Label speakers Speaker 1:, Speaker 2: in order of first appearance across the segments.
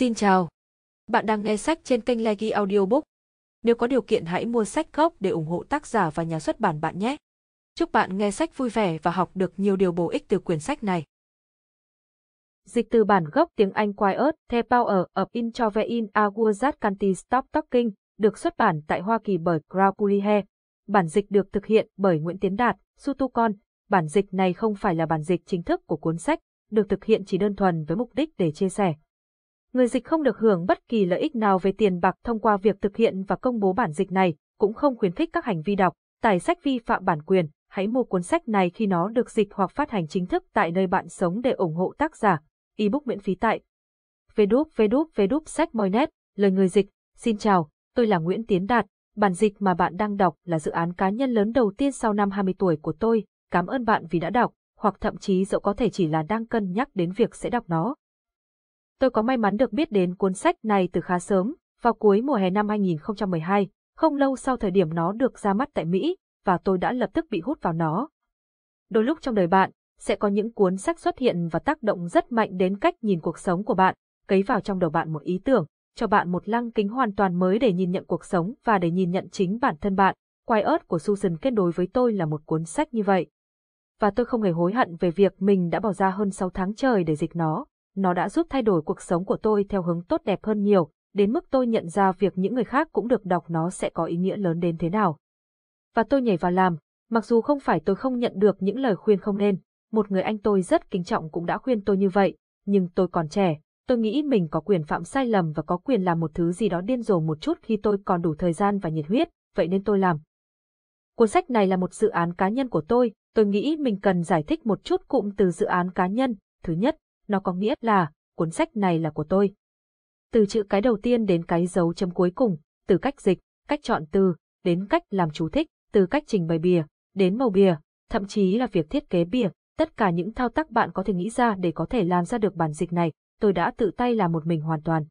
Speaker 1: Xin chào. Bạn đang nghe sách trên kênh Legi Audiobook. Nếu có điều kiện hãy mua sách gốc để ủng hộ tác giả và nhà xuất bản bạn nhé. Chúc bạn nghe sách vui vẻ và học được nhiều điều bổ ích từ quyển sách này. Dịch từ bản gốc tiếng Anh Quiet, The Power of Introversion Aguazat Canty Stop Talking, được xuất bản tại Hoa Kỳ bởi Graupulihe. Bản dịch được thực hiện bởi Nguyễn Tiến Đạt, Sutucon. Bản dịch này không phải là bản dịch chính thức của cuốn sách, được thực hiện chỉ đơn thuần với mục đích để chia sẻ. Người dịch không được hưởng bất kỳ lợi ích nào về tiền bạc thông qua việc thực hiện và công bố bản dịch này, cũng không khuyến khích các hành vi đọc, tải sách vi phạm bản quyền. Hãy mua cuốn sách này khi nó được dịch hoặc phát hành chính thức tại nơi bạn sống để ủng hộ tác giả. Ebook miễn phí tại www sách mòi nét. lời người dịch. Xin chào, tôi là Nguyễn Tiến Đạt. Bản dịch mà bạn đang đọc là dự án cá nhân lớn đầu tiên sau năm 20 tuổi của tôi. Cảm ơn bạn vì đã đọc, hoặc thậm chí dẫu có thể chỉ là đang cân nhắc đến việc sẽ đọc nó. Tôi có may mắn được biết đến cuốn sách này từ khá sớm, vào cuối mùa hè năm 2012, không lâu sau thời điểm nó được ra mắt tại Mỹ, và tôi đã lập tức bị hút vào nó. Đôi lúc trong đời bạn, sẽ có những cuốn sách xuất hiện và tác động rất mạnh đến cách nhìn cuộc sống của bạn, cấy vào trong đầu bạn một ý tưởng, cho bạn một lăng kính hoàn toàn mới để nhìn nhận cuộc sống và để nhìn nhận chính bản thân bạn. Quai ớt của Susan kết nối với tôi là một cuốn sách như vậy. Và tôi không hề hối hận về việc mình đã bỏ ra hơn 6 tháng trời để dịch nó nó đã giúp thay đổi cuộc sống của tôi theo hướng tốt đẹp hơn nhiều, đến mức tôi nhận ra việc những người khác cũng được đọc nó sẽ có ý nghĩa lớn đến thế nào. Và tôi nhảy vào làm, mặc dù không phải tôi không nhận được những lời khuyên không nên, một người anh tôi rất kính trọng cũng đã khuyên tôi như vậy, nhưng tôi còn trẻ, tôi nghĩ mình có quyền phạm sai lầm và có quyền làm một thứ gì đó điên rồ một chút khi tôi còn đủ thời gian và nhiệt huyết, vậy nên tôi làm. Cuốn sách này là một dự án cá nhân của tôi, tôi nghĩ mình cần giải thích một chút cụm từ dự án cá nhân. Thứ nhất, nó có nghĩa là, cuốn sách này là của tôi. Từ chữ cái đầu tiên đến cái dấu chấm cuối cùng, từ cách dịch, cách chọn từ, đến cách làm chú thích, từ cách trình bày bìa, đến màu bìa, thậm chí là việc thiết kế bìa, tất cả những thao tác bạn có thể nghĩ ra để có thể làm ra được bản dịch này, tôi đã tự tay làm một mình hoàn toàn.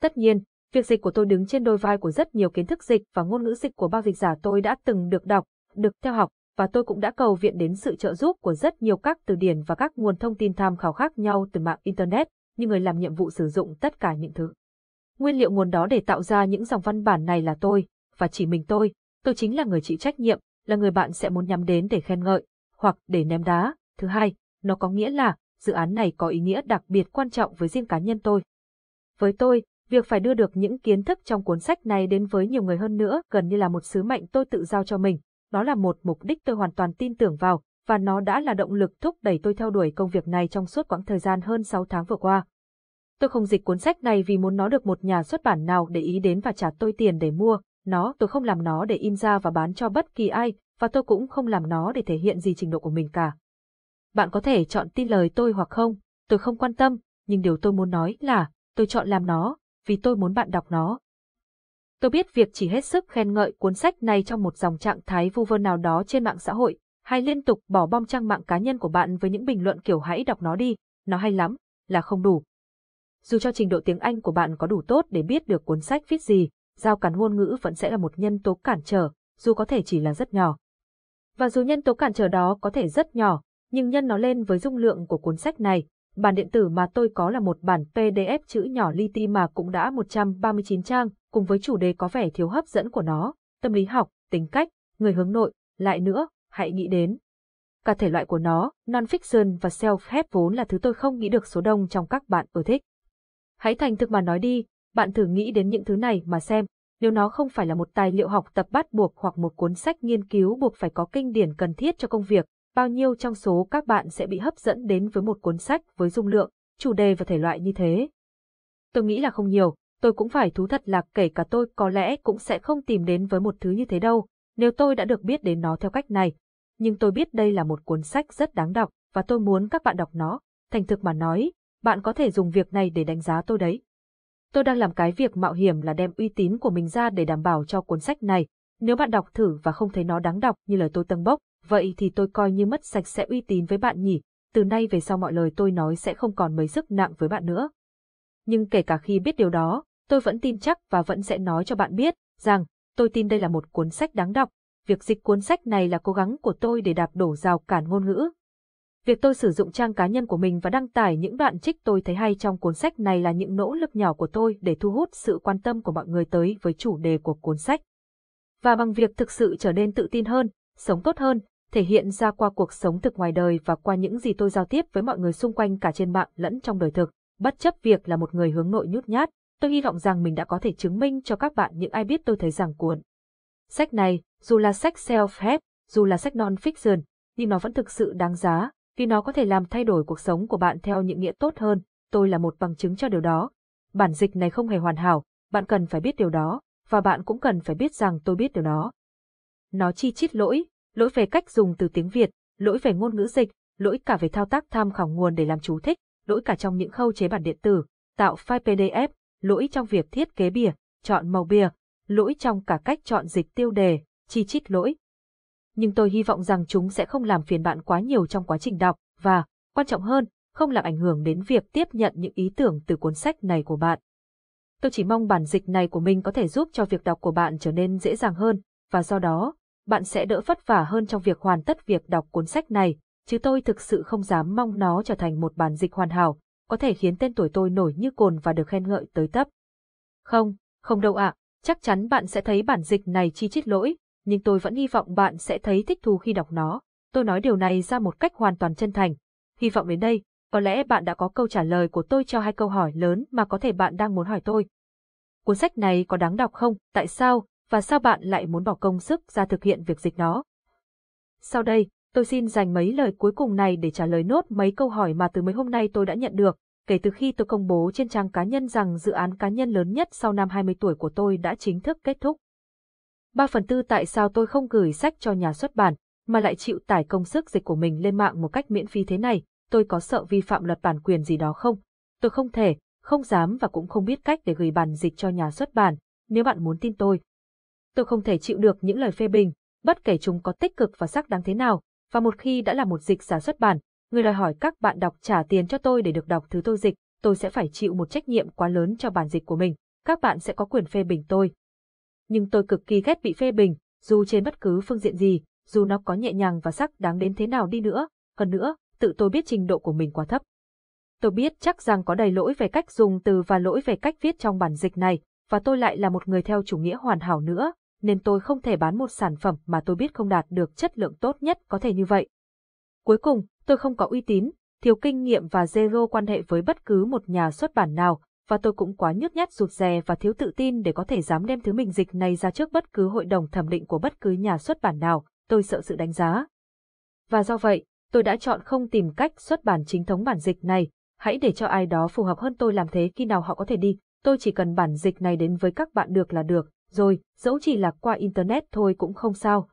Speaker 1: Tất nhiên, việc dịch của tôi đứng trên đôi vai của rất nhiều kiến thức dịch và ngôn ngữ dịch của bao dịch giả tôi đã từng được đọc, được theo học, và tôi cũng đã cầu viện đến sự trợ giúp của rất nhiều các từ điển và các nguồn thông tin tham khảo khác nhau từ mạng Internet, như người làm nhiệm vụ sử dụng tất cả những thứ. Nguyên liệu nguồn đó để tạo ra những dòng văn bản này là tôi, và chỉ mình tôi, tôi chính là người chịu trách nhiệm, là người bạn sẽ muốn nhắm đến để khen ngợi, hoặc để ném đá. Thứ hai, nó có nghĩa là dự án này có ý nghĩa đặc biệt quan trọng với riêng cá nhân tôi. Với tôi, việc phải đưa được những kiến thức trong cuốn sách này đến với nhiều người hơn nữa gần như là một sứ mệnh tôi tự giao cho mình, đó là một mục đích tôi hoàn toàn tin tưởng vào, và nó đã là động lực thúc đẩy tôi theo đuổi công việc này trong suốt quãng thời gian hơn 6 tháng vừa qua. Tôi không dịch cuốn sách này vì muốn nó được một nhà xuất bản nào để ý đến và trả tôi tiền để mua, nó tôi không làm nó để in ra và bán cho bất kỳ ai, và tôi cũng không làm nó để thể hiện gì trình độ của mình cả. Bạn có thể chọn tin lời tôi hoặc không, tôi không quan tâm, nhưng điều tôi muốn nói là, tôi chọn làm nó, vì tôi muốn bạn đọc nó, Tôi biết việc chỉ hết sức khen ngợi cuốn sách này trong một dòng trạng thái vu vơ nào đó trên mạng xã hội, hay liên tục bỏ bom trang mạng cá nhân của bạn với những bình luận kiểu hãy đọc nó đi, nó hay lắm, là không đủ. Dù cho trình độ tiếng Anh của bạn có đủ tốt để biết được cuốn sách viết gì, giao cản ngôn ngữ vẫn sẽ là một nhân tố cản trở, dù có thể chỉ là rất nhỏ. Và dù nhân tố cản trở đó có thể rất nhỏ, nhưng nhân nó lên với dung lượng của cuốn sách này, Bản điện tử mà tôi có là một bản PDF chữ nhỏ li ti mà cũng đã 139 trang, cùng với chủ đề có vẻ thiếu hấp dẫn của nó, tâm lý học, tính cách, người hướng nội, lại nữa, hãy nghĩ đến. Cả thể loại của nó, non-fiction và self-help vốn là thứ tôi không nghĩ được số đông trong các bạn ưa thích. Hãy thành thực mà nói đi, bạn thử nghĩ đến những thứ này mà xem, nếu nó không phải là một tài liệu học tập bắt buộc hoặc một cuốn sách nghiên cứu buộc phải có kinh điển cần thiết cho công việc, bao nhiêu trong số các bạn sẽ bị hấp dẫn đến với một cuốn sách với dung lượng, chủ đề và thể loại như thế. Tôi nghĩ là không nhiều, tôi cũng phải thú thật là kể cả tôi có lẽ cũng sẽ không tìm đến với một thứ như thế đâu, nếu tôi đã được biết đến nó theo cách này. Nhưng tôi biết đây là một cuốn sách rất đáng đọc, và tôi muốn các bạn đọc nó, thành thực mà nói, bạn có thể dùng việc này để đánh giá tôi đấy. Tôi đang làm cái việc mạo hiểm là đem uy tín của mình ra để đảm bảo cho cuốn sách này, nếu bạn đọc thử và không thấy nó đáng đọc như lời tôi tâng bốc, Vậy thì tôi coi như mất sạch sẽ uy tín với bạn nhỉ, từ nay về sau mọi lời tôi nói sẽ không còn mấy sức nặng với bạn nữa. Nhưng kể cả khi biết điều đó, tôi vẫn tin chắc và vẫn sẽ nói cho bạn biết rằng tôi tin đây là một cuốn sách đáng đọc. Việc dịch cuốn sách này là cố gắng của tôi để đạp đổ rào cản ngôn ngữ. Việc tôi sử dụng trang cá nhân của mình và đăng tải những đoạn trích tôi thấy hay trong cuốn sách này là những nỗ lực nhỏ của tôi để thu hút sự quan tâm của mọi người tới với chủ đề của cuốn sách. Và bằng việc thực sự trở nên tự tin hơn, sống tốt hơn, thể hiện ra qua cuộc sống thực ngoài đời và qua những gì tôi giao tiếp với mọi người xung quanh cả trên mạng lẫn trong đời thực. Bất chấp việc là một người hướng nội nhút nhát, tôi hy vọng rằng mình đã có thể chứng minh cho các bạn những ai biết tôi thấy rằng cuốn. Sách này, dù là sách self-help, dù là sách non-fiction, nhưng nó vẫn thực sự đáng giá, vì nó có thể làm thay đổi cuộc sống của bạn theo những nghĩa tốt hơn, tôi là một bằng chứng cho điều đó. Bản dịch này không hề hoàn hảo, bạn cần phải biết điều đó, và bạn cũng cần phải biết rằng tôi biết điều đó. Nó chi chít lỗi, lỗi về cách dùng từ tiếng Việt, lỗi về ngôn ngữ dịch, lỗi cả về thao tác tham khảo nguồn để làm chú thích, lỗi cả trong những khâu chế bản điện tử, tạo file PDF, lỗi trong việc thiết kế bìa, chọn màu bìa, lỗi trong cả cách chọn dịch tiêu đề, chi chít lỗi. Nhưng tôi hy vọng rằng chúng sẽ không làm phiền bạn quá nhiều trong quá trình đọc và, quan trọng hơn, không làm ảnh hưởng đến việc tiếp nhận những ý tưởng từ cuốn sách này của bạn. Tôi chỉ mong bản dịch này của mình có thể giúp cho việc đọc của bạn trở nên dễ dàng hơn và do đó, bạn sẽ đỡ vất vả hơn trong việc hoàn tất việc đọc cuốn sách này, chứ tôi thực sự không dám mong nó trở thành một bản dịch hoàn hảo, có thể khiến tên tuổi tôi nổi như cồn và được khen ngợi tới tấp. Không, không đâu ạ, chắc chắn bạn sẽ thấy bản dịch này chi chít lỗi, nhưng tôi vẫn hy vọng bạn sẽ thấy thích thú khi đọc nó. Tôi nói điều này ra một cách hoàn toàn chân thành. Hy vọng đến đây, có lẽ bạn đã có câu trả lời của tôi cho hai câu hỏi lớn mà có thể bạn đang muốn hỏi tôi. Cuốn sách này có đáng đọc không? Tại sao? và sao bạn lại muốn bỏ công sức ra thực hiện việc dịch nó. Sau đây, tôi xin dành mấy lời cuối cùng này để trả lời nốt mấy câu hỏi mà từ mấy hôm nay tôi đã nhận được, kể từ khi tôi công bố trên trang cá nhân rằng dự án cá nhân lớn nhất sau năm 20 tuổi của tôi đã chính thức kết thúc. 3 phần tư tại sao tôi không gửi sách cho nhà xuất bản, mà lại chịu tải công sức dịch của mình lên mạng một cách miễn phí thế này, tôi có sợ vi phạm luật bản quyền gì đó không? Tôi không thể, không dám và cũng không biết cách để gửi bản dịch cho nhà xuất bản. Nếu bạn muốn tin tôi, Tôi không thể chịu được những lời phê bình, bất kể chúng có tích cực và sắc đáng thế nào, và một khi đã là một dịch giả xuất bản, người đòi hỏi các bạn đọc trả tiền cho tôi để được đọc thứ tôi dịch, tôi sẽ phải chịu một trách nhiệm quá lớn cho bản dịch của mình, các bạn sẽ có quyền phê bình tôi. Nhưng tôi cực kỳ ghét bị phê bình, dù trên bất cứ phương diện gì, dù nó có nhẹ nhàng và sắc đáng đến thế nào đi nữa, hơn nữa, tự tôi biết trình độ của mình quá thấp. Tôi biết chắc rằng có đầy lỗi về cách dùng từ và lỗi về cách viết trong bản dịch này, và tôi lại là một người theo chủ nghĩa hoàn hảo nữa, nên tôi không thể bán một sản phẩm mà tôi biết không đạt được chất lượng tốt nhất có thể như vậy. Cuối cùng, tôi không có uy tín, thiếu kinh nghiệm và zero quan hệ với bất cứ một nhà xuất bản nào, và tôi cũng quá nhút nhát rụt rè và thiếu tự tin để có thể dám đem thứ mình dịch này ra trước bất cứ hội đồng thẩm định của bất cứ nhà xuất bản nào, tôi sợ sự đánh giá. Và do vậy, tôi đã chọn không tìm cách xuất bản chính thống bản dịch này, hãy để cho ai đó phù hợp hơn tôi làm thế khi nào họ có thể đi, tôi chỉ cần bản dịch này đến với các bạn được là được, rồi, dẫu chỉ là qua Internet thôi cũng không sao.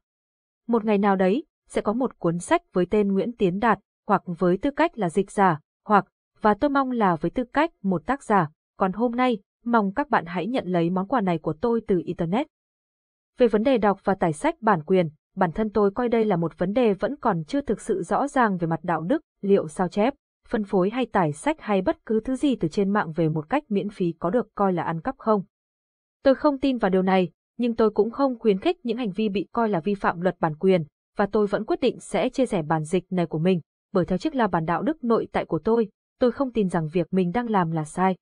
Speaker 1: Một ngày nào đấy, sẽ có một cuốn sách với tên Nguyễn Tiến Đạt, hoặc với tư cách là dịch giả, hoặc, và tôi mong là với tư cách một tác giả, còn hôm nay, mong các bạn hãy nhận lấy món quà này của tôi từ Internet. Về vấn đề đọc và tải sách bản quyền, bản thân tôi coi đây là một vấn đề vẫn còn chưa thực sự rõ ràng về mặt đạo đức, liệu sao chép, phân phối hay tải sách hay bất cứ thứ gì từ trên mạng về một cách miễn phí có được coi là ăn cắp không. Tôi không tin vào điều này, nhưng tôi cũng không khuyến khích những hành vi bị coi là vi phạm luật bản quyền, và tôi vẫn quyết định sẽ chia sẻ bản dịch này của mình, bởi theo chiếc la bản đạo đức nội tại của tôi, tôi không tin rằng việc mình đang làm là sai.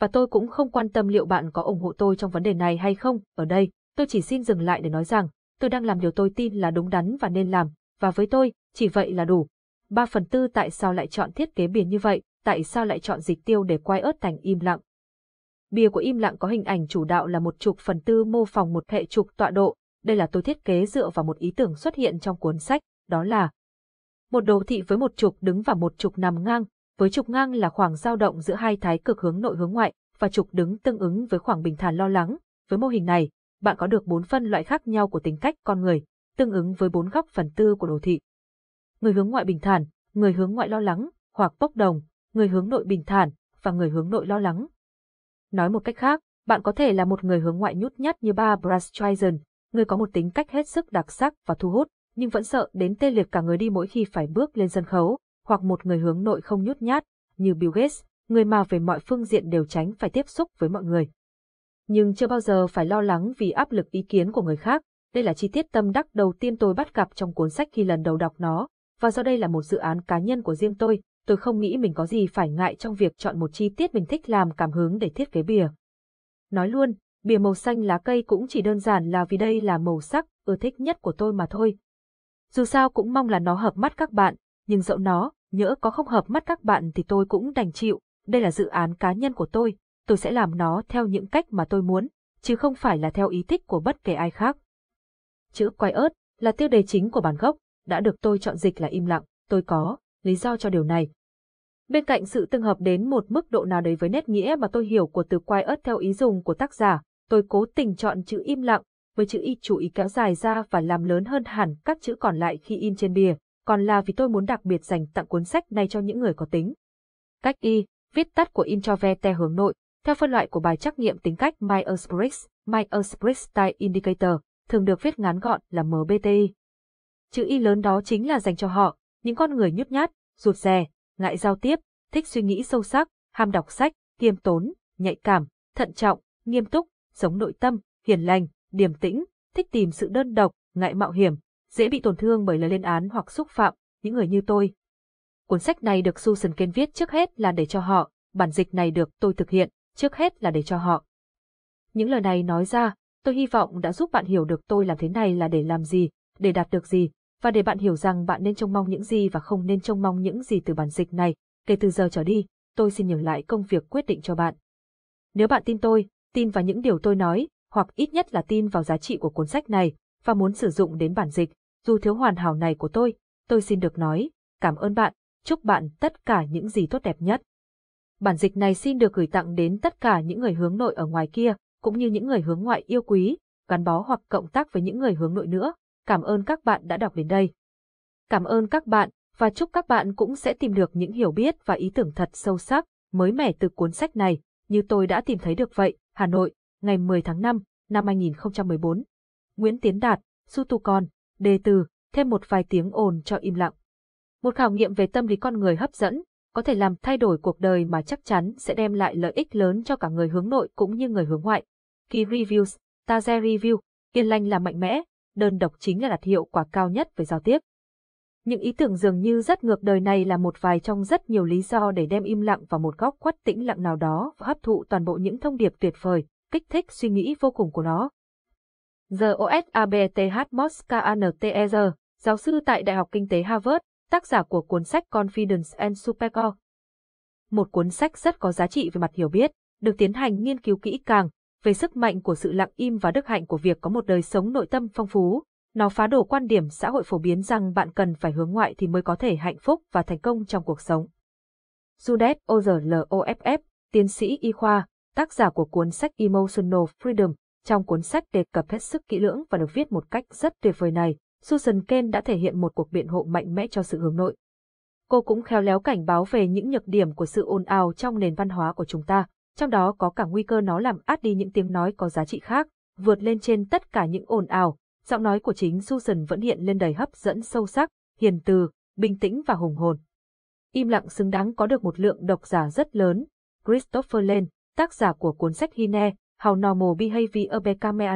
Speaker 1: Và tôi cũng không quan tâm liệu bạn có ủng hộ tôi trong vấn đề này hay không, ở đây, tôi chỉ xin dừng lại để nói rằng, tôi đang làm điều tôi tin là đúng đắn và nên làm, và với tôi, chỉ vậy là đủ. 3 phần tư tại sao lại chọn thiết kế biển như vậy, tại sao lại chọn dịch tiêu để quay ớt thành im lặng, Bìa của im lặng có hình ảnh chủ đạo là một trục phần tư mô phỏng một hệ trục tọa độ. Đây là tôi thiết kế dựa vào một ý tưởng xuất hiện trong cuốn sách, đó là một đồ thị với một trục đứng và một trục nằm ngang, với trục ngang là khoảng dao động giữa hai thái cực hướng nội hướng ngoại và trục đứng tương ứng với khoảng bình thản lo lắng. Với mô hình này, bạn có được bốn phân loại khác nhau của tính cách con người, tương ứng với bốn góc phần tư của đồ thị. Người hướng ngoại bình thản, người hướng ngoại lo lắng, hoặc bốc đồng, người hướng nội bình thản và người hướng nội lo lắng. Nói một cách khác, bạn có thể là một người hướng ngoại nhút nhát như Barbara Streisand, người có một tính cách hết sức đặc sắc và thu hút, nhưng vẫn sợ đến tê liệt cả người đi mỗi khi phải bước lên sân khấu, hoặc một người hướng nội không nhút nhát, như Bill Gates, người mà về mọi phương diện đều tránh phải tiếp xúc với mọi người. Nhưng chưa bao giờ phải lo lắng vì áp lực ý kiến của người khác, đây là chi tiết tâm đắc đầu tiên tôi bắt gặp trong cuốn sách khi lần đầu đọc nó, và do đây là một dự án cá nhân của riêng tôi, tôi không nghĩ mình có gì phải ngại trong việc chọn một chi tiết mình thích làm cảm hứng để thiết kế bìa. Nói luôn, bìa màu xanh lá cây cũng chỉ đơn giản là vì đây là màu sắc ưa thích nhất của tôi mà thôi. Dù sao cũng mong là nó hợp mắt các bạn, nhưng dẫu nó, nhỡ có không hợp mắt các bạn thì tôi cũng đành chịu, đây là dự án cá nhân của tôi, tôi sẽ làm nó theo những cách mà tôi muốn, chứ không phải là theo ý thích của bất kể ai khác. Chữ quay ớt là tiêu đề chính của bản gốc, đã được tôi chọn dịch là im lặng, tôi có lý do cho điều này. Bên cạnh sự tương hợp đến một mức độ nào đấy với nét nghĩa mà tôi hiểu của từ quai ớt theo ý dùng của tác giả, tôi cố tình chọn chữ im lặng, với chữ y chủ ý kéo dài ra và làm lớn hơn hẳn các chữ còn lại khi in trên bìa, còn là vì tôi muốn đặc biệt dành tặng cuốn sách này cho những người có tính. Cách y, viết tắt của in cho ve Introverte hướng nội, theo phân loại của bài trắc nghiệm tính cách Myers-Briggs, Myers-Briggs Style Indicator, thường được viết ngắn gọn là MBTI. Chữ y lớn đó chính là dành cho họ, những con người nhút nhát, rụt rè, ngại giao tiếp, thích suy nghĩ sâu sắc, ham đọc sách, kiêm tốn, nhạy cảm, thận trọng, nghiêm túc, sống nội tâm, hiền lành, điềm tĩnh, thích tìm sự đơn độc, ngại mạo hiểm, dễ bị tổn thương bởi lời lên án hoặc xúc phạm, những người như tôi. Cuốn sách này được Susan Ken viết trước hết là để cho họ, bản dịch này được tôi thực hiện, trước hết là để cho họ. Những lời này nói ra, tôi hy vọng đã giúp bạn hiểu được tôi làm thế này là để làm gì, để đạt được gì, và để bạn hiểu rằng bạn nên trông mong những gì và không nên trông mong những gì từ bản dịch này. Kể từ giờ trở đi, tôi xin nhường lại công việc quyết định cho bạn. Nếu bạn tin tôi, tin vào những điều tôi nói, hoặc ít nhất là tin vào giá trị của cuốn sách này, và muốn sử dụng đến bản dịch, dù thiếu hoàn hảo này của tôi, tôi xin được nói, cảm ơn bạn, chúc bạn tất cả những gì tốt đẹp nhất. Bản dịch này xin được gửi tặng đến tất cả những người hướng nội ở ngoài kia, cũng như những người hướng ngoại yêu quý, gắn bó hoặc cộng tác với những người hướng nội nữa. Cảm ơn các bạn đã đọc đến đây. Cảm ơn các bạn và chúc các bạn cũng sẽ tìm được những hiểu biết và ý tưởng thật sâu sắc, mới mẻ từ cuốn sách này, như tôi đã tìm thấy được vậy, Hà Nội, ngày 10 tháng 5, năm 2014. Nguyễn Tiến Đạt, Su Tu Con, Đề Từ, thêm một vài tiếng ồn cho im lặng. Một khảo nghiệm về tâm lý con người hấp dẫn, có thể làm thay đổi cuộc đời mà chắc chắn sẽ đem lại lợi ích lớn cho cả người hướng nội cũng như người hướng ngoại. Key Reviews, Taze Review, Yên lành là mạnh mẽ, đơn độc chính là đạt hiệu quả cao nhất với giao tiếp. Những ý tưởng dường như rất ngược đời này là một vài trong rất nhiều lý do để đem im lặng vào một góc quất tĩnh lặng nào đó và hấp thụ toàn bộ những thông điệp tuyệt vời, kích thích suy nghĩ vô cùng của nó. The OSABTH Mosca NTER, giáo sư tại Đại học Kinh tế Harvard, tác giả của cuốn sách Confidence and Superego. Một cuốn sách rất có giá trị về mặt hiểu biết, được tiến hành nghiên cứu kỹ càng, về sức mạnh của sự lặng im và đức hạnh của việc có một đời sống nội tâm phong phú. Nó phá đổ quan điểm xã hội phổ biến rằng bạn cần phải hướng ngoại thì mới có thể hạnh phúc và thành công trong cuộc sống. Judith Ozloff, tiến sĩ y khoa, tác giả của cuốn sách Emotional Freedom, trong cuốn sách đề cập hết sức kỹ lưỡng và được viết một cách rất tuyệt vời này, Susan Kane đã thể hiện một cuộc biện hộ mạnh mẽ cho sự hướng nội. Cô cũng khéo léo cảnh báo về những nhược điểm của sự ồn ào trong nền văn hóa của chúng ta trong đó có cả nguy cơ nó làm át đi những tiếng nói có giá trị khác, vượt lên trên tất cả những ồn ào, giọng nói của chính Susan vẫn hiện lên đầy hấp dẫn sâu sắc, hiền từ, bình tĩnh và hùng hồn. Im lặng xứng đáng có được một lượng độc giả rất lớn, Christopher Lane, tác giả của cuốn sách Hine, How Normal Behavior Became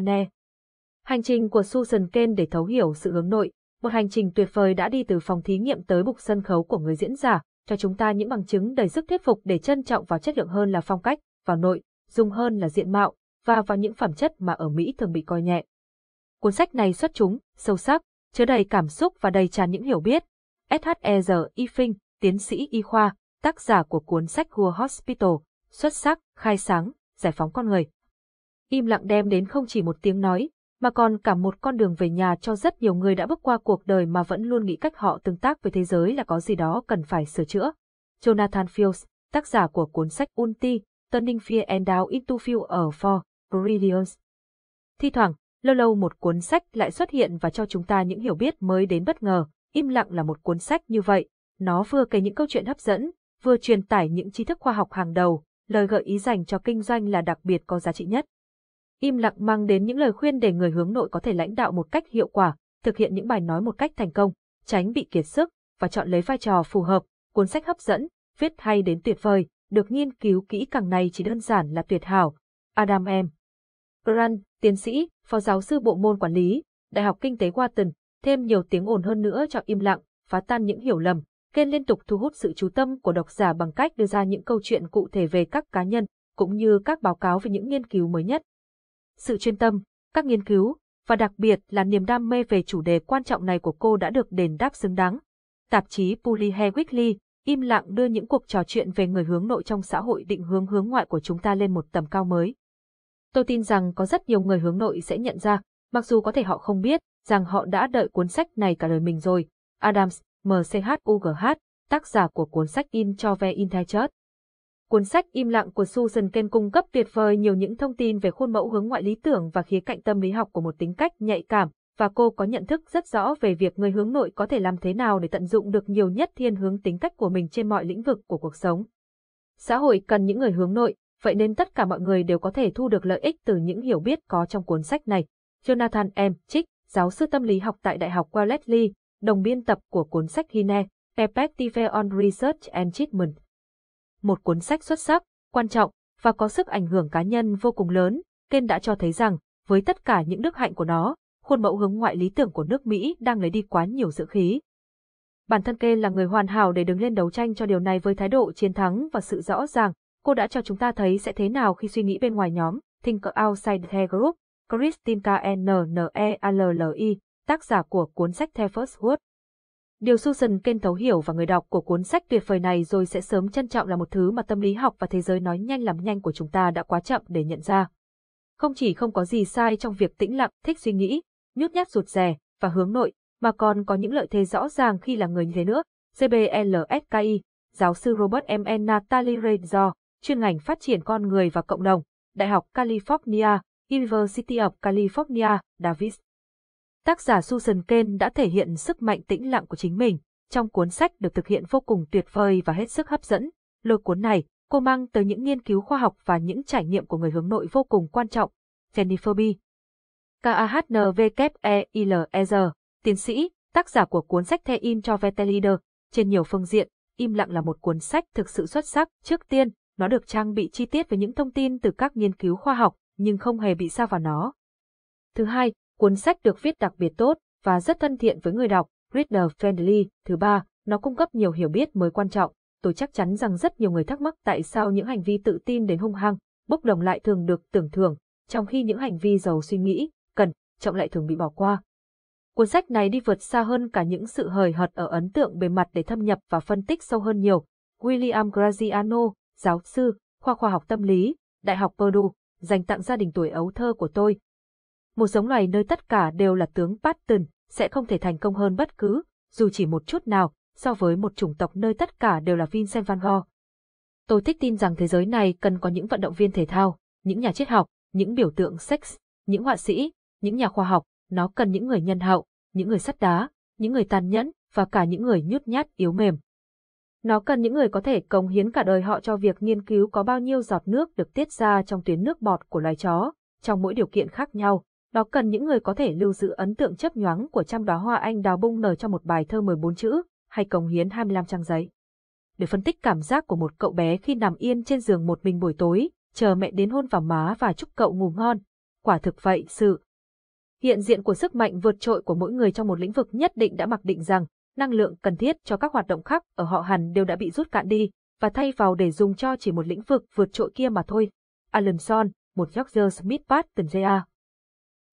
Speaker 1: Hành trình của Susan Kane để thấu hiểu sự hướng nội, một hành trình tuyệt vời đã đi từ phòng thí nghiệm tới bục sân khấu của người diễn giả, cho chúng ta những bằng chứng đầy sức thuyết phục để trân trọng vào chất lượng hơn là phong cách, vào nội, dung hơn là diện mạo, và vào những phẩm chất mà ở Mỹ thường bị coi nhẹ. Cuốn sách này xuất chúng, sâu sắc, chứa đầy cảm xúc và đầy tràn những hiểu biết. S.H.E.R. Y Phinh, tiến sĩ y khoa, tác giả của cuốn sách Hua Hospital, xuất sắc, khai sáng, giải phóng con người. Im lặng đem đến không chỉ một tiếng nói, mà còn cả một con đường về nhà cho rất nhiều người đã bước qua cuộc đời mà vẫn luôn nghĩ cách họ tương tác với thế giới là có gì đó cần phải sửa chữa. Jonathan Fields, tác giả của cuốn sách Unti, Turning Fear and Doubt into Fear ở For Brilliance. Thi thoảng, lâu lâu một cuốn sách lại xuất hiện và cho chúng ta những hiểu biết mới đến bất ngờ. Im lặng là một cuốn sách như vậy, nó vừa kể những câu chuyện hấp dẫn, vừa truyền tải những tri thức khoa học hàng đầu, lời gợi ý dành cho kinh doanh là đặc biệt có giá trị nhất. Im lặng mang đến những lời khuyên để người hướng nội có thể lãnh đạo một cách hiệu quả, thực hiện những bài nói một cách thành công, tránh bị kiệt sức và chọn lấy vai trò phù hợp, cuốn sách hấp dẫn, viết hay đến tuyệt vời, được nghiên cứu kỹ càng này chỉ đơn giản là tuyệt hảo. Adam M. Grant, tiến sĩ, phó giáo sư bộ môn quản lý, Đại học Kinh tế Wharton, thêm nhiều tiếng ồn hơn nữa cho im lặng, phá tan những hiểu lầm. Kênh liên tục thu hút sự chú tâm của độc giả bằng cách đưa ra những câu chuyện cụ thể về các cá nhân, cũng như các báo cáo về những nghiên cứu mới nhất sự chuyên tâm, các nghiên cứu, và đặc biệt là niềm đam mê về chủ đề quan trọng này của cô đã được đền đáp xứng đáng. Tạp chí Pulihe Weekly im lặng đưa những cuộc trò chuyện về người hướng nội trong xã hội định hướng hướng ngoại của chúng ta lên một tầm cao mới. Tôi tin rằng có rất nhiều người hướng nội sẽ nhận ra, mặc dù có thể họ không biết, rằng họ đã đợi cuốn sách này cả đời mình rồi. Adams, MCHUGH, tác giả của cuốn sách In cho ve in Thai Cuốn sách Im lặng của Susan Ken cung cấp tuyệt vời nhiều những thông tin về khuôn mẫu hướng ngoại lý tưởng và khía cạnh tâm lý học của một tính cách nhạy cảm, và cô có nhận thức rất rõ về việc người hướng nội có thể làm thế nào để tận dụng được nhiều nhất thiên hướng tính cách của mình trên mọi lĩnh vực của cuộc sống. Xã hội cần những người hướng nội, vậy nên tất cả mọi người đều có thể thu được lợi ích từ những hiểu biết có trong cuốn sách này. Jonathan M. Trích, giáo sư tâm lý học tại Đại học Wellesley, đồng biên tập của cuốn sách Hine, Perspective on Research and Treatment một cuốn sách xuất sắc, quan trọng và có sức ảnh hưởng cá nhân vô cùng lớn, Ken đã cho thấy rằng, với tất cả những đức hạnh của nó, khuôn mẫu hướng ngoại lý tưởng của nước Mỹ đang lấy đi quá nhiều dự khí. Bản thân Ken là người hoàn hảo để đứng lên đấu tranh cho điều này với thái độ chiến thắng và sự rõ ràng, cô đã cho chúng ta thấy sẽ thế nào khi suy nghĩ bên ngoài nhóm, Think Outside the Group, Christine K-N-N-E-A-L-L-I, tác giả của cuốn sách The First Word. Điều Susan Ken thấu hiểu và người đọc của cuốn sách tuyệt vời này rồi sẽ sớm trân trọng là một thứ mà tâm lý học và thế giới nói nhanh làm nhanh của chúng ta đã quá chậm để nhận ra. Không chỉ không có gì sai trong việc tĩnh lặng, thích suy nghĩ, nhút nhát rụt rè và hướng nội, mà còn có những lợi thế rõ ràng khi là người như thế nữa. CBLSKI, giáo sư Robert M. N. Natalie Redzo, chuyên ngành phát triển con người và cộng đồng, Đại học California, University of California, Davis tác giả Susan Kane đã thể hiện sức mạnh tĩnh lặng của chính mình. Trong cuốn sách được thực hiện vô cùng tuyệt vời và hết sức hấp dẫn, lôi cuốn này, cô mang tới những nghiên cứu khoa học và những trải nghiệm của người hướng nội vô cùng quan trọng. Jennifer B. R, tiến sĩ, tác giả của cuốn sách The Introvert Leader, trên nhiều phương diện, Im lặng là một cuốn sách thực sự xuất sắc. Trước tiên, nó được trang bị chi tiết với những thông tin từ các nghiên cứu khoa học, nhưng không hề bị xa vào nó. Thứ hai, Cuốn sách được viết đặc biệt tốt và rất thân thiện với người đọc, reader friendly. Thứ ba, nó cung cấp nhiều hiểu biết mới quan trọng. Tôi chắc chắn rằng rất nhiều người thắc mắc tại sao những hành vi tự tin đến hung hăng, bốc đồng lại thường được tưởng thưởng, trong khi những hành vi giàu suy nghĩ, cần, trọng lại thường bị bỏ qua. Cuốn sách này đi vượt xa hơn cả những sự hời hợt ở ấn tượng bề mặt để thâm nhập và phân tích sâu hơn nhiều. William Graziano, giáo sư, khoa khoa học tâm lý, Đại học Purdue, dành tặng gia đình tuổi ấu thơ của tôi, một giống loài nơi tất cả đều là tướng patton sẽ không thể thành công hơn bất cứ, dù chỉ một chút nào, so với một chủng tộc nơi tất cả đều là Vincent van Gogh. Tôi thích tin rằng thế giới này cần có những vận động viên thể thao, những nhà triết học, những biểu tượng sex, những họa sĩ, những nhà khoa học, nó cần những người nhân hậu, những người sắt đá, những người tàn nhẫn và cả những người nhút nhát yếu mềm. Nó cần những người có thể cống hiến cả đời họ cho việc nghiên cứu có bao nhiêu giọt nước được tiết ra trong tuyến nước bọt của loài chó, trong mỗi điều kiện khác nhau, nó cần những người có thể lưu giữ ấn tượng chấp nhoáng của trăm đóa hoa anh đào bung nở trong một bài thơ 14 chữ, hay cống hiến 25 trang giấy. Để phân tích cảm giác của một cậu bé khi nằm yên trên giường một mình buổi tối, chờ mẹ đến hôn vào má và chúc cậu ngủ ngon. Quả thực vậy, sự hiện diện của sức mạnh vượt trội của mỗi người trong một lĩnh vực nhất định đã mặc định rằng năng lượng cần thiết cho các hoạt động khác ở họ hẳn đều đã bị rút cạn đi và thay vào để dùng cho chỉ một lĩnh vực vượt trội kia mà thôi. Alan Son, một Yorkshire Smith Pattern JR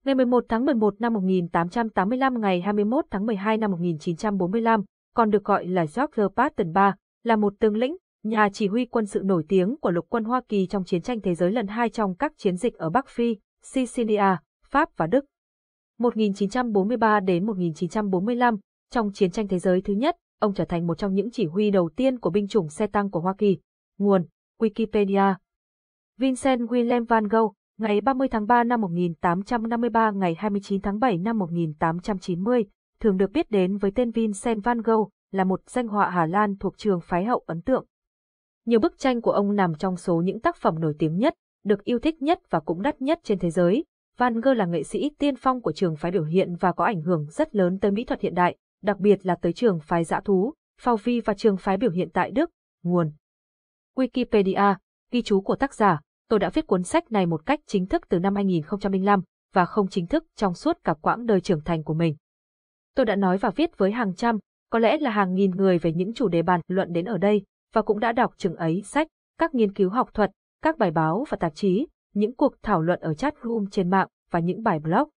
Speaker 1: Ngày 11 tháng 11 năm 1885 ngày 21 tháng 12 năm 1945, còn được gọi là George Patton III, là một tướng lĩnh, nhà chỉ huy quân sự nổi tiếng của lục quân Hoa Kỳ trong chiến tranh thế giới lần hai trong các chiến dịch ở Bắc Phi, Sicilia, Pháp và Đức. 1943 đến 1945, trong chiến tranh thế giới thứ nhất, ông trở thành một trong những chỉ huy đầu tiên của binh chủng xe tăng của Hoa Kỳ. Nguồn: Wikipedia. Vincent William van Gogh, Ngày 30 tháng 3 năm 1853 ngày 29 tháng 7 năm 1890, thường được biết đến với tên Vincent van Gogh, là một danh họa Hà Lan thuộc trường phái hậu ấn tượng. Nhiều bức tranh của ông nằm trong số những tác phẩm nổi tiếng nhất, được yêu thích nhất và cũng đắt nhất trên thế giới. Van Gogh là nghệ sĩ tiên phong của trường phái biểu hiện và có ảnh hưởng rất lớn tới mỹ thuật hiện đại, đặc biệt là tới trường phái dã thú, phao vi và trường phái biểu hiện tại Đức. Nguồn Wikipedia, ghi chú của tác giả, tôi đã viết cuốn sách này một cách chính thức từ năm 2005 và không chính thức trong suốt cả quãng đời trưởng thành của mình. Tôi đã nói và viết với hàng trăm, có lẽ là hàng nghìn người về những chủ đề bàn luận đến ở đây và cũng đã đọc chừng ấy sách, các nghiên cứu học thuật, các bài báo và tạp chí, những cuộc thảo luận ở chat room trên mạng và những bài blog.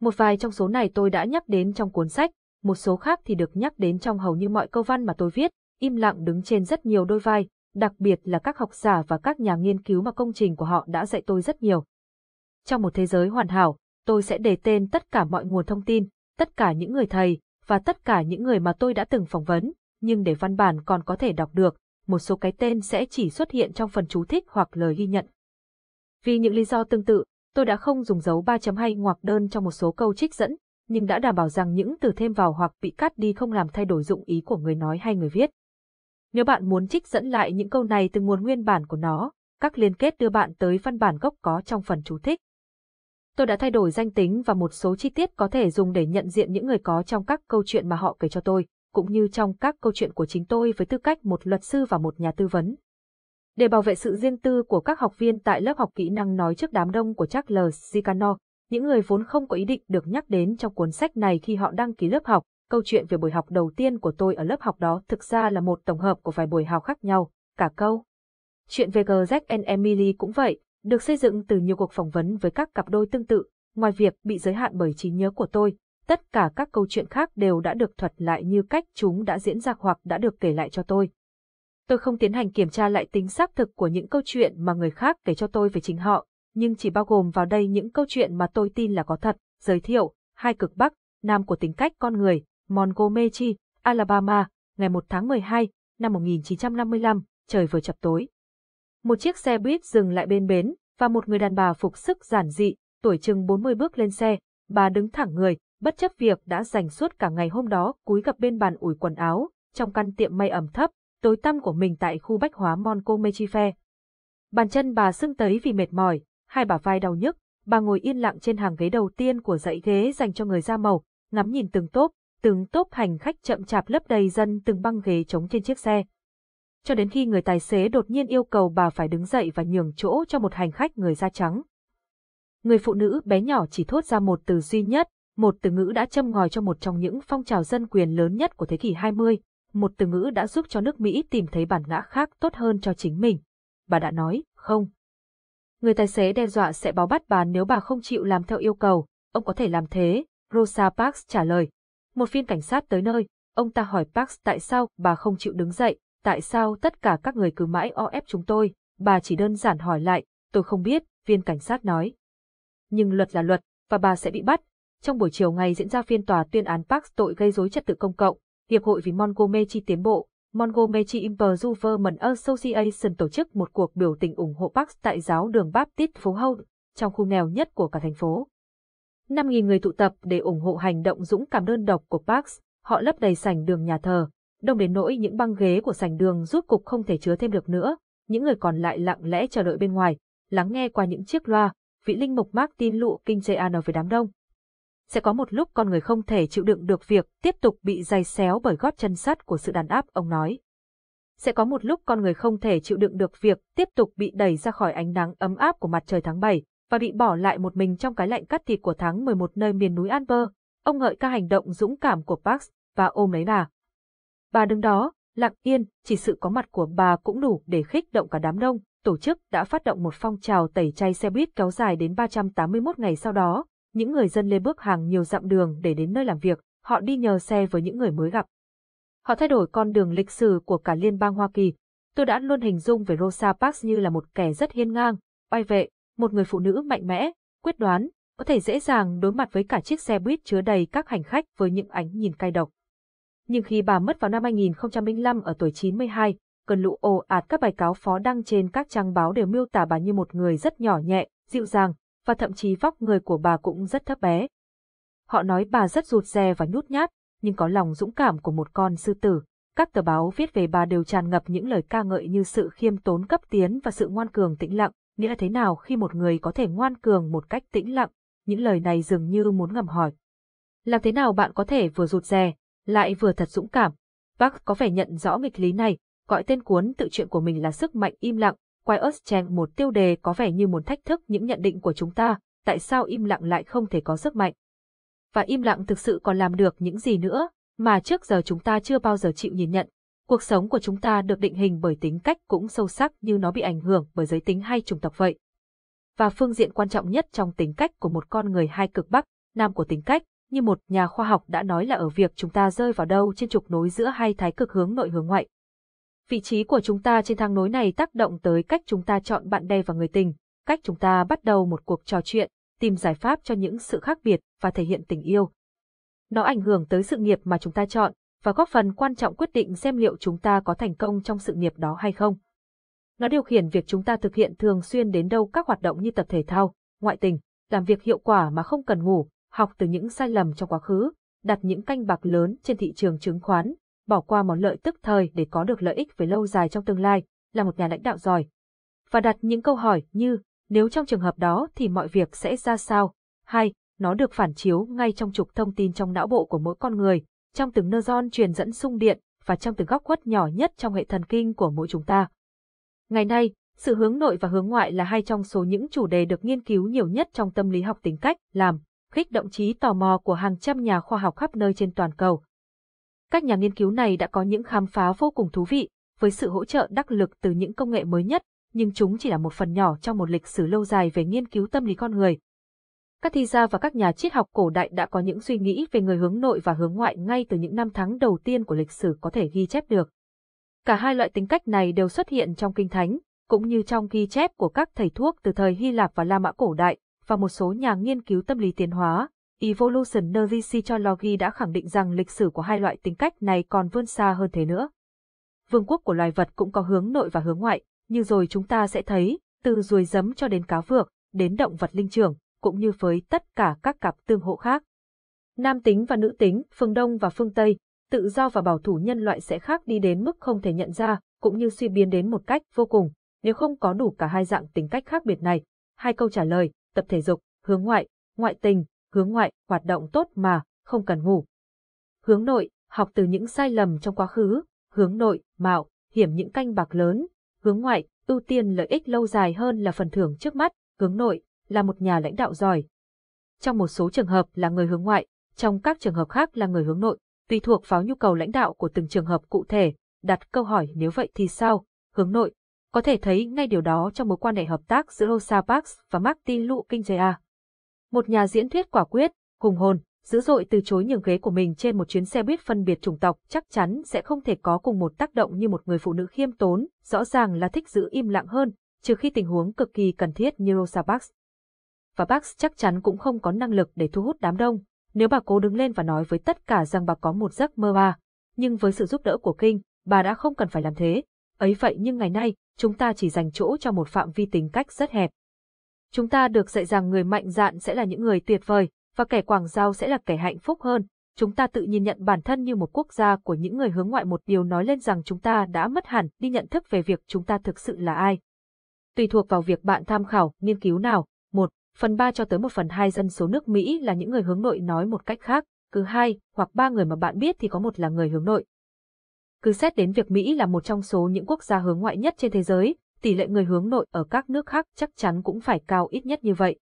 Speaker 1: Một vài trong số này tôi đã nhắc đến trong cuốn sách, một số khác thì được nhắc đến trong hầu như mọi câu văn mà tôi viết, im lặng đứng trên rất nhiều đôi vai, đặc biệt là các học giả và các nhà nghiên cứu mà công trình của họ đã dạy tôi rất nhiều. Trong một thế giới hoàn hảo, tôi sẽ đề tên tất cả mọi nguồn thông tin, tất cả những người thầy, và tất cả những người mà tôi đã từng phỏng vấn, nhưng để văn bản còn có thể đọc được, một số cái tên sẽ chỉ xuất hiện trong phần chú thích hoặc lời ghi nhận. Vì những lý do tương tự, tôi đã không dùng dấu 3 chấm hay ngoặc đơn trong một số câu trích dẫn, nhưng đã đảm bảo rằng những từ thêm vào hoặc bị cắt đi không làm thay đổi dụng ý của người nói hay người viết. Nếu bạn muốn trích dẫn lại những câu này từ nguồn nguyên bản của nó, các liên kết đưa bạn tới văn bản gốc có trong phần chú thích. Tôi đã thay đổi danh tính và một số chi tiết có thể dùng để nhận diện những người có trong các câu chuyện mà họ kể cho tôi, cũng như trong các câu chuyện của chính tôi với tư cách một luật sư và một nhà tư vấn. Để bảo vệ sự riêng tư của các học viên tại lớp học kỹ năng nói trước đám đông của Charles Zicano, những người vốn không có ý định được nhắc đến trong cuốn sách này khi họ đăng ký lớp học, câu chuyện về buổi học đầu tiên của tôi ở lớp học đó thực ra là một tổng hợp của vài buổi học khác nhau, cả câu. Chuyện về Jack and Emily cũng vậy, được xây dựng từ nhiều cuộc phỏng vấn với các cặp đôi tương tự, ngoài việc bị giới hạn bởi trí nhớ của tôi, tất cả các câu chuyện khác đều đã được thuật lại như cách chúng đã diễn ra hoặc đã được kể lại cho tôi. Tôi không tiến hành kiểm tra lại tính xác thực của những câu chuyện mà người khác kể cho tôi về chính họ, nhưng chỉ bao gồm vào đây những câu chuyện mà tôi tin là có thật, giới thiệu, hai cực bắc, nam của tính cách con người, Montgomery, Alabama, ngày 1 tháng 12 năm 1955, trời vừa chập tối. Một chiếc xe buýt dừng lại bên bến, và một người đàn bà phục sức giản dị, tuổi chừng 40 bước lên xe, bà đứng thẳng người, bất chấp việc đã dành suốt cả ngày hôm đó cúi gặp bên bàn ủi quần áo, trong căn tiệm may ẩm thấp, tối tăm của mình tại khu bách hóa Montgomery Fair. Bàn chân bà sưng tấy vì mệt mỏi, hai bà vai đau nhức, bà ngồi yên lặng trên hàng ghế đầu tiên của dãy ghế dành cho người da màu, ngắm nhìn từng tốp, từng tốp hành khách chậm chạp lấp đầy dân từng băng ghế trống trên chiếc xe. Cho đến khi người tài xế đột nhiên yêu cầu bà phải đứng dậy và nhường chỗ cho một hành khách người da trắng. Người phụ nữ bé nhỏ chỉ thốt ra một từ duy nhất, một từ ngữ đã châm ngòi cho một trong những phong trào dân quyền lớn nhất của thế kỷ 20, một từ ngữ đã giúp cho nước Mỹ tìm thấy bản ngã khác tốt hơn cho chính mình. Bà đã nói, không. Người tài xế đe dọa sẽ báo bắt bà nếu bà không chịu làm theo yêu cầu, ông có thể làm thế, Rosa Parks trả lời. Một phiên cảnh sát tới nơi, ông ta hỏi Parks tại sao bà không chịu đứng dậy, tại sao tất cả các người cứ mãi o ép chúng tôi, bà chỉ đơn giản hỏi lại, tôi không biết, viên cảnh sát nói. Nhưng luật là luật, và bà sẽ bị bắt. Trong buổi chiều ngày diễn ra phiên tòa tuyên án Parks tội gây rối trật tự công cộng, Hiệp hội vì Montgomery tiến bộ, Montgomery Improvement Association tổ chức một cuộc biểu tình ủng hộ Parks tại giáo đường Baptist phố Hâu, trong khu nghèo nhất của cả thành phố. 5.000 người tụ tập để ủng hộ hành động dũng cảm đơn độc của Parks, họ lấp đầy sảnh đường nhà thờ, đông đến nỗi những băng ghế của sảnh đường rút cục không thể chứa thêm được nữa, những người còn lại lặng lẽ chờ đợi bên ngoài, lắng nghe qua những chiếc loa, vị linh mục Martin lụ kinh JAN với đám đông. Sẽ có một lúc con người không thể chịu đựng được việc tiếp tục bị dày xéo bởi gót chân sắt của sự đàn áp, ông nói. Sẽ có một lúc con người không thể chịu đựng được việc tiếp tục bị đẩy ra khỏi ánh nắng ấm áp của mặt trời tháng 7, và bị bỏ lại một mình trong cái lạnh cắt thịt của tháng 11 nơi miền núi Alper. Ông ngợi ca hành động dũng cảm của Parks và ôm lấy bà. Bà đứng đó, lặng yên, chỉ sự có mặt của bà cũng đủ để khích động cả đám đông. Tổ chức đã phát động một phong trào tẩy chay xe buýt kéo dài đến 381 ngày sau đó. Những người dân lê bước hàng nhiều dặm đường để đến nơi làm việc, họ đi nhờ xe với những người mới gặp. Họ thay đổi con đường lịch sử của cả liên bang Hoa Kỳ. Tôi đã luôn hình dung về Rosa Parks như là một kẻ rất hiên ngang, oai vệ, một người phụ nữ mạnh mẽ, quyết đoán, có thể dễ dàng đối mặt với cả chiếc xe buýt chứa đầy các hành khách với những ánh nhìn cay độc. Nhưng khi bà mất vào năm 2005 ở tuổi 92, cơn lũ ồ ạt các bài cáo phó đăng trên các trang báo đều miêu tả bà như một người rất nhỏ nhẹ, dịu dàng, và thậm chí vóc người của bà cũng rất thấp bé. Họ nói bà rất rụt rè và nhút nhát, nhưng có lòng dũng cảm của một con sư tử. Các tờ báo viết về bà đều tràn ngập những lời ca ngợi như sự khiêm tốn cấp tiến và sự ngoan cường tĩnh lặng nghĩa thế nào khi một người có thể ngoan cường một cách tĩnh lặng, những lời này dường như muốn ngầm hỏi. Làm thế nào bạn có thể vừa rụt rè, lại vừa thật dũng cảm? Bach có vẻ nhận rõ nghịch lý này, gọi tên cuốn tự truyện của mình là Sức mạnh im lặng, quay chèn một tiêu đề có vẻ như muốn thách thức những nhận định của chúng ta, tại sao im lặng lại không thể có sức mạnh? Và im lặng thực sự còn làm được những gì nữa mà trước giờ chúng ta chưa bao giờ chịu nhìn nhận. Cuộc sống của chúng ta được định hình bởi tính cách cũng sâu sắc như nó bị ảnh hưởng bởi giới tính hay chủng tộc vậy. Và phương diện quan trọng nhất trong tính cách của một con người hai cực Bắc, Nam của tính cách, như một nhà khoa học đã nói là ở việc chúng ta rơi vào đâu trên trục nối giữa hai thái cực hướng nội hướng ngoại. Vị trí của chúng ta trên thang nối này tác động tới cách chúng ta chọn bạn bè và người tình, cách chúng ta bắt đầu một cuộc trò chuyện, tìm giải pháp cho những sự khác biệt và thể hiện tình yêu. Nó ảnh hưởng tới sự nghiệp mà chúng ta chọn, và góp phần quan trọng quyết định xem liệu chúng ta có thành công trong sự nghiệp đó hay không. Nó điều khiển việc chúng ta thực hiện thường xuyên đến đâu các hoạt động như tập thể thao, ngoại tình, làm việc hiệu quả mà không cần ngủ, học từ những sai lầm trong quá khứ, đặt những canh bạc lớn trên thị trường chứng khoán, bỏ qua món lợi tức thời để có được lợi ích về lâu dài trong tương lai, là một nhà lãnh đạo giỏi. Và đặt những câu hỏi như, nếu trong trường hợp đó thì mọi việc sẽ ra sao? Hay nó được phản chiếu ngay trong trục thông tin trong não bộ của mỗi con người, trong từng nơ ron truyền dẫn sung điện và trong từng góc khuất nhỏ nhất trong hệ thần kinh của mỗi chúng ta. Ngày nay, sự hướng nội và hướng ngoại là hai trong số những chủ đề được nghiên cứu nhiều nhất trong tâm lý học tính cách, làm, khích động trí tò mò của hàng trăm nhà khoa học khắp nơi trên toàn cầu. Các nhà nghiên cứu này đã có những khám phá vô cùng thú vị, với sự hỗ trợ đắc lực từ những công nghệ mới nhất, nhưng chúng chỉ là một phần nhỏ trong một lịch sử lâu dài về nghiên cứu tâm lý con người, các thi gia và các nhà triết học cổ đại đã có những suy nghĩ về người hướng nội và hướng ngoại ngay từ những năm tháng đầu tiên của lịch sử có thể ghi chép được. Cả hai loại tính cách này đều xuất hiện trong kinh thánh, cũng như trong ghi chép của các thầy thuốc từ thời Hy Lạp và La Mã cổ đại, và một số nhà nghiên cứu tâm lý tiến hóa, Evolutionary Psychology đã khẳng định rằng lịch sử của hai loại tính cách này còn vươn xa hơn thế nữa. Vương quốc của loài vật cũng có hướng nội và hướng ngoại, như rồi chúng ta sẽ thấy, từ ruồi giấm cho đến cá vược, đến động vật linh trưởng, cũng như với tất cả các cặp tương hộ khác. Nam tính và nữ tính, phương Đông và phương Tây, tự do và bảo thủ nhân loại sẽ khác đi đến mức không thể nhận ra, cũng như suy biến đến một cách vô cùng, nếu không có đủ cả hai dạng tính cách khác biệt này. Hai câu trả lời, tập thể dục, hướng ngoại, ngoại tình, hướng ngoại, hoạt động tốt mà, không cần ngủ. Hướng nội, học từ những sai lầm trong quá khứ, hướng nội, mạo, hiểm những canh bạc lớn, hướng ngoại, ưu tiên lợi ích lâu dài hơn là phần thưởng trước mắt, hướng nội, là một nhà lãnh đạo giỏi. Trong một số trường hợp là người hướng ngoại, trong các trường hợp khác là người hướng nội, tùy thuộc vào nhu cầu lãnh đạo của từng trường hợp cụ thể, đặt câu hỏi nếu vậy thì sao, hướng nội. Có thể thấy ngay điều đó trong mối quan hệ hợp tác giữa Rosa Parks và Martin Luther A. Một nhà diễn thuyết quả quyết, hùng hồn, dữ dội từ chối nhường ghế của mình trên một chuyến xe buýt phân biệt chủng tộc chắc chắn sẽ không thể có cùng một tác động như một người phụ nữ khiêm tốn, rõ ràng là thích giữ im lặng hơn, trừ khi tình huống cực kỳ cần thiết như Rosa Parks và Bax chắc chắn cũng không có năng lực để thu hút đám đông, nếu bà cố đứng lên và nói với tất cả rằng bà có một giấc mơ à. Nhưng với sự giúp đỡ của Kinh, bà đã không cần phải làm thế. Ấy vậy nhưng ngày nay, chúng ta chỉ dành chỗ cho một phạm vi tính cách rất hẹp. Chúng ta được dạy rằng người mạnh dạn sẽ là những người tuyệt vời, và kẻ quảng giao sẽ là kẻ hạnh phúc hơn. Chúng ta tự nhìn nhận bản thân như một quốc gia của những người hướng ngoại một điều nói lên rằng chúng ta đã mất hẳn đi nhận thức về việc chúng ta thực sự là ai. Tùy thuộc vào việc bạn tham khảo, nghiên cứu nào, phần 3 cho tới 1 phần 2 dân số nước Mỹ là những người hướng nội nói một cách khác, cứ hai hoặc ba người mà bạn biết thì có một là người hướng nội. Cứ xét đến việc Mỹ là một trong số những quốc gia hướng ngoại nhất trên thế giới, tỷ lệ người hướng nội ở các nước khác chắc chắn cũng phải cao ít nhất như vậy.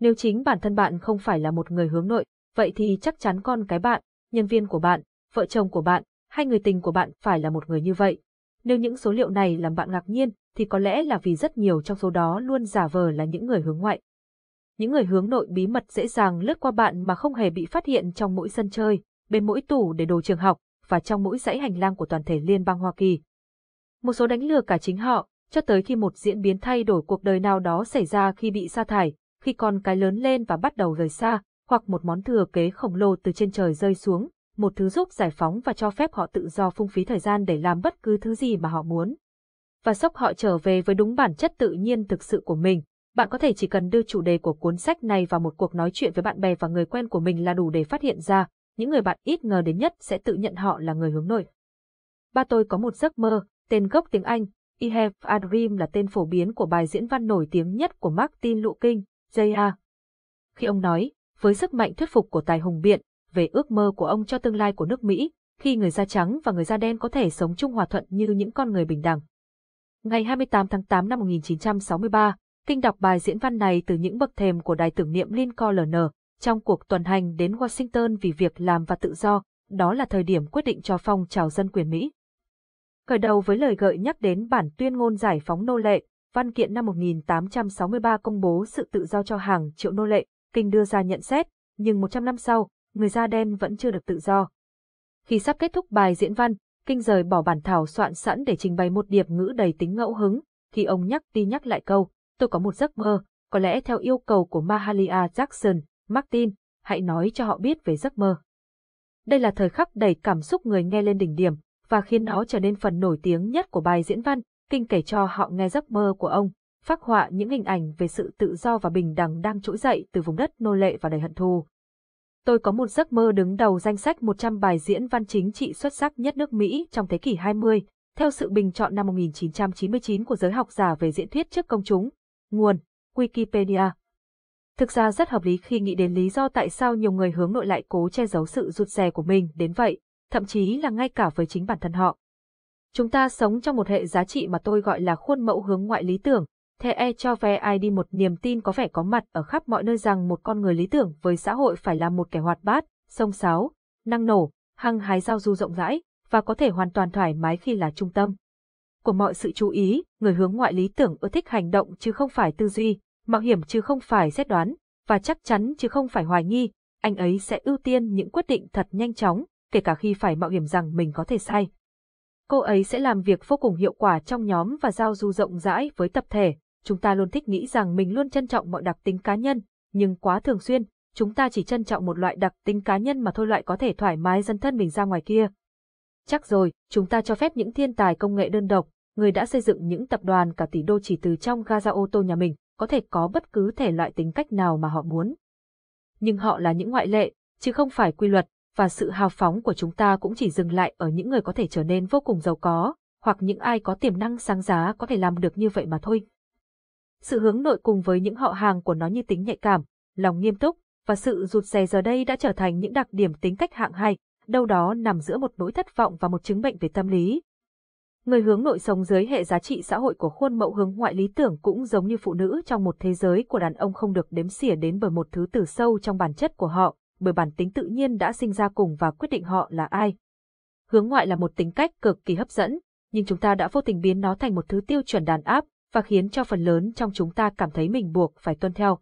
Speaker 1: Nếu chính bản thân bạn không phải là một người hướng nội, vậy thì chắc chắn con cái bạn, nhân viên của bạn, vợ chồng của bạn, hay người tình của bạn phải là một người như vậy. Nếu những số liệu này làm bạn ngạc nhiên, thì có lẽ là vì rất nhiều trong số đó luôn giả vờ là những người hướng ngoại những người hướng nội bí mật dễ dàng lướt qua bạn mà không hề bị phát hiện trong mỗi sân chơi, bên mỗi tủ để đồ trường học và trong mỗi dãy hành lang của toàn thể liên bang Hoa Kỳ. Một số đánh lừa cả chính họ, cho tới khi một diễn biến thay đổi cuộc đời nào đó xảy ra khi bị sa thải, khi con cái lớn lên và bắt đầu rời xa, hoặc một món thừa kế khổng lồ từ trên trời rơi xuống, một thứ giúp giải phóng và cho phép họ tự do phung phí thời gian để làm bất cứ thứ gì mà họ muốn. Và sốc họ trở về với đúng bản chất tự nhiên thực sự của mình, bạn có thể chỉ cần đưa chủ đề của cuốn sách này vào một cuộc nói chuyện với bạn bè và người quen của mình là đủ để phát hiện ra, những người bạn ít ngờ đến nhất sẽ tự nhận họ là người hướng nội. Ba tôi có một giấc mơ, tên gốc tiếng Anh, I Have a Dream là tên phổ biến của bài diễn văn nổi tiếng nhất của Martin Luther King, J.A. Khi ông nói, với sức mạnh thuyết phục của tài hùng biện, về ước mơ của ông cho tương lai của nước Mỹ, khi người da trắng và người da đen có thể sống chung hòa thuận như những con người bình đẳng. Ngày 28 tháng 8 năm 1963, Kinh đọc bài diễn văn này từ những bậc thềm của đài tưởng niệm Lincoln trong cuộc tuần hành đến Washington vì việc làm và tự do, đó là thời điểm quyết định cho phong trào dân quyền Mỹ. Khởi đầu với lời gợi nhắc đến bản tuyên ngôn giải phóng nô lệ, văn kiện năm 1863 công bố sự tự do cho hàng triệu nô lệ, kinh đưa ra nhận xét, nhưng 100 năm sau, người da đen vẫn chưa được tự do. Khi sắp kết thúc bài diễn văn, kinh rời bỏ bản thảo soạn sẵn để trình bày một điệp ngữ đầy tính ngẫu hứng, thì ông nhắc đi nhắc lại câu, tôi có một giấc mơ, có lẽ theo yêu cầu của Mahalia Jackson, Martin, hãy nói cho họ biết về giấc mơ. Đây là thời khắc đầy cảm xúc người nghe lên đỉnh điểm và khiến nó trở nên phần nổi tiếng nhất của bài diễn văn, kinh kể cho họ nghe giấc mơ của ông, phác họa những hình ảnh về sự tự do và bình đẳng đang trỗi dậy từ vùng đất nô lệ và đầy hận thù. Tôi có một giấc mơ đứng đầu danh sách 100 bài diễn văn chính trị xuất sắc nhất nước Mỹ trong thế kỷ 20, theo sự bình chọn năm 1999 của giới học giả về diễn thuyết trước công chúng, Nguồn, Wikipedia. Thực ra rất hợp lý khi nghĩ đến lý do tại sao nhiều người hướng nội lại cố che giấu sự rụt rè của mình đến vậy, thậm chí là ngay cả với chính bản thân họ. Chúng ta sống trong một hệ giá trị mà tôi gọi là khuôn mẫu hướng ngoại lý tưởng, The E cho ve ai đi một niềm tin có vẻ có mặt ở khắp mọi nơi rằng một con người lý tưởng với xã hội phải là một kẻ hoạt bát, sông sáo, năng nổ, hăng hái giao du rộng rãi, và có thể hoàn toàn thoải mái khi là trung tâm của mọi sự chú ý, người hướng ngoại lý tưởng ưa thích hành động chứ không phải tư duy, mạo hiểm chứ không phải xét đoán, và chắc chắn chứ không phải hoài nghi, anh ấy sẽ ưu tiên những quyết định thật nhanh chóng, kể cả khi phải mạo hiểm rằng mình có thể sai. Cô ấy sẽ làm việc vô cùng hiệu quả trong nhóm và giao du rộng rãi với tập thể, chúng ta luôn thích nghĩ rằng mình luôn trân trọng mọi đặc tính cá nhân, nhưng quá thường xuyên, chúng ta chỉ trân trọng một loại đặc tính cá nhân mà thôi loại có thể thoải mái dân thân mình ra ngoài kia, Chắc rồi, chúng ta cho phép những thiên tài công nghệ đơn độc, người đã xây dựng những tập đoàn cả tỷ đô chỉ từ trong gaza ô tô nhà mình, có thể có bất cứ thể loại tính cách nào mà họ muốn. Nhưng họ là những ngoại lệ, chứ không phải quy luật, và sự hào phóng của chúng ta cũng chỉ dừng lại ở những người có thể trở nên vô cùng giàu có, hoặc những ai có tiềm năng sáng giá có thể làm được như vậy mà thôi. Sự hướng nội cùng với những họ hàng của nó như tính nhạy cảm, lòng nghiêm túc, và sự rụt rè giờ đây đã trở thành những đặc điểm tính cách hạng hai, đâu đó nằm giữa một nỗi thất vọng và một chứng bệnh về tâm lý. Người hướng nội sống dưới hệ giá trị xã hội của khuôn mẫu hướng ngoại lý tưởng cũng giống như phụ nữ trong một thế giới của đàn ông không được đếm xỉa đến bởi một thứ từ sâu trong bản chất của họ, bởi bản tính tự nhiên đã sinh ra cùng và quyết định họ là ai. Hướng ngoại là một tính cách cực kỳ hấp dẫn, nhưng chúng ta đã vô tình biến nó thành một thứ tiêu chuẩn đàn áp và khiến cho phần lớn trong chúng ta cảm thấy mình buộc phải tuân theo.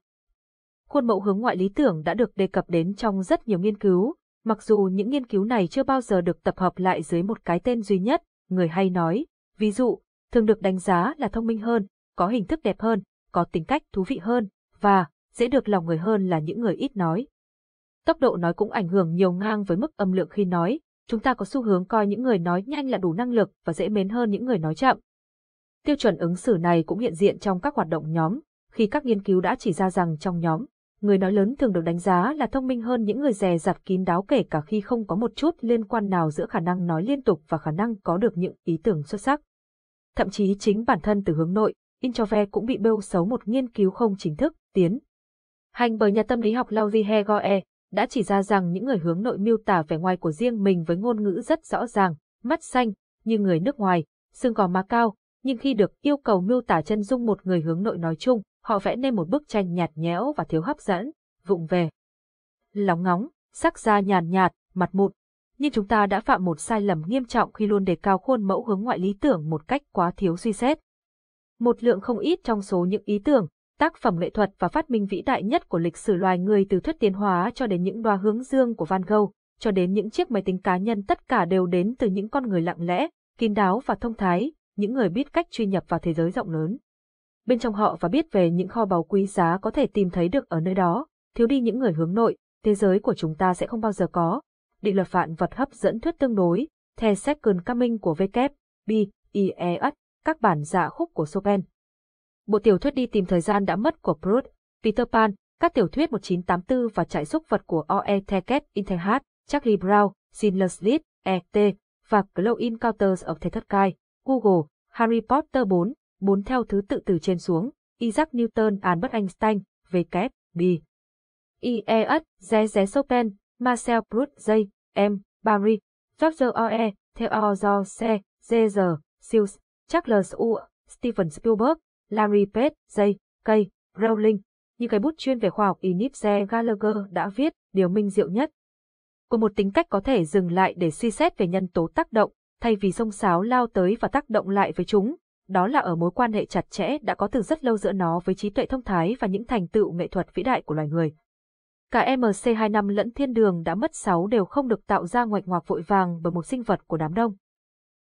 Speaker 1: Khuôn mẫu hướng ngoại lý tưởng đã được đề cập đến trong rất nhiều nghiên cứu, Mặc dù những nghiên cứu này chưa bao giờ được tập hợp lại dưới một cái tên duy nhất, người hay nói, ví dụ, thường được đánh giá là thông minh hơn, có hình thức đẹp hơn, có tính cách thú vị hơn, và dễ được lòng người hơn là những người ít nói. Tốc độ nói cũng ảnh hưởng nhiều ngang với mức âm lượng khi nói, chúng ta có xu hướng coi những người nói nhanh là đủ năng lực và dễ mến hơn những người nói chậm. Tiêu chuẩn ứng xử này cũng hiện diện trong các hoạt động nhóm, khi các nghiên cứu đã chỉ ra rằng trong nhóm, người nói lớn thường được đánh giá là thông minh hơn những người dè dặt kín đáo kể cả khi không có một chút liên quan nào giữa khả năng nói liên tục và khả năng có được những ý tưởng xuất sắc. Thậm chí chính bản thân từ hướng nội, introvert cũng bị bêu xấu một nghiên cứu không chính thức, tiến. Hành bởi nhà tâm lý học Laurie Hegoe đã chỉ ra rằng những người hướng nội miêu tả vẻ ngoài của riêng mình với ngôn ngữ rất rõ ràng, mắt xanh, như người nước ngoài, xương gò má cao, nhưng khi được yêu cầu miêu tả chân dung một người hướng nội nói chung, họ vẽ nên một bức tranh nhạt nhẽo và thiếu hấp dẫn, vụng về. Lóng ngóng, sắc da nhàn nhạt, mặt mụn. Nhưng chúng ta đã phạm một sai lầm nghiêm trọng khi luôn đề cao khuôn mẫu hướng ngoại lý tưởng một cách quá thiếu suy xét. Một lượng không ít trong số những ý tưởng, tác phẩm nghệ thuật và phát minh vĩ đại nhất của lịch sử loài người từ thuyết tiến hóa cho đến những đoá hướng dương của Van Gogh, cho đến những chiếc máy tính cá nhân tất cả đều đến từ những con người lặng lẽ, kín đáo và thông thái, những người biết cách truy nhập vào thế giới rộng lớn bên trong họ và biết về những kho báu quý giá có thể tìm thấy được ở nơi đó, thiếu đi những người hướng nội, thế giới của chúng ta sẽ không bao giờ có. Định luật vạn vật hấp dẫn thuyết tương đối, The Second Coming của W. B. I. E. S. Các bản dạ khúc của Chopin. Bộ tiểu thuyết đi tìm thời gian đã mất của Proust, Peter Pan, các tiểu thuyết 1984 và trại xúc vật của O.E. Theket Interhat, Charlie Brown, Schindler's List, E.T. và Glowing Counters of the Third Guy, Google, Harry Potter 4, bốn theo thứ tự từ trên xuống, Isaac Newton Albert Einstein, V. Kép, B. IES, Zé Chopin, Marcel Proust J, M, Barry, George O.E., Theodore C., J.R., Seals, Charles U., Stephen Spielberg, Larry Page, J, K, Rowling, Như cái bút chuyên về khoa học Inipse Gallagher đã viết điều minh diệu nhất. Của một tính cách có thể dừng lại để suy xét về nhân tố tác động, thay vì sông sáo lao tới và tác động lại với chúng, đó là ở mối quan hệ chặt chẽ đã có từ rất lâu giữa nó với trí tuệ thông thái và những thành tựu nghệ thuật vĩ đại của loài người. Cả MC25 lẫn thiên đường đã mất sáu đều không được tạo ra ngoạch ngoạc vội vàng bởi một sinh vật của đám đông.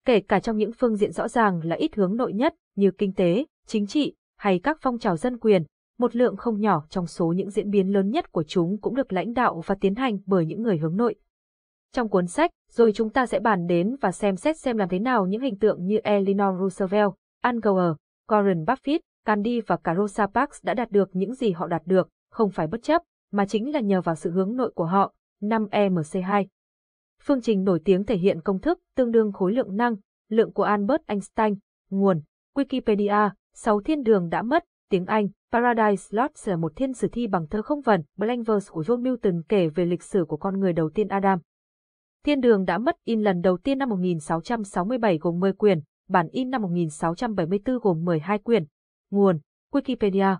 Speaker 1: Kể cả trong những phương diện rõ ràng là ít hướng nội nhất như kinh tế, chính trị hay các phong trào dân quyền, một lượng không nhỏ trong số những diễn biến lớn nhất của chúng cũng được lãnh đạo và tiến hành bởi những người hướng nội. Trong cuốn sách, rồi chúng ta sẽ bàn đến và xem xét xem làm thế nào những hình tượng như Eleanor Roosevelt, Al Gore, Warren Buffett, Candy và cả Rosa Parks đã đạt được những gì họ đạt được, không phải bất chấp, mà chính là nhờ vào sự hướng nội của họ, 5EMC2. Phương trình nổi tiếng thể hiện công thức tương đương khối lượng năng, lượng của Albert Einstein, nguồn, Wikipedia, sáu thiên đường đã mất, tiếng Anh, Paradise Lost là một thiên sử thi bằng thơ không vần, blank verse của John Milton kể về lịch sử của con người đầu tiên Adam. Thiên đường đã mất in lần đầu tiên năm 1667 gồm 10 quyển, bản in năm 1674 gồm 12 quyển. Nguồn, Wikipedia.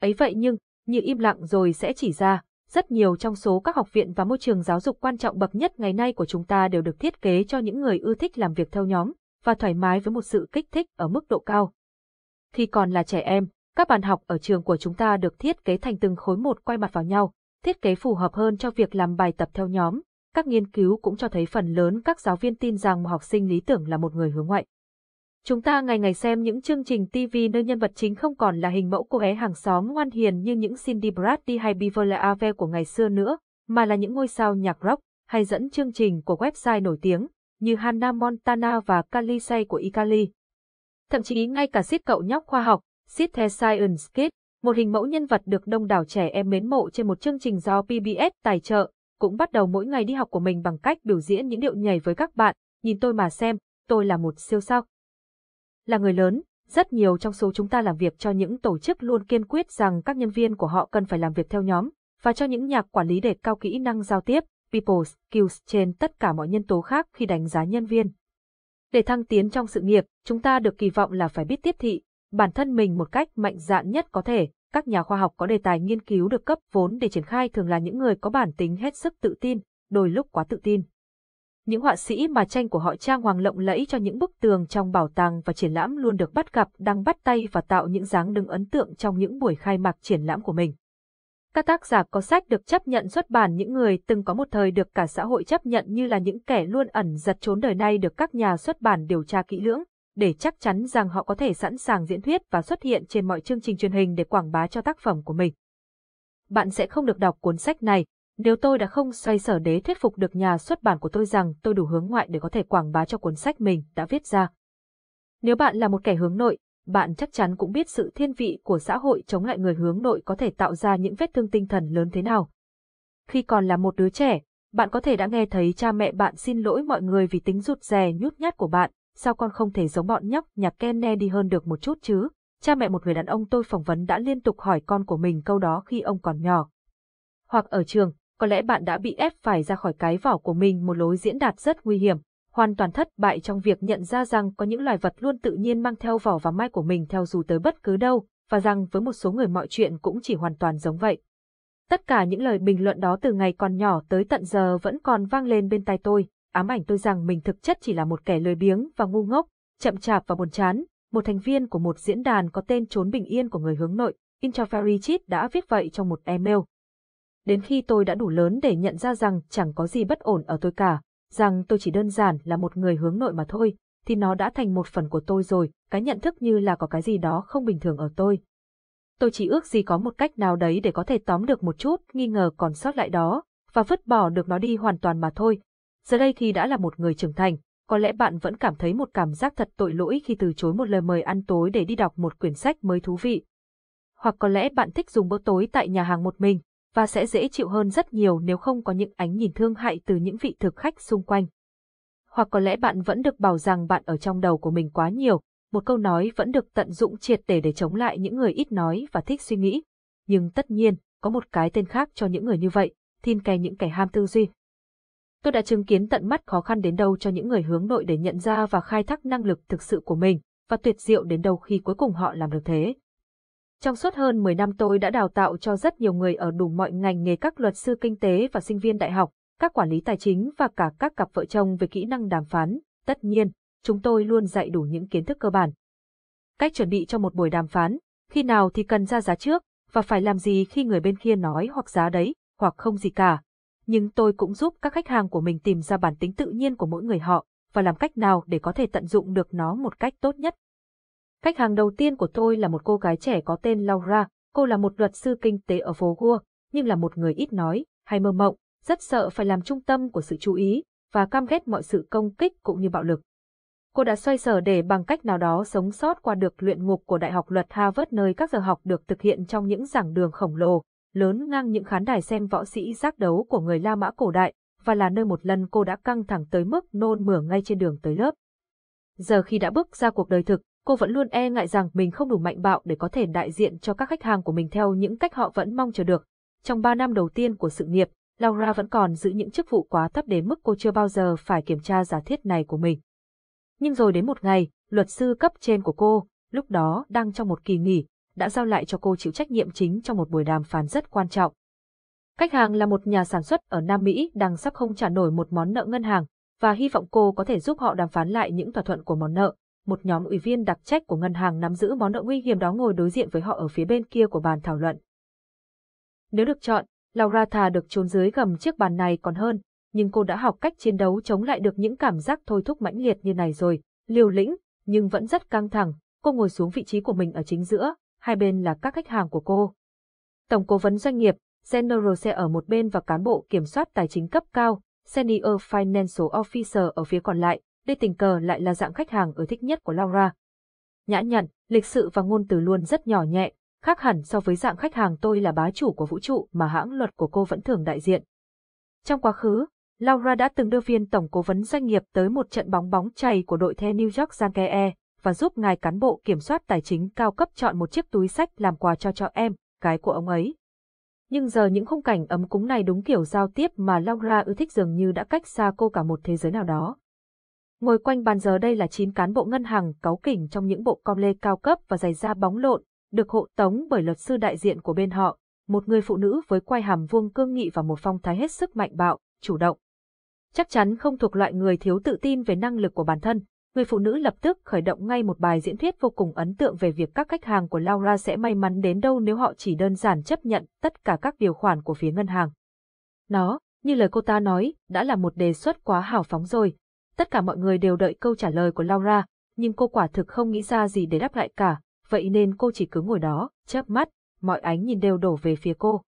Speaker 1: Ấy vậy nhưng, như im lặng rồi sẽ chỉ ra, rất nhiều trong số các học viện và môi trường giáo dục quan trọng bậc nhất ngày nay của chúng ta đều được thiết kế cho những người ưa thích làm việc theo nhóm và thoải mái với một sự kích thích ở mức độ cao. Khi còn là trẻ em, các bàn học ở trường của chúng ta được thiết kế thành từng khối một quay mặt vào nhau, thiết kế phù hợp hơn cho việc làm bài tập theo nhóm. Các nghiên cứu cũng cho thấy phần lớn các giáo viên tin rằng một học sinh lý tưởng là một người hướng ngoại. Chúng ta ngày ngày xem những chương trình TV nơi nhân vật chính không còn là hình mẫu cô bé hàng xóm ngoan hiền như những Cindy Bradley hay Beverly Ave của ngày xưa nữa, mà là những ngôi sao nhạc rock hay dẫn chương trình của website nổi tiếng như Hannah Montana và Carly Say của Icali. Thậm chí ngay cả siết cậu nhóc khoa học, siết The Science Kid, một hình mẫu nhân vật được đông đảo trẻ em mến mộ trên một chương trình do PBS tài trợ, cũng bắt đầu mỗi ngày đi học của mình bằng cách biểu diễn những điệu nhảy với các bạn, nhìn tôi mà xem, tôi là một siêu sao là người lớn, rất nhiều trong số chúng ta làm việc cho những tổ chức luôn kiên quyết rằng các nhân viên của họ cần phải làm việc theo nhóm, và cho những nhà quản lý để cao kỹ năng giao tiếp, people skills trên tất cả mọi nhân tố khác khi đánh giá nhân viên. Để thăng tiến trong sự nghiệp, chúng ta được kỳ vọng là phải biết tiếp thị, bản thân mình một cách mạnh dạn nhất có thể. Các nhà khoa học có đề tài nghiên cứu được cấp vốn để triển khai thường là những người có bản tính hết sức tự tin, đôi lúc quá tự tin. Những họa sĩ mà tranh của họ trang hoàng lộng lẫy cho những bức tường trong bảo tàng và triển lãm luôn được bắt gặp đang bắt tay và tạo những dáng đứng ấn tượng trong những buổi khai mạc triển lãm của mình. Các tác giả có sách được chấp nhận xuất bản những người từng có một thời được cả xã hội chấp nhận như là những kẻ luôn ẩn giật trốn đời nay được các nhà xuất bản điều tra kỹ lưỡng, để chắc chắn rằng họ có thể sẵn sàng diễn thuyết và xuất hiện trên mọi chương trình truyền hình để quảng bá cho tác phẩm của mình. Bạn sẽ không được đọc cuốn sách này nếu tôi đã không xoay sở đế thuyết phục được nhà xuất bản của tôi rằng tôi đủ hướng ngoại để có thể quảng bá cho cuốn sách mình đã viết ra. Nếu bạn là một kẻ hướng nội, bạn chắc chắn cũng biết sự thiên vị của xã hội chống lại người hướng nội có thể tạo ra những vết thương tinh thần lớn thế nào. Khi còn là một đứa trẻ, bạn có thể đã nghe thấy cha mẹ bạn xin lỗi mọi người vì tính rụt rè nhút nhát của bạn, sao con không thể giống bọn nhóc nhạc ne đi hơn được một chút chứ? Cha mẹ một người đàn ông tôi phỏng vấn đã liên tục hỏi con của mình câu đó khi ông còn nhỏ. Hoặc ở trường, có lẽ bạn đã bị ép phải ra khỏi cái vỏ của mình một lối diễn đạt rất nguy hiểm, hoàn toàn thất bại trong việc nhận ra rằng có những loài vật luôn tự nhiên mang theo vỏ và mai của mình theo dù tới bất cứ đâu, và rằng với một số người mọi chuyện cũng chỉ hoàn toàn giống vậy. Tất cả những lời bình luận đó từ ngày còn nhỏ tới tận giờ vẫn còn vang lên bên tai tôi, ám ảnh tôi rằng mình thực chất chỉ là một kẻ lười biếng và ngu ngốc, chậm chạp và buồn chán, một thành viên của một diễn đàn có tên trốn bình yên của người hướng nội, Intraferry Chit đã viết vậy trong một email đến khi tôi đã đủ lớn để nhận ra rằng chẳng có gì bất ổn ở tôi cả, rằng tôi chỉ đơn giản là một người hướng nội mà thôi, thì nó đã thành một phần của tôi rồi, cái nhận thức như là có cái gì đó không bình thường ở tôi. Tôi chỉ ước gì có một cách nào đấy để có thể tóm được một chút nghi ngờ còn sót lại đó, và vứt bỏ được nó đi hoàn toàn mà thôi. Giờ đây thì đã là một người trưởng thành, có lẽ bạn vẫn cảm thấy một cảm giác thật tội lỗi khi từ chối một lời mời ăn tối để đi đọc một quyển sách mới thú vị. Hoặc có lẽ bạn thích dùng bữa tối tại nhà hàng một mình, và sẽ dễ chịu hơn rất nhiều nếu không có những ánh nhìn thương hại từ những vị thực khách xung quanh. Hoặc có lẽ bạn vẫn được bảo rằng bạn ở trong đầu của mình quá nhiều, một câu nói vẫn được tận dụng triệt để để chống lại những người ít nói và thích suy nghĩ. Nhưng tất nhiên, có một cái tên khác cho những người như vậy, thiên kè những kẻ ham tư duy. Tôi đã chứng kiến tận mắt khó khăn đến đâu cho những người hướng nội để nhận ra và khai thác năng lực thực sự của mình, và tuyệt diệu đến đâu khi cuối cùng họ làm được thế. Trong suốt hơn 10 năm tôi đã đào tạo cho rất nhiều người ở đủ mọi ngành nghề các luật sư kinh tế và sinh viên đại học, các quản lý tài chính và cả các cặp vợ chồng về kỹ năng đàm phán. Tất nhiên, chúng tôi luôn dạy đủ những kiến thức cơ bản. Cách chuẩn bị cho một buổi đàm phán, khi nào thì cần ra giá trước, và phải làm gì khi người bên kia nói hoặc giá đấy, hoặc không gì cả. Nhưng tôi cũng giúp các khách hàng của mình tìm ra bản tính tự nhiên của mỗi người họ, và làm cách nào để có thể tận dụng được nó một cách tốt nhất. Khách hàng đầu tiên của tôi là một cô gái trẻ có tên Laura, cô là một luật sư kinh tế ở phố Gua, nhưng là một người ít nói, hay mơ mộng, rất sợ phải làm trung tâm của sự chú ý và cam ghét mọi sự công kích cũng như bạo lực. Cô đã xoay sở để bằng cách nào đó sống sót qua được luyện ngục của Đại học luật Harvard nơi các giờ học được thực hiện trong những giảng đường khổng lồ, lớn ngang những khán đài xem võ sĩ giác đấu của người La Mã cổ đại, và là nơi một lần cô đã căng thẳng tới mức nôn mửa ngay trên đường tới lớp. Giờ khi đã bước ra cuộc đời thực, cô vẫn luôn e ngại rằng mình không đủ mạnh bạo để có thể đại diện cho các khách hàng của mình theo những cách họ vẫn mong chờ được. Trong 3 năm đầu tiên của sự nghiệp, Laura vẫn còn giữ những chức vụ quá thấp đến mức cô chưa bao giờ phải kiểm tra giả thiết này của mình. Nhưng rồi đến một ngày, luật sư cấp trên của cô, lúc đó đang trong một kỳ nghỉ, đã giao lại cho cô chịu trách nhiệm chính trong một buổi đàm phán rất quan trọng. Khách hàng là một nhà sản xuất ở Nam Mỹ đang sắp không trả nổi một món nợ ngân hàng và hy vọng cô có thể giúp họ đàm phán lại những thỏa thuận của món nợ một nhóm ủy viên đặc trách của ngân hàng nắm giữ món nợ nguy hiểm đó ngồi đối diện với họ ở phía bên kia của bàn thảo luận. Nếu được chọn, Laura thà được trốn dưới gầm chiếc bàn này còn hơn, nhưng cô đã học cách chiến đấu chống lại được những cảm giác thôi thúc mãnh liệt như này rồi, liều lĩnh, nhưng vẫn rất căng thẳng, cô ngồi xuống vị trí của mình ở chính giữa, hai bên là các khách hàng của cô. Tổng cố vấn doanh nghiệp, Generose ở một bên và cán bộ kiểm soát tài chính cấp cao, Senior Financial Officer ở phía còn lại, đây tình cờ lại là dạng khách hàng ưa thích nhất của Laura. Nhã nhặn, lịch sự và ngôn từ luôn rất nhỏ nhẹ, khác hẳn so với dạng khách hàng tôi là bá chủ của vũ trụ mà hãng luật của cô vẫn thường đại diện. Trong quá khứ, Laura đã từng đưa viên tổng cố vấn doanh nghiệp tới một trận bóng bóng chày của đội The New York Yankee -E và giúp ngài cán bộ kiểm soát tài chính cao cấp chọn một chiếc túi sách làm quà cho cho em, cái của ông ấy. Nhưng giờ những khung cảnh ấm cúng này đúng kiểu giao tiếp mà Laura ưa thích dường như đã cách xa cô cả một thế giới nào đó. Ngồi quanh bàn giờ đây là 9 cán bộ ngân hàng cáu kỉnh trong những bộ com lê cao cấp và giày da bóng lộn, được hộ tống bởi luật sư đại diện của bên họ, một người phụ nữ với quai hàm vuông cương nghị và một phong thái hết sức mạnh bạo, chủ động. Chắc chắn không thuộc loại người thiếu tự tin về năng lực của bản thân, người phụ nữ lập tức khởi động ngay một bài diễn thuyết vô cùng ấn tượng về việc các khách hàng của Laura sẽ may mắn đến đâu nếu họ chỉ đơn giản chấp nhận tất cả các điều khoản của phía ngân hàng. Nó, như lời cô ta nói, đã là một đề xuất quá hào phóng rồi, Tất cả mọi người đều đợi câu trả lời của Laura, nhưng cô quả thực không nghĩ ra gì để đáp lại cả, vậy nên cô chỉ cứ ngồi đó, chớp mắt, mọi ánh nhìn đều đổ về phía cô.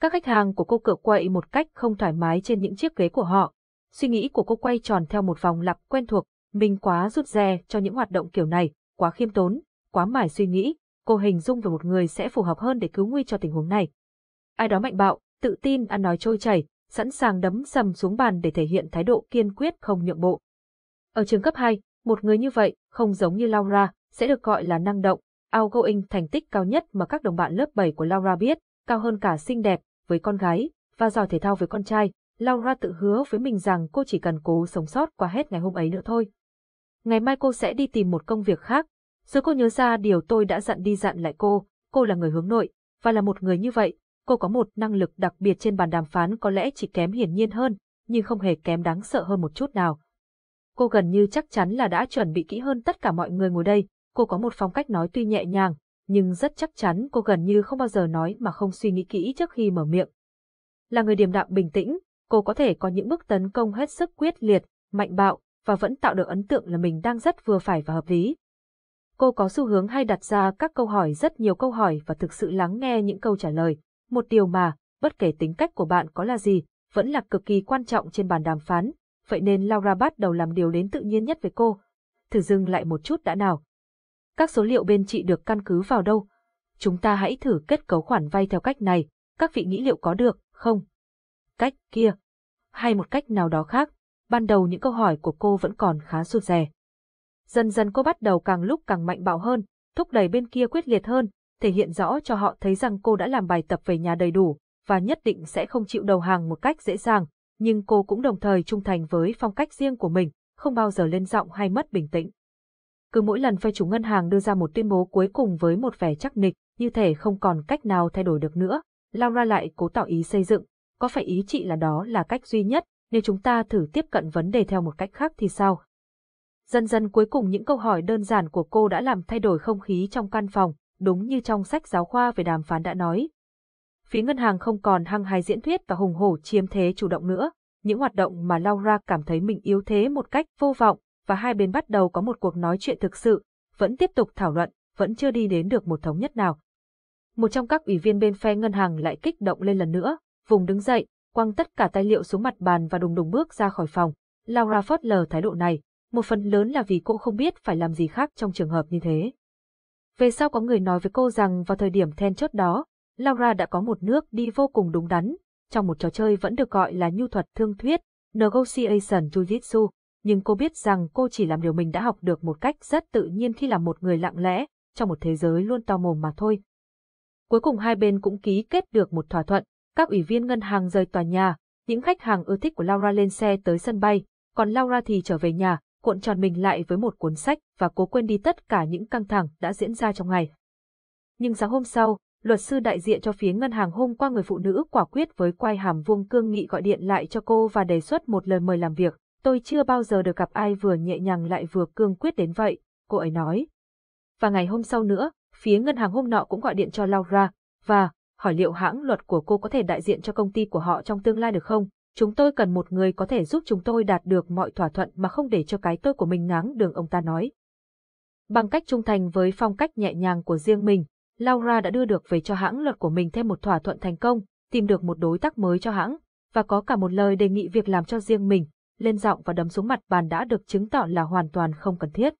Speaker 1: Các khách hàng của cô cựa quậy một cách không thoải mái trên những chiếc ghế của họ. Suy nghĩ của cô quay tròn theo một vòng lặp quen thuộc, mình quá rút rè cho những hoạt động kiểu này, quá khiêm tốn, quá mải suy nghĩ, cô hình dung về một người sẽ phù hợp hơn để cứu nguy cho tình huống này. Ai đó mạnh bạo, tự tin ăn nói trôi chảy, sẵn sàng đấm sầm xuống bàn để thể hiện thái độ kiên quyết không nhượng bộ. Ở trường cấp 2, một người như vậy, không giống như Laura, sẽ được gọi là năng động, outgoing thành tích cao nhất mà các đồng bạn lớp 7 của Laura biết, cao hơn cả xinh đẹp với con gái và giỏi thể thao với con trai. Laura tự hứa với mình rằng cô chỉ cần cố sống sót qua hết ngày hôm ấy nữa thôi. Ngày mai cô sẽ đi tìm một công việc khác. Rồi cô nhớ ra điều tôi đã dặn đi dặn lại cô, cô là người hướng nội, và là một người như vậy, cô có một năng lực đặc biệt trên bàn đàm phán có lẽ chỉ kém hiển nhiên hơn, nhưng không hề kém đáng sợ hơn một chút nào. Cô gần như chắc chắn là đã chuẩn bị kỹ hơn tất cả mọi người ngồi đây, cô có một phong cách nói tuy nhẹ nhàng, nhưng rất chắc chắn cô gần như không bao giờ nói mà không suy nghĩ kỹ trước khi mở miệng. Là người điềm đạm bình tĩnh, cô có thể có những bước tấn công hết sức quyết liệt, mạnh bạo, và vẫn tạo được ấn tượng là mình đang rất vừa phải và hợp lý. Cô có xu hướng hay đặt ra các câu hỏi rất nhiều câu hỏi và thực sự lắng nghe những câu trả lời. Một điều mà, bất kể tính cách của bạn có là gì, vẫn là cực kỳ quan trọng trên bàn đàm phán, vậy nên Laura bắt đầu làm điều đến tự nhiên nhất với cô. Thử dừng lại một chút đã nào. Các số liệu bên chị được căn cứ vào đâu? Chúng ta hãy thử kết cấu khoản vay theo cách này, các vị nghĩ liệu có được, không? Cách kia. Hay một cách nào đó khác, ban đầu những câu hỏi của cô vẫn còn khá suột rè. Dần dần cô bắt đầu càng lúc càng mạnh bạo hơn, thúc đẩy bên kia quyết liệt hơn, thể hiện rõ cho họ thấy rằng cô đã làm bài tập về nhà đầy đủ, và nhất định sẽ không chịu đầu hàng một cách dễ dàng, nhưng cô cũng đồng thời trung thành với phong cách riêng của mình, không bao giờ lên giọng hay mất bình tĩnh. Cứ mỗi lần phê chủ ngân hàng đưa ra một tuyên bố cuối cùng với một vẻ chắc nịch, như thể không còn cách nào thay đổi được nữa, Laura lại cố tạo ý xây dựng, có phải ý chị là đó là cách duy nhất, nếu chúng ta thử tiếp cận vấn đề theo một cách khác thì sao? Dần dần cuối cùng những câu hỏi đơn giản của cô đã làm thay đổi không khí trong căn phòng, đúng như trong sách giáo khoa về đàm phán đã nói. Phía ngân hàng không còn hăng hái diễn thuyết và hùng hổ chiếm thế chủ động nữa, những hoạt động mà Laura cảm thấy mình yếu thế một cách vô vọng và hai bên bắt đầu có một cuộc nói chuyện thực sự, vẫn tiếp tục thảo luận, vẫn chưa đi đến được một thống nhất nào. Một trong các ủy viên bên phe ngân hàng lại kích động lên lần nữa, vùng đứng dậy, quăng tất cả tài liệu xuống mặt bàn và đùng đùng bước ra khỏi phòng. Laura phớt lờ thái độ này, một phần lớn là vì cô không biết phải làm gì khác trong trường hợp như thế. Về sau có người nói với cô rằng vào thời điểm then chốt đó, Laura đã có một nước đi vô cùng đúng đắn, trong một trò chơi vẫn được gọi là nhu thuật thương thuyết, negotiation jiu nhưng cô biết rằng cô chỉ làm điều mình đã học được một cách rất tự nhiên khi là một người lặng lẽ, trong một thế giới luôn to mồm mà thôi. Cuối cùng hai bên cũng ký kết được một thỏa thuận, các ủy viên ngân hàng rời tòa nhà, những khách hàng ưa thích của Laura lên xe tới sân bay, còn Laura thì trở về nhà, cuộn tròn mình lại với một cuốn sách và cố quên đi tất cả những căng thẳng đã diễn ra trong ngày. Nhưng sáng hôm sau, luật sư đại diện cho phía ngân hàng hôm qua người phụ nữ quả quyết với quai hàm vuông cương nghị gọi điện lại cho cô và đề xuất một lời mời làm việc. Tôi chưa bao giờ được gặp ai vừa nhẹ nhàng lại vừa cương quyết đến vậy, cô ấy nói. Và ngày hôm sau nữa, phía ngân hàng hôm nọ cũng gọi điện cho Laura và hỏi liệu hãng luật của cô có thể đại diện cho công ty của họ trong tương lai được không chúng tôi cần một người có thể giúp chúng tôi đạt được mọi thỏa thuận mà không để cho cái tôi của mình ngáng đường ông ta nói. Bằng cách trung thành với phong cách nhẹ nhàng của riêng mình, Laura đã đưa được về cho hãng luật của mình thêm một thỏa thuận thành công, tìm được một đối tác mới cho hãng, và có cả một lời đề nghị việc làm cho riêng mình, lên giọng và đấm xuống mặt bàn đã được chứng tỏ là hoàn toàn không cần thiết.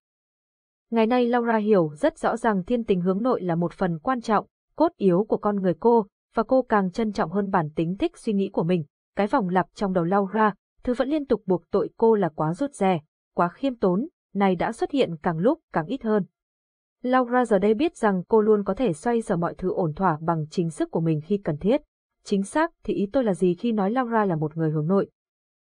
Speaker 1: Ngày nay Laura hiểu rất rõ rằng thiên tình hướng nội là một phần quan trọng, cốt yếu của con người cô, và cô càng trân trọng hơn bản tính thích suy nghĩ của mình cái vòng lặp trong đầu Laura, thứ vẫn liên tục buộc tội cô là quá rút rè, quá khiêm tốn, này đã xuất hiện càng lúc càng ít hơn. Laura giờ đây biết rằng cô luôn có thể xoay sở mọi thứ ổn thỏa bằng chính sức của mình khi cần thiết. Chính xác thì ý tôi là gì khi nói Laura là một người hướng nội.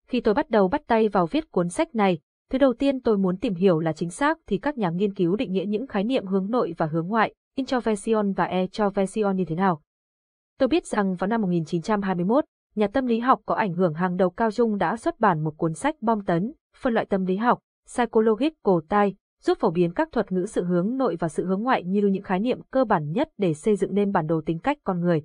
Speaker 1: Khi tôi bắt đầu bắt tay vào viết cuốn sách này, thứ đầu tiên tôi muốn tìm hiểu là chính xác thì các nhà nghiên cứu định nghĩa những khái niệm hướng nội và hướng ngoại, introversion và extroversion như thế nào. Tôi biết rằng vào năm 1921, nhà tâm lý học có ảnh hưởng hàng đầu Cao Dung đã xuất bản một cuốn sách bom tấn, phân loại tâm lý học, cổ tai, giúp phổ biến các thuật ngữ sự hướng nội và sự hướng ngoại như những khái niệm cơ bản nhất để xây dựng nên bản đồ tính cách con người.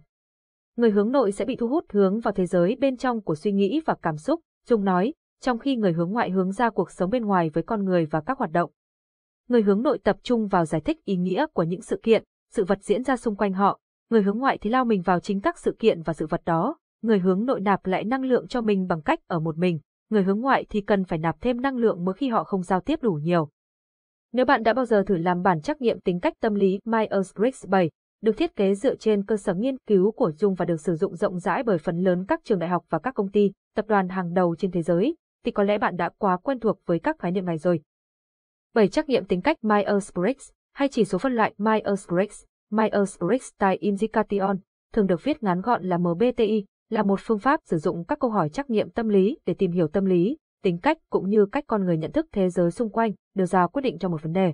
Speaker 1: Người hướng nội sẽ bị thu hút hướng vào thế giới bên trong của suy nghĩ và cảm xúc, Dung nói, trong khi người hướng ngoại hướng ra cuộc sống bên ngoài với con người và các hoạt động. Người hướng nội tập trung vào giải thích ý nghĩa của những sự kiện, sự vật diễn ra xung quanh họ, người hướng ngoại thì lao mình vào chính các sự kiện và sự vật đó, người hướng nội nạp lại năng lượng cho mình bằng cách ở một mình, người hướng ngoại thì cần phải nạp thêm năng lượng mỗi khi họ không giao tiếp đủ nhiều. Nếu bạn đã bao giờ thử làm bản trắc nghiệm tính cách tâm lý Myers-Briggs 7, được thiết kế dựa trên cơ sở nghiên cứu của Jung và được sử dụng rộng rãi bởi phần lớn các trường đại học và các công ty, tập đoàn hàng đầu trên thế giới, thì có lẽ bạn đã quá quen thuộc với các khái niệm này rồi. 7 trắc nghiệm tính cách Myers-Briggs hay chỉ số phân loại Myers-Briggs, Myers-Briggs Type Indication, thường được viết ngắn gọn là MBTI, là một phương pháp sử dụng các câu hỏi trắc nghiệm tâm lý để tìm hiểu tâm lý, tính cách cũng như cách con người nhận thức thế giới xung quanh, đưa ra quyết định cho một vấn đề.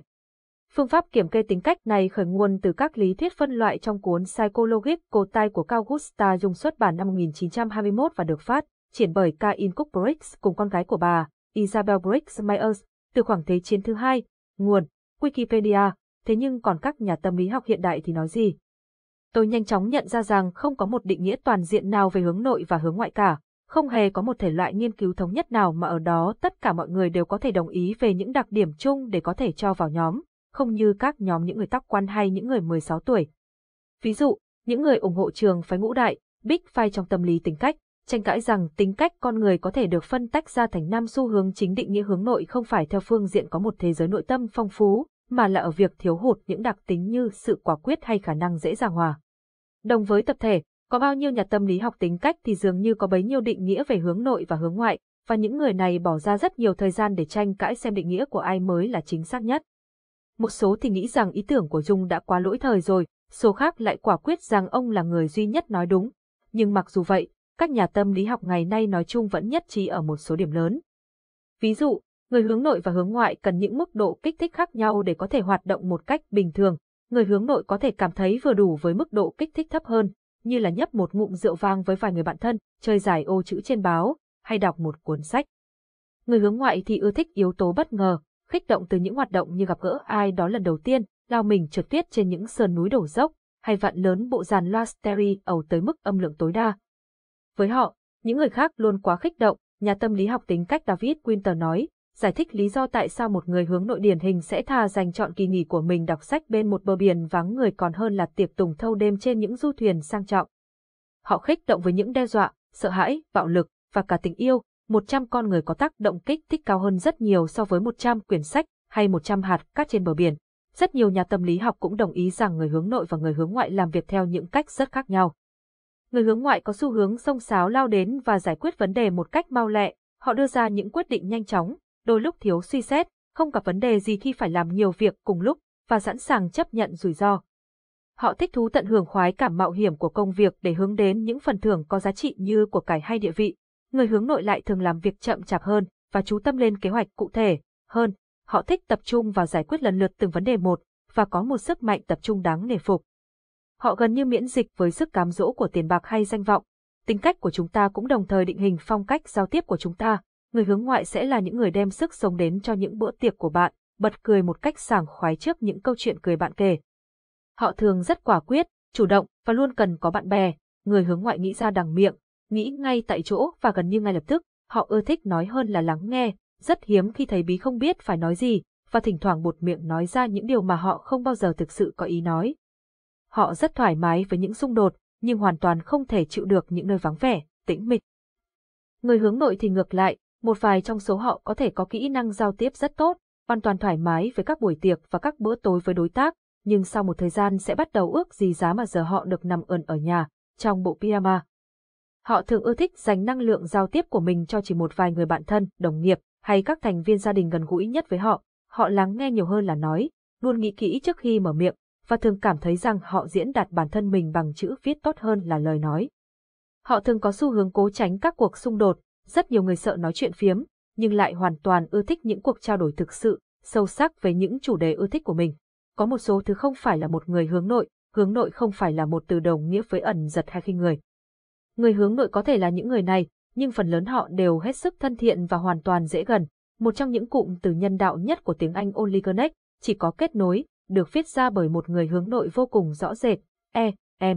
Speaker 1: Phương pháp kiểm kê tính cách này khởi nguồn từ các lý thuyết phân loại trong cuốn Psychological Type của Carl Gustav Jung xuất bản năm 1921 và được phát, triển bởi Kain Cook Briggs cùng con gái của bà, Isabel Briggs Myers, từ khoảng Thế chiến thứ hai. Nguồn, Wikipedia, thế nhưng còn các nhà tâm lý học hiện đại thì nói gì? tôi nhanh chóng nhận ra rằng không có một định nghĩa toàn diện nào về hướng nội và hướng ngoại cả, không hề có một thể loại nghiên cứu thống nhất nào mà ở đó tất cả mọi người đều có thể đồng ý về những đặc điểm chung để có thể cho vào nhóm, không như các nhóm những người tóc quan hay những người 16 tuổi. Ví dụ, những người ủng hộ trường phái ngũ đại, big five trong tâm lý tính cách, tranh cãi rằng tính cách con người có thể được phân tách ra thành năm xu hướng chính định nghĩa hướng nội không phải theo phương diện có một thế giới nội tâm phong phú, mà là ở việc thiếu hụt những đặc tính như sự quả quyết hay khả năng dễ dàng hòa. Đồng với tập thể, có bao nhiêu nhà tâm lý học tính cách thì dường như có bấy nhiêu định nghĩa về hướng nội và hướng ngoại, và những người này bỏ ra rất nhiều thời gian để tranh cãi xem định nghĩa của ai mới là chính xác nhất. Một số thì nghĩ rằng ý tưởng của Dung đã quá lỗi thời rồi, số khác lại quả quyết rằng ông là người duy nhất nói đúng. Nhưng mặc dù vậy, các nhà tâm lý học ngày nay nói chung vẫn nhất trí ở một số điểm lớn. Ví dụ, người hướng nội và hướng ngoại cần những mức độ kích thích khác nhau để có thể hoạt động một cách bình thường, người hướng nội có thể cảm thấy vừa đủ với mức độ kích thích thấp hơn, như là nhấp một ngụm rượu vang với vài người bạn thân, chơi giải ô chữ trên báo, hay đọc một cuốn sách. Người hướng ngoại thì ưa thích yếu tố bất ngờ, khích động từ những hoạt động như gặp gỡ ai đó lần đầu tiên, lao mình trượt tuyết trên những sườn núi đổ dốc, hay vặn lớn bộ dàn loa stereo ẩu tới mức âm lượng tối đa. Với họ, những người khác luôn quá khích động, nhà tâm lý học tính cách David Winter nói, giải thích lý do tại sao một người hướng nội điển hình sẽ thà dành chọn kỳ nghỉ của mình đọc sách bên một bờ biển vắng người còn hơn là tiệc tùng thâu đêm trên những du thuyền sang trọng. Họ khích động với những đe dọa, sợ hãi, bạo lực và cả tình yêu, 100 con người có tác động kích thích cao hơn rất nhiều so với 100 quyển sách hay 100 hạt cát trên bờ biển. Rất nhiều nhà tâm lý học cũng đồng ý rằng người hướng nội và người hướng ngoại làm việc theo những cách rất khác nhau. Người hướng ngoại có xu hướng xông xáo lao đến và giải quyết vấn đề một cách mau lẹ, họ đưa ra những quyết định nhanh chóng, đôi lúc thiếu suy xét, không gặp vấn đề gì khi phải làm nhiều việc cùng lúc và sẵn sàng chấp nhận rủi ro. Họ thích thú tận hưởng khoái cảm mạo hiểm của công việc để hướng đến những phần thưởng có giá trị như của cải hay địa vị. Người hướng nội lại thường làm việc chậm chạp hơn và chú tâm lên kế hoạch cụ thể hơn. Họ thích tập trung vào giải quyết lần lượt từng vấn đề một và có một sức mạnh tập trung đáng nể phục. Họ gần như miễn dịch với sức cám dỗ của tiền bạc hay danh vọng. Tính cách của chúng ta cũng đồng thời định hình phong cách giao tiếp của chúng ta người hướng ngoại sẽ là những người đem sức sống đến cho những bữa tiệc của bạn, bật cười một cách sảng khoái trước những câu chuyện cười bạn kể. Họ thường rất quả quyết, chủ động và luôn cần có bạn bè, người hướng ngoại nghĩ ra đằng miệng, nghĩ ngay tại chỗ và gần như ngay lập tức, họ ưa thích nói hơn là lắng nghe, rất hiếm khi thấy bí không biết phải nói gì, và thỉnh thoảng bột miệng nói ra những điều mà họ không bao giờ thực sự có ý nói. Họ rất thoải mái với những xung đột, nhưng hoàn toàn không thể chịu được những nơi vắng vẻ, tĩnh mịch. Người hướng nội thì ngược lại, một vài trong số họ có thể có kỹ năng giao tiếp rất tốt, hoàn toàn thoải mái với các buổi tiệc và các bữa tối với đối tác, nhưng sau một thời gian sẽ bắt đầu ước gì giá mà giờ họ được nằm ườn ở nhà, trong bộ pyjama. Họ thường ưa thích dành năng lượng giao tiếp của mình cho chỉ một vài người bạn thân, đồng nghiệp hay các thành viên gia đình gần gũi nhất với họ. Họ lắng nghe nhiều hơn là nói, luôn nghĩ kỹ trước khi mở miệng và thường cảm thấy rằng họ diễn đạt bản thân mình bằng chữ viết tốt hơn là lời nói. Họ thường có xu hướng cố tránh các cuộc xung đột, rất nhiều người sợ nói chuyện phiếm, nhưng lại hoàn toàn ưa thích những cuộc trao đổi thực sự, sâu sắc về những chủ đề ưa thích của mình. Có một số thứ không phải là một người hướng nội, hướng nội không phải là một từ đồng nghĩa với ẩn giật hay khi người. Người hướng nội có thể là những người này, nhưng phần lớn họ đều hết sức thân thiện và hoàn toàn dễ gần. Một trong những cụm từ nhân đạo nhất của tiếng Anh Only Connect chỉ có kết nối, được viết ra bởi một người hướng nội vô cùng rõ rệt, E, M.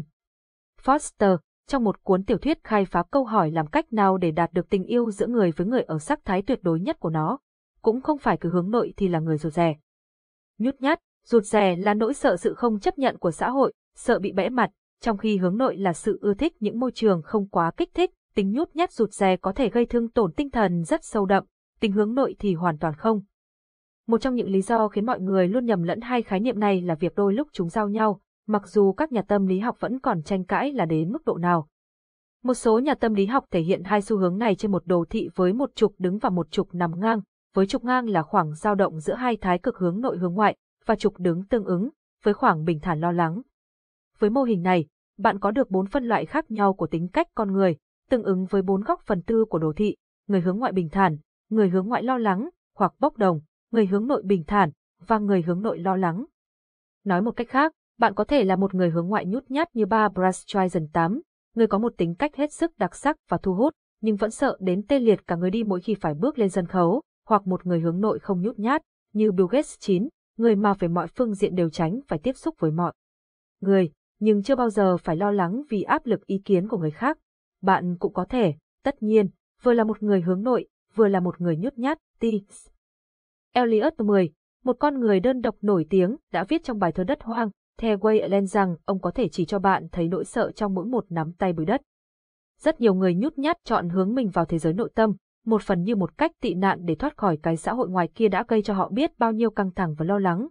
Speaker 1: Foster, trong một cuốn tiểu thuyết khai phá câu hỏi làm cách nào để đạt được tình yêu giữa người với người ở sắc thái tuyệt đối nhất của nó, cũng không phải cứ hướng nội thì là người rụt rè. Nhút nhát, rụt rè là nỗi sợ sự không chấp nhận của xã hội, sợ bị bẽ mặt, trong khi hướng nội là sự ưa thích những môi trường không quá kích thích, tính nhút nhát rụt rè có thể gây thương tổn tinh thần rất sâu đậm, tính hướng nội thì hoàn toàn không. Một trong những lý do khiến mọi người luôn nhầm lẫn hai khái niệm này là việc đôi lúc chúng giao nhau, mặc dù các nhà tâm lý học vẫn còn tranh cãi là đến mức độ nào. Một số nhà tâm lý học thể hiện hai xu hướng này trên một đồ thị với một trục đứng và một trục nằm ngang, với trục ngang là khoảng dao động giữa hai thái cực hướng nội hướng ngoại, và trục đứng tương ứng, với khoảng bình thản lo lắng. Với mô hình này, bạn có được bốn phân loại khác nhau của tính cách con người, tương ứng với bốn góc phần tư của đồ thị, người hướng ngoại bình thản, người hướng ngoại lo lắng, hoặc bốc đồng, người hướng nội bình thản, và người hướng nội lo lắng. Nói một cách khác, bạn có thể là một người hướng ngoại nhút nhát như Barbara Streisand 8, người có một tính cách hết sức đặc sắc và thu hút, nhưng vẫn sợ đến tê liệt cả người đi mỗi khi phải bước lên sân khấu, hoặc một người hướng nội không nhút nhát, như Bill Gates 9, người mà về mọi phương diện đều tránh phải tiếp xúc với mọi người, nhưng chưa bao giờ phải lo lắng vì áp lực ý kiến của người khác. Bạn cũng có thể, tất nhiên, vừa là một người hướng nội, vừa là một người nhút nhát, Tis. Eliot 10, một con người đơn độc nổi tiếng đã viết trong bài thơ đất hoang, The Way Allen rằng ông có thể chỉ cho bạn thấy nỗi sợ trong mỗi một nắm tay bụi đất. Rất nhiều người nhút nhát chọn hướng mình vào thế giới nội tâm, một phần như một cách tị nạn để thoát khỏi cái xã hội ngoài kia đã gây cho họ biết bao nhiêu căng thẳng và lo lắng.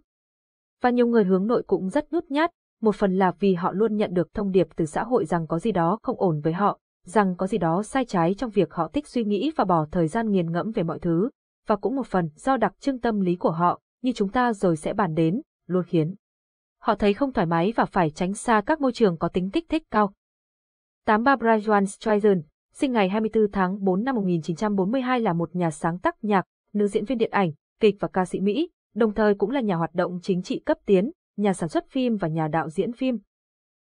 Speaker 1: Và nhiều người hướng nội cũng rất nhút nhát, một phần là vì họ luôn nhận được thông điệp từ xã hội rằng có gì đó không ổn với họ, rằng có gì đó sai trái trong việc họ thích suy nghĩ và bỏ thời gian nghiền ngẫm về mọi thứ, và cũng một phần do đặc trưng tâm lý của họ, như chúng ta rồi sẽ bàn đến, luôn khiến họ thấy không thoải mái và phải tránh xa các môi trường có tính kích thích cao. 83 Brian Streisand, sinh ngày 24 tháng 4 năm 1942 là một nhà sáng tác nhạc, nữ diễn viên điện ảnh, kịch và ca sĩ Mỹ, đồng thời cũng là nhà hoạt động chính trị cấp tiến, nhà sản xuất phim và nhà đạo diễn phim.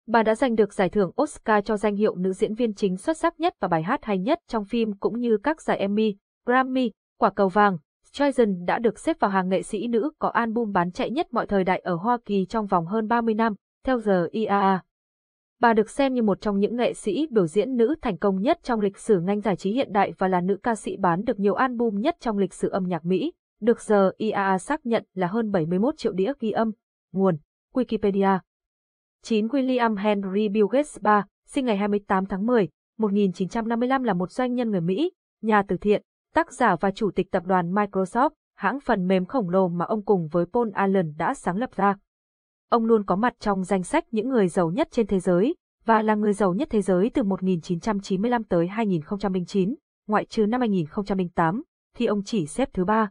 Speaker 1: Bà đã giành được giải thưởng Oscar cho danh hiệu nữ diễn viên chính xuất sắc nhất và bài hát hay nhất trong phim cũng như các giải Emmy, Grammy, Quả cầu vàng, Troyzen đã được xếp vào hàng nghệ sĩ nữ có album bán chạy nhất mọi thời đại ở Hoa Kỳ trong vòng hơn 30 năm, theo giờ IAA. Bà được xem như một trong những nghệ sĩ biểu diễn nữ thành công nhất trong lịch sử ngành giải trí hiện đại và là nữ ca sĩ bán được nhiều album nhất trong lịch sử âm nhạc Mỹ, được giờ IAA xác nhận là hơn 71 triệu đĩa ghi âm. Nguồn Wikipedia 9. William Henry Bill Gates III, sinh ngày 28 tháng 10, 1955 là một doanh nhân người Mỹ, nhà từ thiện, tác giả và chủ tịch tập đoàn Microsoft, hãng phần mềm khổng lồ mà ông cùng với Paul Allen đã sáng lập ra. Ông luôn có mặt trong danh sách những người giàu nhất trên thế giới và là người giàu nhất thế giới từ 1995 tới 2009, ngoại trừ năm 2008, thì ông chỉ xếp thứ ba.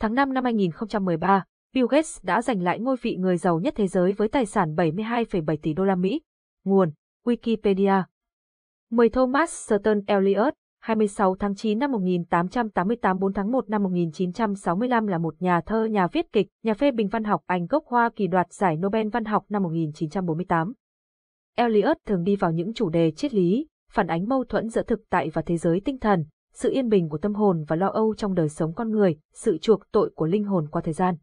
Speaker 1: Tháng 5 năm 2013, Bill Gates đã giành lại ngôi vị người giàu nhất thế giới với tài sản 72,7 tỷ đô la Mỹ. Nguồn: Wikipedia. 10 Thomas Sutton Elliot, 26 tháng 9 năm 1888 4 tháng 1 năm 1965 là một nhà thơ, nhà viết kịch, nhà phê bình văn học Anh gốc Hoa Kỳ đoạt giải Nobel văn học năm 1948. Eliot thường đi vào những chủ đề triết lý, phản ánh mâu thuẫn giữa thực tại và thế giới tinh thần, sự yên bình của tâm hồn và lo âu trong đời sống con người, sự chuộc tội của linh hồn qua thời gian.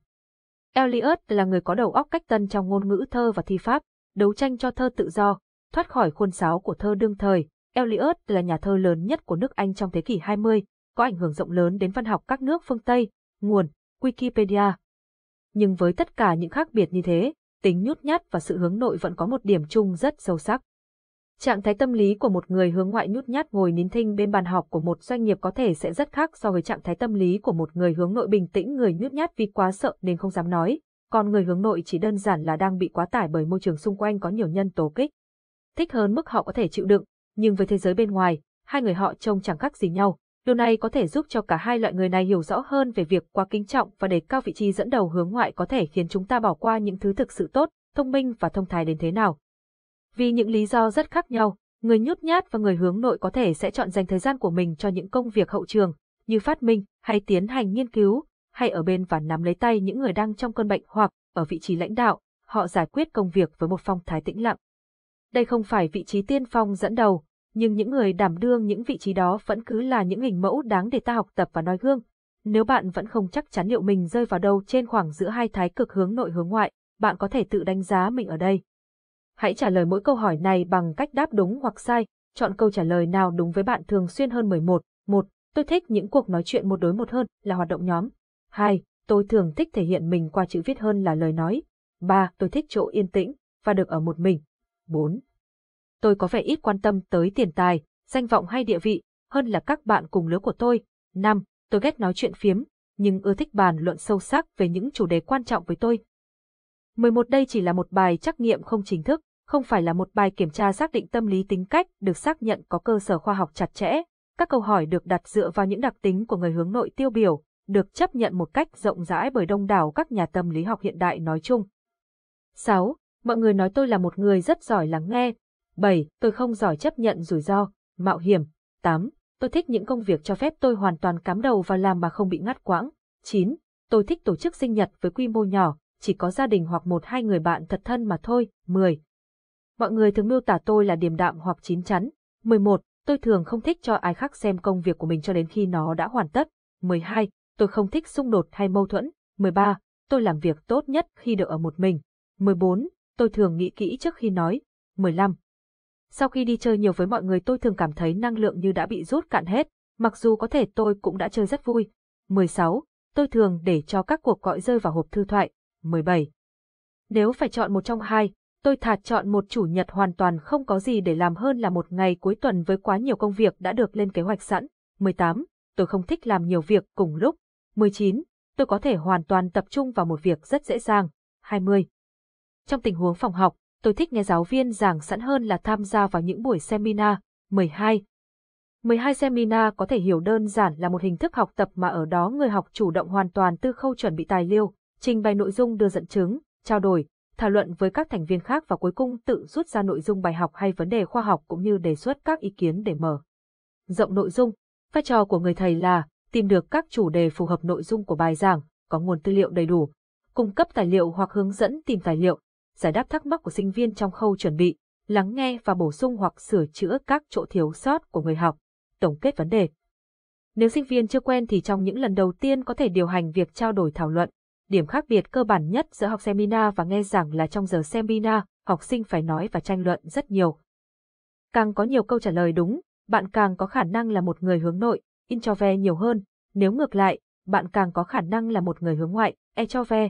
Speaker 1: Eliot là người có đầu óc cách tân trong ngôn ngữ thơ và thi pháp, đấu tranh cho thơ tự do, thoát khỏi khuôn sáo của thơ đương thời, Eliot là nhà thơ lớn nhất của nước Anh trong thế kỷ 20, có ảnh hưởng rộng lớn đến văn học các nước phương Tây, nguồn, Wikipedia. Nhưng với tất cả những khác biệt như thế, tính nhút nhát và sự hướng nội vẫn có một điểm chung rất sâu sắc. Trạng thái tâm lý của một người hướng ngoại nhút nhát ngồi nín thinh bên bàn học của một doanh nghiệp có thể sẽ rất khác so với trạng thái tâm lý của một người hướng nội bình tĩnh người nhút nhát vì quá sợ nên không dám nói, còn người hướng nội chỉ đơn giản là đang bị quá tải bởi môi trường xung quanh có nhiều nhân tố kích. Thích hơn mức họ có thể chịu đựng, nhưng với thế giới bên ngoài, hai người họ trông chẳng khác gì nhau. Điều này có thể giúp cho cả hai loại người này hiểu rõ hơn về việc quá kính trọng và đề cao vị trí dẫn đầu hướng ngoại có thể khiến chúng ta bỏ qua những thứ thực sự tốt, thông minh và thông thái đến thế nào. Vì những lý do rất khác nhau, người nhút nhát và người hướng nội có thể sẽ chọn dành thời gian của mình cho những công việc hậu trường, như phát minh, hay tiến hành nghiên cứu, hay ở bên và nắm lấy tay những người đang trong cơn bệnh hoặc ở vị trí lãnh đạo, họ giải quyết công việc với một phong thái tĩnh lặng. Đây không phải vị trí tiên phong dẫn đầu, nhưng những người đảm đương những vị trí đó vẫn cứ là những hình mẫu đáng để ta học tập và noi gương. Nếu bạn vẫn không chắc chắn liệu mình rơi vào đâu trên khoảng giữa hai thái cực hướng nội hướng ngoại, bạn có thể tự đánh giá mình ở đây. Hãy trả lời mỗi câu hỏi này bằng cách đáp đúng hoặc sai, chọn câu trả lời nào đúng với bạn thường xuyên hơn 11. 1. Tôi thích những cuộc nói chuyện một đối một hơn là hoạt động nhóm. 2. Tôi thường thích thể hiện mình qua chữ viết hơn là lời nói. 3. Tôi thích chỗ yên tĩnh và được ở một mình. 4. Tôi có vẻ ít quan tâm tới tiền tài, danh vọng hay địa vị, hơn là các bạn cùng lứa của tôi. 5. Tôi ghét nói chuyện phiếm, nhưng ưa thích bàn luận sâu sắc về những chủ đề quan trọng với tôi. 11 đây chỉ là một bài trắc nghiệm không chính thức, không phải là một bài kiểm tra xác định tâm lý tính cách được xác nhận có cơ sở khoa học chặt chẽ. Các câu hỏi được đặt dựa vào những đặc tính của người hướng nội tiêu biểu, được chấp nhận một cách rộng rãi bởi đông đảo các nhà tâm lý học hiện đại nói chung. 6. Mọi người nói tôi là một người rất giỏi lắng nghe. 7. Tôi không giỏi chấp nhận rủi ro, mạo hiểm. 8. Tôi thích những công việc cho phép tôi hoàn toàn cắm đầu vào làm mà không bị ngắt quãng. 9. Tôi thích tổ chức sinh nhật với quy mô nhỏ, chỉ có gia đình hoặc một hai người bạn thật thân mà thôi. 10. Mọi người thường miêu tả tôi là điềm đạm hoặc chín chắn. 11. Tôi thường không thích cho ai khác xem công việc của mình cho đến khi nó đã hoàn tất. 12. Tôi không thích xung đột hay mâu thuẫn. 13. Tôi làm việc tốt nhất khi được ở một mình. 14 tôi thường nghĩ kỹ trước khi nói. 15. Sau khi đi chơi nhiều với mọi người tôi thường cảm thấy năng lượng như đã bị rút cạn hết, mặc dù có thể tôi cũng đã chơi rất vui. 16. Tôi thường để cho các cuộc gọi rơi vào hộp thư thoại. 17. Nếu phải chọn một trong hai, tôi thà chọn một chủ nhật hoàn toàn không có gì để làm hơn là một ngày cuối tuần với quá nhiều công việc đã được lên kế hoạch sẵn. 18. Tôi không thích làm nhiều việc cùng lúc. 19. Tôi có thể hoàn toàn tập trung vào một việc rất dễ dàng. 20. Trong tình huống phòng học, tôi thích nghe giáo viên giảng sẵn hơn là tham gia vào những buổi seminar. 12. 12 seminar có thể hiểu đơn giản là một hình thức học tập mà ở đó người học chủ động hoàn toàn từ khâu chuẩn bị tài liệu, trình bày nội dung đưa dẫn chứng, trao đổi, thảo luận với các thành viên khác và cuối cùng tự rút ra nội dung bài học hay vấn đề khoa học cũng như đề xuất các ý kiến để mở. Rộng nội dung, vai trò của người thầy là tìm được các chủ đề phù hợp nội dung của bài giảng, có nguồn tư liệu đầy đủ, cung cấp tài liệu hoặc hướng dẫn tìm tài liệu, giải đáp thắc mắc của sinh viên trong khâu chuẩn bị, lắng nghe và bổ sung hoặc sửa chữa các chỗ thiếu sót của người học, tổng kết vấn đề. Nếu sinh viên chưa quen thì trong những lần đầu tiên có thể điều hành việc trao đổi thảo luận. Điểm khác biệt cơ bản nhất giữa học seminar và nghe giảng là trong giờ seminar, học sinh phải nói và tranh luận rất nhiều. Càng có nhiều câu trả lời đúng, bạn càng có khả năng là một người hướng nội, introvert nhiều hơn. Nếu ngược lại, bạn càng có khả năng là một người hướng ngoại, e cho ve.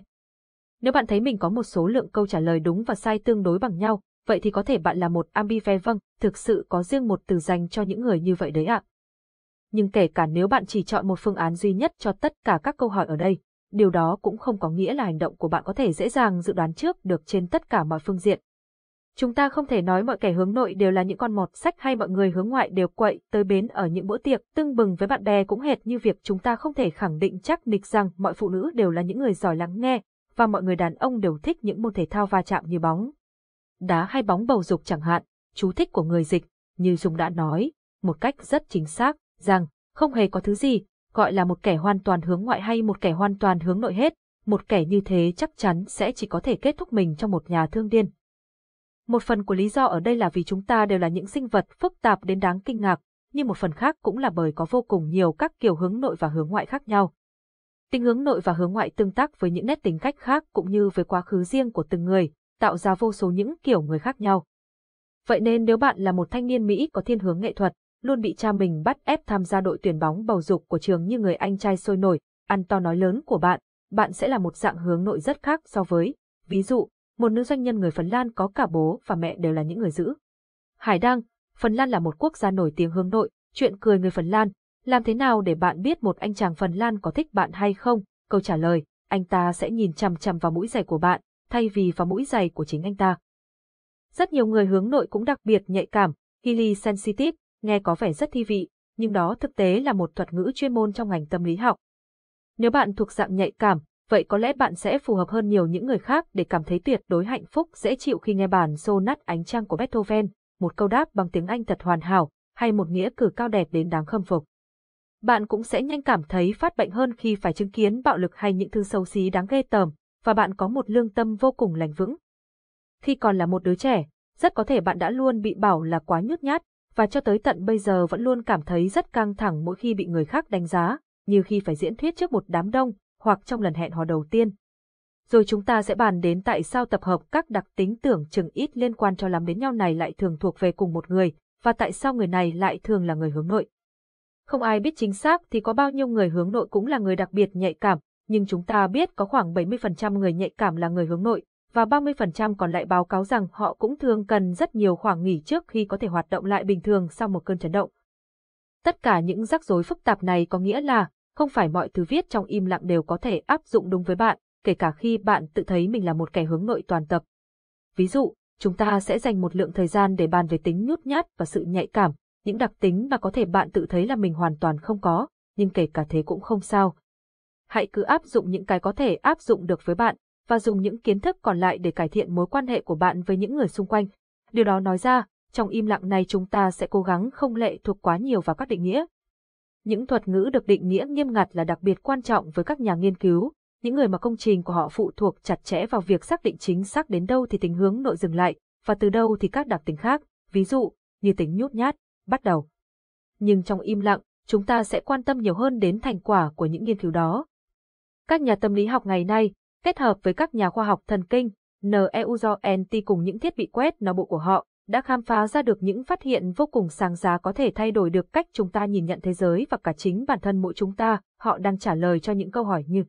Speaker 1: Nếu bạn thấy mình có một số lượng câu trả lời đúng và sai tương đối bằng nhau, vậy thì có thể bạn là một ambive vâng, thực sự có riêng một từ dành cho những người như vậy đấy ạ. Nhưng kể cả nếu bạn chỉ chọn một phương án duy nhất cho tất cả các câu hỏi ở đây, điều đó cũng không có nghĩa là hành động của bạn có thể dễ dàng dự đoán trước được trên tất cả mọi phương diện. Chúng ta không thể nói mọi kẻ hướng nội đều là những con mọt sách hay mọi người hướng ngoại đều quậy tới bến ở những bữa tiệc tưng bừng với bạn bè cũng hệt như việc chúng ta không thể khẳng định chắc nịch rằng mọi phụ nữ đều là những người giỏi lắng nghe, và mọi người đàn ông đều thích những môn thể thao va chạm như bóng. Đá hay bóng bầu dục chẳng hạn, chú thích của người dịch, như Dung đã nói, một cách rất chính xác, rằng không hề có thứ gì, gọi là một kẻ hoàn toàn hướng ngoại hay một kẻ hoàn toàn hướng nội hết, một kẻ như thế chắc chắn sẽ chỉ có thể kết thúc mình trong một nhà thương điên. Một phần của lý do ở đây là vì chúng ta đều là những sinh vật phức tạp đến đáng kinh ngạc, nhưng một phần khác cũng là bởi có vô cùng nhiều các kiểu hướng nội và hướng ngoại khác nhau. Tính hướng nội và hướng ngoại tương tác với những nét tính cách khác cũng như với quá khứ riêng của từng người, tạo ra vô số những kiểu người khác nhau. Vậy nên nếu bạn là một thanh niên Mỹ có thiên hướng nghệ thuật, luôn bị cha mình bắt ép tham gia đội tuyển bóng bầu dục của trường như người anh trai sôi nổi, ăn to nói lớn của bạn, bạn sẽ là một dạng hướng nội rất khác so với, ví dụ, một nữ doanh nhân người Phần Lan có cả bố và mẹ đều là những người giữ. Hải Đăng, Phần Lan là một quốc gia nổi tiếng hướng nội, chuyện cười người Phần Lan, làm thế nào để bạn biết một anh chàng Phần Lan có thích bạn hay không? Câu trả lời, anh ta sẽ nhìn chằm chằm vào mũi giày của bạn, thay vì vào mũi giày của chính anh ta. Rất nhiều người hướng nội cũng đặc biệt nhạy cảm, highly sensitive, nghe có vẻ rất thi vị, nhưng đó thực tế là một thuật ngữ chuyên môn trong ngành tâm lý học. Nếu bạn thuộc dạng nhạy cảm, vậy có lẽ bạn sẽ phù hợp hơn nhiều những người khác để cảm thấy tuyệt đối hạnh phúc dễ chịu khi nghe bản nát ánh trăng của Beethoven, một câu đáp bằng tiếng Anh thật hoàn hảo, hay một nghĩa cử cao đẹp đến đáng khâm phục bạn cũng sẽ nhanh cảm thấy phát bệnh hơn khi phải chứng kiến bạo lực hay những thứ xấu xí đáng ghê tởm, và bạn có một lương tâm vô cùng lành vững. Khi còn là một đứa trẻ, rất có thể bạn đã luôn bị bảo là quá nhút nhát, và cho tới tận bây giờ vẫn luôn cảm thấy rất căng thẳng mỗi khi bị người khác đánh giá, như khi phải diễn thuyết trước một đám đông, hoặc trong lần hẹn hò đầu tiên. Rồi chúng ta sẽ bàn đến tại sao tập hợp các đặc tính tưởng chừng ít liên quan cho lắm đến nhau này lại thường thuộc về cùng một người, và tại sao người này lại thường là người hướng nội. Không ai biết chính xác thì có bao nhiêu người hướng nội cũng là người đặc biệt nhạy cảm, nhưng chúng ta biết có khoảng 70% người nhạy cảm là người hướng nội, và 30% còn lại báo cáo rằng họ cũng thường cần rất nhiều khoảng nghỉ trước khi có thể hoạt động lại bình thường sau một cơn chấn động. Tất cả những rắc rối phức tạp này có nghĩa là không phải mọi thứ viết trong im lặng đều có thể áp dụng đúng với bạn, kể cả khi bạn tự thấy mình là một kẻ hướng nội toàn tập. Ví dụ, chúng ta sẽ dành một lượng thời gian để bàn về tính nhút nhát và sự nhạy cảm, những đặc tính mà có thể bạn tự thấy là mình hoàn toàn không có, nhưng kể cả thế cũng không sao. Hãy cứ áp dụng những cái có thể áp dụng được với bạn, và dùng những kiến thức còn lại để cải thiện mối quan hệ của bạn với những người xung quanh. Điều đó nói ra, trong im lặng này chúng ta sẽ cố gắng không lệ thuộc quá nhiều vào các định nghĩa. Những thuật ngữ được định nghĩa nghiêm ngặt là đặc biệt quan trọng với các nhà nghiên cứu, những người mà công trình của họ phụ thuộc chặt chẽ vào việc xác định chính xác đến đâu thì tính hướng nội dừng lại, và từ đâu thì các đặc tính khác, ví dụ, như tính nhút nhát, bắt đầu. Nhưng trong im lặng, chúng ta sẽ quan tâm nhiều hơn đến thành quả của những nghiên cứu đó. Các nhà tâm lý học ngày nay, kết hợp với các nhà khoa học thần kinh, NEU cùng những thiết bị quét não bộ của họ, đã khám phá ra được những phát hiện vô cùng sáng giá có thể thay đổi được cách chúng ta nhìn nhận thế giới và cả chính bản thân mỗi chúng ta, họ đang trả lời cho những câu hỏi như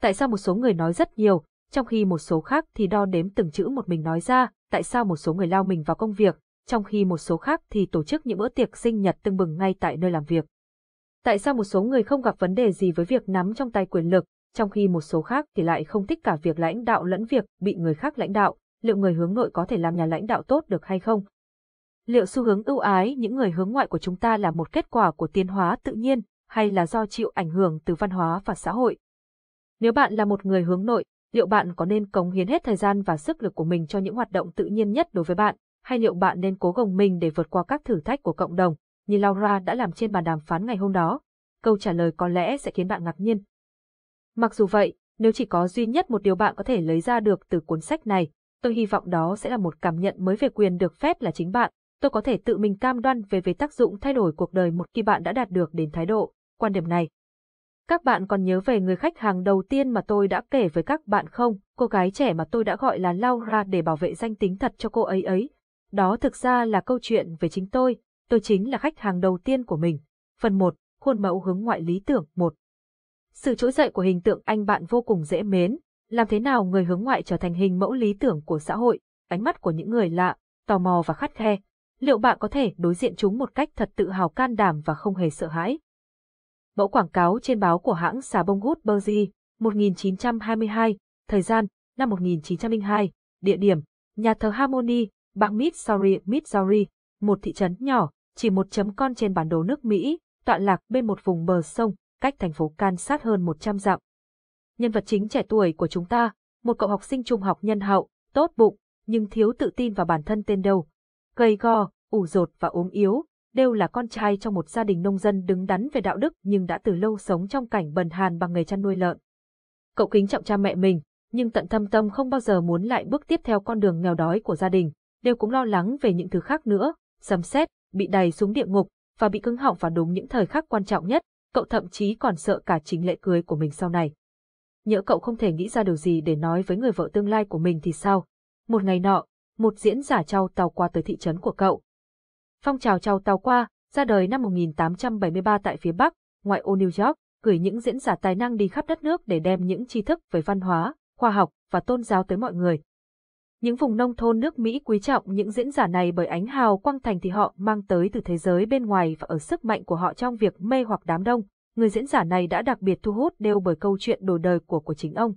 Speaker 1: Tại sao một số người nói rất nhiều, trong khi một số khác thì đo đếm từng chữ một mình nói ra, tại sao một số người lao mình vào công việc, trong khi một số khác thì tổ chức những bữa tiệc sinh nhật tưng bừng ngay tại nơi làm việc. Tại sao một số người không gặp vấn đề gì với việc nắm trong tay quyền lực, trong khi một số khác thì lại không thích cả việc lãnh đạo lẫn việc bị người khác lãnh đạo, liệu người hướng nội có thể làm nhà lãnh đạo tốt được hay không? Liệu xu hướng ưu ái những người hướng ngoại của chúng ta là một kết quả của tiến hóa tự nhiên hay là do chịu ảnh hưởng từ văn hóa và xã hội? Nếu bạn là một người hướng nội, liệu bạn có nên cống hiến hết thời gian và sức lực của mình cho những hoạt động tự nhiên nhất đối với bạn, hay liệu bạn nên cố gồng mình để vượt qua các thử thách của cộng đồng, như Laura đã làm trên bàn đàm phán ngày hôm đó? Câu trả lời có lẽ sẽ khiến bạn ngạc nhiên. Mặc dù vậy, nếu chỉ có duy nhất một điều bạn có thể lấy ra được từ cuốn sách này, tôi hy vọng đó sẽ là một cảm nhận mới về quyền được phép là chính bạn. Tôi có thể tự mình cam đoan về về tác dụng thay đổi cuộc đời một khi bạn đã đạt được đến thái độ, quan điểm này. Các bạn còn nhớ về người khách hàng đầu tiên mà tôi đã kể với các bạn không? Cô gái trẻ mà tôi đã gọi là Laura để bảo vệ danh tính thật cho cô ấy ấy, đó thực ra là câu chuyện về chính tôi, tôi chính là khách hàng đầu tiên của mình. Phần 1, khuôn mẫu hướng ngoại lý tưởng 1. Sự trỗi dậy của hình tượng anh bạn vô cùng dễ mến, làm thế nào người hướng ngoại trở thành hình mẫu lý tưởng của xã hội, ánh mắt của những người lạ, tò mò và khát khe. Liệu bạn có thể đối diện chúng một cách thật tự hào can đảm và không hề sợ hãi? Mẫu quảng cáo trên báo của hãng xà bông hút Bergy, 1922, thời gian, năm 1902, địa điểm, nhà thờ Harmony, Bang Missouri, Missouri, một thị trấn nhỏ, chỉ một chấm con trên bản đồ nước Mỹ, tọa lạc bên một vùng bờ sông, cách thành phố Kansas hơn 100 dặm. Nhân vật chính trẻ tuổi của chúng ta, một cậu học sinh trung học nhân hậu, tốt bụng, nhưng thiếu tự tin vào bản thân tên đầu. Gầy gò, ủ rột và ốm yếu, đều là con trai trong một gia đình nông dân đứng đắn về đạo đức nhưng đã từ lâu sống trong cảnh bần hàn bằng nghề chăn nuôi lợn. Cậu kính trọng cha mẹ mình, nhưng tận thâm tâm không bao giờ muốn lại bước tiếp theo con đường nghèo đói của gia đình, đều cũng lo lắng về những thứ khác nữa, sấm sét, bị đày xuống địa ngục và bị cứng họng vào đúng những thời khắc quan trọng nhất, cậu thậm chí còn sợ cả chính lễ cưới của mình sau này. Nhỡ cậu không thể nghĩ ra điều gì để nói với người vợ tương lai của mình thì sao? Một ngày nọ, một diễn giả trao tàu qua tới thị trấn của cậu. Phong trào trao tàu qua, ra đời năm 1873 tại phía Bắc, ngoại ô New York, gửi những diễn giả tài năng đi khắp đất nước để đem những tri thức về văn hóa, khoa học và tôn giáo tới mọi người. Những vùng nông thôn nước Mỹ quý trọng những diễn giả này bởi ánh hào quang thành thì họ mang tới từ thế giới bên ngoài và ở sức mạnh của họ trong việc mê hoặc đám đông. Người diễn giả này đã đặc biệt thu hút đều bởi câu chuyện đổi đời của của chính ông.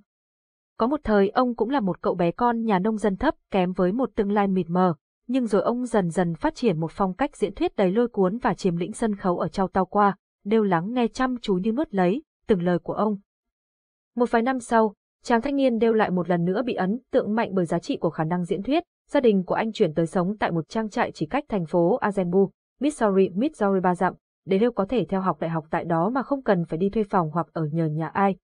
Speaker 1: Có một thời ông cũng là một cậu bé con nhà nông dân thấp kém với một tương lai mịt mờ, nhưng rồi ông dần dần phát triển một phong cách diễn thuyết đầy lôi cuốn và chiếm lĩnh sân khấu ở trao tao qua, đều lắng nghe chăm chú như mướt lấy, từng lời của ông. Một vài năm sau, chàng thanh niên đều lại một lần nữa bị ấn tượng mạnh bởi giá trị của khả năng diễn thuyết. Gia đình của anh chuyển tới sống tại một trang trại chỉ cách thành phố Azenbu, Missouri, Missouri ba dặm, để đều có thể theo học đại học tại đó mà không cần phải đi thuê phòng hoặc ở nhờ nhà ai.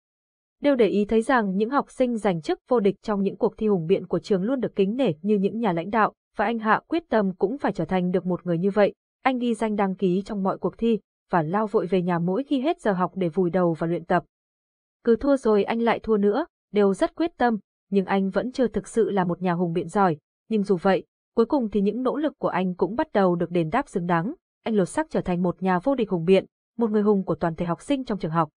Speaker 1: Đều để ý thấy rằng những học sinh giành chức vô địch trong những cuộc thi hùng biện của trường luôn được kính nể như những nhà lãnh đạo, và anh Hạ quyết tâm cũng phải trở thành được một người như vậy. Anh ghi danh đăng ký trong mọi cuộc thi và lao vội về nhà mỗi khi hết giờ học để vùi đầu và luyện tập. Cứ thua rồi anh lại thua nữa, đều rất quyết tâm, nhưng anh vẫn chưa thực sự là một nhà hùng biện giỏi. Nhưng dù vậy, cuối cùng thì những nỗ lực của anh cũng bắt đầu được đền đáp xứng đáng. Anh lột sắc trở thành một nhà vô địch hùng biện, một người hùng của toàn thể học sinh trong trường học.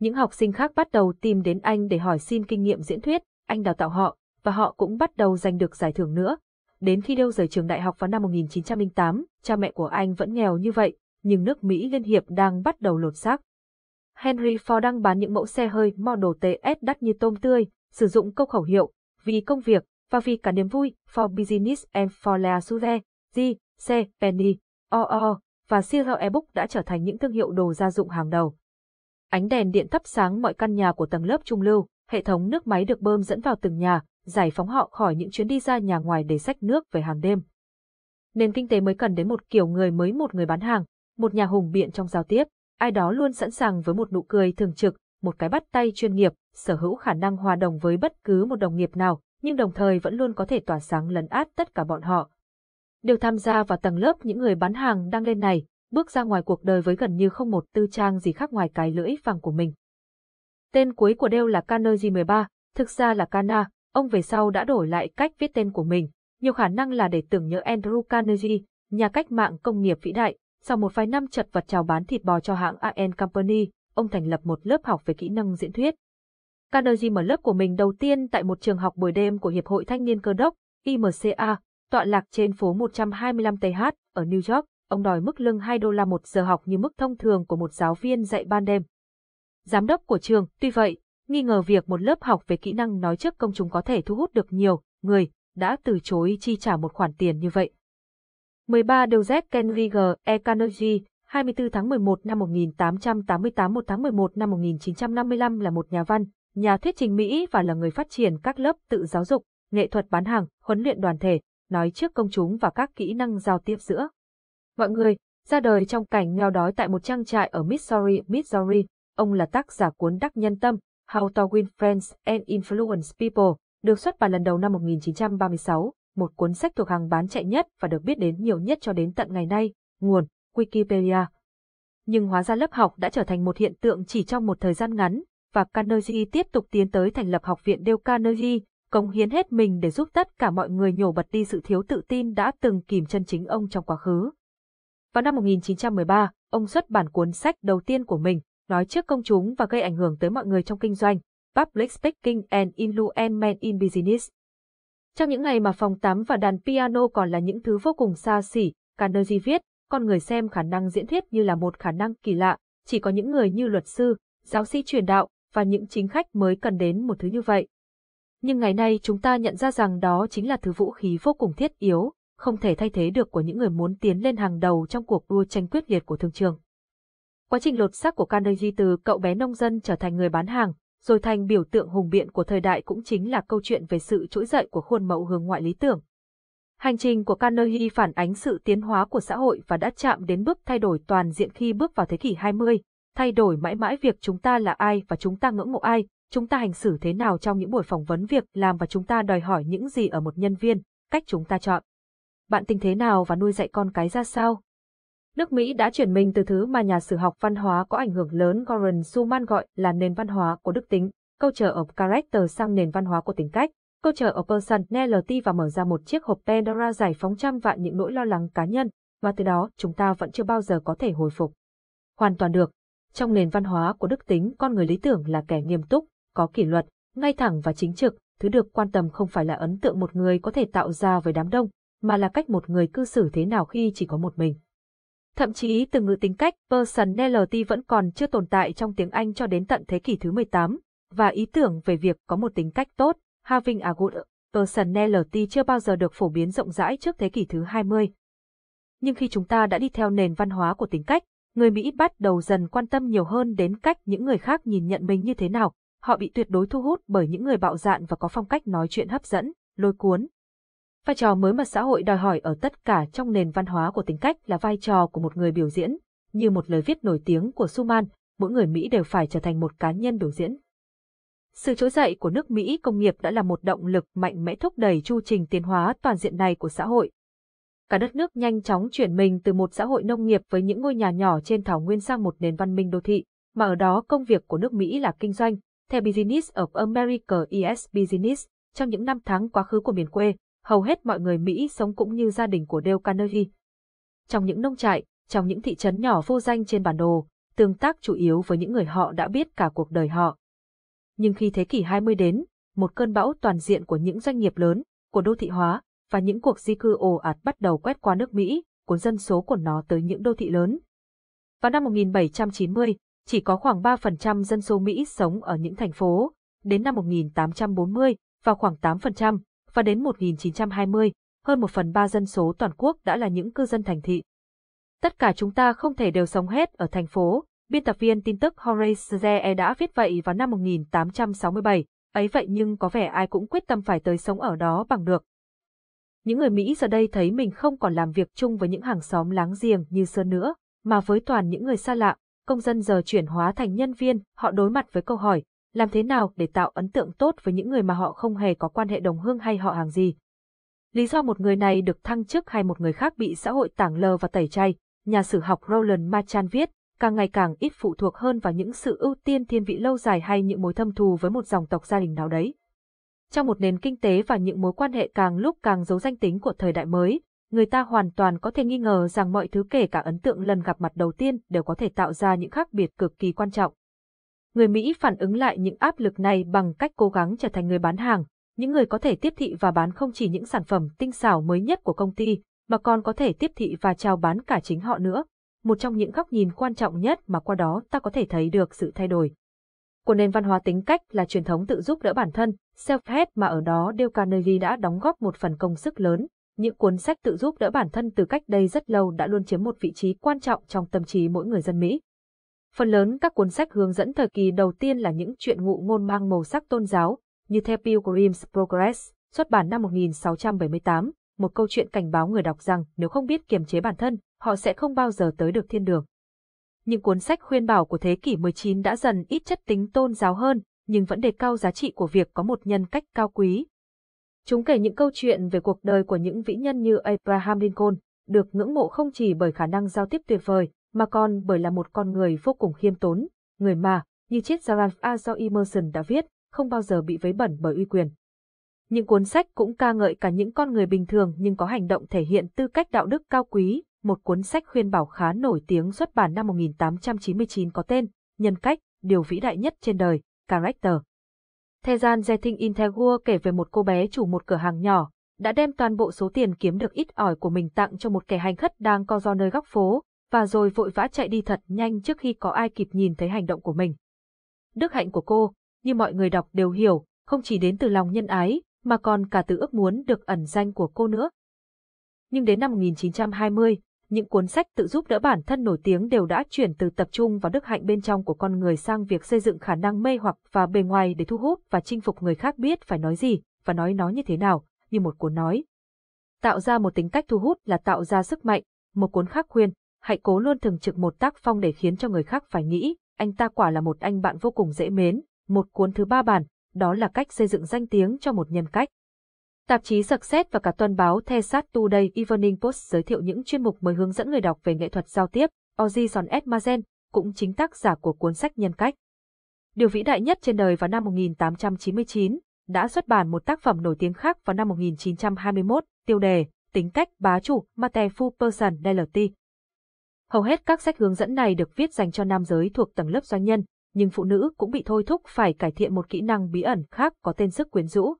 Speaker 1: Những học sinh khác bắt đầu tìm đến anh để hỏi xin kinh nghiệm diễn thuyết, anh đào tạo họ, và họ cũng bắt đầu giành được giải thưởng nữa. Đến khi đeo rời trường đại học vào năm 1908, cha mẹ của anh vẫn nghèo như vậy, nhưng nước Mỹ Liên Hiệp đang bắt đầu lột xác. Henry Ford đang bán những mẫu xe hơi Model TS đắt như tôm tươi, sử dụng câu khẩu hiệu, vì công việc, và vì cả niềm vui, for business and for la G, C, Penny, OO, và Sierra Ebook đã trở thành những thương hiệu đồ gia dụng hàng đầu. Ánh đèn điện thắp sáng mọi căn nhà của tầng lớp trung lưu, hệ thống nước máy được bơm dẫn vào từng nhà, giải phóng họ khỏi những chuyến đi ra nhà ngoài để sách nước về hàng đêm. Nền kinh tế mới cần đến một kiểu người mới một người bán hàng, một nhà hùng biện trong giao tiếp ai đó luôn sẵn sàng với một nụ cười thường trực, một cái bắt tay chuyên nghiệp, sở hữu khả năng hòa đồng với bất cứ một đồng nghiệp nào, nhưng đồng thời vẫn luôn có thể tỏa sáng lấn át tất cả bọn họ. Đều tham gia vào tầng lớp những người bán hàng đang lên này, bước ra ngoài cuộc đời với gần như không một tư trang gì khác ngoài cái lưỡi vàng của mình. Tên cuối của Dale là Carnegie 13, thực ra là Kana, ông về sau đã đổi lại cách viết tên của mình, nhiều khả năng là để tưởng nhớ Andrew Carnegie, nhà cách mạng công nghiệp vĩ đại, sau một vài năm chật vật chào bán thịt bò cho hãng AN Company, ông thành lập một lớp học về kỹ năng diễn thuyết. Carnegie mở lớp của mình đầu tiên tại một trường học buổi đêm của Hiệp hội Thanh niên Cơ đốc, IMCA, tọa lạc trên phố 125 TH ở New York. Ông đòi mức lương 2 đô la một giờ học như mức thông thường của một giáo viên dạy ban đêm. Giám đốc của trường, tuy vậy, nghi ngờ việc một lớp học về kỹ năng nói trước công chúng có thể thu hút được nhiều người, đã từ chối chi trả một khoản tiền như vậy. 13 đầu Z Ken Liger E Carnegie, 24 tháng 11 năm 1888 1 tháng 11 năm 1955 là một nhà văn, nhà thuyết trình Mỹ và là người phát triển các lớp tự giáo dục, nghệ thuật bán hàng, huấn luyện đoàn thể, nói trước công chúng và các kỹ năng giao tiếp giữa. Mọi người, ra đời trong cảnh nghèo đói tại một trang trại ở Missouri, Missouri, ông là tác giả cuốn Đắc Nhân Tâm, How to Win Friends and Influence People, được xuất bản lần đầu năm 1936 một cuốn sách thuộc hàng bán chạy nhất và được biết đến nhiều nhất cho đến tận ngày nay, nguồn Wikipedia. Nhưng hóa ra lớp học đã trở thành một hiện tượng chỉ trong một thời gian ngắn, và Carnegie tiếp tục tiến tới thành lập Học viện Dale Carnegie, cống hiến hết mình để giúp tất cả mọi người nhổ bật đi sự thiếu tự tin đã từng kìm chân chính ông trong quá khứ. Vào năm 1913, ông xuất bản cuốn sách đầu tiên của mình, nói trước công chúng và gây ảnh hưởng tới mọi người trong kinh doanh, Public Speaking and Influence Men in Business. Trong những ngày mà phòng tắm và đàn piano còn là những thứ vô cùng xa xỉ, cả viết, con người xem khả năng diễn thuyết như là một khả năng kỳ lạ, chỉ có những người như luật sư, giáo sĩ truyền đạo và những chính khách mới cần đến một thứ như vậy. Nhưng ngày nay chúng ta nhận ra rằng đó chính là thứ vũ khí vô cùng thiết yếu, không thể thay thế được của những người muốn tiến lên hàng đầu trong cuộc đua tranh quyết liệt của thương trường. Quá trình lột xác của Carnegie từ cậu bé nông dân trở thành người bán hàng, rồi thành biểu tượng hùng biện của thời đại cũng chính là câu chuyện về sự trỗi dậy của khuôn mẫu hướng ngoại lý tưởng. Hành trình của Carnegie phản ánh sự tiến hóa của xã hội và đã chạm đến bước thay đổi toàn diện khi bước vào thế kỷ 20, thay đổi mãi mãi việc chúng ta là ai và chúng ta ngưỡng mộ ai, chúng ta hành xử thế nào trong những buổi phỏng vấn việc làm và chúng ta đòi hỏi những gì ở một nhân viên, cách chúng ta chọn. Bạn tình thế nào và nuôi dạy con cái ra sao? Nước Mỹ đã chuyển mình từ thứ mà nhà sử học văn hóa có ảnh hưởng lớn Goran Suman gọi là nền văn hóa của đức tính, câu trở ở character sang nền văn hóa của tính cách, Câu trở ở personality và mở ra một chiếc hộp Pandora giải phóng trăm vạn những nỗi lo lắng cá nhân, mà từ đó chúng ta vẫn chưa bao giờ có thể hồi phục. Hoàn toàn được. Trong nền văn hóa của đức tính, con người lý tưởng là kẻ nghiêm túc, có kỷ luật, ngay thẳng và chính trực, thứ được quan tâm không phải là ấn tượng một người có thể tạo ra với đám đông, mà là cách một người cư xử thế nào khi chỉ có một mình. Thậm chí từ ngữ tính cách personality vẫn còn chưa tồn tại trong tiếng Anh cho đến tận thế kỷ thứ 18, và ý tưởng về việc có một tính cách tốt, having a good personality chưa bao giờ được phổ biến rộng rãi trước thế kỷ thứ 20. Nhưng khi chúng ta đã đi theo nền văn hóa của tính cách, người Mỹ bắt đầu dần quan tâm nhiều hơn đến cách những người khác nhìn nhận mình như thế nào. Họ bị tuyệt đối thu hút bởi những người bạo dạn và có phong cách nói chuyện hấp dẫn, lôi cuốn, Vai trò mới mà xã hội đòi hỏi ở tất cả trong nền văn hóa của tính cách là vai trò của một người biểu diễn, như một lời viết nổi tiếng của Suman, mỗi người Mỹ đều phải trở thành một cá nhân biểu diễn. Sự trỗi dậy của nước Mỹ công nghiệp đã là một động lực mạnh mẽ thúc đẩy chu trình tiến hóa toàn diện này của xã hội. Cả đất nước nhanh chóng chuyển mình từ một xã hội nông nghiệp với những ngôi nhà nhỏ trên thảo nguyên sang một nền văn minh đô thị, mà ở đó công việc của nước Mỹ là kinh doanh, theo Business of America ES Business, trong những năm tháng quá khứ của miền quê, hầu hết mọi người Mỹ sống cũng như gia đình của Dale Carnegie. Trong những nông trại, trong những thị trấn nhỏ vô danh trên bản đồ, tương tác chủ yếu với những người họ đã biết cả cuộc đời họ. Nhưng khi thế kỷ 20 đến, một cơn bão toàn diện của những doanh nghiệp lớn, của đô thị hóa, và những cuộc di cư ồ ạt bắt đầu quét qua nước Mỹ, cuốn dân số của nó tới những đô thị lớn. Vào năm 1790, chỉ có khoảng 3% dân số Mỹ sống ở những thành phố, đến năm 1840, vào khoảng 8%, và đến 1920, hơn một phần ba dân số toàn quốc đã là những cư dân thành thị. Tất cả chúng ta không thể đều sống hết ở thành phố, biên tập viên tin tức Horace Zee đã viết vậy vào năm 1867, ấy vậy nhưng có vẻ ai cũng quyết tâm phải tới sống ở đó bằng được. Những người Mỹ giờ đây thấy mình không còn làm việc chung với những hàng xóm láng giềng như xưa nữa, mà với toàn những người xa lạ, công dân giờ chuyển hóa thành nhân viên, họ đối mặt với câu hỏi, làm thế nào để tạo ấn tượng tốt với những người mà họ không hề có quan hệ đồng hương hay họ hàng gì. Lý do một người này được thăng chức hay một người khác bị xã hội tảng lờ và tẩy chay, nhà sử học Roland Machan viết, càng ngày càng ít phụ thuộc hơn vào những sự ưu tiên thiên vị lâu dài hay những mối thâm thù với một dòng tộc gia đình nào đấy. Trong một nền kinh tế và những mối quan hệ càng lúc càng giấu danh tính của thời đại mới, người ta hoàn toàn có thể nghi ngờ rằng mọi thứ kể cả ấn tượng lần gặp mặt đầu tiên đều có thể tạo ra những khác biệt cực kỳ quan trọng người Mỹ phản ứng lại những áp lực này bằng cách cố gắng trở thành người bán hàng. Những người có thể tiếp thị và bán không chỉ những sản phẩm tinh xảo mới nhất của công ty, mà còn có thể tiếp thị và chào bán cả chính họ nữa. Một trong những góc nhìn quan trọng nhất mà qua đó ta có thể thấy được sự thay đổi của nền văn hóa tính cách là truyền thống tự giúp đỡ bản thân, self-help mà ở đó Dale Carnegie đã đóng góp một phần công sức lớn. Những cuốn sách tự giúp đỡ bản thân từ cách đây rất lâu đã luôn chiếm một vị trí quan trọng trong tâm trí mỗi người dân Mỹ. Phần lớn các cuốn sách hướng dẫn thời kỳ đầu tiên là những chuyện ngụ ngôn mang màu sắc tôn giáo, như The Pilgrim's Progress, xuất bản năm 1678, một câu chuyện cảnh báo người đọc rằng nếu không biết kiềm chế bản thân, họ sẽ không bao giờ tới được thiên đường. Những cuốn sách khuyên bảo của thế kỷ 19 đã dần ít chất tính tôn giáo hơn, nhưng vẫn đề cao giá trị của việc có một nhân cách cao quý. Chúng kể những câu chuyện về cuộc đời của những vĩ nhân như Abraham Lincoln, được ngưỡng mộ không chỉ bởi khả năng giao tiếp tuyệt vời, mà còn bởi là một con người vô cùng khiêm tốn, người mà, như triết Sarah A. do Emerson đã viết, không bao giờ bị vấy bẩn bởi uy quyền. Những cuốn sách cũng ca ngợi cả những con người bình thường nhưng có hành động thể hiện tư cách đạo đức cao quý, một cuốn sách khuyên bảo khá nổi tiếng xuất bản năm 1899 có tên Nhân cách, điều vĩ đại nhất trên đời, Character. Thời gian Zetting Integur kể về một cô bé chủ một cửa hàng nhỏ, đã đem toàn bộ số tiền kiếm được ít ỏi của mình tặng cho một kẻ hành khất đang co do nơi góc phố, và rồi vội vã chạy đi thật nhanh trước khi có ai kịp nhìn thấy hành động của mình. Đức hạnh của cô, như mọi người đọc đều hiểu, không chỉ đến từ lòng nhân ái, mà còn cả từ ước muốn được ẩn danh của cô nữa. Nhưng đến năm 1920, những cuốn sách tự giúp đỡ bản thân nổi tiếng đều đã chuyển từ tập trung vào đức hạnh bên trong của con người sang việc xây dựng khả năng mê hoặc và bề ngoài để thu hút và chinh phục người khác biết phải nói gì và nói nó như thế nào, như một cuốn nói. Tạo ra một tính cách thu hút là tạo ra sức mạnh, một cuốn khác khuyên, hãy cố luôn thường trực một tác phong để khiến cho người khác phải nghĩ, anh ta quả là một anh bạn vô cùng dễ mến, một cuốn thứ ba bản, đó là cách xây dựng danh tiếng cho một nhân cách. Tạp chí Success và cả tuần báo The Sat Today Evening Post giới thiệu những chuyên mục mới hướng dẫn người đọc về nghệ thuật giao tiếp, Ozzy Son Edmazen, cũng chính tác giả của cuốn sách Nhân cách. Điều vĩ đại nhất trên đời vào năm 1899, đã xuất bản một tác phẩm nổi tiếng khác vào năm 1921, tiêu đề Tính cách bá chủ Mate Person DLT Hầu hết các sách hướng dẫn này được viết dành cho nam giới thuộc tầng lớp doanh nhân, nhưng phụ nữ cũng bị thôi thúc phải cải thiện một kỹ năng bí ẩn khác có tên sức quyến rũ.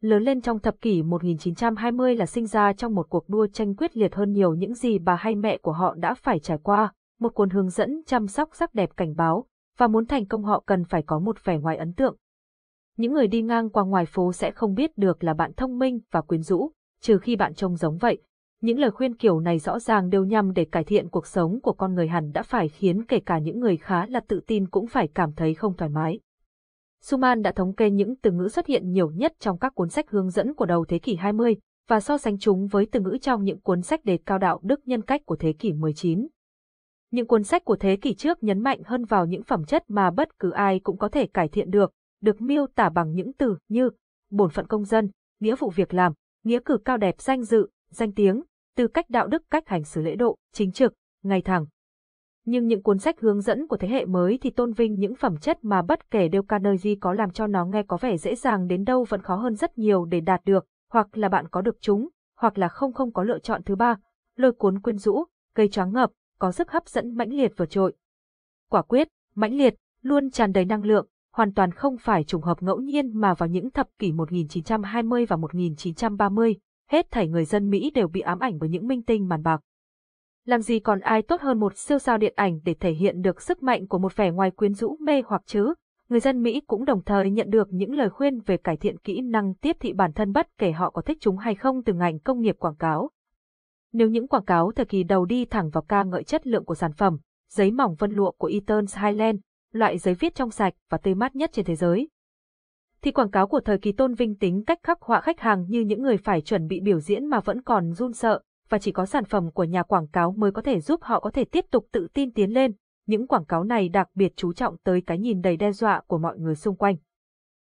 Speaker 1: Lớn lên trong thập kỷ 1920 là sinh ra trong một cuộc đua tranh quyết liệt hơn nhiều những gì bà hay mẹ của họ đã phải trải qua, một cuốn hướng dẫn chăm sóc sắc đẹp cảnh báo, và muốn thành công họ cần phải có một vẻ ngoài ấn tượng. Những người đi ngang qua ngoài phố sẽ không biết được là bạn thông minh và quyến rũ, trừ khi bạn trông giống vậy, những lời khuyên kiểu này rõ ràng đều nhằm để cải thiện cuộc sống của con người hẳn đã phải khiến kể cả những người khá là tự tin cũng phải cảm thấy không thoải mái. Suman đã thống kê những từ ngữ xuất hiện nhiều nhất trong các cuốn sách hướng dẫn của đầu thế kỷ 20 và so sánh chúng với từ ngữ trong những cuốn sách đề cao đạo đức nhân cách của thế kỷ 19. Những cuốn sách của thế kỷ trước nhấn mạnh hơn vào những phẩm chất mà bất cứ ai cũng có thể cải thiện được, được miêu tả bằng những từ như bổn phận công dân, nghĩa vụ việc làm, nghĩa cử cao đẹp danh dự, danh tiếng, từ cách đạo đức cách hành xử lễ độ, chính trực, ngay thẳng. Nhưng những cuốn sách hướng dẫn của thế hệ mới thì tôn vinh những phẩm chất mà bất kể điều Carnegie có làm cho nó nghe có vẻ dễ dàng đến đâu vẫn khó hơn rất nhiều để đạt được, hoặc là bạn có được chúng, hoặc là không không có lựa chọn thứ ba, lôi cuốn quyến rũ, gây choáng ngợp, có sức hấp dẫn mãnh liệt vượt trội. Quả quyết, mãnh liệt, luôn tràn đầy năng lượng, hoàn toàn không phải trùng hợp ngẫu nhiên mà vào những thập kỷ 1920 và 1930, hết thảy người dân Mỹ đều bị ám ảnh bởi những minh tinh màn bạc. Làm gì còn ai tốt hơn một siêu sao điện ảnh để thể hiện được sức mạnh của một vẻ ngoài quyến rũ mê hoặc chứ? Người dân Mỹ cũng đồng thời nhận được những lời khuyên về cải thiện kỹ năng tiếp thị bản thân bất kể họ có thích chúng hay không từ ngành công nghiệp quảng cáo. Nếu những quảng cáo thời kỳ đầu đi thẳng vào ca ngợi chất lượng của sản phẩm, giấy mỏng vân lụa của Eaton's Highland, loại giấy viết trong sạch và tươi mát nhất trên thế giới, thì quảng cáo của thời kỳ tôn vinh tính cách khắc họa khách hàng như những người phải chuẩn bị biểu diễn mà vẫn còn run sợ, và chỉ có sản phẩm của nhà quảng cáo mới có thể giúp họ có thể tiếp tục tự tin tiến lên. Những quảng cáo này đặc biệt chú trọng tới cái nhìn đầy đe dọa của mọi người xung quanh.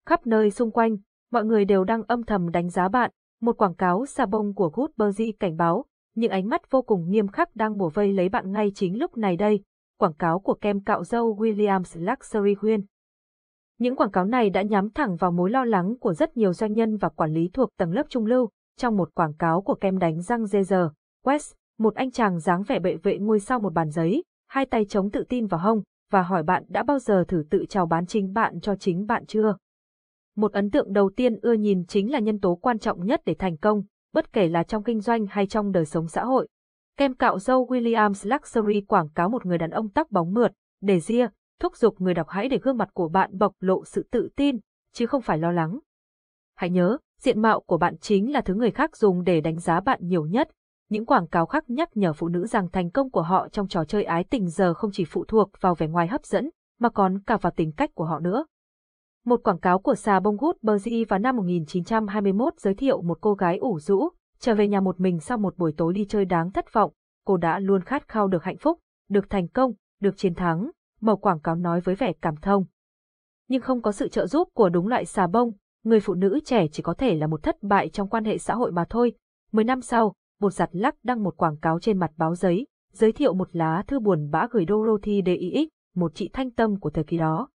Speaker 1: Khắp nơi xung quanh, mọi người đều đang âm thầm đánh giá bạn. Một quảng cáo xà bông của Goodberry cảnh báo, những ánh mắt vô cùng nghiêm khắc đang bổ vây lấy bạn ngay chính lúc này đây. Quảng cáo của kem cạo dâu Williams Luxury khuyên, những quảng cáo này đã nhắm thẳng vào mối lo lắng của rất nhiều doanh nhân và quản lý thuộc tầng lớp trung lưu. Trong một quảng cáo của kem đánh răng dê giờ, West, một anh chàng dáng vẻ bệ vệ ngồi sau một bàn giấy, hai tay chống tự tin vào hông, và hỏi bạn đã bao giờ thử tự chào bán chính bạn cho chính bạn chưa? Một ấn tượng đầu tiên ưa nhìn chính là nhân tố quan trọng nhất để thành công, bất kể là trong kinh doanh hay trong đời sống xã hội. Kem cạo dâu Williams Luxury quảng cáo một người đàn ông tóc bóng mượt, để ria, thúc giục người đọc hãy để gương mặt của bạn bộc lộ sự tự tin, chứ không phải lo lắng. Hãy nhớ, diện mạo của bạn chính là thứ người khác dùng để đánh giá bạn nhiều nhất. Những quảng cáo khác nhắc nhở phụ nữ rằng thành công của họ trong trò chơi ái tình giờ không chỉ phụ thuộc vào vẻ ngoài hấp dẫn, mà còn cả vào tính cách của họ nữa. Một quảng cáo của xà bông hút Bergy vào năm 1921 giới thiệu một cô gái ủ rũ, trở về nhà một mình sau một buổi tối đi chơi đáng thất vọng, cô đã luôn khát khao được hạnh phúc, được thành công, được chiến thắng, màu quảng cáo nói với vẻ cảm thông. Nhưng không có sự trợ giúp của đúng loại xà bông, người phụ nữ trẻ chỉ có thể là một thất bại trong quan hệ xã hội mà thôi. Mười năm sau, bột giặt lắc đăng một quảng cáo trên mặt báo giấy, giới thiệu một lá thư buồn bã gửi Dorothy DIX, một chị thanh tâm của thời kỳ đó.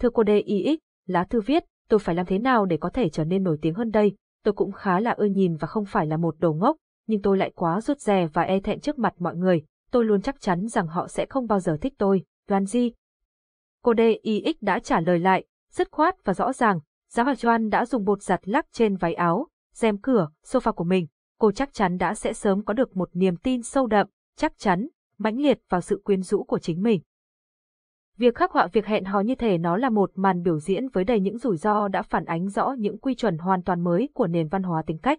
Speaker 1: Thưa cô DIX, lá thư viết, tôi phải làm thế nào để có thể trở nên nổi tiếng hơn đây, tôi cũng khá là ưa nhìn và không phải là một đồ ngốc, nhưng tôi lại quá rút rè và e thẹn trước mặt mọi người, tôi luôn chắc chắn rằng họ sẽ không bao giờ thích tôi. Doan Di. Cô DIX đã trả lời lại, dứt khoát và rõ ràng, giáo hòa Doan đã dùng bột giặt lắc trên váy áo, rèm cửa, sofa của mình. Cô chắc chắn đã sẽ sớm có được một niềm tin sâu đậm, chắc chắn, mãnh liệt vào sự quyến rũ của chính mình. Việc khắc họa việc hẹn hò như thế nó là một màn biểu diễn với đầy những rủi ro đã phản ánh rõ những quy chuẩn hoàn toàn mới của nền văn hóa tính cách.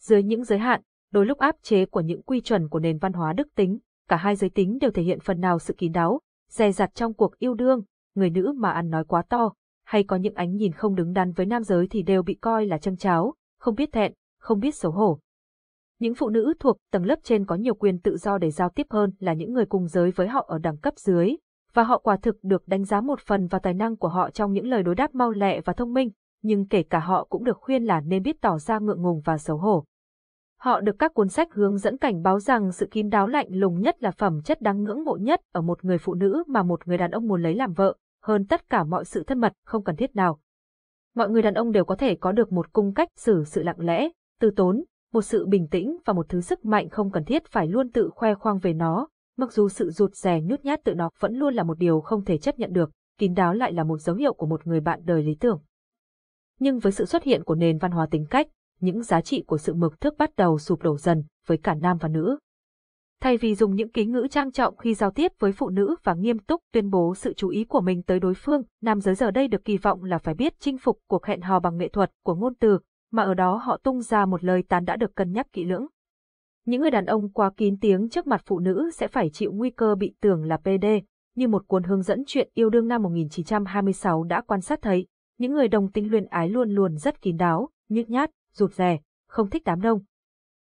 Speaker 1: Dưới những giới hạn, đôi lúc áp chế của những quy chuẩn của nền văn hóa đức tính, cả hai giới tính đều thể hiện phần nào sự kín đáo, dè dặt trong cuộc yêu đương, người nữ mà ăn nói quá to, hay có những ánh nhìn không đứng đắn với nam giới thì đều bị coi là chân cháo, không biết thẹn, không biết xấu hổ. Những phụ nữ thuộc tầng lớp trên có nhiều quyền tự do để giao tiếp hơn là những người cùng giới với họ ở đẳng cấp dưới, và họ quả thực được đánh giá một phần vào tài năng của họ trong những lời đối đáp mau lẹ và thông minh, nhưng kể cả họ cũng được khuyên là nên biết tỏ ra ngượng ngùng và xấu hổ. Họ được các cuốn sách hướng dẫn cảnh báo rằng sự kín đáo lạnh lùng nhất là phẩm chất đáng ngưỡng mộ nhất ở một người phụ nữ mà một người đàn ông muốn lấy làm vợ, hơn tất cả mọi sự thân mật không cần thiết nào. Mọi người đàn ông đều có thể có được một cung cách xử sự lặng lẽ, từ tốn, một sự bình tĩnh và một thứ sức mạnh không cần thiết phải luôn tự khoe khoang về nó, mặc dù sự rụt rè nhút nhát tự nó vẫn luôn là một điều không thể chấp nhận được, kín đáo lại là một dấu hiệu của một người bạn đời lý tưởng. Nhưng với sự xuất hiện của nền văn hóa tính cách, những giá trị của sự mực thức bắt đầu sụp đổ dần với cả nam và nữ. Thay vì dùng những ký ngữ trang trọng khi giao tiếp với phụ nữ và nghiêm túc tuyên bố sự chú ý của mình tới đối phương, nam giới giờ đây được kỳ vọng là phải biết chinh phục cuộc hẹn hò bằng nghệ thuật của ngôn từ, mà ở đó họ tung ra một lời tán đã được cân nhắc kỹ lưỡng. Những người đàn ông quá kín tiếng trước mặt phụ nữ sẽ phải chịu nguy cơ bị tưởng là PD, như một cuốn hướng dẫn chuyện yêu đương năm 1926 đã quan sát thấy, những người đồng tính luyện ái luôn luôn rất kín đáo, nhút nhát, rụt rè, không thích đám đông.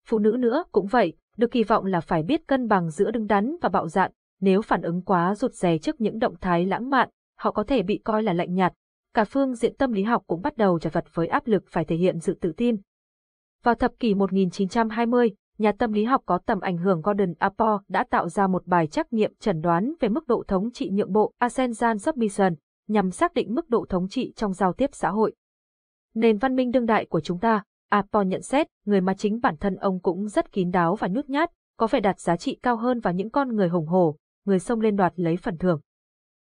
Speaker 1: Phụ nữ nữa cũng vậy, được kỳ vọng là phải biết cân bằng giữa đứng đắn và bạo dạn, nếu phản ứng quá rụt rè trước những động thái lãng mạn, họ có thể bị coi là lạnh nhạt. Cả phương diện tâm lý học cũng bắt đầu trả vật với áp lực phải thể hiện sự tự tin. Vào thập kỷ 1920, nhà tâm lý học có tầm ảnh hưởng Gordon Apo đã tạo ra một bài trắc nghiệm chẩn đoán về mức độ thống trị nhượng bộ Ascension Submission, nhằm xác định mức độ thống trị trong giao tiếp xã hội. Nền văn minh đương đại của chúng ta, Apton à, nhận xét, người mà chính bản thân ông cũng rất kín đáo và nhút nhát, có vẻ đạt giá trị cao hơn và những con người hùng hổ, người xông lên đoạt lấy phần thưởng.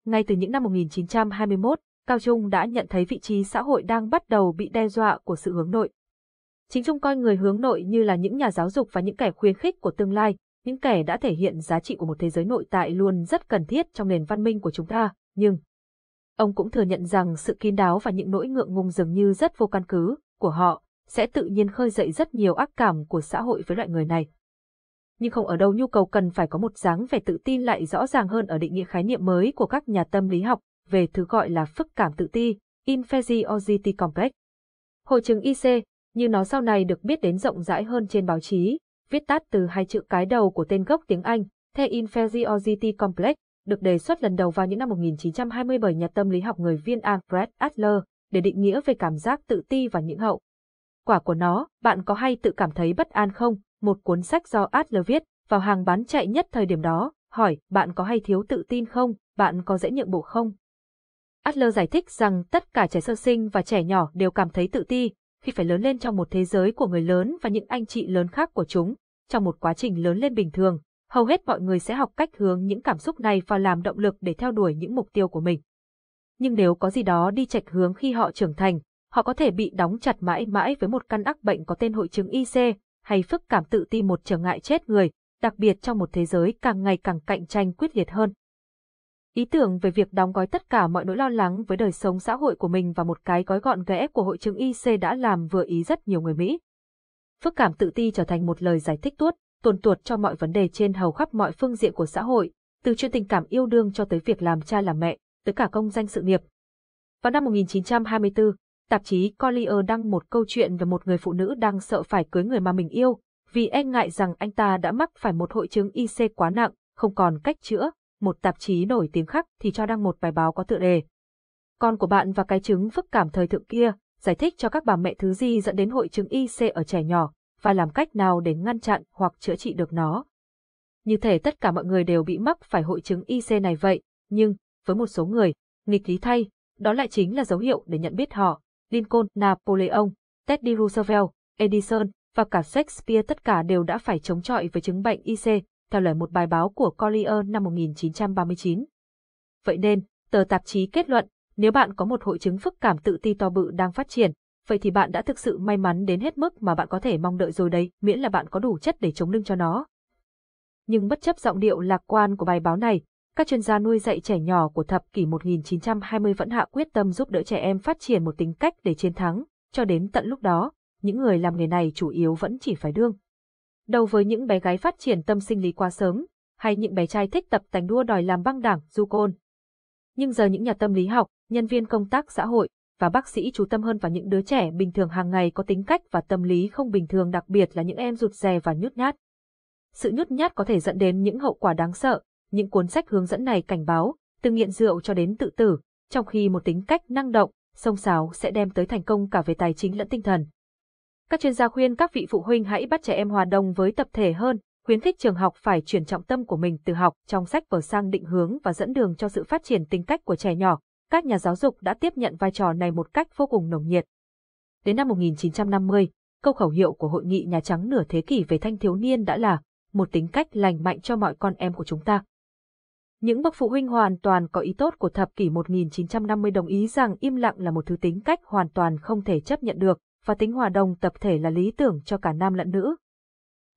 Speaker 1: Ngay từ những năm 1921, Cao Trung đã nhận thấy vị trí xã hội đang bắt đầu bị đe dọa của sự hướng nội. Chính Trung coi người hướng nội như là những nhà giáo dục và những kẻ khuyến khích của tương lai, những kẻ đã thể hiện giá trị của một thế giới nội tại luôn rất cần thiết trong nền văn minh của chúng ta, nhưng ông cũng thừa nhận rằng sự kín đáo và những nỗi ngượng ngùng dường như rất vô căn cứ của họ sẽ tự nhiên khơi dậy rất nhiều ác cảm của xã hội với loại người này. Nhưng không ở đâu nhu cầu cần phải có một dáng vẻ tự tin lại rõ ràng hơn ở định nghĩa khái niệm mới của các nhà tâm lý học về thứ gọi là phức cảm tự ti, inferiority complex. Hội chứng IC, như nó sau này được biết đến rộng rãi hơn trên báo chí, viết tắt từ hai chữ cái đầu của tên gốc tiếng Anh, The Inferiority Complex, được đề xuất lần đầu vào những năm 1920 bởi nhà tâm lý học người Viên Alfred Adler để định nghĩa về cảm giác tự ti và những hậu quả của nó, bạn có hay tự cảm thấy bất an không? Một cuốn sách do Adler viết, vào hàng bán chạy nhất thời điểm đó, hỏi bạn có hay thiếu tự tin không? Bạn có dễ nhượng bộ không? Adler giải thích rằng tất cả trẻ sơ sinh và trẻ nhỏ đều cảm thấy tự ti khi phải lớn lên trong một thế giới của người lớn và những anh chị lớn khác của chúng. Trong một quá trình lớn lên bình thường, hầu hết mọi người sẽ học cách hướng những cảm xúc này vào làm động lực để theo đuổi những mục tiêu của mình. Nhưng nếu có gì đó đi chệch hướng khi họ trưởng thành, họ có thể bị đóng chặt mãi mãi với một căn ác bệnh có tên hội chứng IC, hay phức cảm tự ti một trở ngại chết người, đặc biệt trong một thế giới càng ngày càng cạnh tranh quyết liệt hơn. Ý tưởng về việc đóng gói tất cả mọi nỗi lo lắng với đời sống xã hội của mình vào một cái gói gọn ghẽ của hội chứng IC đã làm vừa ý rất nhiều người Mỹ. Phức cảm tự ti trở thành một lời giải thích tuốt, tuồn tuột cho mọi vấn đề trên hầu khắp mọi phương diện của xã hội, từ chuyện tình cảm yêu đương cho tới việc làm cha làm mẹ, tới cả công danh sự nghiệp. Vào năm 1924, tạp chí Collier đăng một câu chuyện về một người phụ nữ đang sợ phải cưới người mà mình yêu, vì e ngại rằng anh ta đã mắc phải một hội chứng IC quá nặng, không còn cách chữa. Một tạp chí nổi tiếng khác thì cho đăng một bài báo có tựa đề. Con của bạn và cái chứng phức cảm thời thượng kia, giải thích cho các bà mẹ thứ gì dẫn đến hội chứng IC ở trẻ nhỏ và làm cách nào để ngăn chặn hoặc chữa trị được nó. Như thể tất cả mọi người đều bị mắc phải hội chứng IC này vậy, nhưng, với một số người, nghịch lý thay, đó lại chính là dấu hiệu để nhận biết họ Lincoln, Napoleon, Teddy Roosevelt, Edison và cả Shakespeare tất cả đều đã phải chống chọi với chứng bệnh IC, theo lời một bài báo của Collier năm 1939. Vậy nên, tờ tạp chí kết luận, nếu bạn có một hội chứng phức cảm tự ti to bự đang phát triển, vậy thì bạn đã thực sự may mắn đến hết mức mà bạn có thể mong đợi rồi đấy, miễn là bạn có đủ chất để chống lưng cho nó. Nhưng bất chấp giọng điệu lạc quan của bài báo này, các chuyên gia nuôi dạy trẻ nhỏ của thập kỷ 1920 vẫn hạ quyết tâm giúp đỡ trẻ em phát triển một tính cách để chiến thắng, cho đến tận lúc đó, những người làm nghề này chủ yếu vẫn chỉ phải đương. Đầu với những bé gái phát triển tâm sinh lý quá sớm, hay những bé trai thích tập tành đua đòi làm băng đảng, du côn. Nhưng giờ những nhà tâm lý học, nhân viên công tác xã hội và bác sĩ chú tâm hơn vào những đứa trẻ bình thường hàng ngày có tính cách và tâm lý không bình thường đặc biệt là những em rụt rè và nhút nhát. Sự nhút nhát có thể dẫn đến những hậu quả đáng sợ, những cuốn sách hướng dẫn này cảnh báo, từ nghiện rượu cho đến tự tử, trong khi một tính cách năng động, sông sáo sẽ đem tới thành công cả về tài chính lẫn tinh thần. Các chuyên gia khuyên các vị phụ huynh hãy bắt trẻ em hòa đồng với tập thể hơn, khuyến khích trường học phải chuyển trọng tâm của mình từ học trong sách vở sang định hướng và dẫn đường cho sự phát triển tính cách của trẻ nhỏ. Các nhà giáo dục đã tiếp nhận vai trò này một cách vô cùng nồng nhiệt. Đến năm 1950, câu khẩu hiệu của hội nghị Nhà Trắng nửa thế kỷ về thanh thiếu niên đã là một tính cách lành mạnh cho mọi con em của chúng ta. Những bậc phụ huynh hoàn toàn có ý tốt của thập kỷ 1950 đồng ý rằng im lặng là một thứ tính cách hoàn toàn không thể chấp nhận được, và tính hòa đồng tập thể là lý tưởng cho cả nam lẫn nữ.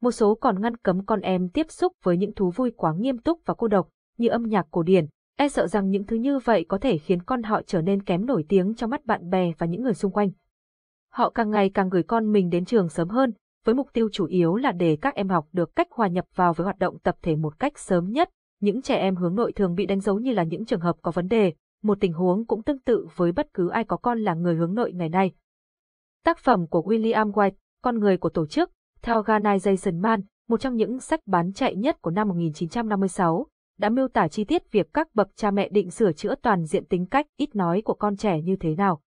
Speaker 1: Một số còn ngăn cấm con em tiếp xúc với những thú vui quá nghiêm túc và cô độc, như âm nhạc cổ điển, e sợ rằng những thứ như vậy có thể khiến con họ trở nên kém nổi tiếng trong mắt bạn bè và những người xung quanh. Họ càng ngày càng gửi con mình đến trường sớm hơn, với mục tiêu chủ yếu là để các em học được cách hòa nhập vào với hoạt động tập thể một cách sớm nhất những trẻ em hướng nội thường bị đánh dấu như là những trường hợp có vấn đề, một tình huống cũng tương tự với bất cứ ai có con là người hướng nội ngày nay. Tác phẩm của William White, Con người của tổ chức, The Organization Man, một trong những sách bán chạy nhất của năm 1956, đã miêu tả chi tiết việc các bậc cha mẹ định sửa chữa toàn diện tính cách ít nói của con trẻ như thế nào.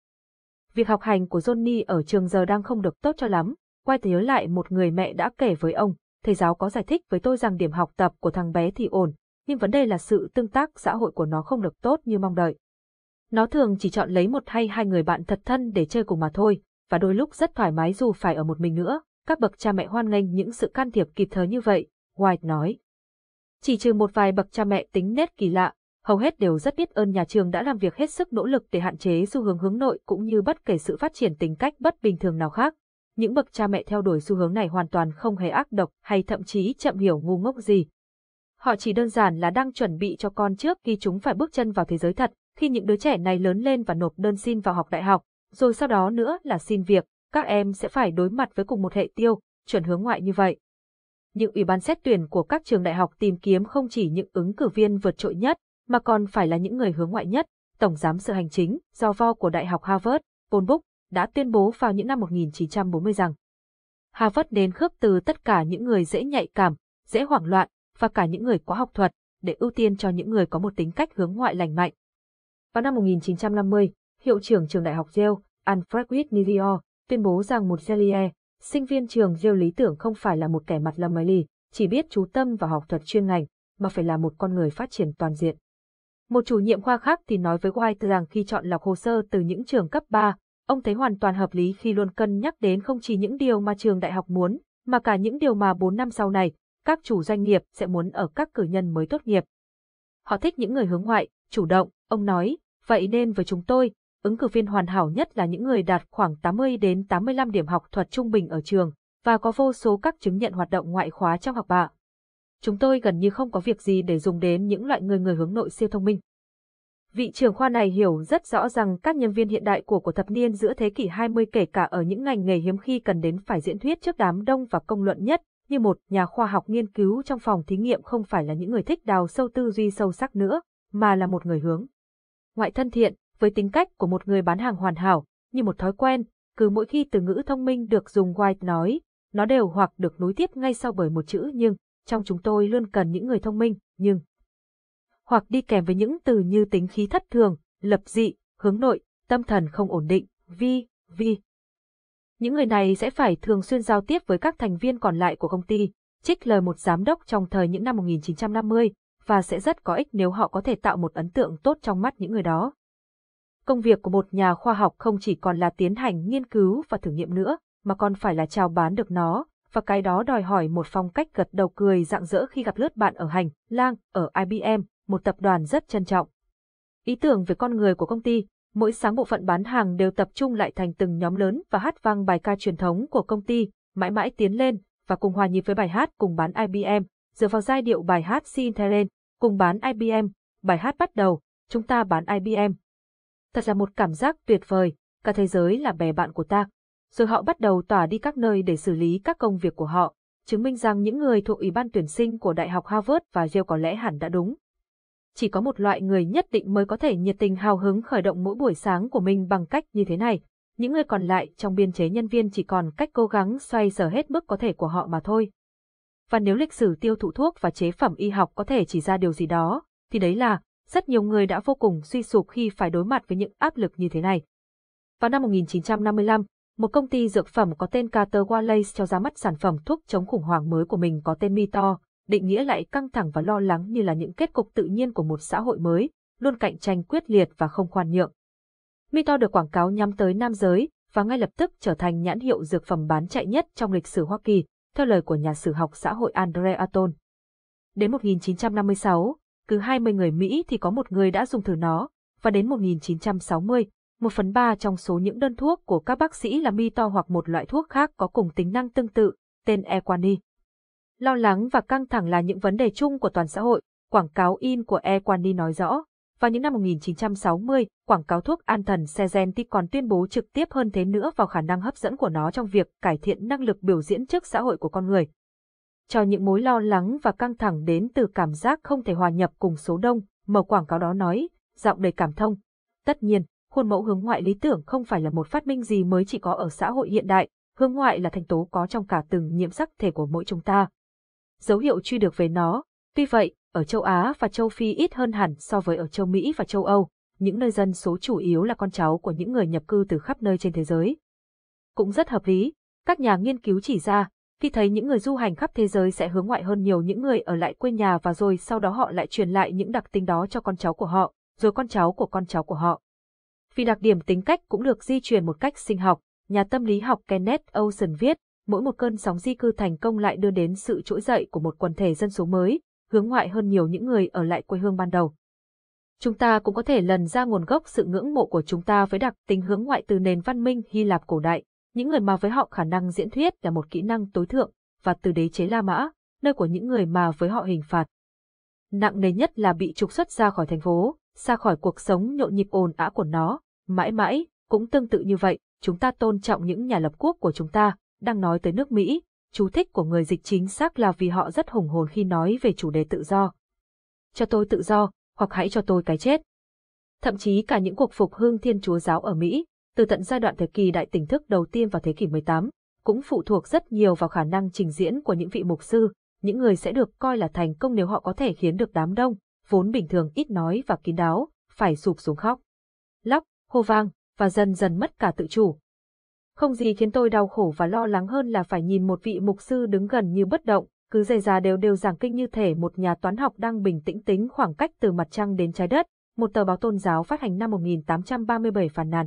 Speaker 1: Việc học hành của Johnny ở trường giờ đang không được tốt cho lắm, quay nhớ lại một người mẹ đã kể với ông, thầy giáo có giải thích với tôi rằng điểm học tập của thằng bé thì ổn, nhưng vấn đề là sự tương tác xã hội của nó không được tốt như mong đợi. Nó thường chỉ chọn lấy một hay hai người bạn thật thân để chơi cùng mà thôi, và đôi lúc rất thoải mái dù phải ở một mình nữa, các bậc cha mẹ hoan nghênh những sự can thiệp kịp thời như vậy, White nói. Chỉ trừ một vài bậc cha mẹ tính nét kỳ lạ, hầu hết đều rất biết ơn nhà trường đã làm việc hết sức nỗ lực để hạn chế xu hướng hướng nội cũng như bất kể sự phát triển tính cách bất bình thường nào khác. Những bậc cha mẹ theo đuổi xu hướng này hoàn toàn không hề ác độc hay thậm chí chậm hiểu ngu ngốc gì, Họ chỉ đơn giản là đang chuẩn bị cho con trước khi chúng phải bước chân vào thế giới thật, khi những đứa trẻ này lớn lên và nộp đơn xin vào học đại học, rồi sau đó nữa là xin việc, các em sẽ phải đối mặt với cùng một hệ tiêu, chuẩn hướng ngoại như vậy. Những ủy ban xét tuyển của các trường đại học tìm kiếm không chỉ những ứng cử viên vượt trội nhất, mà còn phải là những người hướng ngoại nhất. Tổng giám sự hành chính, do vo của Đại học Harvard, Paul Book, đã tuyên bố vào những năm 1940 rằng Harvard nên khước từ tất cả những người dễ nhạy cảm, dễ hoảng loạn, và cả những người quá học thuật, để ưu tiên cho những người có một tính cách hướng ngoại lành mạnh. Vào năm 1950, hiệu trưởng trường đại học Yale, Alfred Whitney tuyên bố rằng một Zellier, sinh viên trường Yale lý tưởng không phải là một kẻ mặt lầm mày lì, chỉ biết chú tâm vào học thuật chuyên ngành, mà phải là một con người phát triển toàn diện. Một chủ nhiệm khoa khác thì nói với White rằng khi chọn lọc hồ sơ từ những trường cấp 3, ông thấy hoàn toàn hợp lý khi luôn cân nhắc đến không chỉ những điều mà trường đại học muốn, mà cả những điều mà 4 năm sau này, các chủ doanh nghiệp sẽ muốn ở các cử nhân mới tốt nghiệp. Họ thích những người hướng ngoại, chủ động, ông nói, vậy nên với chúng tôi, ứng cử viên hoàn hảo nhất là những người đạt khoảng 80 đến 85 điểm học thuật trung bình ở trường và có vô số các chứng nhận hoạt động ngoại khóa trong học bạ. Chúng tôi gần như không có việc gì để dùng đến những loại người người hướng nội siêu thông minh. Vị trưởng khoa này hiểu rất rõ rằng các nhân viên hiện đại của của thập niên giữa thế kỷ 20 kể cả ở những ngành nghề hiếm khi cần đến phải diễn thuyết trước đám đông và công luận nhất, như một nhà khoa học nghiên cứu trong phòng thí nghiệm không phải là những người thích đào sâu tư duy sâu sắc nữa, mà là một người hướng. Ngoại thân thiện, với tính cách của một người bán hàng hoàn hảo, như một thói quen, cứ mỗi khi từ ngữ thông minh được dùng White nói, nó đều hoặc được nối tiếp ngay sau bởi một chữ nhưng, trong chúng tôi luôn cần những người thông minh, nhưng. Hoặc đi kèm với những từ như tính khí thất thường, lập dị, hướng nội, tâm thần không ổn định, vi, vi, những người này sẽ phải thường xuyên giao tiếp với các thành viên còn lại của công ty, trích lời một giám đốc trong thời những năm 1950, và sẽ rất có ích nếu họ có thể tạo một ấn tượng tốt trong mắt những người đó. Công việc của một nhà khoa học không chỉ còn là tiến hành nghiên cứu và thử nghiệm nữa, mà còn phải là chào bán được nó, và cái đó đòi hỏi một phong cách gật đầu cười rạng rỡ khi gặp lướt bạn ở hành, lang, ở IBM, một tập đoàn rất trân trọng. Ý tưởng về con người của công ty, mỗi sáng bộ phận bán hàng đều tập trung lại thành từng nhóm lớn và hát vang bài ca truyền thống của công ty, mãi mãi tiến lên, và cùng hòa nhịp với bài hát cùng bán IBM, dựa vào giai điệu bài hát Sinteren, cùng bán IBM, bài hát bắt đầu, chúng ta bán IBM. Thật là một cảm giác tuyệt vời, cả thế giới là bè bạn của ta. Rồi họ bắt đầu tỏa đi các nơi để xử lý các công việc của họ, chứng minh rằng những người thuộc Ủy ban tuyển sinh của Đại học Harvard và Yale có lẽ hẳn đã đúng chỉ có một loại người nhất định mới có thể nhiệt tình hào hứng khởi động mỗi buổi sáng của mình bằng cách như thế này. Những người còn lại trong biên chế nhân viên chỉ còn cách cố gắng xoay sở hết mức có thể của họ mà thôi. Và nếu lịch sử tiêu thụ thuốc và chế phẩm y học có thể chỉ ra điều gì đó, thì đấy là rất nhiều người đã vô cùng suy sụp khi phải đối mặt với những áp lực như thế này. Vào năm 1955, một công ty dược phẩm có tên Carter Wallace cho ra mắt sản phẩm thuốc chống khủng hoảng mới của mình có tên Mito định nghĩa lại căng thẳng và lo lắng như là những kết cục tự nhiên của một xã hội mới, luôn cạnh tranh quyết liệt và không khoan nhượng. Mito được quảng cáo nhắm tới nam giới và ngay lập tức trở thành nhãn hiệu dược phẩm bán chạy nhất trong lịch sử Hoa Kỳ, theo lời của nhà sử học xã hội Andre Aton. Đến 1956, cứ 20 người Mỹ thì có một người đã dùng thử nó, và đến 1960, một phần ba trong số những đơn thuốc của các bác sĩ là mito hoặc một loại thuốc khác có cùng tính năng tương tự, tên Equani. Lo lắng và căng thẳng là những vấn đề chung của toàn xã hội, quảng cáo in của E. Quani nói rõ. Vào những năm 1960, quảng cáo thuốc an thần Sezenti còn tuyên bố trực tiếp hơn thế nữa vào khả năng hấp dẫn của nó trong việc cải thiện năng lực biểu diễn trước xã hội của con người. Cho những mối lo lắng và căng thẳng đến từ cảm giác không thể hòa nhập cùng số đông, mở quảng cáo đó nói, giọng đầy cảm thông. Tất nhiên, khuôn mẫu hướng ngoại lý tưởng không phải là một phát minh gì mới chỉ có ở xã hội hiện đại, hướng ngoại là thành tố có trong cả từng nhiễm sắc thể của mỗi chúng ta dấu hiệu truy được về nó. Tuy vậy, ở châu Á và châu Phi ít hơn hẳn so với ở châu Mỹ và châu Âu, những nơi dân số chủ yếu là con cháu của những người nhập cư từ khắp nơi trên thế giới. Cũng rất hợp lý, các nhà nghiên cứu chỉ ra, khi thấy những người du hành khắp thế giới sẽ hướng ngoại hơn nhiều những người ở lại quê nhà và rồi sau đó họ lại truyền lại những đặc tính đó cho con cháu của họ, rồi con cháu của con cháu của họ. Vì đặc điểm tính cách cũng được di truyền một cách sinh học, nhà tâm lý học Kenneth Olson viết, mỗi một cơn sóng di cư thành công lại đưa đến sự trỗi dậy của một quần thể dân số mới, hướng ngoại hơn nhiều những người ở lại quê hương ban đầu. Chúng ta cũng có thể lần ra nguồn gốc sự ngưỡng mộ của chúng ta với đặc tính hướng ngoại từ nền văn minh Hy Lạp cổ đại, những người mà với họ khả năng diễn thuyết là một kỹ năng tối thượng, và từ đế chế La Mã, nơi của những người mà với họ hình phạt. Nặng nề nhất là bị trục xuất ra khỏi thành phố, xa khỏi cuộc sống nhộn nhịp ồn ã của nó, mãi mãi, cũng tương tự như vậy, chúng ta tôn trọng những nhà lập quốc của chúng ta, đang nói tới nước Mỹ, chú thích của người dịch chính xác là vì họ rất hùng hồn khi nói về chủ đề tự do. Cho tôi tự do, hoặc hãy cho tôi cái chết. Thậm chí cả những cuộc phục hưng thiên chúa giáo ở Mỹ, từ tận giai đoạn thời kỳ đại tỉnh thức đầu tiên vào thế kỷ 18, cũng phụ thuộc rất nhiều vào khả năng trình diễn của những vị mục sư, những người sẽ được coi là thành công nếu họ có thể khiến được đám đông, vốn bình thường ít nói và kín đáo, phải sụp xuống khóc. Lóc, hô vang, và dần dần mất cả tự chủ, không gì khiến tôi đau khổ và lo lắng hơn là phải nhìn một vị mục sư đứng gần như bất động, cứ dày ra đều đều giảng kinh như thể một nhà toán học đang bình tĩnh tính khoảng cách từ mặt trăng đến trái đất, một tờ báo tôn giáo phát hành năm 1837 phàn nàn.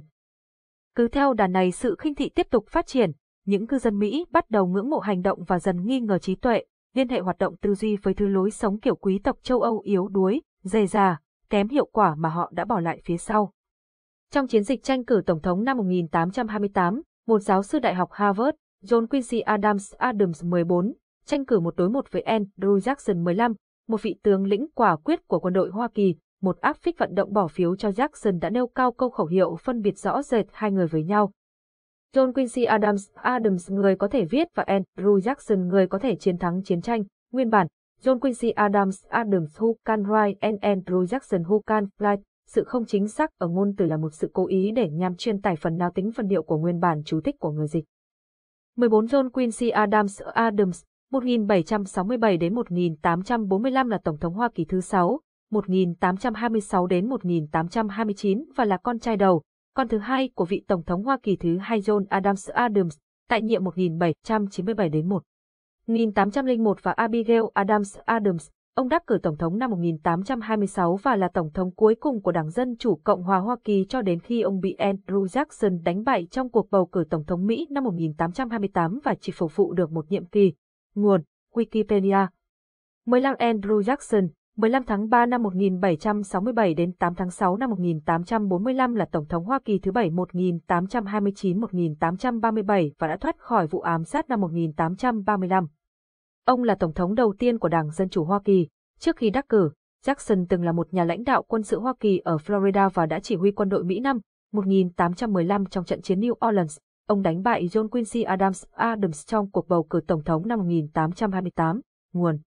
Speaker 1: Cứ theo đà này sự khinh thị tiếp tục phát triển, những cư dân Mỹ bắt đầu ngưỡng mộ hành động và dần nghi ngờ trí tuệ, liên hệ hoạt động tư duy với thứ lối sống kiểu quý tộc châu Âu yếu đuối, dày già, kém hiệu quả mà họ đã bỏ lại phía sau. Trong chiến dịch tranh cử Tổng thống năm 1828, một giáo sư đại học Harvard, John Quincy Adams Adams 14, tranh cử một đối một với Andrew Jackson 15, một vị tướng lĩnh quả quyết của quân đội Hoa Kỳ, một áp phích vận động bỏ phiếu cho Jackson đã nêu cao câu khẩu hiệu phân biệt rõ rệt hai người với nhau. John Quincy Adams Adams người có thể viết và Andrew Jackson người có thể chiến thắng chiến tranh, nguyên bản, John Quincy Adams Adams Who Can Write and Andrew Jackson Who Can Write sự không chính xác ở ngôn từ là một sự cố ý để nhằm chuyên tải phần nào tính phân điệu của nguyên bản chú thích của người dịch. 14 John Quincy Adams Adams 1767 đến 1845 là tổng thống Hoa Kỳ thứ 6, 1826 đến 1829 và là con trai đầu, con thứ hai của vị tổng thống Hoa Kỳ thứ hai John Adams Adams, tại nhiệm 1797 đến 1801 và Abigail Adams Adams Ông đắc cử Tổng thống năm 1826 và là Tổng thống cuối cùng của Đảng Dân Chủ Cộng hòa Hoa Kỳ cho đến khi ông bị Andrew Jackson đánh bại trong cuộc bầu cử Tổng thống Mỹ năm 1828 và chỉ phục vụ được một nhiệm kỳ. Nguồn Wikipedia 15 Andrew Jackson 15 tháng 3 năm 1767 đến 8 tháng 6 năm 1845 là Tổng thống Hoa Kỳ thứ bảy 1829-1837 và đã thoát khỏi vụ ám sát năm 1835. Ông là tổng thống đầu tiên của Đảng Dân chủ Hoa Kỳ. Trước khi đắc cử, Jackson từng là một nhà lãnh đạo quân sự Hoa Kỳ ở Florida và đã chỉ huy quân đội Mỹ năm 1815 trong trận chiến New Orleans. Ông đánh bại John Quincy Adams Adams trong cuộc bầu cử tổng thống năm 1828. Nguồn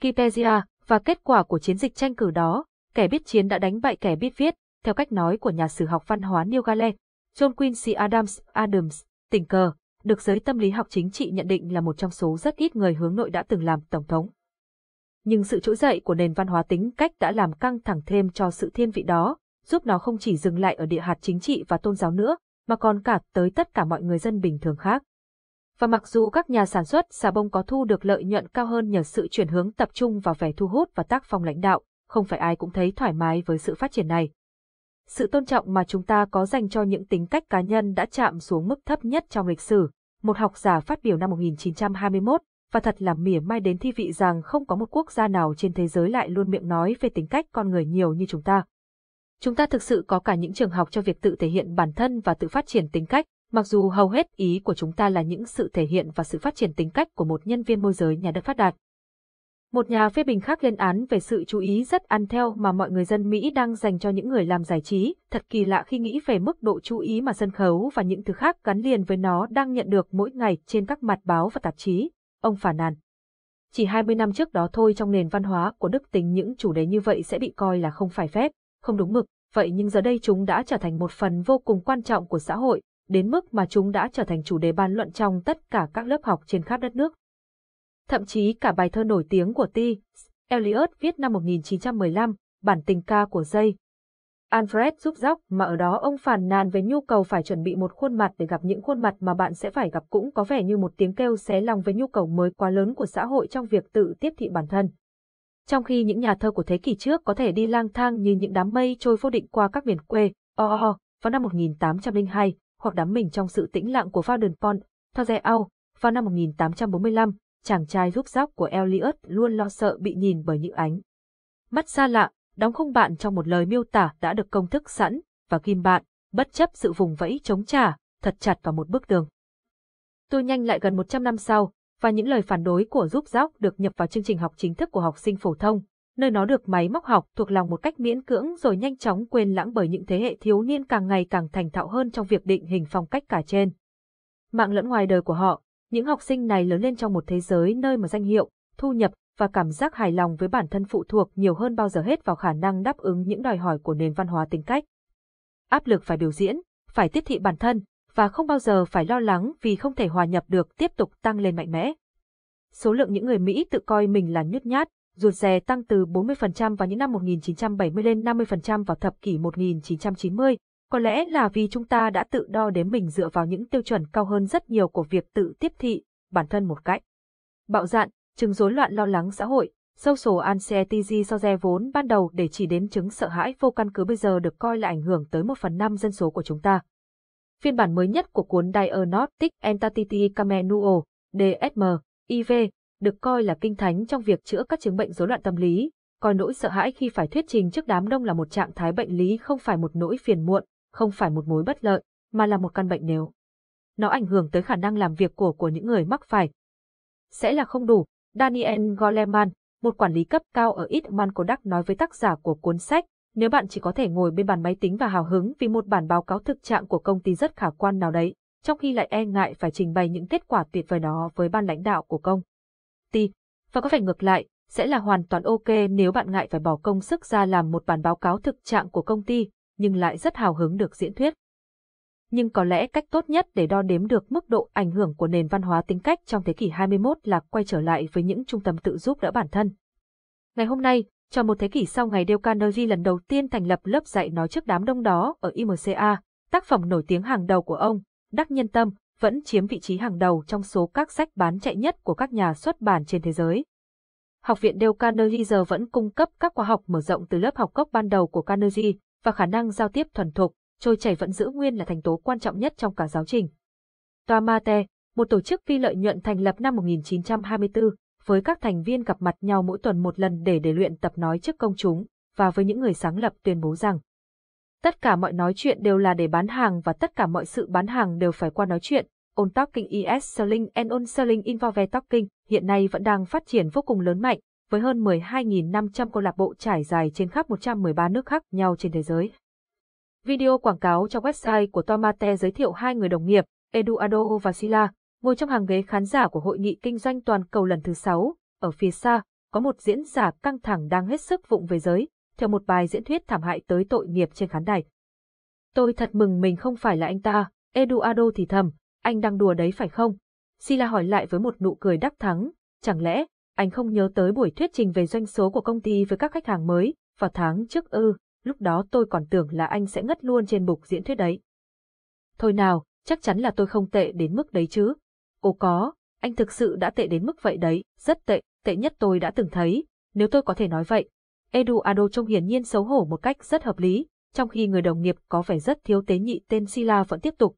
Speaker 1: Wikipedia và kết quả của chiến dịch tranh cử đó, kẻ biết chiến đã đánh bại kẻ biết viết, theo cách nói của nhà sử học văn hóa New Gale, John Quincy Adams Adams, tình cờ, được giới tâm lý học chính trị nhận định là một trong số rất ít người hướng nội đã từng làm tổng thống. Nhưng sự trỗi dậy của nền văn hóa tính cách đã làm căng thẳng thêm cho sự thiên vị đó, giúp nó không chỉ dừng lại ở địa hạt chính trị và tôn giáo nữa, mà còn cả tới tất cả mọi người dân bình thường khác. Và mặc dù các nhà sản xuất xà bông có thu được lợi nhuận cao hơn nhờ sự chuyển hướng tập trung vào vẻ thu hút và tác phong lãnh đạo, không phải ai cũng thấy thoải mái với sự phát triển này, sự tôn trọng mà chúng ta có dành cho những tính cách cá nhân đã chạm xuống mức thấp nhất trong lịch sử, một học giả phát biểu năm 1921, và thật là mỉa mai đến thi vị rằng không có một quốc gia nào trên thế giới lại luôn miệng nói về tính cách con người nhiều như chúng ta. Chúng ta thực sự có cả những trường học cho việc tự thể hiện bản thân và tự phát triển tính cách, mặc dù hầu hết ý của chúng ta là những sự thể hiện và sự phát triển tính cách của một nhân viên môi giới nhà đất phát đạt, một nhà phê bình khác lên án về sự chú ý rất ăn theo mà mọi người dân Mỹ đang dành cho những người làm giải trí, thật kỳ lạ khi nghĩ về mức độ chú ý mà sân khấu và những thứ khác gắn liền với nó đang nhận được mỗi ngày trên các mặt báo và tạp chí. Ông phản nàn. Chỉ 20 năm trước đó thôi trong nền văn hóa của đức tính những chủ đề như vậy sẽ bị coi là không phải phép, không đúng mực, vậy nhưng giờ đây chúng đã trở thành một phần vô cùng quan trọng của xã hội, đến mức mà chúng đã trở thành chủ đề bàn luận trong tất cả các lớp học trên khắp đất nước thậm chí cả bài thơ nổi tiếng của T. Eliot viết năm 1915, bản tình ca của dây. Alfred giúp dốc mà ở đó ông phàn nàn về nhu cầu phải chuẩn bị một khuôn mặt để gặp những khuôn mặt mà bạn sẽ phải gặp cũng có vẻ như một tiếng kêu xé lòng với nhu cầu mới quá lớn của xã hội trong việc tự tiếp thị bản thân. Trong khi những nhà thơ của thế kỷ trước có thể đi lang thang như những đám mây trôi vô định qua các miền quê, o oh, oh, vào năm 1802, hoặc đám mình trong sự tĩnh lặng của Vauden Pond, Thao vào năm 1845, chàng trai giúp róc của Elliot luôn lo sợ bị nhìn bởi những ánh. Mắt xa lạ, đóng không bạn trong một lời miêu tả đã được công thức sẵn, và ghim bạn, bất chấp sự vùng vẫy chống trả, thật chặt vào một bức tường. Tôi nhanh lại gần 100 năm sau, và những lời phản đối của giúp róc được nhập vào chương trình học chính thức của học sinh phổ thông, nơi nó được máy móc học thuộc lòng một cách miễn cưỡng rồi nhanh chóng quên lãng bởi những thế hệ thiếu niên càng ngày càng thành thạo hơn trong việc định hình phong cách cả trên. Mạng lẫn ngoài đời của họ, những học sinh này lớn lên trong một thế giới nơi mà danh hiệu, thu nhập và cảm giác hài lòng với bản thân phụ thuộc nhiều hơn bao giờ hết vào khả năng đáp ứng những đòi hỏi của nền văn hóa tính cách. Áp lực phải biểu diễn, phải tiết thị bản thân và không bao giờ phải lo lắng vì không thể hòa nhập được tiếp tục tăng lên mạnh mẽ. Số lượng những người Mỹ tự coi mình là nhút nhát, rụt rè tăng từ 40% vào những năm 1970 lên 50% vào thập kỷ 1990 có lẽ là vì chúng ta đã tự đo đếm mình dựa vào những tiêu chuẩn cao hơn rất nhiều của việc tự tiếp thị, bản thân một cách. Bạo dạn, chứng rối loạn lo lắng xã hội, sâu social anxiety so re vốn ban đầu để chỉ đến chứng sợ hãi vô căn cứ bây giờ được coi là ảnh hưởng tới một phần năm dân số của chúng ta. Phiên bản mới nhất của cuốn Diagnostic Entity Camenuo, DSM, IV, được coi là kinh thánh trong việc chữa các chứng bệnh rối loạn tâm lý, coi nỗi sợ hãi khi phải thuyết trình trước đám đông là một trạng thái bệnh lý không phải một nỗi phiền muộn, không phải một mối bất lợi, mà là một căn bệnh nếu. Nó ảnh hưởng tới khả năng làm việc của của những người mắc phải. Sẽ là không đủ, Daniel Goleman, một quản lý cấp cao ở Itman Đắc nói với tác giả của cuốn sách, nếu bạn chỉ có thể ngồi bên bàn máy tính và hào hứng vì một bản báo cáo thực trạng của công ty rất khả quan nào đấy, trong khi lại e ngại phải trình bày những kết quả tuyệt vời đó với ban lãnh đạo của công ty. Và có phải ngược lại, sẽ là hoàn toàn ok nếu bạn ngại phải bỏ công sức ra làm một bản báo cáo thực trạng của công ty nhưng lại rất hào hứng được diễn thuyết. Nhưng có lẽ cách tốt nhất để đo đếm được mức độ ảnh hưởng của nền văn hóa tính cách trong thế kỷ 21 là quay trở lại với những trung tâm tự giúp đỡ bản thân. Ngày hôm nay, cho một thế kỷ sau ngày Dale Carnegie lần đầu tiên thành lập lớp dạy nói trước đám đông đó ở IMCA, tác phẩm nổi tiếng hàng đầu của ông, Đắc Nhân Tâm, vẫn chiếm vị trí hàng đầu trong số các sách bán chạy nhất của các nhà xuất bản trên thế giới. Học viện Dale Carnegie giờ vẫn cung cấp các khóa học mở rộng từ lớp học gốc ban đầu của Carnegie, và khả năng giao tiếp thuần thục, trôi chảy vẫn giữ nguyên là thành tố quan trọng nhất trong cả giáo trình. Toa Mate, một tổ chức phi lợi nhuận thành lập năm 1924, với các thành viên gặp mặt nhau mỗi tuần một lần để để luyện tập nói trước công chúng, và với những người sáng lập tuyên bố rằng Tất cả mọi nói chuyện đều là để bán hàng và tất cả mọi sự bán hàng đều phải qua nói chuyện. On Talking is e Selling and On Selling Involve Talking hiện nay vẫn đang phát triển vô cùng lớn mạnh với hơn 12.500 câu lạc bộ trải dài trên khắp 113 nước khác nhau trên thế giới. Video quảng cáo trong website của Tomate giới thiệu hai người đồng nghiệp, Eduardo và Sila, ngồi trong hàng ghế khán giả của hội nghị kinh doanh toàn cầu lần thứ sáu. Ở phía xa, có một diễn giả căng thẳng đang hết sức vụng về giới, theo một bài diễn thuyết thảm hại tới tội nghiệp trên khán đài. Tôi thật mừng mình không phải là anh ta, Eduardo thì thầm, anh đang đùa đấy phải không? Sila hỏi lại với một nụ cười đắc thắng, chẳng lẽ anh không nhớ tới buổi thuyết trình về doanh số của công ty với các khách hàng mới, vào tháng trước ư, lúc đó tôi còn tưởng là anh sẽ ngất luôn trên bục diễn thuyết đấy. Thôi nào, chắc chắn là tôi không tệ đến mức đấy chứ. Ồ có, anh thực sự đã tệ đến mức vậy đấy, rất tệ, tệ nhất tôi đã từng thấy, nếu tôi có thể nói vậy. Eduardo trông hiển nhiên xấu hổ một cách rất hợp lý, trong khi người đồng nghiệp có vẻ rất thiếu tế nhị tên Sila vẫn tiếp tục.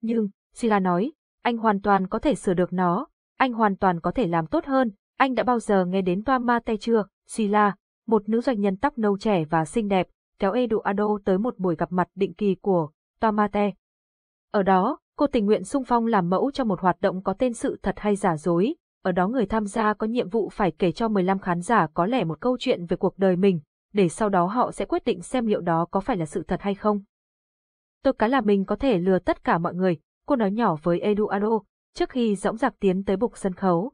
Speaker 1: Nhưng, Sila nói, anh hoàn toàn có thể sửa được nó, anh hoàn toàn có thể làm tốt hơn, anh đã bao giờ nghe đến Pama chưa? Sila, một nữ doanh nhân tóc nâu trẻ và xinh đẹp, kéo Eduardo tới một buổi gặp mặt định kỳ của Pamate. Ở đó, cô tình nguyện sung phong làm mẫu cho một hoạt động có tên sự thật hay giả dối. Ở đó người tham gia có nhiệm vụ phải kể cho 15 khán giả có lẽ một câu chuyện về cuộc đời mình, để sau đó họ sẽ quyết định xem liệu đó có phải là sự thật hay không. Tôi cá là mình có thể lừa tất cả mọi người, cô nói nhỏ với Eduardo, trước khi dõng dạc tiến tới bục sân khấu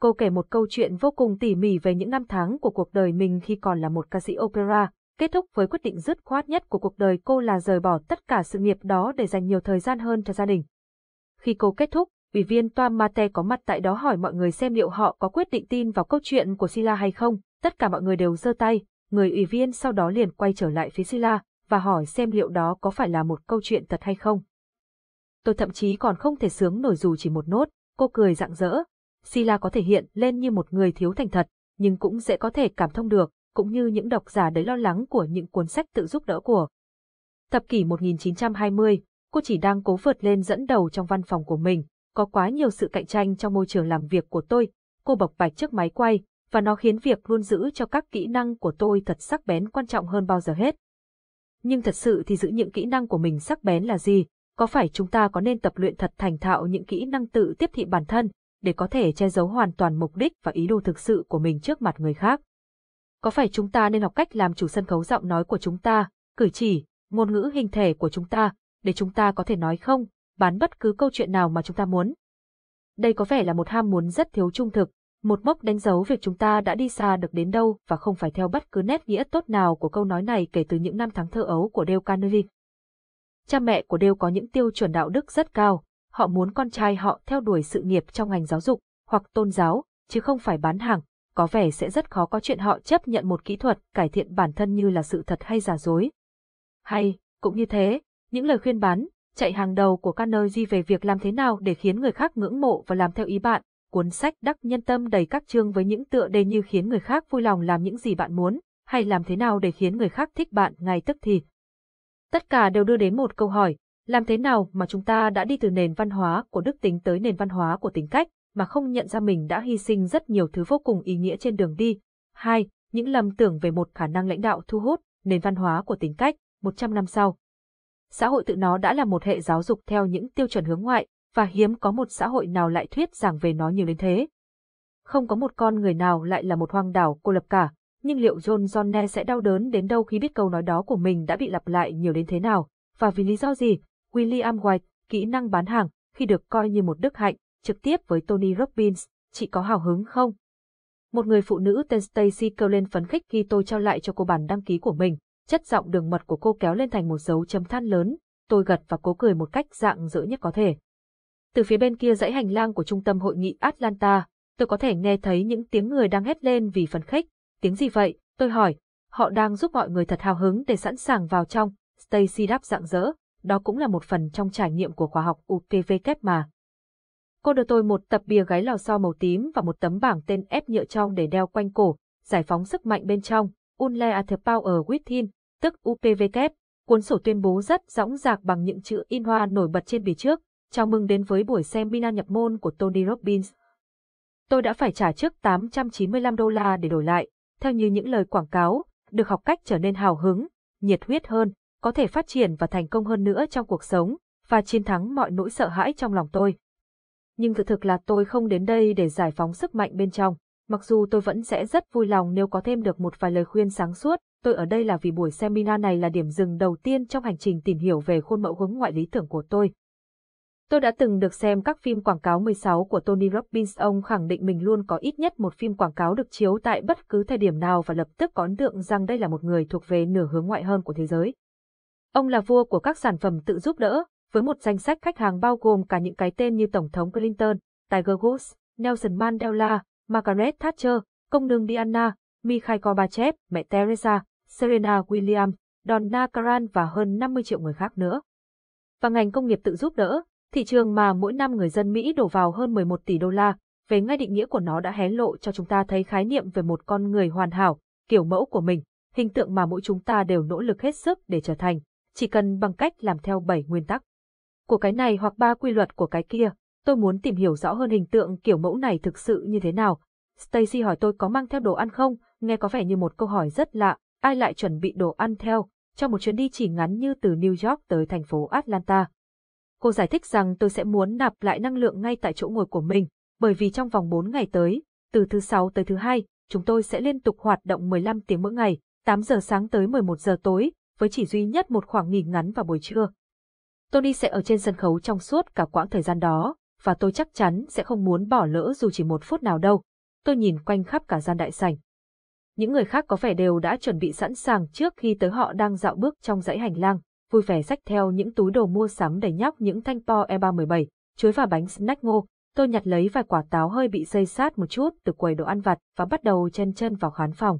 Speaker 1: cô kể một câu chuyện vô cùng tỉ mỉ về những năm tháng của cuộc đời mình khi còn là một ca sĩ opera, kết thúc với quyết định dứt khoát nhất của cuộc đời cô là rời bỏ tất cả sự nghiệp đó để dành nhiều thời gian hơn cho gia đình. Khi cô kết thúc, ủy viên Toa Mate có mặt tại đó hỏi mọi người xem liệu họ có quyết định tin vào câu chuyện của Sila hay không, tất cả mọi người đều giơ tay, người ủy viên sau đó liền quay trở lại phía Sila và hỏi xem liệu đó có phải là một câu chuyện thật hay không. Tôi thậm chí còn không thể sướng nổi dù chỉ một nốt, cô cười rạng rỡ, Sila có thể hiện lên như một người thiếu thành thật, nhưng cũng dễ có thể cảm thông được, cũng như những độc giả đấy lo lắng của những cuốn sách tự giúp đỡ của. Thập kỷ 1920, cô chỉ đang cố vượt lên dẫn đầu trong văn phòng của mình, có quá nhiều sự cạnh tranh trong môi trường làm việc của tôi, cô bộc bạch trước máy quay, và nó khiến việc luôn giữ cho các kỹ năng của tôi thật sắc bén quan trọng hơn bao giờ hết. Nhưng thật sự thì giữ những kỹ năng của mình sắc bén là gì? Có phải chúng ta có nên tập luyện thật thành thạo những kỹ năng tự tiếp thị bản thân, để có thể che giấu hoàn toàn mục đích và ý đồ thực sự của mình trước mặt người khác. Có phải chúng ta nên học cách làm chủ sân khấu giọng nói của chúng ta, cử chỉ, ngôn ngữ hình thể của chúng ta, để chúng ta có thể nói không, bán bất cứ câu chuyện nào mà chúng ta muốn? Đây có vẻ là một ham muốn rất thiếu trung thực, một mốc đánh dấu việc chúng ta đã đi xa được đến đâu và không phải theo bất cứ nét nghĩa tốt nào của câu nói này kể từ những năm tháng thơ ấu của Dale Carnegie. Cha mẹ của Dale có những tiêu chuẩn đạo đức rất cao, họ muốn con trai họ theo đuổi sự nghiệp trong ngành giáo dục hoặc tôn giáo, chứ không phải bán hàng, có vẻ sẽ rất khó có chuyện họ chấp nhận một kỹ thuật cải thiện bản thân như là sự thật hay giả dối. Hay, cũng như thế, những lời khuyên bán, chạy hàng đầu của Carnegie về việc làm thế nào để khiến người khác ngưỡng mộ và làm theo ý bạn, cuốn sách đắc nhân tâm đầy các chương với những tựa đề như khiến người khác vui lòng làm những gì bạn muốn, hay làm thế nào để khiến người khác thích bạn ngay tức thì. Tất cả đều đưa đến một câu hỏi, làm thế nào mà chúng ta đã đi từ nền văn hóa của đức tính tới nền văn hóa của tính cách, mà không nhận ra mình đã hy sinh rất nhiều thứ vô cùng ý nghĩa trên đường đi. Hai, Những lầm tưởng về một khả năng lãnh đạo thu hút, nền văn hóa của tính cách, 100 năm sau. Xã hội tự nó đã là một hệ giáo dục theo những tiêu chuẩn hướng ngoại, và hiếm có một xã hội nào lại thuyết giảng về nó nhiều đến thế. Không có một con người nào lại là một hoang đảo cô lập cả, nhưng liệu John Jonne sẽ đau đớn đến đâu khi biết câu nói đó của mình đã bị lặp lại nhiều đến thế nào, và vì lý do gì? William White, kỹ năng bán hàng, khi được coi như một đức hạnh, trực tiếp với Tony Robbins, chị có hào hứng không? Một người phụ nữ tên Stacy kêu lên phấn khích khi tôi trao lại cho cô bản đăng ký của mình, chất giọng đường mật của cô kéo lên thành một dấu chấm than lớn, tôi gật và cố cười một cách dạng dỡ nhất có thể. Từ phía bên kia dãy hành lang của trung tâm hội nghị Atlanta, tôi có thể nghe thấy những tiếng người đang hét lên vì phấn khích. Tiếng gì vậy? Tôi hỏi. Họ đang giúp mọi người thật hào hứng để sẵn sàng vào trong. Stacy đáp dạng dỡ. Đó cũng là một phần trong trải nghiệm của khoa học UPV kép mà. Cô đưa tôi một tập bìa gáy lò xo màu tím và một tấm bảng tên ép nhựa trong để đeo quanh cổ, giải phóng sức mạnh bên trong, Unle at the Power Within, tức UPV kép. Cuốn sổ tuyên bố rất rõng rạc bằng những chữ in hoa nổi bật trên bìa trước. Chào mừng đến với buổi xem seminar nhập môn của Tony Robbins. Tôi đã phải trả trước 895 đô la để đổi lại, theo như những lời quảng cáo, được học cách trở nên hào hứng, nhiệt huyết hơn, có thể phát triển và thành công hơn nữa trong cuộc sống, và chiến thắng mọi nỗi sợ hãi trong lòng tôi. Nhưng thực thực là tôi không đến đây để giải phóng sức mạnh bên trong, mặc dù tôi vẫn sẽ rất vui lòng nếu có thêm được một vài lời khuyên sáng suốt, tôi ở đây là vì buổi seminar này là điểm dừng đầu tiên trong hành trình tìm hiểu về khuôn mẫu hướng ngoại lý tưởng của tôi. Tôi đã từng được xem các phim quảng cáo 16 của Tony Robbins. Ông khẳng định mình luôn có ít nhất một phim quảng cáo được chiếu tại bất cứ thời điểm nào và lập tức có ấn tượng rằng đây là một người thuộc về nửa hướng ngoại hơn của thế giới. Ông là vua của các sản phẩm tự giúp đỡ, với một danh sách khách hàng bao gồm cả những cái tên như Tổng thống Clinton, Tiger Woods, Nelson Mandela, Margaret Thatcher, công nương Diana, Mikhail Gorbachev, mẹ Teresa, Serena Williams, Donna Karan và hơn 50 triệu người khác nữa. Và ngành công nghiệp tự giúp đỡ, thị trường mà mỗi năm người dân Mỹ đổ vào hơn 11 tỷ đô la, về ngay định nghĩa của nó đã hé lộ cho chúng ta thấy khái niệm về một con người hoàn hảo, kiểu mẫu của mình, hình tượng mà mỗi chúng ta đều nỗ lực hết sức để trở thành chỉ cần bằng cách làm theo 7 nguyên tắc của cái này hoặc ba quy luật của cái kia, tôi muốn tìm hiểu rõ hơn hình tượng kiểu mẫu này thực sự như thế nào. Stacy hỏi tôi có mang theo đồ ăn không, nghe có vẻ như một câu hỏi rất lạ, ai lại chuẩn bị đồ ăn theo, trong một chuyến đi chỉ ngắn như từ New York tới thành phố Atlanta. Cô giải thích rằng tôi sẽ muốn nạp lại năng lượng ngay tại chỗ ngồi của mình, bởi vì trong vòng 4 ngày tới, từ thứ sáu tới thứ hai, chúng tôi sẽ liên tục hoạt động 15 tiếng mỗi ngày, 8 giờ sáng tới 11 giờ tối, với chỉ duy nhất một khoảng nghỉ ngắn vào buổi trưa. Tony sẽ ở trên sân khấu trong suốt cả quãng thời gian đó, và tôi chắc chắn sẽ không muốn bỏ lỡ dù chỉ một phút nào đâu. Tôi nhìn quanh khắp cả gian đại sảnh. Những người khác có vẻ đều đã chuẩn bị sẵn sàng trước khi tới họ đang dạo bước trong dãy hành lang, vui vẻ xách theo những túi đồ mua sắm đầy nhóc những thanh po E317, chuối và bánh snack ngô. Tôi nhặt lấy vài quả táo hơi bị xây sát một chút từ quầy đồ ăn vặt và bắt đầu chen chân vào khán phòng.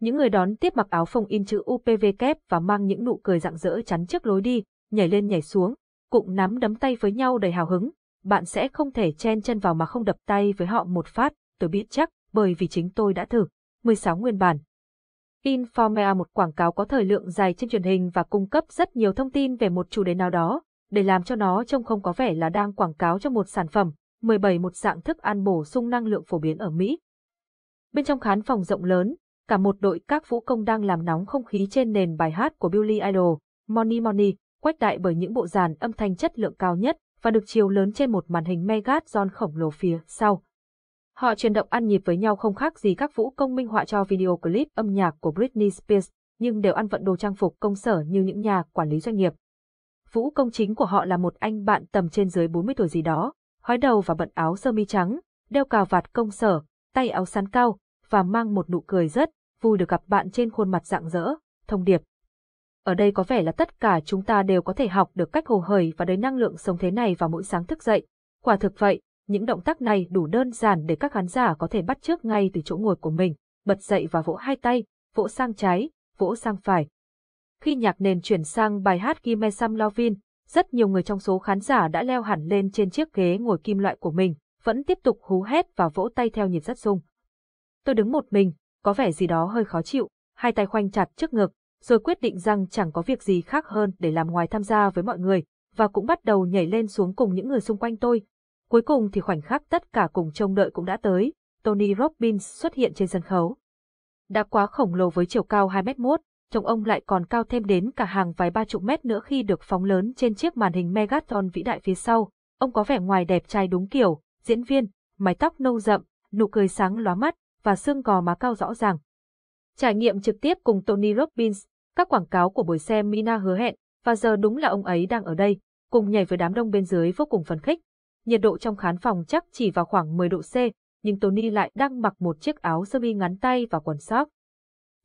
Speaker 1: Những người đón tiếp mặc áo phông in chữ UPV kép và mang những nụ cười rạng rỡ chắn trước lối đi, nhảy lên nhảy xuống, cụm nắm đấm tay với nhau đầy hào hứng. Bạn sẽ không thể chen chân vào mà không đập tay với họ một phát, tôi biết chắc, bởi vì chính tôi đã thử. 16 nguyên bản. Informea một quảng cáo có thời lượng dài trên truyền hình và cung cấp rất nhiều thông tin về một chủ đề nào đó, để làm cho nó trông không có vẻ là đang quảng cáo cho một sản phẩm, 17 một dạng thức ăn bổ sung năng lượng phổ biến ở Mỹ. Bên trong khán phòng rộng lớn, cả một đội các vũ công đang làm nóng không khí trên nền bài hát của Billy Idol, Money Money, quách đại bởi những bộ dàn âm thanh chất lượng cao nhất và được chiếu lớn trên một màn hình Megatron khổng lồ phía sau. Họ chuyển động ăn nhịp với nhau không khác gì các vũ công minh họa cho video clip âm nhạc của Britney Spears, nhưng đều ăn vận đồ trang phục công sở như những nhà quản lý doanh nghiệp. Vũ công chính của họ là một anh bạn tầm trên dưới 40 tuổi gì đó, hói đầu và bận áo sơ mi trắng, đeo cà vạt công sở, tay áo sắn cao, và mang một nụ cười rất vui được gặp bạn trên khuôn mặt rạng rỡ, thông điệp. Ở đây có vẻ là tất cả chúng ta đều có thể học được cách hồ hởi và đầy năng lượng sống thế này vào mỗi sáng thức dậy. Quả thực vậy, những động tác này đủ đơn giản để các khán giả có thể bắt chước ngay từ chỗ ngồi của mình, bật dậy và vỗ hai tay, vỗ sang trái, vỗ sang phải. Khi nhạc nền chuyển sang bài hát Gime Sam Lovin, rất nhiều người trong số khán giả đã leo hẳn lên trên chiếc ghế ngồi kim loại của mình, vẫn tiếp tục hú hét và vỗ tay theo nhịp rất sung. Tôi đứng một mình, có vẻ gì đó hơi khó chịu, hai tay khoanh chặt trước ngực, rồi quyết định rằng chẳng có việc gì khác hơn để làm ngoài tham gia với mọi người, và cũng bắt đầu nhảy lên xuống cùng những người xung quanh tôi. Cuối cùng thì khoảnh khắc tất cả cùng trông đợi cũng đã tới, Tony Robbins xuất hiện trên sân khấu. Đã quá khổng lồ với chiều cao 2m1, trông ông lại còn cao thêm đến cả hàng vài ba chục mét nữa khi được phóng lớn trên chiếc màn hình Megaton vĩ đại phía sau. Ông có vẻ ngoài đẹp trai đúng kiểu, diễn viên, mái tóc nâu rậm, nụ cười sáng lóa mắt, và xương gò má cao rõ ràng. Trải nghiệm trực tiếp cùng Tony Robbins, các quảng cáo của buổi xem Mina hứa hẹn, và giờ đúng là ông ấy đang ở đây, cùng nhảy với đám đông bên dưới vô cùng phấn khích. Nhiệt độ trong khán phòng chắc chỉ vào khoảng 10 độ C, nhưng Tony lại đang mặc một chiếc áo sơ mi ngắn tay và quần sóc.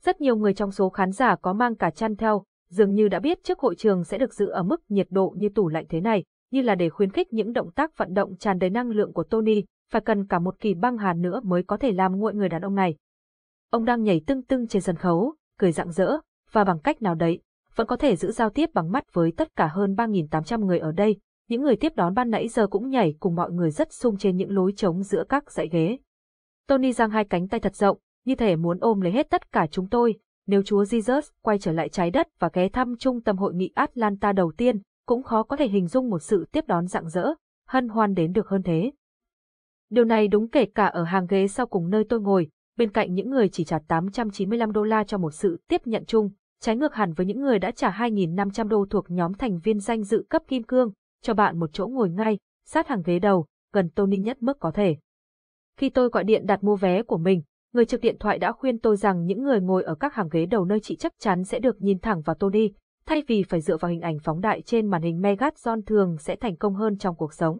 Speaker 1: Rất nhiều người trong số khán giả có mang cả chăn theo, dường như đã biết trước hội trường sẽ được giữ ở mức nhiệt độ như tủ lạnh thế này, như là để khuyến khích những động tác vận động tràn đầy năng lượng của Tony, phải cần cả một kỳ băng hà nữa mới có thể làm nguội người đàn ông này. Ông đang nhảy tưng tưng trên sân khấu, cười rạng rỡ, và bằng cách nào đấy, vẫn có thể giữ giao tiếp bằng mắt với tất cả hơn 3.800 người ở đây. Những người tiếp đón ban nãy giờ cũng nhảy cùng mọi người rất sung trên những lối trống giữa các dãy ghế. Tony giang hai cánh tay thật rộng, như thể muốn ôm lấy hết tất cả chúng tôi. Nếu Chúa Jesus quay trở lại trái đất và ghé thăm trung tâm hội nghị Atlanta đầu tiên, cũng khó có thể hình dung một sự tiếp đón rạng rỡ, hân hoan đến được hơn thế. Điều này đúng kể cả ở hàng ghế sau cùng nơi tôi ngồi, bên cạnh những người chỉ trả 895 đô la cho một sự tiếp nhận chung, trái ngược hẳn với những người đã trả 2.500 đô thuộc nhóm thành viên danh dự cấp kim cương, cho bạn một chỗ ngồi ngay, sát hàng ghế đầu, gần Tony nhất mức có thể. Khi tôi gọi điện đặt mua vé của mình, người trực điện thoại đã khuyên tôi rằng những người ngồi ở các hàng ghế đầu nơi chị chắc chắn sẽ được nhìn thẳng vào Tony, thay vì phải dựa vào hình ảnh phóng đại trên màn hình Megatron thường sẽ thành công hơn trong cuộc sống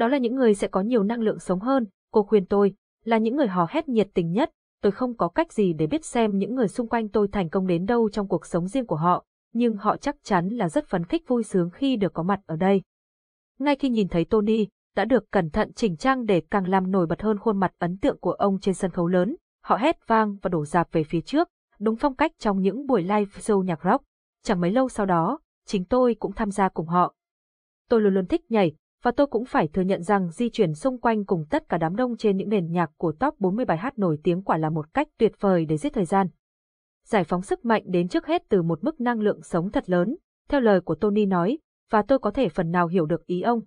Speaker 1: đó là những người sẽ có nhiều năng lượng sống hơn, cô khuyên tôi, là những người hò hét nhiệt tình nhất, tôi không có cách gì để biết xem những người xung quanh tôi thành công đến đâu trong cuộc sống riêng của họ, nhưng họ chắc chắn là rất phấn khích vui sướng khi được có mặt ở đây. Ngay khi nhìn thấy Tony, đã được cẩn thận chỉnh trang để càng làm nổi bật hơn khuôn mặt ấn tượng của ông trên sân khấu lớn, họ hét vang và đổ dạp về phía trước, đúng phong cách trong những buổi live show nhạc rock. Chẳng mấy lâu sau đó, chính tôi cũng tham gia cùng họ. Tôi luôn luôn thích nhảy, và tôi cũng phải thừa nhận rằng di chuyển xung quanh cùng tất cả đám đông trên những nền nhạc của top 40 bài hát nổi tiếng quả là một cách tuyệt vời để giết thời gian. Giải phóng sức mạnh đến trước hết từ một mức năng lượng sống thật lớn, theo lời của Tony nói, và tôi có thể phần nào hiểu được ý ông.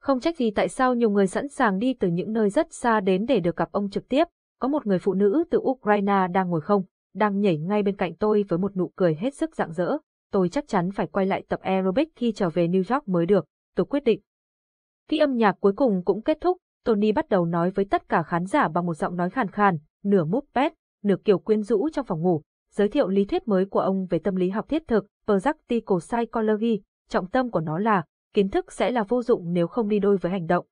Speaker 1: Không trách gì tại sao nhiều người sẵn sàng đi từ những nơi rất xa đến để được gặp ông trực tiếp, có một người phụ nữ từ Ukraine đang ngồi không, đang nhảy ngay bên cạnh tôi với một nụ cười hết sức rạng rỡ. Tôi chắc chắn phải quay lại tập aerobic khi trở về New York mới được, tôi quyết định. Khi âm nhạc cuối cùng cũng kết thúc, Tony bắt đầu nói với tất cả khán giả bằng một giọng nói khàn khàn, nửa múp pet, nửa kiểu quyến rũ trong phòng ngủ, giới thiệu lý thuyết mới của ông về tâm lý học thiết thực, Practical Psychology, trọng tâm của nó là, kiến thức sẽ là vô dụng nếu không đi đôi với hành động.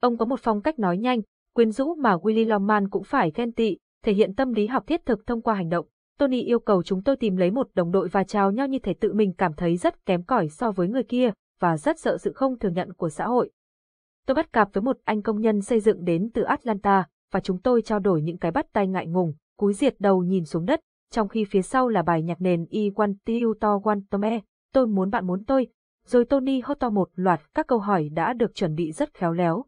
Speaker 1: Ông có một phong cách nói nhanh, quyến rũ mà Willy Loman cũng phải ghen tị, thể hiện tâm lý học thiết thực thông qua hành động. Tony yêu cầu chúng tôi tìm lấy một đồng đội và chào nhau như thể tự mình cảm thấy rất kém cỏi so với người kia, và rất sợ sự không thừa nhận của xã hội. Tôi bắt gặp với một anh công nhân xây dựng đến từ Atlanta và chúng tôi trao đổi những cái bắt tay ngại ngùng, cúi diệt đầu nhìn xuống đất, trong khi phía sau là bài nhạc nền I Want You To Want Me, tôi muốn bạn muốn tôi, rồi Tony hô to một loạt các câu hỏi đã được chuẩn bị rất khéo léo.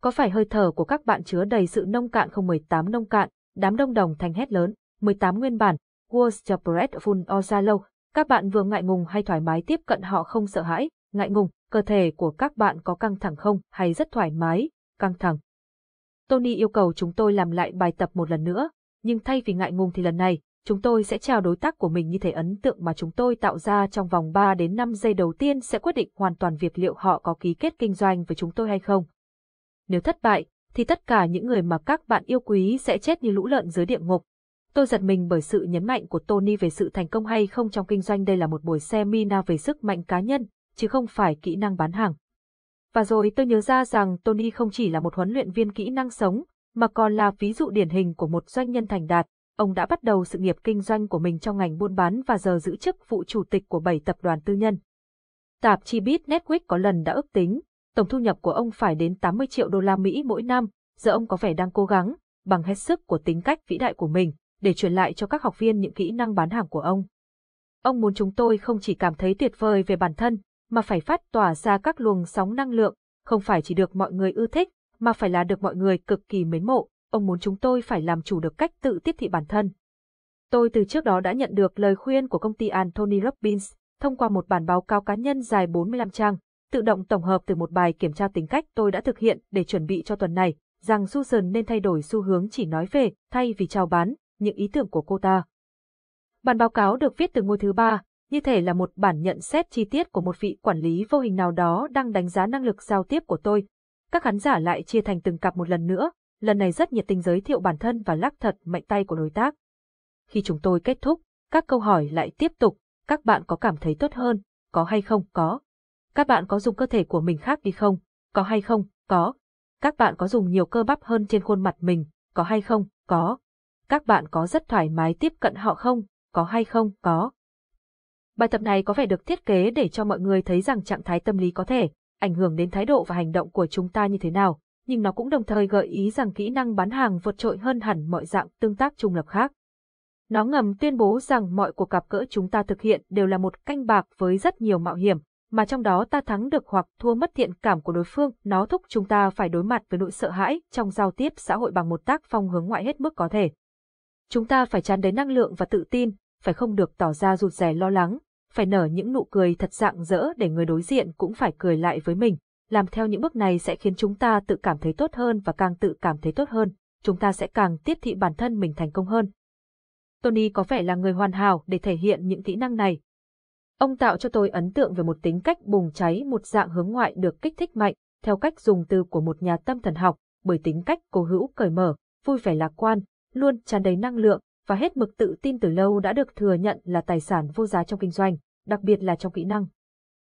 Speaker 1: Có phải hơi thở của các bạn chứa đầy sự nông cạn không 18 nông cạn, đám đông đồng thành hét lớn, 18 nguyên bản, World's Bread Full Ozalo, các bạn vừa ngại ngùng hay thoải mái tiếp cận họ không sợ hãi, ngại ngùng, cơ thể của các bạn có căng thẳng không hay rất thoải mái, căng thẳng. Tony yêu cầu chúng tôi làm lại bài tập một lần nữa, nhưng thay vì ngại ngùng thì lần này, chúng tôi sẽ chào đối tác của mình như thể ấn tượng mà chúng tôi tạo ra trong vòng 3 đến 5 giây đầu tiên sẽ quyết định hoàn toàn việc liệu họ có ký kết kinh doanh với chúng tôi hay không. Nếu thất bại, thì tất cả những người mà các bạn yêu quý sẽ chết như lũ lợn dưới địa ngục. Tôi giật mình bởi sự nhấn mạnh của Tony về sự thành công hay không trong kinh doanh đây là một buổi seminar về sức mạnh cá nhân, chứ không phải kỹ năng bán hàng. Và rồi tôi nhớ ra rằng Tony không chỉ là một huấn luyện viên kỹ năng sống, mà còn là ví dụ điển hình của một doanh nhân thành đạt. Ông đã bắt đầu sự nghiệp kinh doanh của mình trong ngành buôn bán và giờ giữ chức vụ chủ tịch của 7 tập đoàn tư nhân. Tạp chi biết Netflix có lần đã ước tính, tổng thu nhập của ông phải đến 80 triệu đô la Mỹ mỗi năm, giờ ông có vẻ đang cố gắng, bằng hết sức của tính cách vĩ đại của mình, để truyền lại cho các học viên những kỹ năng bán hàng của ông. Ông muốn chúng tôi không chỉ cảm thấy tuyệt vời về bản thân, mà phải phát tỏa ra các luồng sóng năng lượng, không phải chỉ được mọi người ưa thích, mà phải là được mọi người cực kỳ mến mộ, ông muốn chúng tôi phải làm chủ được cách tự tiếp thị bản thân. Tôi từ trước đó đã nhận được lời khuyên của công ty Anthony Robbins, thông qua một bản báo cáo cá nhân dài 45 trang, tự động tổng hợp từ một bài kiểm tra tính cách tôi đã thực hiện để chuẩn bị cho tuần này, rằng Susan nên thay đổi xu hướng chỉ nói về, thay vì chào bán, những ý tưởng của cô ta. Bản báo cáo được viết từ ngôi thứ ba, như thể là một bản nhận xét chi tiết của một vị quản lý vô hình nào đó đang đánh giá năng lực giao tiếp của tôi. Các khán giả lại chia thành từng cặp một lần nữa, lần này rất nhiệt tình giới thiệu bản thân và lắc thật mạnh tay của đối tác. Khi chúng tôi kết thúc, các câu hỏi lại tiếp tục, các bạn có cảm thấy tốt hơn, có hay không, có. Các bạn có dùng cơ thể của mình khác đi không, có hay không, có. Các bạn có dùng nhiều cơ bắp hơn trên khuôn mặt mình, có hay không, có. Các bạn có rất thoải mái tiếp cận họ không, có hay không, có Bài tập này có vẻ được thiết kế để cho mọi người thấy rằng trạng thái tâm lý có thể ảnh hưởng đến thái độ và hành động của chúng ta như thế nào, nhưng nó cũng đồng thời gợi ý rằng kỹ năng bán hàng vượt trội hơn hẳn mọi dạng tương tác trung lập khác. Nó ngầm tuyên bố rằng mọi cuộc gặp gỡ chúng ta thực hiện đều là một canh bạc với rất nhiều mạo hiểm, mà trong đó ta thắng được hoặc thua mất thiện cảm của đối phương, nó thúc chúng ta phải đối mặt với nỗi sợ hãi trong giao tiếp xã hội bằng một tác phong hướng ngoại hết mức có thể. Chúng ta phải tràn đầy năng lượng và tự tin, phải không được tỏ ra rụt rè lo lắng, phải nở những nụ cười thật rạng rỡ để người đối diện cũng phải cười lại với mình. Làm theo những bước này sẽ khiến chúng ta tự cảm thấy tốt hơn và càng tự cảm thấy tốt hơn, chúng ta sẽ càng tiếp thị bản thân mình thành công hơn. Tony có vẻ là người hoàn hảo để thể hiện những kỹ năng này. Ông tạo cho tôi ấn tượng về một tính cách bùng cháy một dạng hướng ngoại được kích thích mạnh, theo cách dùng từ của một nhà tâm thần học, bởi tính cách cố hữu cởi mở, vui vẻ lạc quan, luôn tràn đầy năng lượng, và hết mực tự tin từ lâu đã được thừa nhận là tài sản vô giá trong kinh doanh, đặc biệt là trong kỹ năng.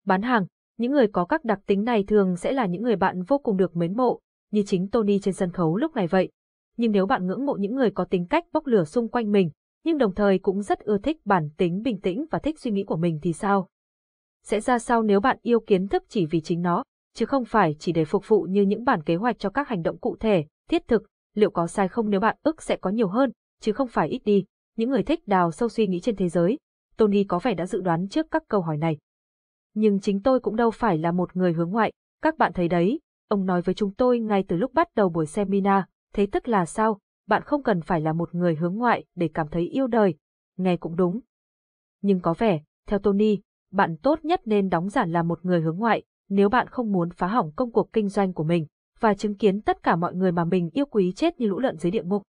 Speaker 1: Bán hàng, những người có các đặc tính này thường sẽ là những người bạn vô cùng được mến mộ, như chính Tony trên sân khấu lúc này vậy. Nhưng nếu bạn ngưỡng mộ những người có tính cách bốc lửa xung quanh mình, nhưng đồng thời cũng rất ưa thích bản tính bình tĩnh và thích suy nghĩ của mình thì sao? Sẽ ra sao nếu bạn yêu kiến thức chỉ vì chính nó, chứ không phải chỉ để phục vụ như những bản kế hoạch cho các hành động cụ thể, thiết thực, liệu có sai không nếu bạn ức sẽ có nhiều hơn, chứ không phải ít đi, những người thích đào sâu suy nghĩ trên thế giới. Tony có vẻ đã dự đoán trước các câu hỏi này. Nhưng chính tôi cũng đâu phải là một người hướng ngoại, các bạn thấy đấy, ông nói với chúng tôi ngay từ lúc bắt đầu buổi seminar, thế tức là sao, bạn không cần phải là một người hướng ngoại để cảm thấy yêu đời, nghe cũng đúng. Nhưng có vẻ, theo Tony, bạn tốt nhất nên đóng giản là một người hướng ngoại, nếu bạn không muốn phá hỏng công cuộc kinh doanh của mình, và chứng kiến tất cả mọi người mà mình yêu quý chết như lũ lợn dưới địa ngục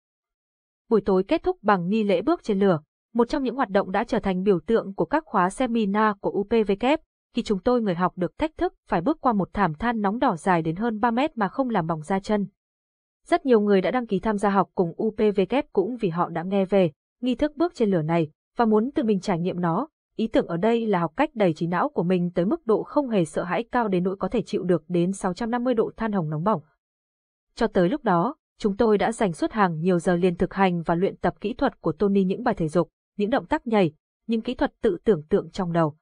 Speaker 1: buổi tối kết thúc bằng nghi lễ bước trên lửa, một trong những hoạt động đã trở thành biểu tượng của các khóa seminar của UPVK, khi chúng tôi người học được thách thức phải bước qua một thảm than nóng đỏ dài đến hơn 3 mét mà không làm bỏng da chân. Rất nhiều người đã đăng ký tham gia học cùng UPVK cũng vì họ đã nghe về nghi thức bước trên lửa này và muốn tự mình trải nghiệm nó. Ý tưởng ở đây là học cách đẩy trí não của mình tới mức độ không hề sợ hãi cao đến nỗi có thể chịu được đến 650 độ than hồng nóng bỏng. Cho tới lúc đó, chúng tôi đã dành suốt hàng nhiều giờ liền thực hành và luyện tập kỹ thuật của Tony những bài thể dục, những động tác nhảy, những kỹ thuật tự tưởng tượng trong đầu.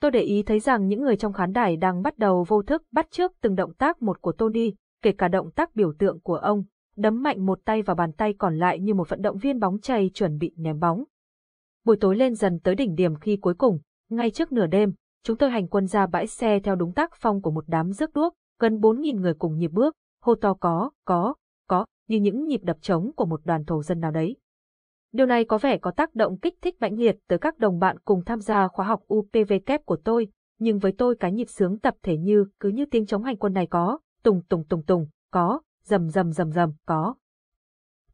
Speaker 1: Tôi để ý thấy rằng những người trong khán đài đang bắt đầu vô thức bắt trước từng động tác một của Tony, kể cả động tác biểu tượng của ông, đấm mạnh một tay vào bàn tay còn lại như một vận động viên bóng chày chuẩn bị ném bóng. Buổi tối lên dần tới đỉnh điểm khi cuối cùng, ngay trước nửa đêm, chúng tôi hành quân ra bãi xe theo đúng tác phong của một đám rước đuốc, gần 4.000 người cùng nhịp bước, hô to có, có, như những nhịp đập trống của một đoàn thổ dân nào đấy. Điều này có vẻ có tác động kích thích mãnh liệt tới các đồng bạn cùng tham gia khóa học UPV kép của tôi, nhưng với tôi cái nhịp sướng tập thể như cứ như tiếng chống hành quân này có, tùng tùng tùng tùng, có, rầm rầm rầm rầm, có.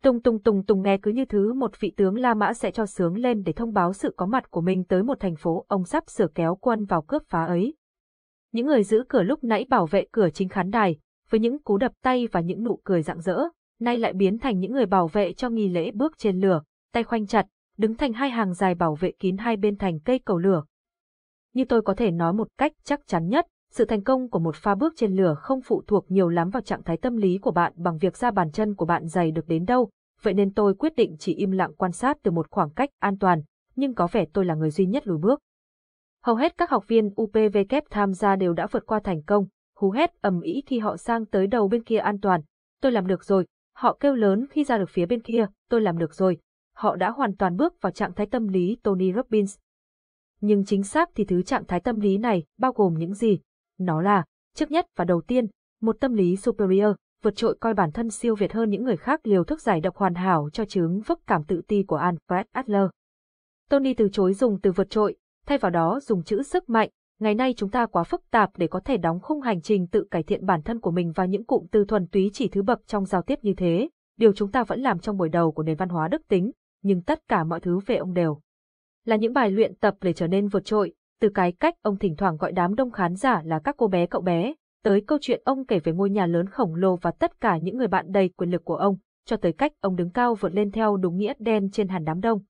Speaker 1: Tùng tùng tùng tùng nghe cứ như thứ một vị tướng La Mã sẽ cho sướng lên để thông báo sự có mặt của mình tới một thành phố ông sắp sửa kéo quân vào cướp phá ấy. Những người giữ cửa lúc nãy bảo vệ cửa chính khán đài, với những cú đập tay và những nụ cười rạng rỡ, nay lại biến thành những người bảo vệ cho nghi lễ bước trên lửa, tay khoanh chặt, đứng thành hai hàng dài bảo vệ kín hai bên thành cây cầu lửa. Như tôi có thể nói một cách chắc chắn nhất, sự thành công của một pha bước trên lửa không phụ thuộc nhiều lắm vào trạng thái tâm lý của bạn bằng việc ra bàn chân của bạn dày được đến đâu, vậy nên tôi quyết định chỉ im lặng quan sát từ một khoảng cách an toàn, nhưng có vẻ tôi là người duy nhất lùi bước. Hầu hết các học viên UPVK tham gia đều đã vượt qua thành công, hú hét ầm ĩ khi họ sang tới đầu bên kia an toàn. Tôi làm được rồi, Họ kêu lớn khi ra được phía bên kia, tôi làm được rồi. Họ đã hoàn toàn bước vào trạng thái tâm lý Tony Robbins. Nhưng chính xác thì thứ trạng thái tâm lý này bao gồm những gì? Nó là, trước nhất và đầu tiên, một tâm lý superior, vượt trội coi bản thân siêu việt hơn những người khác liều thức giải độc hoàn hảo cho chứng vấp cảm tự ti của Alfred Adler. Tony từ chối dùng từ vượt trội, thay vào đó dùng chữ sức mạnh, ngày nay chúng ta quá phức tạp để có thể đóng khung hành trình tự cải thiện bản thân của mình và những cụm từ thuần túy chỉ thứ bậc trong giao tiếp như thế, điều chúng ta vẫn làm trong buổi đầu của nền văn hóa đức tính, nhưng tất cả mọi thứ về ông đều là những bài luyện tập để trở nên vượt trội, từ cái cách ông thỉnh thoảng gọi đám đông khán giả là các cô bé cậu bé, tới câu chuyện ông kể về ngôi nhà lớn khổng lồ và tất cả những người bạn đầy quyền lực của ông, cho tới cách ông đứng cao vượt lên theo đúng nghĩa đen trên hàn đám đông.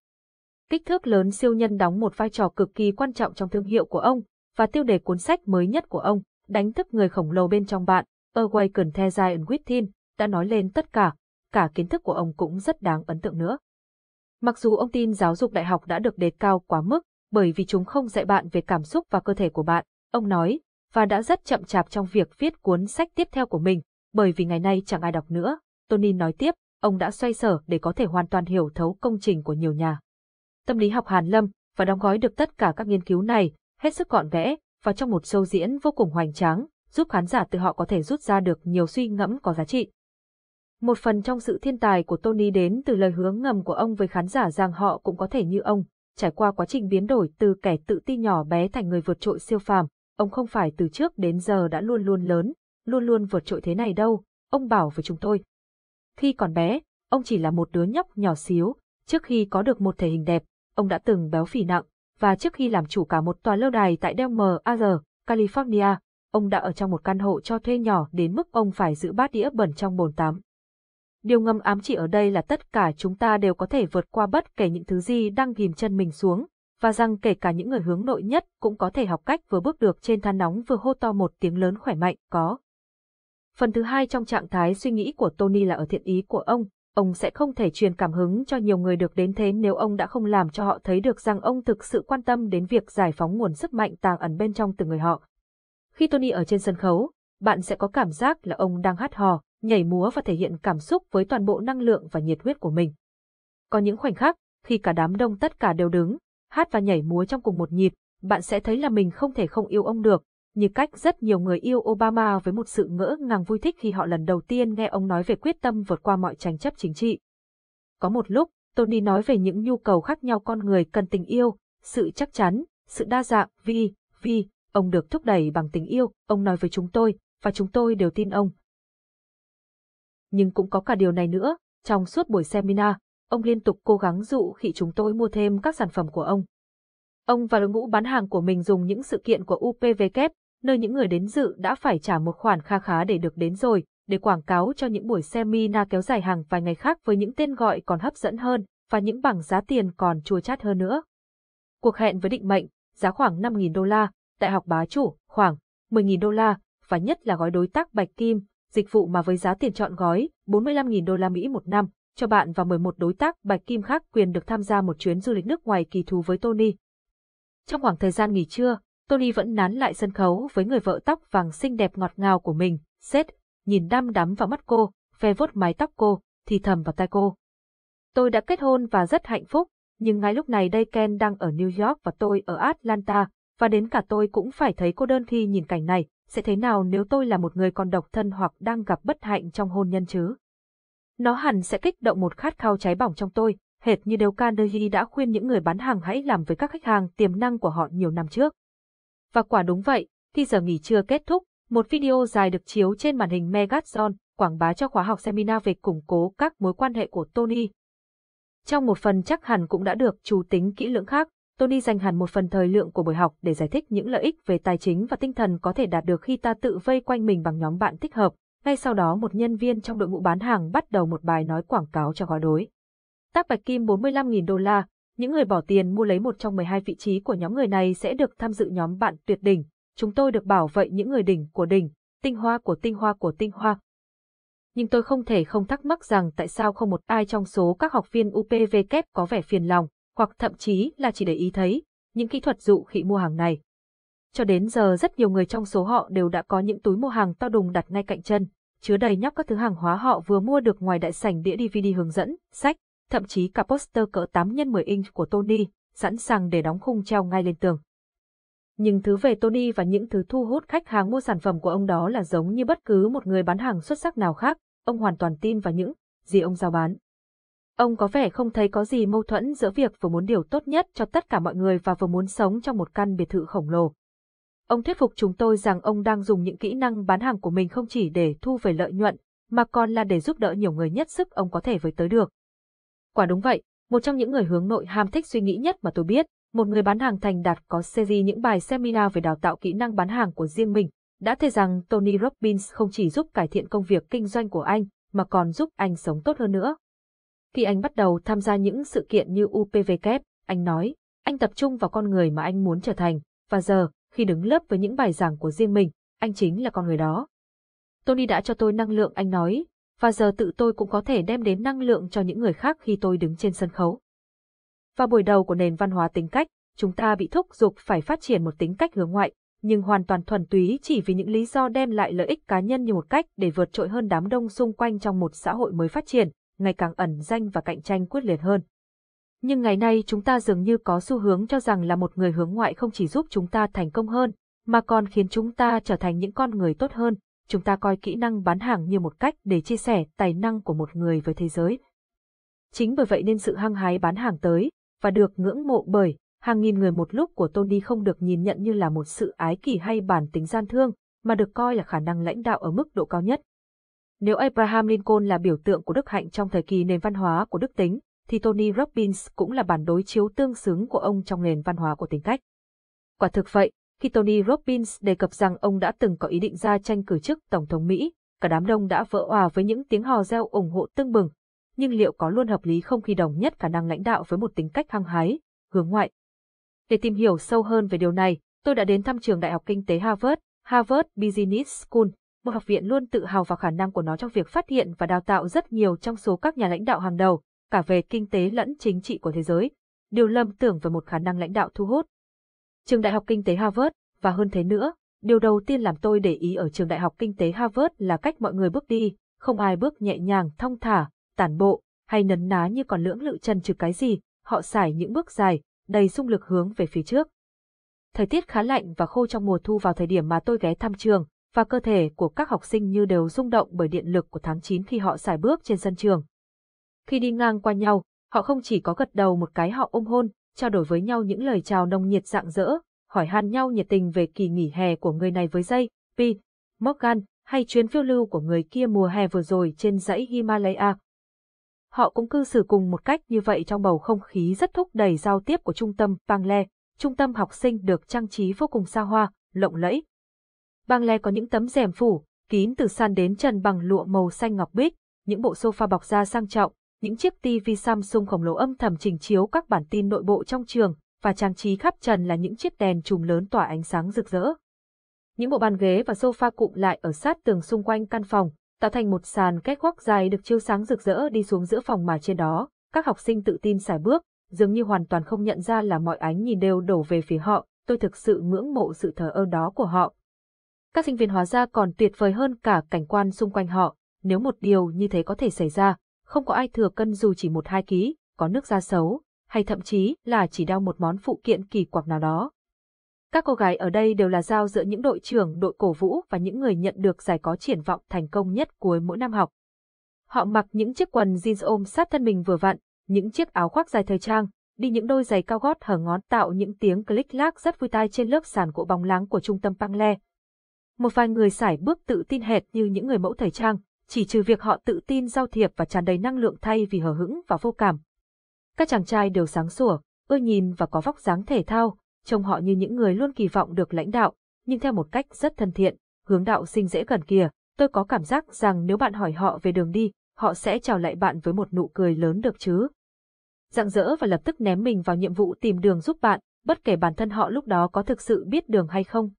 Speaker 1: Kích thước lớn siêu nhân đóng một vai trò cực kỳ quan trọng trong thương hiệu của ông, và tiêu đề cuốn sách mới nhất của ông, đánh thức người khổng lồ bên trong bạn, Awaken The Giant Within, đã nói lên tất cả, cả kiến thức của ông cũng rất đáng ấn tượng nữa. Mặc dù ông tin giáo dục đại học đã được đề cao quá mức, bởi vì chúng không dạy bạn về cảm xúc và cơ thể của bạn, ông nói, và đã rất chậm chạp trong việc viết cuốn sách tiếp theo của mình, bởi vì ngày nay chẳng ai đọc nữa, Tony nói tiếp, ông đã xoay sở để có thể hoàn toàn hiểu thấu công trình của nhiều nhà. Tâm lý học Hàn Lâm và đóng gói được tất cả các nghiên cứu này hết sức gọn vẽ và trong một show diễn vô cùng hoành tráng, giúp khán giả từ họ có thể rút ra được nhiều suy ngẫm có giá trị. Một phần trong sự thiên tài của Tony đến từ lời hướng ngầm của ông với khán giả rằng họ cũng có thể như ông, trải qua quá trình biến đổi từ kẻ tự ti nhỏ bé thành người vượt trội siêu phàm, ông không phải từ trước đến giờ đã luôn luôn lớn, luôn luôn vượt trội thế này đâu, ông bảo với chúng tôi. Khi còn bé, ông chỉ là một đứa nhóc nhỏ xíu, trước khi có được một thể hình đẹp, ông đã từng béo phì nặng, và trước khi làm chủ cả một tòa lâu đài tại Del Mar, California, ông đã ở trong một căn hộ cho thuê nhỏ đến mức ông phải giữ bát đĩa bẩn trong bồn tắm. Điều ngầm ám chỉ ở đây là tất cả chúng ta đều có thể vượt qua bất kể những thứ gì đang ghim chân mình xuống, và rằng kể cả những người hướng nội nhất cũng có thể học cách vừa bước được trên than nóng vừa hô to một tiếng lớn khỏe mạnh, có. Phần thứ hai trong trạng thái suy nghĩ của Tony là ở thiện ý của ông, ông sẽ không thể truyền cảm hứng cho nhiều người được đến thế nếu ông đã không làm cho họ thấy được rằng ông thực sự quan tâm đến việc giải phóng nguồn sức mạnh tàng ẩn bên trong từng người họ. Khi Tony ở trên sân khấu, bạn sẽ có cảm giác là ông đang hát hò, nhảy múa và thể hiện cảm xúc với toàn bộ năng lượng và nhiệt huyết của mình. Có những khoảnh khắc, khi cả đám đông tất cả đều đứng, hát và nhảy múa trong cùng một nhịp, bạn sẽ thấy là mình không thể không yêu ông được, như cách rất nhiều người yêu Obama với một sự ngỡ ngàng vui thích khi họ lần đầu tiên nghe ông nói về quyết tâm vượt qua mọi tranh chấp chính trị. Có một lúc, Tony nói về những nhu cầu khác nhau con người cần tình yêu, sự chắc chắn, sự đa dạng, vì, vì, ông được thúc đẩy bằng tình yêu, ông nói với chúng tôi, và chúng tôi đều tin ông. Nhưng cũng có cả điều này nữa, trong suốt buổi seminar, ông liên tục cố gắng dụ khi chúng tôi mua thêm các sản phẩm của ông. Ông và đội ngũ bán hàng của mình dùng những sự kiện của UPVK, nơi những người đến dự đã phải trả một khoản kha khá để được đến rồi, để quảng cáo cho những buổi seminar kéo dài hàng vài ngày khác với những tên gọi còn hấp dẫn hơn và những bảng giá tiền còn chua chát hơn nữa. Cuộc hẹn với định mệnh, giá khoảng 5.000 đô la, đại học bá chủ, khoảng 10.000 đô la, và nhất là gói đối tác bạch kim, dịch vụ mà với giá tiền chọn gói 45.000 đô la Mỹ một năm, cho bạn và 11 đối tác bạch kim khác quyền được tham gia một chuyến du lịch nước ngoài kỳ thú với Tony, trong khoảng thời gian nghỉ trưa, Tony vẫn nán lại sân khấu với người vợ tóc vàng xinh đẹp ngọt ngào của mình, Seth, nhìn đăm đắm vào mắt cô, ve vuốt mái tóc cô, thì thầm vào tai cô. Tôi đã kết hôn và rất hạnh phúc, nhưng ngay lúc này đây Ken đang ở New York và tôi ở Atlanta, và đến cả tôi cũng phải thấy cô đơn khi nhìn cảnh này, sẽ thế nào nếu tôi là một người còn độc thân hoặc đang gặp bất hạnh trong hôn nhân chứ? Nó hẳn sẽ kích động một khát khao cháy bỏng trong tôi, hệt như Del Carnegie đã khuyên những người bán hàng hãy làm với các khách hàng tiềm năng của họ nhiều năm trước. Và quả đúng vậy, khi giờ nghỉ trưa kết thúc, một video dài được chiếu trên màn hình Megazone quảng bá cho khóa học seminar về củng cố các mối quan hệ của Tony. Trong một phần chắc hẳn cũng đã được chú tính kỹ lưỡng khác, Tony dành hẳn một phần thời lượng của buổi học để giải thích những lợi ích về tài chính và tinh thần có thể đạt được khi ta tự vây quanh mình bằng nhóm bạn thích hợp. Ngay sau đó một nhân viên trong đội ngũ bán hàng bắt đầu một bài nói quảng cáo cho gói đối tác bạch kim 45.000 đô la, những người bỏ tiền mua lấy một trong 12 vị trí của nhóm người này sẽ được tham dự nhóm bạn tuyệt đỉnh. Chúng tôi được bảo vệ những người đỉnh của đỉnh, tinh hoa của tinh hoa của tinh hoa. Nhưng tôi không thể không thắc mắc rằng tại sao không một ai trong số các học viên UPVK có vẻ phiền lòng, hoặc thậm chí là chỉ để ý thấy, những kỹ thuật dụ khi mua hàng này. Cho đến giờ rất nhiều người trong số họ đều đã có những túi mua hàng to đùng đặt ngay cạnh chân, chứa đầy nhóc các thứ hàng hóa họ vừa mua được ngoài đại sảnh đĩa DVD hướng dẫn, sách, thậm chí cả poster cỡ 8 x 10 inch của Tony, sẵn sàng để đóng khung treo ngay lên tường. Nhưng thứ về Tony và những thứ thu hút khách hàng mua sản phẩm của ông đó là giống như bất cứ một người bán hàng xuất sắc nào khác, ông hoàn toàn tin vào những gì ông giao bán. Ông có vẻ không thấy có gì mâu thuẫn giữa việc vừa muốn điều tốt nhất cho tất cả mọi người và vừa muốn sống trong một căn biệt thự khổng lồ. Ông thuyết phục chúng tôi rằng ông đang dùng những kỹ năng bán hàng của mình không chỉ để thu về lợi nhuận, mà còn là để giúp đỡ nhiều người nhất sức ông có thể với tới được. Quả đúng vậy, một trong những người hướng nội ham thích suy nghĩ nhất mà tôi biết, một người bán hàng thành đạt có series những bài seminar về đào tạo kỹ năng bán hàng của riêng mình, đã thấy rằng Tony Robbins không chỉ giúp cải thiện công việc kinh doanh của anh, mà còn giúp anh sống tốt hơn nữa. Khi anh bắt đầu tham gia những sự kiện như UPVK, anh nói, anh tập trung vào con người mà anh muốn trở thành, và giờ, khi đứng lớp với những bài giảng của riêng mình, anh chính là con người đó. Tony đã cho tôi năng lượng anh nói, và giờ tự tôi cũng có thể đem đến năng lượng cho những người khác khi tôi đứng trên sân khấu. Vào buổi đầu của nền văn hóa tính cách, chúng ta bị thúc giục phải phát triển một tính cách hướng ngoại, nhưng hoàn toàn thuần túy chỉ vì những lý do đem lại lợi ích cá nhân như một cách để vượt trội hơn đám đông xung quanh trong một xã hội mới phát triển, ngày càng ẩn danh và cạnh tranh quyết liệt hơn. Nhưng ngày nay chúng ta dường như có xu hướng cho rằng là một người hướng ngoại không chỉ giúp chúng ta thành công hơn, mà còn khiến chúng ta trở thành những con người tốt hơn, chúng ta coi kỹ năng bán hàng như một cách để chia sẻ tài năng của một người với thế giới. Chính bởi vậy nên sự hăng hái bán hàng tới, và được ngưỡng mộ bởi, hàng nghìn người một lúc của Tony không được nhìn nhận như là một sự ái kỷ hay bản tính gian thương, mà được coi là khả năng lãnh đạo ở mức độ cao nhất. Nếu Abraham Lincoln là biểu tượng của đức hạnh trong thời kỳ nền văn hóa của đức tính, thì Tony Robbins cũng là bản đối chiếu tương xứng của ông trong nền văn hóa của tính cách. Quả thực vậy, khi Tony Robbins đề cập rằng ông đã từng có ý định ra tranh cử chức Tổng thống Mỹ, cả đám đông đã vỡ òa với những tiếng hò reo ủng hộ tưng bừng. Nhưng liệu có luôn hợp lý không khi đồng nhất khả năng lãnh đạo với một tính cách hăng hái, hướng ngoại? Để tìm hiểu sâu hơn về điều này, tôi đã đến thăm trường Đại học Kinh tế Harvard, Harvard Business School, một học viện luôn tự hào vào khả năng của nó trong việc phát hiện và đào tạo rất nhiều trong số các nhà lãnh đạo hàng đầu, cả về kinh tế lẫn chính trị của thế giới. Điều lầm tưởng về một khả năng lãnh đạo thu hút, trường Đại học Kinh tế Harvard, và hơn thế nữa, điều đầu tiên làm tôi để ý ở trường Đại học Kinh tế Harvard là cách mọi người bước đi, không ai bước nhẹ nhàng, thong thả, tản bộ, hay nấn ná như còn lưỡng lự chân trừ cái gì, họ xài những bước dài, đầy sung lực hướng về phía trước. Thời tiết khá lạnh và khô trong mùa thu vào thời điểm mà tôi ghé thăm trường, và cơ thể của các học sinh như đều rung động bởi điện lực của tháng 9 khi họ xài bước trên sân trường. Khi đi ngang qua nhau, họ không chỉ có gật đầu một cái họ ôm hôn, trao đổi với nhau những lời chào nồng nhiệt rạng rỡ, hỏi han nhau nhiệt tình về kỳ nghỉ hè của người này với dây, pi, Morgan, hay chuyến phiêu lưu của người kia mùa hè vừa rồi trên dãy Himalaya. Họ cũng cư xử cùng một cách như vậy trong bầu không khí rất thúc đẩy giao tiếp của trung tâm Bangle, trung tâm học sinh được trang trí vô cùng xa hoa, lộng lẫy. Bangle có những tấm rèm phủ, kín từ sàn đến trần bằng lụa màu xanh ngọc bích, những bộ sofa bọc da sang trọng, những chiếc TV Samsung khổng lồ âm thầm trình chiếu các bản tin nội bộ trong trường, và trang trí khắp trần là những chiếc đèn chùm lớn tỏa ánh sáng rực rỡ. Những bộ bàn ghế và sofa cụm lại ở sát tường xung quanh căn phòng, tạo thành một sàn két góc dài được chiếu sáng rực rỡ đi xuống giữa phòng mà trên đó, các học sinh tự tin xài bước, dường như hoàn toàn không nhận ra là mọi ánh nhìn đều đổ về phía họ, tôi thực sự ngưỡng mộ sự thờ ơ đó của họ. Các sinh viên hóa ra còn tuyệt vời hơn cả cảnh quan xung quanh họ, nếu một điều như thế có thể xảy ra, không có ai thừa cân dù chỉ một hai ký, có nước da xấu, hay thậm chí là chỉ đeo một món phụ kiện kỳ quặc nào đó. Các cô gái ở đây đều là giao giữa những đội trưởng đội cổ vũ và những người nhận được giải có triển vọng thành công nhất cuối mỗi năm học. Họ mặc những chiếc quần jeans ôm sát thân mình vừa vặn, những chiếc áo khoác dài thời trang, đi những đôi giày cao gót hở ngón tạo những tiếng click lác rất vui tai trên lớp sàn gỗ bóng láng của trung tâm băng le. Một vài người sải bước tự tin hệt như những người mẫu thời trang, chỉ trừ việc họ tự tin giao thiệp và tràn đầy năng lượng thay vì hờ hững và vô cảm. Các chàng trai đều sáng sủa, ưa nhìn và có vóc dáng thể thao, trông họ như những người luôn kỳ vọng được lãnh đạo, nhưng theo một cách rất thân thiện, hướng đạo sinh dễ gần kìa, tôi có cảm giác rằng nếu bạn hỏi họ về đường đi, họ sẽ chào lại bạn với một nụ cười lớn được chứ. Dạng dỡ và lập tức ném mình vào nhiệm vụ tìm đường giúp bạn, bất kể bản thân họ lúc đó có thực sự biết đường hay không.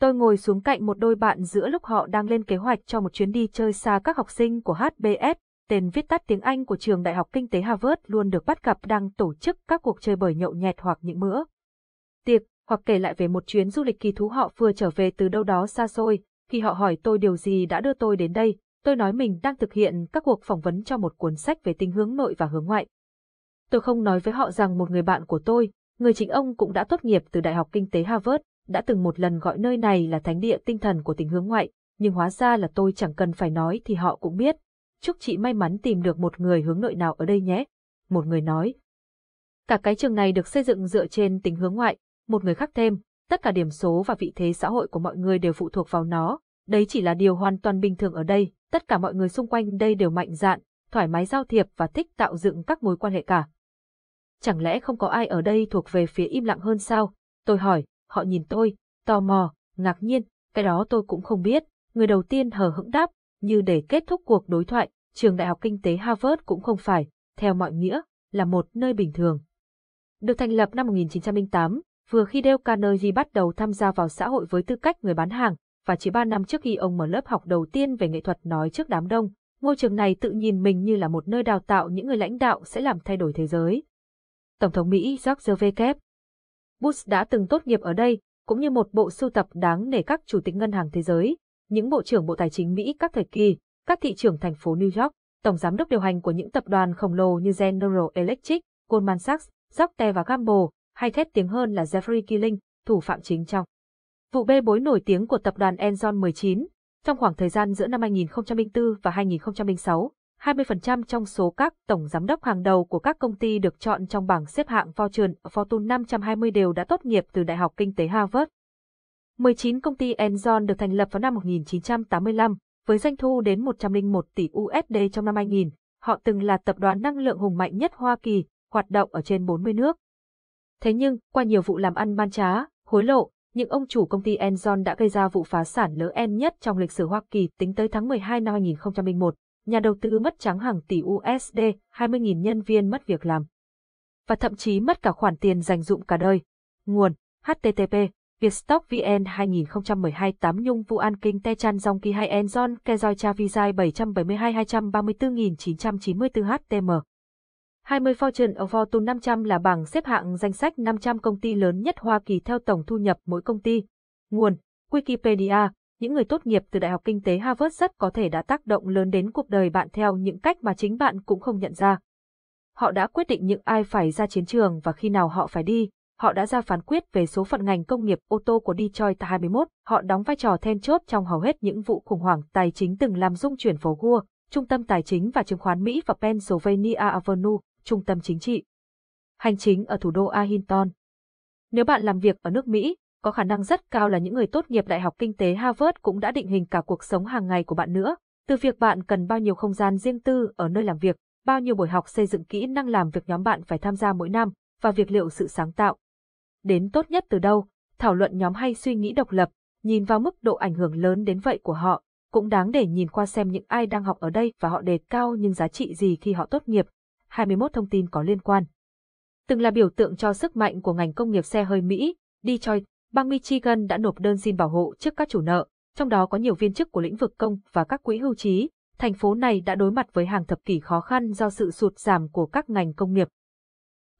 Speaker 1: Tôi ngồi xuống cạnh một đôi bạn giữa lúc họ đang lên kế hoạch cho một chuyến đi chơi xa các học sinh của HBS, tên viết tắt tiếng Anh của trường Đại học Kinh tế Harvard luôn được bắt gặp đang tổ chức các cuộc chơi bời nhậu nhẹt hoặc những bữa tiệc, hoặc kể lại về một chuyến du lịch kỳ thú họ vừa trở về từ đâu đó xa xôi. Khi họ hỏi tôi điều gì đã đưa tôi đến đây, tôi nói mình đang thực hiện các cuộc phỏng vấn cho một cuốn sách về tình hướng nội và hướng ngoại. Tôi không nói với họ rằng một người bạn của tôi, người chính ông cũng đã tốt nghiệp từ Đại học Kinh tế Harvard, đã từng một lần gọi nơi này là thánh địa tinh thần của tình hướng ngoại, nhưng hóa ra là tôi chẳng cần phải nói thì họ cũng biết. Chúc chị may mắn tìm được một người hướng nội nào ở đây nhé. Một người nói. Cả cái trường này được xây dựng dựa trên tình hướng ngoại, một người khác thêm, tất cả điểm số và vị thế xã hội của mọi người đều phụ thuộc vào nó. Đấy chỉ là điều hoàn toàn bình thường ở đây, tất cả mọi người xung quanh đây đều mạnh dạn, thoải mái giao thiệp và thích tạo dựng các mối quan hệ cả. Chẳng lẽ không có ai ở đây thuộc về phía im lặng hơn sao? Tôi hỏi, Họ nhìn tôi, tò mò, ngạc nhiên, cái đó tôi cũng không biết. Người đầu tiên hờ hững đáp, như để kết thúc cuộc đối thoại, trường đại học kinh tế Harvard cũng không phải, theo mọi nghĩa, là một nơi bình thường. Được thành lập năm 1908, vừa khi Dale Carnegie bắt đầu tham gia vào xã hội với tư cách người bán hàng, và chỉ ba năm trước khi ông mở lớp học đầu tiên về nghệ thuật nói trước đám đông, ngôi trường này tự nhìn mình như là một nơi đào tạo những người lãnh đạo sẽ làm thay đổi thế giới. Tổng thống Mỹ George W. Bush đã từng tốt nghiệp ở đây, cũng như một bộ sưu tập đáng nể các chủ tịch ngân hàng thế giới, những bộ trưởng Bộ Tài chính Mỹ các thời kỳ, các thị trưởng thành phố New York, tổng giám đốc điều hành của những tập đoàn khổng lồ như General Electric, Goldman Sachs, Procter và Gamble, hay thét tiếng hơn là Jeffrey Killing, thủ phạm chính trong vụ bê bối nổi tiếng của tập đoàn Enron 19 trong khoảng thời gian giữa năm 2004 và 2006, 20% trong số các tổng giám đốc hàng đầu của các công ty được chọn trong bảng xếp hạng Fortune Fortune 520 đều đã tốt nghiệp từ Đại học Kinh tế Harvard. 19 công ty Enron được thành lập vào năm 1985, với doanh thu đến 101 tỷ USD trong năm 2000, họ từng là tập đoàn năng lượng hùng mạnh nhất Hoa Kỳ, hoạt động ở trên 40 nước. Thế nhưng, qua nhiều vụ làm ăn man trá, hối lộ, những ông chủ công ty Enron đã gây ra vụ phá sản lớn nhất trong lịch sử Hoa Kỳ tính tới tháng 12 năm 2001 nhà đầu tư mất trắng hàng tỷ USD, 20.000 nhân viên mất việc làm. Và thậm chí mất cả khoản tiền dành dụng cả đời. Nguồn, HTTP, Vietstock VN 2012 8 Nhung Vu An Kinh Te Chan Dong Ki Hai En John Ke Joy Cha Vizai 772 234994 HTM. 20 Fortune of Fortune 500 là bảng xếp hạng danh sách 500 công ty lớn nhất Hoa Kỳ theo tổng thu nhập mỗi công ty. Nguồn, Wikipedia, những người tốt nghiệp từ Đại học Kinh tế Harvard rất có thể đã tác động lớn đến cuộc đời bạn theo những cách mà chính bạn cũng không nhận ra. Họ đã quyết định những ai phải ra chiến trường và khi nào họ phải đi. Họ đã ra phán quyết về số phận ngành công nghiệp ô tô của Detroit 21. Họ đóng vai trò then chốt trong hầu hết những vụ khủng hoảng tài chính từng làm rung chuyển phố Wall, Trung tâm Tài chính và Chứng khoán Mỹ và Pennsylvania Avenue, Trung tâm Chính trị. Hành chính ở thủ đô Arlington. Nếu bạn làm việc ở nước Mỹ, có khả năng rất cao là những người tốt nghiệp Đại học Kinh tế Harvard cũng đã định hình cả cuộc sống hàng ngày của bạn nữa. Từ việc bạn cần bao nhiêu không gian riêng tư ở nơi làm việc, bao nhiêu buổi học xây dựng kỹ năng làm việc nhóm bạn phải tham gia mỗi năm, và việc liệu sự sáng tạo. Đến tốt nhất từ đâu, thảo luận nhóm hay suy nghĩ độc lập, nhìn vào mức độ ảnh hưởng lớn đến vậy của họ, cũng đáng để nhìn qua xem những ai đang học ở đây và họ đề cao những giá trị gì khi họ tốt nghiệp. 21 thông tin có liên quan. Từng là biểu tượng cho sức mạnh của ngành công nghiệp xe hơi Mỹ, Detroit bang Michigan đã nộp đơn xin bảo hộ trước các chủ nợ, trong đó có nhiều viên chức của lĩnh vực công và các quỹ hưu trí. Thành phố này đã đối mặt với hàng thập kỷ khó khăn do sự sụt giảm của các ngành công nghiệp.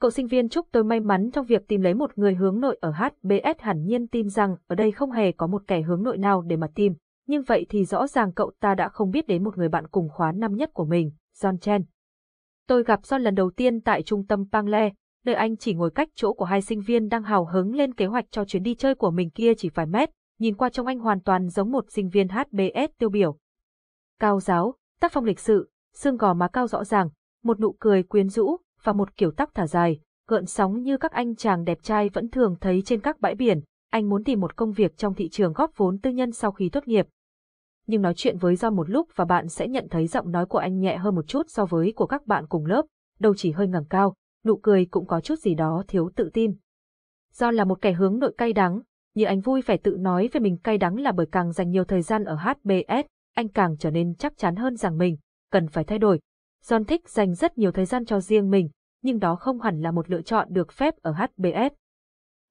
Speaker 1: Cậu sinh viên chúc tôi may mắn trong việc tìm lấy một người hướng nội ở HBS hẳn nhiên tin rằng ở đây không hề có một kẻ hướng nội nào để mà tìm, nhưng vậy thì rõ ràng cậu ta đã không biết đến một người bạn cùng khóa năm nhất của mình, John Chen. Tôi gặp John lần đầu tiên tại trung tâm Pangle, nơi anh chỉ ngồi cách chỗ của hai sinh viên đang hào hứng lên kế hoạch cho chuyến đi chơi của mình kia chỉ vài mét, nhìn qua trông anh hoàn toàn giống một sinh viên HBS tiêu biểu. Cao giáo, tác phong lịch sự, xương gò má cao rõ ràng, một nụ cười quyến rũ và một kiểu tóc thả dài, gợn sóng như các anh chàng đẹp trai vẫn thường thấy trên các bãi biển, anh muốn tìm một công việc trong thị trường góp vốn tư nhân sau khi tốt nghiệp. Nhưng nói chuyện với do một lúc và bạn sẽ nhận thấy giọng nói của anh nhẹ hơn một chút so với của các bạn cùng lớp, đầu chỉ hơi ngẩng cao, nụ cười cũng có chút gì đó thiếu tự tin. Do là một kẻ hướng nội cay đắng, như anh vui phải tự nói về mình cay đắng là bởi càng dành nhiều thời gian ở HBS, anh càng trở nên chắc chắn hơn rằng mình cần phải thay đổi. John thích dành rất nhiều thời gian cho riêng mình, nhưng đó không hẳn là một lựa chọn được phép ở HBS.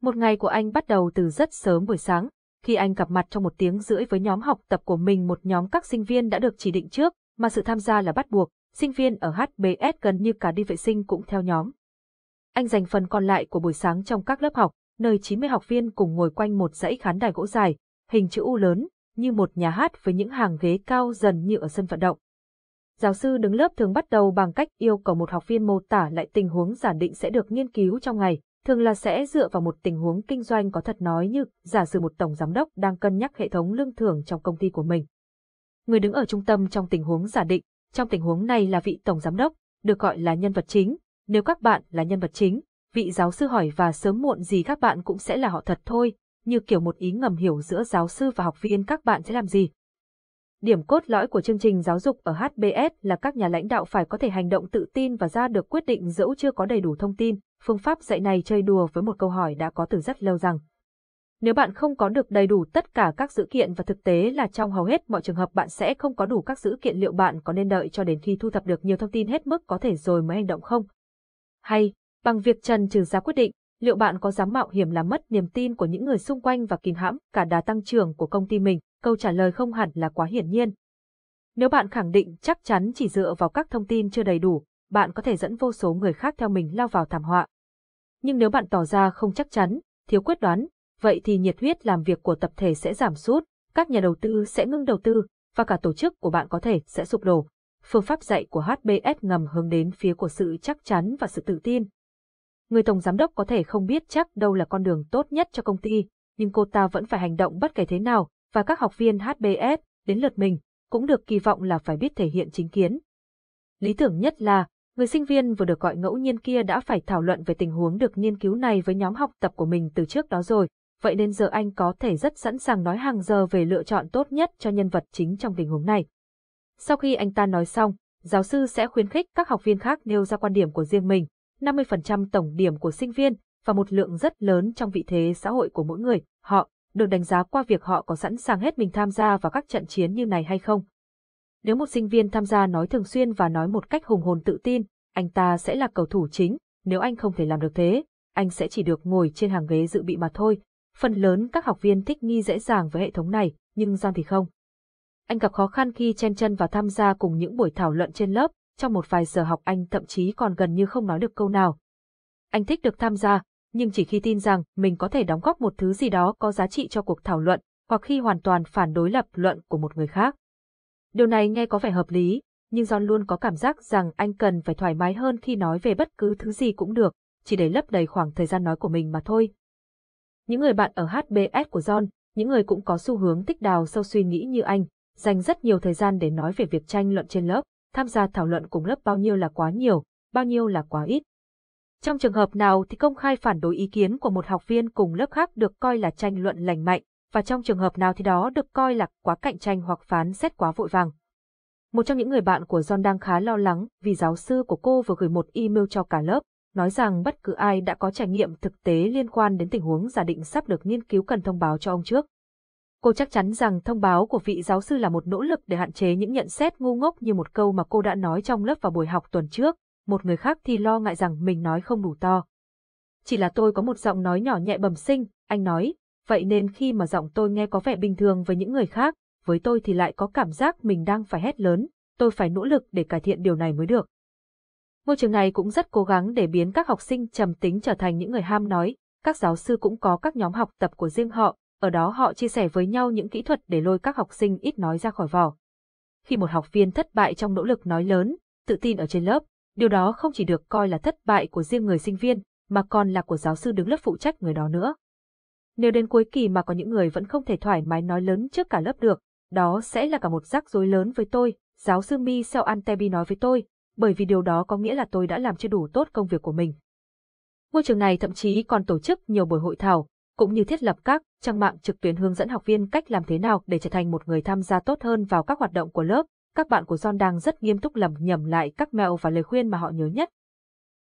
Speaker 1: Một ngày của anh bắt đầu từ rất sớm buổi sáng, khi anh gặp mặt trong một tiếng rưỡi với nhóm học tập của mình một nhóm các sinh viên đã được chỉ định trước, mà sự tham gia là bắt buộc, sinh viên ở HBS gần như cả đi vệ sinh cũng theo nhóm. Anh dành phần còn lại của buổi sáng trong các lớp học, nơi 90 học viên cùng ngồi quanh một dãy khán đài gỗ dài, hình chữ U lớn, như một nhà hát với những hàng ghế cao dần như ở sân vận động. Giáo sư đứng lớp thường bắt đầu bằng cách yêu cầu một học viên mô tả lại tình huống giả định sẽ được nghiên cứu trong ngày, thường là sẽ dựa vào một tình huống kinh doanh có thật nói như giả sử một tổng giám đốc đang cân nhắc hệ thống lương thưởng trong công ty của mình. Người đứng ở trung tâm trong tình huống giả định, trong tình huống này là vị tổng giám đốc, được gọi là nhân vật chính, nếu các bạn là nhân vật chính, vị giáo sư hỏi và sớm muộn gì các bạn cũng sẽ là họ thật thôi, như kiểu một ý ngầm hiểu giữa giáo sư và học viên các bạn sẽ làm gì. Điểm cốt lõi của chương trình giáo dục ở HBS là các nhà lãnh đạo phải có thể hành động tự tin và ra được quyết định dẫu chưa có đầy đủ thông tin, phương pháp dạy này chơi đùa với một câu hỏi đã có từ rất lâu rằng. Nếu bạn không có được đầy đủ tất cả các dữ kiện và thực tế là trong hầu hết mọi trường hợp bạn sẽ không có đủ các dữ kiện liệu bạn có nên đợi cho đến khi thu thập được nhiều thông tin hết mức có thể rồi mới hành động không? Hay, bằng việc trần trừ giá quyết định, liệu bạn có dám mạo hiểm làm mất niềm tin của những người xung quanh và kìm hãm cả đà tăng trưởng của công ty mình? Câu trả lời không hẳn là quá hiển nhiên. Nếu bạn khẳng định chắc chắn chỉ dựa vào các thông tin chưa đầy đủ, bạn có thể dẫn vô số người khác theo mình lao vào thảm họa. Nhưng nếu bạn tỏ ra không chắc chắn, thiếu quyết đoán, vậy thì nhiệt huyết làm việc của tập thể sẽ giảm sút, các nhà đầu tư sẽ ngưng đầu tư và cả tổ chức của bạn có thể sẽ sụp đổ phương pháp dạy của HBS ngầm hướng đến phía của sự chắc chắn và sự tự tin. Người tổng giám đốc có thể không biết chắc đâu là con đường tốt nhất cho công ty, nhưng cô ta vẫn phải hành động bất kể thế nào, và các học viên HBS, đến lượt mình, cũng được kỳ vọng là phải biết thể hiện chính kiến. Lý tưởng nhất là, người sinh viên vừa được gọi ngẫu nhiên kia đã phải thảo luận về tình huống được nghiên cứu này với nhóm học tập của mình từ trước đó rồi, vậy nên giờ anh có thể rất sẵn sàng nói hàng giờ về lựa chọn tốt nhất cho nhân vật chính trong tình huống này. Sau khi anh ta nói xong, giáo sư sẽ khuyến khích các học viên khác nêu ra quan điểm của riêng mình, 50% tổng điểm của sinh viên và một lượng rất lớn trong vị thế xã hội của mỗi người, họ được đánh giá qua việc họ có sẵn sàng hết mình tham gia vào các trận chiến như này hay không. Nếu một sinh viên tham gia nói thường xuyên và nói một cách hùng hồn tự tin, anh ta sẽ là cầu thủ chính, nếu anh không thể làm được thế, anh sẽ chỉ được ngồi trên hàng ghế dự bị mà thôi. Phần lớn các học viên thích nghi dễ dàng với hệ thống này, nhưng John thì không. Anh gặp khó khăn khi chen chân vào tham gia cùng những buổi thảo luận trên lớp, trong một vài giờ học anh thậm chí còn gần như không nói được câu nào. Anh thích được tham gia, nhưng chỉ khi tin rằng mình có thể đóng góp một thứ gì đó có giá trị cho cuộc thảo luận, hoặc khi hoàn toàn phản đối lập luận của một người khác. Điều này nghe có vẻ hợp lý, nhưng John luôn có cảm giác rằng anh cần phải thoải mái hơn khi nói về bất cứ thứ gì cũng được, chỉ để lấp đầy khoảng thời gian nói của mình mà thôi. Những người bạn ở HBS của John, những người cũng có xu hướng thích đào sâu suy nghĩ như anh, dành rất nhiều thời gian để nói về việc tranh luận trên lớp, tham gia thảo luận cùng lớp bao nhiêu là quá nhiều, bao nhiêu là quá ít. Trong trường hợp nào thì công khai phản đối ý kiến của một học viên cùng lớp khác được coi là tranh luận lành mạnh, và trong trường hợp nào thì đó được coi là quá cạnh tranh hoặc phán xét quá vội vàng. Một trong những người bạn của John đang khá lo lắng vì giáo sư của cô vừa gửi một email cho cả lớp, nói rằng bất cứ ai đã có trải nghiệm thực tế liên quan đến tình huống giả định sắp được nghiên cứu cần thông báo cho ông trước. Cô chắc chắn rằng thông báo của vị giáo sư là một nỗ lực để hạn chế những nhận xét ngu ngốc như một câu mà cô đã nói trong lớp vào buổi học tuần trước, một người khác thì lo ngại rằng mình nói không đủ to. Chỉ là tôi có một giọng nói nhỏ nhẹ bẩm sinh, anh nói, vậy nên khi mà giọng tôi nghe có vẻ bình thường với những người khác, với tôi thì lại có cảm giác mình đang phải hét lớn, tôi phải nỗ lực để cải thiện điều này mới được. Ngôi trường này cũng rất cố gắng để biến các học sinh trầm tính trở thành những người ham nói, các giáo sư cũng có các nhóm học tập của riêng họ, ở đó họ chia sẻ với nhau những kỹ thuật để lôi các học sinh ít nói ra khỏi vỏ. Khi một học viên thất bại trong nỗ lực nói lớn, tự tin ở trên lớp, điều đó không chỉ được coi là thất bại của riêng người sinh viên, mà còn là của giáo sư đứng lớp phụ trách người đó nữa. Nếu đến cuối kỳ mà có những người vẫn không thể thoải mái nói lớn trước cả lớp được, đó sẽ là cả một rắc rối lớn với tôi, giáo sư Mi Michel Antebi nói với tôi, bởi vì điều đó có nghĩa là tôi đã làm chưa đủ tốt công việc của mình. Ngôi trường này thậm chí còn tổ chức nhiều buổi hội thảo, cũng như thiết lập các trang mạng trực tuyến hướng dẫn học viên cách làm thế nào để trở thành một người tham gia tốt hơn vào các hoạt động của lớp. Các bạn của John đang rất nghiêm túc lầm nhầm lại các mẹo và lời khuyên mà họ nhớ nhất.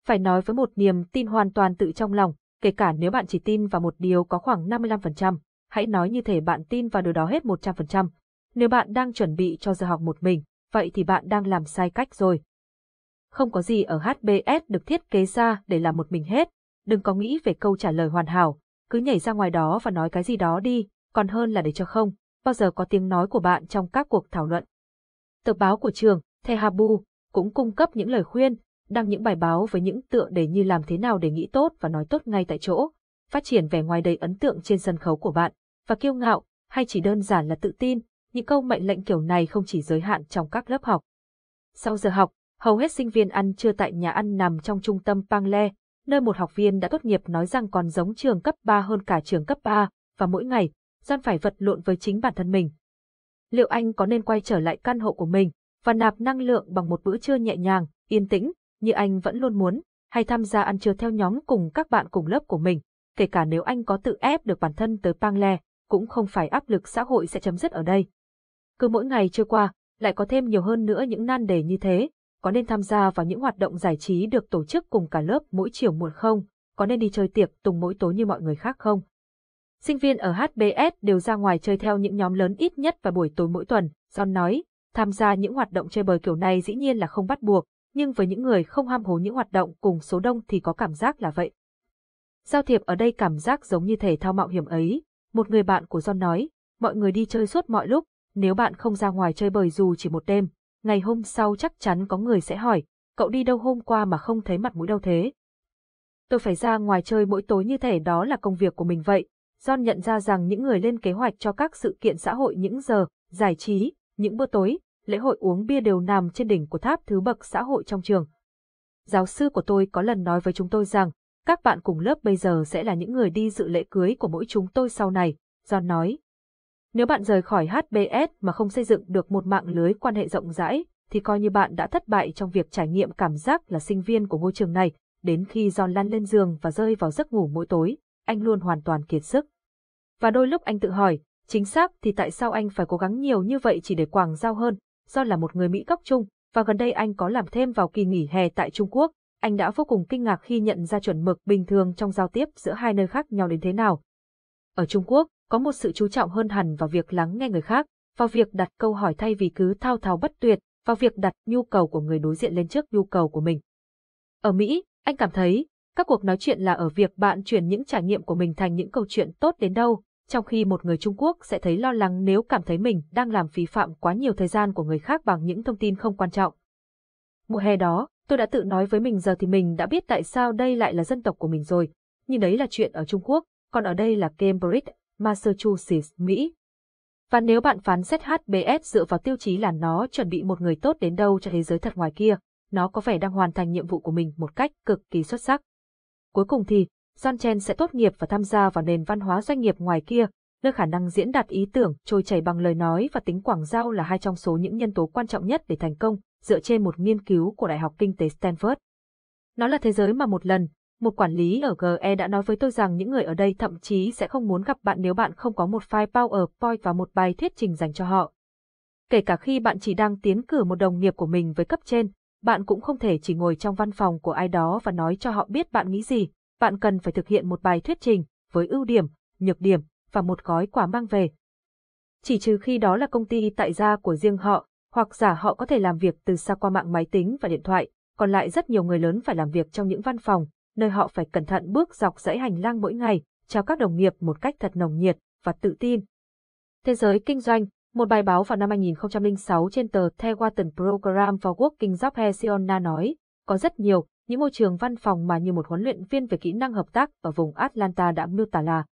Speaker 1: Phải nói với một niềm tin hoàn toàn tự trong lòng, kể cả nếu bạn chỉ tin vào một điều có khoảng 55%, hãy nói như thể bạn tin vào điều đó hết 100%. Nếu bạn đang chuẩn bị cho giờ học một mình, vậy thì bạn đang làm sai cách rồi. Không có gì ở HBS được thiết kế ra để làm một mình hết, đừng có nghĩ về câu trả lời hoàn hảo, cứ nhảy ra ngoài đó và nói cái gì đó đi, còn hơn là để cho không, bao giờ có tiếng nói của bạn trong các cuộc thảo luận. Tờ báo của trường, Thehabu, cũng cung cấp những lời khuyên, đăng những bài báo với những tựa đề như làm thế nào để nghĩ tốt và nói tốt ngay tại chỗ, phát triển vẻ ngoài đầy ấn tượng trên sân khấu của bạn, và kiêu ngạo, hay chỉ đơn giản là tự tin, những câu mệnh lệnh kiểu này không chỉ giới hạn trong các lớp học. Sau giờ học, hầu hết sinh viên ăn trưa tại nhà ăn nằm trong trung tâm Pangle, nơi một học viên đã tốt nghiệp nói rằng còn giống trường cấp 3 hơn cả trường cấp 3, và mỗi ngày, Gian phải vật lộn với chính bản thân mình. Liệu anh có nên quay trở lại căn hộ của mình và nạp năng lượng bằng một bữa trưa nhẹ nhàng, yên tĩnh, như anh vẫn luôn muốn, hay tham gia ăn trưa theo nhóm cùng các bạn cùng lớp của mình, kể cả nếu anh có tự ép được bản thân tới Pangle, cũng không phải áp lực xã hội sẽ chấm dứt ở đây. Cứ mỗi ngày trôi qua, lại có thêm nhiều hơn nữa những nan đề như thế, có nên tham gia vào những hoạt động giải trí được tổ chức cùng cả lớp mỗi chiều muộn không, có nên đi chơi tiệc tùng mỗi tối như mọi người khác không. Sinh viên ở HBS đều ra ngoài chơi theo những nhóm lớn ít nhất vào buổi tối mỗi tuần, John nói, tham gia những hoạt động chơi bời kiểu này dĩ nhiên là không bắt buộc, nhưng với những người không ham hố những hoạt động cùng số đông thì có cảm giác là vậy. Giao thiệp ở đây cảm giác giống như thể thao mạo hiểm ấy, một người bạn của John nói, mọi người đi chơi suốt mọi lúc, nếu bạn không ra ngoài chơi bời dù chỉ một đêm, ngày hôm sau chắc chắn có người sẽ hỏi, cậu đi đâu hôm qua mà không thấy mặt mũi đâu thế. Tôi phải ra ngoài chơi mỗi tối như thể đó là công việc của mình vậy. John nhận ra rằng những người lên kế hoạch cho các sự kiện xã hội những giờ, giải trí, những bữa tối, lễ hội uống bia đều nằm trên đỉnh của tháp thứ bậc xã hội trong trường. Giáo sư của tôi có lần nói với chúng tôi rằng, các bạn cùng lớp bây giờ sẽ là những người đi dự lễ cưới của mỗi chúng tôi sau này, John nói. Nếu bạn rời khỏi HBS mà không xây dựng được một mạng lưới quan hệ rộng rãi, thì coi như bạn đã thất bại trong việc trải nghiệm cảm giác là sinh viên của ngôi trường này, đến khi John lăn lên giường và rơi vào giấc ngủ mỗi tối, anh luôn hoàn toàn kiệt sức. Và đôi lúc anh tự hỏi, chính xác thì tại sao anh phải cố gắng nhiều như vậy chỉ để quảng giao hơn, do là một người Mỹ gốc Trung, và gần đây anh có làm thêm vào kỳ nghỉ hè tại Trung Quốc, anh đã vô cùng kinh ngạc khi nhận ra chuẩn mực bình thường trong giao tiếp giữa hai nơi khác nhau đến thế nào. Ở Trung Quốc, có một sự chú trọng hơn hẳn vào việc lắng nghe người khác, vào việc đặt câu hỏi thay vì cứ thao thao bất tuyệt, vào việc đặt nhu cầu của người đối diện lên trước nhu cầu của mình. Ở Mỹ, anh cảm thấy, các cuộc nói chuyện là ở việc bạn chuyển những trải nghiệm của mình thành những câu chuyện tốt đến đâu, trong khi một người Trung Quốc sẽ thấy lo lắng nếu cảm thấy mình đang làm phí phạm quá nhiều thời gian của người khác bằng những thông tin không quan trọng. Mùa hè đó, tôi đã tự nói với mình giờ thì mình đã biết tại sao đây lại là dân tộc của mình rồi, nhưng đấy là chuyện ở Trung Quốc, còn ở đây là Cambridge Massachusetts, Mỹ. Và nếu bạn phán xét HBS dựa vào tiêu chí là nó chuẩn bị một người tốt đến đâu cho thế giới thật ngoài kia, nó có vẻ đang hoàn thành nhiệm vụ của mình một cách cực kỳ xuất sắc. Cuối cùng thì, John Chen sẽ tốt nghiệp và tham gia vào nền văn hóa doanh nghiệp ngoài kia, nơi khả năng diễn đạt ý tưởng trôi chảy bằng lời nói và tính quảng giao là hai trong số những nhân tố quan trọng nhất để thành công, dựa trên một nghiên cứu của Đại học Kinh tế Stanford. Nó là thế giới mà một lần, một quản lý ở GE đã nói với tôi rằng những người ở đây thậm chí sẽ không muốn gặp bạn nếu bạn không có một file PowerPoint và một bài thuyết trình dành cho họ. Kể cả khi bạn chỉ đang tiến cử một đồng nghiệp của mình với cấp trên, bạn cũng không thể chỉ ngồi trong văn phòng của ai đó và nói cho họ biết bạn nghĩ gì. Bạn cần phải thực hiện một bài thuyết trình với ưu điểm, nhược điểm và một gói quà mang về. Chỉ trừ khi đó là công ty tại gia của riêng họ, hoặc giả họ có thể làm việc từ xa qua mạng máy tính và điện thoại, còn lại rất nhiều người lớn phải làm việc trong những văn phòng, nơi họ phải cẩn thận bước dọc dãy hành lang mỗi ngày, chào các đồng nghiệp một cách thật nồng nhiệt và tự tin. Thế giới kinh doanh, một bài báo vào năm 2006 trên tờ The Wharton Program for Working Job Hesiona nói, có rất nhiều, những môi trường văn phòng mà như một huấn luyện viên về kỹ năng hợp tác ở vùng Atlanta đã miêu tả là.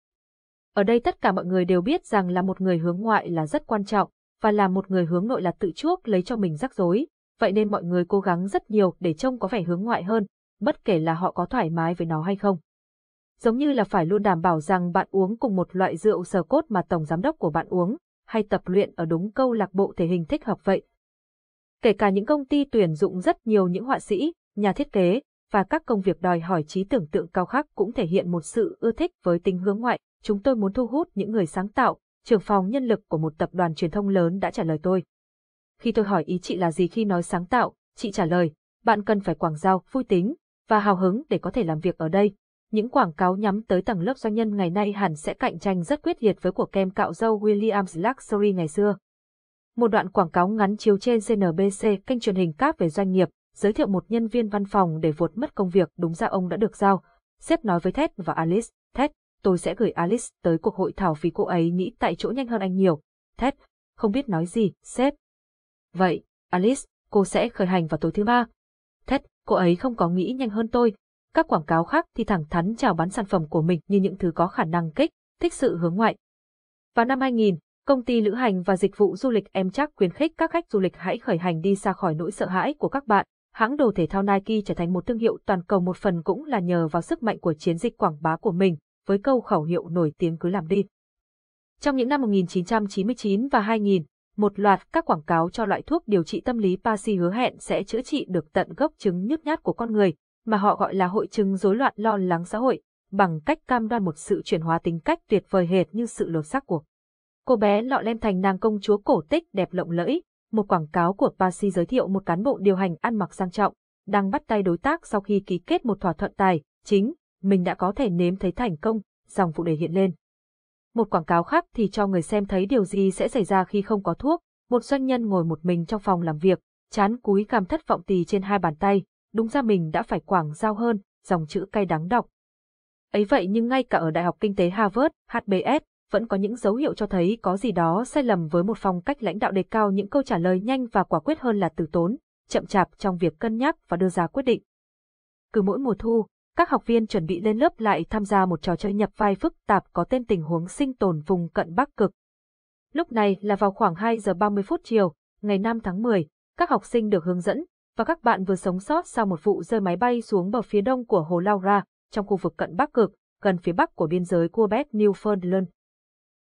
Speaker 1: Ở đây tất cả mọi người đều biết rằng là một người hướng ngoại là rất quan trọng, và là một người hướng nội là tự chuốc lấy cho mình rắc rối, vậy nên mọi người cố gắng rất nhiều để trông có vẻ hướng ngoại hơn, bất kể là họ có thoải mái với nó hay không. Giống như là phải luôn đảm bảo rằng bạn uống cùng một loại rượu sờ cốt mà tổng giám đốc của bạn uống, hay tập luyện ở đúng câu lạc bộ thể hình thích hợp vậy. Kể cả những công ty tuyển dụng rất nhiều những họa sĩ, nhà thiết kế, và các công việc đòi hỏi trí tưởng tượng cao khác cũng thể hiện một sự ưa thích với tính hướng ngoại. Chúng tôi muốn thu hút những người sáng tạo, trưởng phòng nhân lực của một tập đoàn truyền thông lớn đã trả lời tôi. Khi tôi hỏi ý chị là gì khi nói sáng tạo, chị trả lời, bạn cần phải quảng giao, vui tính, và hào hứng để có thể làm việc ở đây. Những quảng cáo nhắm tới tầng lớp doanh nhân ngày nay hẳn sẽ cạnh tranh rất quyết liệt với của kem cạo râu Williams Luxury ngày xưa. Một đoạn quảng cáo ngắn chiếu trên CNBC kênh truyền hình cáp về doanh nghiệp, giới thiệu một nhân viên văn phòng để vượt mất công việc đúng ra ông đã được giao. Sếp nói với Ted và Alice, Ted, tôi sẽ gửi Alice tới cuộc hội thảo vì cô ấy nghĩ tại chỗ nhanh hơn anh nhiều. Ted, không biết nói gì, sếp. Vậy, Alice, cô sẽ khởi hành vào tối thứ ba. Ted, cô ấy không có nghĩ nhanh hơn tôi. Các quảng cáo khác thì thẳng thắn chào bán sản phẩm của mình như những thứ có khả năng kích, thích sự hướng ngoại. Vào năm 2000, công ty lữ hành và dịch vụ du lịch em chắc khuyến khích các khách du lịch hãy khởi hành đi xa khỏi nỗi sợ hãi của các bạn. Hãng đồ thể thao Nike trở thành một thương hiệu toàn cầu một phần cũng là nhờ vào sức mạnh của chiến dịch quảng bá của mình, với câu khẩu hiệu nổi tiếng cứ làm đi. Trong những năm 1999 và 2000, một loạt các quảng cáo cho loại thuốc điều trị tâm lý Pasi hứa hẹn sẽ chữa trị được tận gốc chứng nhức nhát của con người, mà họ gọi là hội chứng rối loạn lo lắng xã hội, bằng cách cam đoan một sự chuyển hóa tính cách tuyệt vời hệt như sự lột xác của. Cô bé lọ lem thành nàng công chúa cổ tích đẹp lộng lẫy, một quảng cáo của Pasi giới thiệu một cán bộ điều hành ăn mặc sang trọng, đang bắt tay đối tác sau khi ký kết một thỏa thuận tài, chính, mình đã có thể nếm thấy thành công, dòng phụ đề hiện lên. Một quảng cáo khác thì cho người xem thấy điều gì sẽ xảy ra khi không có thuốc. Một doanh nhân ngồi một mình trong phòng làm việc, chán cúi cằm thất vọng tì trên hai bàn tay, đúng ra mình đã phải quảng giao hơn, dòng chữ cay đắng đọc. Ấy vậy nhưng ngay cả ở Đại học Kinh tế Harvard, HBS, vẫn có những dấu hiệu cho thấy có gì đó sai lầm với một phong cách lãnh đạo đề cao những câu trả lời nhanh và quả quyết hơn là từ tốn, chậm chạp trong việc cân nhắc và đưa ra quyết định. Cứ mỗi mùa thu, các học viên chuẩn bị lên lớp lại tham gia một trò chơi nhập vai phức tạp có tên tình huống sinh tồn vùng cận Bắc Cực. Lúc này là vào khoảng 2 giờ 30 phút chiều, ngày 5 tháng 10, các học sinh được hướng dẫn và các bạn vừa sống sót sau một vụ rơi máy bay xuống bờ phía đông của hồ Laura, trong khu vực cận Bắc Cực, gần phía bắc của biên giới Quebec Newfoundland.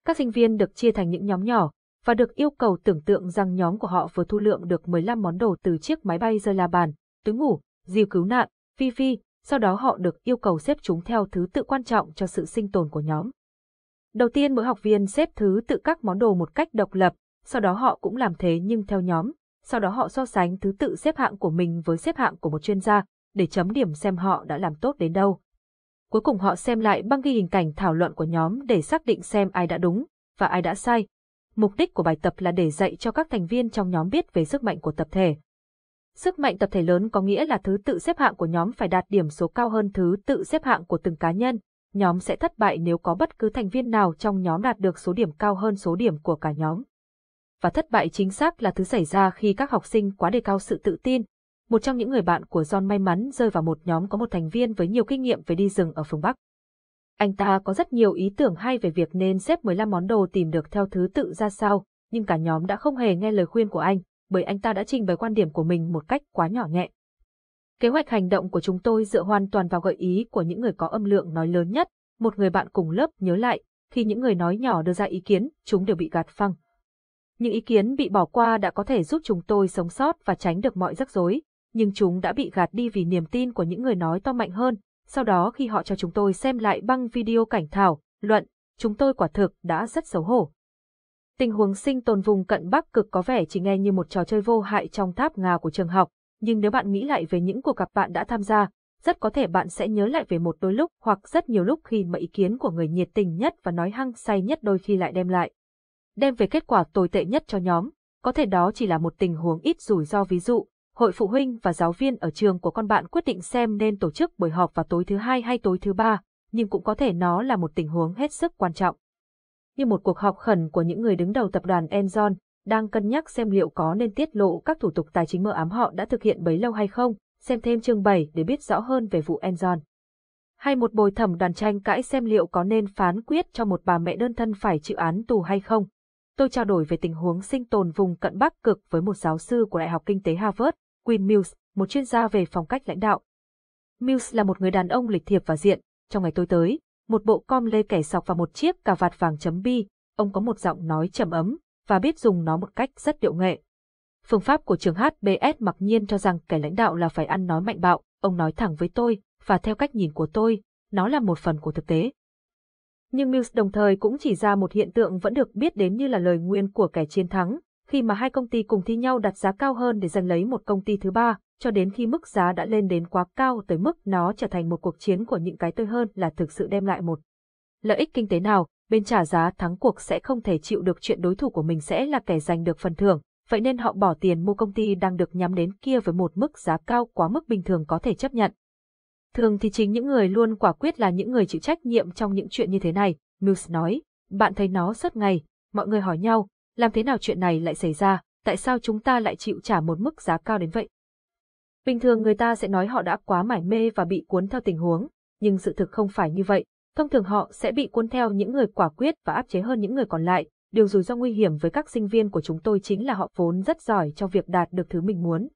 Speaker 1: Các sinh viên được chia thành những nhóm nhỏ và được yêu cầu tưởng tượng rằng nhóm của họ vừa thu lượm được 15 món đồ từ chiếc máy bay rơi la bàn, túi ngủ, diều cứu nạn, phi phi sau đó họ được yêu cầu xếp chúng theo thứ tự quan trọng cho sự sinh tồn của nhóm. Đầu tiên mỗi học viên xếp thứ tự các món đồ một cách độc lập, sau đó họ cũng làm thế nhưng theo nhóm, sau đó họ so sánh thứ tự xếp hạng của mình với xếp hạng của một chuyên gia, để chấm điểm xem họ đã làm tốt đến đâu. Cuối cùng họ xem lại băng ghi hình cảnh thảo luận của nhóm để xác định xem ai đã đúng và ai đã sai. Mục đích của bài tập là để dạy cho các thành viên trong nhóm biết về sức mạnh của tập thể, Sức mạnh tập thể lớn có nghĩa là thứ tự xếp hạng của nhóm phải đạt điểm số cao hơn thứ tự xếp hạng của từng cá nhân. Nhóm sẽ thất bại nếu có bất cứ thành viên nào trong nhóm đạt được số điểm cao hơn số điểm của cả nhóm. Và thất bại chính xác là thứ xảy ra khi các học sinh quá đề cao sự tự tin. Một trong những người bạn của John may mắn rơi vào một nhóm có một thành viên với nhiều kinh nghiệm về đi rừng ở phương Bắc. Anh ta có rất nhiều ý tưởng hay về việc nên xếp 15 món đồ tìm được theo thứ tự ra sao, nhưng cả nhóm đã không hề nghe lời khuyên của anh bởi anh ta đã trình bày quan điểm của mình một cách quá nhỏ nhẹ. Kế hoạch hành động của chúng tôi dựa hoàn toàn vào gợi ý của những người có âm lượng nói lớn nhất, một người bạn cùng lớp nhớ lại, khi những người nói nhỏ đưa ra ý kiến, chúng đều bị gạt phăng. Những ý kiến bị bỏ qua đã có thể giúp chúng tôi sống sót và tránh được mọi rắc rối, nhưng chúng đã bị gạt đi vì niềm tin của những người nói to mạnh hơn. Sau đó khi họ cho chúng tôi xem lại băng video cảnh thảo, luận, chúng tôi quả thực đã rất xấu hổ. Tình huống sinh tồn vùng cận Bắc Cực có vẻ chỉ nghe như một trò chơi vô hại trong tháp ngà của trường học, nhưng nếu bạn nghĩ lại về những cuộc gặp bạn đã tham gia, rất có thể bạn sẽ nhớ lại về một đôi lúc hoặc rất nhiều lúc khi mà ý kiến của người nhiệt tình nhất và nói hăng say nhất đôi khi lại đem lại. Đem về kết quả tồi tệ nhất cho nhóm, có thể đó chỉ là một tình huống ít rủi ro ví dụ, hội phụ huynh và giáo viên ở trường của con bạn quyết định xem nên tổ chức buổi họp vào tối thứ hai hay tối thứ ba, nhưng cũng có thể nó là một tình huống hết sức quan trọng như một cuộc họp khẩn của những người đứng đầu tập đoàn Enron, đang cân nhắc xem liệu có nên tiết lộ các thủ tục tài chính mờ ám họ đã thực hiện bấy lâu hay không, xem thêm chương 7 để biết rõ hơn về vụ Enron. Hay một bồi thẩm đoàn tranh cãi xem liệu có nên phán quyết cho một bà mẹ đơn thân phải chịu án tù hay không. Tôi trao đổi về tình huống sinh tồn vùng cận Bắc Cực với một giáo sư của Đại học Kinh tế Harvard, Quinn Mills, một chuyên gia về phong cách lãnh đạo. Mills là một người đàn ông lịch thiệp và diện, trong ngày tôi tới, một bộ com lê kẻ sọc và một chiếc cà vạt vàng chấm bi, ông có một giọng nói trầm ấm và biết dùng nó một cách rất điệu nghệ. Phương pháp của trường HBS mặc nhiên cho rằng kẻ lãnh đạo là phải ăn nói mạnh bạo, ông nói thẳng với tôi, và theo cách nhìn của tôi, nó là một phần của thực tế. Nhưng Mills đồng thời cũng chỉ ra một hiện tượng vẫn được biết đến như là lời nguyên của kẻ chiến thắng, khi mà hai công ty cùng thi nhau đặt giá cao hơn để giành lấy một công ty thứ ba, cho đến khi mức giá đã lên đến quá cao tới mức nó trở thành một cuộc chiến của những cái tôi hơn là thực sự đem lại một lợi ích kinh tế nào, bên trả giá thắng cuộc sẽ không thể chịu được chuyện đối thủ của mình sẽ là kẻ giành được phần thưởng, vậy nên họ bỏ tiền mua công ty đang được nhắm đến kia với một mức giá cao quá mức bình thường có thể chấp nhận. Thường thì chính những người luôn quả quyết là những người chịu trách nhiệm trong những chuyện như thế này, Nus nói, bạn thấy nó rất ngày, mọi người hỏi nhau, làm thế nào chuyện này lại xảy ra, tại sao chúng ta lại chịu trả một mức giá cao đến vậy? Bình thường người ta sẽ nói họ đã quá mải mê và bị cuốn theo tình huống, nhưng sự thực không phải như vậy. Thông thường họ sẽ bị cuốn theo những người quả quyết và áp chế hơn những người còn lại. Điều rủi ro nguy hiểm với các sinh viên của chúng tôi chính là họ vốn rất giỏi cho việc đạt được thứ mình muốn.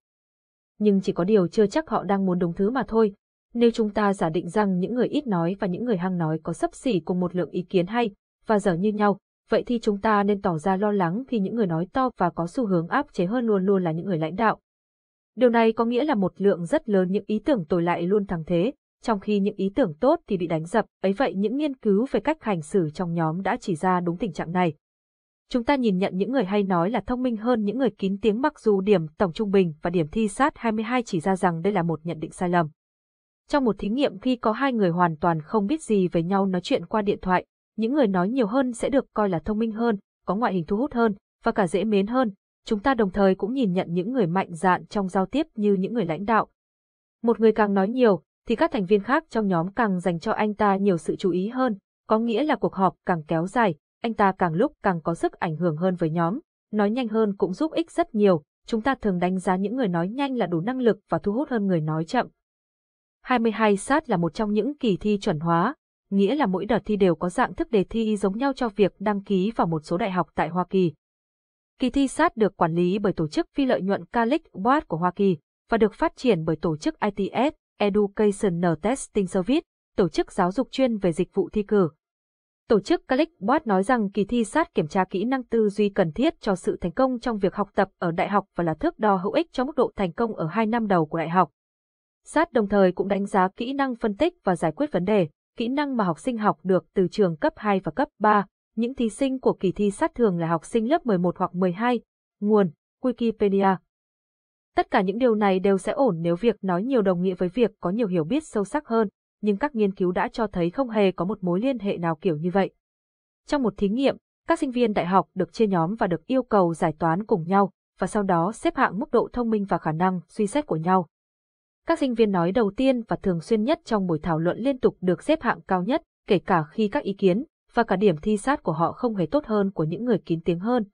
Speaker 1: Nhưng chỉ có điều chưa chắc họ đang muốn đúng thứ mà thôi. Nếu chúng ta giả định rằng những người ít nói và những người hăng nói có sấp xỉ cùng một lượng ý kiến hay và dở như nhau, vậy thì chúng ta nên tỏ ra lo lắng khi những người nói to và có xu hướng áp chế hơn luôn luôn là những người lãnh đạo, Điều này có nghĩa là một lượng rất lớn những ý tưởng tồi lại luôn thắng thế, trong khi những ý tưởng tốt thì bị đánh dập, ấy vậy những nghiên cứu về cách hành xử trong nhóm đã chỉ ra đúng tình trạng này. Chúng ta nhìn nhận những người hay nói là thông minh hơn những người kín tiếng mặc dù điểm tổng trung bình và điểm thi sát 22 chỉ ra rằng đây là một nhận định sai lầm. Trong một thí nghiệm khi có hai người hoàn toàn không biết gì về nhau nói chuyện qua điện thoại, những người nói nhiều hơn sẽ được coi là thông minh hơn, có ngoại hình thu hút hơn và cả dễ mến hơn, chúng ta đồng thời cũng nhìn nhận những người mạnh dạn trong giao tiếp như những người lãnh đạo. Một người càng nói nhiều, thì các thành viên khác trong nhóm càng dành cho anh ta nhiều sự chú ý hơn, có nghĩa là cuộc họp càng kéo dài, anh ta càng lúc càng có sức ảnh hưởng hơn với nhóm, nói nhanh hơn cũng giúp ích rất nhiều, chúng ta thường đánh giá những người nói nhanh là đủ năng lực và thu hút hơn người nói chậm. 22 sát là một trong những kỳ thi chuẩn hóa, nghĩa là mỗi đợt thi đều có dạng thức đề thi giống nhau cho việc đăng ký vào một số đại học tại Hoa Kỳ. Kỳ thi sát được quản lý bởi tổ chức phi lợi nhuận Calix Watt của Hoa Kỳ và được phát triển bởi tổ chức ITS, Education Testing Service, tổ chức giáo dục chuyên về dịch vụ thi cử. Tổ chức Calix Watt nói rằng kỳ thi sát kiểm tra kỹ năng tư duy cần thiết cho sự thành công trong việc học tập ở đại học và là thước đo hữu ích cho mức độ thành công ở hai năm đầu của đại học. Sát đồng thời cũng đánh giá kỹ năng phân tích và giải quyết vấn đề, kỹ năng mà học sinh học được từ trường cấp 2 và cấp 3, những thí sinh của kỳ thi sát thường là học sinh lớp 11 hoặc 12. Nguồn, Wikipedia. Tất cả những điều này đều sẽ ổn nếu việc nói nhiều đồng nghĩa với việc có nhiều hiểu biết sâu sắc hơn, nhưng các nghiên cứu đã cho thấy không hề có một mối liên hệ nào kiểu như vậy. Trong một thí nghiệm, các sinh viên đại học được chia nhóm và được yêu cầu giải toán cùng nhau, và sau đó xếp hạng mức độ thông minh và khả năng suy xét của nhau. Các sinh viên nói đầu tiên và thường xuyên nhất trong buổi thảo luận liên tục được xếp hạng cao nhất, kể cả khi các ý kiến, và cả điểm thi sát của họ không hề tốt hơn của những người kín tiếng hơn.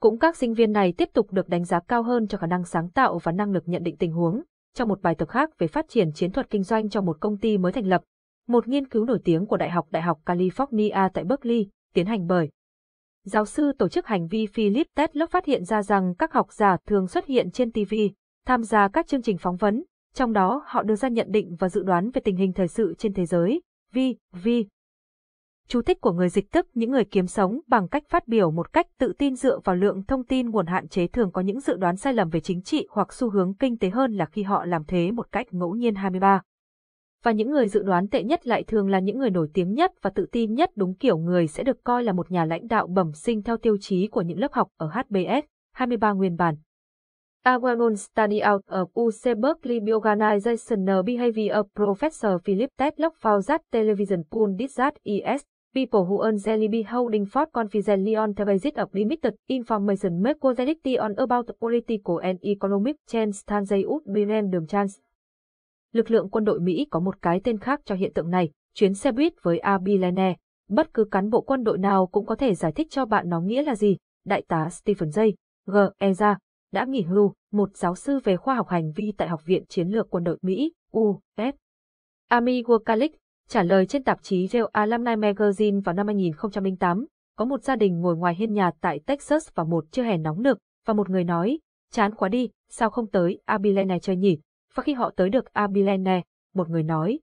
Speaker 1: Cũng các sinh viên này tiếp tục được đánh giá cao hơn cho khả năng sáng tạo và năng lực nhận định tình huống. Trong một bài tập khác về phát triển chiến thuật kinh doanh cho một công ty mới thành lập, một nghiên cứu nổi tiếng của Đại học Đại học California tại Berkeley, tiến hành bởi Giáo sư tổ chức hành vi Philip Tetlock phát hiện ra rằng các học giả thường xuất hiện trên TV, tham gia các chương trình phóng vấn, trong đó họ đưa ra nhận định và dự đoán về tình hình thời sự trên thế giới. Vi, Vi, Chú thích của người dịch tức những người kiếm sống bằng cách phát biểu một cách tự tin dựa vào lượng thông tin nguồn hạn chế thường có những dự đoán sai lầm về chính trị hoặc xu hướng kinh tế hơn là khi họ làm thế một cách ngẫu nhiên 23. Và những người dự đoán tệ nhất lại thường là những người nổi tiếng nhất và tự tin nhất đúng kiểu người sẽ được coi là một nhà lãnh đạo bẩm sinh theo tiêu chí của những lớp học ở HBS, 23 nguyên bản. Awanon Study Out of UC Berkeley Organizational Behavior Professor Philip Tedlock Fouzat Television Pool Dizat ES People who earn Jelly Bee Holding Ford confidently on the of limited information make correctly on about political and economic change than they would be random chance. Lực lượng quân đội Mỹ có một cái tên khác cho hiện tượng này, chuyến xe buýt với Abilene. Bất cứ cán bộ quân đội nào cũng có thể giải thích cho bạn nó nghĩa là gì. Đại tá Stephen J. G. Eza đã nghỉ hưu, một giáo sư về khoa học hành vi tại Học viện Chiến lược Quân đội Mỹ, U.S. Army Workalic Trả lời trên tạp chí Real Alumni Magazine vào năm 2008, có một gia đình ngồi ngoài hiên nhà tại Texas vào một trưa hè nóng nực, và một người nói, chán quá đi, sao không tới Abilene chơi nhỉ? Và khi họ tới được Abilene, một người nói,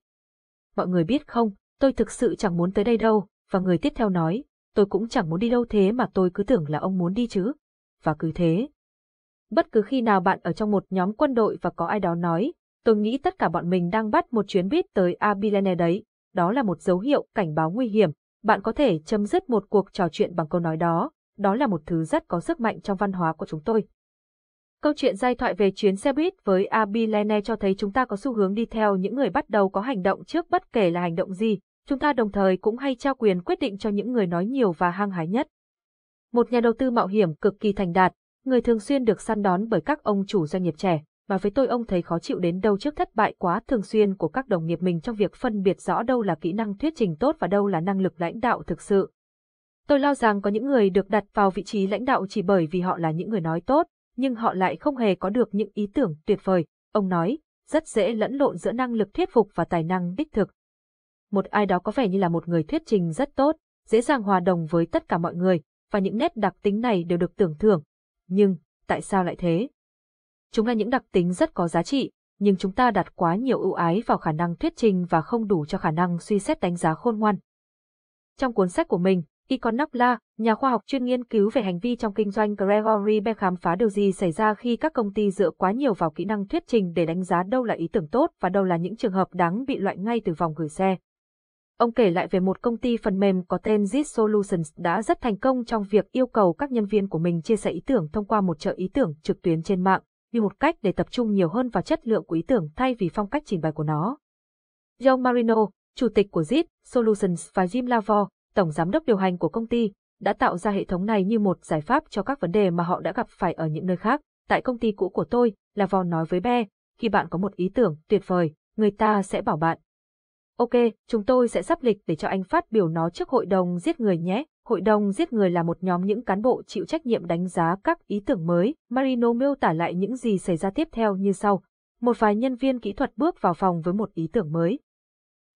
Speaker 1: mọi người biết không, tôi thực sự chẳng muốn tới đây đâu, và người tiếp theo nói, tôi cũng chẳng muốn đi đâu thế mà tôi cứ tưởng là ông muốn đi chứ. Và cứ thế. Bất cứ khi nào bạn ở trong một nhóm quân đội và có ai đó nói, tôi nghĩ tất cả bọn mình đang bắt một chuyến buýt tới Abilene đấy, đó là một dấu hiệu cảnh báo nguy hiểm. Bạn có thể chấm dứt một cuộc trò chuyện bằng câu nói đó, đó là một thứ rất có sức mạnh trong văn hóa của chúng tôi. Câu chuyện giai thoại về chuyến xe buýt với Abilene cho thấy chúng ta có xu hướng đi theo những người bắt đầu có hành động trước bất kể là hành động gì, chúng ta đồng thời cũng hay trao quyền quyết định cho những người nói nhiều và hăng hái nhất. Một nhà đầu tư mạo hiểm cực kỳ thành đạt, người thường xuyên được săn đón bởi các ông chủ doanh nghiệp trẻ mà với tôi ông thấy khó chịu đến đâu trước thất bại quá thường xuyên của các đồng nghiệp mình trong việc phân biệt rõ đâu là kỹ năng thuyết trình tốt và đâu là năng lực lãnh đạo thực sự. Tôi lo rằng có những người được đặt vào vị trí lãnh đạo chỉ bởi vì họ là những người nói tốt, nhưng họ lại không hề có được những ý tưởng tuyệt vời, ông nói, rất dễ lẫn lộn giữa năng lực thuyết phục và tài năng đích thực. Một ai đó có vẻ như là một người thuyết trình rất tốt, dễ dàng hòa đồng với tất cả mọi người, và những nét đặc tính này đều được tưởng thưởng. Nhưng, tại sao lại thế? Chúng là những đặc tính rất có giá trị, nhưng chúng ta đặt quá nhiều ưu ái vào khả năng thuyết trình và không đủ cho khả năng suy xét đánh giá khôn ngoan. Trong cuốn sách của mình, Icon Napla, nhà khoa học chuyên nghiên cứu về hành vi trong kinh doanh Gregory Beck khám phá điều gì xảy ra khi các công ty dựa quá nhiều vào kỹ năng thuyết trình để đánh giá đâu là ý tưởng tốt và đâu là những trường hợp đáng bị loại ngay từ vòng gửi xe. Ông kể lại về một công ty phần mềm có tên Zit Solutions đã rất thành công trong việc yêu cầu các nhân viên của mình chia sẻ ý tưởng thông qua một chợ ý tưởng trực tuyến trên mạng như một cách để tập trung nhiều hơn vào chất lượng của ý tưởng thay vì phong cách trình bày của nó. John Marino, chủ tịch của ZIT Solutions và Jim Lavor, tổng giám đốc điều hành của công ty, đã tạo ra hệ thống này như một giải pháp cho các vấn đề mà họ đã gặp phải ở những nơi khác. Tại công ty cũ của tôi, Lavor nói với Be, khi bạn có một ý tưởng tuyệt vời, người ta sẽ bảo bạn. Ok, chúng tôi sẽ sắp lịch để cho anh phát biểu nó trước hội đồng giết người nhé. Hội đồng giết người là một nhóm những cán bộ chịu trách nhiệm đánh giá các ý tưởng mới. Marino miêu tả lại những gì xảy ra tiếp theo như sau. Một vài nhân viên kỹ thuật bước vào phòng với một ý tưởng mới.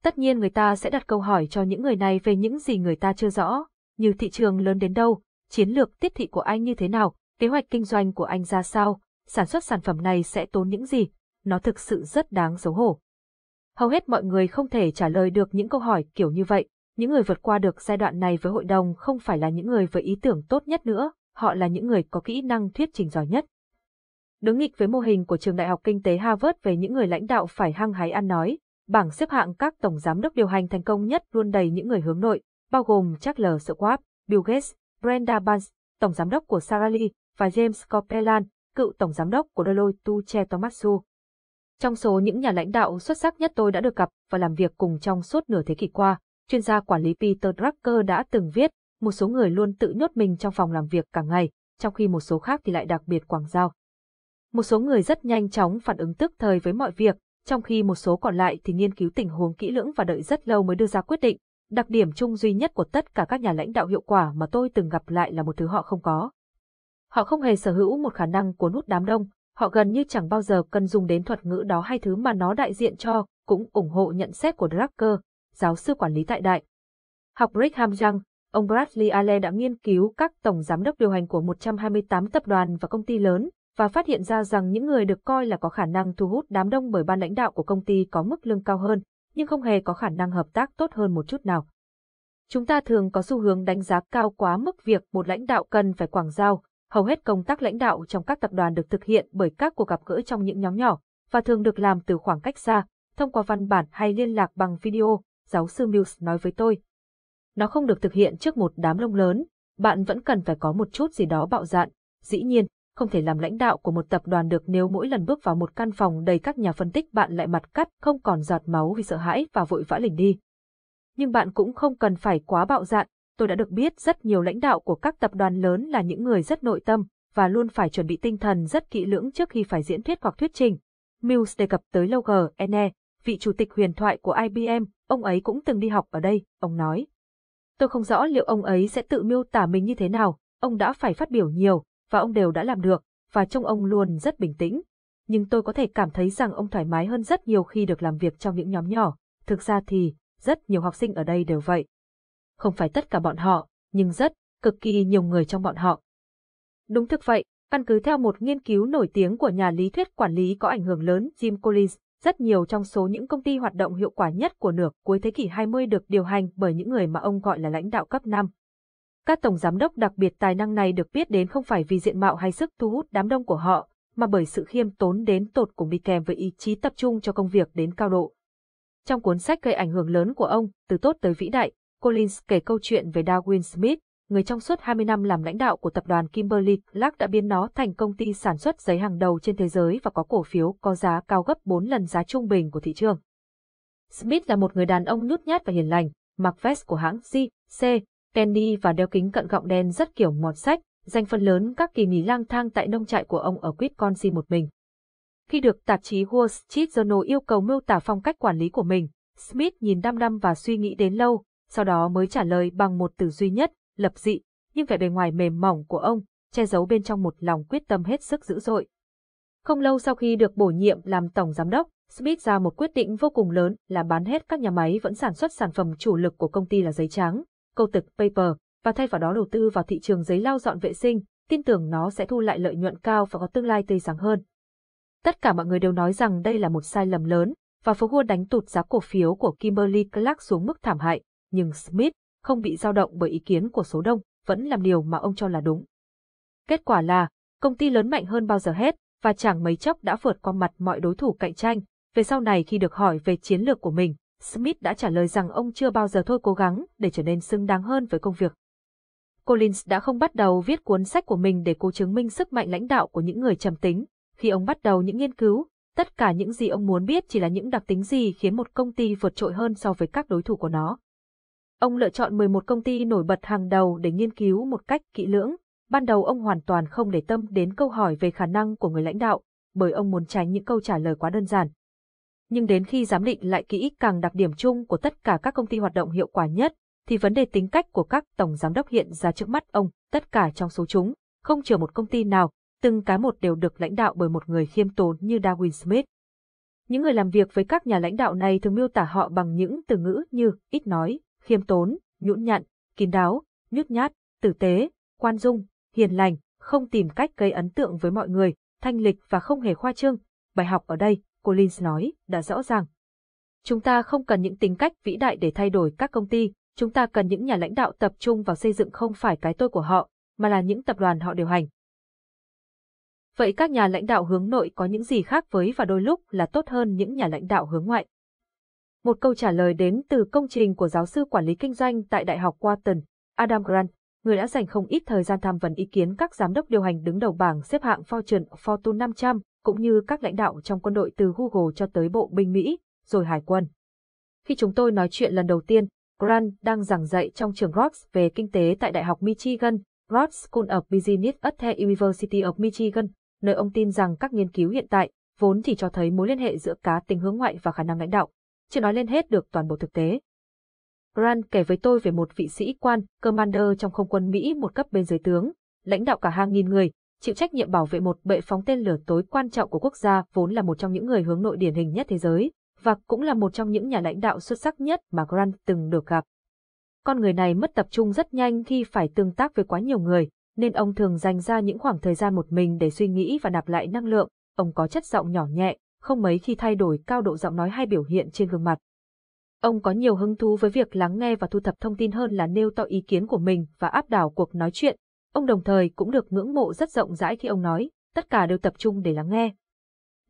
Speaker 1: Tất nhiên người ta sẽ đặt câu hỏi cho những người này về những gì người ta chưa rõ, như thị trường lớn đến đâu, chiến lược tiếp thị của anh như thế nào, kế hoạch kinh doanh của anh ra sao, sản xuất sản phẩm này sẽ tốn những gì, nó thực sự rất đáng xấu hổ. Hầu hết mọi người không thể trả lời được những câu hỏi kiểu như vậy, những người vượt qua được giai đoạn này với hội đồng không phải là những người với ý tưởng tốt nhất nữa, họ là những người có kỹ năng thuyết trình giỏi nhất. Đứng nghịch với mô hình của trường đại học kinh tế Harvard về những người lãnh đạo phải hăng hái ăn nói, bảng xếp hạng các tổng giám đốc điều hành thành công nhất luôn đầy những người hướng nội, bao gồm Charles Schwab, Bill Gates, Brenda Barnes, tổng giám đốc của Sara Lee và James Copeland, cựu tổng giám đốc của Deloitte Touche Tohmatsu. Trong số những nhà lãnh đạo xuất sắc nhất tôi đã được gặp và làm việc cùng trong suốt nửa thế kỷ qua, chuyên gia quản lý Peter Drucker đã từng viết, một số người luôn tự nhốt mình trong phòng làm việc cả ngày, trong khi một số khác thì lại đặc biệt quảng giao. Một số người rất nhanh chóng phản ứng tức thời với mọi việc, trong khi một số còn lại thì nghiên cứu tình huống kỹ lưỡng và đợi rất lâu mới đưa ra quyết định. Đặc điểm chung duy nhất của tất cả các nhà lãnh đạo hiệu quả mà tôi từng gặp lại là một thứ họ không có. Họ không hề sở hữu một khả năng cuốn hút đám đông, họ gần như chẳng bao giờ cần dùng đến thuật ngữ đó hay thứ mà nó đại diện cho, cũng ủng hộ nhận xét của Drucker, giáo sư quản lý tại Đại học Brigham Young, ông Bradley Allen đã nghiên cứu các tổng giám đốc điều hành của 128 tập đoàn và công ty lớn và phát hiện ra rằng những người được coi là có khả năng thu hút đám đông bởi ban lãnh đạo của công ty có mức lương cao hơn, nhưng không hề có khả năng hợp tác tốt hơn một chút nào. Chúng ta thường có xu hướng đánh giá cao quá mức việc một lãnh đạo cần phải quảng giao, hầu hết công tác lãnh đạo trong các tập đoàn được thực hiện bởi các cuộc gặp gỡ trong những nhóm nhỏ và thường được làm từ khoảng cách xa, thông qua văn bản hay liên lạc bằng video, giáo sư Mills nói với tôi. Nó không được thực hiện trước một đám lông lớn, bạn vẫn cần phải có một chút gì đó bạo dạn. Dĩ nhiên, không thể làm lãnh đạo của một tập đoàn được nếu mỗi lần bước vào một căn phòng đầy các nhà phân tích bạn lại mặt cắt không còn giọt máu vì sợ hãi và vội vã lình đi. Nhưng bạn cũng không cần phải quá bạo dạn, tôi đã được biết rất nhiều lãnh đạo của các tập đoàn lớn là những người rất nội tâm và luôn phải chuẩn bị tinh thần rất kỹ lưỡng trước khi phải diễn thuyết hoặc thuyết trình. Mills đề cập tới Logar, Ene, vị chủ tịch huyền thoại của IBM, ông ấy cũng từng đi học ở đây, ông nói. Tôi không rõ liệu ông ấy sẽ tự miêu tả mình như thế nào, ông đã phải phát biểu nhiều, và ông đều đã làm được, và trông ông luôn rất bình tĩnh. Nhưng tôi có thể cảm thấy rằng ông thoải mái hơn rất nhiều khi được làm việc trong những nhóm nhỏ, thực ra thì, rất nhiều học sinh ở đây đều vậy. Không phải tất cả bọn họ, nhưng rất, cực kỳ nhiều người trong bọn họ. Đúng thực vậy, căn cứ theo một nghiên cứu nổi tiếng của nhà lý thuyết quản lý có ảnh hưởng lớn Jim Collins, rất nhiều trong số những công ty hoạt động hiệu quả nhất của nửa cuối thế kỷ 20 được điều hành bởi những người mà ông gọi là lãnh đạo cấp 5. Các tổng giám đốc đặc biệt tài năng này được biết đến không phải vì diện mạo hay sức thu hút đám đông của họ, mà bởi sự khiêm tốn đến tột cùng đi kèm với ý chí tập trung cho công việc đến cao độ. Trong cuốn sách gây ảnh hưởng lớn của ông, từ tốt tới vĩ đại, Collins kể câu chuyện về Darwin Smith, người trong suốt 20 năm làm lãnh đạo của tập đoàn Kimberly Clark đã biến nó thành công ty sản xuất giấy hàng đầu trên thế giới và có cổ phiếu có giá cao gấp 4 lần giá trung bình của thị trường. Smith là một người đàn ông nhút nhát và hiền lành, mặc vest của hãng G.C. Penny và đeo kính cận gọng đen rất kiểu mọt sách, dành phần lớn các kỳ nghỉ lang thang tại nông trại của ông ở Wisconsin một mình. Khi được tạp chí Wall Street Journal yêu cầu miêu tả phong cách quản lý của mình, Smith nhìn đăm đăm và suy nghĩ đến lâu, sau đó mới trả lời bằng một từ duy nhất, lập dị, nhưng vẻ bề ngoài mềm mỏng của ông che giấu bên trong một lòng quyết tâm hết sức dữ dội. Không lâu sau khi được bổ nhiệm làm tổng giám đốc, Smith ra một quyết định vô cùng lớn là bán hết các nhà máy vẫn sản xuất sản phẩm chủ lực của công ty là giấy trắng, câu tực paper, và thay vào đó đầu tư vào thị trường giấy lau dọn vệ sinh, tin tưởng nó sẽ thu lại lợi nhuận cao và có tương lai tươi sáng hơn. Tất cả mọi người đều nói rằng đây là một sai lầm lớn, và phố Wall đánh tụt giá cổ phiếu của Kimberly Clark xuống mức thảm hại, nhưng Smith không bị dao động bởi ý kiến của số đông, vẫn làm điều mà ông cho là đúng. Kết quả là, công ty lớn mạnh hơn bao giờ hết, và chẳng mấy chốc đã vượt qua mặt mọi đối thủ cạnh tranh. Về sau này khi được hỏi về chiến lược của mình, Smith đã trả lời rằng ông chưa bao giờ thôi cố gắng để trở nên xứng đáng hơn với công việc. Collins đã không bắt đầu viết cuốn sách của mình để cố chứng minh sức mạnh lãnh đạo của những người trầm tính. Khi ông bắt đầu những nghiên cứu, tất cả những gì ông muốn biết chỉ là những đặc tính gì khiến một công ty vượt trội hơn so với các đối thủ của nó. Ông lựa chọn 11 công ty nổi bật hàng đầu để nghiên cứu một cách kỹ lưỡng. Ban đầu ông hoàn toàn không để tâm đến câu hỏi về khả năng của người lãnh đạo, bởi ông muốn tránh những câu trả lời quá đơn giản. Nhưng đến khi giám định lại kỹ càng đặc điểm chung của tất cả các công ty hoạt động hiệu quả nhất, thì vấn đề tính cách của các tổng giám đốc hiện ra trước mắt ông, tất cả trong số chúng, không chừa một công ty nào, từng cái một đều được lãnh đạo bởi một người khiêm tốn như Darwin Smith. Những người làm việc với các nhà lãnh đạo này thường miêu tả họ bằng những từ ngữ như ít nói, khiêm tốn, nhũn nhặn, kín đáo, nhút nhát, tử tế, quan dung, hiền lành, không tìm cách gây ấn tượng với mọi người, thanh lịch và không hề khoa trương. Bài học ở đây, cô Collins nói, đã rõ ràng. Chúng ta không cần những tính cách vĩ đại để thay đổi các công ty, chúng ta cần những nhà lãnh đạo tập trung vào xây dựng không phải cái tôi của họ, mà là những tập đoàn họ điều hành. Vậy các nhà lãnh đạo hướng nội có những gì khác với và đôi lúc là tốt hơn những nhà lãnh đạo hướng ngoại? Một câu trả lời đến từ công trình của giáo sư quản lý kinh doanh tại Đại học Wharton, Adam Grant, người đã dành không ít thời gian tham vấn ý kiến các giám đốc điều hành đứng đầu bảng xếp hạng Fortune Fortune 500, cũng như các lãnh đạo trong quân đội từ Google cho tới bộ binh Mỹ, rồi hải quân. Khi chúng tôi nói chuyện lần đầu tiên, Grant đang giảng dạy trong trường Rhodes về kinh tế tại Đại học Michigan, Rhodes School of Business at the University of Michigan, nơi ông tin rằng các nghiên cứu hiện tại vốn chỉ cho thấy mối liên hệ giữa cá tính hướng ngoại và khả năng lãnh đạo chưa nói lên hết được toàn bộ thực tế. Grant kể với tôi về một vị sĩ quan, commander trong không quân Mỹ một cấp bên dưới tướng, lãnh đạo cả hàng nghìn người, chịu trách nhiệm bảo vệ một bệ phóng tên lửa tối quan trọng của quốc gia, vốn là một trong những người hướng nội điển hình nhất thế giới, và cũng là một trong những nhà lãnh đạo xuất sắc nhất mà Grant từng được gặp. Con người này mất tập trung rất nhanh khi phải tương tác với quá nhiều người, nên ông thường dành ra những khoảng thời gian một mình để suy nghĩ và nạp lại năng lượng. Ông có chất giọng nhỏ nhẹ, không mấy khi thay đổi cao độ giọng nói hay biểu hiện trên gương mặt. Ông có nhiều hứng thú với việc lắng nghe và thu thập thông tin hơn là nêu tỏ ý kiến của mình và áp đảo cuộc nói chuyện. Ông đồng thời cũng được ngưỡng mộ rất rộng rãi khi ông nói, tất cả đều tập trung để lắng nghe.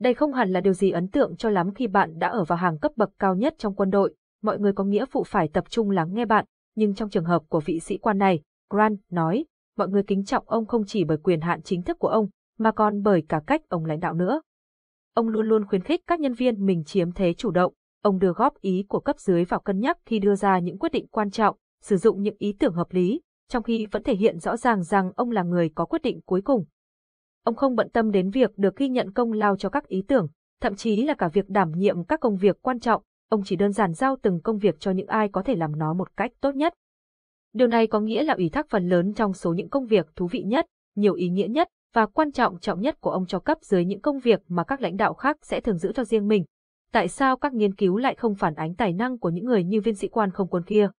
Speaker 1: Đây không hẳn là điều gì ấn tượng cho lắm khi bạn đã ở vào hàng cấp bậc cao nhất trong quân đội, mọi người có nghĩa vụ phải tập trung lắng nghe bạn, nhưng trong trường hợp của vị sĩ quan này, Grant nói, mọi người kính trọng ông không chỉ bởi quyền hạn chính thức của ông, mà còn bởi cả cách ông lãnh đạo nữa. Ông luôn luôn khuyến khích các nhân viên mình chiếm thế chủ động, ông đưa góp ý của cấp dưới vào cân nhắc khi đưa ra những quyết định quan trọng, sử dụng những ý tưởng hợp lý, trong khi vẫn thể hiện rõ ràng rằng ông là người có quyết định cuối cùng. Ông không bận tâm đến việc được ghi nhận công lao cho các ý tưởng, thậm chí là cả việc đảm nhiệm các công việc quan trọng, ông chỉ đơn giản giao từng công việc cho những ai có thể làm nó một cách tốt nhất. Điều này có nghĩa là ủy thác phần lớn trong số những công việc thú vị nhất, nhiều ý nghĩa nhất và quan trọng trọng nhất của ông cho cấp dưới những công việc mà các lãnh đạo khác sẽ thường giữ cho riêng mình. Tại sao các nghiên cứu lại không phản ánh tài năng của những người như viên sĩ quan không quân kia?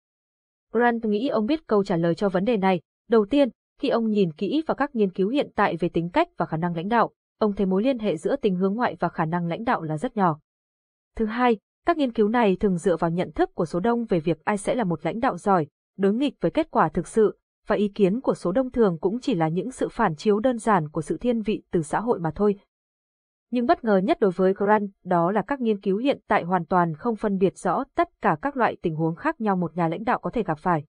Speaker 1: Grant nghĩ ông biết câu trả lời cho vấn đề này. Đầu tiên, khi ông nhìn kỹ vào các nghiên cứu hiện tại về tính cách và khả năng lãnh đạo, ông thấy mối liên hệ giữa tình hướng ngoại và khả năng lãnh đạo là rất nhỏ. Thứ hai, các nghiên cứu này thường dựa vào nhận thức của số đông về việc ai sẽ là một lãnh đạo giỏi, đối nghịch với kết quả thực sự, và ý kiến của số đông thường cũng chỉ là những sự phản chiếu đơn giản của sự thiên vị từ xã hội mà thôi. Nhưng bất ngờ nhất đối với Grant đó là các nghiên cứu hiện tại hoàn toàn không phân biệt rõ tất cả các loại tình huống khác nhau một nhà lãnh đạo có thể gặp phải.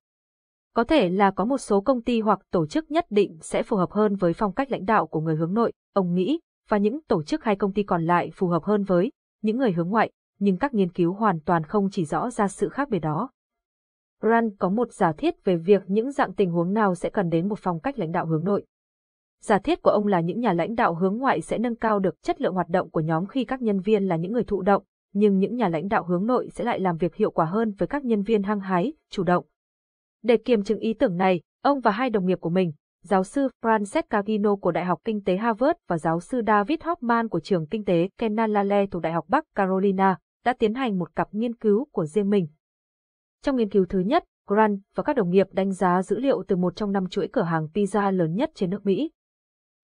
Speaker 1: Có thể là có một số công ty hoặc tổ chức nhất định sẽ phù hợp hơn với phong cách lãnh đạo của người hướng nội, ông nghĩ, và những tổ chức hay công ty còn lại phù hợp hơn với những người hướng ngoại, nhưng các nghiên cứu hoàn toàn không chỉ rõ ra sự khác biệt đó. Brand có một giả thiết về việc những dạng tình huống nào sẽ cần đến một phong cách lãnh đạo hướng nội. Giả thiết của ông là những nhà lãnh đạo hướng ngoại sẽ nâng cao được chất lượng hoạt động của nhóm khi các nhân viên là những người thụ động, nhưng những nhà lãnh đạo hướng nội sẽ lại làm việc hiệu quả hơn với các nhân viên hăng hái, chủ động. Để kiểm chứng ý tưởng này, ông và hai đồng nghiệp của mình, giáo sư Frances Cagino của Đại học Kinh tế Harvard và giáo sư David Hoffman của trường kinh tế kenan Kenalale thuộc Đại học Bắc Carolina, đã tiến hành một cặp nghiên cứu của riêng mình trong nghiên cứu thứ nhất, Grant và các đồng nghiệp đánh giá dữ liệu từ một trong năm chuỗi cửa hàng pizza lớn nhất trên nước Mỹ.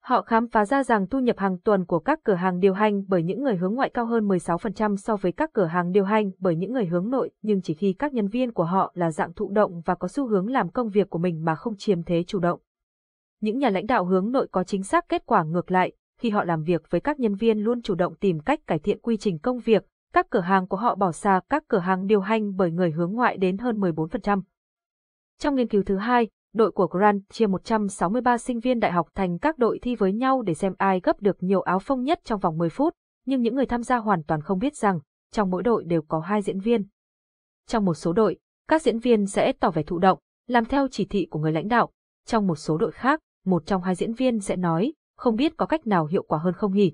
Speaker 1: Họ khám phá ra rằng thu nhập hàng tuần của các cửa hàng điều hành bởi những người hướng ngoại cao hơn 16% so với các cửa hàng điều hành bởi những người hướng nội, nhưng chỉ khi các nhân viên của họ là dạng thụ động và có xu hướng làm công việc của mình mà không chiếm thế chủ động. Những nhà lãnh đạo hướng nội có chính xác kết quả ngược lại, khi họ làm việc với các nhân viên luôn chủ động tìm cách cải thiện quy trình công việc, các cửa hàng của họ bỏ xa các cửa hàng điều hành bởi người hướng ngoại đến hơn 14%. Trong nghiên cứu thứ hai, đội của Grant chia 163 sinh viên đại học thành các đội thi với nhau để xem ai gấp được nhiều áo phông nhất trong vòng 10 phút, nhưng những người tham gia hoàn toàn không biết rằng, trong mỗi đội đều có hai diễn viên. Trong một số đội, các diễn viên sẽ tỏ vẻ thụ động, làm theo chỉ thị của người lãnh đạo. Trong một số đội khác, một trong hai diễn viên sẽ nói, không biết có cách nào hiệu quả hơn không hỉ,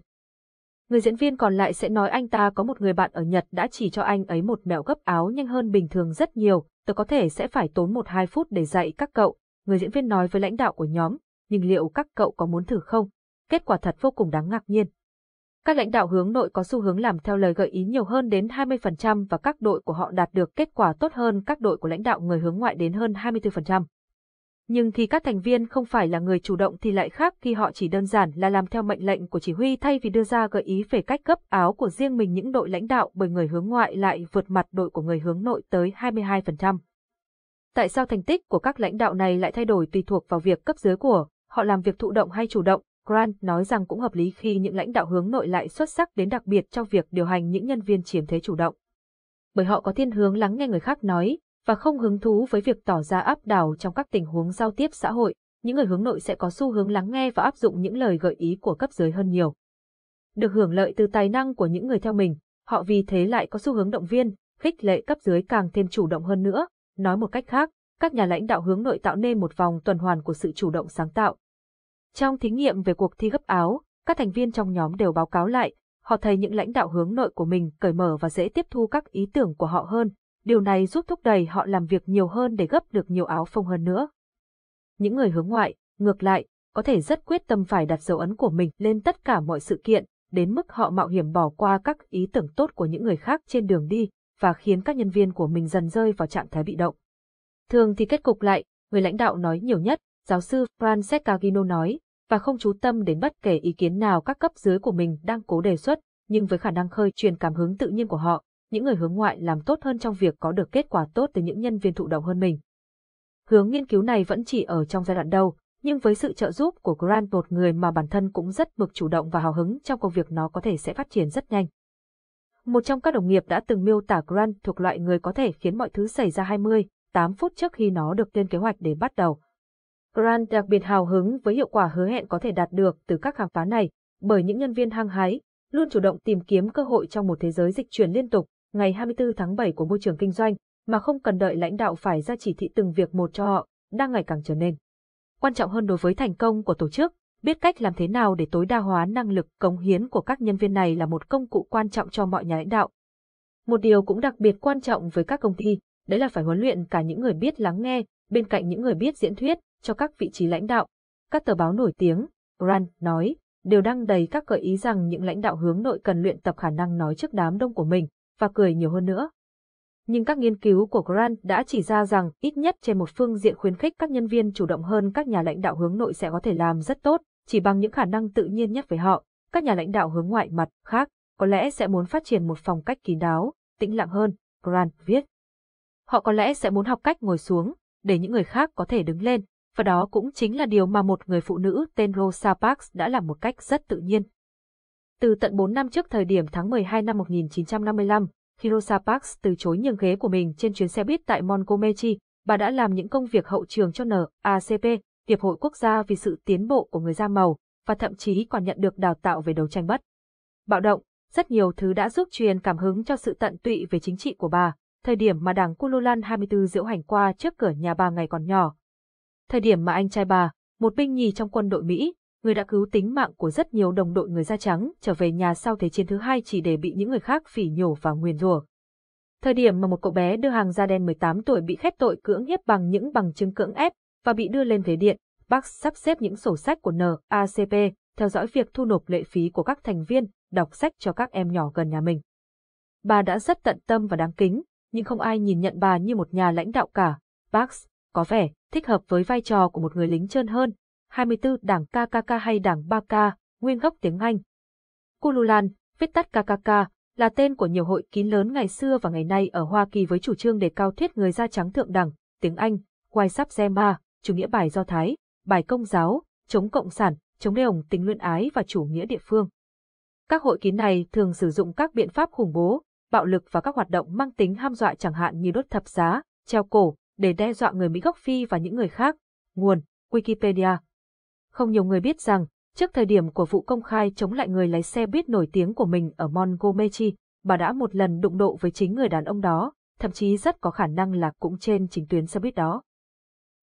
Speaker 1: Người diễn viên còn lại sẽ nói anh ta có một người bạn ở Nhật đã chỉ cho anh ấy một mẹo gấp áo nhanh hơn bình thường rất nhiều, tôi có thể sẽ phải tốn một hai phút để dạy các cậu. Người diễn viên nói với lãnh đạo của nhóm, nhưng liệu các cậu có muốn thử không? Kết quả thật vô cùng đáng ngạc nhiên. Các lãnh đạo hướng nội có xu hướng làm theo lời gợi ý nhiều hơn đến 20% và các đội của họ đạt được kết quả tốt hơn các đội của lãnh đạo người hướng ngoại đến hơn 24% nhưng khi các thành viên không phải là người chủ động thì lại khác khi họ chỉ đơn giản là làm theo mệnh lệnh của chỉ huy thay vì đưa ra gợi ý về cách cấp áo của riêng mình những đội lãnh đạo bởi người hướng ngoại lại vượt mặt đội của người hướng nội tới 22%. Tại sao thành tích của các lãnh đạo này lại thay đổi tùy thuộc vào việc cấp dưới của họ làm việc thụ động hay chủ động? Grant nói rằng cũng hợp lý khi những lãnh đạo hướng nội lại xuất sắc đến đặc biệt trong việc điều hành những nhân viên chiếm thế chủ động. Bởi họ có thiên hướng lắng nghe người khác nói, và không hứng thú với việc tỏ ra áp đảo trong các tình huống giao tiếp xã hội, những người hướng nội sẽ có xu hướng lắng nghe và áp dụng những lời gợi ý của cấp dưới hơn nhiều. Được hưởng lợi từ tài năng của những người theo mình, họ vì thế lại có xu hướng động viên, khích lệ cấp dưới càng thêm chủ động hơn nữa. Nói một cách khác, các nhà lãnh đạo hướng nội tạo nên một vòng tuần hoàn của sự chủ động sáng tạo. Trong thí nghiệm về cuộc thi gấp áo, các thành viên trong nhóm đều báo cáo lại, họ thấy những lãnh đạo hướng nội của mình cởi mở và dễ tiếp thu các ý tưởng của họ hơn, Điều này giúp thúc đẩy họ làm việc nhiều hơn để gấp được nhiều áo phông hơn nữa. Những người hướng ngoại, ngược lại, có thể rất quyết tâm phải đặt dấu ấn của mình lên tất cả mọi sự kiện, đến mức họ mạo hiểm bỏ qua các ý tưởng tốt của những người khác trên đường đi và khiến các nhân viên của mình dần rơi vào trạng thái bị động. Thường thì kết cục lại, người lãnh đạo nói nhiều nhất, giáo sư Francesca Gino nói, và không chú tâm đến bất kể ý kiến nào các cấp dưới của mình đang cố đề xuất, nhưng với khả năng khơi truyền cảm hứng tự nhiên của họ, những người hướng ngoại làm tốt hơn trong việc có được kết quả tốt từ những nhân viên thụ động hơn mình. Hướng nghiên cứu này vẫn chỉ ở trong giai đoạn đầu, nhưng với sự trợ giúp của Grant một người mà bản thân cũng rất mực chủ động và hào hứng trong công việc nó có thể sẽ phát triển rất nhanh. Một trong các đồng nghiệp đã từng miêu tả Grant thuộc loại người có thể khiến mọi thứ xảy ra 20, 8 phút trước khi nó được lên kế hoạch để bắt đầu. Grant đặc biệt hào hứng với hiệu quả hứa hẹn có thể đạt được từ các khám phá này, bởi những nhân viên hăng hái, luôn chủ động tìm kiếm cơ hội trong một thế giới dịch chuyển liên tục, ngày 24 tháng 7 của môi trường kinh doanh, mà không cần đợi lãnh đạo phải ra chỉ thị từng việc một cho họ, đang ngày càng trở nên. Quan trọng hơn đối với thành công của tổ chức, biết cách làm thế nào để tối đa hóa năng lực cống hiến của các nhân viên này là một công cụ quan trọng cho mọi nhà lãnh đạo. Một điều cũng đặc biệt quan trọng với các công ty, đấy là phải huấn luyện cả những người biết lắng nghe, bên cạnh những người biết diễn thuyết, cho các vị trí lãnh đạo. Các tờ báo nổi tiếng, Grant nói, đều đăng đầy các gợi ý rằng những lãnh đạo hướng nội cần luyện tập khả năng nói trước đám đông của mình, và cười nhiều hơn nữa. Nhưng các nghiên cứu của Grant đã chỉ ra rằng ít nhất trên một phương diện khuyến khích các nhân viên chủ động hơn các nhà lãnh đạo hướng nội sẽ có thể làm rất tốt, chỉ bằng những khả năng tự nhiên nhất với họ, các nhà lãnh đạo hướng ngoại mặt khác có lẽ sẽ muốn phát triển một phong cách kín đáo, tĩnh lặng hơn, Grant viết. Họ có lẽ sẽ muốn học cách ngồi xuống, để những người khác có thể đứng lên, và đó cũng chính là điều mà một người phụ nữ tên Rosa Parks đã làm một cách rất tự nhiên. Từ tận 4 năm trước thời điểm tháng 12 năm 1955, khi Rosa Parks từ chối nhường ghế của mình trên chuyến xe buýt tại Montgomery, bà đã làm những công việc hậu trường cho NACP, Hiệp hội Quốc gia vì sự tiến bộ của người da màu, và thậm chí còn nhận được đào tạo về đấu tranh bất. Bạo động, rất nhiều thứ đã giúp truyền cảm hứng cho sự tận tụy về chính trị của bà, thời điểm mà đảng Kululan 24 diễu hành qua trước cửa nhà bà ngày còn nhỏ. Thời điểm mà anh trai bà, một binh nhì trong quân đội Mỹ, người đã cứu tính mạng của rất nhiều đồng đội người da trắng trở về nhà sau Thế chiến thứ hai chỉ để bị những người khác phỉ nhổ và nguyền rủa. Thời điểm mà một cậu bé đưa hàng da đen 18 tuổi bị khép tội cưỡng hiếp bằng những bằng chứng cưỡng ép và bị đưa lên về điện, bác sắp xếp những sổ sách của NACP, theo dõi việc thu nộp lệ phí của các thành viên, đọc sách cho các em nhỏ gần nhà mình. Bà đã rất tận tâm và đáng kính, nhưng không ai nhìn nhận bà như một nhà lãnh đạo cả. Bác có vẻ thích hợp với vai trò của một người lính trơn hơn, 24 đảng KKK hay đảng 3K, nguyên gốc tiếng Anh. Kululan, viết tắt KKK, là tên của nhiều hội kín lớn ngày xưa và ngày nay ở Hoa Kỳ với chủ trương đề cao thiết người da trắng thượng đẳng, tiếng Anh, quai sắp Zema, chủ nghĩa bài Do Thái, bài Công giáo, chống Cộng sản, chống đê ổng tính luyện ái và chủ nghĩa địa phương. Các hội kín này thường sử dụng các biện pháp khủng bố, bạo lực và các hoạt động mang tính ham dọa chẳng hạn như đốt thập giá, treo cổ, để đe dọa người Mỹ gốc Phi và những người khác. Nguồn Wikipedia không nhiều người biết rằng, trước thời điểm của vụ công khai chống lại người lái xe buýt nổi tiếng của mình ở Montgomery, bà đã một lần đụng độ với chính người đàn ông đó, thậm chí rất có khả năng là cũng trên chính tuyến xe buýt đó.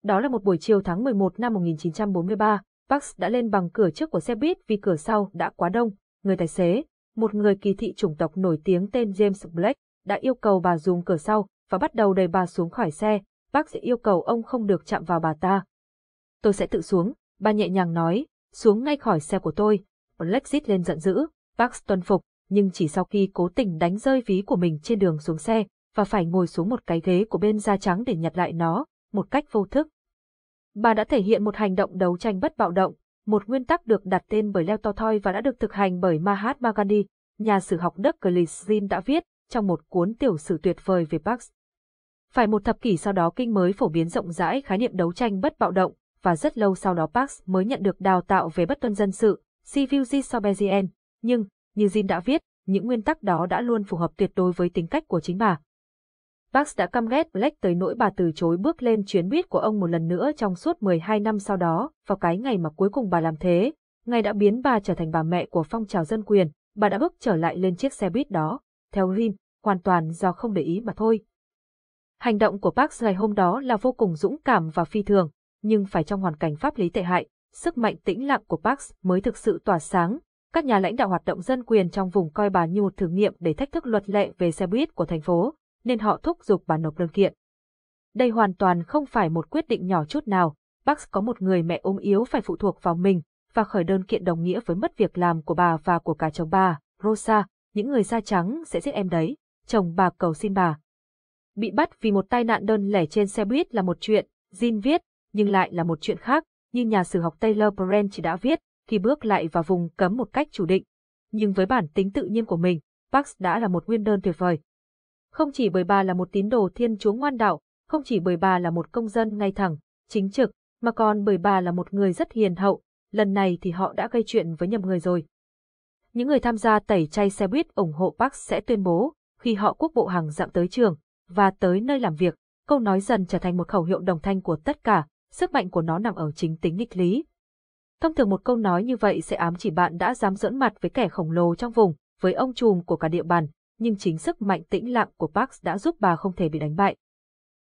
Speaker 1: Đó là một buổi chiều tháng 11 năm 1943, Parks đã lên bằng cửa trước của xe buýt vì cửa sau đã quá đông, người tài xế, một người kỳ thị chủng tộc nổi tiếng tên James Black, đã yêu cầu bà dùng cửa sau và bắt đầu đẩy bà xuống khỏi xe, Parks sẽ yêu cầu ông không được chạm vào bà ta. Tôi sẽ tự xuống, Bà nhẹ nhàng nói, xuống ngay khỏi xe của tôi. Black lên giận dữ, Pax tuân phục, nhưng chỉ sau khi cố tình đánh rơi ví của mình trên đường xuống xe, và phải ngồi xuống một cái ghế của bên da trắng để nhặt lại nó, một cách vô thức. Bà đã thể hiện một hành động đấu tranh bất bạo động, một nguyên tắc được đặt tên bởi Leo To Thoi và đã được thực hành bởi Mahatma Gandhi, nhà sử học Đức Glycin đã viết trong một cuốn tiểu sử tuyệt vời về Pax. Phải một thập kỷ sau đó kinh mới phổ biến rộng rãi khái niệm đấu tranh bất bạo động, và rất lâu sau đó Parks mới nhận được đào tạo về bất tuân dân sự, Civil Disobedience. Nhưng, như Jin đã viết, những nguyên tắc đó đã luôn phù hợp tuyệt đối với tính cách của chính bà. Parks đã căm ghét Black tới nỗi bà từ chối bước lên chuyến buýt của ông một lần nữa trong suốt 12 năm sau đó, vào cái ngày mà cuối cùng bà làm thế, ngày đã biến bà trở thành bà mẹ của phong trào dân quyền, bà đã bước trở lại lên chiếc xe buýt đó, theo Rin, hoàn toàn do không để ý mà thôi. Hành động của Parks ngày hôm đó là vô cùng dũng cảm và phi thường, nhưng phải trong hoàn cảnh pháp lý tệ hại, sức mạnh tĩnh lặng của Pax mới thực sự tỏa sáng. Các nhà lãnh đạo hoạt động dân quyền trong vùng coi bà như một thử nghiệm để thách thức luật lệ về xe buýt của thành phố, nên họ thúc giục bà nộp đơn kiện. Đây hoàn toàn không phải một quyết định nhỏ chút nào, Pax có một người mẹ ốm yếu phải phụ thuộc vào mình, và khởi đơn kiện đồng nghĩa với mất việc làm của bà và của cả chồng bà, Rosa, những người da trắng sẽ giết em đấy, chồng bà cầu xin bà. Bị bắt vì một tai nạn đơn lẻ trên xe buýt là một chuyện, Jin viết, nhưng lại là một chuyện khác, như nhà sử học Taylor Brand đã viết, khi bước lại vào vùng cấm một cách chủ định. Nhưng với bản tính tự nhiên của mình, Parks đã là một nguyên đơn tuyệt vời. Không chỉ bởi bà là một tín đồ thiên chúa ngoan đạo, không chỉ bởi bà là một công dân ngay thẳng, chính trực, mà còn bởi bà là một người rất hiền hậu, lần này thì họ đã gây chuyện với nhầm người rồi. Những người tham gia tẩy chay xe buýt ủng hộ Parks sẽ tuyên bố, khi họ quốc bộ hàng dạng tới trường, và tới nơi làm việc, câu nói dần trở thành một khẩu hiệu đồng thanh của tất cả, sức mạnh của nó nằm ở chính tính nghịch lý. Thông thường một câu nói như vậy sẽ ám chỉ bạn đã dám giỡn mặt với kẻ khổng lồ trong vùng, với ông trùm của cả địa bàn, nhưng chính sức mạnh tĩnh lặng của Park đã giúp bà không thể bị đánh bại.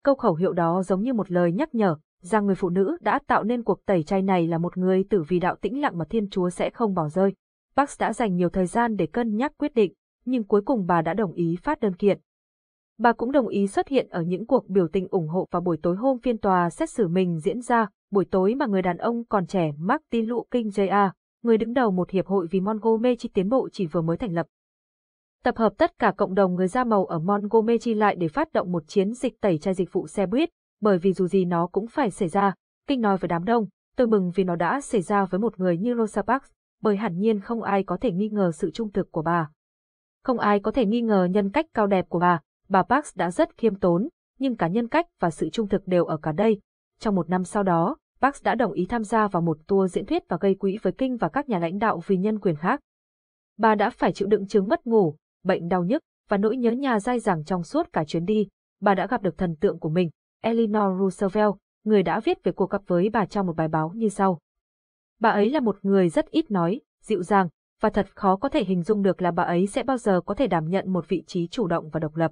Speaker 1: Câu khẩu hiệu đó giống như một lời nhắc nhở rằng người phụ nữ đã tạo nên cuộc tẩy chay này là một người tử vì đạo tĩnh lặng mà Thiên Chúa sẽ không bỏ rơi. Park đã dành nhiều thời gian để cân nhắc quyết định, nhưng cuối cùng bà đã đồng ý phát đơn kiện, Bà cũng đồng ý xuất hiện ở những cuộc biểu tình ủng hộ vào buổi tối hôm phiên tòa xét xử mình diễn ra, buổi tối mà người đàn ông còn trẻ Martin Kinh J A người đứng đầu một hiệp hội vì Montgomery tiến bộ chỉ vừa mới thành lập. Tập hợp tất cả cộng đồng người da màu ở Montgomery lại để phát động một chiến dịch tẩy chay dịch vụ xe buýt, bởi vì dù gì nó cũng phải xảy ra, Kinh nói với đám đông, tôi mừng vì nó đã xảy ra với một người như Rosa Parks, bởi hẳn nhiên không ai có thể nghi ngờ sự trung thực của bà. Không ai có thể nghi ngờ nhân cách cao đẹp của bà, Bà Parks đã rất khiêm tốn, nhưng cả nhân cách và sự trung thực đều ở cả đây. Trong một năm sau đó, Parks đã đồng ý tham gia vào một tour diễn thuyết và gây quỹ với Kinh và các nhà lãnh đạo vì nhân quyền khác. Bà đã phải chịu đựng chứng mất ngủ, bệnh đau nhức và nỗi nhớ nhà dai dẳng trong suốt cả chuyến đi. Bà đã gặp được thần tượng của mình, Eleanor Roosevelt, người đã viết về cuộc gặp với bà trong một bài báo như sau. Bà ấy là một người rất ít nói, dịu dàng, và thật khó có thể hình dung được là bà ấy sẽ bao giờ có thể đảm nhận một vị trí chủ động và độc lập.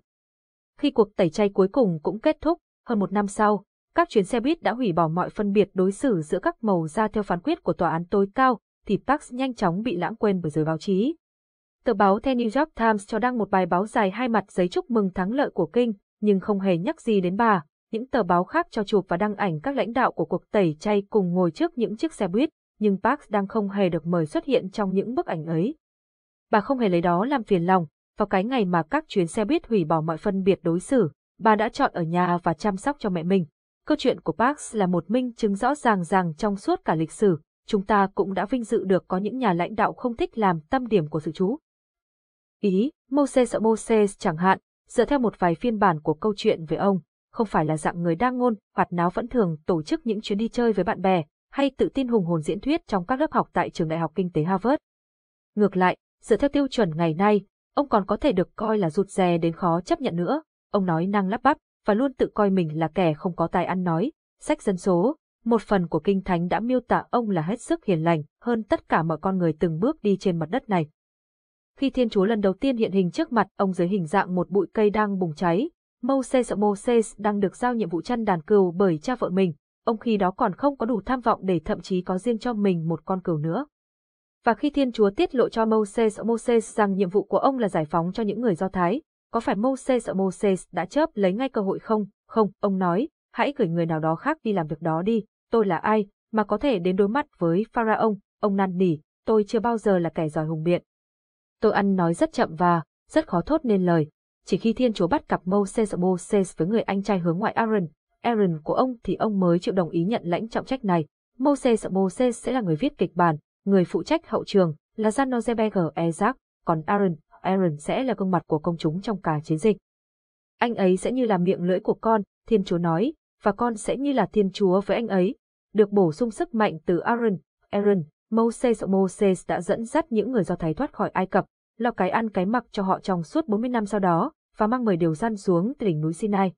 Speaker 1: Khi cuộc tẩy chay cuối cùng cũng kết thúc, hơn một năm sau, các chuyến xe buýt đã hủy bỏ mọi phân biệt đối xử giữa các màu da theo phán quyết của tòa án tối cao, thì Parks nhanh chóng bị lãng quên bởi giới báo chí. Tờ báo The New York Times cho đăng một bài báo dài hai mặt giấy chúc mừng thắng lợi của Kinh, nhưng không hề nhắc gì đến bà. Những tờ báo khác cho chụp và đăng ảnh các lãnh đạo của cuộc tẩy chay cùng ngồi trước những chiếc xe buýt, nhưng Parks đang không hề được mời xuất hiện trong những bức ảnh ấy. Bà không hề lấy đó làm phiền lòng, vào cái ngày mà các chuyến xe buýt hủy bỏ mọi phân biệt đối xử, bà đã chọn ở nhà và chăm sóc cho mẹ mình. Câu chuyện của Parks là một minh chứng rõ ràng rằng trong suốt cả lịch sử, chúng ta cũng đã vinh dự được có những nhà lãnh đạo không thích làm tâm điểm của sự chú. Ý, Moses ở Moses chẳng hạn, dựa theo một vài phiên bản của câu chuyện về ông, không phải là dạng người đang ngôn, hoạt náo vẫn thường tổ chức những chuyến đi chơi với bạn bè, hay tự tin hùng hồn diễn thuyết trong các lớp học tại trường đại học kinh tế Harvard. Ngược lại, dựa theo tiêu chuẩn ngày nay, ông còn có thể được coi là rụt rè đến khó chấp nhận nữa. Ông nói năng lắp bắp, và luôn tự coi mình là kẻ không có tài ăn nói. Sách dân số, một phần của kinh thánh đã miêu tả ông là hết sức hiền lành, hơn tất cả mọi con người từng bước đi trên mặt đất này. Khi Thiên Chúa lần đầu tiên hiện hình trước mặt ông dưới hình dạng một bụi cây đang bùng cháy, Moses Moses đang được giao nhiệm vụ chăn đàn cừu bởi cha vợ mình, ông khi đó còn không có đủ tham vọng để thậm chí có riêng cho mình một con cừu nữa. Và khi Thiên Chúa tiết lộ cho Moses Moses rằng nhiệm vụ của ông là giải phóng cho những người Do Thái, có phải Moses Moses đã chớp lấy ngay cơ hội không? Không, ông nói, hãy gửi người nào đó khác đi làm việc đó đi, tôi là ai, mà có thể đến đối mặt với Pharaoh, ông năn nỉ, tôi chưa bao giờ là kẻ giỏi hùng biện. Tôi ăn nói rất chậm và, rất khó thốt nên lời. Chỉ khi Thiên Chúa bắt cặp Moses Moses với người anh trai hướng ngoại Aaron, Aaron của ông thì ông mới chịu đồng ý nhận lãnh trọng trách này. Moses Moses sẽ là người viết kịch bản, Người phụ trách hậu trường là Janoseberger Ezak, còn Aaron, Aaron sẽ là gương mặt của công chúng trong cả chiến dịch. Anh ấy sẽ như là miệng lưỡi của con, Thiên Chúa nói, và con sẽ như là Thiên Chúa với anh ấy. Được bổ sung sức mạnh từ Aaron, Aaron, Moses Moses đã dẫn dắt những người Do Thái thoát khỏi Ai Cập, lo cái ăn cái mặc cho họ trong suốt 40 năm sau đó, và mang mời điều răn xuống từ đỉnh núi Sinai.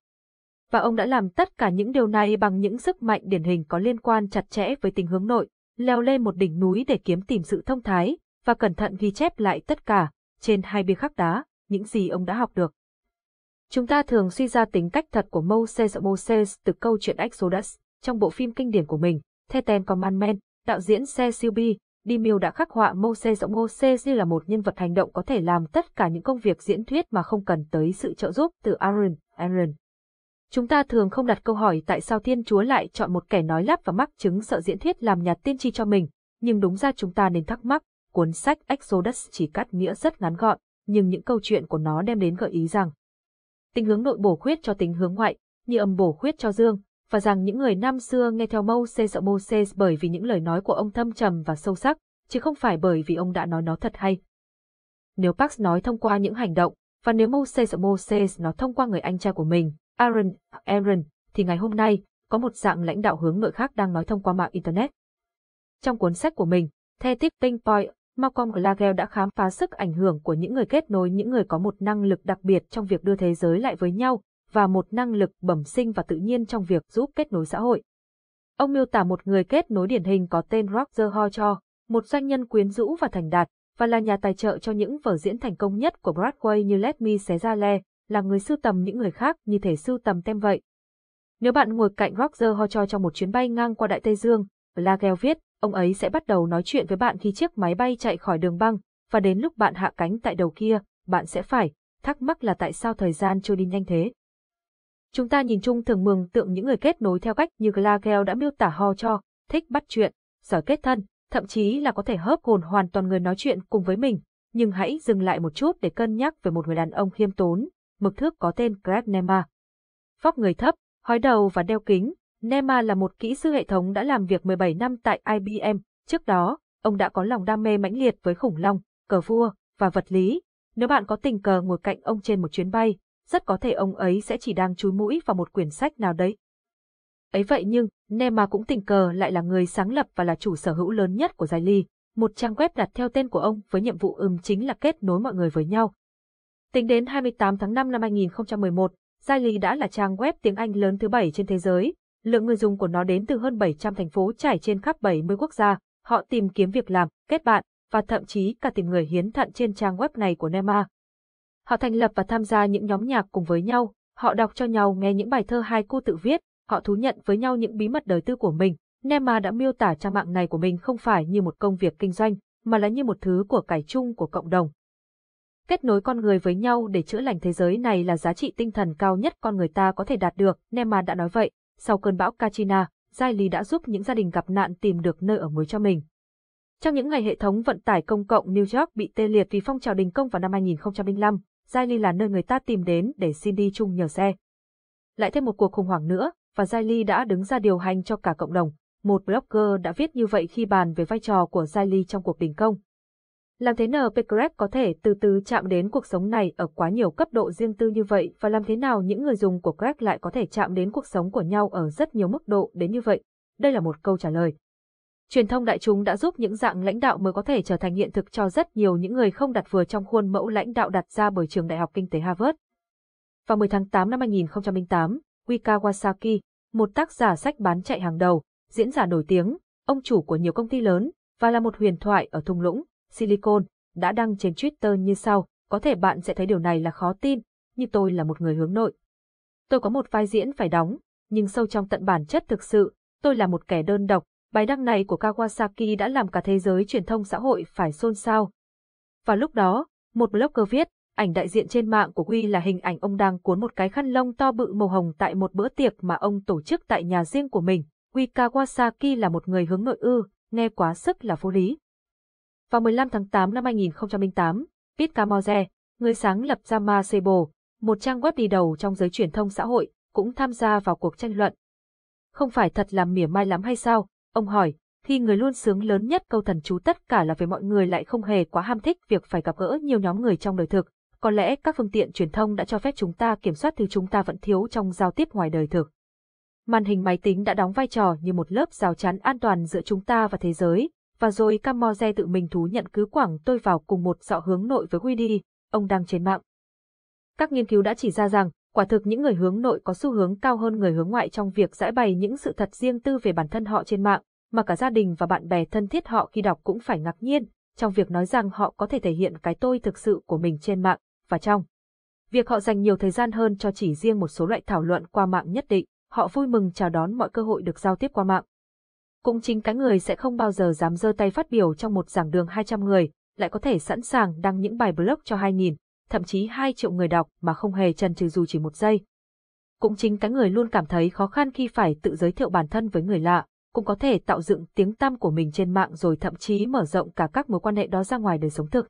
Speaker 1: Và ông đã làm tất cả những điều này bằng những sức mạnh điển hình có liên quan chặt chẽ với tình hướng nội, leo lên một đỉnh núi để kiếm tìm sự thông thái, và cẩn thận ghi chép lại tất cả, trên hai bia khắc đá, những gì ông đã học được. Chúng ta thường suy ra tính cách thật của Moses Moses từ câu chuyện Exodus, trong bộ phim kinh điển của mình, The Ten Commandments, đạo diễn Cecil B. DeMille đã khắc họa Moses Moses như là một nhân vật hành động có thể làm tất cả những công việc diễn thuyết mà không cần tới sự trợ giúp từ Aaron, Aaron. Chúng ta thường không đặt câu hỏi tại sao Thiên Chúa lại chọn một kẻ nói lắp và mắc chứng sợ diễn thuyết làm nhà tiên tri cho mình, nhưng đúng ra chúng ta nên thắc mắc, cuốn sách Exodus chỉ cắt nghĩa rất ngắn gọn, nhưng những câu chuyện của nó đem đến gợi ý rằng tình hướng nội bổ khuyết cho tính hướng ngoại, như âm bổ khuyết cho dương, và rằng những người năm xưa nghe theo mâu Moses sợ Moses bởi vì những lời nói của ông thâm trầm và sâu sắc, chứ không phải bởi vì ông đã nói nó thật hay. Nếu Pax nói thông qua những hành động, và nếu mâu Moses sợ Moses nó thông qua người anh trai của mình, Aaron, Aaron, thì ngày hôm nay, có một dạng lãnh đạo hướng nội khác đang nói thông qua mạng Internet. Trong cuốn sách của mình, The Tipping Point, Malcolm Gladwell đã khám phá sức ảnh hưởng của những người kết nối những người có một năng lực đặc biệt trong việc đưa thế giới lại với nhau và một năng lực bẩm sinh và tự nhiên trong việc giúp kết nối xã hội. Ông miêu tả một người kết nối điển hình có tên Roger Hocho, một doanh nhân quyến rũ và thành đạt, và là nhà tài trợ cho những vở diễn thành công nhất của Broadway như Let Me Xé Ra Le, là người sưu tầm những người khác như thể sưu tầm tem vậy. Nếu bạn ngồi cạnh Roger Hocho trong một chuyến bay ngang qua Đại Tây Dương, Lagel viết, ông ấy sẽ bắt đầu nói chuyện với bạn khi chiếc máy bay chạy khỏi đường băng, và đến lúc bạn hạ cánh tại đầu kia, bạn sẽ phải, thắc mắc là tại sao thời gian trôi đi nhanh thế. Chúng ta nhìn chung thường mường tượng những người kết nối theo cách như Lagel đã miêu tả ho cho, thích bắt chuyện, giỏi kết thân, thậm chí là có thể hớp hồn hoàn toàn người nói chuyện cùng với mình, nhưng hãy dừng lại một chút để cân nhắc về một người đàn ông khiêm tốn, mực thước có tên Greg Nema. Vóc người thấp, hói đầu và đeo kính, Nema là một kỹ sư hệ thống đã làm việc 17 năm tại IBM. Trước đó, ông đã có lòng đam mê mãnh liệt với khủng long, cờ vua và vật lý. Nếu bạn có tình cờ ngồi cạnh ông trên một chuyến bay, rất có thể ông ấy sẽ chỉ đang chúi mũi vào một quyển sách nào đấy. Ấy vậy nhưng, Nema cũng tình cờ lại là người sáng lập và là chủ sở hữu lớn nhất của Giải Ly, một trang web đặt theo tên của ông với nhiệm vụ ưm chính là kết nối mọi người với nhau. Tính đến 28 tháng 5 năm 2011, Daily đã là trang web tiếng Anh lớn thứ bảy trên thế giới. Lượng người dùng của nó đến từ hơn 700 thành phố trải trên khắp 70 quốc gia. Họ tìm kiếm việc làm, kết bạn và thậm chí cả tìm người hiến thận trên trang web này của Nema. Họ thành lập và tham gia những nhóm nhạc cùng với nhau, họ đọc cho nhau nghe những bài thơ hai cô tự viết, họ thú nhận với nhau những bí mật đời tư của mình. Nema đã miêu tả trang mạng này của mình không phải như một công việc kinh doanh, mà là như một thứ của cải chung của cộng đồng. Kết nối con người với nhau để chữa lành thế giới này là giá trị tinh thần cao nhất con người ta có thể đạt được, Nema đã nói vậy. Sau cơn bão Katrina, Giai Lý đã giúp những gia đình gặp nạn tìm được nơi ở mới cho mình. Trong những ngày hệ thống vận tải công cộng New York bị tê liệt vì phong trào đình công vào năm 2005, Riley là nơi người ta tìm đến để xin đi chung nhờ xe. Lại thêm một cuộc khủng hoảng nữa, và Riley đã đứng ra điều hành cho cả cộng đồng. Một blogger đã viết như vậy khi bàn về vai trò của Riley trong cuộc đình công. Làm thế nào Pecret có thể từ từ chạm đến cuộc sống này ở quá nhiều cấp độ riêng tư như vậy và làm thế nào những người dùng của Crack lại có thể chạm đến cuộc sống của nhau ở rất nhiều mức độ đến như vậy? Đây là một câu trả lời. Truyền thông đại chúng đã giúp những dạng lãnh đạo mới có thể trở thành hiện thực cho rất nhiều những người không đặt vừa trong khuôn mẫu lãnh đạo đặt ra bởi trường Đại học Kinh tế Harvard. Vào 10 tháng 8 năm 2008, Wikawasaki, một tác giả sách bán chạy hàng đầu, diễn giả nổi tiếng, ông chủ của nhiều công ty lớn và là một huyền thoại ở thung lũng, Silicon, đã đăng trên Twitter như sau, có thể bạn sẽ thấy điều này là khó tin, như tôi là một người hướng nội. Tôi có một vai diễn phải đóng, nhưng sâu trong tận bản chất thực sự, tôi là một kẻ đơn độc, bài đăng này của Kawasaki đã làm cả thế giới truyền thông xã hội phải xôn xao. Và lúc đó, một blogger viết, ảnh đại diện trên mạng của Huy là hình ảnh ông đang cuốn một cái khăn lông to bự màu hồng tại một bữa tiệc mà ông tổ chức tại nhà riêng của mình. Huy Kawasaki là một người hướng nội ư, nghe quá sức là vô lý. Vào 15 tháng 8 năm 2008, Pete Moze, người sáng lập ra Masebo, một trang web đi đầu trong giới truyền thông xã hội, cũng tham gia vào cuộc tranh luận. Không phải thật là mỉa mai lắm hay sao? Ông hỏi, khi người luôn sướng lớn nhất câu thần chú tất cả là về mọi người lại không hề quá ham thích việc phải gặp gỡ nhiều nhóm người trong đời thực. Có lẽ các phương tiện truyền thông đã cho phép chúng ta kiểm soát thứ chúng ta vẫn thiếu trong giao tiếp ngoài đời thực. Màn hình máy tính đã đóng vai trò như một lớp rào chắn an toàn giữa chúng ta và thế giới, và rồi Camorze tự mình thú nhận cứ quảng tôi vào cùng một dọ hướng nội với đi ông đang trên mạng. Các nghiên cứu đã chỉ ra rằng, quả thực những người hướng nội có xu hướng cao hơn người hướng ngoại trong việc giải bày những sự thật riêng tư về bản thân họ trên mạng, mà cả gia đình và bạn bè thân thiết họ khi đọc cũng phải ngạc nhiên, trong việc nói rằng họ có thể thể hiện cái tôi thực sự của mình trên mạng, và trong việc họ dành nhiều thời gian hơn cho chỉ riêng một số loại thảo luận qua mạng nhất định, họ vui mừng chào đón mọi cơ hội được giao tiếp qua mạng cũng chính cái người sẽ không bao giờ dám giơ tay phát biểu trong một giảng đường 200 người, lại có thể sẵn sàng đăng những bài blog cho 2.000, thậm chí 2 triệu người đọc mà không hề chần chừ dù chỉ một giây. Cũng chính cái người luôn cảm thấy khó khăn khi phải tự giới thiệu bản thân với người lạ, cũng có thể tạo dựng tiếng tăm của mình trên mạng rồi thậm chí mở rộng cả các mối quan hệ đó ra ngoài đời sống thực.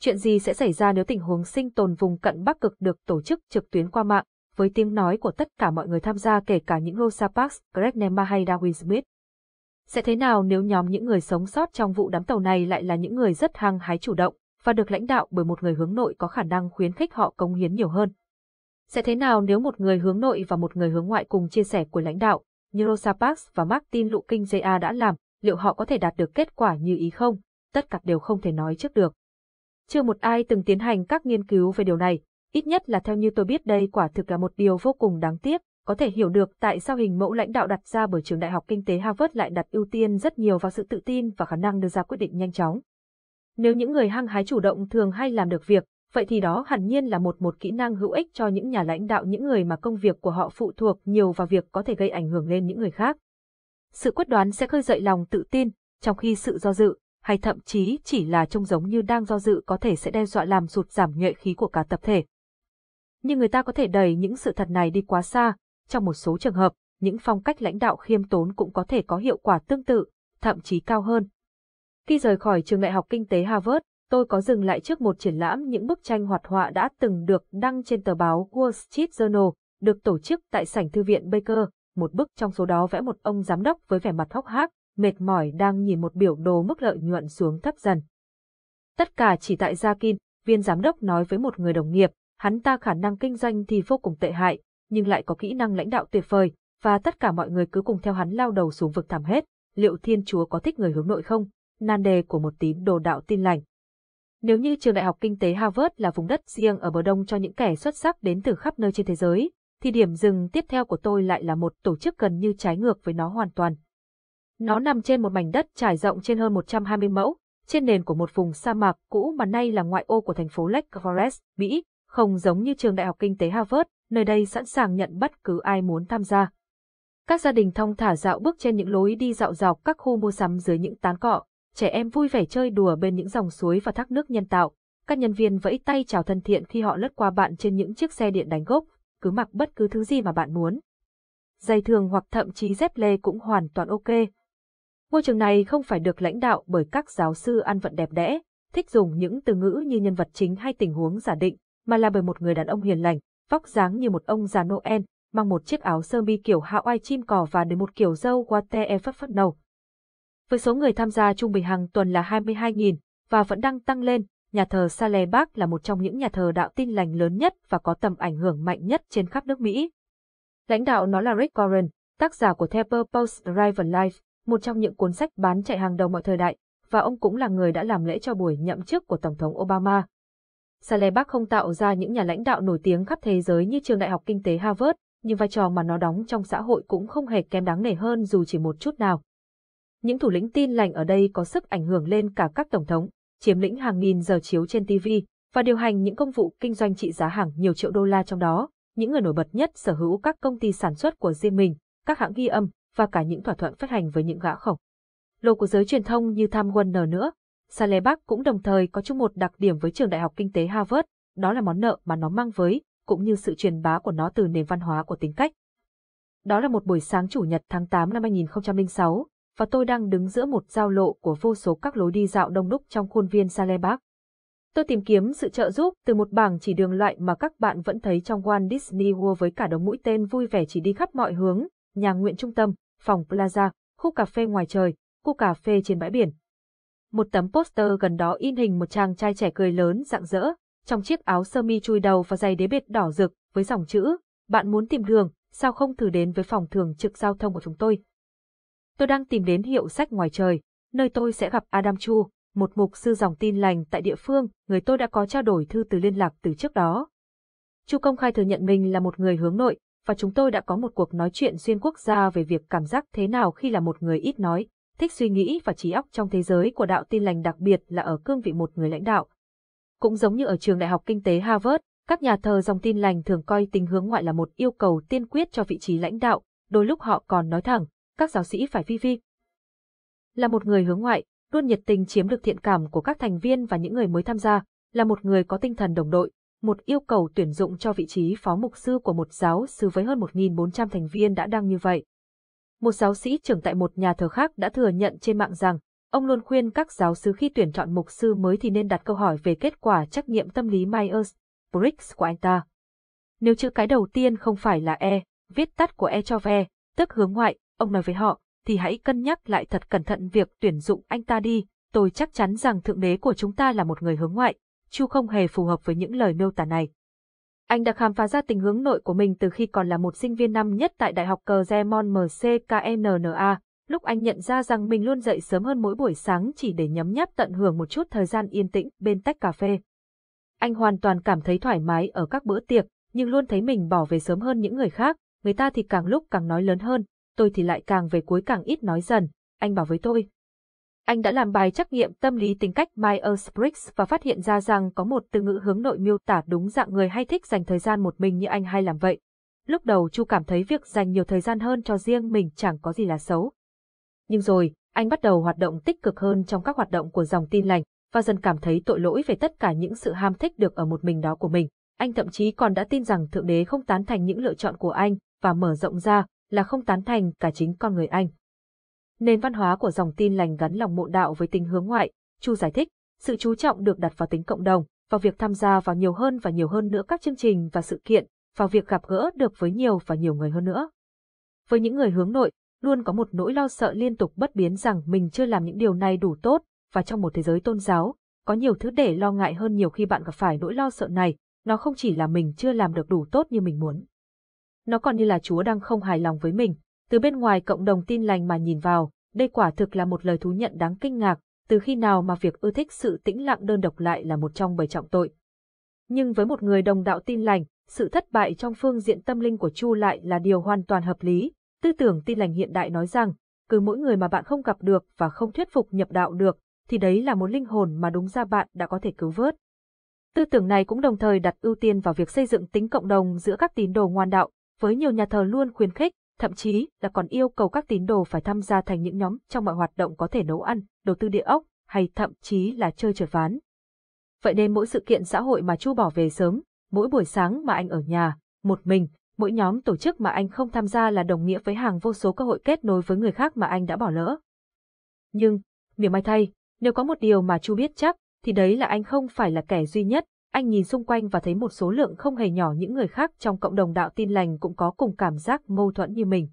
Speaker 1: Chuyện gì sẽ xảy ra nếu tình huống sinh tồn vùng cận Bắc Cực được tổ chức trực tuyến qua mạng, với tiếng nói của tất cả mọi người tham gia kể cả những Rosa Parks, Greg Nema hay Darwin Smith? Sẽ thế nào nếu nhóm những người sống sót trong vụ đám tàu này lại là những người rất hăng hái chủ động và được lãnh đạo bởi một người hướng nội có khả năng khuyến khích họ cống hiến nhiều hơn? Sẽ thế nào nếu một người hướng nội và một người hướng ngoại cùng chia sẻ của lãnh đạo, như Rosa Parks và Martin Lutking Jr. đã làm, liệu họ có thể đạt được kết quả như ý không? Tất cả đều không thể nói trước được. Chưa một ai từng tiến hành các nghiên cứu về điều này, ít nhất là theo như tôi biết đây quả thực là một điều vô cùng đáng tiếc, có thể hiểu được tại sao hình mẫu lãnh đạo đặt ra bởi trường đại học kinh tế Harvard lại đặt ưu tiên rất nhiều vào sự tự tin và khả năng đưa ra quyết định nhanh chóng. Nếu những người hăng hái chủ động thường hay làm được việc, vậy thì đó hẳn nhiên là một một kỹ năng hữu ích cho những nhà lãnh đạo những người mà công việc của họ phụ thuộc nhiều vào việc có thể gây ảnh hưởng lên những người khác. Sự quyết đoán sẽ khơi dậy lòng tự tin, trong khi sự do dự, hay thậm chí chỉ là trông giống như đang do dự có thể sẽ đe dọa làm sụt giảm nhuệ khí của cả tập thể. Nhưng người ta có thể đẩy những sự thật này đi quá xa, trong một số trường hợp, những phong cách lãnh đạo khiêm tốn cũng có thể có hiệu quả tương tự, thậm chí cao hơn. Khi rời khỏi trường đại học kinh tế Harvard, tôi có dừng lại trước một triển lãm những bức tranh hoạt họa đã từng được đăng trên tờ báo Wall Street Journal, được tổ chức tại sảnh thư viện Baker. Một bức trong số đó vẽ một ông giám đốc với vẻ mặt hốc hác, mệt mỏi đang nhìn một biểu đồ mức lợi nhuận xuống thấp dần. Tất cả chỉ tại Gia Kin, viên giám đốc nói với một người đồng nghiệp, hắn ta khả năng kinh doanh thì vô cùng tệ hại, nhưng lại có kỹ năng lãnh đạo tuyệt vời, và tất cả mọi người cứ cùng theo hắn lao đầu xuống vực thẳm hết, liệu thiên chúa có thích người hướng nội không? Nan đề của một tín đồ đạo tin lành. Nếu như trường đại học kinh tế Harvard là vùng đất riêng ở bờ đông cho những kẻ xuất sắc đến từ khắp nơi trên thế giới, thì điểm dừng tiếp theo của tôi lại là một tổ chức gần như trái ngược với nó hoàn toàn. Nó nằm trên một mảnh đất trải rộng trên hơn 120 mẫu, trên nền của một vùng sa mạc cũ mà nay là ngoại ô của thành phố Lake Forest, Mỹ, không giống như trường đại học kinh tế Harvard, nơi đây sẵn sàng nhận bất cứ ai muốn tham gia. Các gia đình thong thả dạo bước trên những lối đi dạo dọc các khu mua sắm dưới những tán cọ, trẻ em vui vẻ chơi đùa bên những dòng suối và thác nước nhân tạo. Các nhân viên vẫy tay chào thân thiện khi họ lướt qua bạn trên những chiếc xe điện đánh gốc, cứ mặc bất cứ thứ gì mà bạn muốn. Giày thường hoặc thậm chí dép lê cũng hoàn toàn ok. Môi trường này không phải được lãnh đạo bởi các giáo sư ăn vận đẹp đẽ, thích dùng những từ ngữ như nhân vật chính hay tình huống giả định, mà là bởi một người đàn ông hiền lành, vóc dáng như một ông già Noel, mang một chiếc áo sơ mi kiểu hạo ai chim cỏ và để một kiểu dâu Wate phấp phấp nâu. Với số người tham gia trung bình hàng tuần là 22.000 và vẫn đang tăng lên, nhà thờ Saleh Park là một trong những nhà thờ đạo tin lành lớn nhất và có tầm ảnh hưởng mạnh nhất trên khắp nước Mỹ. Lãnh đạo nó là Rick Warren, tác giả của The Purpose Driver Life, một trong những cuốn sách bán chạy hàng đầu mọi thời đại, và ông cũng là người đã làm lễ cho buổi nhậm chức của Tổng thống Obama. Salebak không tạo ra những nhà lãnh đạo nổi tiếng khắp thế giới như trường đại học kinh tế Harvard, nhưng vai trò mà nó đóng trong xã hội cũng không hề kém đáng nể hơn dù chỉ một chút nào. Những thủ lĩnh tin lành ở đây có sức ảnh hưởng lên cả các tổng thống, chiếm lĩnh hàng nghìn giờ chiếu trên TV và điều hành những công vụ kinh doanh trị giá hàng nhiều triệu đô la trong đó. Những người nổi bật nhất sở hữu các công ty sản xuất của riêng mình, các hãng ghi âm và cả những thỏa thuận phát hành với những gã khổng lồ của giới truyền thông như Tham Warner nữa. Salerback cũng đồng thời có chung một đặc điểm với trường đại học kinh tế Harvard, đó là món nợ mà nó mang với, cũng như sự truyền bá của nó từ nền văn hóa của tính cách. Đó là một buổi sáng chủ nhật tháng 8 năm 2006, và tôi đang đứng giữa một giao lộ của vô số các lối đi dạo đông đúc trong khuôn viên Salerback. Tôi tìm kiếm sự trợ giúp từ một bảng chỉ đường loại mà các bạn vẫn thấy trong Walt Disney World với cả đống mũi tên vui vẻ chỉ đi khắp mọi hướng, nhà nguyện trung tâm, phòng plaza, khu cà phê ngoài trời, khu cà phê trên bãi biển, một tấm poster gần đó in hình một chàng trai trẻ cười lớn rạng rỡ, trong chiếc áo sơ mi chui đầu và giày đế bệt đỏ rực, với dòng chữ, bạn muốn tìm đường, sao không thử đến với phòng thường trực giao thông của chúng tôi. Tôi đang tìm đến hiệu sách ngoài trời, nơi tôi sẽ gặp Adam Chu, một mục sư dòng tin lành tại địa phương, người tôi đã có trao đổi thư từ liên lạc từ trước đó. Chu công khai thừa nhận mình là một người hướng nội, và chúng tôi đã có một cuộc nói chuyện xuyên quốc gia về việc cảm giác thế nào khi là một người ít nói thích suy nghĩ và trí óc trong thế giới của đạo tin lành đặc biệt là ở cương vị một người lãnh đạo. Cũng giống như ở trường đại học kinh tế Harvard, các nhà thờ dòng tin lành thường coi tình hướng ngoại là một yêu cầu tiên quyết cho vị trí lãnh đạo, đôi lúc họ còn nói thẳng, các giáo sĩ phải vi vi. Là một người hướng ngoại, luôn nhiệt tình chiếm được thiện cảm của các thành viên và những người mới tham gia, là một người có tinh thần đồng đội, một yêu cầu tuyển dụng cho vị trí phó mục sư của một giáo sư với hơn 1.400 thành viên đã đăng như vậy. Một giáo sĩ trưởng tại một nhà thờ khác đã thừa nhận trên mạng rằng, ông luôn khuyên các giáo sứ khi tuyển chọn mục sư mới thì nên đặt câu hỏi về kết quả trắc nghiệm tâm lý Myers-Briggs của anh ta. Nếu chữ cái đầu tiên không phải là E, viết tắt của E cho ve, tức hướng ngoại, ông nói với họ, thì hãy cân nhắc lại thật cẩn thận việc tuyển dụng anh ta đi, tôi chắc chắn rằng thượng đế của chúng ta là một người hướng ngoại, Chu không hề phù hợp với những lời miêu tả này. Anh đã khám phá ra tình hướng nội của mình từ khi còn là một sinh viên năm nhất tại Đại học Clermont MCKNNA, lúc anh nhận ra rằng mình luôn dậy sớm hơn mỗi buổi sáng chỉ để nhấm nháp tận hưởng một chút thời gian yên tĩnh bên tách cà phê. Anh hoàn toàn cảm thấy thoải mái ở các bữa tiệc, nhưng luôn thấy mình bỏ về sớm hơn những người khác, người ta thì càng lúc càng nói lớn hơn, tôi thì lại càng về cuối càng ít nói dần, anh bảo với tôi, anh đã làm bài trắc nghiệm tâm lý tính cách Myers-Briggs và phát hiện ra rằng có một từ ngữ hướng nội miêu tả đúng dạng người hay thích dành thời gian một mình như anh hay làm vậy. Lúc đầu Chu cảm thấy việc dành nhiều thời gian hơn cho riêng mình chẳng có gì là xấu. Nhưng rồi, anh bắt đầu hoạt động tích cực hơn trong các hoạt động của dòng tin lành và dần cảm thấy tội lỗi về tất cả những sự ham thích được ở một mình đó của mình. Anh thậm chí còn đã tin rằng Thượng Đế không tán thành những lựa chọn của anh và mở rộng ra là không tán thành cả chính con người anh. Nền văn hóa của dòng tin lành gắn lòng mộ đạo với tính hướng ngoại, Chu giải thích, sự chú trọng được đặt vào tính cộng đồng, vào việc tham gia vào nhiều hơn và nhiều hơn nữa các chương trình và sự kiện, vào việc gặp gỡ được với nhiều và nhiều người hơn nữa. Với những người hướng nội, luôn có một nỗi lo sợ liên tục bất biến rằng mình chưa làm những điều này đủ tốt, và trong một thế giới tôn giáo, có nhiều thứ để lo ngại hơn nhiều khi bạn gặp phải nỗi lo sợ này, nó không chỉ là mình chưa làm được đủ tốt như mình muốn. Nó còn như là Chúa đang không hài lòng với mình, từ bên ngoài cộng đồng tin lành mà nhìn vào, đây quả thực là một lời thú nhận đáng kinh ngạc, từ khi nào mà việc ưa thích sự tĩnh lặng đơn độc lại là một trong bảy trọng tội. Nhưng với một người đồng đạo tin lành, sự thất bại trong phương diện tâm linh của Chu lại là điều hoàn toàn hợp lý. Tư tưởng tin lành hiện đại nói rằng, cứ mỗi người mà bạn không gặp được và không thuyết phục nhập đạo được, thì đấy là một linh hồn mà đúng ra bạn đã có thể cứu vớt. Tư tưởng này cũng đồng thời đặt ưu tiên vào việc xây dựng tính cộng đồng giữa các tín đồ ngoan đạo, với nhiều nhà thờ luôn khuyến khích thậm chí là còn yêu cầu các tín đồ phải tham gia thành những nhóm trong mọi hoạt động có thể nấu ăn, đầu tư địa ốc, hay thậm chí là chơi trượt ván. Vậy nên mỗi sự kiện xã hội mà Chu bỏ về sớm, mỗi buổi sáng mà anh ở nhà, một mình, mỗi nhóm tổ chức mà anh không tham gia là đồng nghĩa với hàng vô số cơ hội kết nối với người khác mà anh đã bỏ lỡ. Nhưng, mỉa mai thay, nếu có một điều mà Chu biết chắc, thì đấy là anh không phải là kẻ duy nhất anh nhìn xung quanh và thấy một số lượng không hề nhỏ những người khác trong cộng đồng đạo tin lành cũng có cùng cảm giác mâu thuẫn như mình.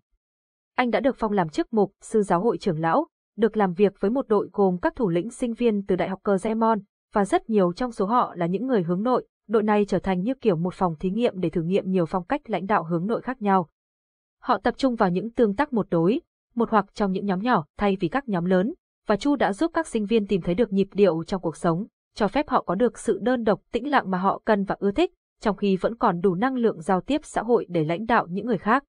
Speaker 1: Anh đã được phong làm chức mục, sư giáo hội trưởng lão, được làm việc với một đội gồm các thủ lĩnh sinh viên từ Đại học Cơ Zemon, và rất nhiều trong số họ là những người hướng nội, đội này trở thành như kiểu một phòng thí nghiệm để thử nghiệm nhiều phong cách lãnh đạo hướng nội khác nhau. Họ tập trung vào những tương tác một đối, một hoặc trong những nhóm nhỏ thay vì các nhóm lớn, và Chu đã giúp các sinh viên tìm thấy được nhịp điệu trong cuộc sống cho phép họ có được sự đơn độc tĩnh lặng mà họ cần và ưa thích, trong khi vẫn còn đủ năng lượng giao tiếp xã hội để lãnh đạo những người khác.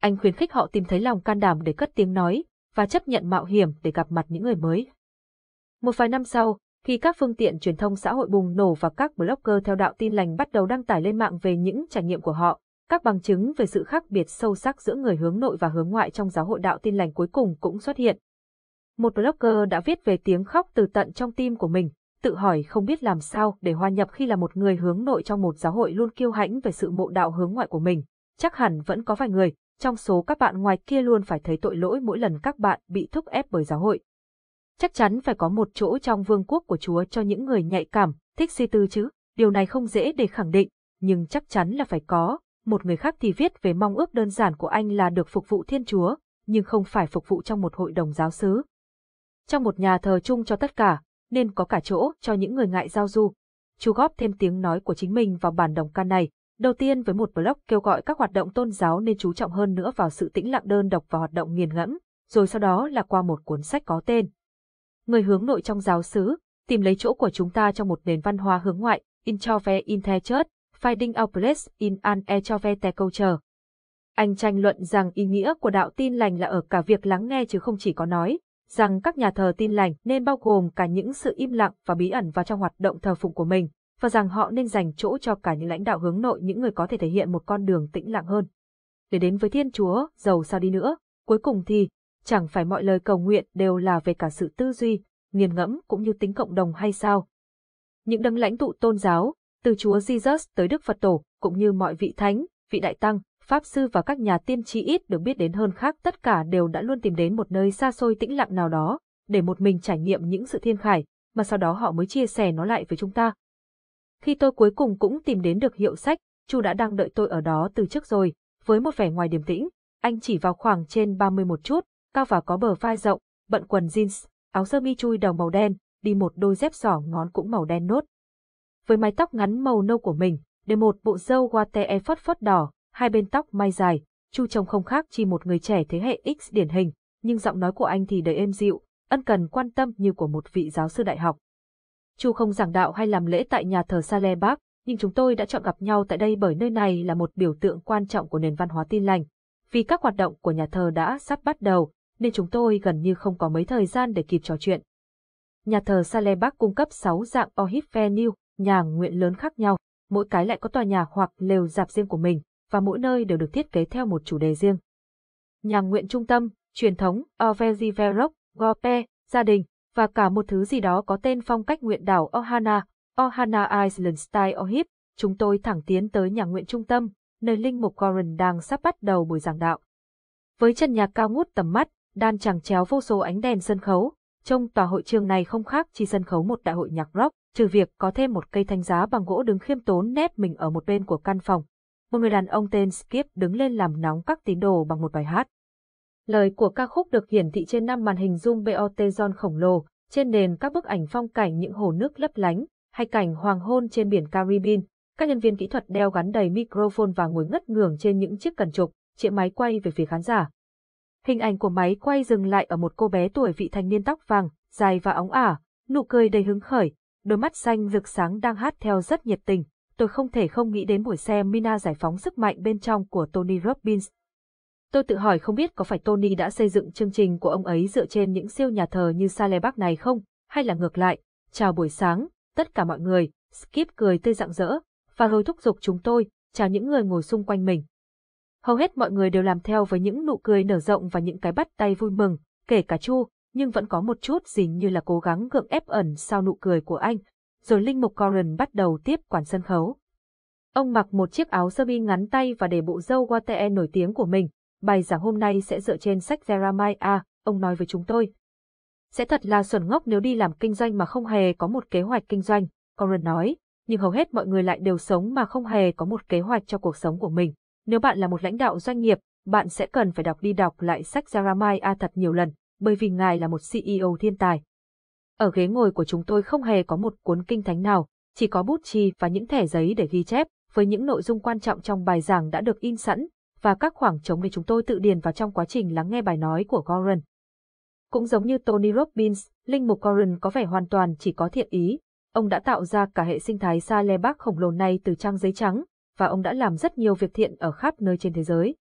Speaker 1: Anh khuyến khích họ tìm thấy lòng can đảm để cất tiếng nói và chấp nhận mạo hiểm để gặp mặt những người mới. Một vài năm sau, khi các phương tiện truyền thông xã hội bùng nổ và các blogger theo đạo tin lành bắt đầu đăng tải lên mạng về những trải nghiệm của họ, các bằng chứng về sự khác biệt sâu sắc giữa người hướng nội và hướng ngoại trong giáo hội đạo tin lành cuối cùng cũng xuất hiện. Một blogger đã viết về tiếng khóc từ tận trong tim của mình, tự hỏi không biết làm sao để hòa nhập khi là một người hướng nội trong một giáo hội luôn kiêu hãnh về sự mộ đạo hướng ngoại của mình. Chắc hẳn vẫn có vài người, trong số các bạn ngoài kia luôn phải thấy tội lỗi mỗi lần các bạn bị thúc ép bởi giáo hội. Chắc chắn phải có một chỗ trong vương quốc của Chúa cho những người nhạy cảm, thích suy tư chứ, điều này không dễ để khẳng định, nhưng chắc chắn là phải có. Một người khác thì viết về mong ước đơn giản của anh là được phục vụ Thiên Chúa, nhưng không phải phục vụ trong một hội đồng giáo sứ Trong một nhà thờ chung cho tất cả, nên có cả chỗ cho những người ngại giao du. chú góp thêm tiếng nói của chính mình vào bản đồng can này, đầu tiên với một blog kêu gọi các hoạt động tôn giáo nên chú trọng hơn nữa vào sự tĩnh lặng đơn độc và hoạt động nghiền ngẫm, rồi sau đó là qua một cuốn sách có tên. Người hướng nội trong giáo xứ, tìm lấy chỗ của chúng ta trong một nền văn hóa hướng ngoại, Introve in the Church, Finding Our Place in an Extroverte Culture. Anh tranh luận rằng ý nghĩa của đạo tin lành là ở cả việc lắng nghe chứ không chỉ có nói, rằng các nhà thờ tin lành nên bao gồm cả những sự im lặng và bí ẩn vào trong hoạt động thờ phụng của mình, và rằng họ nên dành chỗ cho cả những lãnh đạo hướng nội những người có thể thể hiện một con đường tĩnh lặng hơn. Để đến với Thiên Chúa, giàu sao đi nữa, cuối cùng thì, chẳng phải mọi lời cầu nguyện đều là về cả sự tư duy, nghiền ngẫm cũng như tính cộng đồng hay sao? Những đấng lãnh tụ tôn giáo, từ Chúa Jesus tới Đức Phật Tổ, cũng như mọi vị thánh, vị đại tăng, Pháp sư và các nhà tiên tri ít được biết đến hơn khác tất cả đều đã luôn tìm đến một nơi xa xôi tĩnh lặng nào đó, để một mình trải nghiệm những sự thiên khải, mà sau đó họ mới chia sẻ nó lại với chúng ta. Khi tôi cuối cùng cũng tìm đến được hiệu sách, Chu đã đang đợi tôi ở đó từ trước rồi, với một vẻ ngoài điềm tĩnh, anh chỉ vào khoảng trên 30 một chút, cao và có bờ vai rộng, bận quần jeans, áo sơ mi chui đầu màu đen, đi một đôi dép sỏ ngón cũng màu đen nốt. Với mái tóc ngắn màu nâu của mình, để một bộ râu guate e phớt phất đỏ, hai bên tóc mai dài, Chu trông không khác chi một người trẻ thế hệ X điển hình, nhưng giọng nói của anh thì đầy êm dịu, ân cần quan tâm như của một vị giáo sư đại học. Chu không giảng đạo hay làm lễ tại nhà thờ Saleh Bác, nhưng chúng tôi đã chọn gặp nhau tại đây bởi nơi này là một biểu tượng quan trọng của nền văn hóa tin lành. Vì các hoạt động của nhà thờ đã sắp bắt đầu, nên chúng tôi gần như không có mấy thời gian để kịp trò chuyện. Nhà thờ Saleh Bắc cung cấp 6 dạng Ohip Venue, nhà nguyện lớn khác nhau, mỗi cái lại có tòa nhà hoặc lều dạp riêng của mình, và mỗi nơi đều được thiết kế theo một chủ đề riêng. Nhà nguyện trung tâm, truyền thống, Orveziverok, Gope, gia đình, và cả một thứ gì đó có tên phong cách nguyện đảo Ohana, Ohana Island Style Ohip, chúng tôi thẳng tiến tới nhà nguyện trung tâm, nơi Linh Mục Goran đang sắp bắt đầu buổi giảng đạo. Với chân nhà cao ngút tầm mắt, đan chẳng chéo vô số ánh đèn sân khấu, Trong tòa hội trường này không khác chi sân khấu một đại hội nhạc rock, trừ việc có thêm một cây thanh giá bằng gỗ đứng khiêm tốn nép mình ở một bên của căn phòng, một người đàn ông tên Skip đứng lên làm nóng các tín đồ bằng một bài hát. Lời của ca khúc được hiển thị trên năm màn hình zoom BOT John khổng lồ, trên nền các bức ảnh phong cảnh những hồ nước lấp lánh, hay cảnh hoàng hôn trên biển Caribbean. Các nhân viên kỹ thuật đeo gắn đầy microphone và ngồi ngất ngường trên những chiếc cần trục, chĩa máy quay về phía khán giả. Hình ảnh của máy quay dừng lại ở một cô bé tuổi vị thành niên tóc vàng, dài và óng ả, nụ cười đầy hứng khởi, đôi mắt xanh rực sáng đang hát theo rất nhiệt tình tôi không thể không nghĩ đến buổi xem Mina giải phóng sức mạnh bên trong của Tony Robbins. Tôi tự hỏi không biết có phải Tony đã xây dựng chương trình của ông ấy dựa trên những siêu nhà thờ như Salebak này không, hay là ngược lại, chào buổi sáng, tất cả mọi người, Skip cười tươi rạng rỡ, và rồi thúc giục chúng tôi, chào những người ngồi xung quanh mình. Hầu hết mọi người đều làm theo với những nụ cười nở rộng và những cái bắt tay vui mừng, kể cả Chu, nhưng vẫn có một chút gì như là cố gắng gượng ép ẩn sau nụ cười của anh, rồi Linh Mục Coran bắt đầu tiếp quản sân khấu. Ông mặc một chiếc áo sơ mi ngắn tay và để bộ râu Water nổi tiếng của mình. Bài giảng hôm nay sẽ dựa trên sách Jeremiah, ông nói với chúng tôi. Sẽ thật là xuẩn ngốc nếu đi làm kinh doanh mà không hề có một kế hoạch kinh doanh, Coran nói, nhưng hầu hết mọi người lại đều sống mà không hề có một kế hoạch cho cuộc sống của mình. Nếu bạn là một lãnh đạo doanh nghiệp, bạn sẽ cần phải đọc đi đọc lại sách Jeremiah thật nhiều lần, bởi vì ngài là một CEO thiên tài. Ở ghế ngồi của chúng tôi không hề có một cuốn kinh thánh nào, chỉ có bút chì và những thẻ giấy để ghi chép, với những nội dung quan trọng trong bài giảng đã được in sẵn, và các khoảng trống để chúng tôi tự điền vào trong quá trình lắng nghe bài nói của Goran. Cũng giống như Tony Robbins, linh mục Goran có vẻ hoàn toàn chỉ có thiện ý. Ông đã tạo ra cả hệ sinh thái sa le bác khổng lồ này từ trang giấy trắng, và ông đã làm rất nhiều việc thiện ở khắp nơi trên thế giới.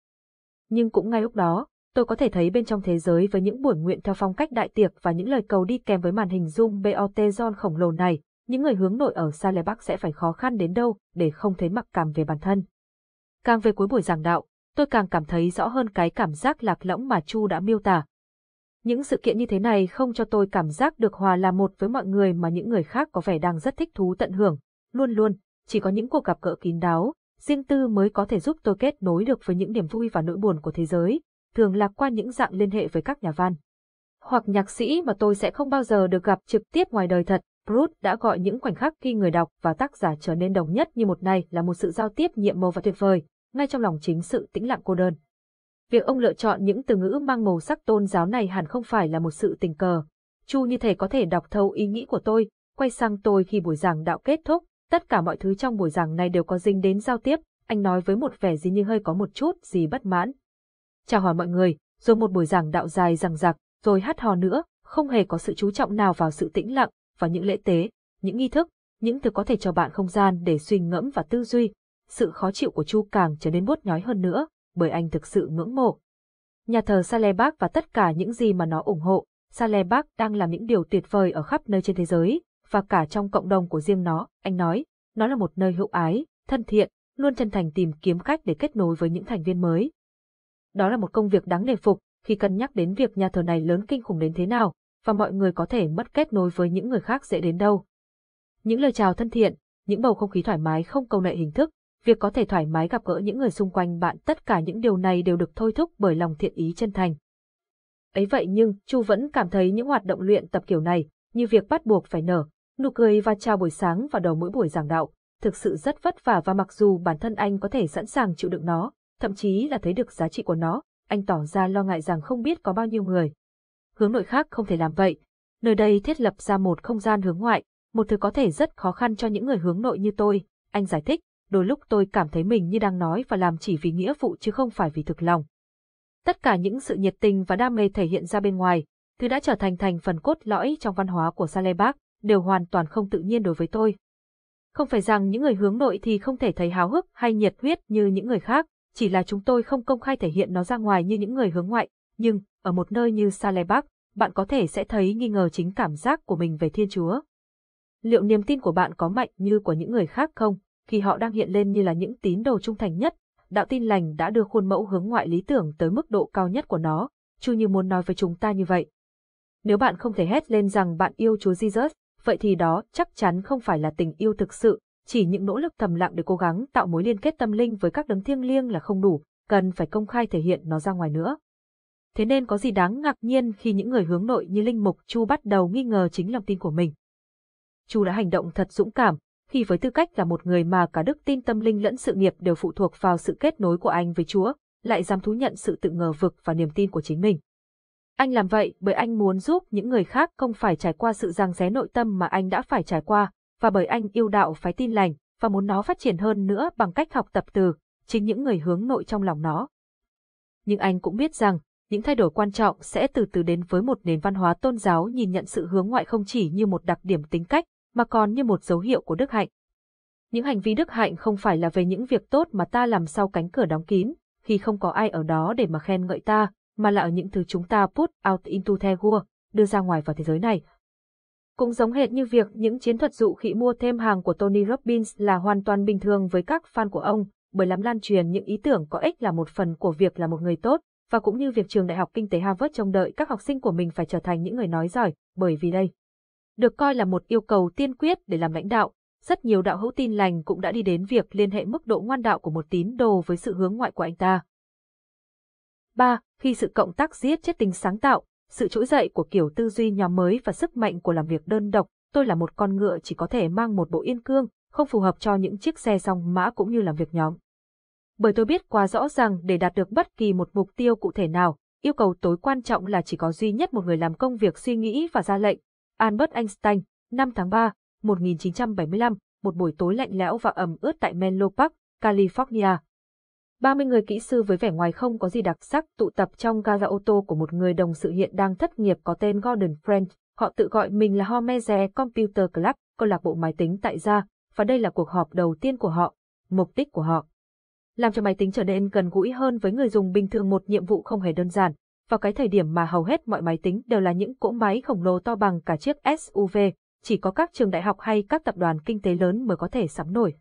Speaker 1: Nhưng cũng ngay lúc đó, tôi có thể thấy bên trong thế giới với những buổi nguyện theo phong cách đại tiệc và những lời cầu đi kèm với màn hình zoom BOT John khổng lồ này, những người hướng nội ở xa lề Bắc sẽ phải khó khăn đến đâu để không thấy mặc cảm về bản thân. Càng về cuối buổi giảng đạo, tôi càng cảm thấy rõ hơn cái cảm giác lạc lõng mà Chu đã miêu tả. Những sự kiện như thế này không cho tôi cảm giác được hòa là một với mọi người mà những người khác có vẻ đang rất thích thú tận hưởng. Luôn luôn, chỉ có những cuộc gặp gỡ kín đáo, riêng tư mới có thể giúp tôi kết nối được với những niềm vui và nỗi buồn của thế giới, thường là qua những dạng liên hệ với các nhà văn. Hoặc nhạc sĩ mà tôi sẽ không bao giờ được gặp trực tiếp ngoài đời thật, Brut đã gọi những khoảnh khắc khi người đọc và tác giả trở nên đồng nhất như một này là một sự giao tiếp nhiệm màu và tuyệt vời, ngay trong lòng chính sự tĩnh lặng cô đơn. Việc ông lựa chọn những từ ngữ mang màu sắc tôn giáo này hẳn không phải là một sự tình cờ. Chu như thể có thể đọc thấu ý nghĩ của tôi, quay sang tôi khi buổi giảng đạo kết thúc, tất cả mọi thứ trong buổi giảng này đều có dính đến giao tiếp, anh nói với một vẻ gì như hơi có một chút gì bất mãn, chào hỏi mọi người, rồi một buổi giảng đạo dài rằng rạc, rồi hát hò nữa, không hề có sự chú trọng nào vào sự tĩnh lặng, vào những lễ tế, những nghi thức, những thứ có thể cho bạn không gian để suy ngẫm và tư duy. Sự khó chịu của Chu càng trở nên buốt nhói hơn nữa, bởi anh thực sự ngưỡng mộ. Nhà thờ Salebak và tất cả những gì mà nó ủng hộ, Salebak đang làm những điều tuyệt vời ở khắp nơi trên thế giới, và cả trong cộng đồng của riêng nó, anh nói, nó là một nơi hữu ái, thân thiện, luôn chân thành tìm kiếm cách để kết nối với những thành viên mới, đó là một công việc đáng nề phục, khi cân nhắc đến việc nhà thờ này lớn kinh khủng đến thế nào, và mọi người có thể mất kết nối với những người khác dễ đến đâu. Những lời chào thân thiện, những bầu không khí thoải mái không cầu nệ hình thức, việc có thể thoải mái gặp gỡ những người xung quanh bạn tất cả những điều này đều được thôi thúc bởi lòng thiện ý chân thành. Ấy vậy nhưng, Chu vẫn cảm thấy những hoạt động luyện tập kiểu này, như việc bắt buộc phải nở, nụ cười và chào buổi sáng vào đầu mỗi buổi giảng đạo, thực sự rất vất vả và mặc dù bản thân anh có thể sẵn sàng chịu đựng nó, thậm chí là thấy được giá trị của nó, anh tỏ ra lo ngại rằng không biết có bao nhiêu người. Hướng nội khác không thể làm vậy. Nơi đây thiết lập ra một không gian hướng ngoại, một thứ có thể rất khó khăn cho những người hướng nội như tôi, anh giải thích, đôi lúc tôi cảm thấy mình như đang nói và làm chỉ vì nghĩa vụ chứ không phải vì thực lòng. Tất cả những sự nhiệt tình và đam mê thể hiện ra bên ngoài, thứ đã trở thành thành phần cốt lõi trong văn hóa của Salebak, đều hoàn toàn không tự nhiên đối với tôi. Không phải rằng những người hướng nội thì không thể thấy háo hức hay nhiệt huyết như những người khác, chỉ là chúng tôi không công khai thể hiện nó ra ngoài như những người hướng ngoại, nhưng, ở một nơi như Salebak, bạn có thể sẽ thấy nghi ngờ chính cảm giác của mình về Thiên Chúa. Liệu niềm tin của bạn có mạnh như của những người khác không, khi họ đang hiện lên như là những tín đồ trung thành nhất, đạo tin lành đã đưa khuôn mẫu hướng ngoại lý tưởng tới mức độ cao nhất của nó, chu như muốn nói với chúng ta như vậy. Nếu bạn không thể hét lên rằng bạn yêu Chúa Jesus, vậy thì đó chắc chắn không phải là tình yêu thực sự, chỉ những nỗ lực thầm lặng để cố gắng tạo mối liên kết tâm linh với các đấng thiêng liêng là không đủ, cần phải công khai thể hiện nó ra ngoài nữa. Thế nên có gì đáng ngạc nhiên khi những người hướng nội như Linh Mục Chu bắt đầu nghi ngờ chính lòng tin của mình. Chu đã hành động thật dũng cảm, khi với tư cách là một người mà cả đức tin tâm linh lẫn sự nghiệp đều phụ thuộc vào sự kết nối của anh với Chúa, lại dám thú nhận sự tự ngờ vực và niềm tin của chính mình. Anh làm vậy bởi anh muốn giúp những người khác không phải trải qua sự giang xé nội tâm mà anh đã phải trải qua, và bởi anh yêu đạo phái tin lành và muốn nó phát triển hơn nữa bằng cách học tập từ chính những người hướng nội trong lòng nó. Nhưng anh cũng biết rằng, những thay đổi quan trọng sẽ từ từ đến với một nền văn hóa tôn giáo nhìn nhận sự hướng ngoại không chỉ như một đặc điểm tính cách, mà còn như một dấu hiệu của đức hạnh. Những hành vi đức hạnh không phải là về những việc tốt mà ta làm sau cánh cửa đóng kín, khi không có ai ở đó để mà khen ngợi ta, mà là ở những thứ chúng ta put out into the world, đưa ra ngoài vào thế giới này. Cũng giống hệt như việc những chiến thuật dụ khỉ mua thêm hàng của Tony Robbins là hoàn toàn bình thường với các fan của ông, bởi làm lan truyền những ý tưởng có ích là một phần của việc là một người tốt, và cũng như việc trường đại học kinh tế Harvard trông đợi các học sinh của mình phải trở thành những người nói giỏi, bởi vì đây được coi là một yêu cầu tiên quyết để làm lãnh đạo. Rất nhiều đạo hữu tin lành cũng đã đi đến việc liên hệ mức độ ngoan đạo của một tín đồ với sự hướng ngoại của anh ta. 3. Khi sự cộng tác giết chết tính sáng tạo, sự trỗi dậy của kiểu tư duy nhóm mới và sức mạnh của làm việc đơn độc, tôi là một con ngựa chỉ có thể mang một bộ yên cương, không phù hợp cho những chiếc xe song mã cũng như làm việc nhóm. Bởi tôi biết quá rõ rằng để đạt được bất kỳ một mục tiêu cụ thể nào, yêu cầu tối quan trọng là chỉ có duy nhất một người làm công việc suy nghĩ và ra lệnh. Albert Einstein, năm tháng ba, 1975, một buổi tối lạnh lẽo và ẩm ướt tại Menlo Park, California, 30 người kỹ sư với vẻ ngoài không có gì đặc sắc tụ tập trong gara ô tô của một người đồng sự hiện đang thất nghiệp có tên Gordon French. Họ tự gọi mình là Homeze Computer Club, câu lạc bộ máy tính tại gia, và đây là cuộc họp đầu tiên của họ, mục đích của họ. Làm cho máy tính trở nên gần gũi hơn với người dùng bình thường một nhiệm vụ không hề đơn giản, vào cái thời điểm mà hầu hết mọi máy tính đều là những cỗ máy khổng lồ to bằng cả chiếc SUV, chỉ có các trường đại học hay các tập đoàn kinh tế lớn mới có thể sắm nổi.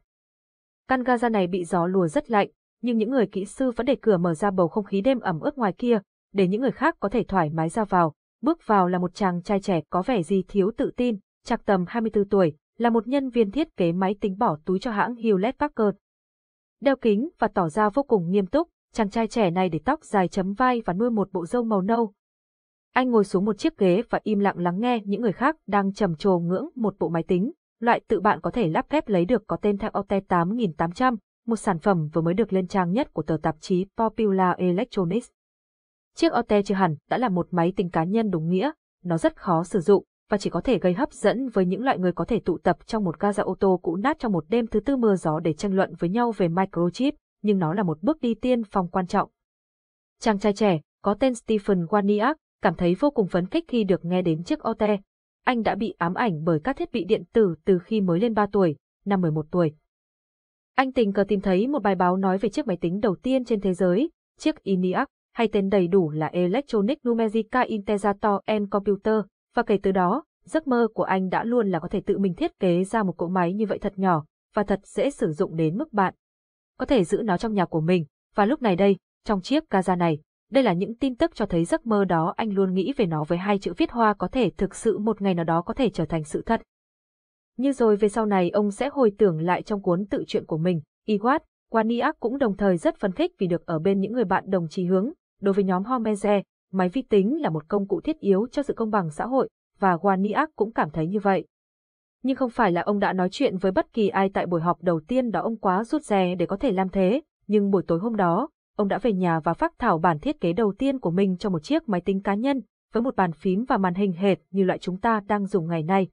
Speaker 1: Căn Gaza này bị gió lùa rất lạnh, nhưng những người kỹ sư vẫn để cửa mở ra bầu không khí đêm ẩm ướt ngoài kia, để những người khác có thể thoải mái ra vào. Bước vào là một chàng trai trẻ có vẻ gì thiếu tự tin, chạc tầm 24 tuổi, là một nhân viên thiết kế máy tính bỏ túi cho hãng Hewlett Packard. Đeo kính và tỏ ra vô cùng nghiêm túc, chàng trai trẻ này để tóc dài chấm vai và nuôi một bộ râu màu nâu. Anh ngồi xuống một chiếc ghế và im lặng lắng nghe những người khác đang trầm trồ ngưỡng một bộ máy tính, loại tự bạn có thể lắp ghép lấy được có tên theo OT 8800, một sản phẩm vừa mới được lên trang nhất của tờ tạp chí Popular Electronics. Chiếc OTE chưa hẳn đã là một máy tính cá nhân đúng nghĩa, nó rất khó sử dụng và chỉ có thể gây hấp dẫn với những loại người có thể tụ tập trong một gara ô tô cũ nát trong một đêm thứ tư mưa gió để tranh luận với nhau về microchip, nhưng nó là một bước đi tiên phong quan trọng. Chàng trai trẻ, có tên Stephen Waniak, cảm thấy vô cùng phấn khích khi được nghe đến chiếc OTE. Anh đã bị ám ảnh bởi các thiết bị điện tử từ khi mới lên 3 tuổi, năm 11 tuổi. Anh tình cờ tìm thấy một bài báo nói về chiếc máy tính đầu tiên trên thế giới, chiếc ENIAC, hay tên đầy đủ là Electronic Numerica Integrator and Computer, và kể từ đó, giấc mơ của anh đã luôn là có thể tự mình thiết kế ra một cỗ máy như vậy thật nhỏ, và thật dễ sử dụng đến mức bạn có thể giữ nó trong nhà của mình, và lúc này đây, trong chiếc casa này, đây là những tin tức cho thấy giấc mơ đó anh luôn nghĩ về nó với hai chữ viết hoa có thể thực sự một ngày nào đó có thể trở thành sự thật như rồi về sau này ông sẽ hồi tưởng lại trong cuốn tự truyện của mình. Iwat, Waniak cũng đồng thời rất phấn khích vì được ở bên những người bạn đồng chí hướng. Đối với nhóm Homeze, máy vi tính là một công cụ thiết yếu cho sự công bằng xã hội, và Waniak cũng cảm thấy như vậy. Nhưng không phải là ông đã nói chuyện với bất kỳ ai tại buổi họp đầu tiên đó ông quá rút rè để có thể làm thế, nhưng buổi tối hôm đó, ông đã về nhà và phác thảo bản thiết kế đầu tiên của mình cho một chiếc máy tính cá nhân, với một bàn phím và màn hình hệt như loại chúng ta đang dùng ngày nay.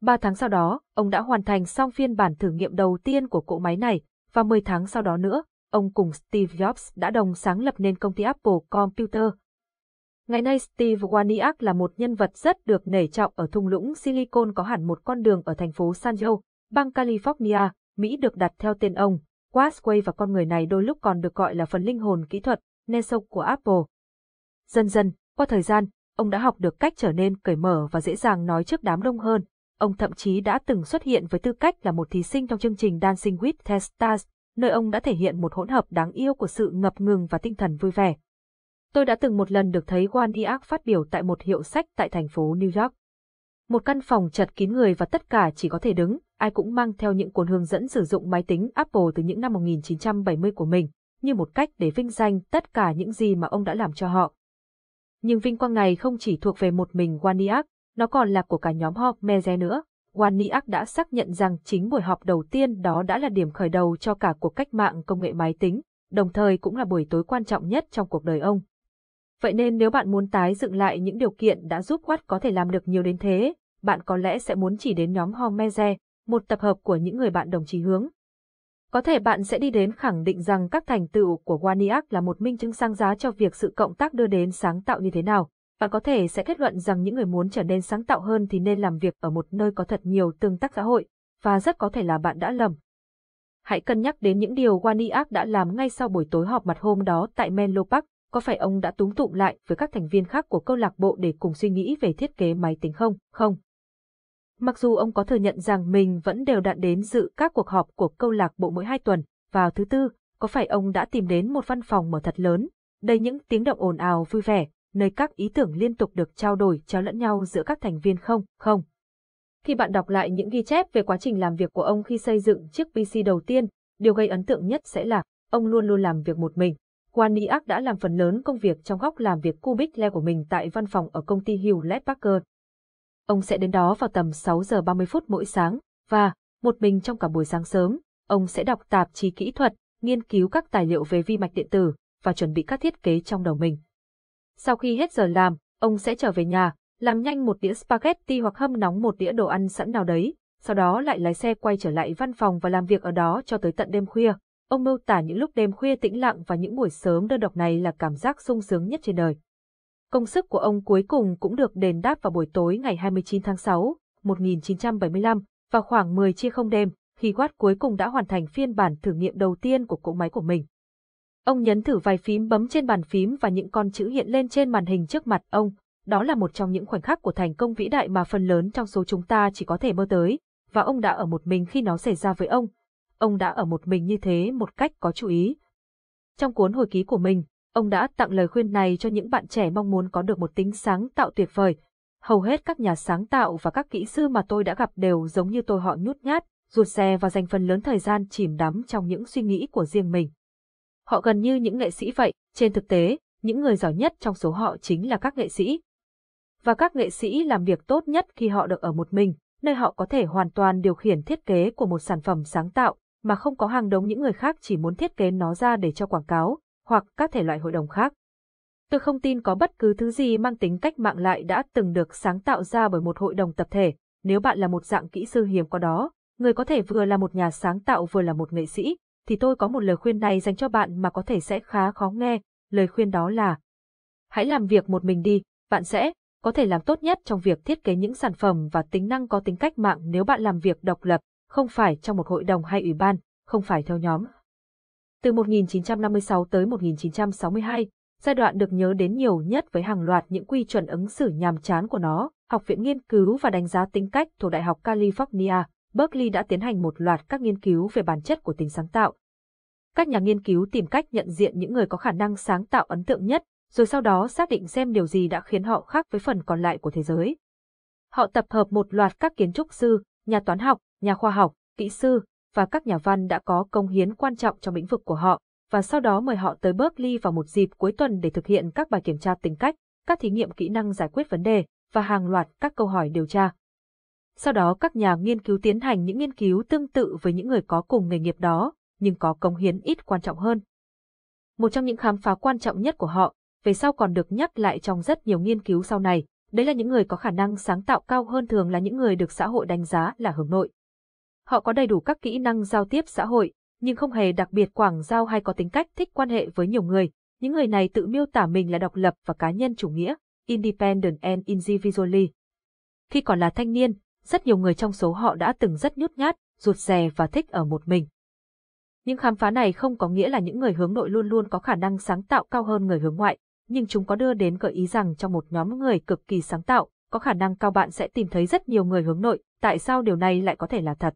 Speaker 1: Ba tháng sau đó, ông đã hoàn thành xong phiên bản thử nghiệm đầu tiên của cỗ máy này, và 10 tháng sau đó nữa, ông cùng Steve Jobs đã đồng sáng lập nên công ty Apple Computer. Ngày nay Steve Wozniak là một nhân vật rất được nể trọng ở thung lũng Silicon có hẳn một con đường ở thành phố San Diego, bang California, Mỹ được đặt theo tên ông. Quasway và con người này đôi lúc còn được gọi là phần linh hồn kỹ thuật, Nestle của Apple. Dần dần, qua thời gian, ông đã học được cách trở nên cởi mở và dễ dàng nói trước đám đông hơn, Ông thậm chí đã từng xuất hiện với tư cách là một thí sinh trong chương trình Dancing with the Stars, nơi ông đã thể hiện một hỗn hợp đáng yêu của sự ngập ngừng và tinh thần vui vẻ. Tôi đã từng một lần được thấy Juan Diak phát biểu tại một hiệu sách tại thành phố New York. Một căn phòng chật kín người và tất cả chỉ có thể đứng, ai cũng mang theo những cuốn hướng dẫn sử dụng máy tính Apple từ những năm 1970 của mình, như một cách để vinh danh tất cả những gì mà ông đã làm cho họ. Nhưng vinh quang này không chỉ thuộc về một mình Juan Waniak, nó còn là của cả nhóm họp Meze nữa. Waniak đã xác nhận rằng chính buổi họp đầu tiên đó đã là điểm khởi đầu cho cả cuộc cách mạng công nghệ máy tính, đồng thời cũng là buổi tối quan trọng nhất trong cuộc đời ông. Vậy nên nếu bạn muốn tái dựng lại những điều kiện đã giúp Watt có thể làm được nhiều đến thế, bạn có lẽ sẽ muốn chỉ đến nhóm Meze, một tập hợp của những người bạn đồng chí hướng. Có thể bạn sẽ đi đến khẳng định rằng các thành tựu của Waniak là một minh chứng sáng giá cho việc sự cộng tác đưa đến sáng tạo như thế nào, và có thể sẽ kết luận rằng những người muốn trở nên sáng tạo hơn thì nên làm việc ở một nơi có thật nhiều tương tác xã hội, và rất có thể là bạn đã lầm. Hãy cân nhắc đến những điều Waniak đã làm ngay sau buổi tối họp mặt hôm đó tại Menlo Park, có phải ông đã túng tụng lại với các thành viên khác của câu lạc bộ để cùng suy nghĩ về thiết kế máy tính không? Không. Mặc dù ông có thừa nhận rằng mình vẫn đều đặn đến dự các cuộc họp của câu lạc bộ mỗi hai tuần, vào thứ tư, có phải ông đã tìm đến một văn phòng mở thật lớn, đầy những tiếng động ồn ào vui vẻ, nơi các ý tưởng liên tục được trao đổi trao lẫn nhau giữa các thành viên không, không. Khi bạn đọc lại những ghi chép về quá trình làm việc của ông khi xây dựng chiếc PC đầu tiên, điều gây ấn tượng nhất sẽ là ông luôn luôn làm việc một mình. Waniak đã làm phần lớn công việc trong góc làm việc Cubic Le của mình tại văn phòng ở công ty Hewlett Packard. Ông sẽ đến đó vào tầm 6 giờ 30 phút mỗi sáng, và, một mình trong cả buổi sáng sớm, ông sẽ đọc tạp chí kỹ thuật, nghiên cứu các tài liệu về vi mạch điện tử, và chuẩn bị các thiết kế trong đầu mình. Sau khi hết giờ làm, ông sẽ trở về nhà, làm nhanh một đĩa spaghetti hoặc hâm nóng một đĩa đồ ăn sẵn nào đấy, sau đó lại lái xe quay trở lại văn phòng và làm việc ở đó cho tới tận đêm khuya. Ông mô tả những lúc đêm khuya tĩnh lặng và những buổi sớm đơn độc này là cảm giác sung sướng nhất trên đời. Công sức của ông cuối cùng cũng được đền đáp vào buổi tối ngày 29 tháng 6, 1975, vào khoảng 10 chia không đêm, khi Watt cuối cùng đã hoàn thành phiên bản thử nghiệm đầu tiên của cỗ máy của mình. Ông nhấn thử vài phím bấm trên bàn phím và những con chữ hiện lên trên màn hình trước mặt ông. Đó là một trong những khoảnh khắc của thành công vĩ đại mà phần lớn trong số chúng ta chỉ có thể mơ tới, và ông đã ở một mình khi nó xảy ra với ông. Ông đã ở một mình như thế một cách có chú ý. Trong cuốn hồi ký của mình, ông đã tặng lời khuyên này cho những bạn trẻ mong muốn có được một tính sáng tạo tuyệt vời. Hầu hết các nhà sáng tạo và các kỹ sư mà tôi đã gặp đều giống như tôi họ nhút nhát, ruột rè và dành phần lớn thời gian chìm đắm trong những suy nghĩ của riêng mình. Họ gần như những nghệ sĩ vậy, trên thực tế, những người giỏi nhất trong số họ chính là các nghệ sĩ. Và các nghệ sĩ làm việc tốt nhất khi họ được ở một mình, nơi họ có thể hoàn toàn điều khiển thiết kế của một sản phẩm sáng tạo, mà không có hàng đống những người khác chỉ muốn thiết kế nó ra để cho quảng cáo, hoặc các thể loại hội đồng khác. Tôi không tin có bất cứ thứ gì mang tính cách mạng lại đã từng được sáng tạo ra bởi một hội đồng tập thể, nếu bạn là một dạng kỹ sư hiếm có đó, người có thể vừa là một nhà sáng tạo vừa là một nghệ sĩ, thì tôi có một lời khuyên này dành cho bạn mà có thể sẽ khá khó nghe, lời khuyên đó là Hãy làm việc một mình đi, bạn sẽ có thể làm tốt nhất trong việc thiết kế những sản phẩm và tính năng có tính cách mạng nếu bạn làm việc độc lập, không phải trong một hội đồng hay ủy ban, không phải theo nhóm. Từ 1956 tới 1962, giai đoạn được nhớ đến nhiều nhất với hàng loạt những quy chuẩn ứng xử nhàm chán của nó, Học viện Nghiên cứu và Đánh giá Tính cách thuộc Đại học California, Berkeley đã tiến hành một loạt các nghiên cứu về bản chất của tính sáng tạo. Các nhà nghiên cứu tìm cách nhận diện những người có khả năng sáng tạo ấn tượng nhất, rồi sau đó xác định xem điều gì đã khiến họ khác với phần còn lại của thế giới. Họ tập hợp một loạt các kiến trúc sư, nhà toán học, nhà khoa học, kỹ sư và các nhà văn đã có công hiến quan trọng trong lĩnh vực của họ, và sau đó mời họ tới Berkeley vào một dịp cuối tuần để thực hiện các bài kiểm tra tính cách, các thí nghiệm kỹ năng giải quyết vấn đề và hàng loạt các câu hỏi điều tra. Sau đó các nhà nghiên cứu tiến hành những nghiên cứu tương tự với những người có cùng nghề nghiệp đó, nhưng có công hiến ít quan trọng hơn. Một trong những khám phá quan trọng nhất của họ, về sau còn được nhắc lại trong rất nhiều nghiên cứu sau này, đấy là những người có khả năng sáng tạo cao hơn thường là những người được xã hội đánh giá là hướng nội. Họ có đầy đủ các kỹ năng giao tiếp xã hội, nhưng không hề đặc biệt quảng giao hay có tính cách thích quan hệ với nhiều người. Những người này tự miêu tả mình là độc lập và cá nhân chủ nghĩa, independent and individually. Khi còn là thanh niên, rất nhiều người trong số họ đã từng rất nhút nhát, rụt rè và thích ở một mình. Những khám phá này không có nghĩa là những người hướng nội luôn luôn có khả năng sáng tạo cao hơn người hướng ngoại, nhưng chúng có đưa đến gợi ý rằng trong một nhóm người cực kỳ sáng tạo, có khả năng cao bạn sẽ tìm thấy rất nhiều người hướng nội, tại sao điều này lại có thể là thật?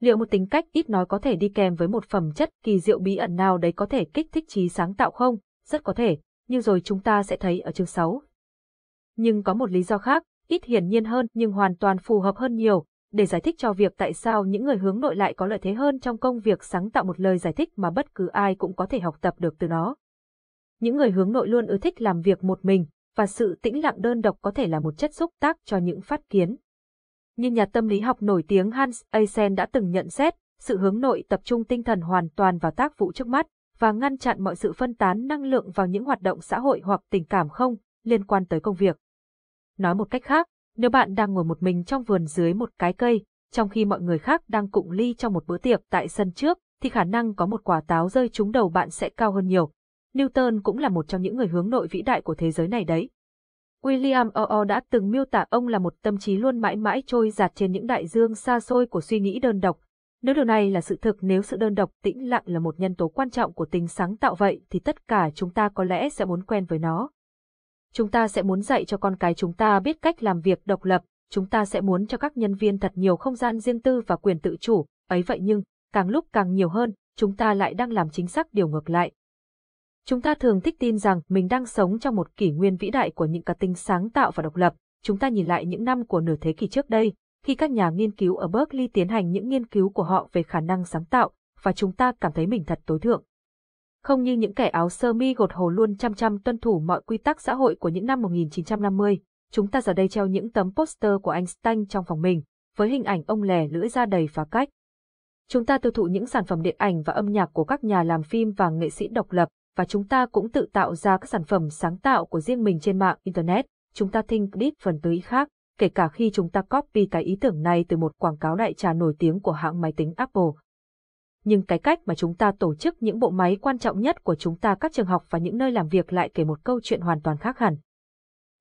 Speaker 1: Liệu một tính cách ít nói có thể đi kèm với một phẩm chất kỳ diệu bí ẩn nào đấy có thể kích thích trí sáng tạo không? Rất có thể, như rồi chúng ta sẽ thấy ở chương 6. Nhưng có một lý do khác, ít hiển nhiên hơn nhưng hoàn toàn phù hợp hơn nhiều, để giải thích cho việc tại sao những người hướng nội lại có lợi thế hơn trong công việc sáng tạo một lời giải thích mà bất cứ ai cũng có thể học tập được từ nó. Những người hướng nội luôn ưa thích làm việc một mình, và sự tĩnh lặng đơn độc có thể là một chất xúc tác cho những phát kiến. Như nhà tâm lý học nổi tiếng Hans Eisen đã từng nhận xét, sự hướng nội tập trung tinh thần hoàn toàn vào tác vụ trước mắt và ngăn chặn mọi sự phân tán năng lượng vào những hoạt động xã hội hoặc tình cảm không liên quan tới công việc. Nói một cách khác, nếu bạn đang ngồi một mình trong vườn dưới một cái cây, trong khi mọi người khác đang cụng ly trong một bữa tiệc tại sân trước, thì khả năng có một quả táo rơi trúng đầu bạn sẽ cao hơn nhiều. Newton cũng là một trong những người hướng nội vĩ đại của thế giới này đấy. William O.O. đã từng miêu tả ông là một tâm trí luôn mãi mãi trôi giạt trên những đại dương xa xôi của suy nghĩ đơn độc. Nếu điều này là sự thực nếu sự đơn độc tĩnh lặng là một nhân tố quan trọng của tính sáng tạo vậy thì tất cả chúng ta có lẽ sẽ muốn quen với nó. Chúng ta sẽ muốn dạy cho con cái chúng ta biết cách làm việc độc lập, chúng ta sẽ muốn cho các nhân viên thật nhiều không gian riêng tư và quyền tự chủ, ấy vậy nhưng, càng lúc càng nhiều hơn, chúng ta lại đang làm chính xác điều ngược lại. Chúng ta thường thích tin rằng mình đang sống trong một kỷ nguyên vĩ đại của những cá tính sáng tạo và độc lập. Chúng ta nhìn lại những năm của nửa thế kỷ trước đây, khi các nhà nghiên cứu ở Berkeley tiến hành những nghiên cứu của họ về khả năng sáng tạo, và chúng ta cảm thấy mình thật tối thượng không như những kẻ áo sơ mi gột hồ luôn chăm chăm tuân thủ mọi quy tắc xã hội của những năm 1950. Chúng ta giờ đây treo những tấm poster của Einstein trong phòng mình, với hình ảnh ông lẻ lưỡi ra đầy phá cách. Chúng ta tiêu thụ những sản phẩm điện ảnh và âm nhạc của các nhà làm phim và nghệ sĩ độc lập, và chúng ta cũng tự tạo ra các sản phẩm sáng tạo của riêng mình trên mạng Internet. Chúng ta think deep phần tư ý khác, kể cả khi chúng ta copy cái ý tưởng này từ một quảng cáo đại trà nổi tiếng của hãng máy tính Apple nhưng cái cách mà chúng ta tổ chức những bộ máy quan trọng nhất của chúng ta các trường học và những nơi làm việc lại kể một câu chuyện hoàn toàn khác hẳn.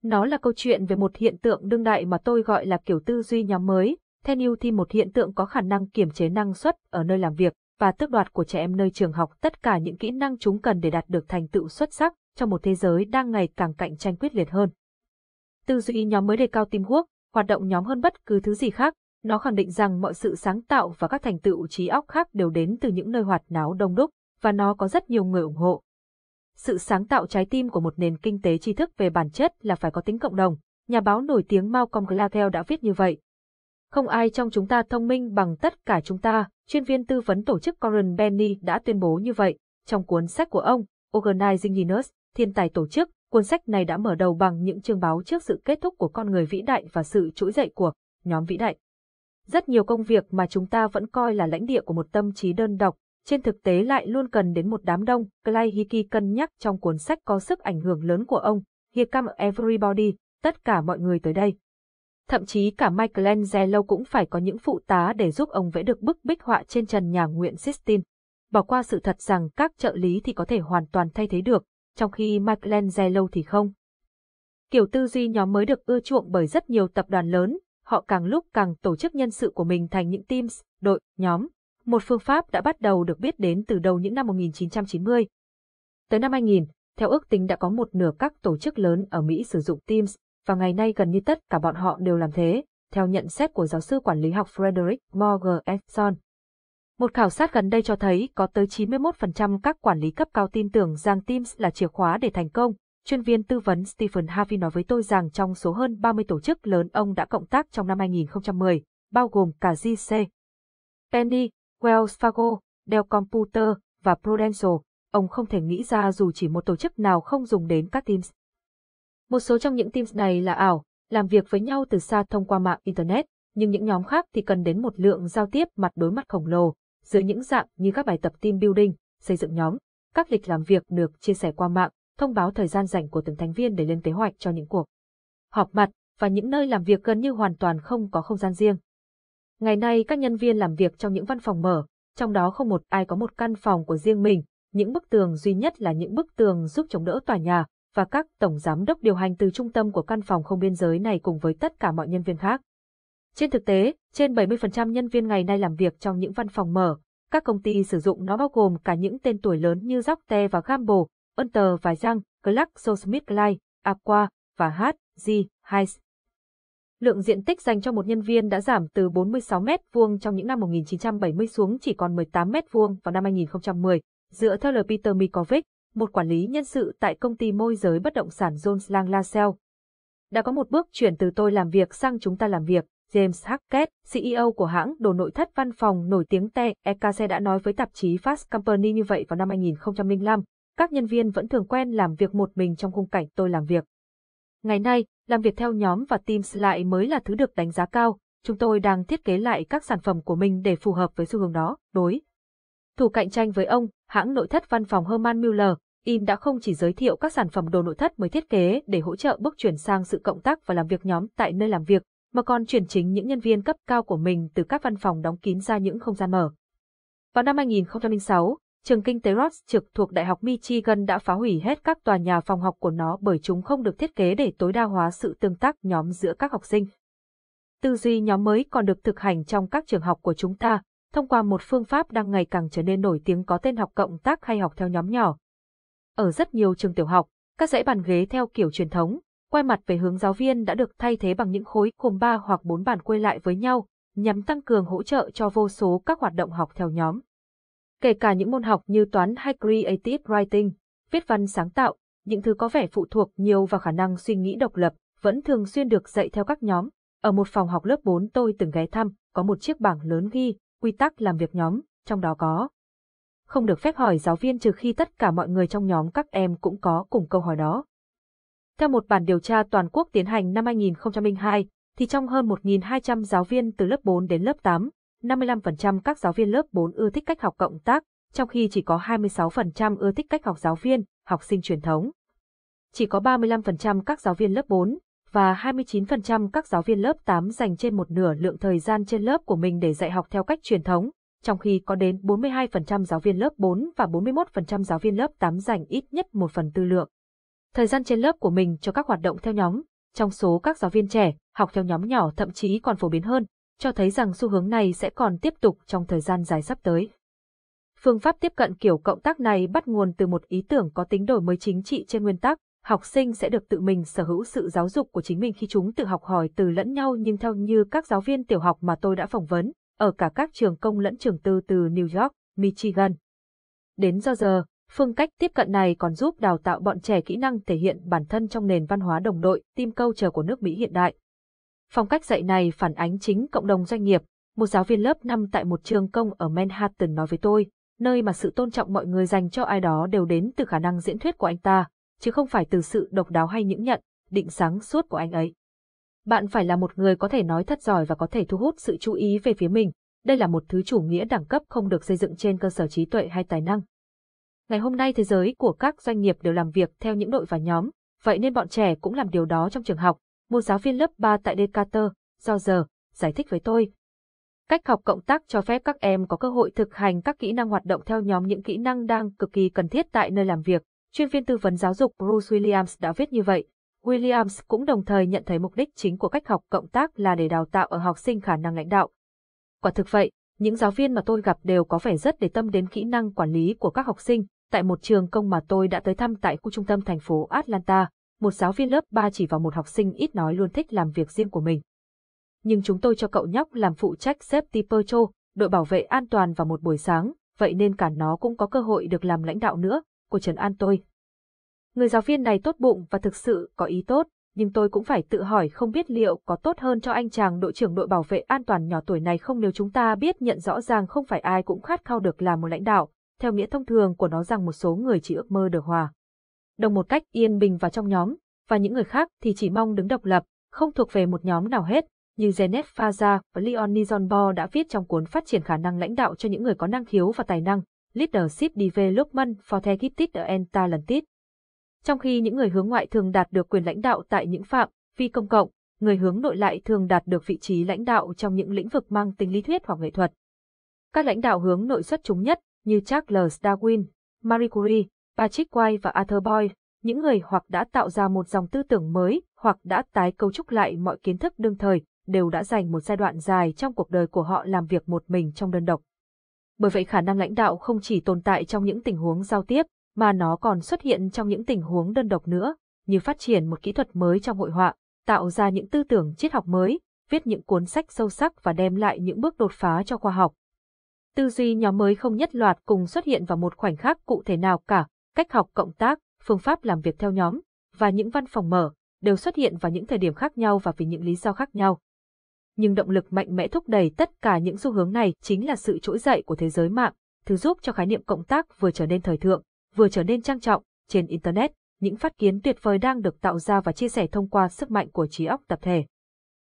Speaker 1: Nó là câu chuyện về một hiện tượng đương đại mà tôi gọi là kiểu tư duy nhóm mới, theo New thì một hiện tượng có khả năng kiểm chế năng suất ở nơi làm việc và tước đoạt của trẻ em nơi trường học tất cả những kỹ năng chúng cần để đạt được thành tựu xuất sắc trong một thế giới đang ngày càng cạnh tranh quyết liệt hơn. Tư duy nhóm mới đề cao quốc, hoạt động nhóm hơn bất cứ thứ gì khác, nó khẳng định rằng mọi sự sáng tạo và các thành tựu trí óc khác đều đến từ những nơi hoạt náo đông đúc, và nó có rất nhiều người ủng hộ. Sự sáng tạo trái tim của một nền kinh tế tri thức về bản chất là phải có tính cộng đồng, nhà báo nổi tiếng Malcolm Gladwell đã viết như vậy. Không ai trong chúng ta thông minh bằng tất cả chúng ta, chuyên viên tư vấn tổ chức Corin Benny đã tuyên bố như vậy, trong cuốn sách của ông, Organizing Genius, Thiên tài tổ chức, cuốn sách này đã mở đầu bằng những chương báo trước sự kết thúc của con người vĩ đại và sự trỗi dậy của nhóm vĩ đại. Rất nhiều công việc mà chúng ta vẫn coi là lãnh địa của một tâm trí đơn độc, trên thực tế lại luôn cần đến một đám đông, Clay Hickey cân nhắc trong cuốn sách có sức ảnh hưởng lớn của ông, Here Come Everybody, tất cả mọi người tới đây. Thậm chí cả Michelangelo cũng phải có những phụ tá để giúp ông vẽ được bức bích họa trên trần nhà nguyện Sistine. Bỏ qua sự thật rằng các trợ lý thì có thể hoàn toàn thay thế được, trong khi Michelangelo thì không. Kiểu tư duy nhóm mới được ưa chuộng bởi rất nhiều tập đoàn lớn, họ càng lúc càng tổ chức nhân sự của mình thành những teams, đội, nhóm. Một phương pháp đã bắt đầu được biết đến từ đầu những năm 1990. Tới năm 2000, theo ước tính đã có một nửa các tổ chức lớn ở Mỹ sử dụng Teams, và ngày nay gần như tất cả bọn họ đều làm thế, theo nhận xét của giáo sư quản lý học Frederick Morgenson. Một khảo sát gần đây cho thấy có tới 91% các quản lý cấp cao tin tưởng rằng Teams là chìa khóa để thành công, chuyên viên tư vấn Stephen Harvey nói với tôi rằng trong số hơn 30 tổ chức lớn ông đã cộng tác trong năm 2010, bao gồm cả GC, Penny, Wells Fargo, Dell Computer và Prudential, ông không thể nghĩ ra dù chỉ một tổ chức nào không dùng đến các Teams. Một số trong những Teams này là ảo, làm việc với nhau từ xa thông qua mạng Internet, nhưng những nhóm khác thì cần đến một lượng giao tiếp mặt đối mặt khổng lồ, giữa những dạng như các bài tập team building, xây dựng nhóm, các lịch làm việc được chia sẻ qua mạng, thông báo thời gian rảnh của từng thành viên để lên kế hoạch cho những cuộc họp mặt và những nơi làm việc gần như hoàn toàn không có không gian riêng. Ngày nay các nhân viên làm việc trong những văn phòng mở, trong đó không một ai có một căn phòng của riêng mình, những bức tường duy nhất là những bức tường giúp chống đỡ tòa nhà và các tổng giám đốc điều hành từ trung tâm của căn phòng không biên giới này cùng với tất cả mọi nhân viên khác. Trên thực tế, trên 70% nhân viên ngày nay làm việc trong những văn phòng mở, các công ty sử dụng nó bao gồm cả những tên tuổi lớn như Dốc và Gamble, Hunter và Young, GlaxoSmithKline, Aqua và H.G. Heiss. Lượng diện tích dành cho một nhân viên đã giảm từ 46 m2 trong những năm 1970 xuống chỉ còn 18 m2 vào năm 2010, dựa theo lời Peter Mikovic, một quản lý nhân sự tại công ty môi giới bất động sản Jones Lang LaSalle. Đã có một bước chuyển từ tôi làm việc sang chúng ta làm việc, James Hackett, CEO của hãng đồ nội thất văn phòng nổi tiếng TEKC đã nói với tạp chí Fast Company như vậy vào năm 2005, các nhân viên vẫn thường quen làm việc một mình trong khung cảnh tôi làm việc. Ngày nay, làm việc theo nhóm và Teams lại mới là thứ được đánh giá cao, chúng tôi đang thiết kế lại các sản phẩm của mình để phù hợp với xu hướng đó, đối. Thủ cạnh tranh với ông, hãng nội thất văn phòng Herman Mueller, In đã không chỉ giới thiệu các sản phẩm đồ nội thất mới thiết kế để hỗ trợ bước chuyển sang sự cộng tác và làm việc nhóm tại nơi làm việc, mà còn chuyển chính những nhân viên cấp cao của mình từ các văn phòng đóng kín ra những không gian mở. Vào năm 2006, trường kinh tế Ross trực thuộc Đại học Michigan đã phá hủy hết các tòa nhà phòng học của nó bởi chúng không được thiết kế để tối đa hóa sự tương tác nhóm giữa các học sinh. Tư duy nhóm mới còn được thực hành trong các trường học của chúng ta, thông qua một phương pháp đang ngày càng trở nên nổi tiếng có tên học cộng tác hay học theo nhóm nhỏ. Ở rất nhiều trường tiểu học, các dãy bàn ghế theo kiểu truyền thống, quay mặt về hướng giáo viên đã được thay thế bằng những khối gồm 3 hoặc 4 bàn quay lại với nhau, nhằm tăng cường hỗ trợ cho vô số các hoạt động học theo nhóm kể cả những môn học như toán hay creative writing, viết văn sáng tạo, những thứ có vẻ phụ thuộc nhiều vào khả năng suy nghĩ độc lập, vẫn thường xuyên được dạy theo các nhóm. Ở một phòng học lớp 4 tôi từng ghé thăm, có một chiếc bảng lớn ghi quy tắc làm việc nhóm, trong đó có không được phép hỏi giáo viên trừ khi tất cả mọi người trong nhóm các em cũng có cùng câu hỏi đó. Theo một bản điều tra toàn quốc tiến hành năm 2002, thì trong hơn 1.200 giáo viên từ lớp 4 đến lớp 8, 55% các giáo viên lớp 4 ưa thích cách học cộng tác, trong khi chỉ có 26% ưa thích cách học giáo viên, học sinh truyền thống. Chỉ có 35% các giáo viên lớp 4 và 29% các giáo viên lớp 8 dành trên một nửa lượng thời gian trên lớp của mình để dạy học theo cách truyền thống, trong khi có đến 42% giáo viên lớp 4 và 41% giáo viên lớp 8 dành ít nhất một phần tư lượng. Thời gian trên lớp của mình cho các hoạt động theo nhóm, trong số các giáo viên trẻ, học theo nhóm nhỏ thậm chí còn phổ biến hơn, cho thấy rằng xu hướng này sẽ còn tiếp tục trong thời gian dài sắp tới. Phương pháp tiếp cận kiểu cộng tác này bắt nguồn từ một ý tưởng có tính đổi mới chính trị trên nguyên tắc, học sinh sẽ được tự mình sở hữu sự giáo dục của chính mình khi chúng tự học hỏi từ lẫn nhau nhưng theo như các giáo viên tiểu học mà tôi đã phỏng vấn, ở cả các trường công lẫn trường tư từ New York, Michigan. Đến do giờ, phương cách tiếp cận này còn giúp đào tạo bọn trẻ kỹ năng thể hiện bản thân trong nền văn hóa đồng đội, tim câu chờ của nước Mỹ hiện đại. Phong cách dạy này phản ánh chính cộng đồng doanh nghiệp, một giáo viên lớp 5 tại một trường công ở Manhattan nói với tôi, nơi mà sự tôn trọng mọi người dành cho ai đó đều đến từ khả năng diễn thuyết của anh ta, chứ không phải từ sự độc đáo hay những nhận, định sáng suốt của anh ấy. Bạn phải là một người có thể nói thật giỏi và có thể thu hút sự chú ý về phía mình, đây là một thứ chủ nghĩa đẳng cấp không được xây dựng trên cơ sở trí tuệ hay tài năng. Ngày hôm nay thế giới của các doanh nghiệp đều làm việc theo những đội và nhóm, vậy nên bọn trẻ cũng làm điều đó trong trường học, một giáo viên lớp 3 tại Decatur, do giờ, giải thích với tôi. Cách học cộng tác cho phép các em có cơ hội thực hành các kỹ năng hoạt động theo nhóm những kỹ năng đang cực kỳ cần thiết tại nơi làm việc. Chuyên viên tư vấn giáo dục Bruce Williams đã viết như vậy. Williams cũng đồng thời nhận thấy mục đích chính của cách học cộng tác là để đào tạo ở học sinh khả năng lãnh đạo. Quả thực vậy, những giáo viên mà tôi gặp đều có vẻ rất để tâm đến kỹ năng quản lý của các học sinh tại một trường công mà tôi đã tới thăm tại khu trung tâm thành phố Atlanta, một giáo viên lớp 3 chỉ vào một học sinh ít nói luôn thích làm việc riêng của mình. Nhưng chúng tôi cho cậu nhóc làm phụ trách safety patrol, đội bảo vệ an toàn vào một buổi sáng, vậy nên cả nó cũng có cơ hội được làm lãnh đạo nữa, cô Trần An tôi. Người giáo viên này tốt bụng và thực sự có ý tốt, nhưng tôi cũng phải tự hỏi không biết liệu có tốt hơn cho anh chàng đội trưởng đội bảo vệ an toàn nhỏ tuổi này không nếu chúng ta biết nhận rõ ràng không phải ai cũng khát khao được làm một lãnh đạo, theo nghĩa thông thường của nó rằng một số người chỉ ước mơ được hòa đồng một cách yên bình vào trong nhóm, và những người khác thì chỉ mong đứng độc lập, không thuộc về một nhóm nào hết, như Zenet Faza và Leon Nizonbo đã viết trong cuốn Phát triển khả năng lãnh đạo cho những người có năng khiếu và tài năng, Leadership Development for Targeted and Talented. Trong khi những người hướng ngoại thường đạt được quyền lãnh đạo tại những phạm vi công cộng, người hướng nội lại thường đạt được vị trí lãnh đạo trong những lĩnh vực mang tính lý thuyết hoặc nghệ thuật. Các lãnh đạo hướng nội xuất chúng nhất như Charles Darwin, Marie Curie, Patrick White và Arthur Boyd, những người hoặc đã tạo ra một dòng tư tưởng mới, hoặc đã tái cấu trúc lại mọi kiến thức đương thời, đều đã dành một giai đoạn dài trong cuộc đời của họ làm việc một mình trong đơn độc. Bởi vậy khả năng lãnh đạo không chỉ tồn tại trong những tình huống giao tiếp, mà nó còn xuất hiện trong những tình huống đơn độc nữa, như phát triển một kỹ thuật mới trong hội họa, tạo ra những tư tưởng triết học mới, viết những cuốn sách sâu sắc và đem lại những bước đột phá cho khoa học. Tư duy nhóm mới không nhất loạt cùng xuất hiện vào một khoảnh khắc cụ thể nào cả, cách học cộng tác, phương pháp làm việc theo nhóm và những văn phòng mở đều xuất hiện vào những thời điểm khác nhau và vì những lý do khác nhau. Nhưng động lực mạnh mẽ thúc đẩy tất cả những xu hướng này chính là sự trỗi dậy của thế giới mạng, thứ giúp cho khái niệm cộng tác vừa trở nên thời thượng, vừa trở nên trang trọng trên internet, những phát kiến tuyệt vời đang được tạo ra và chia sẻ thông qua sức mạnh của trí óc tập thể.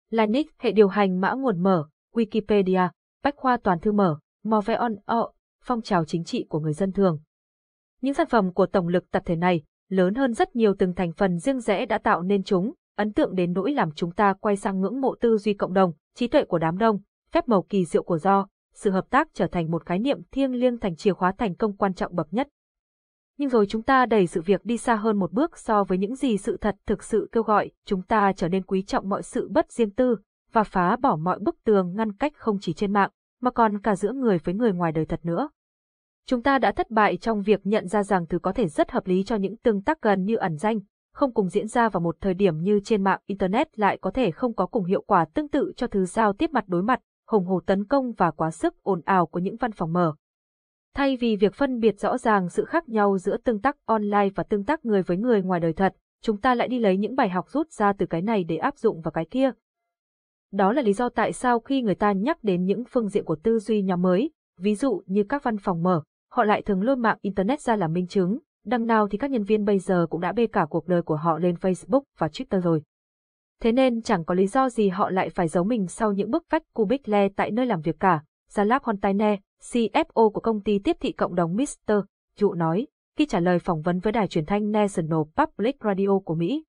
Speaker 1: Linux, hệ điều hành mã nguồn mở, Wikipedia, bách khoa toàn thư mở, Moveon O, phong trào chính trị của người dân thường, những sản phẩm của tổng lực tập thể này, lớn hơn rất nhiều từng thành phần riêng rẽ đã tạo nên chúng, ấn tượng đến nỗi làm chúng ta quay sang ngưỡng mộ tư duy cộng đồng, trí tuệ của đám đông, phép màu kỳ diệu của do, sự hợp tác trở thành một khái niệm thiêng liêng thành chìa khóa thành công quan trọng bậc nhất. Nhưng rồi chúng ta đẩy sự việc đi xa hơn một bước so với những gì sự thật thực sự kêu gọi, chúng ta trở nên quý trọng mọi sự bất riêng tư và phá bỏ mọi bức tường ngăn cách không chỉ trên mạng, mà còn cả giữa người với người ngoài đời thật nữa. Chúng ta đã thất bại trong việc nhận ra rằng thứ có thể rất hợp lý cho những tương tác gần như ẩn danh, không cùng diễn ra vào một thời điểm như trên mạng Internet lại có thể không có cùng hiệu quả tương tự cho thứ giao tiếp mặt đối mặt, hồng hồ tấn công và quá sức ồn ào của những văn phòng mở. Thay vì việc phân biệt rõ ràng sự khác nhau giữa tương tác online và tương tác người với người ngoài đời thật, chúng ta lại đi lấy những bài học rút ra từ cái này để áp dụng vào cái kia. Đó là lý do tại sao khi người ta nhắc đến những phương diện của tư duy nhóm mới, ví dụ như các văn phòng mở, họ lại thường lôi mạng Internet ra làm minh chứng, đằng nào thì các nhân viên bây giờ cũng đã bê cả cuộc đời của họ lên Facebook và Twitter rồi. Thế nên chẳng có lý do gì họ lại phải giấu mình sau những bức vách cubic le tại nơi làm việc cả. Jalab Hontaine, CFO của công ty tiếp thị cộng đồng Mister, trụ nói, khi trả lời phỏng vấn với đài truyền thanh National Public Radio của Mỹ.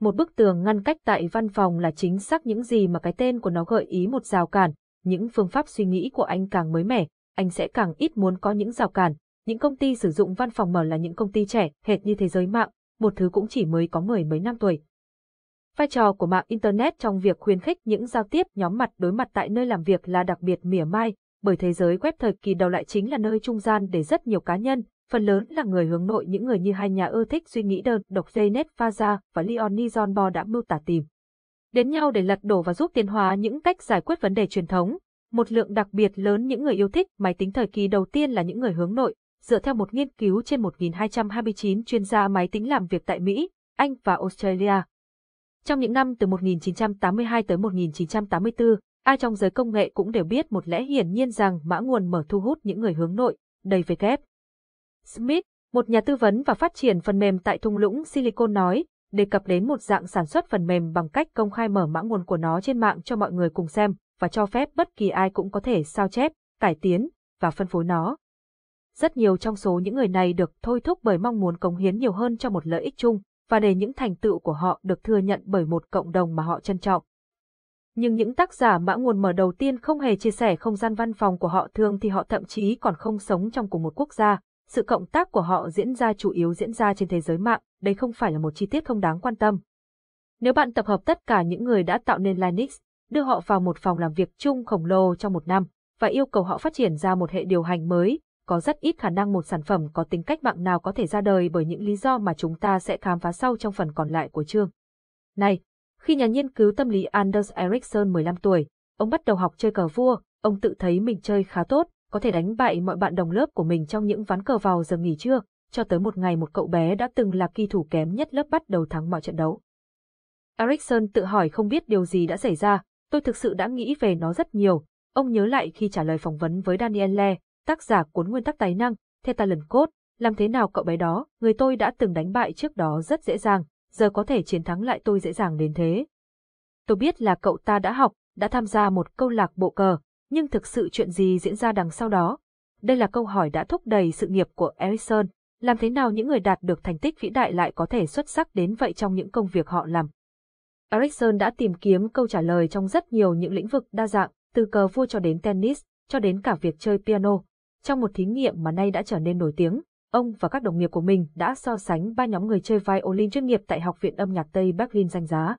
Speaker 1: Một bức tường ngăn cách tại văn phòng là chính xác những gì mà cái tên của nó gợi ý một rào cản, những phương pháp suy nghĩ của anh càng mới mẻ, anh sẽ càng ít muốn có những rào cản. Những công ty sử dụng văn phòng mở là những công ty trẻ, hệt như thế giới mạng, một thứ cũng chỉ mới có mười mấy năm tuổi. Vai trò của mạng Internet trong việc khuyến khích những giao tiếp nhóm mặt đối mặt tại nơi làm việc là đặc biệt mỉa mai, bởi thế giới web thời kỳ đầu lại chính là nơi trung gian để rất nhiều cá nhân, phần lớn là người hướng nội những người như hai nhà ưa thích suy nghĩ đơn độc Janet Faza và Leonie Zonbo đã mưu tả tìm. Đến nhau để lật đổ và giúp tiến hóa những cách giải quyết vấn đề truyền thống, một lượng đặc biệt lớn những người yêu thích máy tính thời kỳ đầu tiên là những người hướng nội. Dựa theo một nghiên cứu trên 1.229 chuyên gia máy tính làm việc tại Mỹ, Anh và Australia. Trong những năm từ 1982 tới 1984, ai trong giới công nghệ cũng đều biết một lẽ hiển nhiên rằng mã nguồn mở thu hút những người hướng nội, đầy về kép. Smith, một nhà tư vấn và phát triển phần mềm tại thung lũng Silicon nói, đề cập đến một dạng sản xuất phần mềm bằng cách công khai mở mã nguồn của nó trên mạng cho mọi người cùng xem và cho phép bất kỳ ai cũng có thể sao chép, cải tiến và phân phối nó. Rất nhiều trong số những người này được thôi thúc bởi mong muốn cống hiến nhiều hơn cho một lợi ích chung và để những thành tựu của họ được thừa nhận bởi một cộng đồng mà họ trân trọng. Nhưng những tác giả mã nguồn mở đầu tiên không hề chia sẻ không gian văn phòng của họ thường thì họ thậm chí còn không sống trong cùng một quốc gia. Sự cộng tác của họ diễn ra chủ yếu diễn ra trên thế giới mạng, đây không phải là một chi tiết không đáng quan tâm. Nếu bạn tập hợp tất cả những người đã tạo nên Linux, đưa họ vào một phòng làm việc chung khổng lồ trong một năm và yêu cầu họ phát triển ra một hệ điều hành mới. Có rất ít khả năng một sản phẩm có tính cách mạng nào có thể ra đời bởi những lý do mà chúng ta sẽ khám phá sau trong phần còn lại của chương. Này, khi nhà nghiên cứu tâm lý Anders Ericsson 15 tuổi, ông bắt đầu học chơi cờ vua, ông tự thấy mình chơi khá tốt, có thể đánh bại mọi bạn đồng lớp của mình trong những ván cờ vào giờ nghỉ trưa, cho tới một ngày một cậu bé đã từng là kỳ thủ kém nhất lớp bắt đầu thắng mọi trận đấu. Ericsson tự hỏi không biết điều gì đã xảy ra, Tôi thực sự đã nghĩ về nó rất nhiều. Ông nhớ lại khi trả lời phỏng vấn với Daniel Le, tác giả cuốn nguyên tắc tài năng, The Talent Code, làm thế nào cậu bé đó, người tôi đã từng đánh bại trước đó rất dễ dàng, giờ có thể chiến thắng lại tôi dễ dàng đến thế. Tôi biết là cậu ta đã học, đã tham gia một câu lạc bộ cờ, nhưng thực sự chuyện gì diễn ra đằng sau đó? Đây là câu hỏi đã thúc đẩy sự nghiệp của Ellison. làm thế nào những người đạt được thành tích vĩ đại lại có thể xuất sắc đến vậy trong những công việc họ làm? Ericsson đã tìm kiếm câu trả lời trong rất nhiều những lĩnh vực đa dạng, từ cờ vua cho đến tennis, cho đến cả việc chơi piano. Trong một thí nghiệm mà nay đã trở nên nổi tiếng, ông và các đồng nghiệp của mình đã so sánh ba nhóm người chơi violin chuyên nghiệp tại Học viện âm nhạc Tây Berlin danh giá.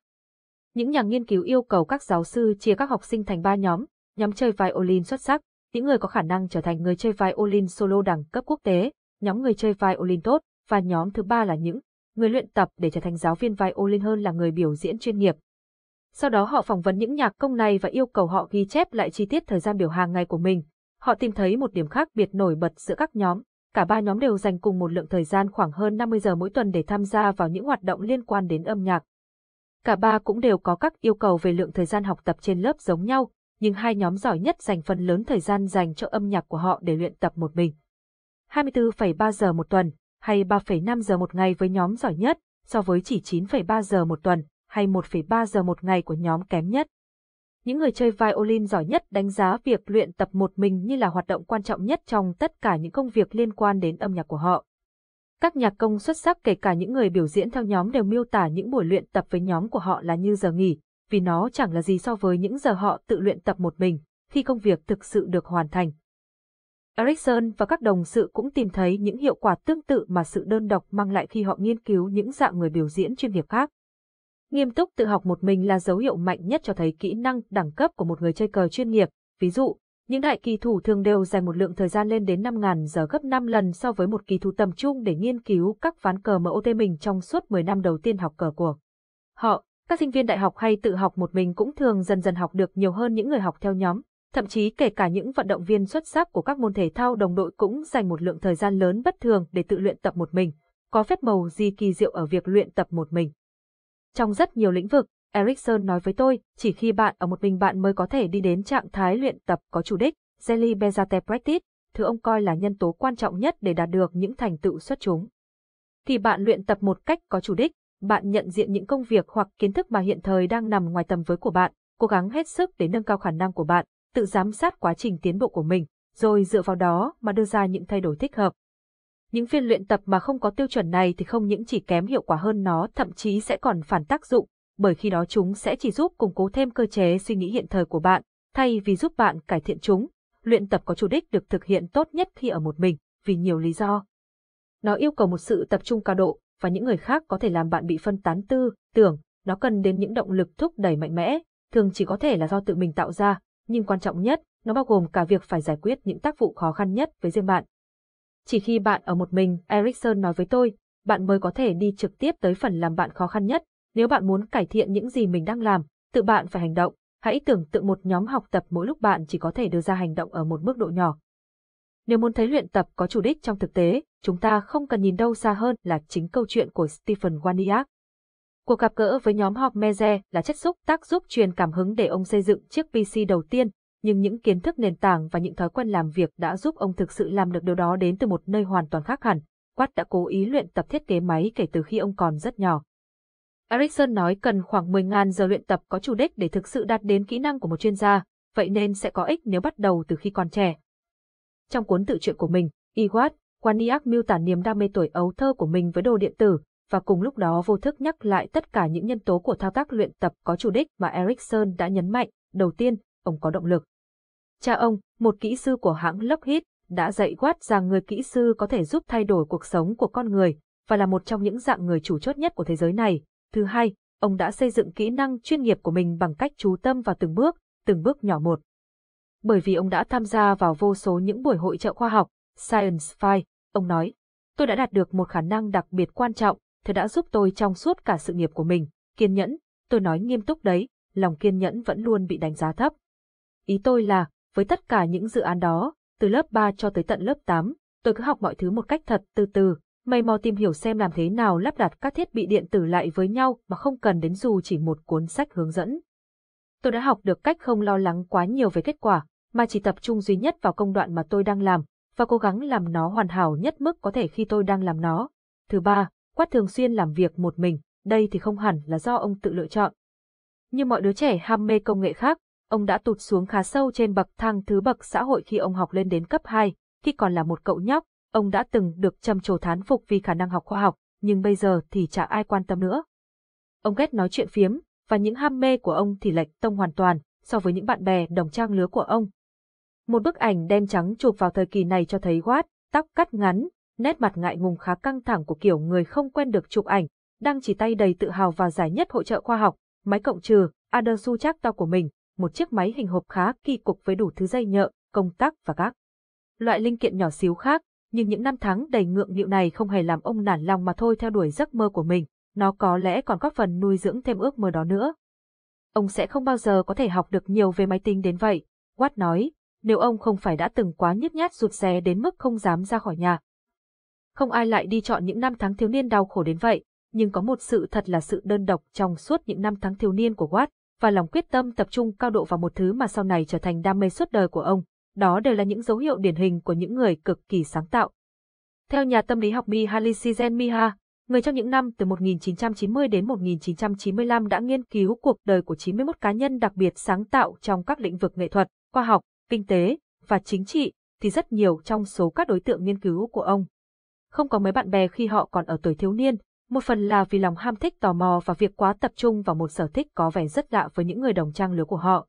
Speaker 1: Những nhà nghiên cứu yêu cầu các giáo sư chia các học sinh thành ba nhóm, nhóm chơi violin xuất sắc, những người có khả năng trở thành người chơi violin solo đẳng cấp quốc tế, nhóm người chơi violin tốt, và nhóm thứ ba là những người luyện tập để trở thành giáo viên violin hơn là người biểu diễn chuyên nghiệp. Sau đó họ phỏng vấn những nhạc công này và yêu cầu họ ghi chép lại chi tiết thời gian biểu hàng ngày của mình. Họ tìm thấy một điểm khác biệt nổi bật giữa các nhóm. Cả ba nhóm đều dành cùng một lượng thời gian khoảng hơn 50 giờ mỗi tuần để tham gia vào những hoạt động liên quan đến âm nhạc. Cả ba cũng đều có các yêu cầu về lượng thời gian học tập trên lớp giống nhau, nhưng hai nhóm giỏi nhất dành phần lớn thời gian dành cho âm nhạc của họ để luyện tập một mình. 24,3 giờ một tuần, hay 3,5 giờ một ngày với nhóm giỏi nhất, so với chỉ 9,3 giờ một tuần, hay 1,3 giờ một ngày của nhóm kém nhất. Những người chơi violin giỏi nhất đánh giá việc luyện tập một mình như là hoạt động quan trọng nhất trong tất cả những công việc liên quan đến âm nhạc của họ. Các nhạc công xuất sắc kể cả những người biểu diễn theo nhóm đều miêu tả những buổi luyện tập với nhóm của họ là như giờ nghỉ, vì nó chẳng là gì so với những giờ họ tự luyện tập một mình, khi công việc thực sự được hoàn thành. Ericsson và các đồng sự cũng tìm thấy những hiệu quả tương tự mà sự đơn độc mang lại khi họ nghiên cứu những dạng người biểu diễn chuyên nghiệp khác. Nghiêm túc tự học một mình là dấu hiệu mạnh nhất cho thấy kỹ năng đẳng cấp của một người chơi cờ chuyên nghiệp. Ví dụ, những đại kỳ thủ thường đều dành một lượng thời gian lên đến 5.000 giờ gấp 5 lần so với một kỳ thủ tầm trung để nghiên cứu các ván cờ MOT mình trong suốt 10 năm đầu tiên học cờ của họ. Các sinh viên đại học hay tự học một mình cũng thường dần dần học được nhiều hơn những người học theo nhóm. Thậm chí kể cả những vận động viên xuất sắc của các môn thể thao đồng đội cũng dành một lượng thời gian lớn bất thường để tự luyện tập một mình, có phép màu gì kỳ diệu ở việc luyện tập một mình. Trong rất nhiều lĩnh vực, Erickson nói với tôi, chỉ khi bạn ở một mình bạn mới có thể đi đến trạng thái luyện tập có chủ đích, Jelly Bezate Practice, thứ ông coi là nhân tố quan trọng nhất để đạt được những thành tựu xuất chúng. Thì bạn luyện tập một cách có chủ đích, bạn nhận diện những công việc hoặc kiến thức mà hiện thời đang nằm ngoài tầm với của bạn, cố gắng hết sức để nâng cao khả năng của bạn, tự giám sát quá trình tiến bộ của mình, rồi dựa vào đó mà đưa ra những thay đổi thích hợp. Những phiên luyện tập mà không có tiêu chuẩn này thì không những chỉ kém hiệu quả hơn nó thậm chí sẽ còn phản tác dụng, bởi khi đó chúng sẽ chỉ giúp củng cố thêm cơ chế suy nghĩ hiện thời của bạn, thay vì giúp bạn cải thiện chúng. Luyện tập có chủ đích được thực hiện tốt nhất khi ở một mình, vì nhiều lý do. Nó yêu cầu một sự tập trung cao độ, và những người khác có thể làm bạn bị phân tán tư, tưởng, nó cần đến những động lực thúc đẩy mạnh mẽ, thường chỉ có thể là do tự mình tạo ra, nhưng quan trọng nhất, nó bao gồm cả việc phải giải quyết những tác vụ khó khăn nhất với riêng bạn. Chỉ khi bạn ở một mình, Erickson nói với tôi, bạn mới có thể đi trực tiếp tới phần làm bạn khó khăn nhất. Nếu bạn muốn cải thiện những gì mình đang làm, tự bạn phải hành động. Hãy tưởng tượng một nhóm học tập mỗi lúc bạn chỉ có thể đưa ra hành động ở một mức độ nhỏ. Nếu muốn thấy luyện tập có chủ đích trong thực tế, chúng ta không cần nhìn đâu xa hơn là chính câu chuyện của Stephen Waniak. Cuộc gặp gỡ với nhóm họp Meze là chất xúc tác giúp truyền cảm hứng để ông xây dựng chiếc PC đầu tiên, nhưng những kiến thức nền tảng và những thói quen làm việc đã giúp ông thực sự làm được điều đó đến từ một nơi hoàn toàn khác hẳn. Watt đã cố ý luyện tập thiết kế máy kể từ khi ông còn rất nhỏ. Ericsson nói cần khoảng 10.000 giờ luyện tập có chủ đích để thực sự đạt đến kỹ năng của một chuyên gia, vậy nên sẽ có ích nếu bắt đầu từ khi còn trẻ. Trong cuốn tự truyện của mình, Iwat, Waniak miêu tả niềm đam mê tuổi ấu thơ của mình với đồ điện tử, và cùng lúc đó vô thức nhắc lại tất cả những nhân tố của thao tác luyện tập có chủ đích mà Erickson đã nhấn mạnh, đầu tiên, ông có động lực. Cha ông, một kỹ sư của hãng Lockheed, đã dạy quát rằng người kỹ sư có thể giúp thay đổi cuộc sống của con người và là một trong những dạng người chủ chốt nhất của thế giới này. Thứ hai, ông đã xây dựng kỹ năng chuyên nghiệp của mình bằng cách chú tâm vào từng bước, từng bước nhỏ một. Bởi vì ông đã tham gia vào vô số những buổi hội trợ khoa học, Science Fi, ông nói, tôi đã đạt được một khả năng đặc biệt quan trọng, Thứ đã giúp tôi trong suốt cả sự nghiệp của mình, kiên nhẫn, tôi nói nghiêm túc đấy, lòng kiên nhẫn vẫn luôn bị đánh giá thấp. Ý tôi là, với tất cả những dự án đó, từ lớp 3 cho tới tận lớp 8, tôi cứ học mọi thứ một cách thật từ từ, mày mò tìm hiểu xem làm thế nào lắp đặt các thiết bị điện tử lại với nhau mà không cần đến dù chỉ một cuốn sách hướng dẫn. Tôi đã học được cách không lo lắng quá nhiều về kết quả, mà chỉ tập trung duy nhất vào công đoạn mà tôi đang làm, và cố gắng làm nó hoàn hảo nhất mức có thể khi tôi đang làm nó. Thứ ba, Quát thường xuyên làm việc một mình, đây thì không hẳn là do ông tự lựa chọn. Như mọi đứa trẻ ham mê công nghệ khác, ông đã tụt xuống khá sâu trên bậc thang thứ bậc xã hội khi ông học lên đến cấp 2, khi còn là một cậu nhóc, ông đã từng được trầm trồ thán phục vì khả năng học khoa học, nhưng bây giờ thì chả ai quan tâm nữa. Ông ghét nói chuyện phiếm, và những ham mê của ông thì lệch tông hoàn toàn so với những bạn bè đồng trang lứa của ông. Một bức ảnh đen trắng chụp vào thời kỳ này cho thấy Quát tóc cắt ngắn, nét mặt ngại ngùng khá căng thẳng của kiểu người không quen được chụp ảnh, đang chỉ tay đầy tự hào vào giải nhất hội trợ khoa học, máy cộng trừ, Adersu chắc to của mình, một chiếc máy hình hộp khá kỳ cục với đủ thứ dây nhợ, công tắc và các loại linh kiện nhỏ xíu khác, nhưng những năm tháng đầy ngượng nghịu này không hề làm ông nản lòng mà thôi theo đuổi giấc mơ của mình, nó có lẽ còn góp phần nuôi dưỡng thêm ước mơ đó nữa. Ông sẽ không bao giờ có thể học được nhiều về máy tính đến vậy, Watt nói, nếu ông không phải đã từng quá nhút nhát rụt rè đến mức không dám ra khỏi nhà, không ai lại đi chọn những năm tháng thiếu niên đau khổ đến vậy, nhưng có một sự thật là sự đơn độc trong suốt những năm tháng thiếu niên của Watt, và lòng quyết tâm tập trung cao độ vào một thứ mà sau này trở thành đam mê suốt đời của ông. Đó đều là những dấu hiệu điển hình của những người cực kỳ sáng tạo. Theo nhà tâm lý học Mihalishizen Miha, người trong những năm từ 1990 đến 1995 đã nghiên cứu cuộc đời của 91 cá nhân đặc biệt sáng tạo trong các lĩnh vực nghệ thuật, khoa học, kinh tế và chính trị, thì rất nhiều trong số các đối tượng nghiên cứu của ông không có mấy bạn bè khi họ còn ở tuổi thiếu niên, một phần là vì lòng ham thích tò mò và việc quá tập trung vào một sở thích có vẻ rất lạ với những người đồng trang lứa của họ.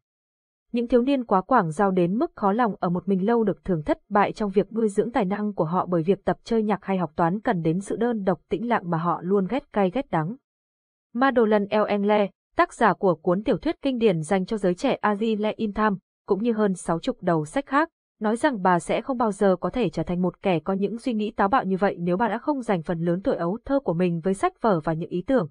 Speaker 1: Những thiếu niên quá quảng giao đến mức khó lòng ở một mình lâu được thường thất bại trong việc nuôi dưỡng tài năng của họ bởi việc tập chơi nhạc hay học toán cần đến sự đơn độc tĩnh lặng mà họ luôn ghét cay ghét đắng. Madeline L. Engle, tác giả của cuốn tiểu thuyết kinh điển dành cho giới trẻ Azile Intam, cũng như hơn sáu chục đầu sách khác, nói rằng bà sẽ không bao giờ có thể trở thành một kẻ có những suy nghĩ táo bạo như vậy nếu bà đã không dành phần lớn tuổi ấu thơ của mình với sách vở và những ý tưởng.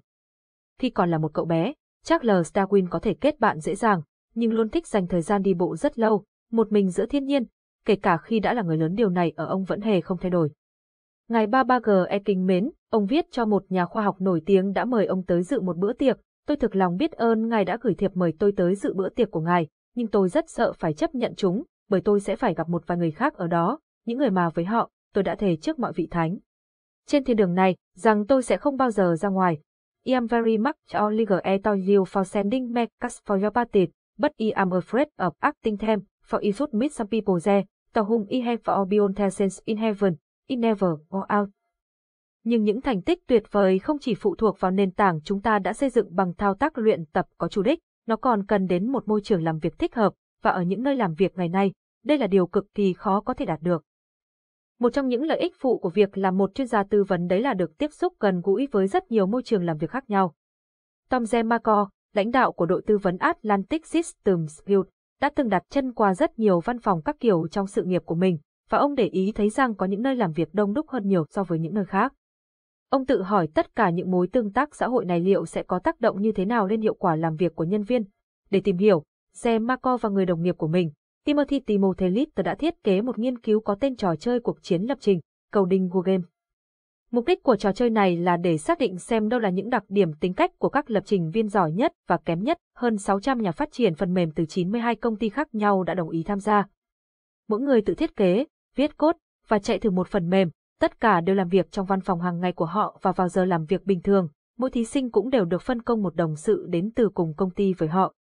Speaker 1: Khi còn là một cậu bé, Charles Darwin có thể kết bạn dễ dàng, nhưng luôn thích dành thời gian đi bộ rất lâu, một mình giữa thiên nhiên, kể cả khi đã là người lớn điều này ở ông vẫn hề không thay đổi. Ngày 33G E kính mến, ông viết cho một nhà khoa học nổi tiếng đã mời ông tới dự một bữa tiệc, tôi thực lòng biết ơn ngài đã gửi thiệp mời tôi tới dự bữa tiệc của ngài, nhưng tôi rất sợ phải chấp nhận chúng, bởi tôi sẽ phải gặp một vài người khác ở đó, những người mà với họ, tôi đã thề trước mọi vị thánh. Trên thiên đường này, rằng tôi sẽ không bao giờ ra ngoài. I am very much obliged e. to you for sending me cast for your party, but I am afraid of acting them, for I should meet some people there, to whom I have for beyond sense in heaven, I never go out. Nhưng những thành tích tuyệt vời không chỉ phụ thuộc vào nền tảng chúng ta đã xây dựng bằng thao tác luyện tập có chủ đích, nó còn cần đến một môi trường làm việc thích hợp, và ở những nơi làm việc ngày nay, đây là điều cực kỳ khó có thể đạt được. Một trong những lợi ích phụ của việc làm một chuyên gia tư vấn đấy là được tiếp xúc gần gũi với rất nhiều môi trường làm việc khác nhau. Tom Zemaco, lãnh đạo của đội tư vấn Atlantic Systems Guild, đã từng đặt chân qua rất nhiều văn phòng các kiểu trong sự nghiệp của mình, và ông để ý thấy rằng có những nơi làm việc đông đúc hơn nhiều so với những nơi khác. Ông tự hỏi tất cả những mối tương tác xã hội này liệu sẽ có tác động như thế nào lên hiệu quả làm việc của nhân viên. Để tìm hiểu, Xem Marco và người đồng nghiệp của mình, Timothy Timothy đã thiết kế một nghiên cứu có tên trò chơi cuộc chiến lập trình, cầu đinh Google Game. Mục đích của trò chơi này là để xác định xem đâu là những đặc điểm tính cách của các lập trình viên giỏi nhất và kém nhất. Hơn 600 nhà phát triển phần mềm từ 92 công ty khác nhau đã đồng ý tham gia. Mỗi người tự thiết kế, viết code và chạy thử một phần mềm. Tất cả đều làm việc trong văn phòng hàng ngày của họ và vào giờ làm việc bình thường. Mỗi thí sinh cũng đều được phân công một đồng sự đến từ cùng công ty với họ.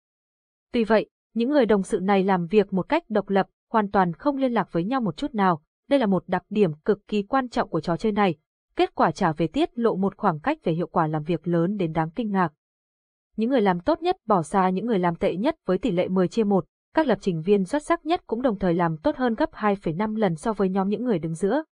Speaker 1: Tuy vậy, những người đồng sự này làm việc một cách độc lập, hoàn toàn không liên lạc với nhau một chút nào. Đây là một đặc điểm cực kỳ quan trọng của trò chơi này. Kết quả trả về tiết lộ một khoảng cách về hiệu quả làm việc lớn đến đáng kinh ngạc. Những người làm tốt nhất bỏ xa những người làm tệ nhất với tỷ lệ 10 chia 1, các lập trình viên xuất sắc nhất cũng đồng thời làm tốt hơn gấp 2,5 lần so với nhóm những người đứng giữa.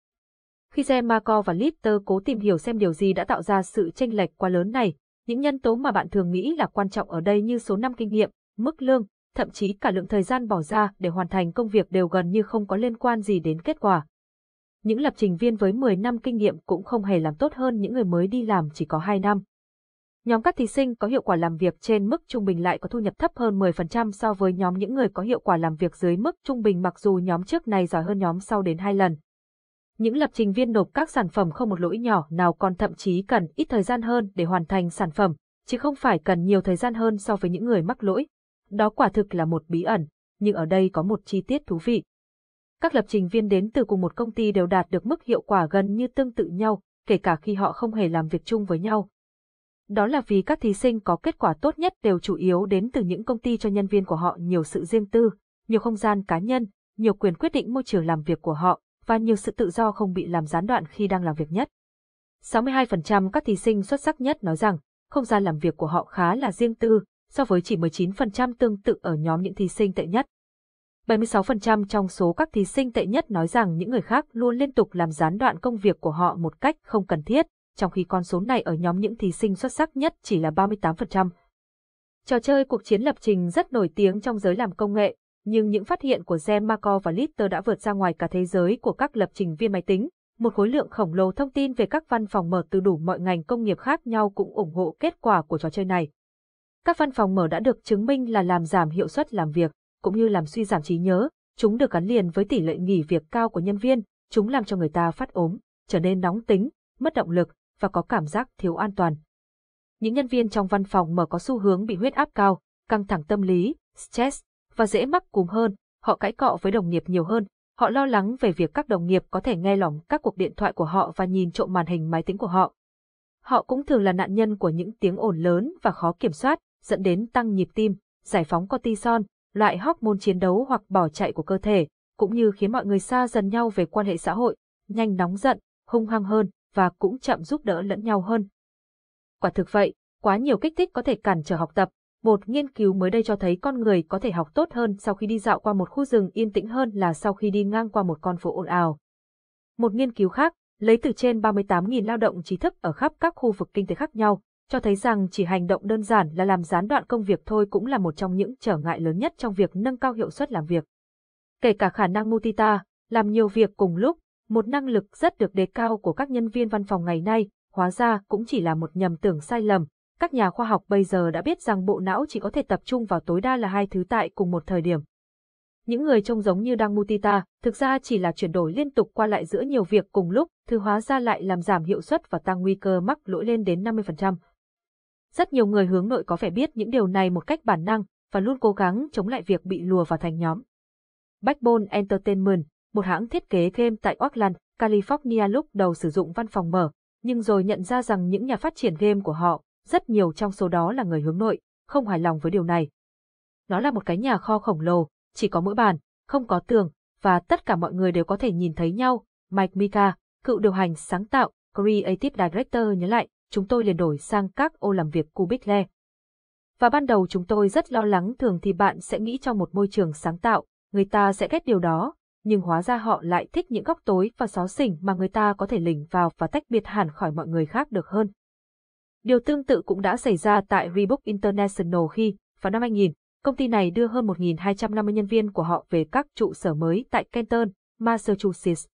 Speaker 1: Khi Zemaco và Litter cố tìm hiểu xem điều gì đã tạo ra sự chênh lệch quá lớn này, những nhân tố mà bạn thường nghĩ là quan trọng ở đây như số năm kinh nghiệm, mức lương, thậm chí cả lượng thời gian bỏ ra để hoàn thành công việc đều gần như không có liên quan gì đến kết quả. Những lập trình viên với 10 năm kinh nghiệm cũng không hề làm tốt hơn những người mới đi làm chỉ có 2 năm. Nhóm các thí sinh có hiệu quả làm việc trên mức trung bình lại có thu nhập thấp hơn 10% so với nhóm những người có hiệu quả làm việc dưới mức trung bình mặc dù nhóm trước này giỏi hơn nhóm sau đến 2 lần. Những lập trình viên nộp các sản phẩm không một lỗi nhỏ nào còn thậm chí cần ít thời gian hơn để hoàn thành sản phẩm, chứ không phải cần nhiều thời gian hơn so với những người mắc lỗi. Đó quả thực là một bí ẩn, nhưng ở đây có một chi tiết thú vị. Các lập trình viên đến từ cùng một công ty đều đạt được mức hiệu quả gần như tương tự nhau, kể cả khi họ không hề làm việc chung với nhau. Đó là vì các thí sinh có kết quả tốt nhất đều chủ yếu đến từ những công ty cho nhân viên của họ nhiều sự riêng tư, nhiều không gian cá nhân, nhiều quyền quyết định môi trường làm việc của họ và nhiều sự tự do không bị làm gián đoạn khi đang làm việc nhất. 62% các thí sinh xuất sắc nhất nói rằng không gian làm việc của họ khá là riêng tư, so với chỉ 19% tương tự ở nhóm những thí sinh tệ nhất. 76% trong số các thí sinh tệ nhất nói rằng những người khác luôn liên tục làm gián đoạn công việc của họ một cách không cần thiết, trong khi con số này ở nhóm những thí sinh xuất sắc nhất chỉ là 38%. Trò chơi cuộc chiến lập trình rất nổi tiếng trong giới làm công nghệ, nhưng những phát hiện của Zen Marco và Lister đã vượt ra ngoài cả thế giới của các lập trình viên máy tính. Một khối lượng khổng lồ thông tin về các văn phòng mở từ đủ mọi ngành công nghiệp khác nhau cũng ủng hộ kết quả của trò chơi này. Các văn phòng mở đã được chứng minh là làm giảm hiệu suất làm việc, cũng như làm suy giảm trí nhớ, chúng được gắn liền với tỷ lệ nghỉ việc cao của nhân viên, chúng làm cho người ta phát ốm, trở nên nóng tính, mất động lực và có cảm giác thiếu an toàn. Những nhân viên trong văn phòng mở có xu hướng bị huyết áp cao, căng thẳng tâm lý, stress và dễ mắc cúm hơn, họ cãi cọ với đồng nghiệp nhiều hơn, họ lo lắng về việc các đồng nghiệp có thể nghe lỏng các cuộc điện thoại của họ và nhìn trộm màn hình máy tính của họ. Họ cũng thường là nạn nhân của những tiếng ồn lớn và khó kiểm soát, dẫn đến tăng nhịp tim, giải phóng cortisol, loại hormone chiến đấu hoặc bỏ chạy của cơ thể, cũng như khiến mọi người xa dần nhau về quan hệ xã hội, nhanh nóng giận, hung hăng hơn và cũng chậm giúp đỡ lẫn nhau hơn. Quả thực vậy, quá nhiều kích thích có thể cản trở học tập. Một nghiên cứu mới đây cho thấy con người có thể học tốt hơn sau khi đi dạo qua một khu rừng yên tĩnh hơn là sau khi đi ngang qua một con phố ồn ào. Một nghiên cứu khác, lấy từ trên 38.000 lao động trí thức ở khắp các khu vực kinh tế khác nhau, cho thấy rằng chỉ hành động đơn giản là làm gián đoạn công việc thôi cũng là một trong những trở ngại lớn nhất trong việc nâng cao hiệu suất làm việc. Kể cả khả năng multita, làm nhiều việc cùng lúc, một năng lực rất được đề cao của các nhân viên văn phòng ngày nay, hóa ra cũng chỉ là một nhầm tưởng sai lầm. Các nhà khoa học bây giờ đã biết rằng bộ não chỉ có thể tập trung vào tối đa là hai thứ tại cùng một thời điểm. Những người trông giống như đang mutita, thực ra chỉ là chuyển đổi liên tục qua lại giữa nhiều việc cùng lúc, thứ hóa ra lại làm giảm hiệu suất và tăng nguy cơ mắc lỗi lên đến 50%. Rất nhiều người hướng nội có vẻ biết những điều này một cách bản năng và luôn cố gắng chống lại việc bị lùa vào thành nhóm. Backbone Entertainment, một hãng thiết kế game tại Oakland, California lúc đầu sử dụng văn phòng mở, nhưng rồi nhận ra rằng những nhà phát triển game của họ, rất nhiều trong số đó là người hướng nội, không hài lòng với điều này. Nó là một cái nhà kho khổng lồ, chỉ có mỗi bàn, không có tường, và tất cả mọi người đều có thể nhìn thấy nhau, Mike Mika, cựu điều hành sáng tạo, Creative Director nhớ lại, chúng tôi liền đổi sang các ô làm việc Cubicle. Và ban đầu chúng tôi rất lo lắng thường thì bạn sẽ nghĩ trong một môi trường sáng tạo, người ta sẽ ghét điều đó, nhưng hóa ra họ lại thích những góc tối và xó xỉnh mà người ta có thể lỉnh vào và tách biệt hẳn khỏi mọi người khác được hơn. Điều tương tự cũng đã xảy ra tại Reebok International khi, vào năm 2000, công ty này đưa hơn 1.250 nhân viên của họ về các trụ sở mới tại Canton, Massachusetts.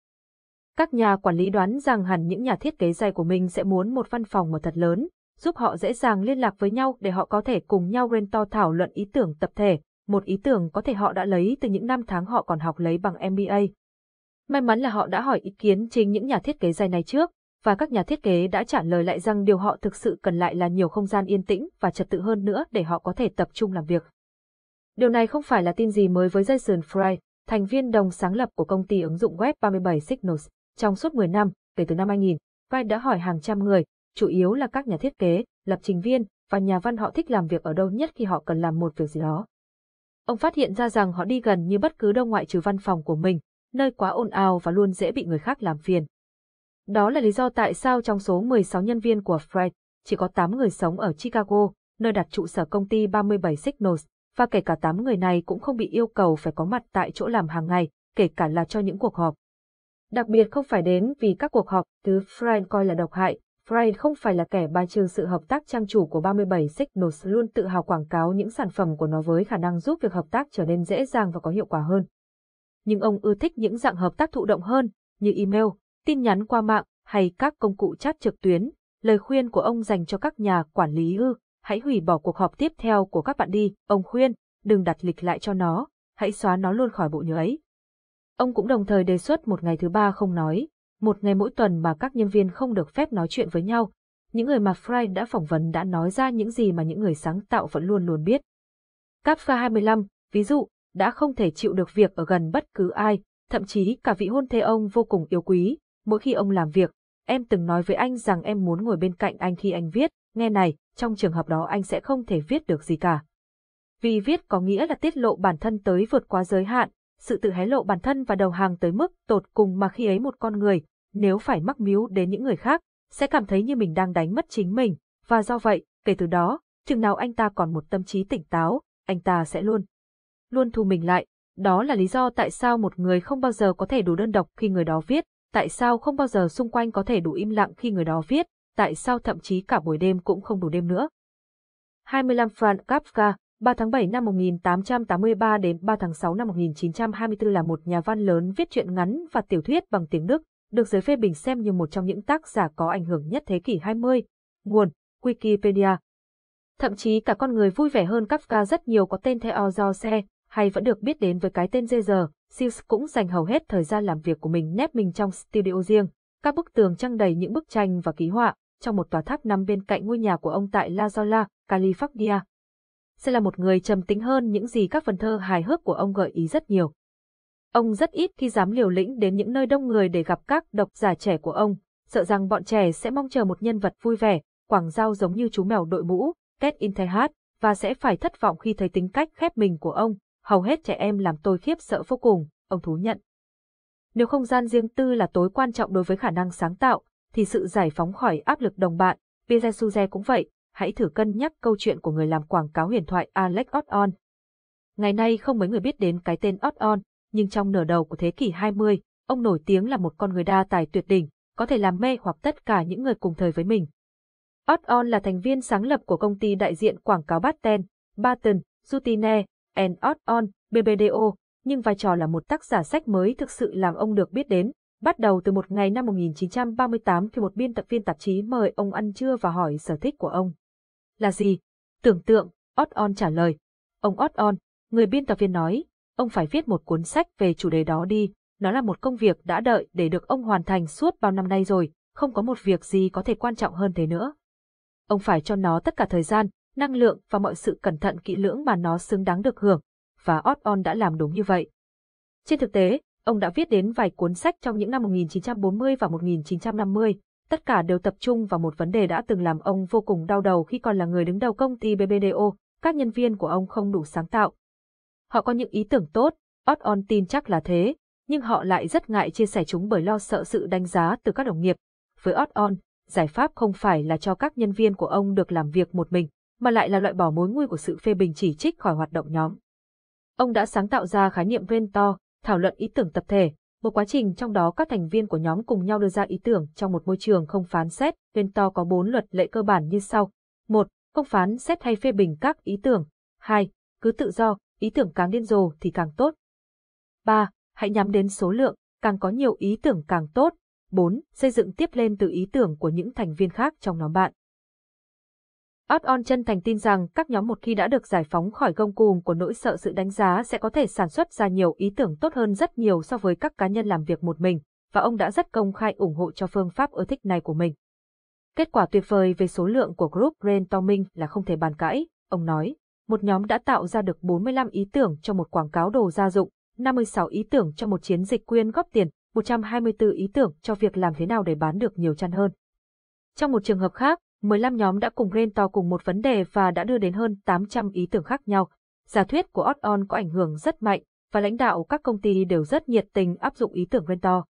Speaker 1: Các nhà quản lý đoán rằng hẳn những nhà thiết kế dày của mình sẽ muốn một văn phòng mở thật lớn, giúp họ dễ dàng liên lạc với nhau để họ có thể cùng nhau rento thảo luận ý tưởng tập thể, một ý tưởng có thể họ đã lấy từ những năm tháng họ còn học lấy bằng MBA. May mắn là họ đã hỏi ý kiến chính những nhà thiết kế dày này trước, và các nhà thiết kế đã trả lời lại rằng điều họ thực sự cần lại là nhiều không gian yên tĩnh và trật tự hơn nữa để họ có thể tập trung làm việc. Điều này không phải là tin gì mới với Jason Fry, thành viên đồng sáng lập của công ty ứng dụng web 37 Signals. Trong suốt 10 năm, kể từ năm 2000, Vai đã hỏi hàng trăm người, chủ yếu là các nhà thiết kế, lập trình viên và nhà văn họ thích làm việc ở đâu nhất khi họ cần làm một việc gì đó. Ông phát hiện ra rằng họ đi gần như bất cứ đâu ngoại trừ văn phòng của mình, nơi quá ồn ào và luôn dễ bị người khác làm phiền. Đó là lý do tại sao trong số 16 nhân viên của Fred, chỉ có 8 người sống ở Chicago, nơi đặt trụ sở công ty 37 Signals, và kể cả 8 người này cũng không bị yêu cầu phải có mặt tại chỗ làm hàng ngày, kể cả là cho những cuộc họp. Đặc biệt không phải đến vì các cuộc họp thứ Frein coi là độc hại, Frein không phải là kẻ bài trừ sự hợp tác trang chủ của 37 Signals luôn tự hào quảng cáo những sản phẩm của nó với khả năng giúp việc hợp tác trở nên dễ dàng và có hiệu quả hơn. Nhưng ông ưa thích những dạng hợp tác thụ động hơn, như email, tin nhắn qua mạng hay các công cụ chat trực tuyến. Lời khuyên của ông dành cho các nhà quản lý ư, hãy hủy bỏ cuộc họp tiếp theo của các bạn đi, ông khuyên, đừng đặt lịch lại cho nó, hãy xóa nó luôn khỏi bộ nhớ ấy. Ông cũng đồng thời đề xuất một ngày thứ ba không nói, một ngày mỗi tuần mà các nhân viên không được phép nói chuyện với nhau. Những người mà Fry đã phỏng vấn đã nói ra những gì mà những người sáng tạo vẫn luôn luôn biết. Kafka 25, ví dụ, đã không thể chịu được việc ở gần bất cứ ai, thậm chí cả vị hôn thê ông vô cùng yêu quý. Mỗi khi ông làm việc, em từng nói với anh rằng em muốn ngồi bên cạnh anh khi anh viết, nghe này, trong trường hợp đó anh sẽ không thể viết được gì cả. Vì viết có nghĩa là tiết lộ bản thân tới vượt quá giới hạn, sự tự hé lộ bản thân và đầu hàng tới mức tột cùng mà khi ấy một con người, nếu phải mắc miếu đến những người khác, sẽ cảm thấy như mình đang đánh mất chính mình, và do vậy, kể từ đó, chừng nào anh ta còn một tâm trí tỉnh táo, anh ta sẽ luôn, luôn thu mình lại. Đó là lý do tại sao một người không bao giờ có thể đủ đơn độc khi người đó viết, tại sao không bao giờ xung quanh có thể đủ im lặng khi người đó viết, tại sao thậm chí cả buổi đêm cũng không đủ đêm nữa. 25 Franz Kafka, 3 tháng 7 năm 1883 đến 3 tháng 6 năm 1924 là một nhà văn lớn viết truyện ngắn và tiểu thuyết bằng tiếng Đức, được giới phê bình xem như một trong những tác giả có ảnh hưởng nhất thế kỷ 20. Nguồn, Wikipedia. Thậm chí cả con người vui vẻ hơn Kafka rất nhiều có tên theo Orze, hay vẫn được biết đến với cái tên dê giờ, Seuss cũng dành hầu hết thời gian làm việc của mình nép mình trong studio riêng. Các bức tường trăng đầy những bức tranh và ký họa, trong một tòa tháp nằm bên cạnh ngôi nhà của ông tại La Jolla, California, sẽ là một người trầm tính hơn những gì các phần thơ hài hước của ông gợi ý rất nhiều. Ông rất ít khi dám liều lĩnh đến những nơi đông người để gặp các độc giả trẻ của ông, sợ rằng bọn trẻ sẽ mong chờ một nhân vật vui vẻ, quảng giao giống như chú mèo đội mũ, kết in thay hát, và sẽ phải thất vọng khi thấy tính cách khép mình của ông, hầu hết trẻ em làm tôi khiếp sợ vô cùng, ông thú nhận. Nếu không gian riêng tư là tối quan trọng đối với khả năng sáng tạo, thì sự giải phóng khỏi áp lực đồng bạn, Pierre Suze cũng vậy, hãy thử cân nhắc câu chuyện của người làm quảng cáo huyền thoại Alex Odon. Ngày nay không mấy người biết đến cái tên Odon, nhưng trong nửa đầu của thế kỷ 20, ông nổi tiếng là một con người đa tài tuyệt đỉnh, có thể làm mê hoặc tất cả những người cùng thời với mình. Odon là thành viên sáng lập của công ty đại diện quảng cáo Batten, Barton, Zutine, and Odon, BBDO, nhưng vai trò là một tác giả sách mới thực sự làm ông được biết đến. Bắt đầu từ một ngày năm 1938 khi một biên tập viên tạp chí mời ông ăn trưa và hỏi sở thích của ông. Là gì? Tưởng tượng, Ót On trả lời. Ông Ót On, người biên tập viên nói, ông phải viết một cuốn sách về chủ đề đó đi, nó là một công việc đã đợi để được ông hoàn thành suốt bao năm nay rồi, không có một việc gì có thể quan trọng hơn thế nữa. Ông phải cho nó tất cả thời gian, năng lượng và mọi sự cẩn thận kỹ lưỡng mà nó xứng đáng được hưởng, và Ót On đã làm đúng như vậy. Trên thực tế, ông đã viết đến vài cuốn sách trong những năm 1940 và 1950, tất cả đều tập trung vào một vấn đề đã từng làm ông vô cùng đau đầu khi còn là người đứng đầu công ty BBDO, các nhân viên của ông không đủ sáng tạo. Họ có những ý tưởng tốt, Odd On tin chắc là thế, nhưng họ lại rất ngại chia sẻ chúng bởi lo sợ sự đánh giá từ các đồng nghiệp. Với Odd On, giải pháp không phải là cho các nhân viên của ông được làm việc một mình, mà lại là loại bỏ mối nguy của sự phê bình chỉ trích khỏi hoạt động nhóm. Ông đã sáng tạo ra khái niệm Ventor, thảo luận ý tưởng tập thể, một quá trình trong đó các thành viên của nhóm cùng nhau đưa ra ý tưởng trong một môi trường không phán xét, bên to có bốn luật lệ cơ bản như sau. một, Không phán xét hay phê bình các ý tưởng. hai, Cứ tự do, ý tưởng càng điên rồ thì càng tốt. ba, Hãy nhắm đến số lượng, càng có nhiều ý tưởng càng tốt. bốn, Xây dựng tiếp lên từ ý tưởng của những thành viên khác trong nhóm bạn. Up-on chân thành tin rằng các nhóm một khi đã được giải phóng khỏi gông cùm của nỗi sợ sự đánh giá sẽ có thể sản xuất ra nhiều ý tưởng tốt hơn rất nhiều so với các cá nhân làm việc một mình, và ông đã rất công khai ủng hộ cho phương pháp ưa thích này của mình. Kết quả tuyệt vời về số lượng của group brainstorming là không thể bàn cãi, ông nói. Một nhóm đã tạo ra được 45 ý tưởng cho một quảng cáo đồ gia dụng, 56 ý tưởng cho một chiến dịch quyên góp tiền, 124 ý tưởng cho việc làm thế nào để bán được nhiều chăn hơn. Trong một trường hợp khác, 15 nhóm đã cùng Rento cùng một vấn đề và đã đưa đến hơn 800 ý tưởng khác nhau. Giả thuyết của Oton có ảnh hưởng rất mạnh và lãnh đạo các công ty đều rất nhiệt tình áp dụng ý tưởng Rento.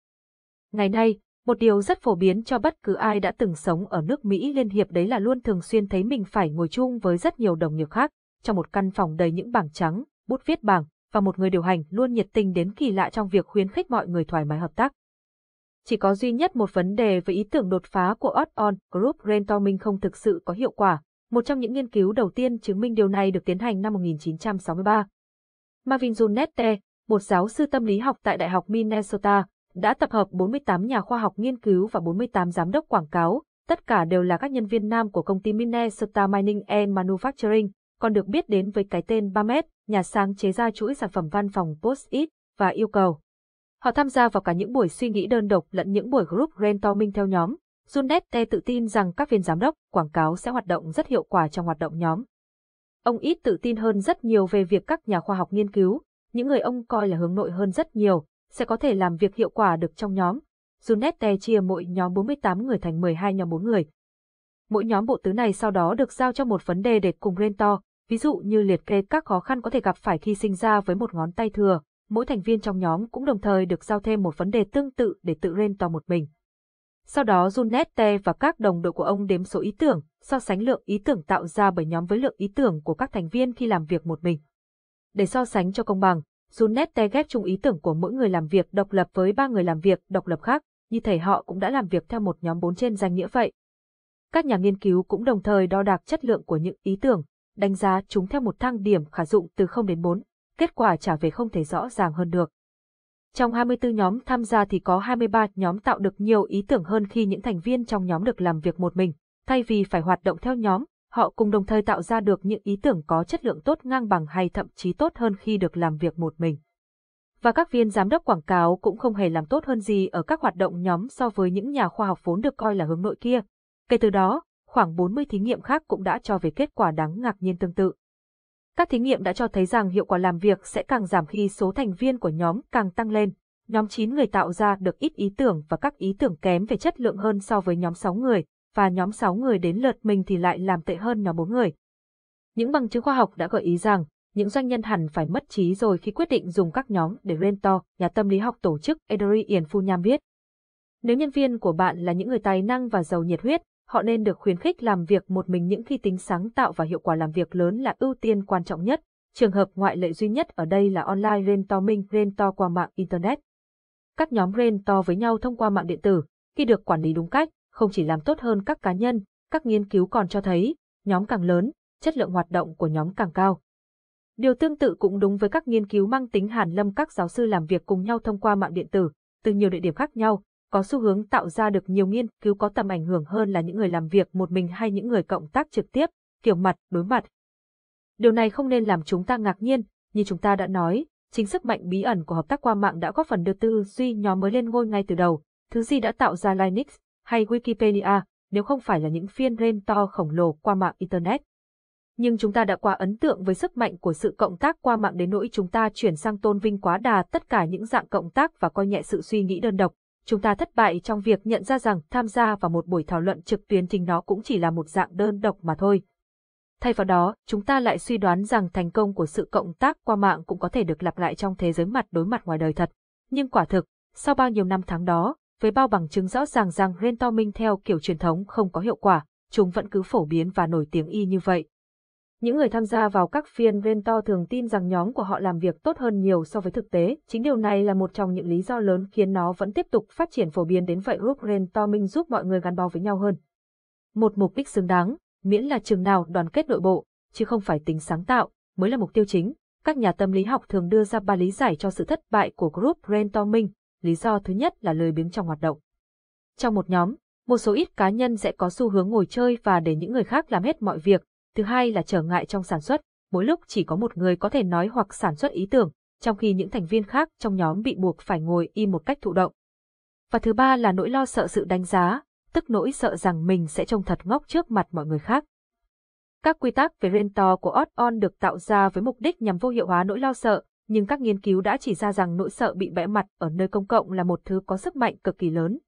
Speaker 1: Ngày nay, một điều rất phổ biến cho bất cứ ai đã từng sống ở nước Mỹ Liên Hiệp đấy là luôn thường xuyên thấy mình phải ngồi chung với rất nhiều đồng nghiệp khác, trong một căn phòng đầy những bảng trắng, bút viết bảng, và một người điều hành luôn nhiệt tình đến kỳ lạ trong việc khuyến khích mọi người thoải mái hợp tác. Chỉ có duy nhất một vấn đề với ý tưởng đột phá của Odd-on Group Brainstorming không thực sự có hiệu quả. Một trong những nghiên cứu đầu tiên chứng minh điều này được tiến hành năm 1963. Marvin Junette, một giáo sư tâm lý học tại Đại học Minnesota, đã tập hợp 48 nhà khoa học nghiên cứu và 48 giám đốc quảng cáo, tất cả đều là các nhân viên nam của công ty Minnesota Mining and Manufacturing, còn được biết đến với cái tên 3 Bamet, nhà sáng chế ra chuỗi sản phẩm văn phòng Post-it, và yêu cầu Họ tham gia vào cả những buổi suy nghĩ đơn độc lẫn những buổi group brainstorming theo nhóm. Junette tự tin rằng các viên giám đốc quảng cáo sẽ hoạt động rất hiệu quả trong hoạt động nhóm. Ông ít tự tin hơn rất nhiều về việc các nhà khoa học nghiên cứu, những người ông coi là hướng nội hơn rất nhiều, sẽ có thể làm việc hiệu quả được trong nhóm. Junette chia mỗi nhóm 48 người thành 12 nhóm 4 người. Mỗi nhóm bộ tứ này sau đó được giao cho một vấn đề để cùng brainstorm, ví dụ như liệt kê các khó khăn có thể gặp phải khi sinh ra với một ngón tay thừa, mỗi thành viên trong nhóm cũng đồng thời được giao thêm một vấn đề tương tự để tự lên tò một mình. Sau đó Junette và các đồng đội của ông đếm số ý tưởng, so sánh lượng ý tưởng tạo ra bởi nhóm với lượng ý tưởng của các thành viên khi làm việc một mình. Để so sánh cho công bằng, Junette ghép chung ý tưởng của mỗi người làm việc độc lập với ba người làm việc độc lập khác, như thể họ cũng đã làm việc theo một nhóm bốn trên danh nghĩa vậy. Các nhà nghiên cứu cũng đồng thời đo đạc chất lượng của những ý tưởng, đánh giá chúng theo một thang điểm khả dụng từ 0 đến 4 kết quả trả về không thể rõ ràng hơn được. Trong 24 nhóm tham gia thì có 23 nhóm tạo được nhiều ý tưởng hơn khi những thành viên trong nhóm được làm việc một mình, thay vì phải hoạt động theo nhóm, họ cùng đồng thời tạo ra được những ý tưởng có chất lượng tốt ngang bằng hay thậm chí tốt hơn khi được làm việc một mình. Và các viên giám đốc quảng cáo cũng không hề làm tốt hơn gì ở các hoạt động nhóm so với những nhà khoa học vốn được coi là hướng nội kia. Kể từ đó, khoảng 40 thí nghiệm khác cũng đã cho về kết quả đáng ngạc nhiên tương tự. Các thí nghiệm đã cho thấy rằng hiệu quả làm việc sẽ càng giảm khi số thành viên của nhóm càng tăng lên. Nhóm 9 người tạo ra được ít ý tưởng và các ý tưởng kém về chất lượng hơn so với nhóm 6 người, và nhóm 6 người đến lượt mình thì lại làm tệ hơn nhóm 4 người. Những bằng chứng khoa học đã gợi ý rằng, những doanh nhân hẳn phải mất trí rồi khi quyết định dùng các nhóm để lên to. nhà tâm lý học tổ chức Edry Yển Phu Nham biết. Nếu nhân viên của bạn là những người tài năng và giàu nhiệt huyết, họ nên được khuyến khích làm việc một mình những khi tính sáng tạo và hiệu quả làm việc lớn là ưu tiên quan trọng nhất. Trường hợp ngoại lệ duy nhất ở đây là online mentoring mentor qua mạng Internet. Các nhóm mentor với nhau thông qua mạng điện tử, khi được quản lý đúng cách, không chỉ làm tốt hơn các cá nhân, các nghiên cứu còn cho thấy, nhóm càng lớn, chất lượng hoạt động của nhóm càng cao. Điều tương tự cũng đúng với các nghiên cứu mang tính hàn lâm các giáo sư làm việc cùng nhau thông qua mạng điện tử, từ nhiều địa điểm khác nhau, có xu hướng tạo ra được nhiều nghiên cứu có tầm ảnh hưởng hơn là những người làm việc một mình hay những người cộng tác trực tiếp, kiểu mặt, đối mặt. Điều này không nên làm chúng ta ngạc nhiên, như chúng ta đã nói, chính sức mạnh bí ẩn của hợp tác qua mạng đã góp phần đưa tư duy nhóm mới lên ngôi ngay từ đầu, thứ gì đã tạo ra Linux hay Wikipedia, nếu không phải là những phiên rên to khổng lồ qua mạng Internet. Nhưng chúng ta đã quá ấn tượng với sức mạnh của sự cộng tác qua mạng đến nỗi chúng ta chuyển sang tôn vinh quá đà tất cả những dạng cộng tác và coi nhẹ sự suy nghĩ đơn độc, chúng ta thất bại trong việc nhận ra rằng tham gia vào một buổi thảo luận trực tuyến chính nó cũng chỉ là một dạng đơn độc mà thôi. Thay vào đó, chúng ta lại suy đoán rằng thành công của sự cộng tác qua mạng cũng có thể được lặp lại trong thế giới mặt đối mặt ngoài đời thật. Nhưng quả thực, sau bao nhiêu năm tháng đó, với bao bằng chứng rõ ràng rằng mentor minh theo kiểu truyền thống không có hiệu quả, chúng vẫn cứ phổ biến và nổi tiếng y như vậy. Những người tham gia vào các phiên vento thường tin rằng nhóm của họ làm việc tốt hơn nhiều so với thực tế. Chính điều này là một trong những lý do lớn khiến nó vẫn tiếp tục phát triển phổ biến đến vậy group Rentoming giúp mọi người gắn bó với nhau hơn. Một mục đích xứng đáng, miễn là chừng nào đoàn kết nội bộ, chứ không phải tính sáng tạo, mới là mục tiêu chính. Các nhà tâm lý học thường đưa ra ba lý giải cho sự thất bại của group Rentoming. Lý do thứ nhất là lời biếng trong hoạt động. Trong một nhóm, một số ít cá nhân sẽ có xu hướng ngồi chơi và để những người khác làm hết mọi việc, Thứ hai là trở ngại trong sản xuất, mỗi lúc chỉ có một người có thể nói hoặc sản xuất ý tưởng, trong khi những thành viên khác trong nhóm bị buộc phải ngồi im một cách thụ động. Và thứ ba là nỗi lo sợ sự đánh giá, tức nỗi sợ rằng mình sẽ trông thật ngốc trước mặt mọi người khác. Các quy tắc về Rentor của Odd-on được tạo ra với mục đích nhằm vô hiệu hóa nỗi lo sợ, nhưng các nghiên cứu đã chỉ ra rằng nỗi sợ bị bẽ mặt ở nơi công cộng là một thứ có sức mạnh cực kỳ lớn.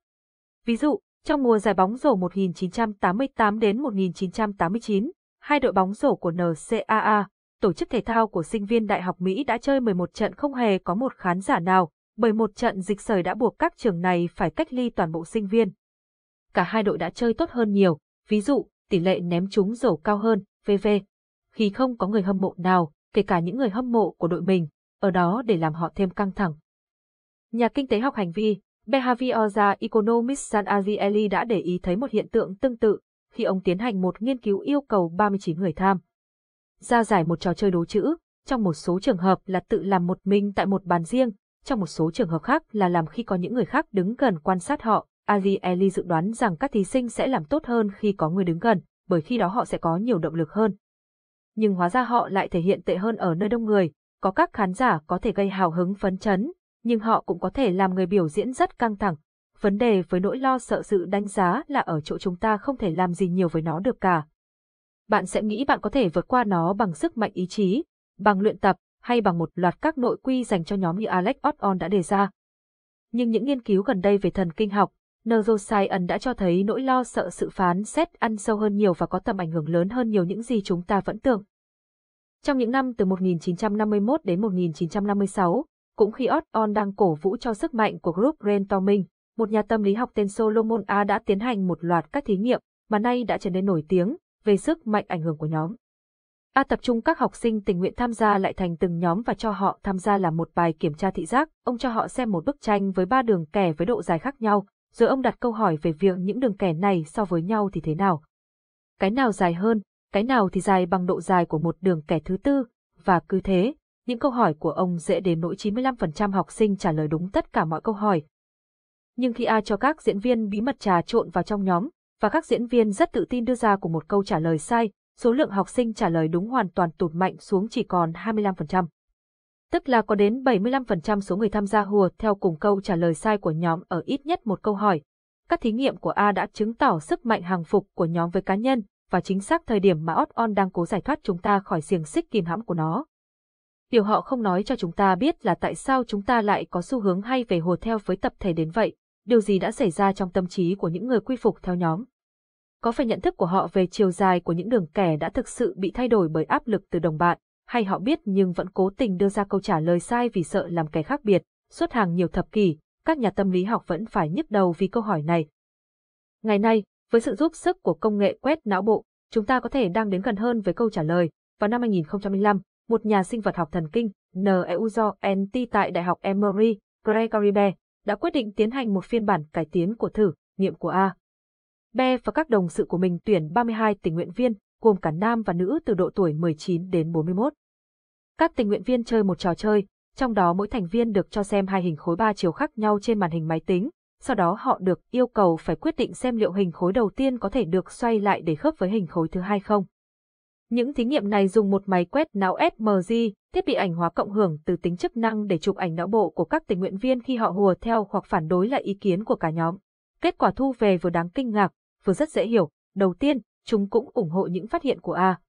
Speaker 1: Ví dụ, trong mùa giải bóng rổ 1988 đến 1989, hai đội bóng rổ của NCAA, tổ chức thể thao của sinh viên Đại học Mỹ đã chơi 11 trận không hề có một khán giả nào, bởi một trận dịch sởi đã buộc các trường này phải cách ly toàn bộ sinh viên. Cả hai đội đã chơi tốt hơn nhiều, ví dụ, tỷ lệ ném trúng rổ cao hơn, VV. Khi không có người hâm mộ nào, kể cả những người hâm mộ của đội mình, ở đó để làm họ thêm căng thẳng. Nhà kinh tế học hành vi, Behavioral Economist San Azieli đã để ý thấy một hiện tượng tương tự, khi ông tiến hành một nghiên cứu yêu cầu 39 người tham. Ra giải một trò chơi đố chữ, trong một số trường hợp là tự làm một mình tại một bàn riêng, trong một số trường hợp khác là làm khi có những người khác đứng gần quan sát họ. Ali Eli dự đoán rằng các thí sinh sẽ làm tốt hơn khi có người đứng gần, bởi khi đó họ sẽ có nhiều động lực hơn. Nhưng hóa ra họ lại thể hiện tệ hơn ở nơi đông người, có các khán giả có thể gây hào hứng phấn chấn, nhưng họ cũng có thể làm người biểu diễn rất căng thẳng, Vấn đề với nỗi lo sợ sự đánh giá là ở chỗ chúng ta không thể làm gì nhiều với nó được cả. Bạn sẽ nghĩ bạn có thể vượt qua nó bằng sức mạnh ý chí, bằng luyện tập, hay bằng một loạt các nội quy dành cho nhóm như Alex Oton đã đề ra. Nhưng những nghiên cứu gần đây về thần kinh học, neuroscience đã cho thấy nỗi lo sợ sự phán xét ăn sâu hơn nhiều và có tầm ảnh hưởng lớn hơn nhiều những gì chúng ta vẫn tưởng. Trong những năm từ 1951 đến 1956, cũng khi Oton đang cổ vũ cho sức mạnh của group brainstorming, một nhà tâm lý học tên Solomon A đã tiến hành một loạt các thí nghiệm mà nay đã trở nên nổi tiếng về sức mạnh ảnh hưởng của nhóm. A tập trung các học sinh tình nguyện tham gia lại thành từng nhóm và cho họ tham gia làm một bài kiểm tra thị giác. Ông cho họ xem một bức tranh với ba đường kẻ với độ dài khác nhau, rồi ông đặt câu hỏi về việc những đường kẻ này so với nhau thì thế nào. Cái nào dài hơn, cái nào thì dài bằng độ dài của một đường kẻ thứ tư, và cứ thế, những câu hỏi của ông dễ đến nỗi 95% học sinh trả lời đúng tất cả mọi câu hỏi, nhưng khi A cho các diễn viên bí mật trà trộn vào trong nhóm, và các diễn viên rất tự tin đưa ra của một câu trả lời sai, số lượng học sinh trả lời đúng hoàn toàn tụt mạnh xuống chỉ còn 25%. Tức là có đến 75% số người tham gia hùa theo cùng câu trả lời sai của nhóm ở ít nhất một câu hỏi. Các thí nghiệm của A đã chứng tỏ sức mạnh hàng phục của nhóm với cá nhân và chính xác thời điểm mà Odd-on đang cố giải thoát chúng ta khỏi xiềng xích kìm hãm của nó. Điều họ không nói cho chúng ta biết là tại sao chúng ta lại có xu hướng hay về hùa theo với tập thể đến vậy điều gì đã xảy ra trong tâm trí của những người quy phục theo nhóm. Có phải nhận thức của họ về chiều dài của những đường kẻ đã thực sự bị thay đổi bởi áp lực từ đồng bạn, hay họ biết nhưng vẫn cố tình đưa ra câu trả lời sai vì sợ làm kẻ khác biệt, suốt hàng nhiều thập kỷ, các nhà tâm lý học vẫn phải nhức đầu vì câu hỏi này. Ngày nay, với sự giúp sức của công nghệ quét não bộ, chúng ta có thể đang đến gần hơn với câu trả lời. Vào năm 2005, một nhà sinh vật học thần kinh, n e u g t tại Đại học Emory, Gregory Bear, đã quyết định tiến hành một phiên bản cải tiến của thử nghiệm của A. Be và các đồng sự của mình tuyển 32 tình nguyện viên, gồm cả nam và nữ từ độ tuổi 19 đến 41. Các tình nguyện viên chơi một trò chơi, trong đó mỗi thành viên được cho xem hai hình khối ba chiều khác nhau trên màn hình máy tính, sau đó họ được yêu cầu phải quyết định xem liệu hình khối đầu tiên có thể được xoay lại để khớp với hình khối thứ hai không. Những thí nghiệm này dùng một máy quét não SMG, thiết bị ảnh hóa cộng hưởng từ tính chức năng để chụp ảnh não bộ của các tình nguyện viên khi họ hùa theo hoặc phản đối lại ý kiến của cả nhóm. Kết quả thu về vừa đáng kinh ngạc, vừa rất dễ hiểu. Đầu tiên, chúng cũng ủng hộ những phát hiện của A.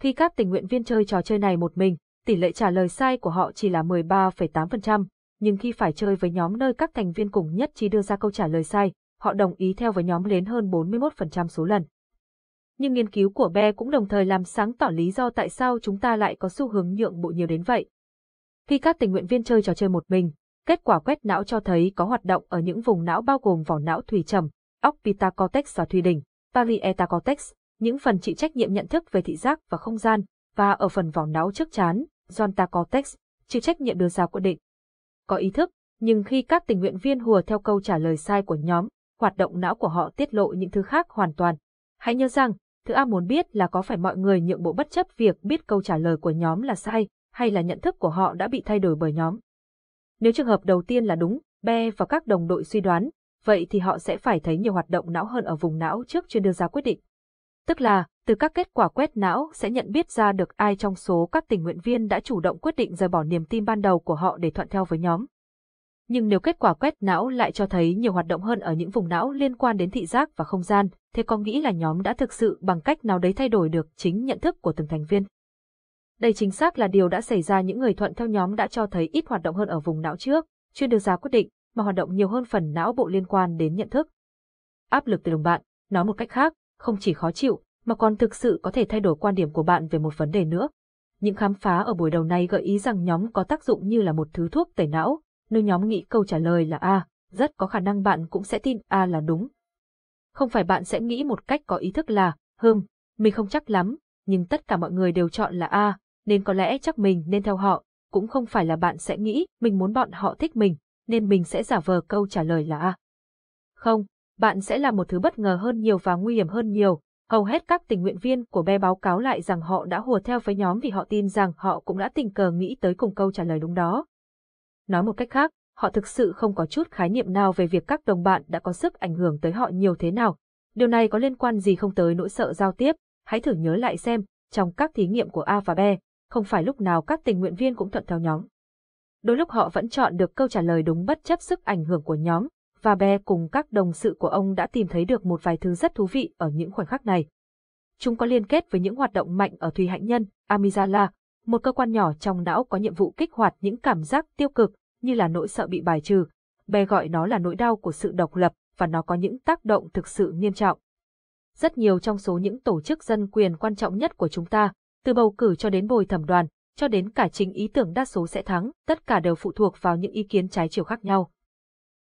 Speaker 1: Khi các tình nguyện viên chơi trò chơi này một mình, tỷ lệ trả lời sai của họ chỉ là 13,8%, nhưng khi phải chơi với nhóm nơi các thành viên cùng nhất trí đưa ra câu trả lời sai, họ đồng ý theo với nhóm đến hơn 41% số lần nhưng nghiên cứu của Be cũng đồng thời làm sáng tỏ lý do tại sao chúng ta lại có xu hướng nhượng bộ nhiều đến vậy. Khi các tình nguyện viên chơi trò chơi một mình, kết quả quét não cho thấy có hoạt động ở những vùng não bao gồm vỏ não thùy trầm, occipital cortex và thùy đỉnh, parietal cortex, những phần chịu trách nhiệm nhận thức về thị giác và không gian, và ở phần vỏ não trước chán, frontal cortex, chịu trách nhiệm đưa ra quyết định. Có ý thức, nhưng khi các tình nguyện viên hùa theo câu trả lời sai của nhóm, hoạt động não của họ tiết lộ những thứ khác hoàn toàn. Hãy nhớ rằng, Thứ A muốn biết là có phải mọi người nhượng bộ bất chấp việc biết câu trả lời của nhóm là sai, hay là nhận thức của họ đã bị thay đổi bởi nhóm. Nếu trường hợp đầu tiên là đúng, Be và các đồng đội suy đoán, vậy thì họ sẽ phải thấy nhiều hoạt động não hơn ở vùng não trước chuyên đưa ra quyết định. Tức là, từ các kết quả quét não sẽ nhận biết ra được ai trong số các tình nguyện viên đã chủ động quyết định rời bỏ niềm tin ban đầu của họ để thuận theo với nhóm nhưng nếu kết quả quét não lại cho thấy nhiều hoạt động hơn ở những vùng não liên quan đến thị giác và không gian, thế có nghĩ là nhóm đã thực sự bằng cách nào đấy thay đổi được chính nhận thức của từng thành viên. Đây chính xác là điều đã xảy ra những người thuận theo nhóm đã cho thấy ít hoạt động hơn ở vùng não trước, chuyên đưa ra quyết định, mà hoạt động nhiều hơn phần não bộ liên quan đến nhận thức. Áp lực từ đồng bạn, nói một cách khác, không chỉ khó chịu, mà còn thực sự có thể thay đổi quan điểm của bạn về một vấn đề nữa. Những khám phá ở buổi đầu này gợi ý rằng nhóm có tác dụng như là một thứ thuốc tẩy não, nếu nhóm nghĩ câu trả lời là A, rất có khả năng bạn cũng sẽ tin A là đúng. Không phải bạn sẽ nghĩ một cách có ý thức là, hơm mình không chắc lắm, nhưng tất cả mọi người đều chọn là A, nên có lẽ chắc mình nên theo họ, cũng không phải là bạn sẽ nghĩ mình muốn bọn họ thích mình, nên mình sẽ giả vờ câu trả lời là A. Không, bạn sẽ là một thứ bất ngờ hơn nhiều và nguy hiểm hơn nhiều. Hầu hết các tình nguyện viên của Be báo cáo lại rằng họ đã hùa theo với nhóm vì họ tin rằng họ cũng đã tình cờ nghĩ tới cùng câu trả lời đúng đó. Nói một cách khác, họ thực sự không có chút khái niệm nào về việc các đồng bạn đã có sức ảnh hưởng tới họ nhiều thế nào. Điều này có liên quan gì không tới nỗi sợ giao tiếp, hãy thử nhớ lại xem, trong các thí nghiệm của A và B, không phải lúc nào các tình nguyện viên cũng thuận theo nhóm. Đôi lúc họ vẫn chọn được câu trả lời đúng bất chấp sức ảnh hưởng của nhóm, và B cùng các đồng sự của ông đã tìm thấy được một vài thứ rất thú vị ở những khoảnh khắc này. Chúng có liên kết với những hoạt động mạnh ở Thùy Hạnh Nhân, Amizala, một cơ quan nhỏ trong não có nhiệm vụ kích hoạt những cảm giác tiêu cực, như là nỗi sợ bị bài trừ. Bè gọi nó là nỗi đau của sự độc lập và nó có những tác động thực sự nghiêm trọng. Rất nhiều trong số những tổ chức dân quyền quan trọng nhất của chúng ta, từ bầu cử cho đến bồi thẩm đoàn, cho đến cả chính ý tưởng đa số sẽ thắng, tất cả đều phụ thuộc vào những ý kiến trái chiều khác nhau.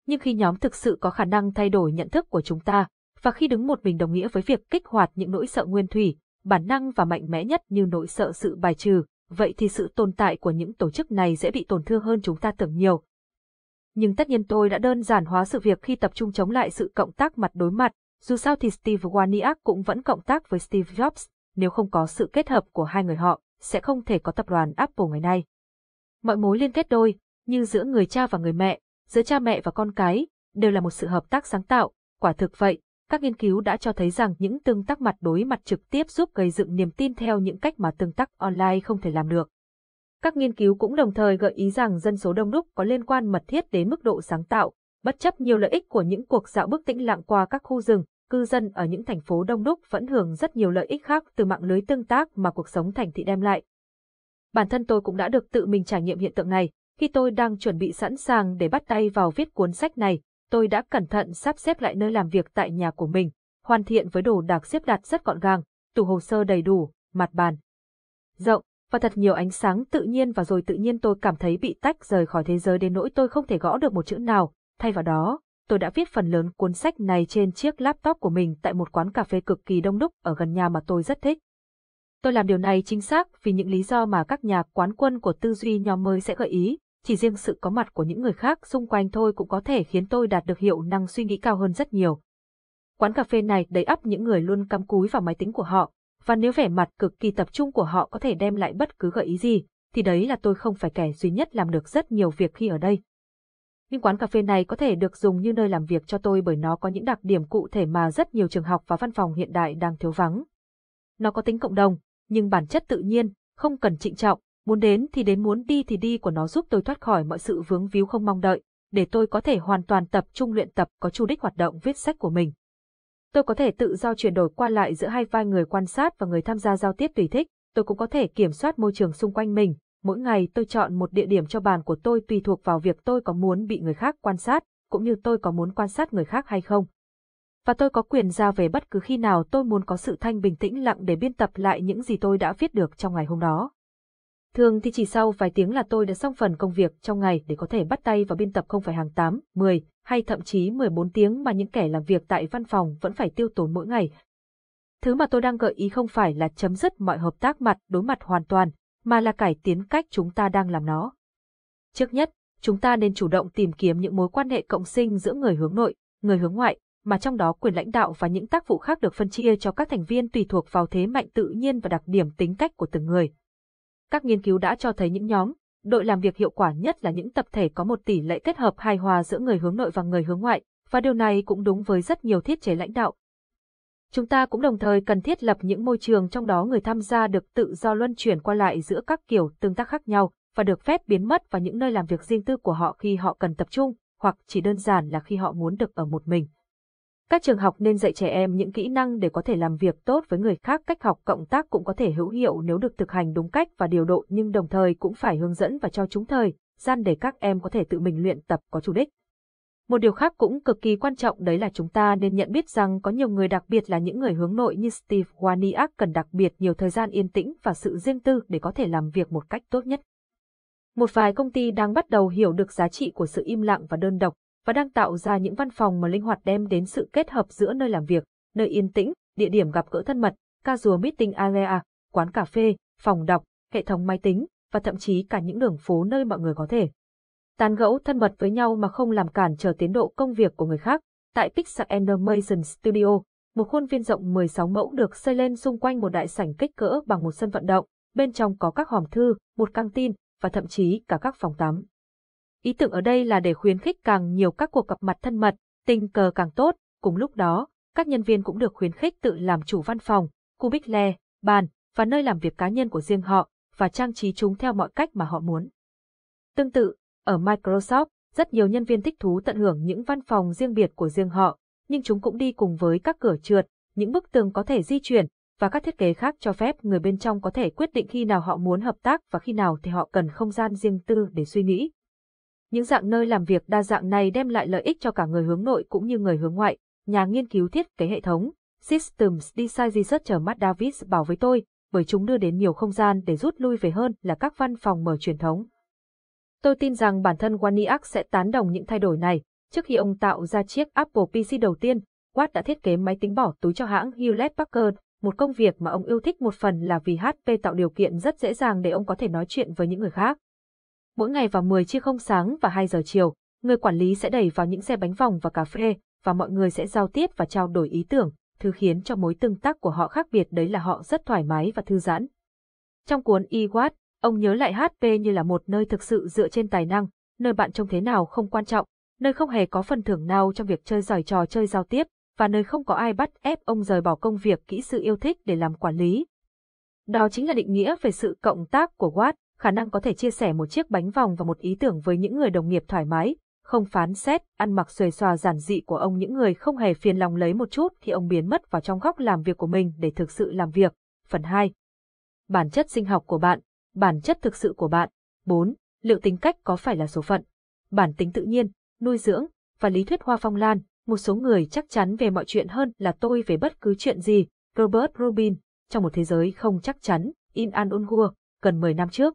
Speaker 1: Nhưng khi nhóm thực sự có khả năng thay đổi nhận thức của chúng ta, và khi đứng một mình đồng nghĩa với việc kích hoạt những nỗi sợ nguyên thủy, bản năng và mạnh mẽ nhất như nỗi sợ sự bài trừ, vậy thì sự tồn tại của những tổ chức này sẽ bị tổn thương hơn chúng ta tưởng nhiều. Nhưng tất nhiên tôi đã đơn giản hóa sự việc khi tập trung chống lại sự cộng tác mặt đối mặt, dù sao thì Steve Wozniak cũng vẫn cộng tác với Steve Jobs, nếu không có sự kết hợp của hai người họ, sẽ không thể có tập đoàn Apple ngày nay. Mọi mối liên kết đôi, như giữa người cha và người mẹ, giữa cha mẹ và con cái, đều là một sự hợp tác sáng tạo, quả thực vậy, các nghiên cứu đã cho thấy rằng những tương tác mặt đối mặt trực tiếp giúp gây dựng niềm tin theo những cách mà tương tác online không thể làm được. Các nghiên cứu cũng đồng thời gợi ý rằng dân số đông đúc có liên quan mật thiết đến mức độ sáng tạo, bất chấp nhiều lợi ích của những cuộc dạo bước tĩnh lặng qua các khu rừng, cư dân ở những thành phố đông đúc vẫn hưởng rất nhiều lợi ích khác từ mạng lưới tương tác mà cuộc sống thành thị đem lại. Bản thân tôi cũng đã được tự mình trải nghiệm hiện tượng này, khi tôi đang chuẩn bị sẵn sàng để bắt tay vào viết cuốn sách này, tôi đã cẩn thận sắp xếp lại nơi làm việc tại nhà của mình, hoàn thiện với đồ đạc xếp đặt rất gọn gàng, tủ hồ sơ đầy đủ, mặt bàn rộng và thật nhiều ánh sáng tự nhiên và rồi tự nhiên tôi cảm thấy bị tách rời khỏi thế giới đến nỗi tôi không thể gõ được một chữ nào, thay vào đó, tôi đã viết phần lớn cuốn sách này trên chiếc laptop của mình tại một quán cà phê cực kỳ đông đúc ở gần nhà mà tôi rất thích. Tôi làm điều này chính xác vì những lý do mà các nhà quán quân của tư duy nhóm mới sẽ gợi ý, chỉ riêng sự có mặt của những người khác xung quanh thôi cũng có thể khiến tôi đạt được hiệu năng suy nghĩ cao hơn rất nhiều. Quán cà phê này đầy ắp những người luôn cắm cúi vào máy tính của họ, và nếu vẻ mặt cực kỳ tập trung của họ có thể đem lại bất cứ gợi ý gì, thì đấy là tôi không phải kẻ duy nhất làm được rất nhiều việc khi ở đây. Nhưng quán cà phê này có thể được dùng như nơi làm việc cho tôi bởi nó có những đặc điểm cụ thể mà rất nhiều trường học và văn phòng hiện đại đang thiếu vắng. Nó có tính cộng đồng, nhưng bản chất tự nhiên, không cần trịnh trọng, Muốn đến thì đến muốn đi thì đi của nó giúp tôi thoát khỏi mọi sự vướng víu không mong đợi, để tôi có thể hoàn toàn tập trung luyện tập có chủ đích hoạt động viết sách của mình. Tôi có thể tự do chuyển đổi qua lại giữa hai vai người quan sát và người tham gia giao tiếp tùy thích, tôi cũng có thể kiểm soát môi trường xung quanh mình, mỗi ngày tôi chọn một địa điểm cho bàn của tôi tùy thuộc vào việc tôi có muốn bị người khác quan sát, cũng như tôi có muốn quan sát người khác hay không. Và tôi có quyền ra về bất cứ khi nào tôi muốn có sự thanh bình tĩnh lặng để biên tập lại những gì tôi đã viết được trong ngày hôm đó. Thường thì chỉ sau vài tiếng là tôi đã xong phần công việc trong ngày để có thể bắt tay vào biên tập không phải hàng 8, 10 hay thậm chí 14 tiếng mà những kẻ làm việc tại văn phòng vẫn phải tiêu tốn mỗi ngày. Thứ mà tôi đang gợi ý không phải là chấm dứt mọi hợp tác mặt đối mặt hoàn toàn, mà là cải tiến cách chúng ta đang làm nó. Trước nhất, chúng ta nên chủ động tìm kiếm những mối quan hệ cộng sinh giữa người hướng nội, người hướng ngoại, mà trong đó quyền lãnh đạo và những tác vụ khác được phân chia cho các thành viên tùy thuộc vào thế mạnh tự nhiên và đặc điểm tính cách của từng người. Các nghiên cứu đã cho thấy những nhóm, đội làm việc hiệu quả nhất là những tập thể có một tỷ lệ kết hợp hài hòa giữa người hướng nội và người hướng ngoại, và điều này cũng đúng với rất nhiều thiết chế lãnh đạo. Chúng ta cũng đồng thời cần thiết lập những môi trường trong đó người tham gia được tự do luân chuyển qua lại giữa các kiểu tương tác khác nhau và được phép biến mất vào những nơi làm việc riêng tư của họ khi họ cần tập trung, hoặc chỉ đơn giản là khi họ muốn được ở một mình. Các trường học nên dạy trẻ em những kỹ năng để có thể làm việc tốt với người khác, cách học cộng tác cũng có thể hữu hiệu nếu được thực hành đúng cách và điều độ nhưng đồng thời cũng phải hướng dẫn và cho chúng thời gian để các em có thể tự mình luyện tập có chủ đích. Một điều khác cũng cực kỳ quan trọng đấy là chúng ta nên nhận biết rằng có nhiều người đặc biệt là những người hướng nội như Steve Wozniak cần đặc biệt nhiều thời gian yên tĩnh và sự riêng tư để có thể làm việc một cách tốt nhất. Một vài công ty đang bắt đầu hiểu được giá trị của sự im lặng và đơn độc, và đang tạo ra những văn phòng mà linh hoạt đem đến sự kết hợp giữa nơi làm việc, nơi yên tĩnh, địa điểm gặp gỡ thân mật, casual meeting area, quán cà phê, phòng đọc, hệ thống máy tính và thậm chí cả những đường phố nơi mọi người có thể tán gẫu thân mật với nhau mà không làm cản trở tiến độ công việc của người khác. Tại Pixar Animation Studio, một khuôn viên rộng 16 mẫu được xây lên xung quanh một đại sảnh kích cỡ bằng một sân vận động, bên trong có các hòm thư, một căng tin và thậm chí cả các phòng tắm. Ý tưởng ở đây là để khuyến khích càng nhiều các cuộc gặp mặt thân mật, tình cờ càng tốt, cùng lúc đó, các nhân viên cũng được khuyến khích tự làm chủ văn phòng, khu le, bàn và nơi làm việc cá nhân của riêng họ và trang trí chúng theo mọi cách mà họ muốn. Tương tự, ở Microsoft, rất nhiều nhân viên thích thú tận hưởng những văn phòng riêng biệt của riêng họ, nhưng chúng cũng đi cùng với các cửa trượt, những bức tường có thể di chuyển và các thiết kế khác cho phép người bên trong có thể quyết định khi nào họ muốn hợp tác và khi nào thì họ cần không gian riêng tư để suy nghĩ, những dạng nơi làm việc đa dạng này đem lại lợi ích cho cả người hướng nội cũng như người hướng ngoại. Nhà nghiên cứu thiết kế hệ thống Systems Design Researcher Matt Davis bảo với tôi, bởi chúng đưa đến nhiều không gian để rút lui về hơn là các văn phòng mở truyền thống. Tôi tin rằng bản thân Waniak sẽ tán đồng những thay đổi này. Trước khi ông tạo ra chiếc Apple PC đầu tiên, Watt đã thiết kế máy tính bỏ túi cho hãng Hewlett Packard, một công việc mà ông yêu thích một phần là vì HP tạo điều kiện rất dễ dàng để ông có thể nói chuyện với những người khác mỗi ngày vào 10 chia không sáng và 2 giờ chiều, người quản lý sẽ đẩy vào những xe bánh vòng và cà phê, và mọi người sẽ giao tiếp và trao đổi ý tưởng, thứ khiến cho mối tương tác của họ khác biệt đấy là họ rất thoải mái và thư giãn. Trong cuốn E-Watt, ông nhớ lại HP như là một nơi thực sự dựa trên tài năng, nơi bạn trông thế nào không quan trọng, nơi không hề có phần thưởng nào trong việc chơi giỏi trò chơi giao tiếp, và nơi không có ai bắt ép ông rời bỏ công việc kỹ sư yêu thích để làm quản lý. Đó chính là định nghĩa về sự cộng tác của Watt, khả năng có thể chia sẻ một chiếc bánh vòng và một ý tưởng với những người đồng nghiệp thoải mái, không phán xét, ăn mặc xuề xòa giản dị của ông những người không hề phiền lòng lấy một chút thì ông biến mất vào trong góc làm việc của mình để thực sự làm việc. Phần 2. Bản chất sinh học của bạn, bản chất thực sự của bạn. 4. Liệu tính cách có phải là số phận? Bản tính tự nhiên, nuôi dưỡng và lý thuyết hoa phong lan, một số người chắc chắn về mọi chuyện hơn là tôi về bất cứ chuyện gì. Robert Rubin, trong một thế giới không chắc chắn, in an unhua, gần 10 năm trước,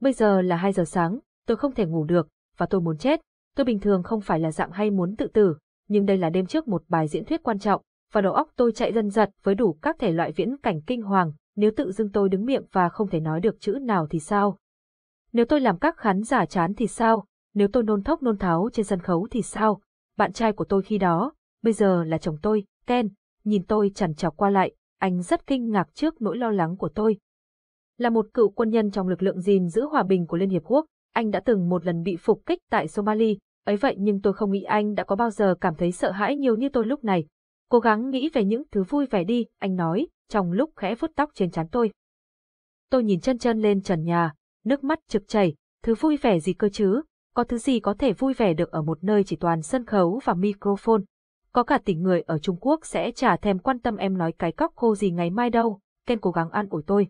Speaker 1: Bây giờ là 2 giờ sáng, tôi không thể ngủ được, và tôi muốn chết. Tôi bình thường không phải là dạng hay muốn tự tử, nhưng đây là đêm trước một bài diễn thuyết quan trọng, và đầu óc tôi chạy dần giật với đủ các thể loại viễn cảnh kinh hoàng, nếu tự dưng tôi đứng miệng và không thể nói được chữ nào thì sao? Nếu tôi làm các khán giả chán thì sao? Nếu tôi nôn thốc nôn tháo trên sân khấu thì sao? Bạn trai của tôi khi đó, bây giờ là chồng tôi, Ken, nhìn tôi chằn chọc qua lại, anh rất kinh ngạc trước nỗi lo lắng của tôi, là một cựu quân nhân trong lực lượng gìn giữ hòa bình của Liên Hiệp Quốc, anh đã từng một lần bị phục kích tại Somali, ấy vậy nhưng tôi không nghĩ anh đã có bao giờ cảm thấy sợ hãi nhiều như tôi lúc này. Cố gắng nghĩ về những thứ vui vẻ đi, anh nói, trong lúc khẽ vuốt tóc trên trán tôi. Tôi nhìn chân chân lên trần nhà, nước mắt trực chảy, thứ vui vẻ gì cơ chứ, có thứ gì có thể vui vẻ được ở một nơi chỉ toàn sân khấu và microphone. Có cả tỉnh người ở Trung Quốc sẽ chả thèm quan tâm em nói cái cóc khô gì ngày mai đâu, Ken cố gắng an ủi tôi.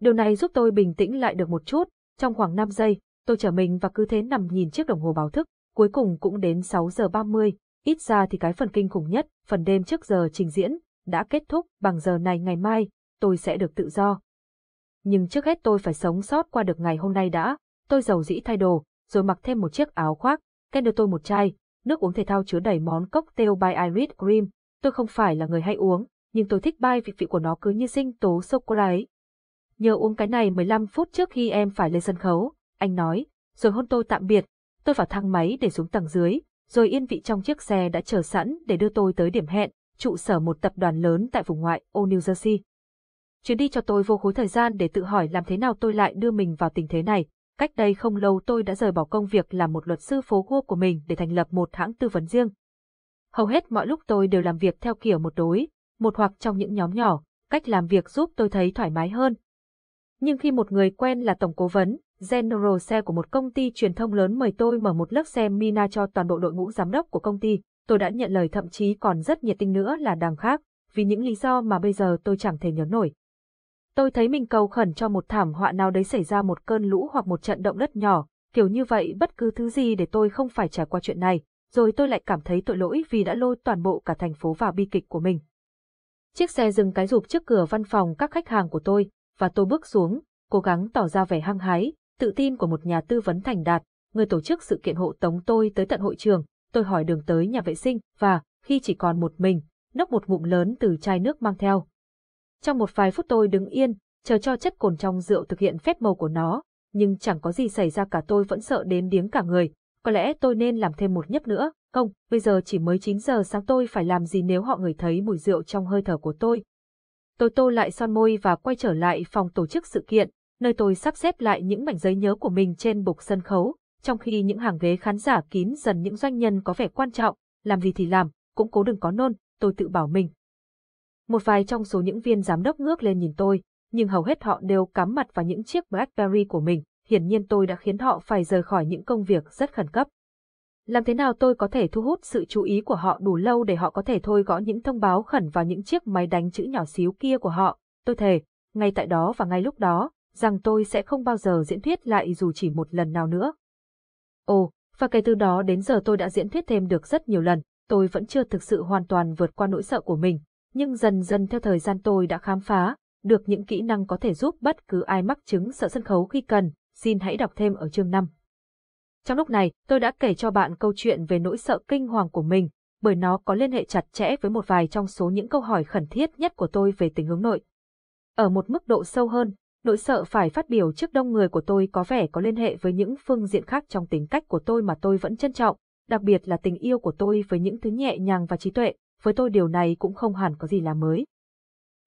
Speaker 1: Điều này giúp tôi bình tĩnh lại được một chút, trong khoảng 5 giây, tôi trở mình và cứ thế nằm nhìn chiếc đồng hồ báo thức, cuối cùng cũng đến 6 giờ 30, ít ra thì cái phần kinh khủng nhất, phần đêm trước giờ trình diễn, đã kết thúc, bằng giờ này ngày mai, tôi sẽ được tự do. Nhưng trước hết tôi phải sống sót qua được ngày hôm nay đã, tôi giàu dĩ thay đồ, rồi mặc thêm một chiếc áo khoác, Ken đưa tôi một chai, nước uống thể thao chứa đầy món cocktail by irish Cream, tôi không phải là người hay uống, nhưng tôi thích bay vị vị của nó cứ như sinh tố sô-cô-la ấy, nhờ uống cái này 15 phút trước khi em phải lên sân khấu, anh nói, rồi hôn tôi tạm biệt, tôi vào thang máy để xuống tầng dưới, rồi yên vị trong chiếc xe đã chờ sẵn để đưa tôi tới điểm hẹn, trụ sở một tập đoàn lớn tại vùng ngoại ô New Jersey. Chuyến đi cho tôi vô khối thời gian để tự hỏi làm thế nào tôi lại đưa mình vào tình thế này. Cách đây không lâu tôi đã rời bỏ công việc làm một luật sư phố gua của mình để thành lập một hãng tư vấn riêng. Hầu hết mọi lúc tôi đều làm việc theo kiểu một đối, một hoặc trong những nhóm nhỏ, cách làm việc giúp tôi thấy thoải mái hơn, nhưng khi một người quen là tổng cố vấn, General Xe của một công ty truyền thông lớn mời tôi mở một lớp xe Mina cho toàn bộ đội ngũ giám đốc của công ty, tôi đã nhận lời thậm chí còn rất nhiệt tình nữa là đằng khác, vì những lý do mà bây giờ tôi chẳng thể nhớ nổi. Tôi thấy mình cầu khẩn cho một thảm họa nào đấy xảy ra một cơn lũ hoặc một trận động đất nhỏ, kiểu như vậy bất cứ thứ gì để tôi không phải trải qua chuyện này, rồi tôi lại cảm thấy tội lỗi vì đã lôi toàn bộ cả thành phố vào bi kịch của mình. Chiếc xe dừng cái rụp trước cửa văn phòng các khách hàng của tôi, và tôi bước xuống, cố gắng tỏ ra vẻ hăng hái, tự tin của một nhà tư vấn thành đạt, người tổ chức sự kiện hộ tống tôi tới tận hội trường, tôi hỏi đường tới nhà vệ sinh và, khi chỉ còn một mình, nốc một ngụm lớn từ chai nước mang theo. Trong một vài phút tôi đứng yên, chờ cho chất cồn trong rượu thực hiện phép màu của nó, nhưng chẳng có gì xảy ra cả tôi vẫn sợ đến điếng cả người. Có lẽ tôi nên làm thêm một nhấp nữa, không, bây giờ chỉ mới 9 giờ sáng tôi phải làm gì nếu họ người thấy mùi rượu trong hơi thở của tôi, tôi tô lại son môi và quay trở lại phòng tổ chức sự kiện, nơi tôi sắp xếp lại những mảnh giấy nhớ của mình trên bục sân khấu, trong khi những hàng ghế khán giả kín dần những doanh nhân có vẻ quan trọng, làm gì thì làm, cũng cố đừng có nôn, tôi tự bảo mình. Một vài trong số những viên giám đốc ngước lên nhìn tôi, nhưng hầu hết họ đều cắm mặt vào những chiếc BlackBerry của mình, hiển nhiên tôi đã khiến họ phải rời khỏi những công việc rất khẩn cấp. Làm thế nào tôi có thể thu hút sự chú ý của họ đủ lâu để họ có thể thôi gõ những thông báo khẩn vào những chiếc máy đánh chữ nhỏ xíu kia của họ? Tôi thề, ngay tại đó và ngay lúc đó, rằng tôi sẽ không bao giờ diễn thuyết lại dù chỉ một lần nào nữa. Ồ, và kể từ đó đến giờ tôi đã diễn thuyết thêm được rất nhiều lần, tôi vẫn chưa thực sự hoàn toàn vượt qua nỗi sợ của mình, nhưng dần dần theo thời gian tôi đã khám phá, được những kỹ năng có thể giúp bất cứ ai mắc chứng sợ sân khấu khi cần, xin hãy đọc thêm ở chương 5. Trong lúc này, tôi đã kể cho bạn câu chuyện về nỗi sợ kinh hoàng của mình, bởi nó có liên hệ chặt chẽ với một vài trong số những câu hỏi khẩn thiết nhất của tôi về tình hướng nội. Ở một mức độ sâu hơn, nỗi sợ phải phát biểu trước đông người của tôi có vẻ có liên hệ với những phương diện khác trong tính cách của tôi mà tôi vẫn trân trọng, đặc biệt là tình yêu của tôi với những thứ nhẹ nhàng và trí tuệ, với tôi điều này cũng không hẳn có gì là mới.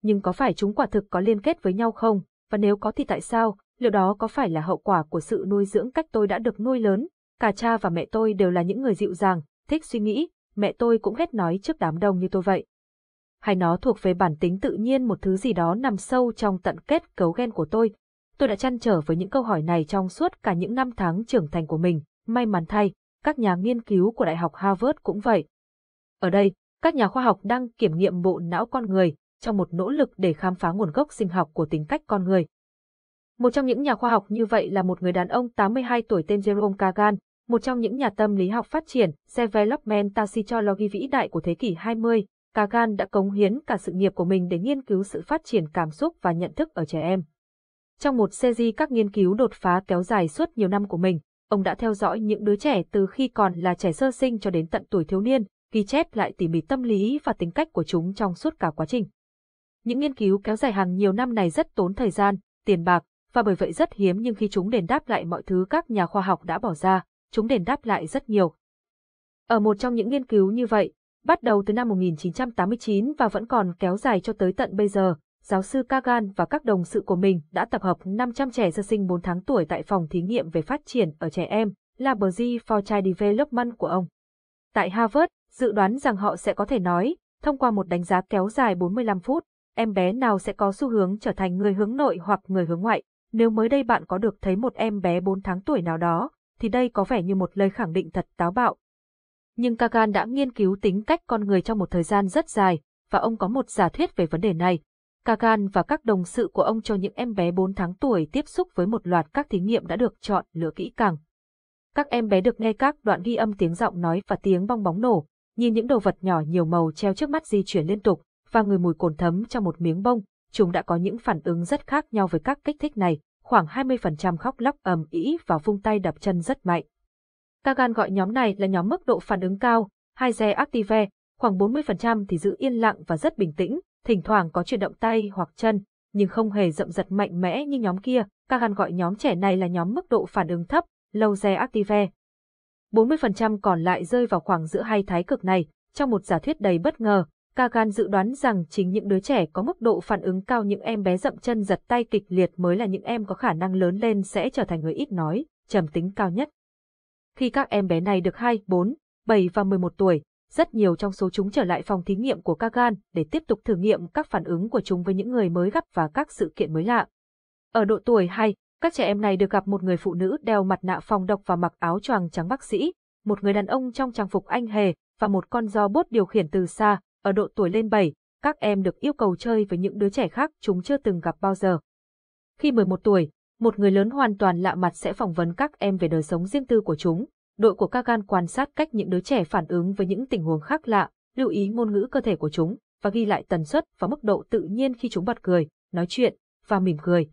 Speaker 1: Nhưng có phải chúng quả thực có liên kết với nhau không, và nếu có thì tại sao, liệu đó có phải là hậu quả của sự nuôi dưỡng cách tôi đã được nuôi lớn? Cả cha và mẹ tôi đều là những người dịu dàng, thích suy nghĩ, mẹ tôi cũng ghét nói trước đám đông như tôi vậy. Hay nó thuộc về bản tính tự nhiên một thứ gì đó nằm sâu trong tận kết cấu ghen của tôi. Tôi đã chăn trở với những câu hỏi này trong suốt cả những năm tháng trưởng thành của mình, may mắn thay, các nhà nghiên cứu của Đại học Harvard cũng vậy. Ở đây, các nhà khoa học đang kiểm nghiệm bộ não con người trong một nỗ lực để khám phá nguồn gốc sinh học của tính cách con người. Một trong những nhà khoa học như vậy là một người đàn ông 82 tuổi tên Jerome Kagan, một trong những nhà tâm lý học phát triển, development psychology vĩ đại của thế kỷ 20. Kagan đã cống hiến cả sự nghiệp của mình để nghiên cứu sự phát triển cảm xúc và nhận thức ở trẻ em. Trong một series các nghiên cứu đột phá kéo dài suốt nhiều năm của mình, ông đã theo dõi những đứa trẻ từ khi còn là trẻ sơ sinh cho đến tận tuổi thiếu niên, ghi chép lại tỉ mỉ tâm lý và tính cách của chúng trong suốt cả quá trình. Những nghiên cứu kéo dài hàng nhiều năm này rất tốn thời gian, tiền bạc, và bởi vậy rất hiếm nhưng khi chúng đền đáp lại mọi thứ các nhà khoa học đã bỏ ra, chúng đền đáp lại rất nhiều. Ở một trong những nghiên cứu như vậy, bắt đầu từ năm 1989 và vẫn còn kéo dài cho tới tận bây giờ, giáo sư Kagan và các đồng sự của mình đã tập hợp 500 trẻ sơ sinh 4 tháng tuổi tại phòng thí nghiệm về phát triển ở trẻ em, Laboratory for Child Development của ông. Tại Harvard, dự đoán rằng họ sẽ có thể nói, thông qua một đánh giá kéo dài 45 phút, em bé nào sẽ có xu hướng trở thành người hướng nội hoặc người hướng ngoại. Nếu mới đây bạn có được thấy một em bé 4 tháng tuổi nào đó, thì đây có vẻ như một lời khẳng định thật táo bạo. Nhưng Kagan đã nghiên cứu tính cách con người trong một thời gian rất dài, và ông có một giả thuyết về vấn đề này. Kagan và các đồng sự của ông cho những em bé 4 tháng tuổi tiếp xúc với một loạt các thí nghiệm đã được chọn lựa kỹ càng. Các em bé được nghe các đoạn ghi âm tiếng giọng nói và tiếng bong bóng nổ, nhìn những đồ vật nhỏ nhiều màu treo trước mắt di chuyển liên tục và người mùi cồn thấm trong một miếng bông, chúng đã có những phản ứng rất khác nhau với các kích thích này, khoảng 20% khóc lóc ầm ĩ và vung tay đập chân rất mạnh. Kagan gọi nhóm này là nhóm mức độ phản ứng cao, hai gen active, khoảng 40% thì giữ yên lặng và rất bình tĩnh, thỉnh thoảng có chuyển động tay hoặc chân, nhưng không hề rậm giật mạnh mẽ như nhóm kia. Kagan gọi nhóm trẻ này là nhóm mức độ phản ứng thấp, lâu gen active. 40% còn lại rơi vào khoảng giữa hai thái cực này, trong một giả thuyết đầy bất ngờ, Kagan dự đoán rằng chính những đứa trẻ có mức độ phản ứng cao những em bé dậm chân giật tay kịch liệt mới là những em có khả năng lớn lên sẽ trở thành người ít nói, trầm tính cao nhất. Khi các em bé này được 2, 4, 7 và 11 tuổi, rất nhiều trong số chúng trở lại phòng thí nghiệm của Kagan để tiếp tục thử nghiệm các phản ứng của chúng với những người mới gặp và các sự kiện mới lạ. Ở độ tuổi 2, các trẻ em này được gặp một người phụ nữ đeo mặt nạ phòng độc và mặc áo choàng trắng bác sĩ, một người đàn ông trong trang phục anh hề và một con robot điều khiển từ xa, ở độ tuổi lên 7, các em được yêu cầu chơi với những đứa trẻ khác chúng chưa từng gặp bao giờ. Khi 11 tuổi, một người lớn hoàn toàn lạ mặt sẽ phỏng vấn các em về đời sống riêng tư của chúng. Đội của Kagan quan sát cách những đứa trẻ phản ứng với những tình huống khác lạ, lưu ý ngôn ngữ cơ thể của chúng và ghi lại tần suất và mức độ tự nhiên khi chúng bật cười, nói chuyện và mỉm cười.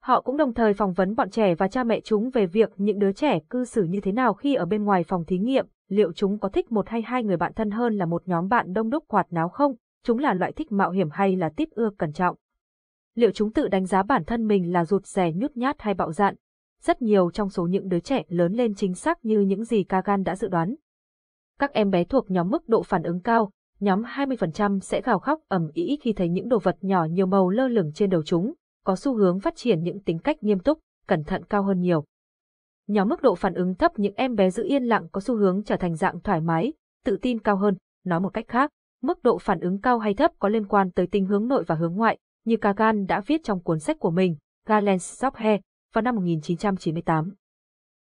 Speaker 1: Họ cũng đồng thời phỏng vấn bọn trẻ và cha mẹ chúng về việc những đứa trẻ cư xử như thế nào khi ở bên ngoài phòng thí nghiệm, liệu chúng có thích một hay hai người bạn thân hơn là một nhóm bạn đông đúc hoạt náo không, chúng là loại thích mạo hiểm hay là tiếp ưa cẩn trọng. Liệu chúng tự đánh giá bản thân mình là rụt rè nhút nhát hay bạo dạn? Rất nhiều trong số những đứa trẻ lớn lên chính xác như những gì Kagan đã dự đoán. Các em bé thuộc nhóm mức độ phản ứng cao, nhóm 20% sẽ gào khóc ầm ĩ khi thấy những đồ vật nhỏ nhiều màu lơ lửng trên đầu chúng, có xu hướng phát triển những tính cách nghiêm túc, cẩn thận cao hơn nhiều. Nhóm mức độ phản ứng thấp những em bé giữ yên lặng có xu hướng trở thành dạng thoải mái, tự tin cao hơn, nói một cách khác, mức độ phản ứng cao hay thấp có liên quan tới tình hướng nội và hướng ngoại, như Kagan đã viết trong cuốn sách của mình, Galen Sophe, vào năm 1998.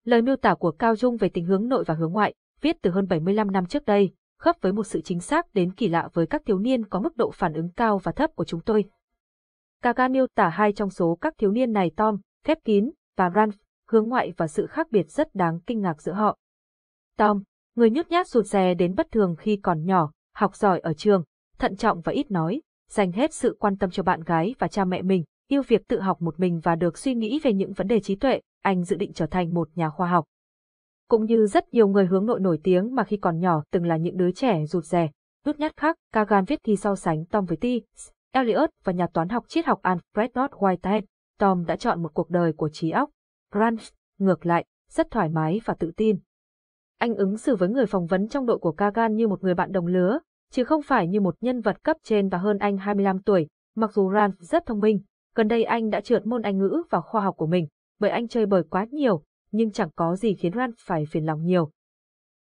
Speaker 1: Lời miêu tả của Cao Trung về tình hướng nội và hướng ngoại, viết từ hơn 75 năm trước đây, khớp với một sự chính xác đến kỳ lạ với các thiếu niên có mức độ phản ứng cao và thấp của chúng tôi, Kaga miêu tả hai trong số các thiếu niên này Tom, khép kín, và Ranf hướng ngoại và sự khác biệt rất đáng kinh ngạc giữa họ. Tom, người nhút nhát rụt rè đến bất thường khi còn nhỏ, học giỏi ở trường, thận trọng và ít nói, dành hết sự quan tâm cho bạn gái và cha mẹ mình, yêu việc tự học một mình và được suy nghĩ về những vấn đề trí tuệ, anh dự định trở thành một nhà khoa học. Cũng như rất nhiều người hướng nội nổi tiếng mà khi còn nhỏ từng là những đứa trẻ rụt rè, nhút nhát khác, Kagan viết thi so sánh Tom với T. Eliot và nhà toán học triết học Alfred North Whitehead, Tom đã chọn một cuộc đời của trí óc. Grant, ngược lại, rất thoải mái và tự tin. Anh ứng xử với người phỏng vấn trong đội của Kagan như một người bạn đồng lứa, chứ không phải như một nhân vật cấp trên và hơn anh 25 tuổi, mặc dù Grant rất thông minh. Gần đây anh đã trượt môn Anh ngữ và khoa học của mình, bởi anh chơi bời quá nhiều, nhưng chẳng có gì khiến Grant phải phiền lòng nhiều.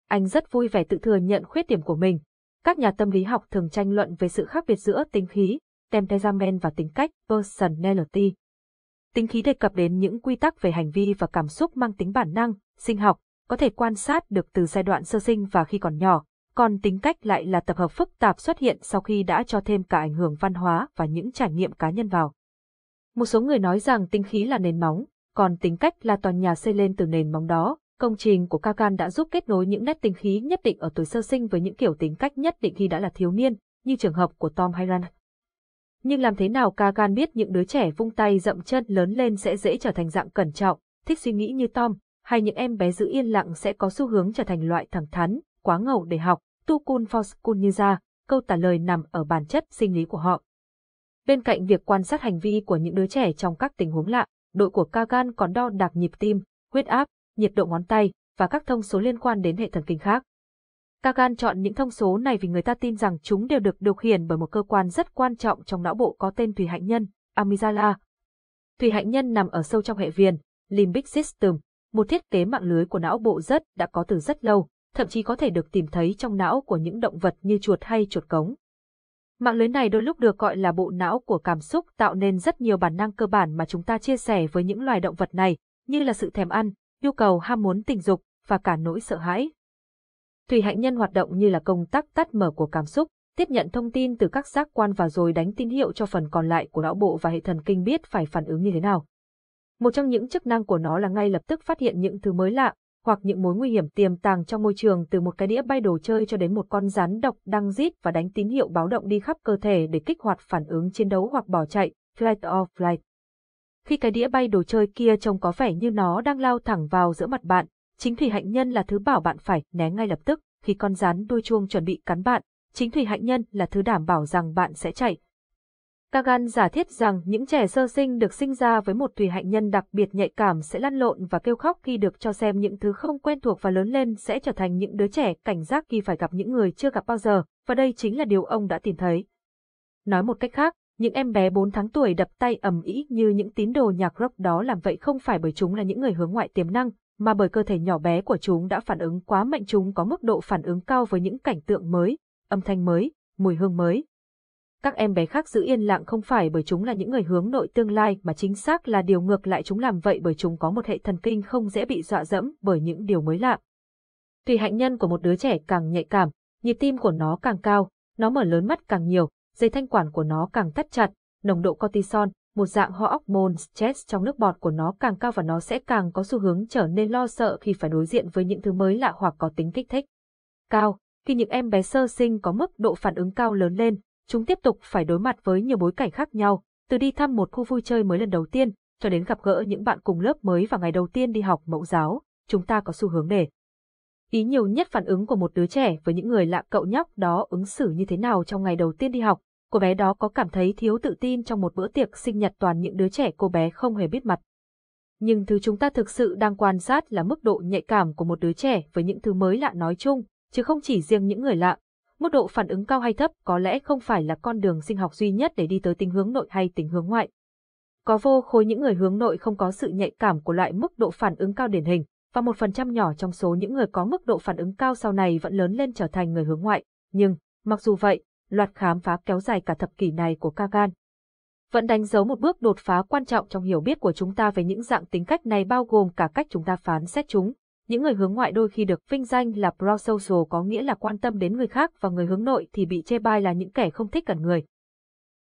Speaker 1: Anh rất vui vẻ tự thừa nhận khuyết điểm của mình. Các nhà tâm lý học thường tranh luận về sự khác biệt giữa tính khí, temperament và tính cách, personality. Tính khí đề cập đến những quy tắc về hành vi và cảm xúc mang tính bản năng, sinh học, có thể quan sát được từ giai đoạn sơ sinh và khi còn nhỏ, còn tính cách lại là tập hợp phức tạp xuất hiện sau khi đã cho thêm cả ảnh hưởng văn hóa và những trải nghiệm cá nhân vào. Một số người nói rằng tính khí là nền móng, còn tính cách là tòa nhà xây lên từ nền móng đó. Công trình của Kagan đã giúp kết nối những nét tính khí nhất định ở tuổi sơ sinh với những kiểu tính cách nhất định khi đã là thiếu niên, như trường hợp của Tom Hyland nhưng làm thế nào Kagan biết những đứa trẻ vung tay dậm chân lớn lên sẽ dễ trở thành dạng cẩn trọng, thích suy nghĩ như Tom, hay những em bé giữ yên lặng sẽ có xu hướng trở thành loại thẳng thắn, quá ngầu để học, tu cool for school như ra, câu trả lời nằm ở bản chất sinh lý của họ. Bên cạnh việc quan sát hành vi của những đứa trẻ trong các tình huống lạ, đội của Kagan còn đo đạc nhịp tim, huyết áp, nhiệt độ ngón tay và các thông số liên quan đến hệ thần kinh khác. Kagan chọn những thông số này vì người ta tin rằng chúng đều được điều khiển bởi một cơ quan rất quan trọng trong não bộ có tên thủy hạnh nhân, amygdala. Thủy hạnh nhân nằm ở sâu trong hệ viền, limbic system, một thiết kế mạng lưới của não bộ rất đã có từ rất lâu, thậm chí có thể được tìm thấy trong não của những động vật như chuột hay chuột cống. Mạng lưới này đôi lúc được gọi là bộ não của cảm xúc tạo nên rất nhiều bản năng cơ bản mà chúng ta chia sẻ với những loài động vật này, như là sự thèm ăn, nhu cầu ham muốn tình dục và cả nỗi sợ hãi. Thủy hạnh nhân hoạt động như là công tắc tắt mở của cảm xúc, tiếp nhận thông tin từ các giác quan và rồi đánh tín hiệu cho phần còn lại của não bộ và hệ thần kinh biết phải phản ứng như thế nào. Một trong những chức năng của nó là ngay lập tức phát hiện những thứ mới lạ, hoặc những mối nguy hiểm tiềm tàng trong môi trường từ một cái đĩa bay đồ chơi cho đến một con rắn độc đang rít và đánh tín hiệu báo động đi khắp cơ thể để kích hoạt phản ứng chiến đấu hoặc bỏ chạy, flight or flight. Khi cái đĩa bay đồ chơi kia trông có vẻ như nó đang lao thẳng vào giữa mặt bạn, Chính thủy hạnh nhân là thứ bảo bạn phải né ngay lập tức, khi con rắn đuôi chuông chuẩn bị cắn bạn, chính thủy hạnh nhân là thứ đảm bảo rằng bạn sẽ chạy. Kagan giả thiết rằng những trẻ sơ sinh được sinh ra với một thủy hạnh nhân đặc biệt nhạy cảm sẽ lăn lộn và kêu khóc khi được cho xem những thứ không quen thuộc và lớn lên sẽ trở thành những đứa trẻ cảnh giác khi phải gặp những người chưa gặp bao giờ, và đây chính là điều ông đã tìm thấy. Nói một cách khác, những em bé 4 tháng tuổi đập tay ầm ĩ như những tín đồ nhạc rock đó làm vậy không phải bởi chúng là những người hướng ngoại tiềm năng, mà bởi cơ thể nhỏ bé của chúng đã phản ứng quá mạnh chúng có mức độ phản ứng cao với những cảnh tượng mới, âm thanh mới, mùi hương mới. Các em bé khác giữ yên lặng không phải bởi chúng là những người hướng nội tương lai mà chính xác là điều ngược lại chúng làm vậy bởi chúng có một hệ thần kinh không dễ bị dọa dẫm bởi những điều mới lạ. Tùy hạnh nhân của một đứa trẻ càng nhạy cảm, nhịp tim của nó càng cao, nó mở lớn mắt càng nhiều, dây thanh quản của nó càng thắt chặt, nồng độ cortisol, một dạng ho hormone stress trong nước bọt của nó càng cao và nó sẽ càng có xu hướng trở nên lo sợ khi phải đối diện với những thứ mới lạ hoặc có tính kích thích. Cao, khi những em bé sơ sinh có mức độ phản ứng cao lớn lên, chúng tiếp tục phải đối mặt với nhiều bối cảnh khác nhau, từ đi thăm một khu vui chơi mới lần đầu tiên, cho đến gặp gỡ những bạn cùng lớp mới vào ngày đầu tiên đi học mẫu giáo, chúng ta có xu hướng để ý nhiều nhất phản ứng của một đứa trẻ với những người lạ cậu nhóc đó ứng xử như thế nào trong ngày đầu tiên đi học, cô bé đó có cảm thấy thiếu tự tin trong một bữa tiệc sinh nhật toàn những đứa trẻ cô bé không hề biết mặt. Nhưng thứ chúng ta thực sự đang quan sát là mức độ nhạy cảm của một đứa trẻ với những thứ mới lạ nói chung, chứ không chỉ riêng những người lạ. Mức độ phản ứng cao hay thấp có lẽ không phải là con đường sinh học duy nhất để đi tới tình hướng nội hay tình hướng ngoại. Có vô khối những người hướng nội không có sự nhạy cảm của loại mức độ phản ứng cao điển hình, và một phần trăm nhỏ trong số những người có mức độ phản ứng cao sau này vẫn lớn lên trở thành người hướng ngoại. Nhưng, mặc dù vậy, loạt khám phá kéo dài cả thập kỷ này của Kagan. Vẫn đánh dấu một bước đột phá quan trọng trong hiểu biết của chúng ta về những dạng tính cách này bao gồm cả cách chúng ta phán xét chúng. Những người hướng ngoại đôi khi được vinh danh là prosocial có nghĩa là quan tâm đến người khác và người hướng nội thì bị chê bai là những kẻ không thích gần người.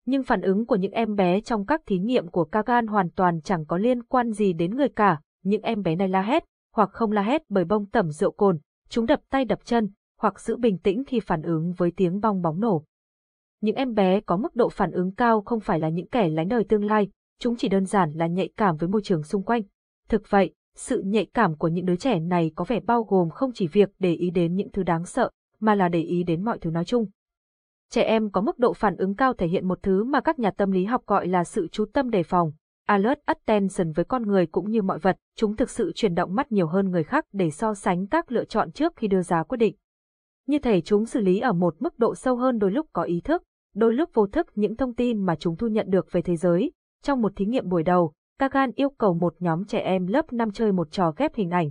Speaker 1: Nhưng phản ứng của những em bé trong các thí nghiệm của Kagan hoàn toàn chẳng có liên quan gì đến người cả, những em bé này la hét, hoặc không la hét bởi bông tẩm rượu cồn, chúng đập tay đập chân, hoặc giữ bình tĩnh khi phản ứng với tiếng bong bóng nổ những em bé có mức độ phản ứng cao không phải là những kẻ lánh đời tương lai, chúng chỉ đơn giản là nhạy cảm với môi trường xung quanh. Thực vậy, sự nhạy cảm của những đứa trẻ này có vẻ bao gồm không chỉ việc để ý đến những thứ đáng sợ, mà là để ý đến mọi thứ nói chung. Trẻ em có mức độ phản ứng cao thể hiện một thứ mà các nhà tâm lý học gọi là sự chú tâm đề phòng, alert attention với con người cũng như mọi vật, chúng thực sự chuyển động mắt nhiều hơn người khác để so sánh các lựa chọn trước khi đưa ra quyết định. Như thể chúng xử lý ở một mức độ sâu hơn đôi lúc có ý thức, đôi lúc vô thức những thông tin mà chúng thu nhận được về thế giới. Trong một thí nghiệm buổi đầu, Kagan yêu cầu một nhóm trẻ em lớp 5 chơi một trò ghép hình ảnh.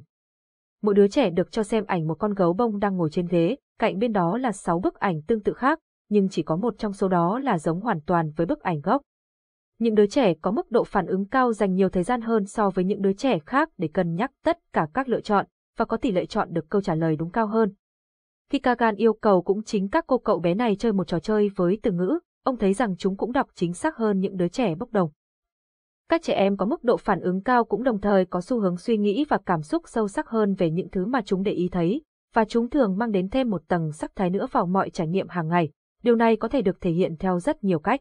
Speaker 1: Mỗi đứa trẻ được cho xem ảnh một con gấu bông đang ngồi trên ghế, cạnh bên đó là 6 bức ảnh tương tự khác, nhưng chỉ có một trong số đó là giống hoàn toàn với bức ảnh gốc. Những đứa trẻ có mức độ phản ứng cao dành nhiều thời gian hơn so với những đứa trẻ khác để cân nhắc tất cả các lựa chọn và có tỷ lệ chọn được câu trả lời đúng cao hơn. Kagan yêu cầu cũng chính các cô cậu bé này chơi một trò chơi với từ ngữ, ông thấy rằng chúng cũng đọc chính xác hơn những đứa trẻ bốc đồng. Các trẻ em có mức độ phản ứng cao cũng đồng thời có xu hướng suy nghĩ và cảm xúc sâu sắc hơn về những thứ mà chúng để ý thấy, và chúng thường mang đến thêm một tầng sắc thái nữa vào mọi trải nghiệm hàng ngày. Điều này có thể được thể hiện theo rất nhiều cách.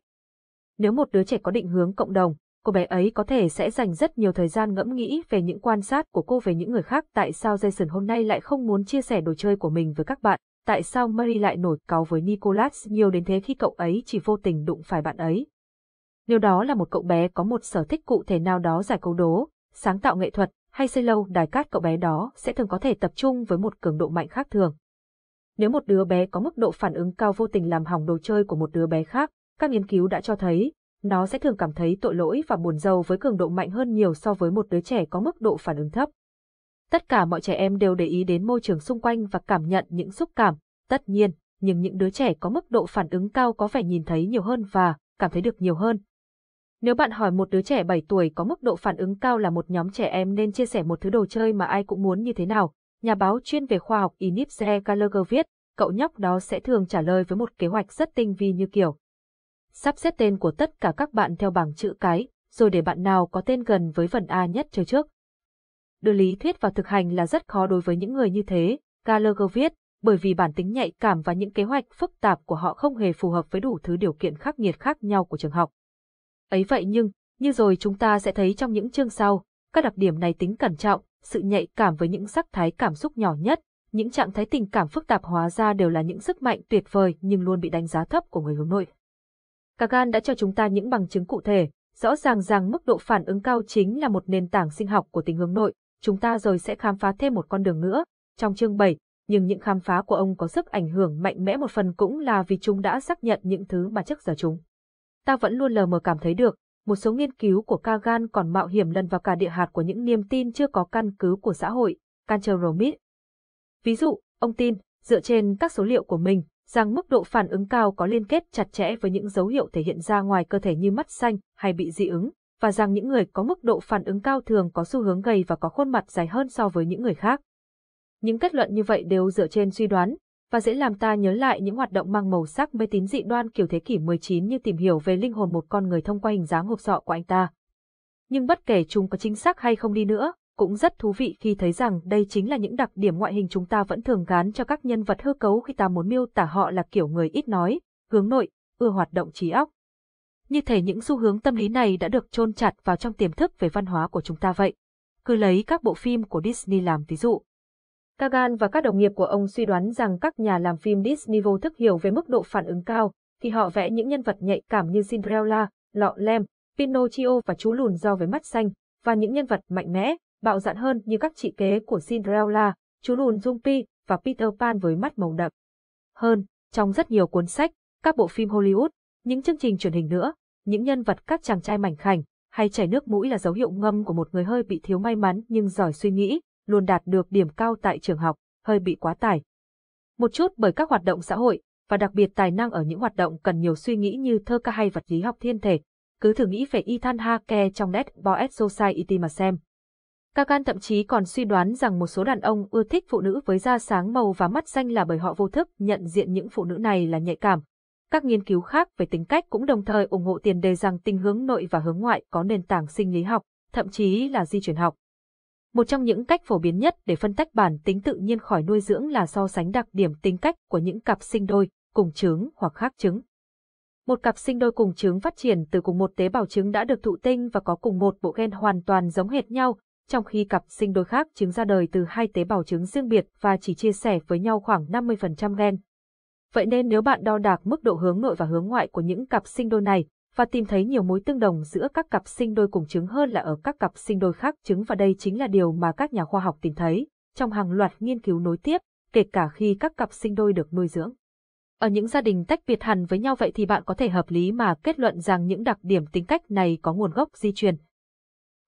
Speaker 1: Nếu một đứa trẻ có định hướng cộng đồng, cô bé ấy có thể sẽ dành rất nhiều thời gian ngẫm nghĩ về những quan sát của cô về những người khác tại sao Jason hôm nay lại không muốn chia sẻ đồ chơi của mình với các bạn, tại sao Mary lại nổi cáu với Nicholas nhiều đến thế khi cậu ấy chỉ vô tình đụng phải bạn ấy. Nếu đó là một cậu bé có một sở thích cụ thể nào đó giải câu đố, sáng tạo nghệ thuật hay xây lâu đài cát cậu bé đó sẽ thường có thể tập trung với một cường độ mạnh khác thường. Nếu một đứa bé có mức độ phản ứng cao vô tình làm hỏng đồ chơi của một đứa bé khác, các nghiên cứu đã cho thấy nó sẽ thường cảm thấy tội lỗi và buồn rầu với cường độ mạnh hơn nhiều so với một đứa trẻ có mức độ phản ứng thấp. Tất cả mọi trẻ em đều để ý đến môi trường xung quanh và cảm nhận những xúc cảm, tất nhiên, nhưng những đứa trẻ có mức độ phản ứng cao có vẻ nhìn thấy nhiều hơn và cảm thấy được nhiều hơn. Nếu bạn hỏi một đứa trẻ 7 tuổi có mức độ phản ứng cao là một nhóm trẻ em nên chia sẻ một thứ đồ chơi mà ai cũng muốn như thế nào, nhà báo chuyên về khoa học Inipse Gallagher viết, cậu nhóc đó sẽ thường trả lời với một kế hoạch rất tinh vi như kiểu sắp xếp tên của tất cả các bạn theo bảng chữ cái, rồi để bạn nào có tên gần với phần A nhất chơi trước. Đưa lý thuyết vào thực hành là rất khó đối với những người như thế, Gallagher viết, bởi vì bản tính nhạy cảm và những kế hoạch phức tạp của họ không hề phù hợp với đủ thứ điều kiện khắc nghiệt khác nhau của trường học. Ấy vậy nhưng, như rồi chúng ta sẽ thấy trong những chương sau, các đặc điểm này tính cẩn trọng, sự nhạy cảm với những sắc thái cảm xúc nhỏ nhất, những trạng thái tình cảm phức tạp hóa ra đều là những sức mạnh tuyệt vời nhưng luôn bị đánh giá thấp của người hướng nội. Kagan đã cho chúng ta những bằng chứng cụ thể, rõ ràng rằng mức độ phản ứng cao chính là một nền tảng sinh học của tình hướng nội, chúng ta rồi sẽ khám phá thêm một con đường nữa. Trong chương 7, nhưng những khám phá của ông có sức ảnh hưởng mạnh mẽ một phần cũng là vì chúng đã xác nhận những thứ mà trước giờ chúng. Ta vẫn luôn lờ mờ cảm thấy được, một số nghiên cứu của Kagan còn mạo hiểm lần vào cả địa hạt của những niềm tin chưa có căn cứ của xã hội, Cancer Ví dụ, ông tin, dựa trên các số liệu của mình, rằng mức độ phản ứng cao có liên kết chặt chẽ với những dấu hiệu thể hiện ra ngoài cơ thể như mắt xanh hay bị dị ứng, và rằng những người có mức độ phản ứng cao thường có xu hướng gầy và có khuôn mặt dài hơn so với những người khác. Những kết luận như vậy đều dựa trên suy đoán, và dễ làm ta nhớ lại những hoạt động mang màu sắc mê tín dị đoan kiểu thế kỷ 19 như tìm hiểu về linh hồn một con người thông qua hình dáng hộp sọ của anh ta. Nhưng bất kể chúng có chính xác hay không đi nữa, cũng rất thú vị khi thấy rằng đây chính là những đặc điểm ngoại hình chúng ta vẫn thường gán cho các nhân vật hư cấu khi ta muốn miêu tả họ là kiểu người ít nói, hướng nội, ưa hoạt động trí óc. Như thể những xu hướng tâm lý này đã được chôn chặt vào trong tiềm thức về văn hóa của chúng ta vậy. Cứ lấy các bộ phim của Disney làm ví dụ. Kagan và các đồng nghiệp của ông suy đoán rằng các nhà làm phim Disney vô thức hiểu về mức độ phản ứng cao, thì họ vẽ những nhân vật nhạy cảm như Cinderella, Lọ Lem, Pinocchio và chú lùn do với mắt xanh, và những nhân vật mạnh mẽ, bạo dạn hơn như các chị kế của Cinderella, chú lùn Jumpy và Peter Pan với mắt màu đậm. Hơn, trong rất nhiều cuốn sách, các bộ phim Hollywood, những chương trình truyền hình nữa, những nhân vật các chàng trai mảnh khảnh hay chảy nước mũi là dấu hiệu ngâm của một người hơi bị thiếu may mắn nhưng giỏi suy nghĩ, luôn đạt được điểm cao tại trường học, hơi bị quá tải. Một chút bởi các hoạt động xã hội và đặc biệt tài năng ở những hoạt động cần nhiều suy nghĩ như thơ ca hay vật lý học thiên thể, cứ thử nghĩ về Ethan Hawke trong Dead Boys Society mà xem. Kakan thậm chí còn suy đoán rằng một số đàn ông ưa thích phụ nữ với da sáng màu và mắt xanh là bởi họ vô thức nhận diện những phụ nữ này là nhạy cảm. Các nghiên cứu khác về tính cách cũng đồng thời ủng hộ tiền đề rằng tình hướng nội và hướng ngoại có nền tảng sinh lý học, thậm chí là di truyền học. Một trong những cách phổ biến nhất để phân tách bản tính tự nhiên khỏi nuôi dưỡng là so sánh đặc điểm tính cách của những cặp sinh đôi, cùng trứng hoặc khác trứng. Một cặp sinh đôi cùng trứng phát triển từ cùng một tế bào trứng đã được thụ tinh và có cùng một bộ gen hoàn toàn giống hệt nhau, trong khi cặp sinh đôi khác trứng ra đời từ hai tế bào trứng riêng biệt và chỉ chia sẻ với nhau khoảng 50% gen. Vậy nên nếu bạn đo đạc mức độ hướng nội và hướng ngoại của những cặp sinh đôi này và tìm thấy nhiều mối tương đồng giữa các cặp sinh đôi cùng trứng hơn là ở các cặp sinh đôi khác trứng và đây chính là điều mà các nhà khoa học tìm thấy trong hàng loạt nghiên cứu nối tiếp, kể cả khi các cặp sinh đôi được nuôi dưỡng. Ở những gia đình tách biệt hẳn với nhau vậy thì bạn có thể hợp lý mà kết luận rằng những đặc điểm tính cách này có nguồn gốc di truyền,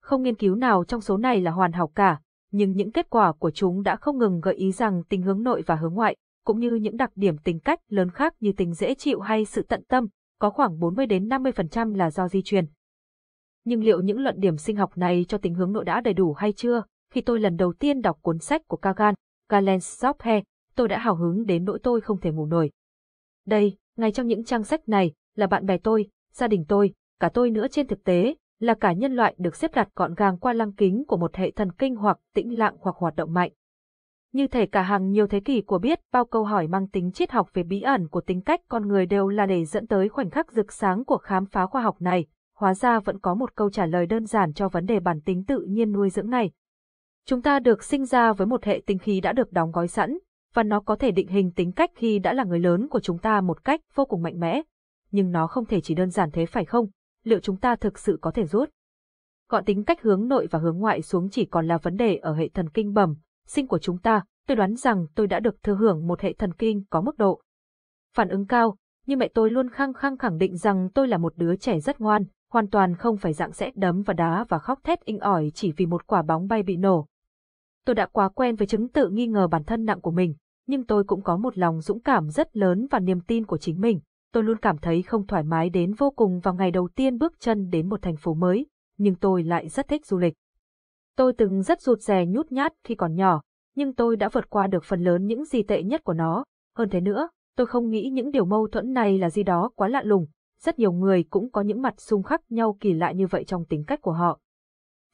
Speaker 1: không nghiên cứu nào trong số này là hoàn hảo cả, nhưng những kết quả của chúng đã không ngừng gợi ý rằng tình hướng nội và hướng ngoại, cũng như những đặc điểm tính cách lớn khác như tính dễ chịu hay sự tận tâm, có khoảng 40 đến 50% là do di truyền. Nhưng liệu những luận điểm sinh học này cho tính hướng nội đã đầy đủ hay chưa? Khi tôi lần đầu tiên đọc cuốn sách của Kagan, Galen Sophe, tôi đã hào hứng đến nỗi tôi không thể ngủ nổi. Đây, ngay trong những trang sách này, là bạn bè tôi, gia đình tôi, cả tôi nữa trên thực tế, là cả nhân loại được xếp đặt gọn gàng qua lăng kính của một hệ thần kinh hoặc tĩnh lặng hoặc hoạt động mạnh. Như thể cả hàng nhiều thế kỷ của biết bao câu hỏi mang tính triết học về bí ẩn của tính cách con người đều là để dẫn tới khoảnh khắc rực sáng của khám phá khoa học này, hóa ra vẫn có một câu trả lời đơn giản cho vấn đề bản tính tự nhiên nuôi dưỡng này. Chúng ta được sinh ra với một hệ tinh khí đã được đóng gói sẵn, và nó có thể định hình tính cách khi đã là người lớn của chúng ta một cách vô cùng mạnh mẽ. Nhưng nó không thể chỉ đơn giản thế phải không? liệu chúng ta thực sự có thể rút? Gọn tính cách hướng nội và hướng ngoại xuống chỉ còn là vấn đề ở hệ thần kinh bẩm, sinh của chúng ta, tôi đoán rằng tôi đã được thừa hưởng một hệ thần kinh có mức độ. Phản ứng cao, nhưng mẹ tôi luôn khăng khăng khẳng định rằng tôi là một đứa trẻ rất ngoan, hoàn toàn không phải dạng sẽ đấm và đá và khóc thét inh ỏi chỉ vì một quả bóng bay bị nổ. Tôi đã quá quen với chứng tự nghi ngờ bản thân nặng của mình, nhưng tôi cũng có một lòng dũng cảm rất lớn và niềm tin của chính mình, tôi luôn cảm thấy không thoải mái đến vô cùng vào ngày đầu tiên bước chân đến một thành phố mới, nhưng tôi lại rất thích du lịch. Tôi từng rất rụt rè nhút nhát khi còn nhỏ, nhưng tôi đã vượt qua được phần lớn những gì tệ nhất của nó. Hơn thế nữa, tôi không nghĩ những điều mâu thuẫn này là gì đó quá lạ lùng, rất nhiều người cũng có những mặt xung khắc nhau kỳ lạ như vậy trong tính cách của họ.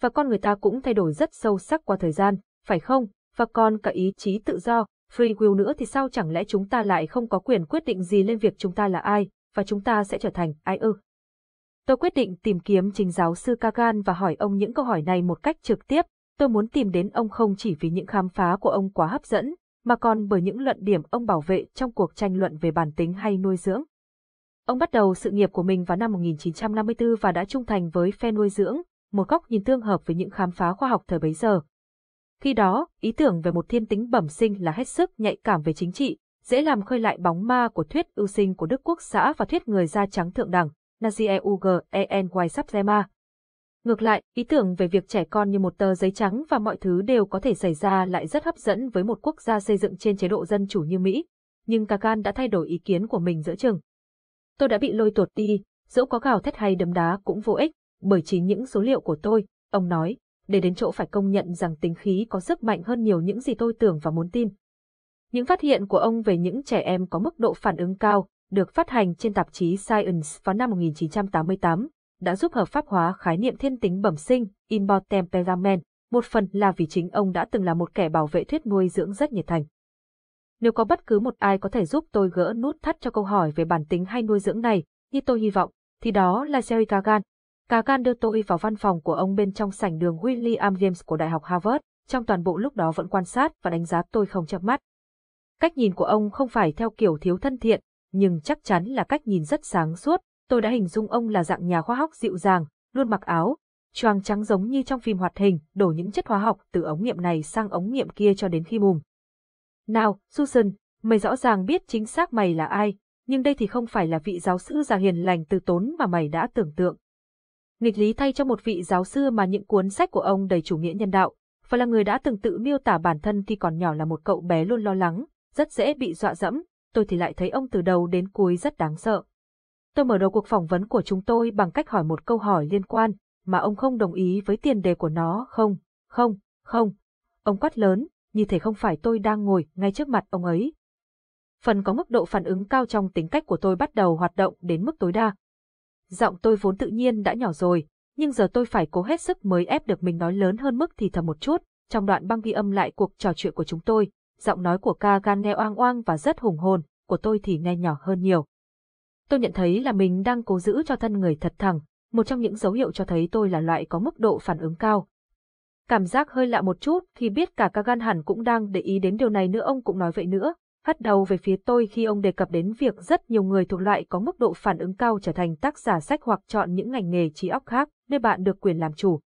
Speaker 1: Và con người ta cũng thay đổi rất sâu sắc qua thời gian, phải không? Và còn cả ý chí tự do, free will nữa thì sao chẳng lẽ chúng ta lại không có quyền quyết định gì lên việc chúng ta là ai, và chúng ta sẽ trở thành ai ư? Tôi quyết định tìm kiếm chính giáo sư Kagan và hỏi ông những câu hỏi này một cách trực tiếp. Tôi muốn tìm đến ông không chỉ vì những khám phá của ông quá hấp dẫn, mà còn bởi những luận điểm ông bảo vệ trong cuộc tranh luận về bản tính hay nuôi dưỡng. Ông bắt đầu sự nghiệp của mình vào năm 1954 và đã trung thành với phe nuôi dưỡng, một góc nhìn tương hợp với những khám phá khoa học thời bấy giờ, khi đó, ý tưởng về một thiên tính bẩm sinh là hết sức nhạy cảm về chính trị, dễ làm khơi lại bóng ma của thuyết ưu sinh của Đức Quốc xã và thuyết người da trắng thượng đẳng, Nazi-EUGENY Sapsema. Ngược lại, ý tưởng về việc trẻ con như một tờ giấy trắng và mọi thứ đều có thể xảy ra lại rất hấp dẫn với một quốc gia xây dựng trên chế độ dân chủ như Mỹ, nhưng Kagan đã thay đổi ý kiến của mình giữa chừng. Tôi đã bị lôi tuột đi, dẫu có gào thét hay đấm đá cũng vô ích, bởi chính những số liệu của tôi, ông nói, để đến chỗ phải công nhận rằng tính khí có sức mạnh hơn nhiều những gì tôi tưởng và muốn tin. Những phát hiện của ông về những trẻ em có mức độ phản ứng cao được phát hành trên tạp chí Science vào năm 1988 đã giúp hợp pháp hóa khái niệm thiên tính bẩm sinh, inborn temperament, một phần là vì chính ông đã từng là một kẻ bảo vệ thuyết nuôi dưỡng rất nhiệt thành. Nếu có bất cứ một ai có thể giúp tôi gỡ nút thắt cho câu hỏi về bản tính hay nuôi dưỡng này, như tôi hy vọng, thì đó là Jerry Kagan, Cả gan đưa tôi vào văn phòng của ông bên trong sảnh đường William James của Đại học Harvard, trong toàn bộ lúc đó vẫn quan sát và đánh giá tôi không chớp mắt. Cách nhìn của ông không phải theo kiểu thiếu thân thiện, nhưng chắc chắn là cách nhìn rất sáng suốt, tôi đã hình dung ông là dạng nhà khoa học dịu dàng, luôn mặc áo, choàng trắng giống như trong phim hoạt hình, đổ những chất hóa học từ ống nghiệm này sang ống nghiệm kia cho đến khi bùm. Nào, Susan, mày rõ ràng biết chính xác mày là ai, nhưng đây thì không phải là vị giáo sư già hiền lành từ tốn mà mày đã tưởng tượng nghịch lý thay cho một vị giáo sư mà những cuốn sách của ông đầy chủ nghĩa nhân đạo, và là người đã từng tự miêu tả bản thân khi còn nhỏ là một cậu bé luôn lo lắng, rất dễ bị dọa dẫm, tôi thì lại thấy ông từ đầu đến cuối rất đáng sợ. Tôi mở đầu cuộc phỏng vấn của chúng tôi bằng cách hỏi một câu hỏi liên quan, mà ông không đồng ý với tiền đề của nó không, không, không. Ông quát lớn, như thể không phải tôi đang ngồi ngay trước mặt ông ấy. Phần có mức độ phản ứng cao trong tính cách của tôi bắt đầu hoạt động đến mức tối đa, giọng tôi vốn tự nhiên đã nhỏ rồi, nhưng giờ tôi phải cố hết sức mới ép được mình nói lớn hơn mức thì thầm một chút, trong đoạn băng ghi âm lại cuộc trò chuyện của chúng tôi, giọng nói của ca gan nghe oang oang và rất hùng hồn, của tôi thì nghe nhỏ hơn nhiều. Tôi nhận thấy là mình đang cố giữ cho thân người thật thẳng, một trong những dấu hiệu cho thấy tôi là loại có mức độ phản ứng cao. Cảm giác hơi lạ một chút khi biết cả ca gan hẳn cũng đang để ý đến điều này nữa ông cũng nói vậy nữa, hất đầu về phía tôi khi ông đề cập đến việc rất nhiều người thuộc loại có mức độ phản ứng cao trở thành tác giả sách hoặc chọn những ngành nghề trí óc khác, nơi bạn được quyền làm chủ.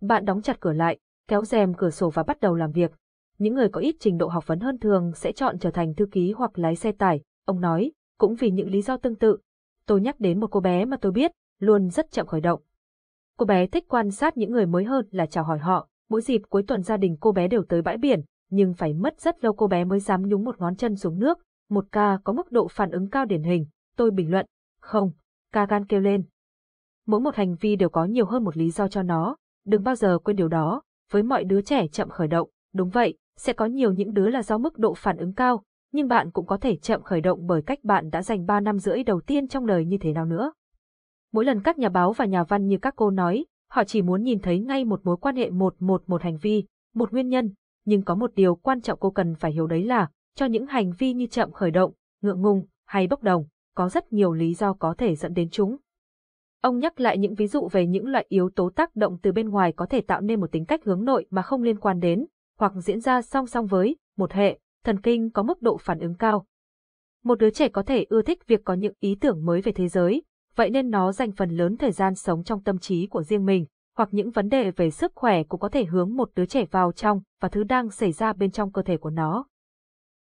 Speaker 1: Bạn đóng chặt cửa lại, kéo rèm cửa sổ và bắt đầu làm việc. Những người có ít trình độ học vấn hơn thường sẽ chọn trở thành thư ký hoặc lái xe tải, ông nói, cũng vì những lý do tương tự. Tôi nhắc đến một cô bé mà tôi biết, luôn rất chậm khởi động. Cô bé thích quan sát những người mới hơn là chào hỏi họ, mỗi dịp cuối tuần gia đình cô bé đều tới bãi biển, nhưng phải mất rất lâu cô bé mới dám nhúng một ngón chân xuống nước, một ca có mức độ phản ứng cao điển hình, tôi bình luận, không, ca gan kêu lên. Mỗi một hành vi đều có nhiều hơn một lý do cho nó, đừng bao giờ quên điều đó, với mọi đứa trẻ chậm khởi động, đúng vậy, sẽ có nhiều những đứa là do mức độ phản ứng cao, nhưng bạn cũng có thể chậm khởi động bởi cách bạn đã dành 3 năm rưỡi đầu tiên trong đời như thế nào nữa. Mỗi lần các nhà báo và nhà văn như các cô nói, họ chỉ muốn nhìn thấy ngay một mối quan hệ một một một hành vi, một nguyên nhân, nhưng có một điều quan trọng cô cần phải hiểu đấy là, cho những hành vi như chậm khởi động, ngượng ngùng hay bốc đồng, có rất nhiều lý do có thể dẫn đến chúng. Ông nhắc lại những ví dụ về những loại yếu tố tác động từ bên ngoài có thể tạo nên một tính cách hướng nội mà không liên quan đến, hoặc diễn ra song song với, một hệ, thần kinh có mức độ phản ứng cao. Một đứa trẻ có thể ưa thích việc có những ý tưởng mới về thế giới, vậy nên nó dành phần lớn thời gian sống trong tâm trí của riêng mình, hoặc những vấn đề về sức khỏe cũng có thể hướng một đứa trẻ vào trong và thứ đang xảy ra bên trong cơ thể của nó.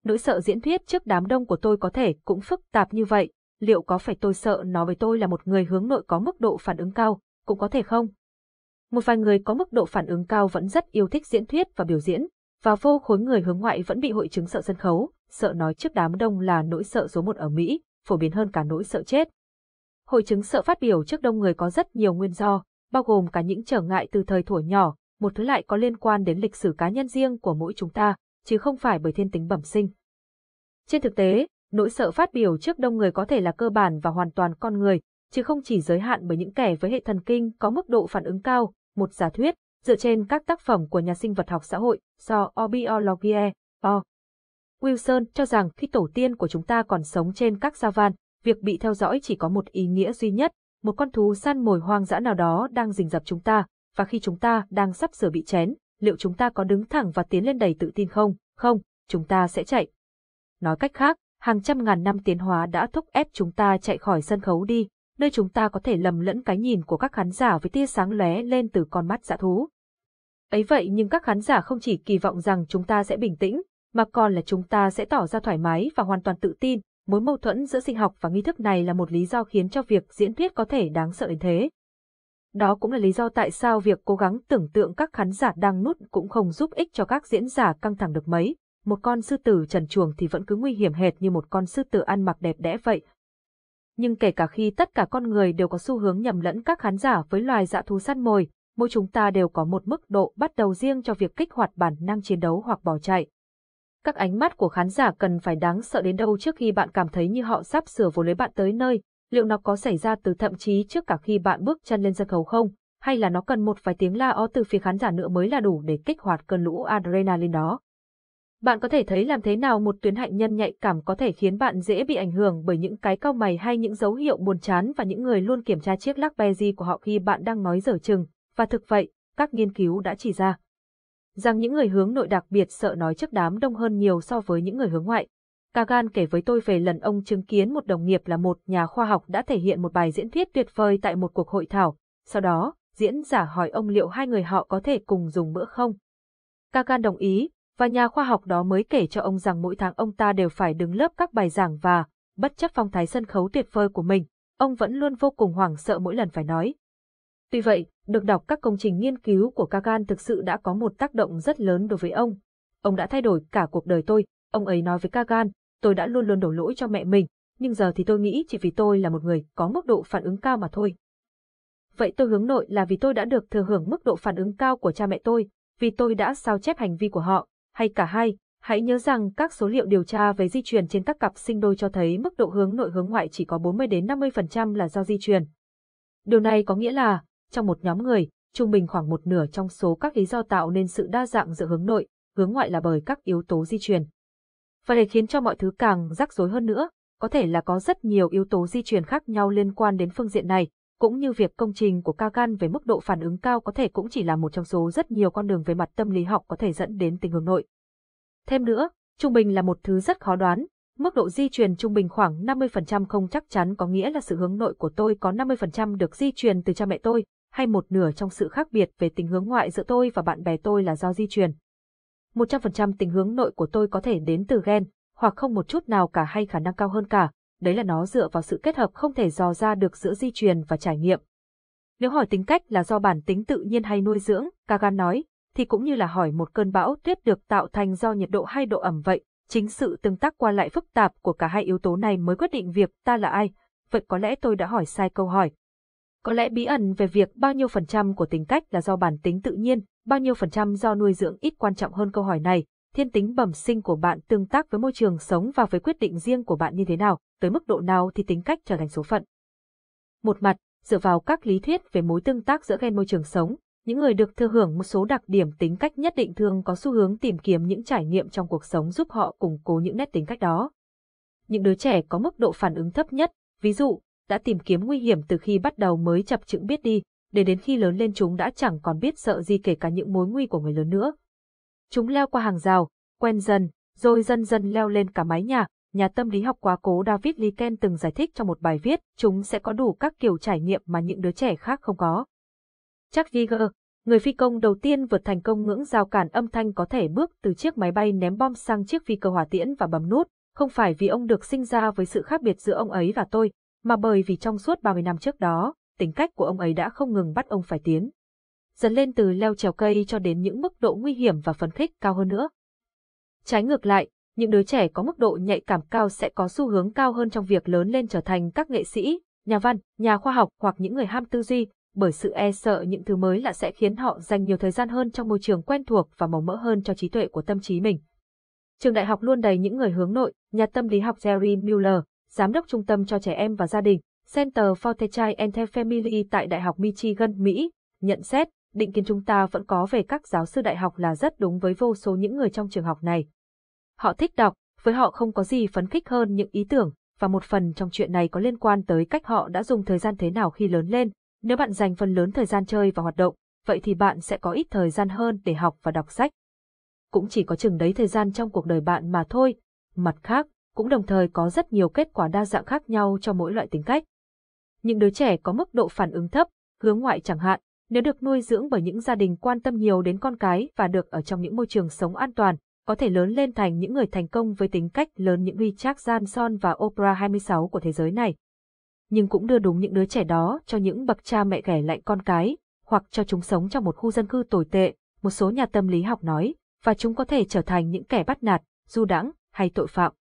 Speaker 1: Nỗi sợ diễn thuyết trước đám đông của tôi có thể cũng phức tạp như vậy, liệu có phải tôi sợ nó với tôi là một người hướng nội có mức độ phản ứng cao, cũng có thể không? Một vài người có mức độ phản ứng cao vẫn rất yêu thích diễn thuyết và biểu diễn, và vô khối người hướng ngoại vẫn bị hội chứng sợ sân khấu, sợ nói trước đám đông là nỗi sợ số một ở Mỹ, phổ biến hơn cả nỗi sợ chết. Hội chứng sợ phát biểu trước đông người có rất nhiều nguyên do, bao gồm cả những trở ngại từ thời thuở nhỏ, một thứ lại có liên quan đến lịch sử cá nhân riêng của mỗi chúng ta, chứ không phải bởi thiên tính bẩm sinh. Trên thực tế, nỗi sợ phát biểu trước đông người có thể là cơ bản và hoàn toàn con người, chứ không chỉ giới hạn bởi những kẻ với hệ thần kinh có mức độ phản ứng cao, một giả thuyết, dựa trên các tác phẩm của nhà sinh vật học xã hội, do Obiologie, O. Wilson cho rằng khi tổ tiên của chúng ta còn sống trên các savan, việc bị theo dõi chỉ có một ý nghĩa duy nhất, một con thú săn mồi hoang dã nào đó đang rình rập chúng ta, và khi chúng ta đang sắp sửa bị chén, liệu chúng ta có đứng thẳng và tiến lên đầy tự tin không? Không, chúng ta sẽ chạy. Nói cách khác, hàng trăm ngàn năm tiến hóa đã thúc ép chúng ta chạy khỏi sân khấu đi, nơi chúng ta có thể lầm lẫn cái nhìn của các khán giả với tia sáng lóe lên từ con mắt dã thú. Ấy vậy nhưng các khán giả không chỉ kỳ vọng rằng chúng ta sẽ bình tĩnh, mà còn là chúng ta sẽ tỏ ra thoải mái và hoàn toàn tự tin, mối mâu thuẫn giữa sinh học và nghi thức này là một lý do khiến cho việc diễn thuyết có thể đáng sợ đến thế. Đó cũng là lý do tại sao việc cố gắng tưởng tượng các khán giả đang nút cũng không giúp ích cho các diễn giả căng thẳng được mấy, một con sư tử trần chuồng thì vẫn cứ nguy hiểm hệt như một con sư tử ăn mặc đẹp đẽ vậy. Nhưng kể cả khi tất cả con người đều có xu hướng nhầm lẫn các khán giả với loài dã dạ thú săn mồi, mỗi chúng ta đều có một mức độ bắt đầu riêng cho việc kích hoạt bản năng chiến đấu hoặc bỏ chạy. Các ánh mắt của khán giả cần phải đáng sợ đến đâu trước khi bạn cảm thấy như họ sắp sửa vô lấy bạn tới nơi, liệu nó có xảy ra từ thậm chí trước cả khi bạn bước chân lên sân khấu không, hay là nó cần một vài tiếng la ó từ phía khán giả nữa mới là đủ để kích hoạt cơn lũ adrenaline đó. Bạn có thể thấy làm thế nào một tuyến hạnh nhân nhạy cảm có thể khiến bạn dễ bị ảnh hưởng bởi những cái cao mày hay những dấu hiệu buồn chán và những người luôn kiểm tra chiếc lắc gì của họ khi bạn đang nói dở chừng. Và thực vậy, các nghiên cứu đã chỉ ra rằng những người hướng nội đặc biệt sợ nói trước đám đông hơn nhiều so với những người hướng ngoại. Kagan kể với tôi về lần ông chứng kiến một đồng nghiệp là một nhà khoa học đã thể hiện một bài diễn thuyết tuyệt vời tại một cuộc hội thảo. Sau đó, diễn giả hỏi ông liệu hai người họ có thể cùng dùng bữa không. Kagan đồng ý, và nhà khoa học đó mới kể cho ông rằng mỗi tháng ông ta đều phải đứng lớp các bài giảng và, bất chấp phong thái sân khấu tuyệt vời của mình, ông vẫn luôn vô cùng hoảng sợ mỗi lần phải nói, Tuy vậy, được đọc các công trình nghiên cứu của Kagan thực sự đã có một tác động rất lớn đối với ông. Ông đã thay đổi cả cuộc đời tôi, ông ấy nói với Kagan, tôi đã luôn luôn đổ lỗi cho mẹ mình, nhưng giờ thì tôi nghĩ chỉ vì tôi là một người có mức độ phản ứng cao mà thôi. Vậy tôi hướng nội là vì tôi đã được thừa hưởng mức độ phản ứng cao của cha mẹ tôi, vì tôi đã sao chép hành vi của họ, hay cả hai, hãy nhớ rằng các số liệu điều tra về di truyền trên các cặp sinh đôi cho thấy mức độ hướng nội hướng ngoại chỉ có 40 đến 50% là do di truyền. Điều này có nghĩa là trong một nhóm người, trung bình khoảng một nửa trong số các lý do tạo nên sự đa dạng giữa hướng nội, hướng ngoại là bởi các yếu tố di truyền. Và để khiến cho mọi thứ càng rắc rối hơn nữa, có thể là có rất nhiều yếu tố di truyền khác nhau liên quan đến phương diện này, cũng như việc công trình của ca gan về mức độ phản ứng cao có thể cũng chỉ là một trong số rất nhiều con đường về mặt tâm lý học có thể dẫn đến tình hướng nội. Thêm nữa, trung bình là một thứ rất khó đoán, mức độ di truyền trung bình khoảng 50% không chắc chắn có nghĩa là sự hướng nội của tôi có 50% được di truyền từ cha mẹ tôi, hay một nửa trong sự khác biệt về tình hướng ngoại giữa tôi và bạn bè tôi là do di truyền. 100% tình hướng nội của tôi có thể đến từ gen, hoặc không một chút nào cả hay khả năng cao hơn cả, đấy là nó dựa vào sự kết hợp không thể dò ra được giữa di truyền và trải nghiệm. Nếu hỏi tính cách là do bản tính tự nhiên hay nuôi dưỡng, Kagan nói, thì cũng như là hỏi một cơn bão tuyết được tạo thành do nhiệt độ hay độ ẩm vậy, chính sự tương tác qua lại phức tạp của cả hai yếu tố này mới quyết định việc ta là ai, vậy có lẽ tôi đã hỏi sai câu hỏi. Có lẽ bí ẩn về việc bao nhiêu phần trăm của tính cách là do bản tính tự nhiên, bao nhiêu phần trăm do nuôi dưỡng ít quan trọng hơn câu hỏi này, thiên tính bẩm sinh của bạn tương tác với môi trường sống và với quyết định riêng của bạn như thế nào, tới mức độ nào thì tính cách trở thành số phận. Một mặt, dựa vào các lý thuyết về mối tương tác giữa gen môi trường sống, những người được thừa hưởng một số đặc điểm tính cách nhất định thường có xu hướng tìm kiếm những trải nghiệm trong cuộc sống giúp họ củng cố những nét tính cách đó. Những đứa trẻ có mức độ phản ứng thấp nhất, ví dụ, đã tìm kiếm nguy hiểm từ khi bắt đầu mới chập chững biết đi, để đến khi lớn lên chúng đã chẳng còn biết sợ gì kể cả những mối nguy của người lớn nữa. Chúng leo qua hàng rào, quen dần, rồi dần dần leo lên cả mái nhà, nhà tâm lý học quá cố David Liken từng giải thích trong một bài viết, chúng sẽ có đủ các kiểu trải nghiệm mà những đứa trẻ khác không có. Chuck Yeager, người phi công đầu tiên vượt thành công ngưỡng rào cản âm thanh có thể bước từ chiếc máy bay ném bom sang chiếc phi cơ hỏa tiễn và bấm nút, không phải vì ông được sinh ra với sự khác biệt giữa ông ấy và tôi, mà bởi vì trong suốt 30 năm trước đó, tính cách của ông ấy đã không ngừng bắt ông phải tiến. Dần lên từ leo trèo cây cho đến những mức độ nguy hiểm và phấn khích cao hơn nữa. Trái ngược lại, những đứa trẻ có mức độ nhạy cảm cao sẽ có xu hướng cao hơn trong việc lớn lên trở thành các nghệ sĩ, nhà văn, nhà khoa học hoặc những người ham tư duy, bởi sự e sợ những thứ mới là sẽ khiến họ dành nhiều thời gian hơn trong môi trường quen thuộc và màu mỡ hơn cho trí tuệ của tâm trí mình. Trường đại học luôn đầy những người hướng nội, nhà tâm lý học Jerry Mueller, giám đốc trung tâm cho trẻ em và gia đình, Center for the Child and the Family tại Đại học Michigan, Mỹ, nhận xét, định kiến chúng ta vẫn có về các giáo sư đại học là rất đúng với vô số những người trong trường học này. Họ thích đọc, với họ không có gì phấn khích hơn những ý tưởng, và một phần trong chuyện này có liên quan tới cách họ đã dùng thời gian thế nào khi lớn lên. Nếu bạn dành phần lớn thời gian chơi và hoạt động, vậy thì bạn sẽ có ít thời gian hơn để học và đọc sách. Cũng chỉ có chừng đấy thời gian trong cuộc đời bạn mà thôi. Mặt khác, cũng đồng thời có rất nhiều kết quả đa dạng khác nhau cho mỗi loại tính cách. Những đứa trẻ có mức độ phản ứng thấp, hướng ngoại chẳng hạn, nếu được nuôi dưỡng bởi những gia đình quan tâm nhiều đến con cái và được ở trong những môi trường sống an toàn, có thể lớn lên thành những người thành công với tính cách lớn những Gian Son và Oprah 26 của thế giới này. Nhưng cũng đưa đúng những đứa trẻ đó cho những bậc cha mẹ ghẻ lạnh con cái, hoặc cho chúng sống trong một khu dân cư tồi tệ, một số nhà tâm lý học nói, và chúng có thể trở thành những kẻ bắt nạt, du đãng hay tội phạm.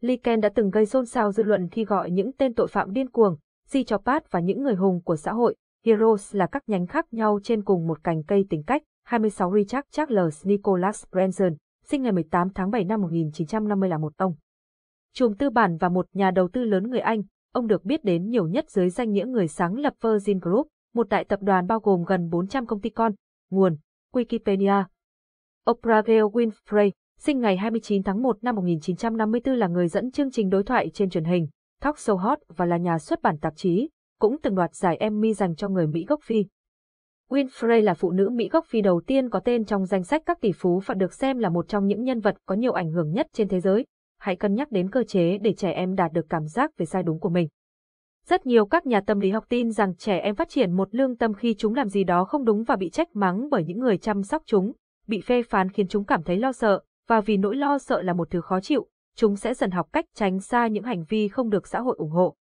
Speaker 1: Lee Ken đã từng gây xôn xao dư luận khi gọi những tên tội phạm điên cuồng, di cho Pat và những người hùng của xã hội, Heroes là các nhánh khác nhau trên cùng một cành cây tính cách, 26 Richard Charles Nicholas Branson, sinh ngày 18 tháng 7 năm 1950 là một ông. Chùm tư bản và một nhà đầu tư lớn người Anh, ông được biết đến nhiều nhất dưới danh nghĩa người sáng lập Virgin Group, một đại tập đoàn bao gồm gần 400 công ty con. Nguồn, Wikipedia. Oprah Winfrey, sinh ngày 29 tháng 1 năm 1954 là người dẫn chương trình đối thoại trên truyền hình, Talk Show Hot và là nhà xuất bản tạp chí, cũng từng đoạt giải Emmy dành cho người Mỹ gốc Phi. Winfrey là phụ nữ Mỹ gốc Phi đầu tiên có tên trong danh sách các tỷ phú và được xem là một trong những nhân vật có nhiều ảnh hưởng nhất trên thế giới. Hãy cân nhắc đến cơ chế để trẻ em đạt được cảm giác về sai đúng của mình. Rất nhiều các nhà tâm lý học tin rằng trẻ em phát triển một lương tâm khi chúng làm gì đó không đúng và bị trách mắng bởi những người chăm sóc chúng, bị phê phán khiến chúng cảm thấy lo sợ, và vì nỗi lo sợ là một thứ khó chịu, chúng sẽ dần học cách tránh xa những hành vi không được xã hội ủng hộ.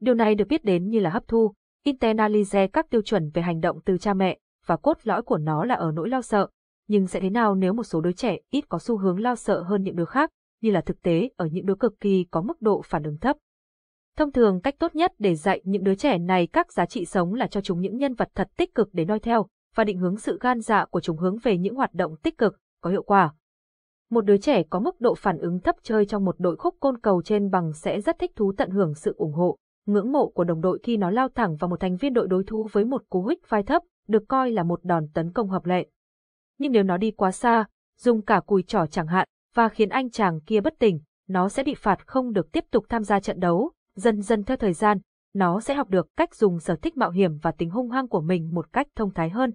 Speaker 1: Điều này được biết đến như là hấp thu, internalize các tiêu chuẩn về hành động từ cha mẹ, và cốt lõi của nó là ở nỗi lo sợ. Nhưng sẽ thế nào nếu một số đứa trẻ ít có xu hướng lo sợ hơn những đứa khác, như là thực tế ở những đứa cực kỳ có mức độ phản ứng thấp? Thông thường cách tốt nhất để dạy những đứa trẻ này các giá trị sống là cho chúng những nhân vật thật tích cực để noi theo và định hướng sự gan dạ của chúng hướng về những hoạt động tích cực, có hiệu quả, một đứa trẻ có mức độ phản ứng thấp chơi trong một đội khúc côn cầu trên bằng sẽ rất thích thú tận hưởng sự ủng hộ, ngưỡng mộ của đồng đội khi nó lao thẳng vào một thành viên đội đối thủ với một cú hích vai thấp, được coi là một đòn tấn công hợp lệ. Nhưng nếu nó đi quá xa, dùng cả cùi trỏ chẳng hạn, và khiến anh chàng kia bất tỉnh, nó sẽ bị phạt không được tiếp tục tham gia trận đấu, dần dần theo thời gian, nó sẽ học được cách dùng sở thích mạo hiểm và tính hung hăng của mình một cách thông thái hơn.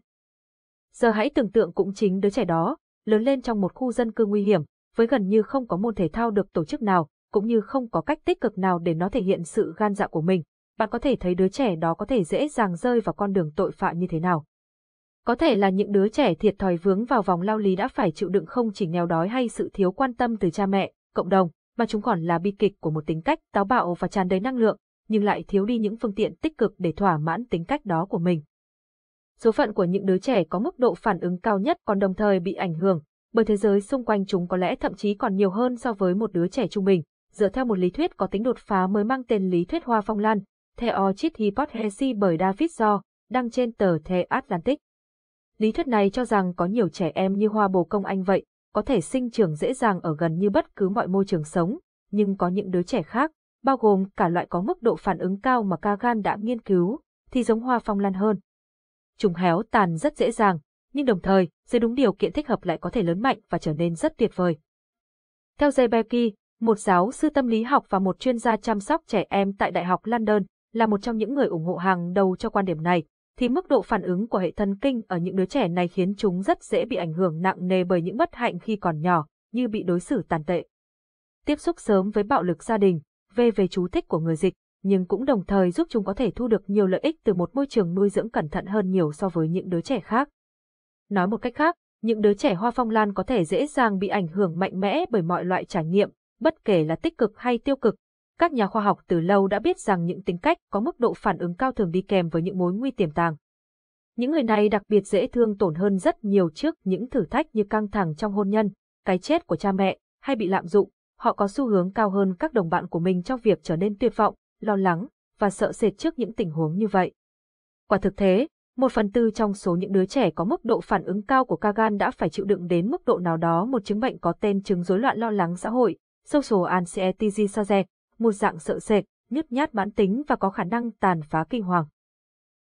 Speaker 1: Giờ hãy tưởng tượng cũng chính đứa trẻ đó, lớn lên trong một khu dân cư nguy hiểm, với gần như không có môn thể thao được tổ chức nào, cũng như không có cách tích cực nào để nó thể hiện sự gan dạ của mình, bạn có thể thấy đứa trẻ đó có thể dễ dàng rơi vào con đường tội phạm như thế nào. Có thể là những đứa trẻ thiệt thòi vướng vào vòng lao lý đã phải chịu đựng không chỉ nghèo đói hay sự thiếu quan tâm từ cha mẹ, cộng đồng, mà chúng còn là bi kịch của một tính cách táo bạo và tràn đầy năng lượng, nhưng lại thiếu đi những phương tiện tích cực để thỏa mãn tính cách đó của mình số phận của những đứa trẻ có mức độ phản ứng cao nhất còn đồng thời bị ảnh hưởng bởi thế giới xung quanh chúng có lẽ thậm chí còn nhiều hơn so với một đứa trẻ trung bình. Dựa theo một lý thuyết có tính đột phá mới mang tên lý thuyết hoa phong lan, theo Chit Hypothesis bởi David Do, đăng trên tờ The Atlantic. Lý thuyết này cho rằng có nhiều trẻ em như hoa bồ công anh vậy, có thể sinh trưởng dễ dàng ở gần như bất cứ mọi môi trường sống, nhưng có những đứa trẻ khác, bao gồm cả loại có mức độ phản ứng cao mà Kagan đã nghiên cứu, thì giống hoa phong lan hơn, chúng héo tàn rất dễ dàng, nhưng đồng thời, dưới đúng điều kiện thích hợp lại có thể lớn mạnh và trở nên rất tuyệt vời. Theo Jay Zebeki, một giáo sư tâm lý học và một chuyên gia chăm sóc trẻ em tại Đại học London, là một trong những người ủng hộ hàng đầu cho quan điểm này, thì mức độ phản ứng của hệ thần kinh ở những đứa trẻ này khiến chúng rất dễ bị ảnh hưởng nặng nề bởi những bất hạnh khi còn nhỏ, như bị đối xử tàn tệ. Tiếp xúc sớm với bạo lực gia đình, về về chú thích của người dịch, nhưng cũng đồng thời giúp chúng có thể thu được nhiều lợi ích từ một môi trường nuôi dưỡng cẩn thận hơn nhiều so với những đứa trẻ khác. Nói một cách khác, những đứa trẻ hoa phong lan có thể dễ dàng bị ảnh hưởng mạnh mẽ bởi mọi loại trải nghiệm, bất kể là tích cực hay tiêu cực. Các nhà khoa học từ lâu đã biết rằng những tính cách có mức độ phản ứng cao thường đi kèm với những mối nguy tiềm tàng. Những người này đặc biệt dễ thương tổn hơn rất nhiều trước những thử thách như căng thẳng trong hôn nhân, cái chết của cha mẹ hay bị lạm dụng. Họ có xu hướng cao hơn các đồng bạn của mình trong việc trở nên tuyệt vọng, lo lắng và sợ sệt trước những tình huống như vậy. Quả thực thế, một phần tư trong số những đứa trẻ có mức độ phản ứng cao của Kagan đã phải chịu đựng đến mức độ nào đó một chứng bệnh có tên chứng rối loạn lo lắng xã hội, sâu social anxiety disorder, một dạng sợ sệt, nhút nhát mãn tính và có khả năng tàn phá kinh hoàng.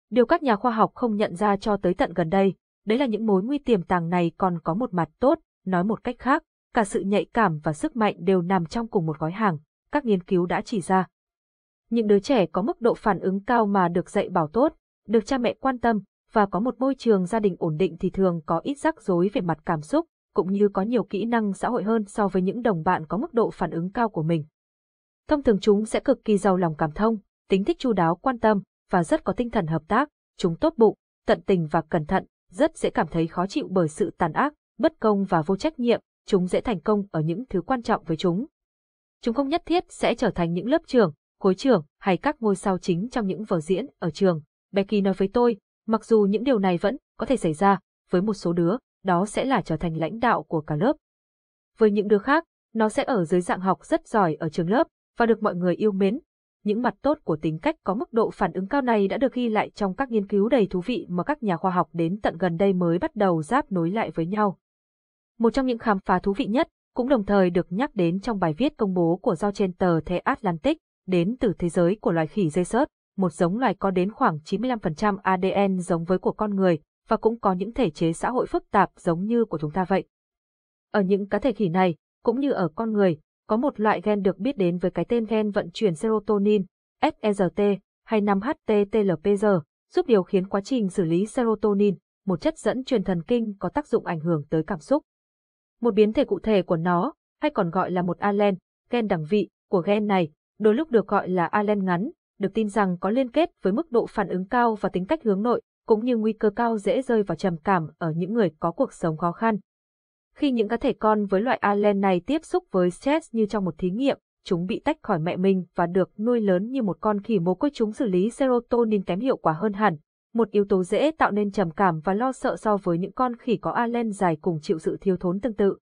Speaker 1: Điều các nhà khoa học không nhận ra cho tới tận gần đây, đấy là những mối nguy tiềm tàng này còn có một mặt tốt, nói một cách khác, cả sự nhạy cảm và sức mạnh đều nằm trong cùng một gói hàng, các nghiên cứu đã chỉ ra. Những đứa trẻ có mức độ phản ứng cao mà được dạy bảo tốt, được cha mẹ quan tâm và có một môi trường gia đình ổn định thì thường có ít rắc rối về mặt cảm xúc, cũng như có nhiều kỹ năng xã hội hơn so với những đồng bạn có mức độ phản ứng cao của mình. Thông thường chúng sẽ cực kỳ giàu lòng cảm thông, tính thích chu đáo quan tâm và rất có tinh thần hợp tác, chúng tốt bụng, tận tình và cẩn thận, rất dễ cảm thấy khó chịu bởi sự tàn ác, bất công và vô trách nhiệm, chúng dễ thành công ở những thứ quan trọng với chúng. Chúng không nhất thiết sẽ trở thành những lớp trưởng, khối trưởng hay các ngôi sao chính trong những vở diễn ở trường. Becky nói với tôi, mặc dù những điều này vẫn có thể xảy ra, với một số đứa, đó sẽ là trở thành lãnh đạo của cả lớp. Với những đứa khác, nó sẽ ở dưới dạng học rất giỏi ở trường lớp và được mọi người yêu mến. Những mặt tốt của tính cách có mức độ phản ứng cao này đã được ghi lại trong các nghiên cứu đầy thú vị mà các nhà khoa học đến tận gần đây mới bắt đầu giáp nối lại với nhau. Một trong những khám phá thú vị nhất cũng đồng thời được nhắc đến trong bài viết công bố của do trên tờ The Atlantic đến từ thế giới của loài khỉ dây sớt, một giống loài có đến khoảng 95% ADN giống với của con người và cũng có những thể chế xã hội phức tạp giống như của chúng ta vậy. Ở những cá thể khỉ này, cũng như ở con người, có một loại gen được biết đến với cái tên gen vận chuyển serotonin, SERT, hay 5-HTTLPG, giúp điều khiến quá trình xử lý serotonin, một chất dẫn truyền thần kinh có tác dụng ảnh hưởng tới cảm xúc. Một biến thể cụ thể của nó, hay còn gọi là một allen, gen đẳng vị, của gen này đôi lúc được gọi là Allen ngắn, được tin rằng có liên kết với mức độ phản ứng cao và tính cách hướng nội, cũng như nguy cơ cao dễ rơi vào trầm cảm ở những người có cuộc sống khó khăn. Khi những cá thể con với loại Allen này tiếp xúc với stress như trong một thí nghiệm, chúng bị tách khỏi mẹ mình và được nuôi lớn như một con khỉ mồ côi chúng xử lý serotonin kém hiệu quả hơn hẳn, một yếu tố dễ tạo nên trầm cảm và lo sợ so với những con khỉ có Allen dài cùng chịu sự thiếu thốn tương tự.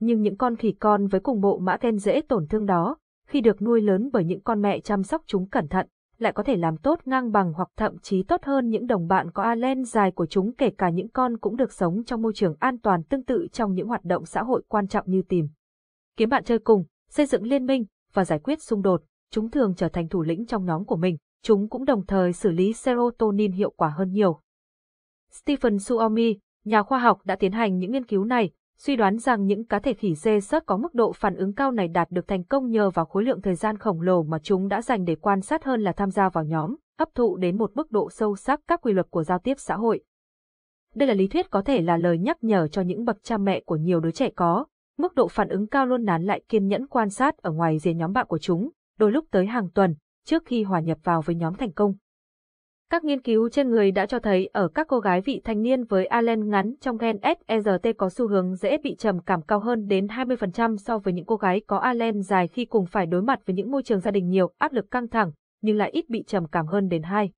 Speaker 1: Nhưng những con khỉ con với cùng bộ mã gen dễ tổn thương đó, khi được nuôi lớn bởi những con mẹ chăm sóc chúng cẩn thận, lại có thể làm tốt ngang bằng hoặc thậm chí tốt hơn những đồng bạn có alen dài của chúng kể cả những con cũng được sống trong môi trường an toàn tương tự trong những hoạt động xã hội quan trọng như tìm. Kiếm bạn chơi cùng, xây dựng liên minh và giải quyết xung đột, chúng thường trở thành thủ lĩnh trong nhóm của mình, chúng cũng đồng thời xử lý serotonin hiệu quả hơn nhiều. Stephen Suomi, nhà khoa học đã tiến hành những nghiên cứu này suy đoán rằng những cá thể khỉ dê sớt có mức độ phản ứng cao này đạt được thành công nhờ vào khối lượng thời gian khổng lồ mà chúng đã dành để quan sát hơn là tham gia vào nhóm, hấp thụ đến một mức độ sâu sắc các quy luật của giao tiếp xã hội. Đây là lý thuyết có thể là lời nhắc nhở cho những bậc cha mẹ của nhiều đứa trẻ có, mức độ phản ứng cao luôn nán lại kiên nhẫn quan sát ở ngoài rìa nhóm bạn của chúng, đôi lúc tới hàng tuần, trước khi hòa nhập vào với nhóm thành công. Các nghiên cứu trên người đã cho thấy ở các cô gái vị thành niên với Allen ngắn trong gen SERT có xu hướng dễ bị trầm cảm cao hơn đến 20% so với những cô gái có Allen dài khi cùng phải đối mặt với những môi trường gia đình nhiều áp lực căng thẳng, nhưng lại ít bị trầm cảm hơn đến 2.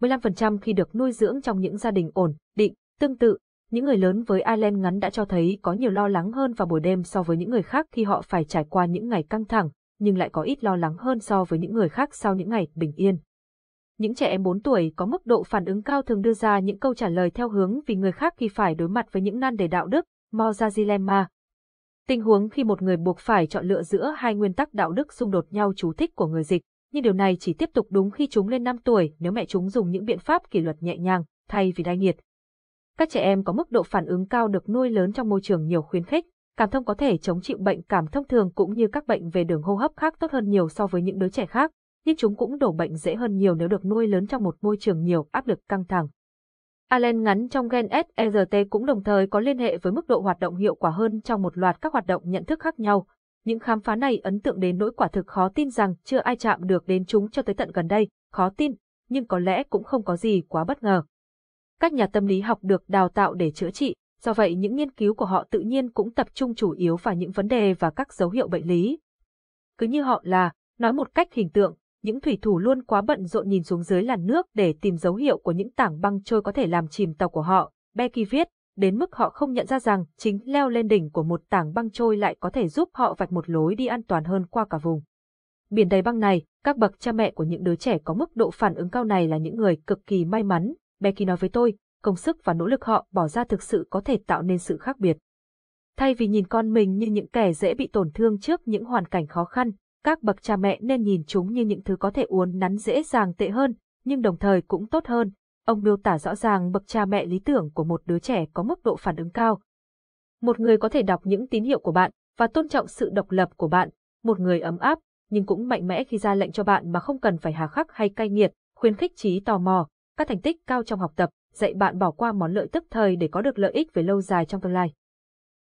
Speaker 1: 15% khi được nuôi dưỡng trong những gia đình ổn, định, tương tự, những người lớn với Allen ngắn đã cho thấy có nhiều lo lắng hơn vào buổi đêm so với những người khác khi họ phải trải qua những ngày căng thẳng, nhưng lại có ít lo lắng hơn so với những người khác sau những ngày bình yên những trẻ em 4 tuổi có mức độ phản ứng cao thường đưa ra những câu trả lời theo hướng vì người khác khi phải đối mặt với những nan đề đạo đức, moral dilemma. Tình huống khi một người buộc phải chọn lựa giữa hai nguyên tắc đạo đức xung đột nhau chú thích của người dịch, nhưng điều này chỉ tiếp tục đúng khi chúng lên 5 tuổi nếu mẹ chúng dùng những biện pháp kỷ luật nhẹ nhàng thay vì đai nghiệt. Các trẻ em có mức độ phản ứng cao được nuôi lớn trong môi trường nhiều khuyến khích, cảm thông có thể chống chịu bệnh cảm thông thường cũng như các bệnh về đường hô hấp khác tốt hơn nhiều so với những đứa trẻ khác nhưng chúng cũng đổ bệnh dễ hơn nhiều nếu được nuôi lớn trong một môi trường nhiều áp lực căng thẳng. Allen ngắn trong gen SERT cũng đồng thời có liên hệ với mức độ hoạt động hiệu quả hơn trong một loạt các hoạt động nhận thức khác nhau. Những khám phá này ấn tượng đến nỗi quả thực khó tin rằng chưa ai chạm được đến chúng cho tới tận gần đây, khó tin, nhưng có lẽ cũng không có gì quá bất ngờ. Các nhà tâm lý học được đào tạo để chữa trị, do vậy những nghiên cứu của họ tự nhiên cũng tập trung chủ yếu vào những vấn đề và các dấu hiệu bệnh lý. Cứ như họ là, nói một cách hình tượng, những thủy thủ luôn quá bận rộn nhìn xuống dưới làn nước để tìm dấu hiệu của những tảng băng trôi có thể làm chìm tàu của họ, Becky viết, đến mức họ không nhận ra rằng chính leo lên đỉnh của một tảng băng trôi lại có thể giúp họ vạch một lối đi an toàn hơn qua cả vùng. Biển đầy băng này, các bậc cha mẹ của những đứa trẻ có mức độ phản ứng cao này là những người cực kỳ may mắn, Becky nói với tôi, công sức và nỗ lực họ bỏ ra thực sự có thể tạo nên sự khác biệt. Thay vì nhìn con mình như những kẻ dễ bị tổn thương trước những hoàn cảnh khó khăn, các bậc cha mẹ nên nhìn chúng như những thứ có thể uốn nắn dễ dàng tệ hơn, nhưng đồng thời cũng tốt hơn. Ông miêu tả rõ ràng bậc cha mẹ lý tưởng của một đứa trẻ có mức độ phản ứng cao. Một người có thể đọc những tín hiệu của bạn và tôn trọng sự độc lập của bạn, một người ấm áp, nhưng cũng mạnh mẽ khi ra lệnh cho bạn mà không cần phải hà khắc hay cay nghiệt, khuyến khích trí tò mò, các thành tích cao trong học tập, dạy bạn bỏ qua món lợi tức thời để có được lợi ích về lâu dài trong tương lai.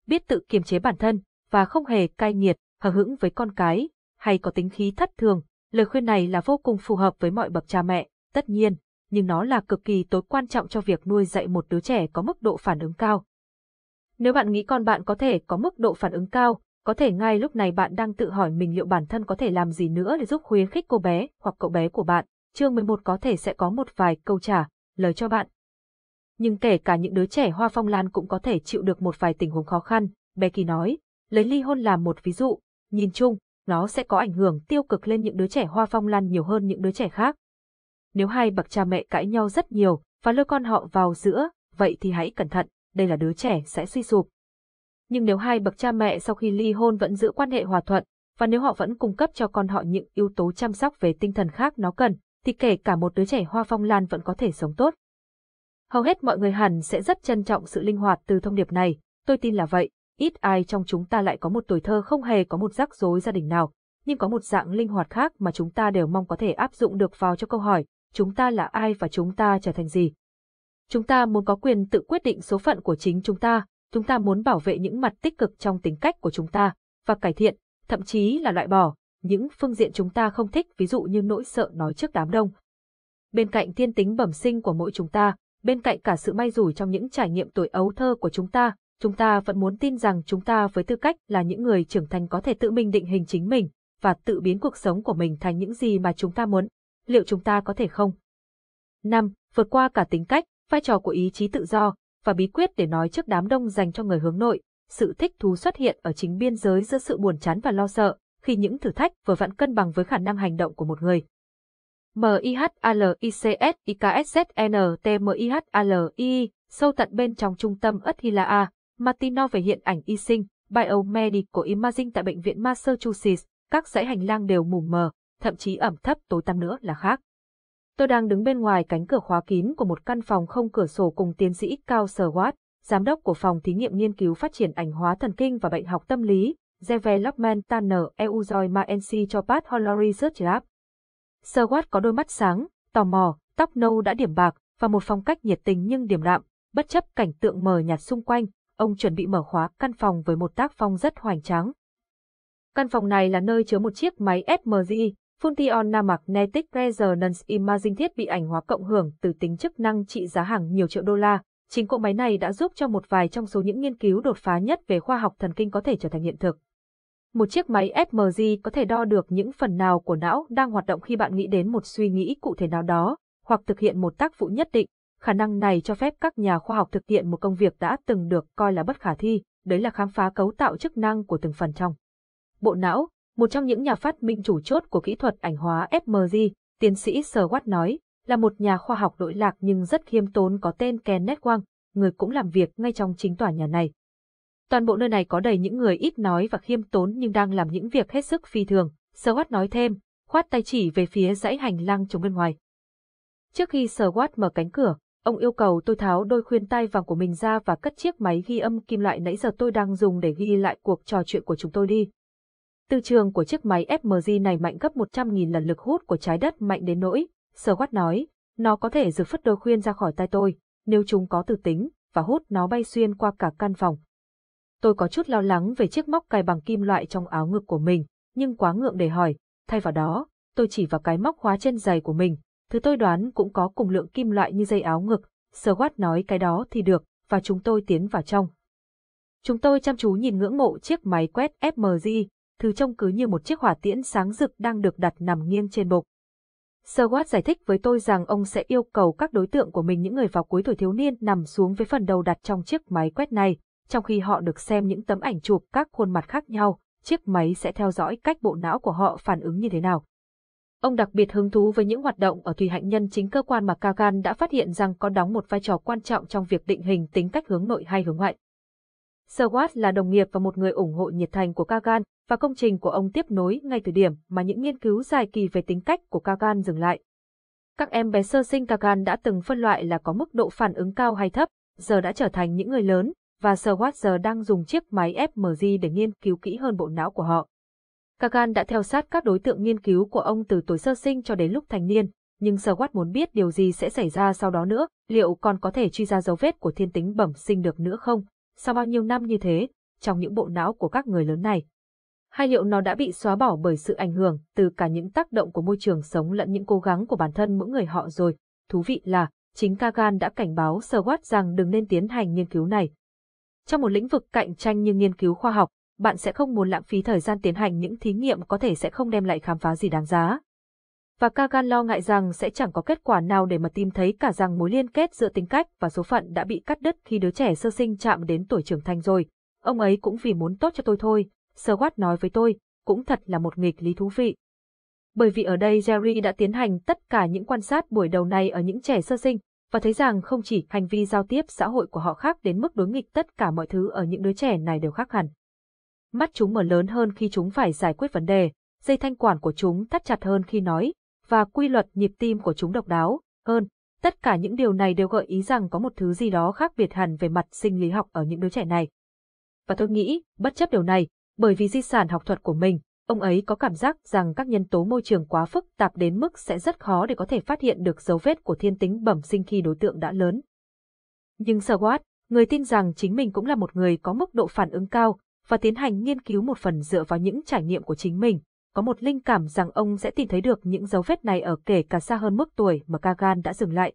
Speaker 1: Biết tự kiềm chế bản thân và không hề cay nghiệt, hờ hững với con cái, hay có tính khí thất thường, lời khuyên này là vô cùng phù hợp với mọi bậc cha mẹ, tất nhiên, nhưng nó là cực kỳ tối quan trọng cho việc nuôi dạy một đứa trẻ có mức độ phản ứng cao. Nếu bạn nghĩ con bạn có thể có mức độ phản ứng cao, có thể ngay lúc này bạn đang tự hỏi mình liệu bản thân có thể làm gì nữa để giúp khuyến khích cô bé hoặc cậu bé của bạn. Chương 11 có thể sẽ có một vài câu trả lời cho bạn. Nhưng kể cả những đứa trẻ hoa phong lan cũng có thể chịu được một vài tình huống khó khăn, Becky nói, lấy ly hôn làm một ví dụ, nhìn chung, nó sẽ có ảnh hưởng tiêu cực lên những đứa trẻ hoa phong lan nhiều hơn những đứa trẻ khác. Nếu hai bậc cha mẹ cãi nhau rất nhiều và lôi con họ vào giữa, vậy thì hãy cẩn thận, đây là đứa trẻ sẽ suy sụp. Nhưng nếu hai bậc cha mẹ sau khi ly hôn vẫn giữ quan hệ hòa thuận, và nếu họ vẫn cung cấp cho con họ những yếu tố chăm sóc về tinh thần khác nó cần, thì kể cả một đứa trẻ hoa phong lan vẫn có thể sống tốt. Hầu hết mọi người hẳn sẽ rất trân trọng sự linh hoạt từ thông điệp này, tôi tin là vậy ít ai trong chúng ta lại có một tuổi thơ không hề có một rắc rối gia đình nào, nhưng có một dạng linh hoạt khác mà chúng ta đều mong có thể áp dụng được vào cho câu hỏi, chúng ta là ai và chúng ta trở thành gì. Chúng ta muốn có quyền tự quyết định số phận của chính chúng ta, chúng ta muốn bảo vệ những mặt tích cực trong tính cách của chúng ta, và cải thiện, thậm chí là loại bỏ, những phương diện chúng ta không thích ví dụ như nỗi sợ nói trước đám đông. Bên cạnh thiên tính bẩm sinh của mỗi chúng ta, bên cạnh cả sự may rủi trong những trải nghiệm tuổi ấu thơ của chúng ta, chúng ta vẫn muốn tin rằng chúng ta với tư cách là những người trưởng thành có thể tự mình định hình chính mình và tự biến cuộc sống của mình thành những gì mà chúng ta muốn. Liệu chúng ta có thể không? 5. Vượt qua cả tính cách, vai trò của ý chí tự do và bí quyết để nói trước đám đông dành cho người hướng nội, sự thích thú xuất hiện ở chính biên giới giữa sự buồn chán và lo sợ, khi những thử thách vừa vặn cân bằng với khả năng hành động của một người. M-I-H-A-L-I-C-S-I-K-S-Z-N-T-M-I-H-A-L-I, sâu tận bên trong trung tâm Ất Hila A, Martino về hiện ảnh y sinh, biomedic của Imaging tại bệnh viện Massachusetts, các dãy hành lang đều mù mờ, thậm chí ẩm thấp tối tăm nữa là khác. Tôi đang đứng bên ngoài cánh cửa khóa kín của một căn phòng không cửa sổ cùng tiến sĩ Cao Sở Watt, giám đốc của phòng thí nghiệm nghiên cứu phát triển ảnh hóa thần kinh và bệnh học tâm lý, Development Tanner Euzoi Maensi cho Pat Hollow Research Lab. Sir Watt có đôi mắt sáng, tò mò, tóc nâu đã điểm bạc và một phong cách nhiệt tình nhưng điểm đạm, bất chấp cảnh tượng mờ nhạt xung quanh, ông chuẩn bị mở khóa căn phòng với một tác phong rất hoành tráng. Căn phòng này là nơi chứa một chiếc máy FMRI, Function Magnetic Resonance Imaging thiết bị ảnh hóa cộng hưởng từ tính chức năng trị giá hàng nhiều triệu đô la. Chính cỗ máy này đã giúp cho một vài trong số những nghiên cứu đột phá nhất về khoa học thần kinh có thể trở thành hiện thực. Một chiếc máy fMRI có thể đo được những phần nào của não đang hoạt động khi bạn nghĩ đến một suy nghĩ cụ thể nào đó, hoặc thực hiện một tác vụ nhất định, Khả năng này cho phép các nhà khoa học thực hiện một công việc đã từng được coi là bất khả thi, đấy là khám phá cấu tạo chức năng của từng phần trong. Bộ não, một trong những nhà phát minh chủ chốt của kỹ thuật ảnh hóa fMRI, tiến sĩ Sir Watt nói, là một nhà khoa học đội lạc nhưng rất khiêm tốn có tên Kenneth Wang, người cũng làm việc ngay trong chính tòa nhà này. Toàn bộ nơi này có đầy những người ít nói và khiêm tốn nhưng đang làm những việc hết sức phi thường, Sir Watt nói thêm, khoát tay chỉ về phía dãy hành lang trống bên ngoài. Trước khi Sir Watt mở cánh cửa, Ông yêu cầu tôi tháo đôi khuyên tai vàng của mình ra và cất chiếc máy ghi âm kim loại nãy giờ tôi đang dùng để ghi lại cuộc trò chuyện của chúng tôi đi. Từ trường của chiếc máy FMG này mạnh gấp 100.000 lần lực hút của trái đất mạnh đến nỗi, Sơ Quát nói, nó có thể giật phất đôi khuyên ra khỏi tai tôi, nếu chúng có từ tính, và hút nó bay xuyên qua cả căn phòng. Tôi có chút lo lắng về chiếc móc cài bằng kim loại trong áo ngực của mình, nhưng quá ngượng để hỏi, thay vào đó, tôi chỉ vào cái móc khóa trên giày của mình, Thứ tôi đoán cũng có cùng lượng kim loại như dây áo ngực, sờ quát nói cái đó thì được, và chúng tôi tiến vào trong. Chúng tôi chăm chú nhìn ngưỡng mộ chiếc máy quét FMG, thứ trông cứ như một chiếc hỏa tiễn sáng rực đang được đặt nằm nghiêng trên bục. Sir Watt giải thích với tôi rằng ông sẽ yêu cầu các đối tượng của mình những người vào cuối tuổi thiếu niên nằm xuống với phần đầu đặt trong chiếc máy quét này, trong khi họ được xem những tấm ảnh chụp các khuôn mặt khác nhau, chiếc máy sẽ theo dõi cách bộ não của họ phản ứng như thế nào. Ông đặc biệt hứng thú với những hoạt động ở Thủy Hạnh Nhân chính cơ quan mà Kagan đã phát hiện rằng có đóng một vai trò quan trọng trong việc định hình tính cách hướng nội hay hướng ngoại. Sawat là đồng nghiệp và một người ủng hộ nhiệt thành của Kagan, và công trình của ông tiếp nối ngay từ điểm mà những nghiên cứu dài kỳ về tính cách của Kagan dừng lại. Các em bé sơ sinh Kagan đã từng phân loại là có mức độ phản ứng cao hay thấp, giờ đã trở thành những người lớn, và Sawat giờ đang dùng chiếc máy FMG để nghiên cứu kỹ hơn bộ não của họ. Kagan đã theo sát các đối tượng nghiên cứu của ông từ tuổi sơ sinh cho đến lúc thành niên, nhưng Sawat muốn biết điều gì sẽ xảy ra sau đó nữa, liệu còn có thể truy ra dấu vết của thiên tính bẩm sinh được nữa không, sau bao nhiêu năm như thế, trong những bộ não của các người lớn này. Hay liệu nó đã bị xóa bỏ bởi sự ảnh hưởng từ cả những tác động của môi trường sống lẫn những cố gắng của bản thân mỗi người họ rồi. Thú vị là, chính Kagan đã cảnh báo Sawat rằng đừng nên tiến hành nghiên cứu này. Trong một lĩnh vực cạnh tranh như nghiên cứu khoa học, bạn sẽ không muốn lãng phí thời gian tiến hành những thí nghiệm có thể sẽ không đem lại khám phá gì đáng giá. Và Kagan lo ngại rằng sẽ chẳng có kết quả nào để mà tìm thấy cả rằng mối liên kết giữa tính cách và số phận đã bị cắt đứt khi đứa trẻ sơ sinh chạm đến tuổi trưởng thành rồi. Ông ấy cũng vì muốn tốt cho tôi thôi, sơ Sawat nói với tôi, cũng thật là một nghịch lý thú vị. Bởi vì ở đây Jerry đã tiến hành tất cả những quan sát buổi đầu này ở những trẻ sơ sinh, và thấy rằng không chỉ hành vi giao tiếp xã hội của họ khác đến mức đối nghịch tất cả mọi thứ ở những đứa trẻ này đều khác hẳn mắt chúng mở lớn hơn khi chúng phải giải quyết vấn đề, dây thanh quản của chúng thắt chặt hơn khi nói, và quy luật nhịp tim của chúng độc đáo hơn. Tất cả những điều này đều gợi ý rằng có một thứ gì đó khác biệt hẳn về mặt sinh lý học ở những đứa trẻ này. Và tôi nghĩ, bất chấp điều này, bởi vì di sản học thuật của mình, ông ấy có cảm giác rằng các nhân tố môi trường quá phức tạp đến mức sẽ rất khó để có thể phát hiện được dấu vết của thiên tính bẩm sinh khi đối tượng đã lớn. Nhưng Sawat, người tin rằng chính mình cũng là một người có mức độ phản ứng cao, và tiến hành nghiên cứu một phần dựa vào những trải nghiệm của chính mình. Có một linh cảm rằng ông sẽ tìm thấy được những dấu vết này ở kể cả xa hơn mức tuổi mà Kagan đã dừng lại.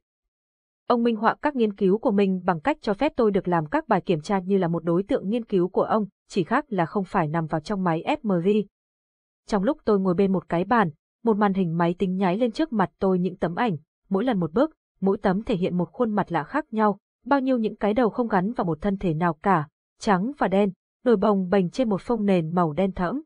Speaker 1: Ông minh họa các nghiên cứu của mình bằng cách cho phép tôi được làm các bài kiểm tra như là một đối tượng nghiên cứu của ông, chỉ khác là không phải nằm vào trong máy fMRI. Trong lúc tôi ngồi bên một cái bàn, một màn hình máy tính nháy lên trước mặt tôi những tấm ảnh, mỗi lần một bước, mỗi tấm thể hiện một khuôn mặt lạ khác nhau, bao nhiêu những cái đầu không gắn vào một thân thể nào cả, trắng và đen, nổi bồng bềnh trên một phông nền màu đen thẫm.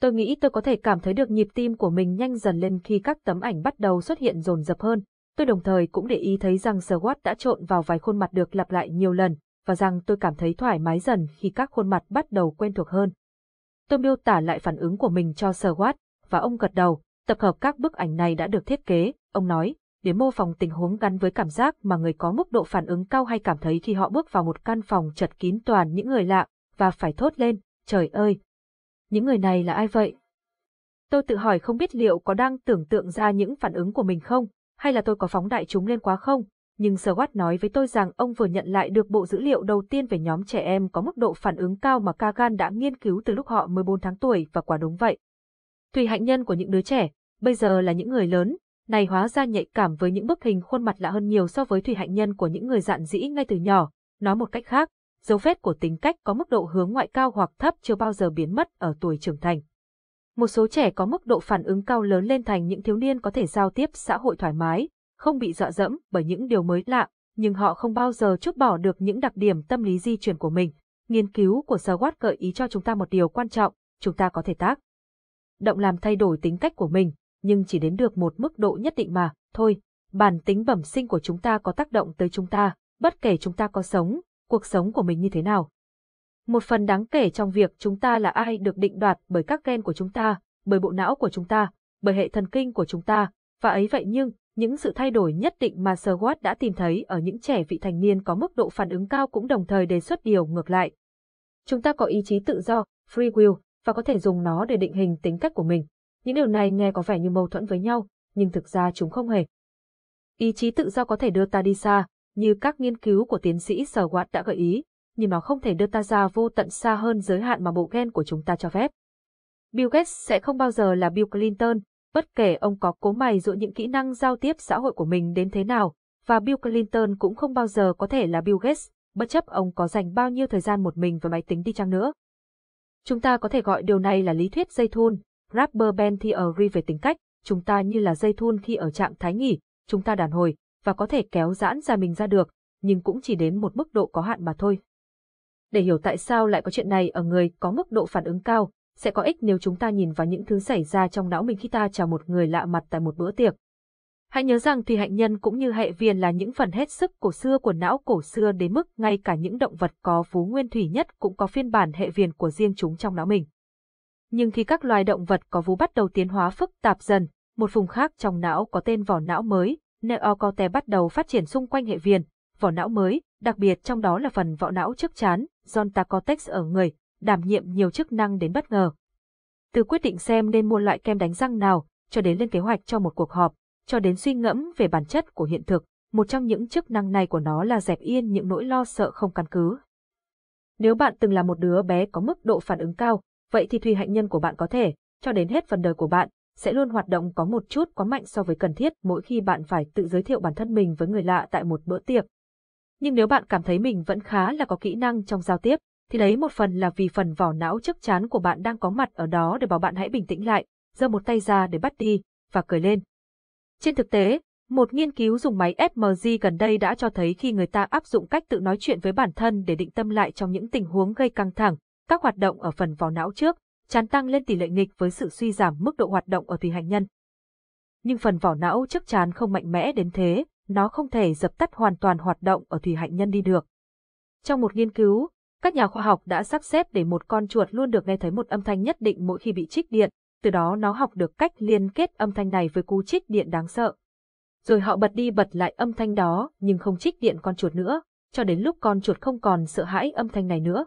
Speaker 1: Tôi nghĩ tôi có thể cảm thấy được nhịp tim của mình nhanh dần lên khi các tấm ảnh bắt đầu xuất hiện rồn rập hơn. Tôi đồng thời cũng để ý thấy rằng Swat đã trộn vào vài khuôn mặt được lặp lại nhiều lần, và rằng tôi cảm thấy thoải mái dần khi các khuôn mặt bắt đầu quen thuộc hơn. Tôi miêu tả lại phản ứng của mình cho Swat, và ông gật đầu, tập hợp các bức ảnh này đã được thiết kế, ông nói, để mô phỏng tình huống gắn với cảm giác mà người có mức độ phản ứng cao hay cảm thấy khi họ bước vào một căn phòng chật kín toàn những người lạ, và phải thốt lên, trời ơi! Những người này là ai vậy? Tôi tự hỏi không biết liệu có đang tưởng tượng ra những phản ứng của mình không, hay là tôi có phóng đại chúng lên quá không, nhưng Sawat nói với tôi rằng ông vừa nhận lại được bộ dữ liệu đầu tiên về nhóm trẻ em có mức độ phản ứng cao mà Kagan đã nghiên cứu từ lúc họ 14 tháng tuổi và quả đúng vậy. Tùy hạnh nhân của những đứa trẻ, bây giờ là những người lớn, này hóa ra nhạy cảm với những bức hình khuôn mặt lạ hơn nhiều so với thủy hạnh nhân của những người dạn dĩ ngay từ nhỏ, nói một cách khác, dấu vết của tính cách có mức độ hướng ngoại cao hoặc thấp chưa bao giờ biến mất ở tuổi trưởng thành. Một số trẻ có mức độ phản ứng cao lớn lên thành những thiếu niên có thể giao tiếp xã hội thoải mái, không bị dọa dẫm bởi những điều mới lạ, nhưng họ không bao giờ chút bỏ được những đặc điểm tâm lý di truyền của mình. Nghiên cứu của Sawat gợi ý cho chúng ta một điều quan trọng, chúng ta có thể tác động làm thay đổi tính cách của mình, nhưng chỉ đến được một mức độ nhất định mà, thôi, bản tính bẩm sinh của chúng ta có tác động tới chúng ta, bất kể chúng ta có sống, cuộc sống của mình như thế nào. Một phần đáng kể trong việc chúng ta là ai được định đoạt bởi các gen của chúng ta, bởi bộ não của chúng ta, bởi hệ thần kinh của chúng ta, và ấy vậy nhưng, những sự thay đổi nhất định mà Sawat đã tìm thấy ở những trẻ vị thành niên có mức độ phản ứng cao cũng đồng thời đề xuất điều ngược lại. Chúng ta có ý chí tự do, free will, và có thể dùng nó để định hình tính cách của mình. Những điều này nghe có vẻ như mâu thuẫn với nhau, nhưng thực ra chúng không hề. Ý chí tự do có thể đưa ta đi xa, như các nghiên cứu của tiến sĩ Sở Watt đã gợi ý, nhưng nó không thể đưa ta ra vô tận xa hơn giới hạn mà bộ gen của chúng ta cho phép. Bill Gates sẽ không bao giờ là Bill Clinton, bất kể ông có cố mày dụ những kỹ năng giao tiếp xã hội của mình đến thế nào, và Bill Clinton cũng không bao giờ có thể là Bill Gates, bất chấp ông có dành bao nhiêu thời gian một mình với máy tính đi chăng nữa. Chúng ta có thể gọi điều này là lý thuyết dây thun, rubber band theory về tính cách, chúng ta như là dây thun khi ở trạng thái nghỉ, chúng ta đàn hồi, và có thể kéo giãn ra mình ra được, nhưng cũng chỉ đến một mức độ có hạn mà thôi. Để hiểu tại sao lại có chuyện này ở người có mức độ phản ứng cao, sẽ có ích nếu chúng ta nhìn vào những thứ xảy ra trong não mình khi ta chào một người lạ mặt tại một bữa tiệc. Hãy nhớ rằng thì hạnh nhân cũng như hệ viền là những phần hết sức cổ xưa của não cổ xưa đến mức ngay cả những động vật có vú nguyên thủy nhất cũng có phiên bản hệ viền của riêng chúng trong não mình. Nhưng khi các loài động vật có vú bắt đầu tiến hóa phức tạp dần, một vùng khác trong não có tên vỏ não mới, Neocortex bắt đầu phát triển xung quanh hệ viền, vỏ não mới, đặc biệt trong đó là phần vỏ não trước chán, zonta cortex ở người, đảm nhiệm nhiều chức năng đến bất ngờ. Từ quyết định xem nên mua loại kem đánh răng nào, cho đến lên kế hoạch cho một cuộc họp, cho đến suy ngẫm về bản chất của hiện thực, một trong những chức năng này của nó là dẹp yên những nỗi lo sợ không căn cứ. Nếu bạn từng là một đứa bé có mức độ phản ứng cao, vậy thì tùy hạnh nhân của bạn có thể, cho đến hết phần đời của bạn, sẽ luôn hoạt động có một chút quá mạnh so với cần thiết mỗi khi bạn phải tự giới thiệu bản thân mình với người lạ tại một bữa tiệc. Nhưng nếu bạn cảm thấy mình vẫn khá là có kỹ năng trong giao tiếp, thì đấy một phần là vì phần vỏ não chắc chắn của bạn đang có mặt ở đó để bảo bạn hãy bình tĩnh lại, giơ một tay ra để bắt đi, và cười lên. Trên thực tế, một nghiên cứu dùng máy FMG gần đây đã cho thấy khi người ta áp dụng cách tự nói chuyện với bản thân để định tâm lại trong những tình huống gây căng thẳng, các hoạt động ở phần vỏ não trước, chán tăng lên tỷ lệ nghịch với sự suy giảm mức độ hoạt động ở tùy hành nhân. Nhưng phần vỏ não chắc chắn không mạnh mẽ đến thế, nó không thể dập tắt hoàn toàn hoạt động ở thủy hạnh nhân đi được. Trong một nghiên cứu, các nhà khoa học đã sắp xếp để một con chuột luôn được nghe thấy một âm thanh nhất định mỗi khi bị trích điện, từ đó nó học được cách liên kết âm thanh này với cú trích điện đáng sợ. Rồi họ bật đi bật lại âm thanh đó nhưng không trích điện con chuột nữa, cho đến lúc con chuột không còn sợ hãi âm thanh này nữa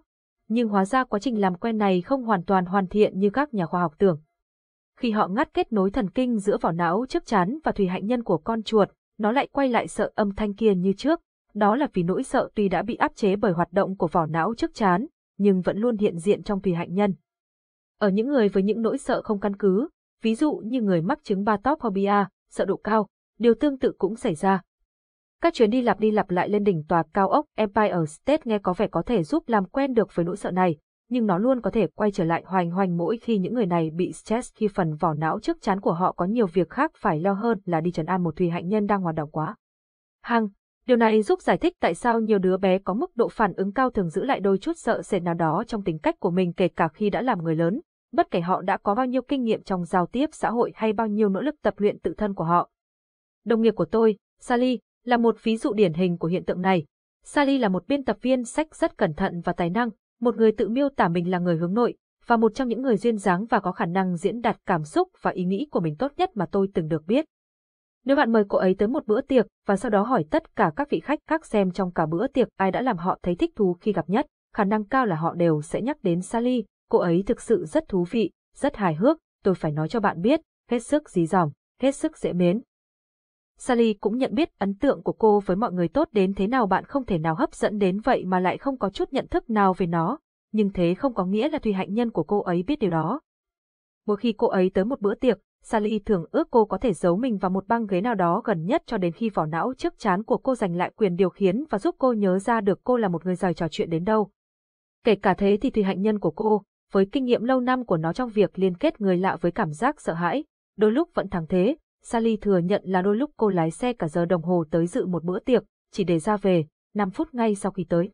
Speaker 1: nhưng hóa ra quá trình làm quen này không hoàn toàn hoàn thiện như các nhà khoa học tưởng. Khi họ ngắt kết nối thần kinh giữa vỏ não trước chán và thủy hạnh nhân của con chuột, nó lại quay lại sợ âm thanh kia như trước, đó là vì nỗi sợ tuy đã bị áp chế bởi hoạt động của vỏ não trước chán, nhưng vẫn luôn hiện diện trong thủy hạnh nhân. Ở những người với những nỗi sợ không căn cứ, ví dụ như người mắc chứng ba tóc hobia, sợ độ cao, điều tương tự cũng xảy ra. Các chuyến đi lặp đi lặp lại lên đỉnh tòa cao ốc Empire State nghe có vẻ có thể giúp làm quen được với nỗi sợ này, nhưng nó luôn có thể quay trở lại hoành hoành mỗi khi những người này bị stress khi phần vỏ não trước chán của họ có nhiều việc khác phải lo hơn là đi trấn an một thùy hạnh nhân đang hoạt động quá. Hằng, điều này giúp giải thích tại sao nhiều đứa bé có mức độ phản ứng cao thường giữ lại đôi chút sợ sệt nào đó trong tính cách của mình kể cả khi đã làm người lớn, bất kể họ đã có bao nhiêu kinh nghiệm trong giao tiếp xã hội hay bao nhiêu nỗ lực tập luyện tự thân của họ. Đồng nghiệp của tôi, Sally, là một ví dụ điển hình của hiện tượng này. Sally là một biên tập viên sách rất cẩn thận và tài năng, một người tự miêu tả mình là người hướng nội, và một trong những người duyên dáng và có khả năng diễn đạt cảm xúc và ý nghĩ của mình tốt nhất mà tôi từng được biết. Nếu bạn mời cô ấy tới một bữa tiệc và sau đó hỏi tất cả các vị khách khác xem trong cả bữa tiệc ai đã làm họ thấy thích thú khi gặp nhất, khả năng cao là họ đều sẽ nhắc đến Sally, cô ấy thực sự rất thú vị, rất hài hước, tôi phải nói cho bạn biết, hết sức dí dỏm, hết sức dễ mến, Sally cũng nhận biết ấn tượng của cô với mọi người tốt đến thế nào bạn không thể nào hấp dẫn đến vậy mà lại không có chút nhận thức nào về nó, nhưng thế không có nghĩa là Thùy Hạnh Nhân của cô ấy biết điều đó. Mỗi khi cô ấy tới một bữa tiệc, Sally thường ước cô có thể giấu mình vào một băng ghế nào đó gần nhất cho đến khi vỏ não trước chán của cô giành lại quyền điều khiển và giúp cô nhớ ra được cô là một người giỏi trò chuyện đến đâu. Kể cả thế thì Thùy Hạnh Nhân của cô, với kinh nghiệm lâu năm của nó trong việc liên kết người lạ với cảm giác sợ hãi, đôi lúc vẫn thắng thế, Sally thừa nhận là đôi lúc cô lái xe cả giờ đồng hồ tới dự một bữa tiệc, chỉ để ra về, 5 phút ngay sau khi tới.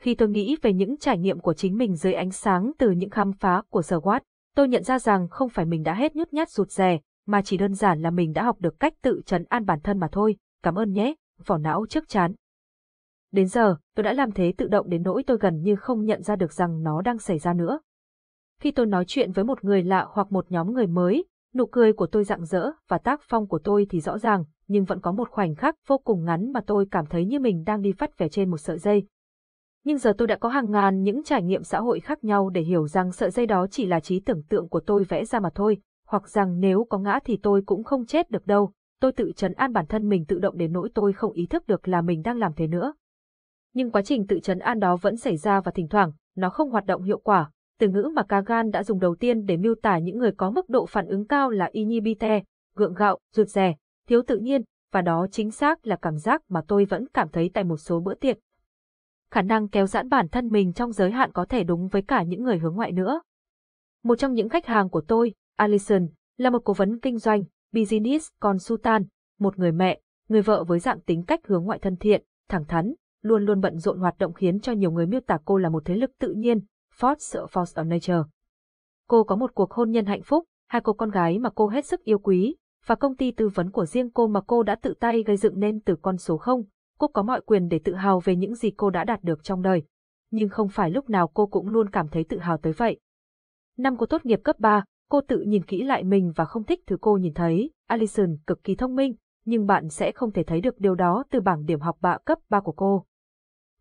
Speaker 1: Khi tôi nghĩ về những trải nghiệm của chính mình dưới ánh sáng từ những khám phá của Sir Watt, tôi nhận ra rằng không phải mình đã hết nhút nhát rụt rè, mà chỉ đơn giản là mình đã học được cách tự trấn an bản thân mà thôi, cảm ơn nhé, vỏ não trước chán. Đến giờ, tôi đã làm thế tự động đến nỗi tôi gần như không nhận ra được rằng nó đang xảy ra nữa. Khi tôi nói chuyện với một người lạ hoặc một nhóm người mới, Nụ cười của tôi rạng rỡ và tác phong của tôi thì rõ ràng, nhưng vẫn có một khoảnh khắc vô cùng ngắn mà tôi cảm thấy như mình đang đi phát vẻ trên một sợi dây. Nhưng giờ tôi đã có hàng ngàn những trải nghiệm xã hội khác nhau để hiểu rằng sợi dây đó chỉ là trí tưởng tượng của tôi vẽ ra mà thôi, hoặc rằng nếu có ngã thì tôi cũng không chết được đâu. Tôi tự trấn an bản thân mình tự động đến nỗi tôi không ý thức được là mình đang làm thế nữa. Nhưng quá trình tự trấn an đó vẫn xảy ra và thỉnh thoảng, nó không hoạt động hiệu quả, từ ngữ mà Kagan đã dùng đầu tiên để miêu tả những người có mức độ phản ứng cao là inhibite, gượng gạo, rụt rè, thiếu tự nhiên, và đó chính xác là cảm giác mà tôi vẫn cảm thấy tại một số bữa tiệc. Khả năng kéo giãn bản thân mình trong giới hạn có thể đúng với cả những người hướng ngoại nữa. Một trong những khách hàng của tôi, Alison, là một cố vấn kinh doanh, business consultant, một người mẹ, người vợ với dạng tính cách hướng ngoại thân thiện, thẳng thắn, luôn luôn bận rộn hoạt động khiến cho nhiều người miêu tả cô là một thế lực tự nhiên, Ford sợ Force of Nature. Cô có một cuộc hôn nhân hạnh phúc, hai cô con gái mà cô hết sức yêu quý, và công ty tư vấn của riêng cô mà cô đã tự tay gây dựng nên từ con số không. Cô có mọi quyền để tự hào về những gì cô đã đạt được trong đời. Nhưng không phải lúc nào cô cũng luôn cảm thấy tự hào tới vậy. Năm cô tốt nghiệp cấp 3, cô tự nhìn kỹ lại mình và không thích thứ cô nhìn thấy. Allison cực kỳ thông minh, nhưng bạn sẽ không thể thấy được điều đó từ bảng điểm học bạ cấp 3 của cô.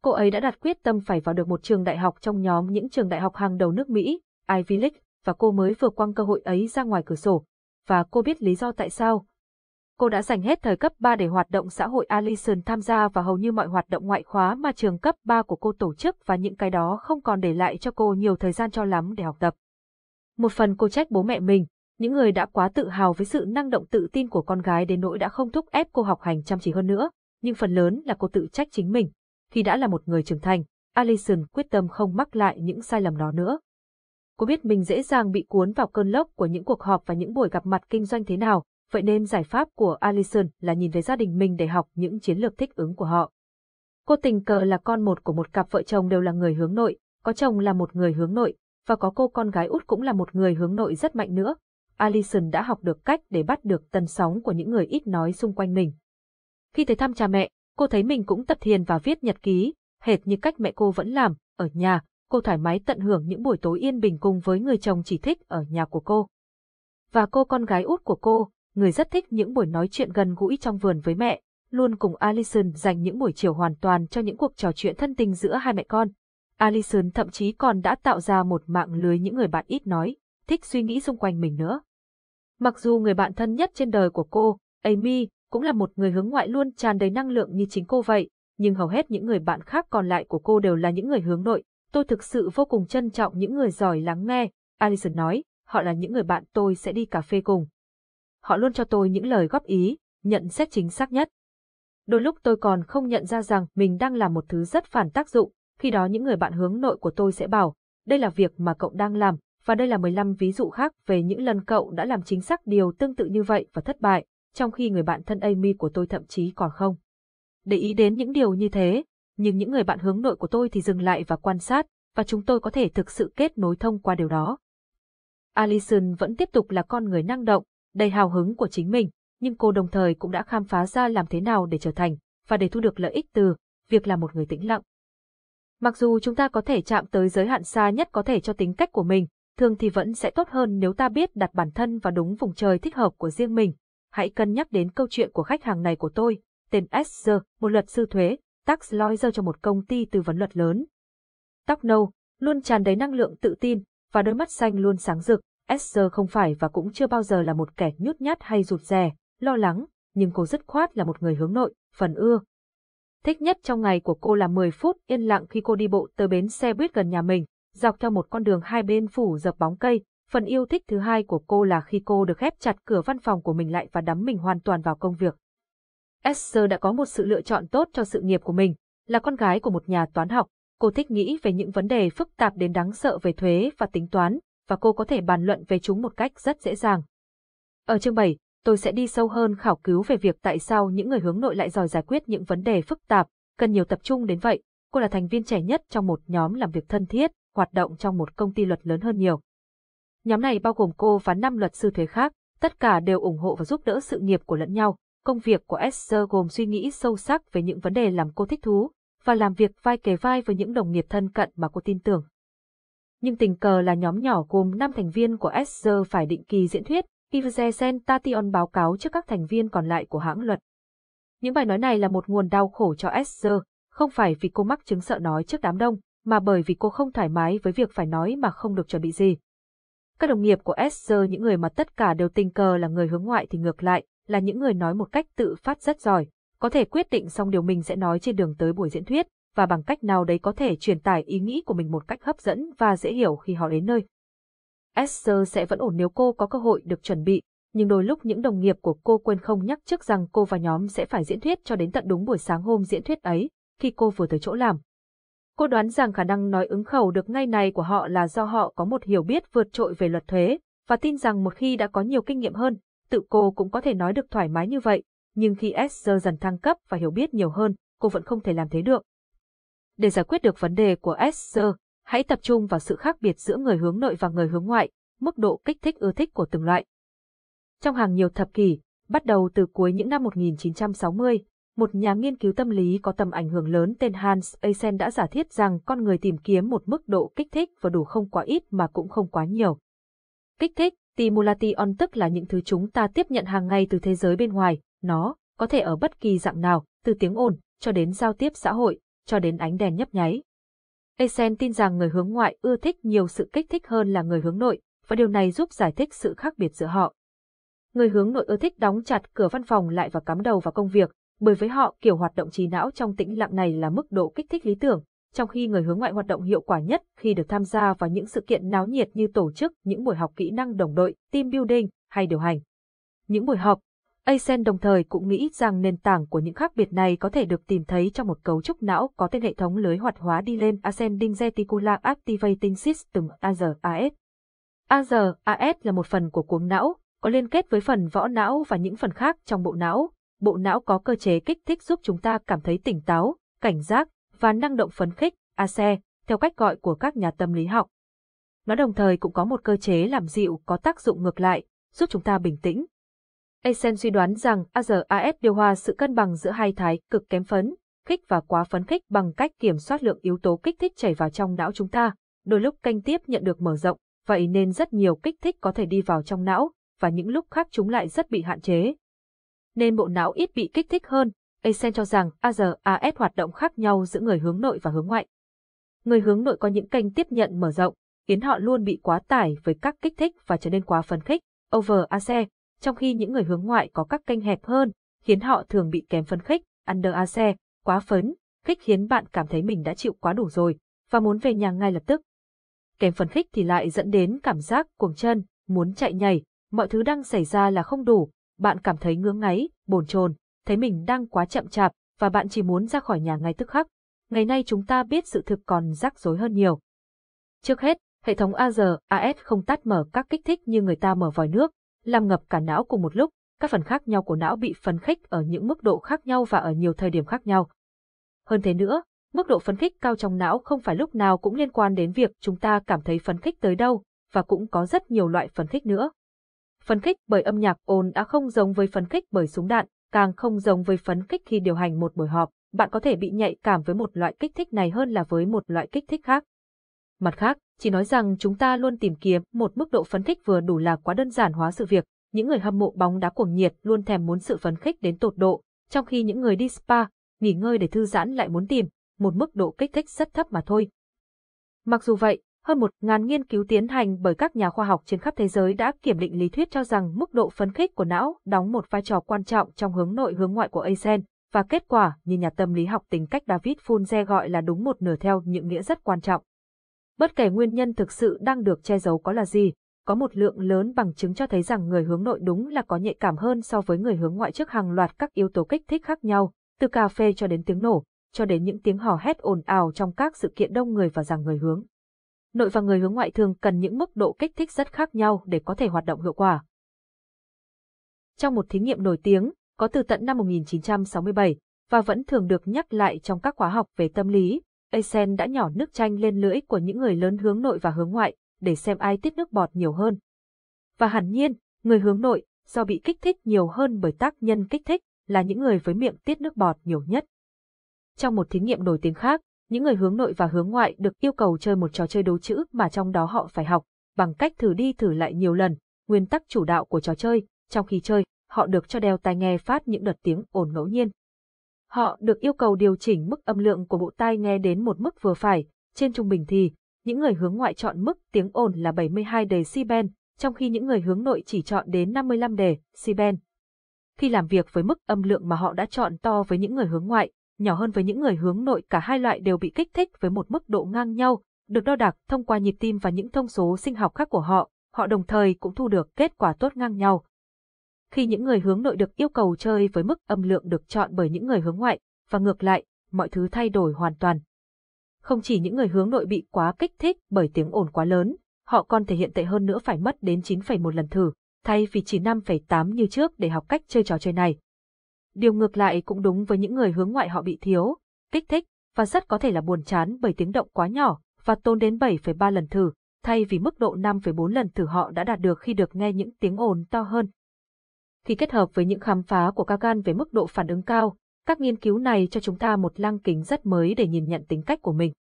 Speaker 1: Cô ấy đã đặt quyết tâm phải vào được một trường đại học trong nhóm những trường đại học hàng đầu nước Mỹ, Ivy League, và cô mới vừa quăng cơ hội ấy ra ngoài cửa sổ. Và cô biết lý do tại sao. Cô đã dành hết thời cấp 3 để hoạt động xã hội Allison tham gia vào hầu như mọi hoạt động ngoại khóa mà trường cấp 3 của cô tổ chức và những cái đó không còn để lại cho cô nhiều thời gian cho lắm để học tập. Một phần cô trách bố mẹ mình, những người đã quá tự hào với sự năng động tự tin của con gái đến nỗi đã không thúc ép cô học hành chăm chỉ hơn nữa, nhưng phần lớn là cô tự trách chính mình khi đã là một người trưởng thành, Allison quyết tâm không mắc lại những sai lầm đó nữa. Cô biết mình dễ dàng bị cuốn vào cơn lốc của những cuộc họp và những buổi gặp mặt kinh doanh thế nào, vậy nên giải pháp của Allison là nhìn về gia đình mình để học những chiến lược thích ứng của họ. Cô tình cờ là con một của một cặp vợ chồng đều là người hướng nội, có chồng là một người hướng nội, và có cô con gái út cũng là một người hướng nội rất mạnh nữa. Allison đã học được cách để bắt được tần sóng của những người ít nói xung quanh mình. Khi tới thăm cha mẹ, Cô thấy mình cũng tập thiền và viết nhật ký, hệt như cách mẹ cô vẫn làm, ở nhà, cô thoải mái tận hưởng những buổi tối yên bình cùng với người chồng chỉ thích ở nhà của cô. Và cô con gái út của cô, người rất thích những buổi nói chuyện gần gũi trong vườn với mẹ, luôn cùng Allison dành những buổi chiều hoàn toàn cho những cuộc trò chuyện thân tình giữa hai mẹ con. Allison thậm chí còn đã tạo ra một mạng lưới những người bạn ít nói, thích suy nghĩ xung quanh mình nữa. Mặc dù người bạn thân nhất trên đời của cô, Amy, cũng là một người hướng ngoại luôn tràn đầy năng lượng như chính cô vậy, nhưng hầu hết những người bạn khác còn lại của cô đều là những người hướng nội. Tôi thực sự vô cùng trân trọng những người giỏi lắng nghe, Alison nói, họ là những người bạn tôi sẽ đi cà phê cùng. Họ luôn cho tôi những lời góp ý, nhận xét chính xác nhất. Đôi lúc tôi còn không nhận ra rằng mình đang làm một thứ rất phản tác dụng, khi đó những người bạn hướng nội của tôi sẽ bảo, đây là việc mà cậu đang làm, và đây là 15 ví dụ khác về những lần cậu đã làm chính xác điều tương tự như vậy và thất bại trong khi người bạn thân Amy của tôi thậm chí còn không. Để ý đến những điều như thế, nhưng những người bạn hướng nội của tôi thì dừng lại và quan sát, và chúng tôi có thể thực sự kết nối thông qua điều đó. Allison vẫn tiếp tục là con người năng động, đầy hào hứng của chính mình, nhưng cô đồng thời cũng đã khám phá ra làm thế nào để trở thành, và để thu được lợi ích từ, việc là một người tĩnh lặng. Mặc dù chúng ta có thể chạm tới giới hạn xa nhất có thể cho tính cách của mình, thường thì vẫn sẽ tốt hơn nếu ta biết đặt bản thân vào đúng vùng trời thích hợp của riêng mình, hãy cân nhắc đến câu chuyện của khách hàng này của tôi, tên Esther, một luật sư thuế, Tax Lawyer cho một công ty tư vấn luật lớn. Tóc nâu, luôn tràn đầy năng lượng tự tin, và đôi mắt xanh luôn sáng rực, Esther không phải và cũng chưa bao giờ là một kẻ nhút nhát hay rụt rè, lo lắng, nhưng cô dứt khoát là một người hướng nội, phần ưa. Thích nhất trong ngày của cô là 10 phút yên lặng khi cô đi bộ tới bến xe buýt gần nhà mình, dọc theo một con đường hai bên phủ dập bóng cây, Phần yêu thích thứ hai của cô là khi cô được khép chặt cửa văn phòng của mình lại và đắm mình hoàn toàn vào công việc. Esther đã có một sự lựa chọn tốt cho sự nghiệp của mình, là con gái của một nhà toán học, cô thích nghĩ về những vấn đề phức tạp đến đáng sợ về thuế và tính toán, và cô có thể bàn luận về chúng một cách rất dễ dàng. Ở chương 7, tôi sẽ đi sâu hơn khảo cứu về việc tại sao những người hướng nội lại giỏi giải quyết những vấn đề phức tạp, cần nhiều tập trung đến vậy. Cô là thành viên trẻ nhất trong một nhóm làm việc thân thiết, hoạt động trong một công ty luật lớn hơn nhiều. Nhóm này bao gồm cô và năm luật sư thuế khác, tất cả đều ủng hộ và giúp đỡ sự nghiệp của lẫn nhau. Công việc của Esther gồm suy nghĩ sâu sắc về những vấn đề làm cô thích thú và làm việc vai kề vai với những đồng nghiệp thân cận mà cô tin tưởng. Nhưng tình cờ là nhóm nhỏ gồm năm thành viên của Esther phải định kỳ diễn thuyết, Ivze Senstation báo cáo trước các thành viên còn lại của hãng luật. Những bài nói này là một nguồn đau khổ cho Esther, không phải vì cô mắc chứng sợ nói trước đám đông, mà bởi vì cô không thoải mái với việc phải nói mà không được chuẩn bị gì. Các đồng nghiệp của Esther những người mà tất cả đều tình cờ là người hướng ngoại thì ngược lại, là những người nói một cách tự phát rất giỏi, có thể quyết định xong điều mình sẽ nói trên đường tới buổi diễn thuyết, và bằng cách nào đấy có thể truyền tải ý nghĩ của mình một cách hấp dẫn và dễ hiểu khi họ đến nơi. Esther sẽ vẫn ổn nếu cô có cơ hội được chuẩn bị, nhưng đôi lúc những đồng nghiệp của cô quên không nhắc trước rằng cô và nhóm sẽ phải diễn thuyết cho đến tận đúng buổi sáng hôm diễn thuyết ấy, khi cô vừa tới chỗ làm, Cô đoán rằng khả năng nói ứng khẩu được ngay này của họ là do họ có một hiểu biết vượt trội về luật thuế, và tin rằng một khi đã có nhiều kinh nghiệm hơn, tự cô cũng có thể nói được thoải mái như vậy, nhưng khi Esther dần thăng cấp và hiểu biết nhiều hơn, cô vẫn không thể làm thế được. Để giải quyết được vấn đề của Esther, hãy tập trung vào sự khác biệt giữa người hướng nội và người hướng ngoại, mức độ kích thích ưa thích của từng loại. Trong hàng nhiều thập kỷ, bắt đầu từ cuối những năm 1960, một nhà nghiên cứu tâm lý có tầm ảnh hưởng lớn tên Hans Eisen đã giả thiết rằng con người tìm kiếm một mức độ kích thích vừa đủ không quá ít mà cũng không quá nhiều. Kích thích, stimulation tức là những thứ chúng ta tiếp nhận hàng ngày từ thế giới bên ngoài, nó có thể ở bất kỳ dạng nào, từ tiếng ồn cho đến giao tiếp xã hội, cho đến ánh đèn nhấp nháy. Eisen tin rằng người hướng ngoại ưa thích nhiều sự kích thích hơn là người hướng nội, và điều này giúp giải thích sự khác biệt giữa họ. Người hướng nội ưa thích đóng chặt cửa văn phòng lại và cắm đầu vào công việc, bởi với họ kiểu hoạt động trí não trong tĩnh lặng này là mức độ kích thích lý tưởng, trong khi người hướng ngoại hoạt động hiệu quả nhất khi được tham gia vào những sự kiện náo nhiệt như tổ chức những buổi học kỹ năng đồng đội, team building hay điều hành. Những buổi họp, Asen đồng thời cũng nghĩ rằng nền tảng của những khác biệt này có thể được tìm thấy trong một cấu trúc não có tên hệ thống lưới hoạt hóa đi lên Ascending Reticular Activating System ARAS. ARAS là một phần của cuống não, có liên kết với phần võ não và những phần khác trong bộ não, bộ não có cơ chế kích thích giúp chúng ta cảm thấy tỉnh táo, cảnh giác và năng động phấn khích, ACE, theo cách gọi của các nhà tâm lý học. Nó đồng thời cũng có một cơ chế làm dịu có tác dụng ngược lại, giúp chúng ta bình tĩnh. Eisen suy đoán rằng ARAS điều hòa sự cân bằng giữa hai thái cực kém phấn, khích và quá phấn khích bằng cách kiểm soát lượng yếu tố kích thích chảy vào trong não chúng ta, đôi lúc canh tiếp nhận được mở rộng, vậy nên rất nhiều kích thích có thể đi vào trong não, và những lúc khác chúng lại rất bị hạn chế nên bộ não ít bị kích thích hơn. Eisen cho rằng ARAS hoạt động khác nhau giữa người hướng nội và hướng ngoại. Người hướng nội có những kênh tiếp nhận mở rộng, khiến họ luôn bị quá tải với các kích thích và trở nên quá phấn khích, over ACE, trong khi những người hướng ngoại có các kênh hẹp hơn, khiến họ thường bị kém phấn khích, under ACE, quá phấn, khích khiến bạn cảm thấy mình đã chịu quá đủ rồi, và muốn về nhà ngay lập tức. Kém phấn khích thì lại dẫn đến cảm giác cuồng chân, muốn chạy nhảy, mọi thứ đang xảy ra là không đủ, bạn cảm thấy ngưỡng ngáy, bồn chồn, thấy mình đang quá chậm chạp và bạn chỉ muốn ra khỏi nhà ngay tức khắc. Ngày nay chúng ta biết sự thực còn rắc rối hơn nhiều. Trước hết, hệ thống AR, AS không tắt mở các kích thích như người ta mở vòi nước, làm ngập cả não cùng một lúc, các phần khác nhau của não bị phấn khích ở những mức độ khác nhau và ở nhiều thời điểm khác nhau. Hơn thế nữa, mức độ phấn khích cao trong não không phải lúc nào cũng liên quan đến việc chúng ta cảm thấy phấn khích tới đâu, và cũng có rất nhiều loại phấn khích nữa. Phấn khích bởi âm nhạc ồn đã không giống với phấn khích bởi súng đạn, càng không giống với phấn khích khi điều hành một buổi họp, bạn có thể bị nhạy cảm với một loại kích thích này hơn là với một loại kích thích khác. Mặt khác, chỉ nói rằng chúng ta luôn tìm kiếm một mức độ phấn khích vừa đủ là quá đơn giản hóa sự việc, những người hâm mộ bóng đá cuồng nhiệt luôn thèm muốn sự phấn khích đến tột độ, trong khi những người đi spa, nghỉ ngơi để thư giãn lại muốn tìm một mức độ kích thích rất thấp mà thôi. Mặc dù vậy, hơn một ngàn nghiên cứu tiến hành bởi các nhà khoa học trên khắp thế giới đã kiểm định lý thuyết cho rằng mức độ phấn khích của não đóng một vai trò quan trọng trong hướng nội hướng ngoại của ASEN và kết quả như nhà tâm lý học tính cách David Funze gọi là đúng một nửa theo những nghĩa rất quan trọng. Bất kể nguyên nhân thực sự đang được che giấu có là gì, có một lượng lớn bằng chứng cho thấy rằng người hướng nội đúng là có nhạy cảm hơn so với người hướng ngoại trước hàng loạt các yếu tố kích thích khác nhau, từ cà phê cho đến tiếng nổ, cho đến những tiếng hò hét ồn ào trong các sự kiện đông người và rằng người hướng nội và người hướng ngoại thường cần những mức độ kích thích rất khác nhau để có thể hoạt động hiệu quả. Trong một thí nghiệm nổi tiếng, có từ tận năm 1967, và vẫn thường được nhắc lại trong các khóa học về tâm lý, Eisen đã nhỏ nước chanh lên lưỡi của những người lớn hướng nội và hướng ngoại, để xem ai tiết nước bọt nhiều hơn. Và hẳn nhiên, người hướng nội, do bị kích thích nhiều hơn bởi tác nhân kích thích, là những người với miệng tiết nước bọt nhiều nhất. Trong một thí nghiệm nổi tiếng khác, những người hướng nội và hướng ngoại được yêu cầu chơi một trò chơi đố chữ mà trong đó họ phải học, bằng cách thử đi thử lại nhiều lần, nguyên tắc chủ đạo của trò chơi, trong khi chơi, họ được cho đeo tai nghe phát những đợt tiếng ồn ngẫu nhiên. Họ được yêu cầu điều chỉnh mức âm lượng của bộ tai nghe đến một mức vừa phải, trên trung bình thì, những người hướng ngoại chọn mức tiếng ồn là 72 decibel, trong khi những người hướng nội chỉ chọn đến 55 decibel. Khi làm việc với mức âm lượng mà họ đã chọn to với những người hướng ngoại, nhỏ hơn với những người hướng nội cả hai loại đều bị kích thích với một mức độ ngang nhau, được đo đạc thông qua nhịp tim và những thông số sinh học khác của họ, họ đồng thời cũng thu được kết quả tốt ngang nhau. Khi những người hướng nội được yêu cầu chơi với mức âm lượng được chọn bởi những người hướng ngoại, và ngược lại, mọi thứ thay đổi hoàn toàn. Không chỉ những người hướng nội bị quá kích thích bởi tiếng ồn quá lớn, họ còn thể hiện tệ hơn nữa phải mất đến 9,1 lần thử, thay vì chỉ 5,8 như trước để học cách chơi trò chơi này. Điều ngược lại cũng đúng với những người hướng ngoại họ bị thiếu, kích thích, và rất có thể là buồn chán bởi tiếng động quá nhỏ, và tốn đến 7,3 lần thử, thay vì mức độ 5,4 lần thử họ đã đạt được khi được nghe những tiếng ồn to hơn. Khi kết hợp với những khám phá của Kagan về mức độ phản ứng cao, các nghiên cứu này cho chúng ta một lăng kính rất mới để nhìn nhận tính cách của mình.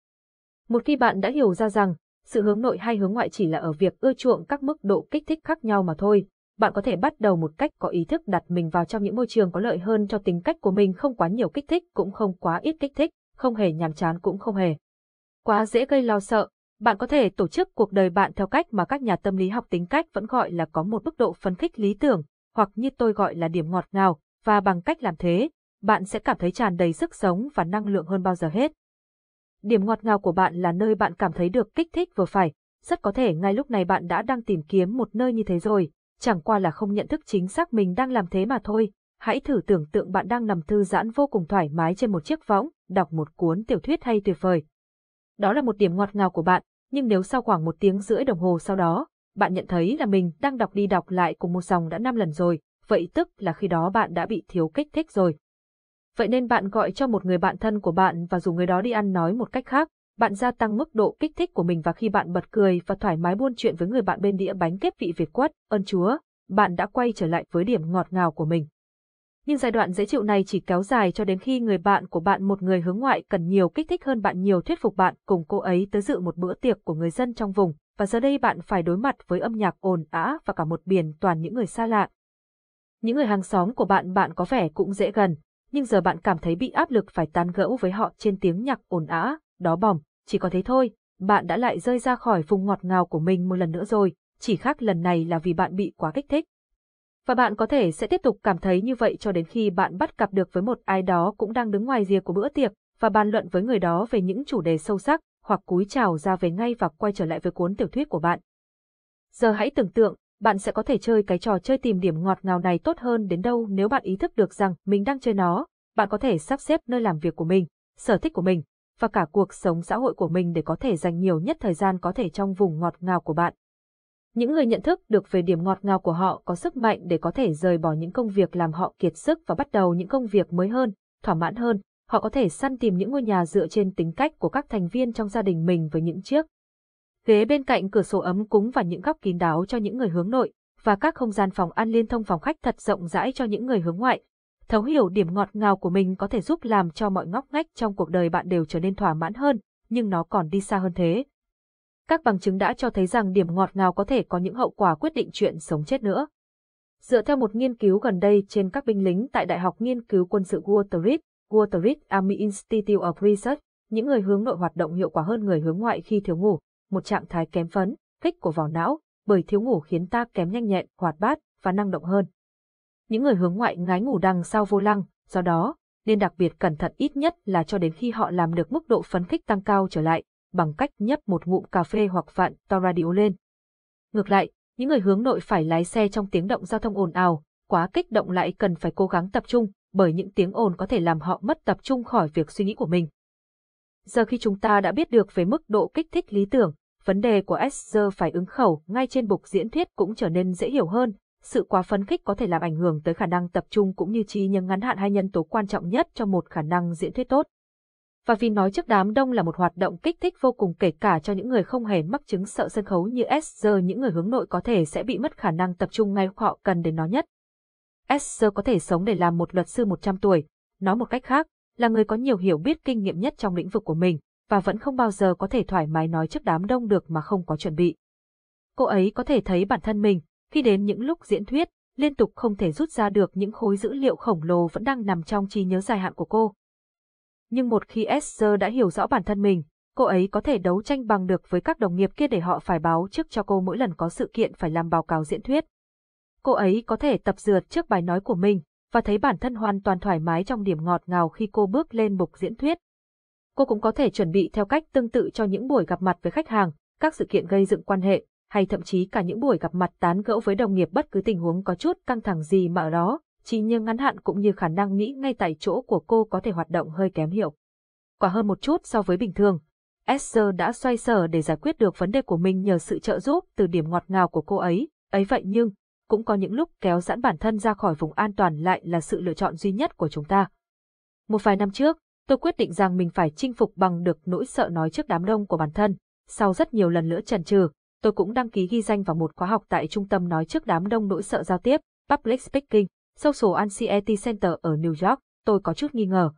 Speaker 1: Một khi bạn đã hiểu ra rằng, sự hướng nội hay hướng ngoại chỉ là ở việc ưa chuộng các mức độ kích thích khác nhau mà thôi, bạn có thể bắt đầu một cách có ý thức đặt mình vào trong những môi trường có lợi hơn cho tính cách của mình không quá nhiều kích thích cũng không quá ít kích thích, không hề nhàm chán cũng không hề. Quá dễ gây lo sợ, bạn có thể tổ chức cuộc đời bạn theo cách mà các nhà tâm lý học tính cách vẫn gọi là có một mức độ phấn khích lý tưởng, hoặc như tôi gọi là điểm ngọt ngào, và bằng cách làm thế, bạn sẽ cảm thấy tràn đầy sức sống và năng lượng hơn bao giờ hết. Điểm ngọt ngào của bạn là nơi bạn cảm thấy được kích thích vừa phải, rất có thể ngay lúc này bạn đã đang tìm kiếm một nơi như thế rồi, chẳng qua là không nhận thức chính xác mình đang làm thế mà thôi. Hãy thử tưởng tượng bạn đang nằm thư giãn vô cùng thoải mái trên một chiếc võng, đọc một cuốn tiểu thuyết hay tuyệt vời. Đó là một điểm ngọt ngào của bạn, nhưng nếu sau khoảng một tiếng rưỡi đồng hồ sau đó, bạn nhận thấy là mình đang đọc đi đọc lại cùng một dòng đã năm lần rồi, vậy tức là khi đó bạn đã bị thiếu kích thích rồi. Vậy nên bạn gọi cho một người bạn thân của bạn và dù người đó đi ăn nói một cách khác, bạn gia tăng mức độ kích thích của mình và khi bạn bật cười và thoải mái buôn chuyện với người bạn bên đĩa bánh kết vị Việt quất, ơn Chúa, bạn đã quay trở lại với điểm ngọt ngào của mình. Nhưng giai đoạn dễ chịu này chỉ kéo dài cho đến khi người bạn của bạn một người hướng ngoại cần nhiều kích thích hơn bạn nhiều thuyết phục bạn cùng cô ấy tới dự một bữa tiệc của người dân trong vùng, và giờ đây bạn phải đối mặt với âm nhạc ồn ã và cả một biển toàn những người xa lạ. Những người hàng xóm của bạn bạn có vẻ cũng dễ gần, nhưng giờ bạn cảm thấy bị áp lực phải tán gẫu với họ trên tiếng nhạc ồn ào đó bỏng, chỉ có thế thôi, bạn đã lại rơi ra khỏi vùng ngọt ngào của mình một lần nữa rồi, chỉ khác lần này là vì bạn bị quá kích thích. Và bạn có thể sẽ tiếp tục cảm thấy như vậy cho đến khi bạn bắt gặp được với một ai đó cũng đang đứng ngoài rìa của bữa tiệc và bàn luận với người đó về những chủ đề sâu sắc hoặc cúi chào ra về ngay và quay trở lại với cuốn tiểu thuyết của bạn. Giờ hãy tưởng tượng, bạn sẽ có thể chơi cái trò chơi tìm điểm ngọt ngào này tốt hơn đến đâu nếu bạn ý thức được rằng mình đang chơi nó, bạn có thể sắp xếp nơi làm việc của mình, sở thích của mình, và cả cuộc sống xã hội của mình để có thể dành nhiều nhất thời gian có thể trong vùng ngọt ngào của bạn. Những người nhận thức được về điểm ngọt ngào của họ có sức mạnh để có thể rời bỏ những công việc làm họ kiệt sức và bắt đầu những công việc mới hơn, thỏa mãn hơn. Họ có thể săn tìm những ngôi nhà dựa trên tính cách của các thành viên trong gia đình mình với những chiếc ghế bên cạnh cửa sổ ấm cúng và những góc kín đáo cho những người hướng nội và các không gian phòng ăn liên thông phòng khách thật rộng rãi cho những người hướng ngoại. Thấu hiểu điểm ngọt ngào của mình có thể giúp làm cho mọi ngóc ngách trong cuộc đời bạn đều trở nên thỏa mãn hơn, nhưng nó còn đi xa hơn thế. Các bằng chứng đã cho thấy rằng điểm ngọt ngào có thể có những hậu quả quyết định chuyện sống chết nữa. Dựa theo một nghiên cứu gần đây trên các binh lính tại Đại học Nghiên cứu Quân sự Waterrit, Waterrit Army Institute of Research, những người hướng nội hoạt động hiệu quả hơn người hướng ngoại khi thiếu ngủ, một trạng thái kém phấn, kích của vỏ não, bởi thiếu ngủ khiến ta kém nhanh nhẹn, hoạt bát và năng động hơn những người hướng ngoại ngái ngủ đằng sau vô lăng, do đó, nên đặc biệt cẩn thận ít nhất là cho đến khi họ làm được mức độ phấn khích tăng cao trở lại, bằng cách nhấp một ngụm cà phê hoặc vặn to radio lên. Ngược lại, những người hướng nội phải lái xe trong tiếng động giao thông ồn ào, quá kích động lại cần phải cố gắng tập trung, bởi những tiếng ồn có thể làm họ mất tập trung khỏi việc suy nghĩ của mình. Giờ khi chúng ta đã biết được về mức độ kích thích lý tưởng, vấn đề của Esther phải ứng khẩu ngay trên bục diễn thuyết cũng trở nên dễ hiểu hơn sự quá phấn khích có thể làm ảnh hưởng tới khả năng tập trung cũng như trí nhớ ngắn hạn hai nhân tố quan trọng nhất cho một khả năng diễn thuyết tốt. Và vì nói trước đám đông là một hoạt động kích thích vô cùng kể cả cho những người không hề mắc chứng sợ sân khấu như S giờ những người hướng nội có thể sẽ bị mất khả năng tập trung ngay họ cần đến nó nhất. S giờ có thể sống để làm một luật sư 100 tuổi, nói một cách khác, là người có nhiều hiểu biết kinh nghiệm nhất trong lĩnh vực của mình và vẫn không bao giờ có thể thoải mái nói trước đám đông được mà không có chuẩn bị. Cô ấy có thể thấy bản thân mình, khi đến những lúc diễn thuyết, liên tục không thể rút ra được những khối dữ liệu khổng lồ vẫn đang nằm trong trí nhớ dài hạn của cô. Nhưng một khi Esther đã hiểu rõ bản thân mình, cô ấy có thể đấu tranh bằng được với các đồng nghiệp kia để họ phải báo trước cho cô mỗi lần có sự kiện phải làm báo cáo diễn thuyết. Cô ấy có thể tập dượt trước bài nói của mình và thấy bản thân hoàn toàn thoải mái trong điểm ngọt ngào khi cô bước lên bục diễn thuyết. Cô cũng có thể chuẩn bị theo cách tương tự cho những buổi gặp mặt với khách hàng, các sự kiện gây dựng quan hệ, hay thậm chí cả những buổi gặp mặt tán gẫu với đồng nghiệp bất cứ tình huống có chút căng thẳng gì mà ở đó, chỉ như ngắn hạn cũng như khả năng nghĩ ngay tại chỗ của cô có thể hoạt động hơi kém hiệu. Quả hơn một chút so với bình thường, Esther đã xoay sở để giải quyết được vấn đề của mình nhờ sự trợ giúp từ điểm ngọt ngào của cô ấy, ấy vậy nhưng, cũng có những lúc kéo giãn bản thân ra khỏi vùng an toàn lại là sự lựa chọn duy nhất của chúng ta. Một vài năm trước, tôi quyết định rằng mình phải chinh phục bằng được nỗi sợ nói trước đám đông của bản thân. Sau rất nhiều lần lỡ trần trừ tôi cũng đăng ký ghi danh vào một khóa học tại trung tâm nói trước đám đông nỗi sợ giao tiếp, Public Speaking, Social Anxiety Center ở New York, tôi có chút nghi ngờ.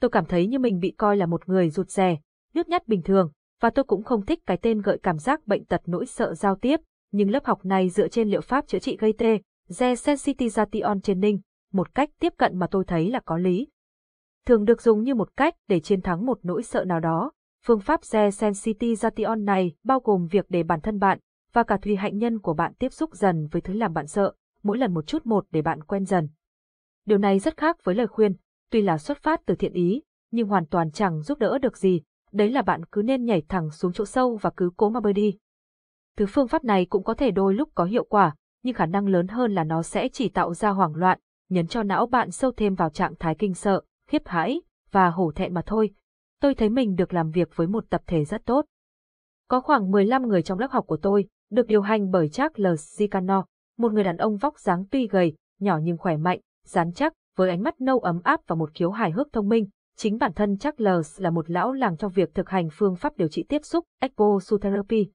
Speaker 1: Tôi cảm thấy như mình bị coi là một người rụt rè, nhút nhát bình thường, và tôi cũng không thích cái tên gợi cảm giác bệnh tật nỗi sợ giao tiếp, nhưng lớp học này dựa trên liệu pháp chữa trị gây tê, The Sensitization Training, một cách tiếp cận mà tôi thấy là có lý. Thường được dùng như một cách để chiến thắng một nỗi sợ nào đó, Phương pháp Gen Sensitization này bao gồm việc để bản thân bạn và cả thùy hạnh nhân của bạn tiếp xúc dần với thứ làm bạn sợ, mỗi lần một chút một để bạn quen dần. Điều này rất khác với lời khuyên, tuy là xuất phát từ thiện ý, nhưng hoàn toàn chẳng giúp đỡ được gì, đấy là bạn cứ nên nhảy thẳng xuống chỗ sâu và cứ cố mà bơi đi. Thứ phương pháp này cũng có thể đôi lúc có hiệu quả, nhưng khả năng lớn hơn là nó sẽ chỉ tạo ra hoảng loạn, nhấn cho não bạn sâu thêm vào trạng thái kinh sợ, khiếp hãi và hổ thẹn mà thôi, tôi thấy mình được làm việc với một tập thể rất tốt. Có khoảng 15 người trong lớp học của tôi, được điều hành bởi Charles Zicano, một người đàn ông vóc dáng tuy gầy, nhỏ nhưng khỏe mạnh, rắn chắc, với ánh mắt nâu ấm áp và một khiếu hài hước thông minh. Chính bản thân Charles là một lão làng trong việc thực hành phương pháp điều trị tiếp xúc, therapy).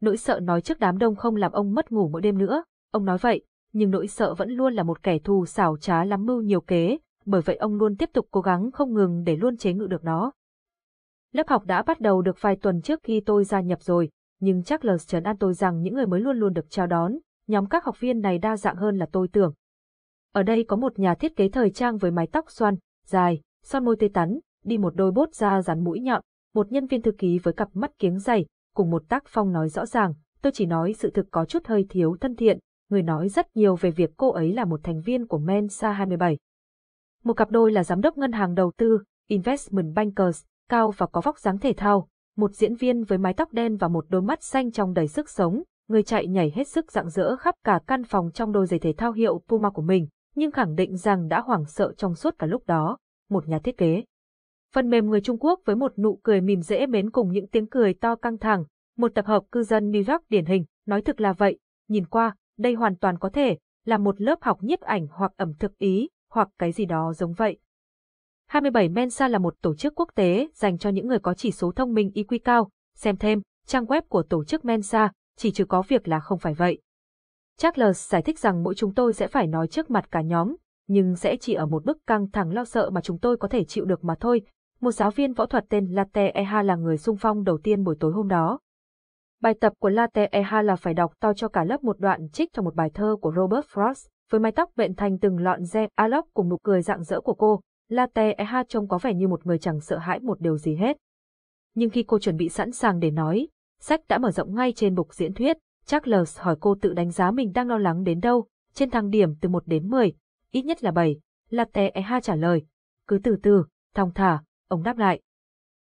Speaker 1: Nỗi sợ nói trước đám đông không làm ông mất ngủ mỗi đêm nữa, ông nói vậy, nhưng nỗi sợ vẫn luôn là một kẻ thù xảo trá lắm mưu nhiều kế, bởi vậy ông luôn tiếp tục cố gắng không ngừng để luôn chế ngự được nó. Lớp học đã bắt đầu được vài tuần trước khi tôi gia nhập rồi, nhưng chắc là trấn an tôi rằng những người mới luôn luôn được chào đón, nhóm các học viên này đa dạng hơn là tôi tưởng. Ở đây có một nhà thiết kế thời trang với mái tóc xoăn, dài, son môi tê tắn, đi một đôi bốt da rắn mũi nhọn, một nhân viên thư ký với cặp mắt kiếng dày, cùng một tác phong nói rõ ràng, tôi chỉ nói sự thực có chút hơi thiếu thân thiện, người nói rất nhiều về việc cô ấy là một thành viên của Mensa 27. Một cặp đôi là giám đốc ngân hàng đầu tư, Investment Bankers, cao và có vóc dáng thể thao, một diễn viên với mái tóc đen và một đôi mắt xanh trong đầy sức sống, người chạy nhảy hết sức rạng rỡ khắp cả căn phòng trong đôi giày thể thao hiệu Puma của mình, nhưng khẳng định rằng đã hoảng sợ trong suốt cả lúc đó, một nhà thiết kế. Phần mềm người Trung Quốc với một nụ cười mỉm dễ mến cùng những tiếng cười to căng thẳng, một tập hợp cư dân New York điển hình, nói thực là vậy, nhìn qua, đây hoàn toàn có thể là một lớp học nhiếp ảnh hoặc ẩm thực Ý, hoặc cái gì đó giống vậy. 27 Mensa là một tổ chức quốc tế dành cho những người có chỉ số thông minh IQ cao. Xem thêm, trang web của tổ chức Mensa, chỉ trừ có việc là không phải vậy. Charles giải thích rằng mỗi chúng tôi sẽ phải nói trước mặt cả nhóm, nhưng sẽ chỉ ở một bức căng thẳng lo sợ mà chúng tôi có thể chịu được mà thôi. Một giáo viên võ thuật tên Latte Eha là người sung phong đầu tiên buổi tối hôm đó. Bài tập của Latte Eha là phải đọc to cho cả lớp một đoạn trích trong một bài thơ của Robert Frost, với mái tóc bện thành từng lọn gem alop cùng nụ cười rạng rỡ của cô, Latte Eha trông có vẻ như một người chẳng sợ hãi một điều gì hết. Nhưng khi cô chuẩn bị sẵn sàng để nói, sách đã mở rộng ngay trên bục diễn thuyết, Charles hỏi cô tự đánh giá mình đang lo lắng đến đâu, trên thang điểm từ 1 đến 10, ít nhất là 7. Latte Eha trả lời, cứ từ từ, thong thả, ông đáp lại.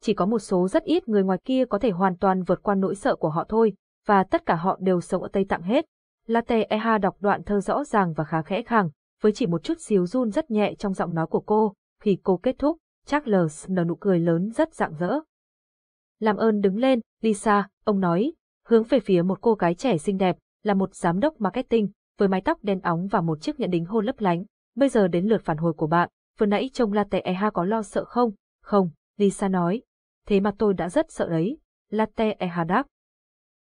Speaker 1: Chỉ có một số rất ít người ngoài kia có thể hoàn toàn vượt qua nỗi sợ của họ thôi, và tất cả họ đều sống ở Tây Tạng hết. Latte Eha đọc đoạn thơ rõ ràng và khá khẽ khàng, với chỉ một chút xíu run rất nhẹ trong giọng nói của cô, khi cô kết thúc, Charles nở nụ cười lớn rất rạng rỡ. Làm ơn đứng lên, Lisa, ông nói, hướng về phía một cô gái trẻ xinh đẹp, là một giám đốc marketing, với mái tóc đen óng và một chiếc nhẫn đính hôn lấp lánh. Bây giờ đến lượt phản hồi của bạn, vừa nãy trông latte EH có lo sợ không? Không, Lisa nói. Thế mà tôi đã rất sợ đấy. Latte EH đáp.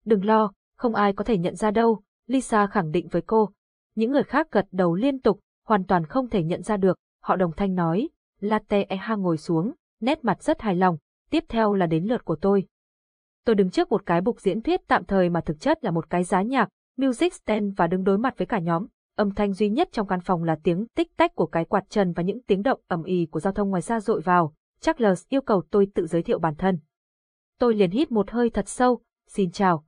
Speaker 1: Đừng lo, không ai có thể nhận ra đâu, Lisa khẳng định với cô. Những người khác gật đầu liên tục, hoàn toàn không thể nhận ra được, họ đồng thanh nói. Latte Eha ngồi xuống, nét mặt rất hài lòng, tiếp theo là đến lượt của tôi. Tôi đứng trước một cái bục diễn thuyết tạm thời mà thực chất là một cái giá nhạc, music stand và đứng đối mặt với cả nhóm. Âm thanh duy nhất trong căn phòng là tiếng tích tách của cái quạt trần và những tiếng động ầm ì của giao thông ngoài xa dội vào. Charles yêu cầu tôi tự giới thiệu bản thân. Tôi liền hít một hơi thật sâu, xin chào.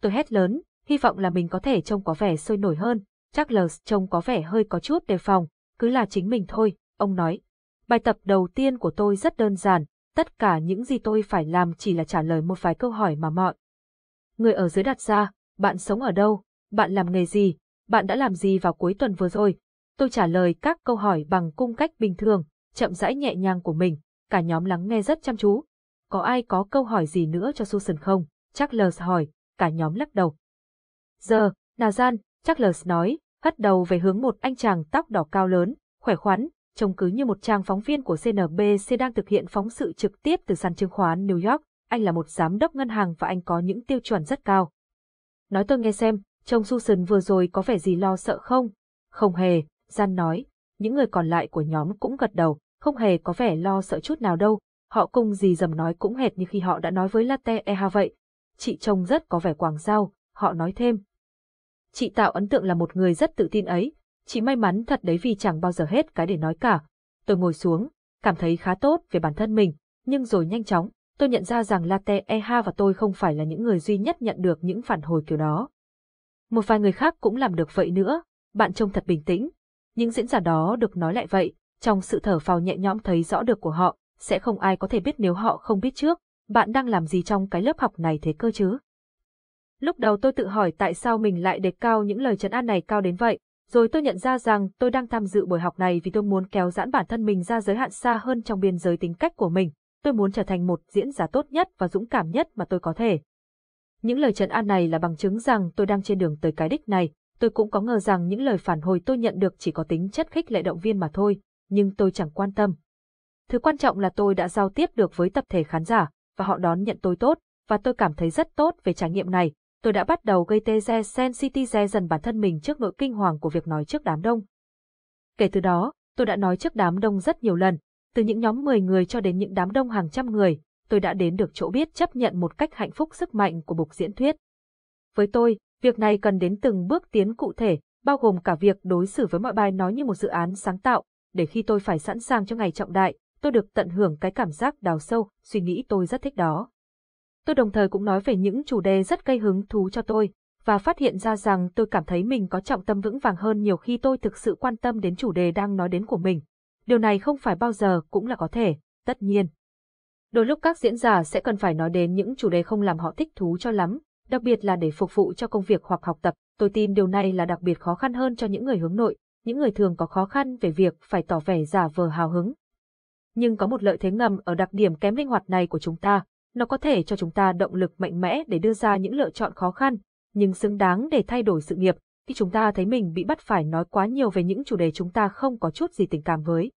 Speaker 1: Tôi hét lớn, hy vọng là mình có thể trông có vẻ sôi nổi hơn. Charles trông có vẻ hơi có chút đề phòng, cứ là chính mình thôi, ông nói. Bài tập đầu tiên của tôi rất đơn giản, tất cả những gì tôi phải làm chỉ là trả lời một vài câu hỏi mà mọi. Người ở dưới đặt ra, bạn sống ở đâu, bạn làm nghề gì, bạn đã làm gì vào cuối tuần vừa rồi. Tôi trả lời các câu hỏi bằng cung cách bình thường, chậm rãi nhẹ nhàng của mình, cả nhóm lắng nghe rất chăm chú. Có ai có câu hỏi gì nữa cho Susan không? Charles hỏi, cả nhóm lắc đầu. Giờ, Nazan, Charles nói, hất đầu về hướng một anh chàng tóc đỏ cao lớn, khỏe khoắn, trông cứ như một trang phóng viên của CNBC đang thực hiện phóng sự trực tiếp từ sàn chứng khoán New York. Anh là một giám đốc ngân hàng và anh có những tiêu chuẩn rất cao. Nói tôi nghe xem, trông Susan vừa rồi có vẻ gì lo sợ không? Không hề, Gian nói. Những người còn lại của nhóm cũng gật đầu, không hề có vẻ lo sợ chút nào đâu. Họ cùng gì dầm nói cũng hệt như khi họ đã nói với Latte Eha vậy. Chị trông rất có vẻ quảng dao, họ nói thêm. Chị tạo ấn tượng là một người rất tự tin ấy, chỉ may mắn thật đấy vì chẳng bao giờ hết cái để nói cả. Tôi ngồi xuống, cảm thấy khá tốt về bản thân mình, nhưng rồi nhanh chóng, tôi nhận ra rằng Latte Eha và tôi không phải là những người duy nhất nhận được những phản hồi kiểu đó. Một vài người khác cũng làm được vậy nữa, bạn trông thật bình tĩnh. Những diễn giả đó được nói lại vậy, trong sự thở phào nhẹ nhõm thấy rõ được của họ, sẽ không ai có thể biết nếu họ không biết trước, bạn đang làm gì trong cái lớp học này thế cơ chứ. Lúc đầu tôi tự hỏi tại sao mình lại đề cao những lời trấn an này cao đến vậy, rồi tôi nhận ra rằng tôi đang tham dự buổi học này vì tôi muốn kéo giãn bản thân mình ra giới hạn xa hơn trong biên giới tính cách của mình. Tôi muốn trở thành một diễn giả tốt nhất và dũng cảm nhất mà tôi có thể. Những lời trấn an này là bằng chứng rằng tôi đang trên đường tới cái đích này. Tôi cũng có ngờ rằng những lời phản hồi tôi nhận được chỉ có tính chất khích lệ động viên mà thôi, nhưng tôi chẳng quan tâm. Thứ quan trọng là tôi đã giao tiếp được với tập thể khán giả, và họ đón nhận tôi tốt, và tôi cảm thấy rất tốt về trải nghiệm này, tôi đã bắt đầu gây tê re sensitize dần bản thân mình trước nỗi kinh hoàng của việc nói trước đám đông. Kể từ đó, tôi đã nói trước đám đông rất nhiều lần, từ những nhóm 10 người cho đến những đám đông hàng trăm người, tôi đã đến được chỗ biết chấp nhận một cách hạnh phúc sức mạnh của bục diễn thuyết. Với tôi, việc này cần đến từng bước tiến cụ thể, bao gồm cả việc đối xử với mọi bài nói như một dự án sáng tạo, để khi tôi phải sẵn sàng cho ngày trọng đại, tôi được tận hưởng cái cảm giác đào sâu, suy nghĩ tôi rất thích đó. Tôi đồng thời cũng nói về những chủ đề rất gây hứng thú cho tôi, và phát hiện ra rằng tôi cảm thấy mình có trọng tâm vững vàng hơn nhiều khi tôi thực sự quan tâm đến chủ đề đang nói đến của mình. Điều này không phải bao giờ cũng là có thể, tất nhiên. Đôi lúc các diễn giả sẽ cần phải nói đến những chủ đề không làm họ thích thú cho lắm, đặc biệt là để phục vụ cho công việc hoặc học tập. Tôi tin điều này là đặc biệt khó khăn hơn cho những người hướng nội, những người thường có khó khăn về việc phải tỏ vẻ giả vờ hào hứng. Nhưng có một lợi thế ngầm ở đặc điểm kém linh hoạt này của chúng ta, nó có thể cho chúng ta động lực mạnh mẽ để đưa ra những lựa chọn khó khăn, nhưng xứng đáng để thay đổi sự nghiệp, khi chúng ta thấy mình bị bắt phải nói quá nhiều về những chủ đề chúng ta không có chút gì tình cảm với.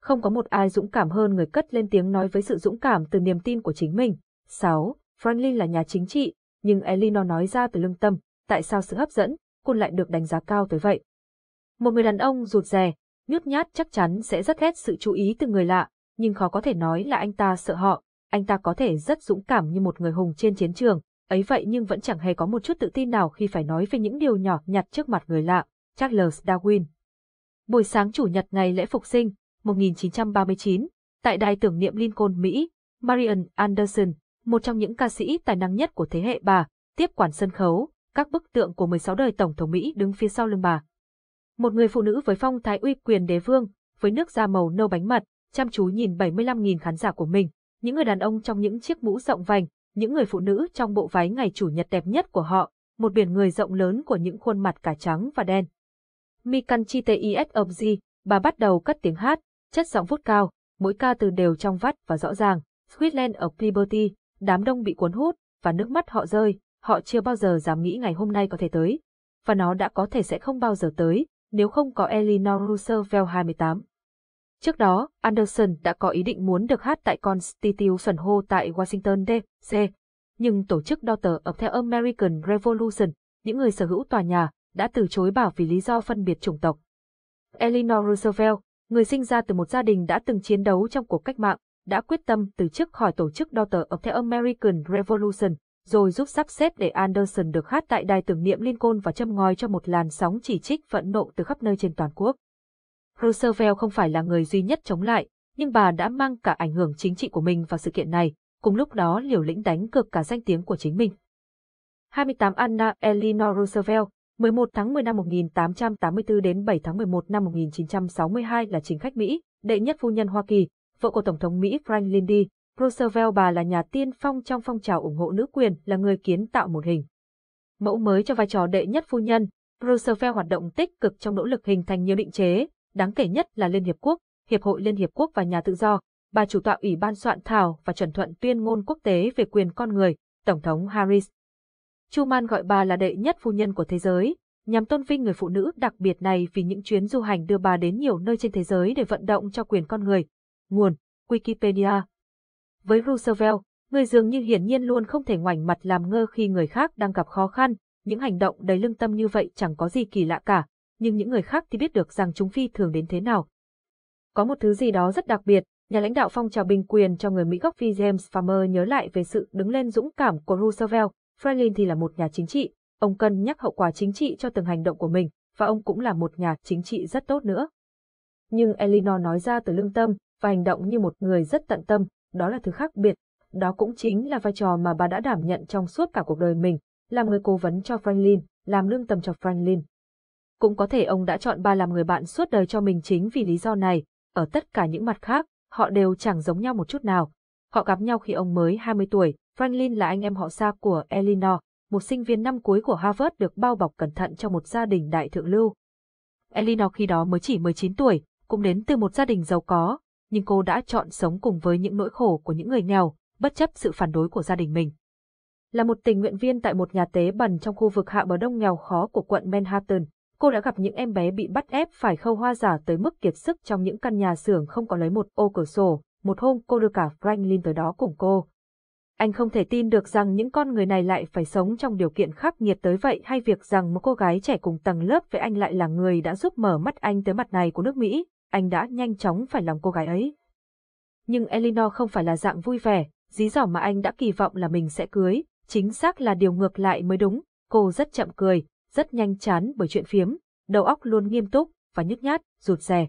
Speaker 1: Không có một ai dũng cảm hơn người cất lên tiếng nói với sự dũng cảm từ niềm tin của chính mình. 6. Franklin là nhà chính trị, nhưng Elinor nói ra từ lương tâm, tại sao sự hấp dẫn, cô lại được đánh giá cao tới vậy. Một người đàn ông rụt rè, nhút nhát chắc chắn sẽ rất ghét sự chú ý từ người lạ, nhưng khó có thể nói là anh ta sợ họ, anh ta có thể rất dũng cảm như một người hùng trên chiến trường, ấy vậy nhưng vẫn chẳng hề có một chút tự tin nào khi phải nói về những điều nhỏ nhặt trước mặt người lạ, Charles Darwin. Buổi sáng chủ nhật ngày lễ phục sinh, 1939, tại đài tưởng niệm Lincoln Mỹ, Marian Anderson, một trong những ca sĩ tài năng nhất của thế hệ bà, tiếp quản sân khấu, các bức tượng của 16 đời Tổng thống Mỹ đứng phía sau lưng bà. Một người phụ nữ với phong thái uy quyền đế vương, với nước da màu nâu bánh mật, chăm chú nhìn 75.000 khán giả của mình, những người đàn ông trong những chiếc mũ rộng vành, những người phụ nữ trong bộ váy ngày chủ nhật đẹp nhất của họ, một biển người rộng lớn của những khuôn mặt cả trắng và đen. Mikanchi T.I.S.O.G, bà bắt đầu cất tiếng hát, chất giọng vút cao, mỗi ca từ đều trong vắt và rõ ràng. Sweetland of Liberty, đám đông bị cuốn hút, và nước mắt họ rơi, họ chưa bao giờ dám nghĩ ngày hôm nay có thể tới. Và nó đã có thể sẽ không bao giờ tới, nếu không có Eleanor Roosevelt 28. Trước đó, Anderson đã có ý định muốn được hát tại Constitution Hall tại Washington D.C., nhưng tổ chức Daughter of the American Revolution, những người sở hữu tòa nhà, đã từ chối bảo vì lý do phân biệt chủng tộc. Eleanor Roosevelt, người sinh ra từ một gia đình đã từng chiến đấu trong cuộc cách mạng, đã quyết tâm từ chức khỏi tổ chức Daughter of the American Revolution, rồi giúp sắp xếp để Anderson được hát tại đài tưởng niệm Lincoln và châm ngòi cho một làn sóng chỉ trích phẫn nộ từ khắp nơi trên toàn quốc. Roosevelt không phải là người duy nhất chống lại, nhưng bà đã mang cả ảnh hưởng chính trị của mình vào sự kiện này, cùng lúc đó liều lĩnh đánh cược cả danh tiếng của chính mình. 28 Anna Eleanor Roosevelt, 11 tháng 10 năm 1884 đến 7 tháng 11 năm 1962 là chính khách Mỹ, đệ nhất phu nhân Hoa Kỳ, vợ của Tổng thống Mỹ Franklin D. Roosevelt bà là nhà tiên phong trong phong trào ủng hộ nữ quyền là người kiến tạo một hình. Mẫu mới cho vai trò đệ nhất phu nhân, Roosevelt hoạt động tích cực trong nỗ lực hình thành nhiều định chế, đáng kể nhất là Liên Hiệp Quốc, Hiệp hội Liên Hiệp Quốc và Nhà Tự do, bà chủ tọa Ủy ban soạn thảo và chuẩn thuận tuyên ngôn quốc tế về quyền con người, Tổng thống Harris. Truman gọi bà là đệ nhất phu nhân của thế giới, nhằm tôn vinh người phụ nữ đặc biệt này vì những chuyến du hành đưa bà đến nhiều nơi trên thế giới để vận động cho quyền con người. Nguồn, Wikipedia. Với Roosevelt, người dường như hiển nhiên luôn không thể ngoảnh mặt làm ngơ khi người khác đang gặp khó khăn, những hành động đầy lương tâm như vậy chẳng có gì kỳ lạ cả nhưng những người khác thì biết được rằng chúng phi thường đến thế nào. Có một thứ gì đó rất đặc biệt, nhà lãnh đạo phong trào bình quyền cho người Mỹ gốc Phi James Farmer nhớ lại về sự đứng lên dũng cảm của Roosevelt, Franklin thì là một nhà chính trị, ông cân nhắc hậu quả chính trị cho từng hành động của mình, và ông cũng là một nhà chính trị rất tốt nữa. Nhưng Eleanor nói ra từ lương tâm, và hành động như một người rất tận tâm, đó là thứ khác biệt, đó cũng chính là vai trò mà bà đã đảm nhận trong suốt cả cuộc đời mình, làm người cố vấn cho Franklin, làm lương tâm cho Franklin cũng có thể ông đã chọn bà làm người bạn suốt đời cho mình chính vì lý do này, ở tất cả những mặt khác, họ đều chẳng giống nhau một chút nào. Họ gặp nhau khi ông mới 20 tuổi, Franklin là anh em họ xa của Eleanor, một sinh viên năm cuối của Harvard được bao bọc cẩn thận trong một gia đình đại thượng lưu. Eleanor khi đó mới chỉ 19 tuổi, cũng đến từ một gia đình giàu có, nhưng cô đã chọn sống cùng với những nỗi khổ của những người nghèo, bất chấp sự phản đối của gia đình mình. Là một tình nguyện viên tại một nhà tế bần trong khu vực hạ bờ đông nghèo khó của quận Manhattan, Cô đã gặp những em bé bị bắt ép phải khâu hoa giả tới mức kiệt sức trong những căn nhà xưởng không có lấy một ô cửa sổ. Một hôm cô đưa cả Franklin tới đó cùng cô. Anh không thể tin được rằng những con người này lại phải sống trong điều kiện khắc nghiệt tới vậy hay việc rằng một cô gái trẻ cùng tầng lớp với anh lại là người đã giúp mở mắt anh tới mặt này của nước Mỹ, anh đã nhanh chóng phải lòng cô gái ấy. Nhưng Elinor không phải là dạng vui vẻ, dí dỏ mà anh đã kỳ vọng là mình sẽ cưới, chính xác là điều ngược lại mới đúng, cô rất chậm cười, rất nhanh chán bởi chuyện phiếm, đầu óc luôn nghiêm túc và nhức nhát, rụt rè.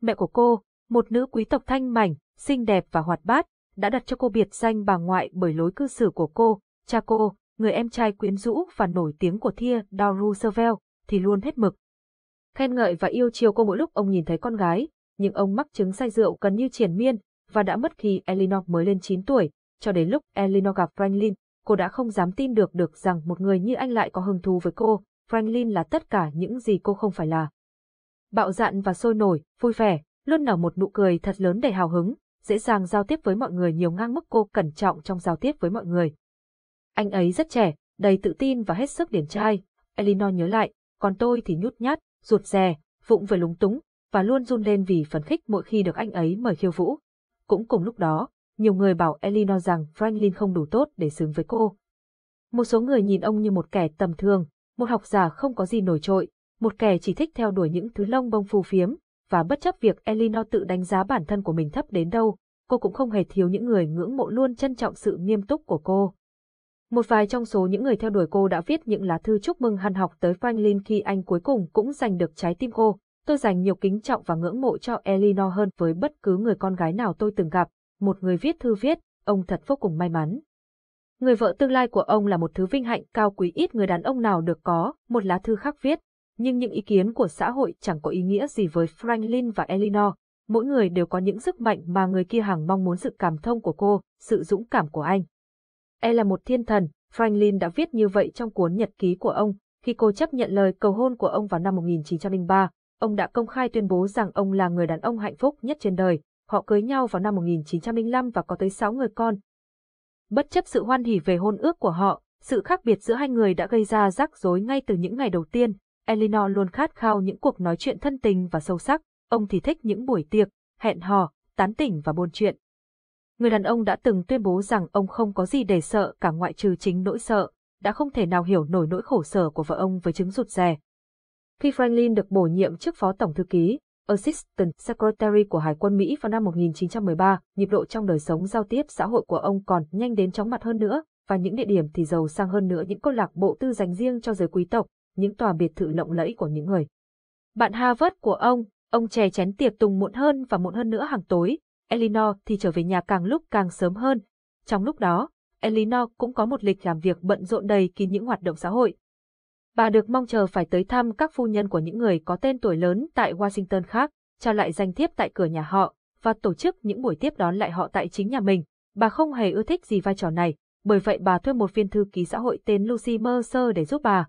Speaker 1: Mẹ của cô, một nữ quý tộc thanh mảnh, xinh đẹp và hoạt bát, đã đặt cho cô biệt danh bà ngoại bởi lối cư xử của cô, cha cô, người em trai quyến rũ và nổi tiếng của Theodore Roosevelt, thì luôn hết mực. Khen ngợi và yêu chiều cô mỗi lúc ông nhìn thấy con gái, nhưng ông mắc chứng say rượu gần như triển miên, và đã mất khi Elinor mới lên 9 tuổi, cho đến lúc Elinor gặp Franklin, cô đã không dám tin được được rằng một người như anh lại có hứng thú với cô, Franklin là tất cả những gì cô không phải là. Bạo dạn và sôi nổi, vui vẻ, luôn nở một nụ cười thật lớn đầy hào hứng, dễ dàng giao tiếp với mọi người nhiều ngang mức cô cẩn trọng trong giao tiếp với mọi người. Anh ấy rất trẻ, đầy tự tin và hết sức điển trai, Elinor nhớ lại, còn tôi thì nhút nhát, ruột rè, vụng về lúng túng, và luôn run lên vì phấn khích mỗi khi được anh ấy mời khiêu vũ. Cũng cùng lúc đó, nhiều người bảo Elinor rằng Franklin không đủ tốt để xứng với cô. Một số người nhìn ông như một kẻ tầm thường, một học giả không có gì nổi trội, một kẻ chỉ thích theo đuổi những thứ lông bông phù phiếm, và bất chấp việc Elinor tự đánh giá bản thân của mình thấp đến đâu, cô cũng không hề thiếu những người ngưỡng mộ luôn trân trọng sự nghiêm túc của cô. Một vài trong số những người theo đuổi cô đã viết những lá thư chúc mừng hăn học tới Franklin khi anh cuối cùng cũng giành được trái tim cô. Tôi dành nhiều kính trọng và ngưỡng mộ cho Elinor hơn với bất cứ người con gái nào tôi từng gặp, một người viết thư viết, ông thật vô cùng may mắn. Người vợ tương lai của ông là một thứ vinh hạnh cao quý ít người đàn ông nào được có, một lá thư khác viết, nhưng những ý kiến của xã hội chẳng có ý nghĩa gì với Franklin và Eleanor, mỗi người đều có những sức mạnh mà người kia hàng mong muốn sự cảm thông của cô, sự dũng cảm của anh. E là một thiên thần, Franklin đã viết như vậy trong cuốn nhật ký của ông, khi cô chấp nhận lời cầu hôn của ông vào năm 1903, ông đã công khai tuyên bố rằng ông là người đàn ông hạnh phúc nhất trên đời, họ cưới nhau vào năm 1905 và có tới 6 người con. Bất chấp sự hoan hỉ về hôn ước của họ, sự khác biệt giữa hai người đã gây ra rắc rối ngay từ những ngày đầu tiên. Eleanor luôn khát khao những cuộc nói chuyện thân tình và sâu sắc, ông thì thích những buổi tiệc, hẹn hò, tán tỉnh và buôn chuyện. Người đàn ông đã từng tuyên bố rằng ông không có gì để sợ cả ngoại trừ chính nỗi sợ, đã không thể nào hiểu nổi nỗi khổ sở của vợ ông với chứng rụt rè. Khi Franklin được bổ nhiệm chức phó tổng thư ký, Assistant Secretary của Hải quân Mỹ vào năm 1913, nhịp độ trong đời sống giao tiếp xã hội của ông còn nhanh đến chóng mặt hơn nữa, và những địa điểm thì giàu sang hơn nữa những câu lạc bộ tư dành riêng cho giới quý tộc, những tòa biệt thự lộng lẫy của những người. Bạn Harvard của ông, ông chè chén tiệc tùng muộn hơn và muộn hơn nữa hàng tối, Elinor thì trở về nhà càng lúc càng sớm hơn. Trong lúc đó, Elinor cũng có một lịch làm việc bận rộn đầy kín những hoạt động xã hội, bà được mong chờ phải tới thăm các phu nhân của những người có tên tuổi lớn tại Washington khác, trao lại danh thiếp tại cửa nhà họ, và tổ chức những buổi tiếp đón lại họ tại chính nhà mình. Bà không hề ưa thích gì vai trò này, bởi vậy bà thuê một viên thư ký xã hội tên Lucy Mercer để giúp bà.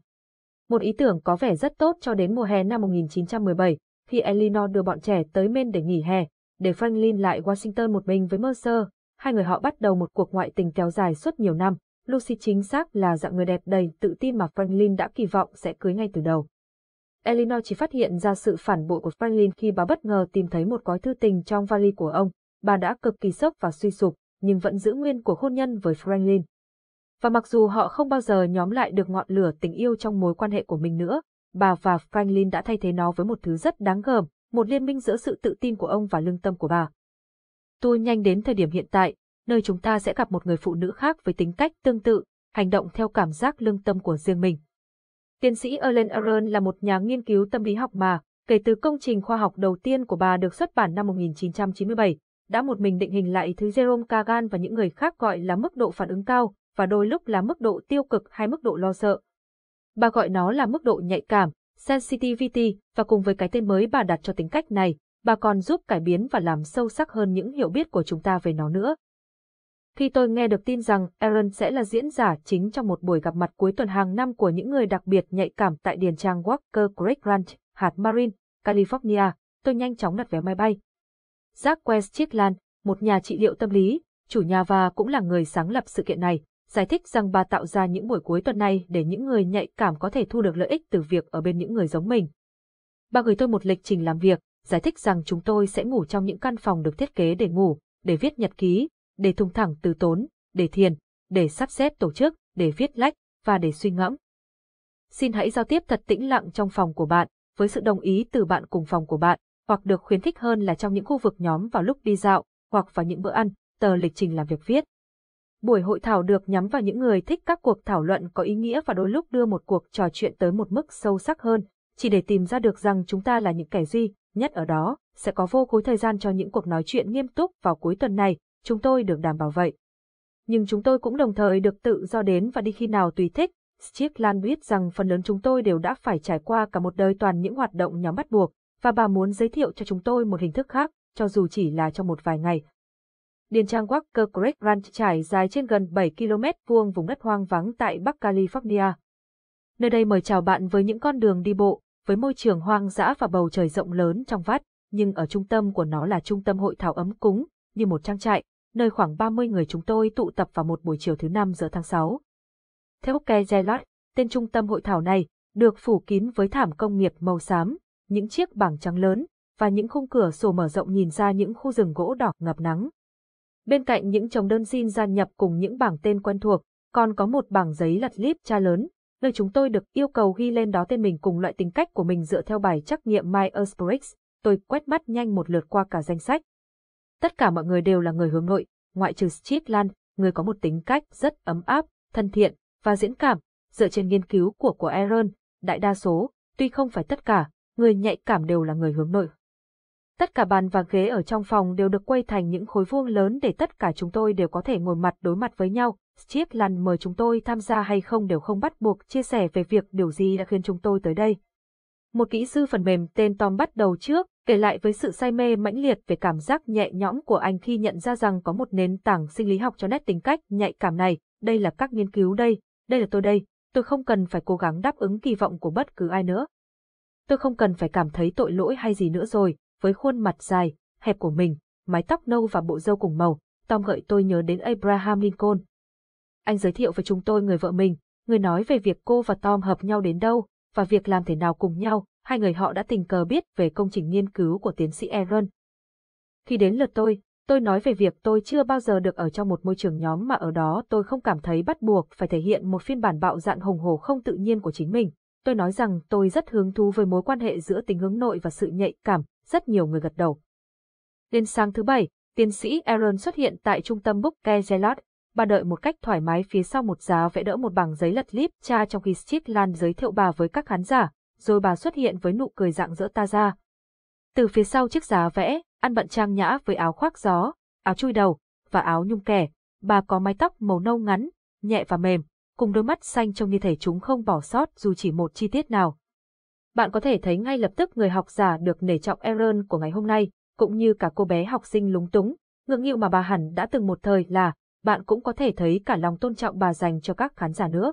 Speaker 1: Một ý tưởng có vẻ rất tốt cho đến mùa hè năm 1917, khi Eleanor đưa bọn trẻ tới Maine để nghỉ hè, để Franklin lại Washington một mình với Mercer, hai người họ bắt đầu một cuộc ngoại tình kéo dài suốt nhiều năm. Lucy chính xác là dạng người đẹp đầy tự tin mà Franklin đã kỳ vọng sẽ cưới ngay từ đầu. Eleanor chỉ phát hiện ra sự phản bội của Franklin khi bà bất ngờ tìm thấy một gói thư tình trong vali của ông. Bà đã cực kỳ sốc và suy sụp, nhưng vẫn giữ nguyên cuộc hôn nhân với Franklin. Và mặc dù họ không bao giờ nhóm lại được ngọn lửa tình yêu trong mối quan hệ của mình nữa, bà và Franklin đã thay thế nó với một thứ rất đáng gờm, một liên minh giữa sự tự tin của ông và lương tâm của bà. Tôi nhanh đến thời điểm hiện tại, nơi chúng ta sẽ gặp một người phụ nữ khác với tính cách tương tự, hành động theo cảm giác lương tâm của riêng mình. Tiến sĩ Ellen Aron là một nhà nghiên cứu tâm lý học mà, kể từ công trình khoa học đầu tiên của bà được xuất bản năm 1997, đã một mình định hình lại thứ Jerome Kagan và những người khác gọi là mức độ phản ứng cao, và đôi lúc là mức độ tiêu cực hay mức độ lo sợ. Bà gọi nó là mức độ nhạy cảm, sensitivity, và cùng với cái tên mới bà đặt cho tính cách này, bà còn giúp cải biến và làm sâu sắc hơn những hiểu biết của chúng ta về nó nữa. Khi tôi nghe được tin rằng Aaron sẽ là diễn giả chính trong một buổi gặp mặt cuối tuần hàng năm của những người đặc biệt nhạy cảm tại điền trang Walker Creek Ranch, hạt Marin, California, tôi nhanh chóng đặt vé máy bay. Jack West Chickland, một nhà trị liệu tâm lý, chủ nhà và cũng là người sáng lập sự kiện này, giải thích rằng bà tạo ra những buổi cuối tuần này để những người nhạy cảm có thể thu được lợi ích từ việc ở bên những người giống mình. Bà gửi tôi một lịch trình làm việc, giải thích rằng chúng tôi sẽ ngủ trong những căn phòng được thiết kế để ngủ, để viết nhật ký, để thùng thẳng từ tốn, để thiền, để sắp xếp tổ chức, để viết lách và để suy ngẫm. Xin hãy giao tiếp thật tĩnh lặng trong phòng của bạn, với sự đồng ý từ bạn cùng phòng của bạn, hoặc được khuyến khích hơn là trong những khu vực nhóm vào lúc đi dạo, hoặc vào những bữa ăn, tờ lịch trình làm việc viết. Buổi hội thảo được nhắm vào những người thích các cuộc thảo luận có ý nghĩa và đôi lúc đưa một cuộc trò chuyện tới một mức sâu sắc hơn, chỉ để tìm ra được rằng chúng ta là những kẻ duy nhất ở đó, sẽ có vô khối thời gian cho những cuộc nói chuyện nghiêm túc vào cuối tuần này, chúng tôi được đảm bảo vậy. Nhưng chúng tôi cũng đồng thời được tự do đến và đi khi nào tùy thích. Strickland biết rằng phần lớn chúng tôi đều đã phải trải qua cả một đời toàn những hoạt động nhóm bắt buộc, và bà muốn giới thiệu cho chúng tôi một hình thức khác, cho dù chỉ là trong một vài ngày. Điền trang Walker Creek Ranch trải dài trên gần 7 km vuông vùng đất hoang vắng tại Bắc California. Nơi đây mời chào bạn với những con đường đi bộ, với môi trường hoang dã và bầu trời rộng lớn trong vắt, nhưng ở trung tâm của nó là trung tâm hội thảo ấm cúng, như một trang trại, nơi khoảng 30 người chúng tôi tụ tập vào một buổi chiều thứ năm giữa tháng 6. Theo Hokke Zelot, tên trung tâm hội thảo này, được phủ kín với thảm công nghiệp màu xám, những chiếc bảng trắng lớn, và những khung cửa sổ mở rộng nhìn ra những khu rừng gỗ đỏ ngập nắng. Bên cạnh những chồng đơn xin gia nhập cùng những bảng tên quen thuộc, còn có một bảng giấy lật líp cha lớn, nơi chúng tôi được yêu cầu ghi lên đó tên mình cùng loại tính cách của mình dựa theo bài trắc nghiệm Myers-Briggs. Tôi quét mắt nhanh một lượt qua cả danh sách, Tất cả mọi người đều là người hướng nội, ngoại trừ Chitlan, người có một tính cách rất ấm áp, thân thiện và diễn cảm. Dựa trên nghiên cứu của của Aaron, đại đa số, tuy không phải tất cả, người nhạy cảm đều là người hướng nội. Tất cả bàn và ghế ở trong phòng đều được quay thành những khối vuông lớn để tất cả chúng tôi đều có thể ngồi mặt đối mặt với nhau. Chip Lan mời chúng tôi tham gia hay không đều không bắt buộc chia sẻ về việc điều gì đã khiến chúng tôi tới đây. Một kỹ sư phần mềm tên Tom bắt đầu trước, kể lại với sự say mê mãnh liệt về cảm giác nhẹ nhõm của anh khi nhận ra rằng có một nền tảng sinh lý học cho nét tính cách nhạy cảm này, đây là các nghiên cứu đây, đây là tôi đây, tôi không cần phải cố gắng đáp ứng kỳ vọng của bất cứ ai nữa. Tôi không cần phải cảm thấy tội lỗi hay gì nữa rồi, với khuôn mặt dài, hẹp của mình, mái tóc nâu và bộ râu cùng màu, Tom gợi tôi nhớ đến Abraham Lincoln. Anh giới thiệu với chúng tôi người vợ mình, người nói về việc cô và Tom hợp nhau đến đâu, và việc làm thế nào cùng nhau, hai người họ đã tình cờ biết về công trình nghiên cứu của tiến sĩ Aaron. Khi đến lượt tôi, tôi nói về việc tôi chưa bao giờ được ở trong một môi trường nhóm mà ở đó tôi không cảm thấy bắt buộc phải thể hiện một phiên bản bạo dạn hùng hổ không tự nhiên của chính mình. Tôi nói rằng tôi rất hứng thú với mối quan hệ giữa tình hướng nội và sự nhạy cảm, rất nhiều người gật đầu. Đến sáng thứ bảy, tiến sĩ Aaron xuất hiện tại trung tâm Booker Gelot bà đợi một cách thoải mái phía sau một giá vẽ đỡ một bảng giấy lật líp cha trong khi Lan giới thiệu bà với các khán giả, rồi bà xuất hiện với nụ cười dạng rỡ ta ra. Từ phía sau chiếc giá vẽ, ăn bận trang nhã với áo khoác gió, áo chui đầu và áo nhung kẻ, bà có mái tóc màu nâu ngắn, nhẹ và mềm, cùng đôi mắt xanh trông như thể chúng không bỏ sót dù chỉ một chi tiết nào. Bạn có thể thấy ngay lập tức người học giả được nể trọng Aaron của ngày hôm nay, cũng như cả cô bé học sinh lúng túng, ngưỡng nghịu mà bà hẳn đã từng một thời là bạn cũng có thể thấy cả lòng tôn trọng bà dành cho các khán giả nữa.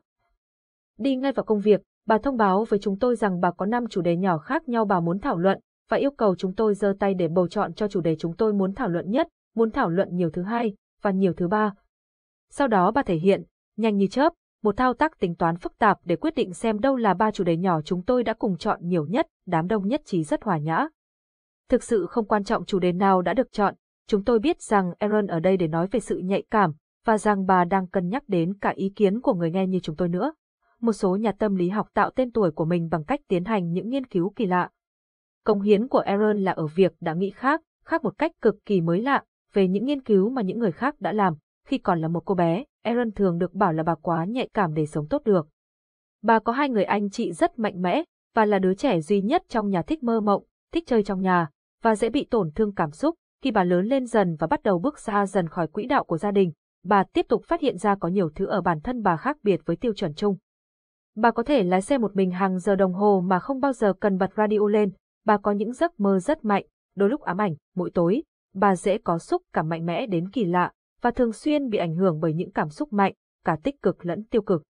Speaker 1: Đi ngay vào công việc, bà thông báo với chúng tôi rằng bà có 5 chủ đề nhỏ khác nhau bà muốn thảo luận và yêu cầu chúng tôi giơ tay để bầu chọn cho chủ đề chúng tôi muốn thảo luận nhất, muốn thảo luận nhiều thứ hai và nhiều thứ ba. Sau đó bà thể hiện, nhanh như chớp, một thao tác tính toán phức tạp để quyết định xem đâu là ba chủ đề nhỏ chúng tôi đã cùng chọn nhiều nhất, đám đông nhất trí rất hòa nhã. Thực sự không quan trọng chủ đề nào đã được chọn, chúng tôi biết rằng Aaron ở đây để nói về sự nhạy cảm, và rằng bà đang cân nhắc đến cả ý kiến của người nghe như chúng tôi nữa. Một số nhà tâm lý học tạo tên tuổi của mình bằng cách tiến hành những nghiên cứu kỳ lạ. Công hiến của Aaron là ở việc đã nghĩ khác, khác một cách cực kỳ mới lạ, về những nghiên cứu mà những người khác đã làm. Khi còn là một cô bé, Aaron thường được bảo là bà quá nhạy cảm để sống tốt được. Bà có hai người anh chị rất mạnh mẽ, và là đứa trẻ duy nhất trong nhà thích mơ mộng, thích chơi trong nhà, và dễ bị tổn thương cảm xúc, khi bà lớn lên dần và bắt đầu bước xa dần khỏi quỹ đạo của gia đình, bà tiếp tục phát hiện ra có nhiều thứ ở bản thân bà khác biệt với tiêu chuẩn chung. Bà có thể lái xe một mình hàng giờ đồng hồ mà không bao giờ cần bật radio lên, bà có những giấc mơ rất mạnh, đôi lúc ám ảnh, mỗi tối, bà dễ có xúc cảm mạnh mẽ đến kỳ lạ, và thường xuyên bị ảnh hưởng bởi những cảm xúc mạnh, cả tích cực lẫn tiêu cực.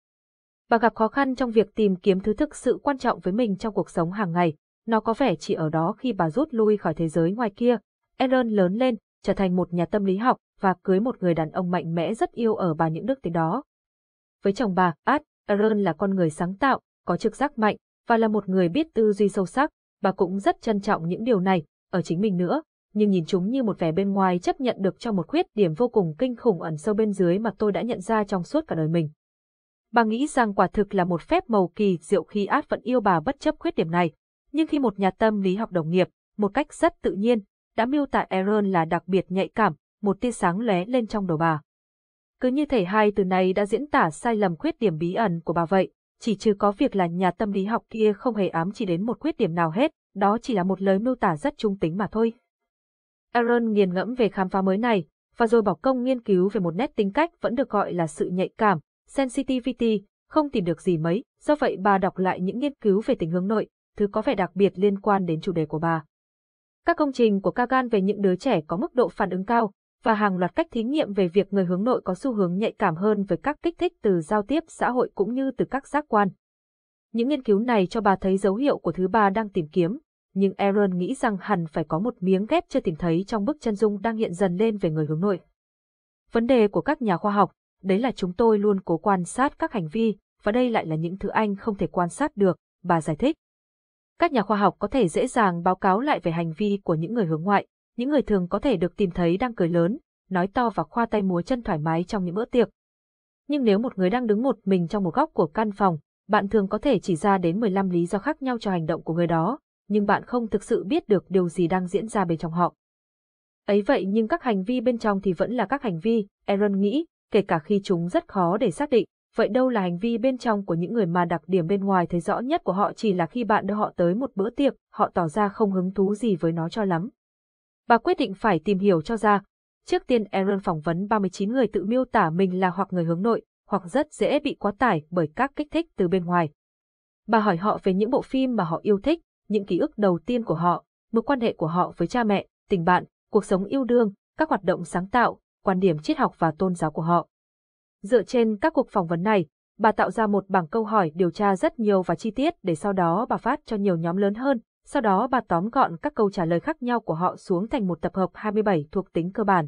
Speaker 1: Bà gặp khó khăn trong việc tìm kiếm thứ thực sự quan trọng với mình trong cuộc sống hàng ngày, nó có vẻ chỉ ở đó khi bà rút lui khỏi thế giới ngoài kia, Aaron lớn lên, trở thành một nhà tâm lý học và cưới một người đàn ông mạnh mẽ rất yêu ở bà những nước tới đó. Với chồng bà, Ad, Aaron là con người sáng tạo, có trực giác mạnh và là một người biết tư duy sâu sắc, bà cũng rất trân trọng những điều này, ở chính mình nữa, nhưng nhìn chúng như một vẻ bên ngoài chấp nhận được cho một khuyết điểm vô cùng kinh khủng ẩn sâu bên dưới mà tôi đã nhận ra trong suốt cả đời mình. Bà nghĩ rằng quả thực là một phép màu kỳ diệu khi Ad vẫn yêu bà bất chấp khuyết điểm này, nhưng khi một nhà tâm lý học đồng nghiệp, một cách rất tự nhiên, đã miêu tả Aaron là đặc biệt nhạy cảm, một tia sáng lóe lên trong đầu bà. Cứ như thể hai từ này đã diễn tả sai lầm khuyết điểm bí ẩn của bà vậy, chỉ trừ có việc là nhà tâm lý học kia không hề ám chỉ đến một khuyết điểm nào hết, đó chỉ là một lời miêu tả rất trung tính mà thôi. Aaron nghiền ngẫm về khám phá mới này, và rồi bỏ công nghiên cứu về một nét tính cách vẫn được gọi là sự nhạy cảm, sensitivity, không tìm được gì mấy, do vậy bà đọc lại những nghiên cứu về tình hướng nội, thứ có vẻ đặc biệt liên quan đến chủ đề của bà. Các công trình của Kagan về những đứa trẻ có mức độ phản ứng cao và hàng loạt cách thí nghiệm về việc người hướng nội có xu hướng nhạy cảm hơn với các kích thích từ giao tiếp xã hội cũng như từ các giác quan. Những nghiên cứu này cho bà thấy dấu hiệu của thứ ba đang tìm kiếm, nhưng Aaron nghĩ rằng hẳn phải có một miếng ghép chưa tìm thấy trong bức chân dung đang hiện dần lên về người hướng nội. Vấn đề của các nhà khoa học, đấy là chúng tôi luôn cố quan sát các hành vi, và đây lại là những thứ anh không thể quan sát được, bà giải thích. Các nhà khoa học có thể dễ dàng báo cáo lại về hành vi của những người hướng ngoại, những người thường có thể được tìm thấy đang cười lớn, nói to và khoa tay múa chân thoải mái trong những bữa tiệc. Nhưng nếu một người đang đứng một mình trong một góc của căn phòng, bạn thường có thể chỉ ra đến 15 lý do khác nhau cho hành động của người đó, nhưng bạn không thực sự biết được điều gì đang diễn ra bên trong họ. Ấy vậy nhưng các hành vi bên trong thì vẫn là các hành vi, Aaron nghĩ, kể cả khi chúng rất khó để xác định. Vậy đâu là hành vi bên trong của những người mà đặc điểm bên ngoài thấy rõ nhất của họ chỉ là khi bạn đưa họ tới một bữa tiệc, họ tỏ ra không hứng thú gì với nó cho lắm. Bà quyết định phải tìm hiểu cho ra. Trước tiên Aaron phỏng vấn 39 người tự miêu tả mình là hoặc người hướng nội, hoặc rất dễ bị quá tải bởi các kích thích từ bên ngoài. Bà hỏi họ về những bộ phim mà họ yêu thích, những ký ức đầu tiên của họ, mối quan hệ của họ với cha mẹ, tình bạn, cuộc sống yêu đương, các hoạt động sáng tạo, quan điểm triết học và tôn giáo của họ. Dựa trên các cuộc phỏng vấn này, bà tạo ra một bảng câu hỏi điều tra rất nhiều và chi tiết để sau đó bà phát cho nhiều nhóm lớn hơn, sau đó bà tóm gọn các câu trả lời khác nhau của họ xuống thành một tập hợp 27 thuộc tính cơ bản.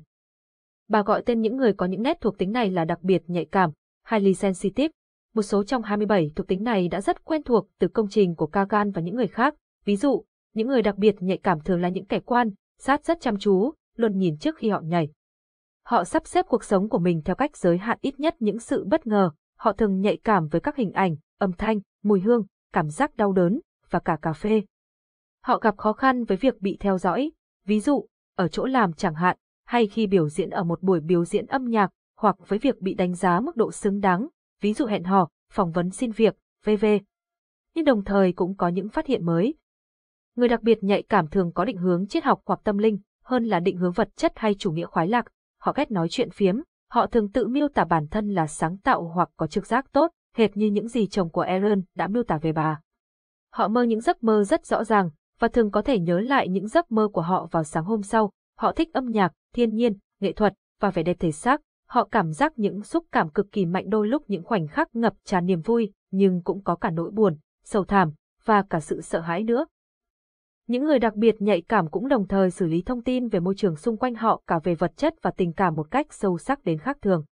Speaker 1: Bà gọi tên những người có những nét thuộc tính này là đặc biệt nhạy cảm, highly sensitive. Một số trong 27 thuộc tính này đã rất quen thuộc từ công trình của Kagan và những người khác. Ví dụ, những người đặc biệt nhạy cảm thường là những kẻ quan, sát rất chăm chú, luôn nhìn trước khi họ nhảy. Họ sắp xếp cuộc sống của mình theo cách giới hạn ít nhất những sự bất ngờ, họ thường nhạy cảm với các hình ảnh, âm thanh, mùi hương, cảm giác đau đớn, và cả cà phê. Họ gặp khó khăn với việc bị theo dõi, ví dụ, ở chỗ làm chẳng hạn, hay khi biểu diễn ở một buổi biểu diễn âm nhạc, hoặc với việc bị đánh giá mức độ xứng đáng, ví dụ hẹn hò, phỏng vấn xin việc, vv. Nhưng đồng thời cũng có những phát hiện mới. Người đặc biệt nhạy cảm thường có định hướng triết học hoặc tâm linh, hơn là định hướng vật chất hay chủ nghĩa khoái lạc họ ghét nói chuyện phiếm, họ thường tự miêu tả bản thân là sáng tạo hoặc có trực giác tốt, hệt như những gì chồng của Aaron đã miêu tả về bà. Họ mơ những giấc mơ rất rõ ràng, và thường có thể nhớ lại những giấc mơ của họ vào sáng hôm sau. Họ thích âm nhạc, thiên nhiên, nghệ thuật, và vẻ đẹp thể xác. Họ cảm giác những xúc cảm cực kỳ mạnh đôi lúc những khoảnh khắc ngập tràn niềm vui, nhưng cũng có cả nỗi buồn, sầu thảm, và cả sự sợ hãi nữa. Những người đặc biệt nhạy cảm cũng đồng thời xử lý thông tin về môi trường xung quanh họ cả về vật chất và tình cảm một cách sâu sắc đến khác thường.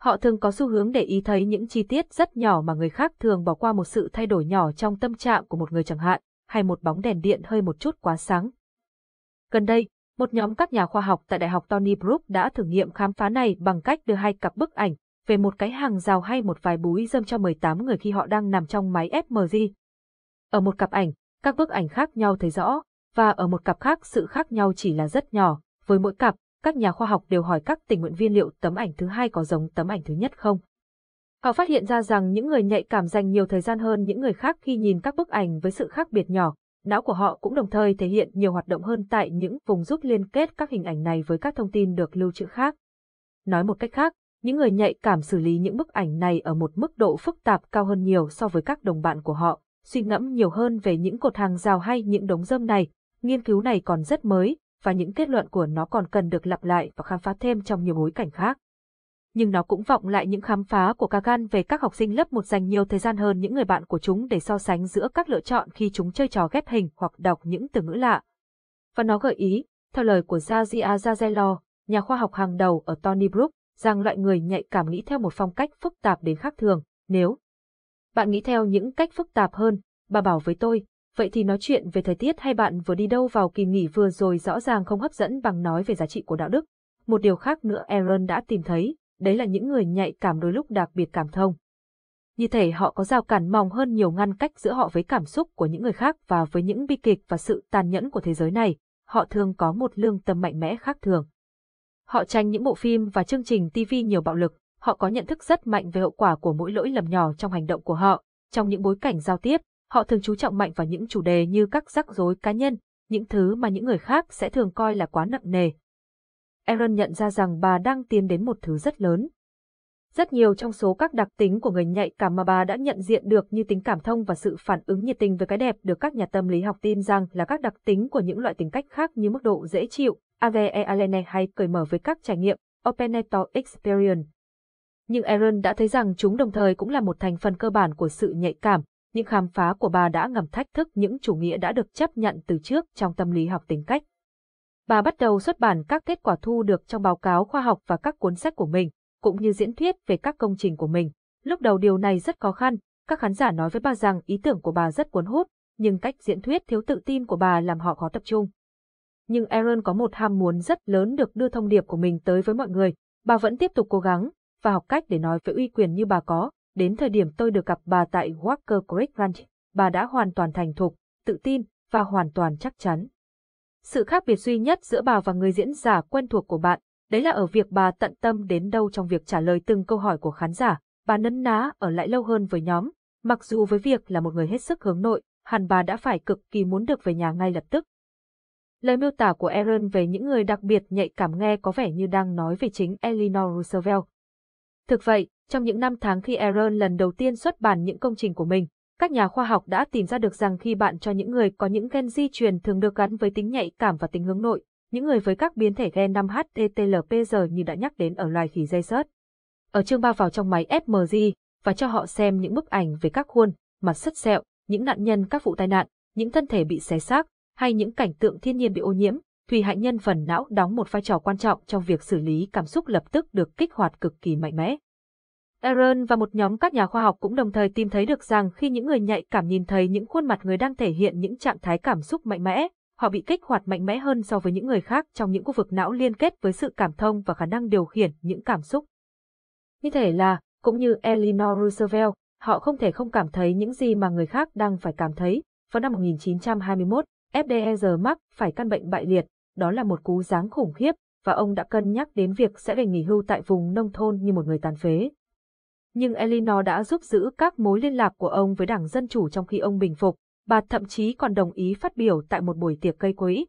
Speaker 1: Họ thường có xu hướng để ý thấy những chi tiết rất nhỏ mà người khác thường bỏ qua một sự thay đổi nhỏ trong tâm trạng của một người chẳng hạn, hay một bóng đèn điện hơi một chút quá sáng. Gần đây, một nhóm các nhà khoa học tại Đại học Tony Brook đã thử nghiệm khám phá này bằng cách đưa hai cặp bức ảnh về một cái hàng rào hay một vài búi dâm cho 18 người khi họ đang nằm trong máy FMG. Ở một cặp ảnh, các bức ảnh khác nhau thấy rõ, và ở một cặp khác sự khác nhau chỉ là rất nhỏ, với mỗi cặp, các nhà khoa học đều hỏi các tình nguyện viên liệu tấm ảnh thứ hai có giống tấm ảnh thứ nhất không. Họ phát hiện ra rằng những người nhạy cảm dành nhiều thời gian hơn những người khác khi nhìn các bức ảnh với sự khác biệt nhỏ, não của họ cũng đồng thời thể hiện nhiều hoạt động hơn tại những vùng giúp liên kết các hình ảnh này với các thông tin được lưu trữ khác. Nói một cách khác, những người nhạy cảm xử lý những bức ảnh này ở một mức độ phức tạp cao hơn nhiều so với các đồng bạn của họ suy ngẫm nhiều hơn về những cột hàng rào hay những đống rơm này, nghiên cứu này còn rất mới, và những kết luận của nó còn cần được lặp lại và khám phá thêm trong nhiều bối cảnh khác. Nhưng nó cũng vọng lại những khám phá của Kagan về các học sinh lớp 1 dành nhiều thời gian hơn những người bạn của chúng để so sánh giữa các lựa chọn khi chúng chơi trò ghép hình hoặc đọc những từ ngữ lạ. Và nó gợi ý, theo lời của Zazia Zazello, nhà khoa học hàng đầu ở Tony Brook, rằng loại người nhạy cảm nghĩ theo một phong cách phức tạp đến khác thường, nếu bạn nghĩ theo những cách phức tạp hơn, bà bảo với tôi, vậy thì nói chuyện về thời tiết hay bạn vừa đi đâu vào kỳ nghỉ vừa rồi rõ ràng không hấp dẫn bằng nói về giá trị của đạo đức. Một điều khác nữa Aaron đã tìm thấy, đấy là những người nhạy cảm đôi lúc đặc biệt cảm thông. Như thể họ có rào cản mỏng hơn nhiều ngăn cách giữa họ với cảm xúc của những người khác và với những bi kịch và sự tàn nhẫn của thế giới này, họ thường có một lương tâm mạnh mẽ khác thường. Họ tranh những bộ phim và chương trình TV nhiều bạo lực, họ có nhận thức rất mạnh về hậu quả của mỗi lỗi lầm nhỏ trong hành động của họ. Trong những bối cảnh giao tiếp, họ thường chú trọng mạnh vào những chủ đề như các rắc rối cá nhân, những thứ mà những người khác sẽ thường coi là quá nặng nề. Aaron nhận ra rằng bà đang tiến đến một thứ rất lớn. Rất nhiều trong số các đặc tính của người nhạy cảm mà bà đã nhận diện được như tính cảm thông và sự phản ứng nhiệt tình với cái đẹp được các nhà tâm lý học tin rằng là các đặc tính của những loại tính cách khác như mức độ dễ chịu, AVE Alene e hay cởi mở với các trải nghiệm, Open Experience, nhưng Aaron đã thấy rằng chúng đồng thời cũng là một thành phần cơ bản của sự nhạy cảm, những khám phá của bà đã ngầm thách thức những chủ nghĩa đã được chấp nhận từ trước trong tâm lý học tính cách. Bà bắt đầu xuất bản các kết quả thu được trong báo cáo khoa học và các cuốn sách của mình, cũng như diễn thuyết về các công trình của mình. Lúc đầu điều này rất khó khăn, các khán giả nói với bà rằng ý tưởng của bà rất cuốn hút, nhưng cách diễn thuyết thiếu tự tin của bà làm họ khó tập trung. Nhưng Aaron có một ham muốn rất lớn được đưa thông điệp của mình tới với mọi người, bà vẫn tiếp tục cố gắng, và học cách để nói với uy quyền như bà có. Đến thời điểm tôi được gặp bà tại Walker Creek Ranch, bà đã hoàn toàn thành thục, tự tin và hoàn toàn chắc chắn. Sự khác biệt duy nhất giữa bà và người diễn giả quen thuộc của bạn, đấy là ở việc bà tận tâm đến đâu trong việc trả lời từng câu hỏi của khán giả, bà nấn ná ở lại lâu hơn với nhóm, mặc dù với việc là một người hết sức hướng nội, hẳn bà đã phải cực kỳ muốn được về nhà ngay lập tức. Lời miêu tả của Aaron về những người đặc biệt nhạy cảm nghe có vẻ như đang nói về chính Eleanor Roosevelt, Thực vậy, trong những năm tháng khi Aaron lần đầu tiên xuất bản những công trình của mình, các nhà khoa học đã tìm ra được rằng khi bạn cho những người có những gen di truyền thường được gắn với tính nhạy cảm và tính hướng nội, những người với các biến thể gen 5HTTLPG như đã nhắc đến ở loài khỉ dây sớt. Ở chương 3 vào trong máy FMG và cho họ xem những bức ảnh về các khuôn, mặt sứt sẹo, những nạn nhân các vụ tai nạn, những thân thể bị xé xác hay những cảnh tượng thiên nhiên bị ô nhiễm, Thủy hại nhân phần não đóng một vai trò quan trọng trong việc xử lý cảm xúc lập tức được kích hoạt cực kỳ mạnh mẽ. Aaron và một nhóm các nhà khoa học cũng đồng thời tìm thấy được rằng khi những người nhạy cảm nhìn thấy những khuôn mặt người đang thể hiện những trạng thái cảm xúc mạnh mẽ, họ bị kích hoạt mạnh mẽ hơn so với những người khác trong những khu vực não liên kết với sự cảm thông và khả năng điều khiển những cảm xúc. Như thể là, cũng như Eleanor Roosevelt, họ không thể không cảm thấy những gì mà người khác đang phải cảm thấy. Vào năm 1921, FDR mắc phải căn bệnh bại liệt, đó là một cú giáng khủng khiếp, và ông đã cân nhắc đến việc sẽ về nghỉ hưu tại vùng nông thôn như một người tàn phế. Nhưng Elinor đã giúp giữ các mối liên lạc của ông với Đảng Dân Chủ trong khi ông bình phục, bà thậm chí còn đồng ý phát biểu tại một buổi tiệc cây quỹ.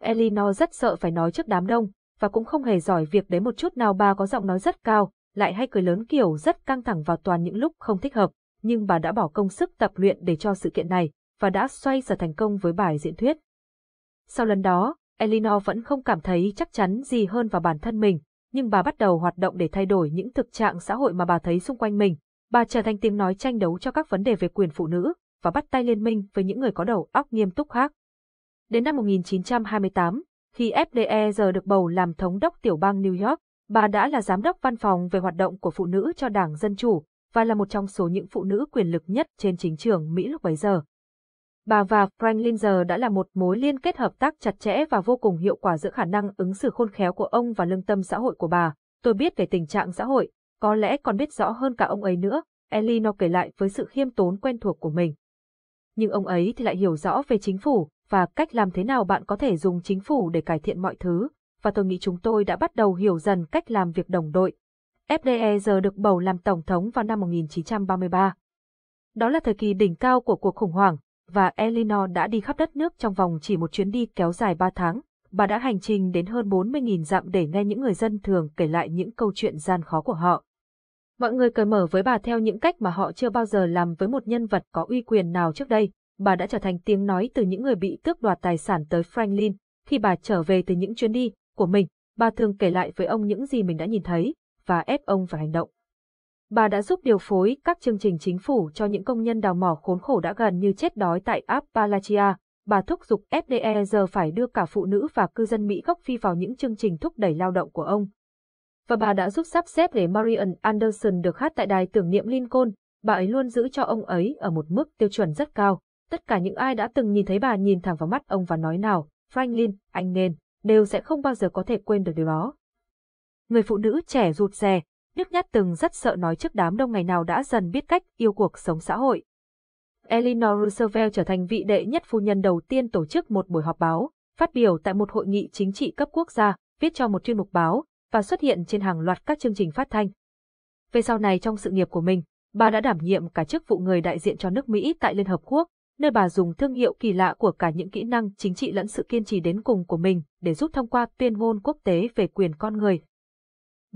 Speaker 1: Elinor rất sợ phải nói trước đám đông, và cũng không hề giỏi việc đấy một chút nào bà có giọng nói rất cao, lại hay cười lớn kiểu rất căng thẳng vào toàn những lúc không thích hợp, nhưng bà đã bỏ công sức tập luyện để cho sự kiện này, và đã xoay sở thành công với bài diễn thuyết. Sau lần đó, Elinor vẫn không cảm thấy chắc chắn gì hơn vào bản thân mình, nhưng bà bắt đầu hoạt động để thay đổi những thực trạng xã hội mà bà thấy xung quanh mình. Bà trở thành tiếng nói tranh đấu cho các vấn đề về quyền phụ nữ và bắt tay liên minh với những người có đầu óc nghiêm túc khác. Đến năm 1928, khi FDE giờ được bầu làm thống đốc tiểu bang New York, bà đã là giám đốc văn phòng về hoạt động của phụ nữ cho Đảng Dân Chủ và là một trong số những phụ nữ quyền lực nhất trên chính trường Mỹ lúc bấy giờ bà và Franklin giờ đã là một mối liên kết hợp tác chặt chẽ và vô cùng hiệu quả giữa khả năng ứng xử khôn khéo của ông và lương tâm xã hội của bà. Tôi biết về tình trạng xã hội, có lẽ còn biết rõ hơn cả ông ấy nữa, Elinor kể lại với sự khiêm tốn quen thuộc của mình. Nhưng ông ấy thì lại hiểu rõ về chính phủ và cách làm thế nào bạn có thể dùng chính phủ để cải thiện mọi thứ, và tôi nghĩ chúng tôi đã bắt đầu hiểu dần cách làm việc đồng đội. FDE giờ được bầu làm tổng thống vào năm 1933. Đó là thời kỳ đỉnh cao của cuộc khủng hoảng, và Elinor đã đi khắp đất nước trong vòng chỉ một chuyến đi kéo dài 3 tháng. Bà đã hành trình đến hơn 40.000 dặm để nghe những người dân thường kể lại những câu chuyện gian khó của họ. Mọi người cởi mở với bà theo những cách mà họ chưa bao giờ làm với một nhân vật có uy quyền nào trước đây. Bà đã trở thành tiếng nói từ những người bị tước đoạt tài sản tới Franklin. Khi bà trở về từ những chuyến đi của mình, bà thường kể lại với ông những gì mình đã nhìn thấy và ép ông phải hành động. Bà đã giúp điều phối các chương trình chính phủ cho những công nhân đào mỏ khốn khổ đã gần như chết đói tại Appalachia. Bà thúc giục FDE giờ phải đưa cả phụ nữ và cư dân Mỹ gốc Phi vào những chương trình thúc đẩy lao động của ông. Và bà đã giúp sắp xếp để Marian Anderson được hát tại đài tưởng niệm Lincoln. Bà ấy luôn giữ cho ông ấy ở một mức tiêu chuẩn rất cao. Tất cả những ai đã từng nhìn thấy bà nhìn thẳng vào mắt ông và nói nào, Franklin, anh nên, đều sẽ không bao giờ có thể quên được điều đó. Người phụ nữ trẻ rụt rè, Nhức nhát từng rất sợ nói trước đám đông ngày nào đã dần biết cách yêu cuộc sống xã hội. Eleanor Roosevelt trở thành vị đệ nhất phu nhân đầu tiên tổ chức một buổi họp báo, phát biểu tại một hội nghị chính trị cấp quốc gia, viết cho một chuyên mục báo, và xuất hiện trên hàng loạt các chương trình phát thanh. Về sau này trong sự nghiệp của mình, bà đã đảm nhiệm cả chức vụ người đại diện cho nước Mỹ tại Liên Hợp Quốc, nơi bà dùng thương hiệu kỳ lạ của cả những kỹ năng chính trị lẫn sự kiên trì đến cùng của mình để giúp thông qua tuyên ngôn quốc tế về quyền con người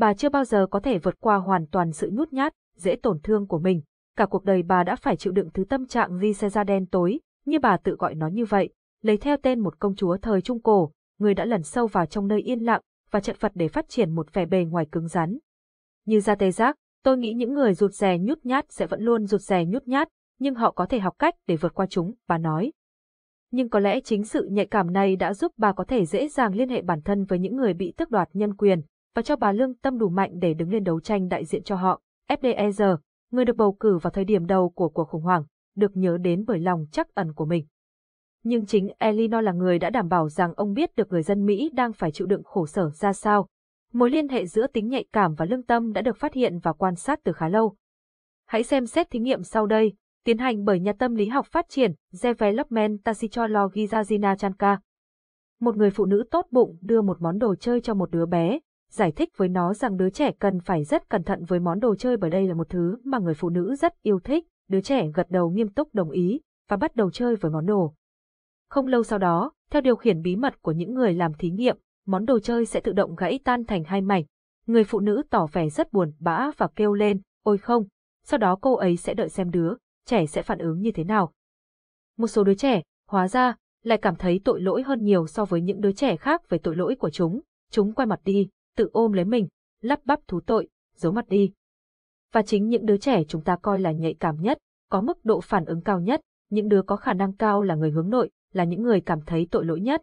Speaker 1: bà chưa bao giờ có thể vượt qua hoàn toàn sự nhút nhát, dễ tổn thương của mình. Cả cuộc đời bà đã phải chịu đựng thứ tâm trạng ghi xe da đen tối, như bà tự gọi nó như vậy, lấy theo tên một công chúa thời Trung Cổ, người đã lẩn sâu vào trong nơi yên lặng và chật vật để phát triển một vẻ bề ngoài cứng rắn. Như ra tê giác, tôi nghĩ những người rụt rè nhút nhát sẽ vẫn luôn rụt rè nhút nhát, nhưng họ có thể học cách để vượt qua chúng, bà nói. Nhưng có lẽ chính sự nhạy cảm này đã giúp bà có thể dễ dàng liên hệ bản thân với những người bị tước đoạt nhân quyền, và cho bà lương tâm đủ mạnh để đứng lên đấu tranh đại diện cho họ. FDR, e người được bầu cử vào thời điểm đầu của cuộc khủng hoảng, được nhớ đến bởi lòng chắc ẩn của mình. Nhưng chính Elinor là người đã đảm bảo rằng ông biết được người dân Mỹ đang phải chịu đựng khổ sở ra sao. Mối liên hệ giữa tính nhạy cảm và lương tâm đã được phát hiện và quan sát từ khá lâu. Hãy xem xét thí nghiệm sau đây, tiến hành bởi nhà tâm lý học phát triển Development Tassicholo Gijazina Chanka. Một người phụ nữ tốt bụng đưa một món đồ chơi cho một đứa bé, giải thích với nó rằng đứa trẻ cần phải rất cẩn thận với món đồ chơi bởi đây là một thứ mà người phụ nữ rất yêu thích, đứa trẻ gật đầu nghiêm túc đồng ý và bắt đầu chơi với món đồ. Không lâu sau đó, theo điều khiển bí mật của những người làm thí nghiệm, món đồ chơi sẽ tự động gãy tan thành hai mảnh. Người phụ nữ tỏ vẻ rất buồn bã và kêu lên, ôi không, sau đó cô ấy sẽ đợi xem đứa, trẻ sẽ phản ứng như thế nào. Một số đứa trẻ, hóa ra, lại cảm thấy tội lỗi hơn nhiều so với những đứa trẻ khác về tội lỗi của chúng, chúng quay mặt đi, tự ôm lấy mình, lắp bắp thú tội, giấu mặt đi. Và chính những đứa trẻ chúng ta coi là nhạy cảm nhất, có mức độ phản ứng cao nhất, những đứa có khả năng cao là người hướng nội, là những người cảm thấy tội lỗi nhất.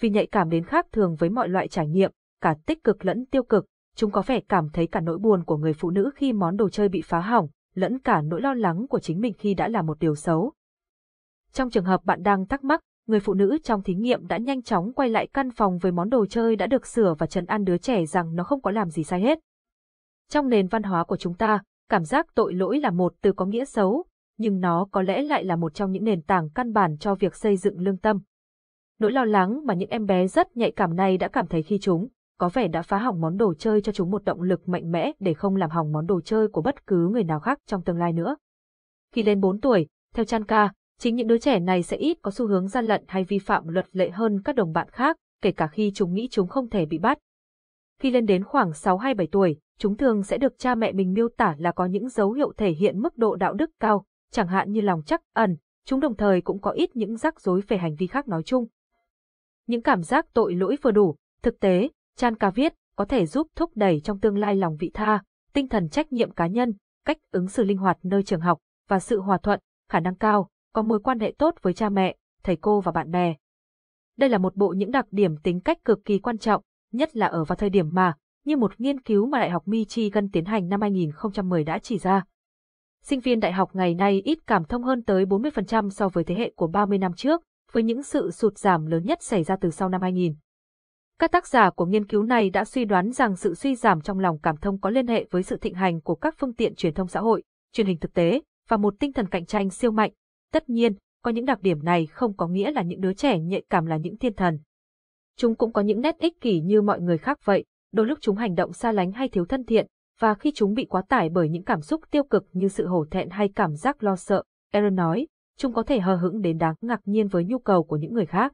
Speaker 1: Vì nhạy cảm đến khác thường với mọi loại trải nghiệm, cả tích cực lẫn tiêu cực, chúng có vẻ cảm thấy cả nỗi buồn của người phụ nữ khi món đồ chơi bị phá hỏng, lẫn cả nỗi lo lắng của chính mình khi đã là một điều xấu. Trong trường hợp bạn đang thắc mắc người phụ nữ trong thí nghiệm đã nhanh chóng quay lại căn phòng với món đồ chơi đã được sửa và trấn an đứa trẻ rằng nó không có làm gì sai hết. Trong nền văn hóa của chúng ta, cảm giác tội lỗi là một từ có nghĩa xấu, nhưng nó có lẽ lại là một trong những nền tảng căn bản cho việc xây dựng lương tâm. Nỗi lo lắng mà những em bé rất nhạy cảm này đã cảm thấy khi chúng, có vẻ đã phá hỏng món đồ chơi cho chúng một động lực mạnh mẽ để không làm hỏng món đồ chơi của bất cứ người nào khác trong tương lai nữa. Khi lên 4 tuổi, theo Chan Ca, Chính những đứa trẻ này sẽ ít có xu hướng gian lận hay vi phạm luật lệ hơn các đồng bạn khác, kể cả khi chúng nghĩ chúng không thể bị bắt. Khi lên đến khoảng 6 hay 7 tuổi, chúng thường sẽ được cha mẹ mình miêu tả là có những dấu hiệu thể hiện mức độ đạo đức cao, chẳng hạn như lòng chắc ẩn, chúng đồng thời cũng có ít những rắc rối về hành vi khác nói chung. Những cảm giác tội lỗi vừa đủ, thực tế, Chan Ca viết, có thể giúp thúc đẩy trong tương lai lòng vị tha, tinh thần trách nhiệm cá nhân, cách ứng xử linh hoạt nơi trường học và sự hòa thuận, khả năng cao, có mối quan hệ tốt với cha mẹ, thầy cô và bạn bè. Đây là một bộ những đặc điểm tính cách cực kỳ quan trọng, nhất là ở vào thời điểm mà, như một nghiên cứu mà Đại học Michigan tiến hành năm 2010 đã chỉ ra. Sinh viên đại học ngày nay ít cảm thông hơn tới 40% so với thế hệ của 30 năm trước, với những sự sụt giảm lớn nhất xảy ra từ sau năm 2000. Các tác giả của nghiên cứu này đã suy đoán rằng sự suy giảm trong lòng cảm thông có liên hệ với sự thịnh hành của các phương tiện truyền thông xã hội, truyền hình thực tế và một tinh thần cạnh tranh siêu mạnh, Tất nhiên, có những đặc điểm này không có nghĩa là những đứa trẻ nhạy cảm là những thiên thần. Chúng cũng có những nét ích kỷ như mọi người khác vậy, đôi lúc chúng hành động xa lánh hay thiếu thân thiện, và khi chúng bị quá tải bởi những cảm xúc tiêu cực như sự hổ thẹn hay cảm giác lo sợ, Aaron nói, chúng có thể hờ hững đến đáng ngạc nhiên với nhu cầu của những người khác.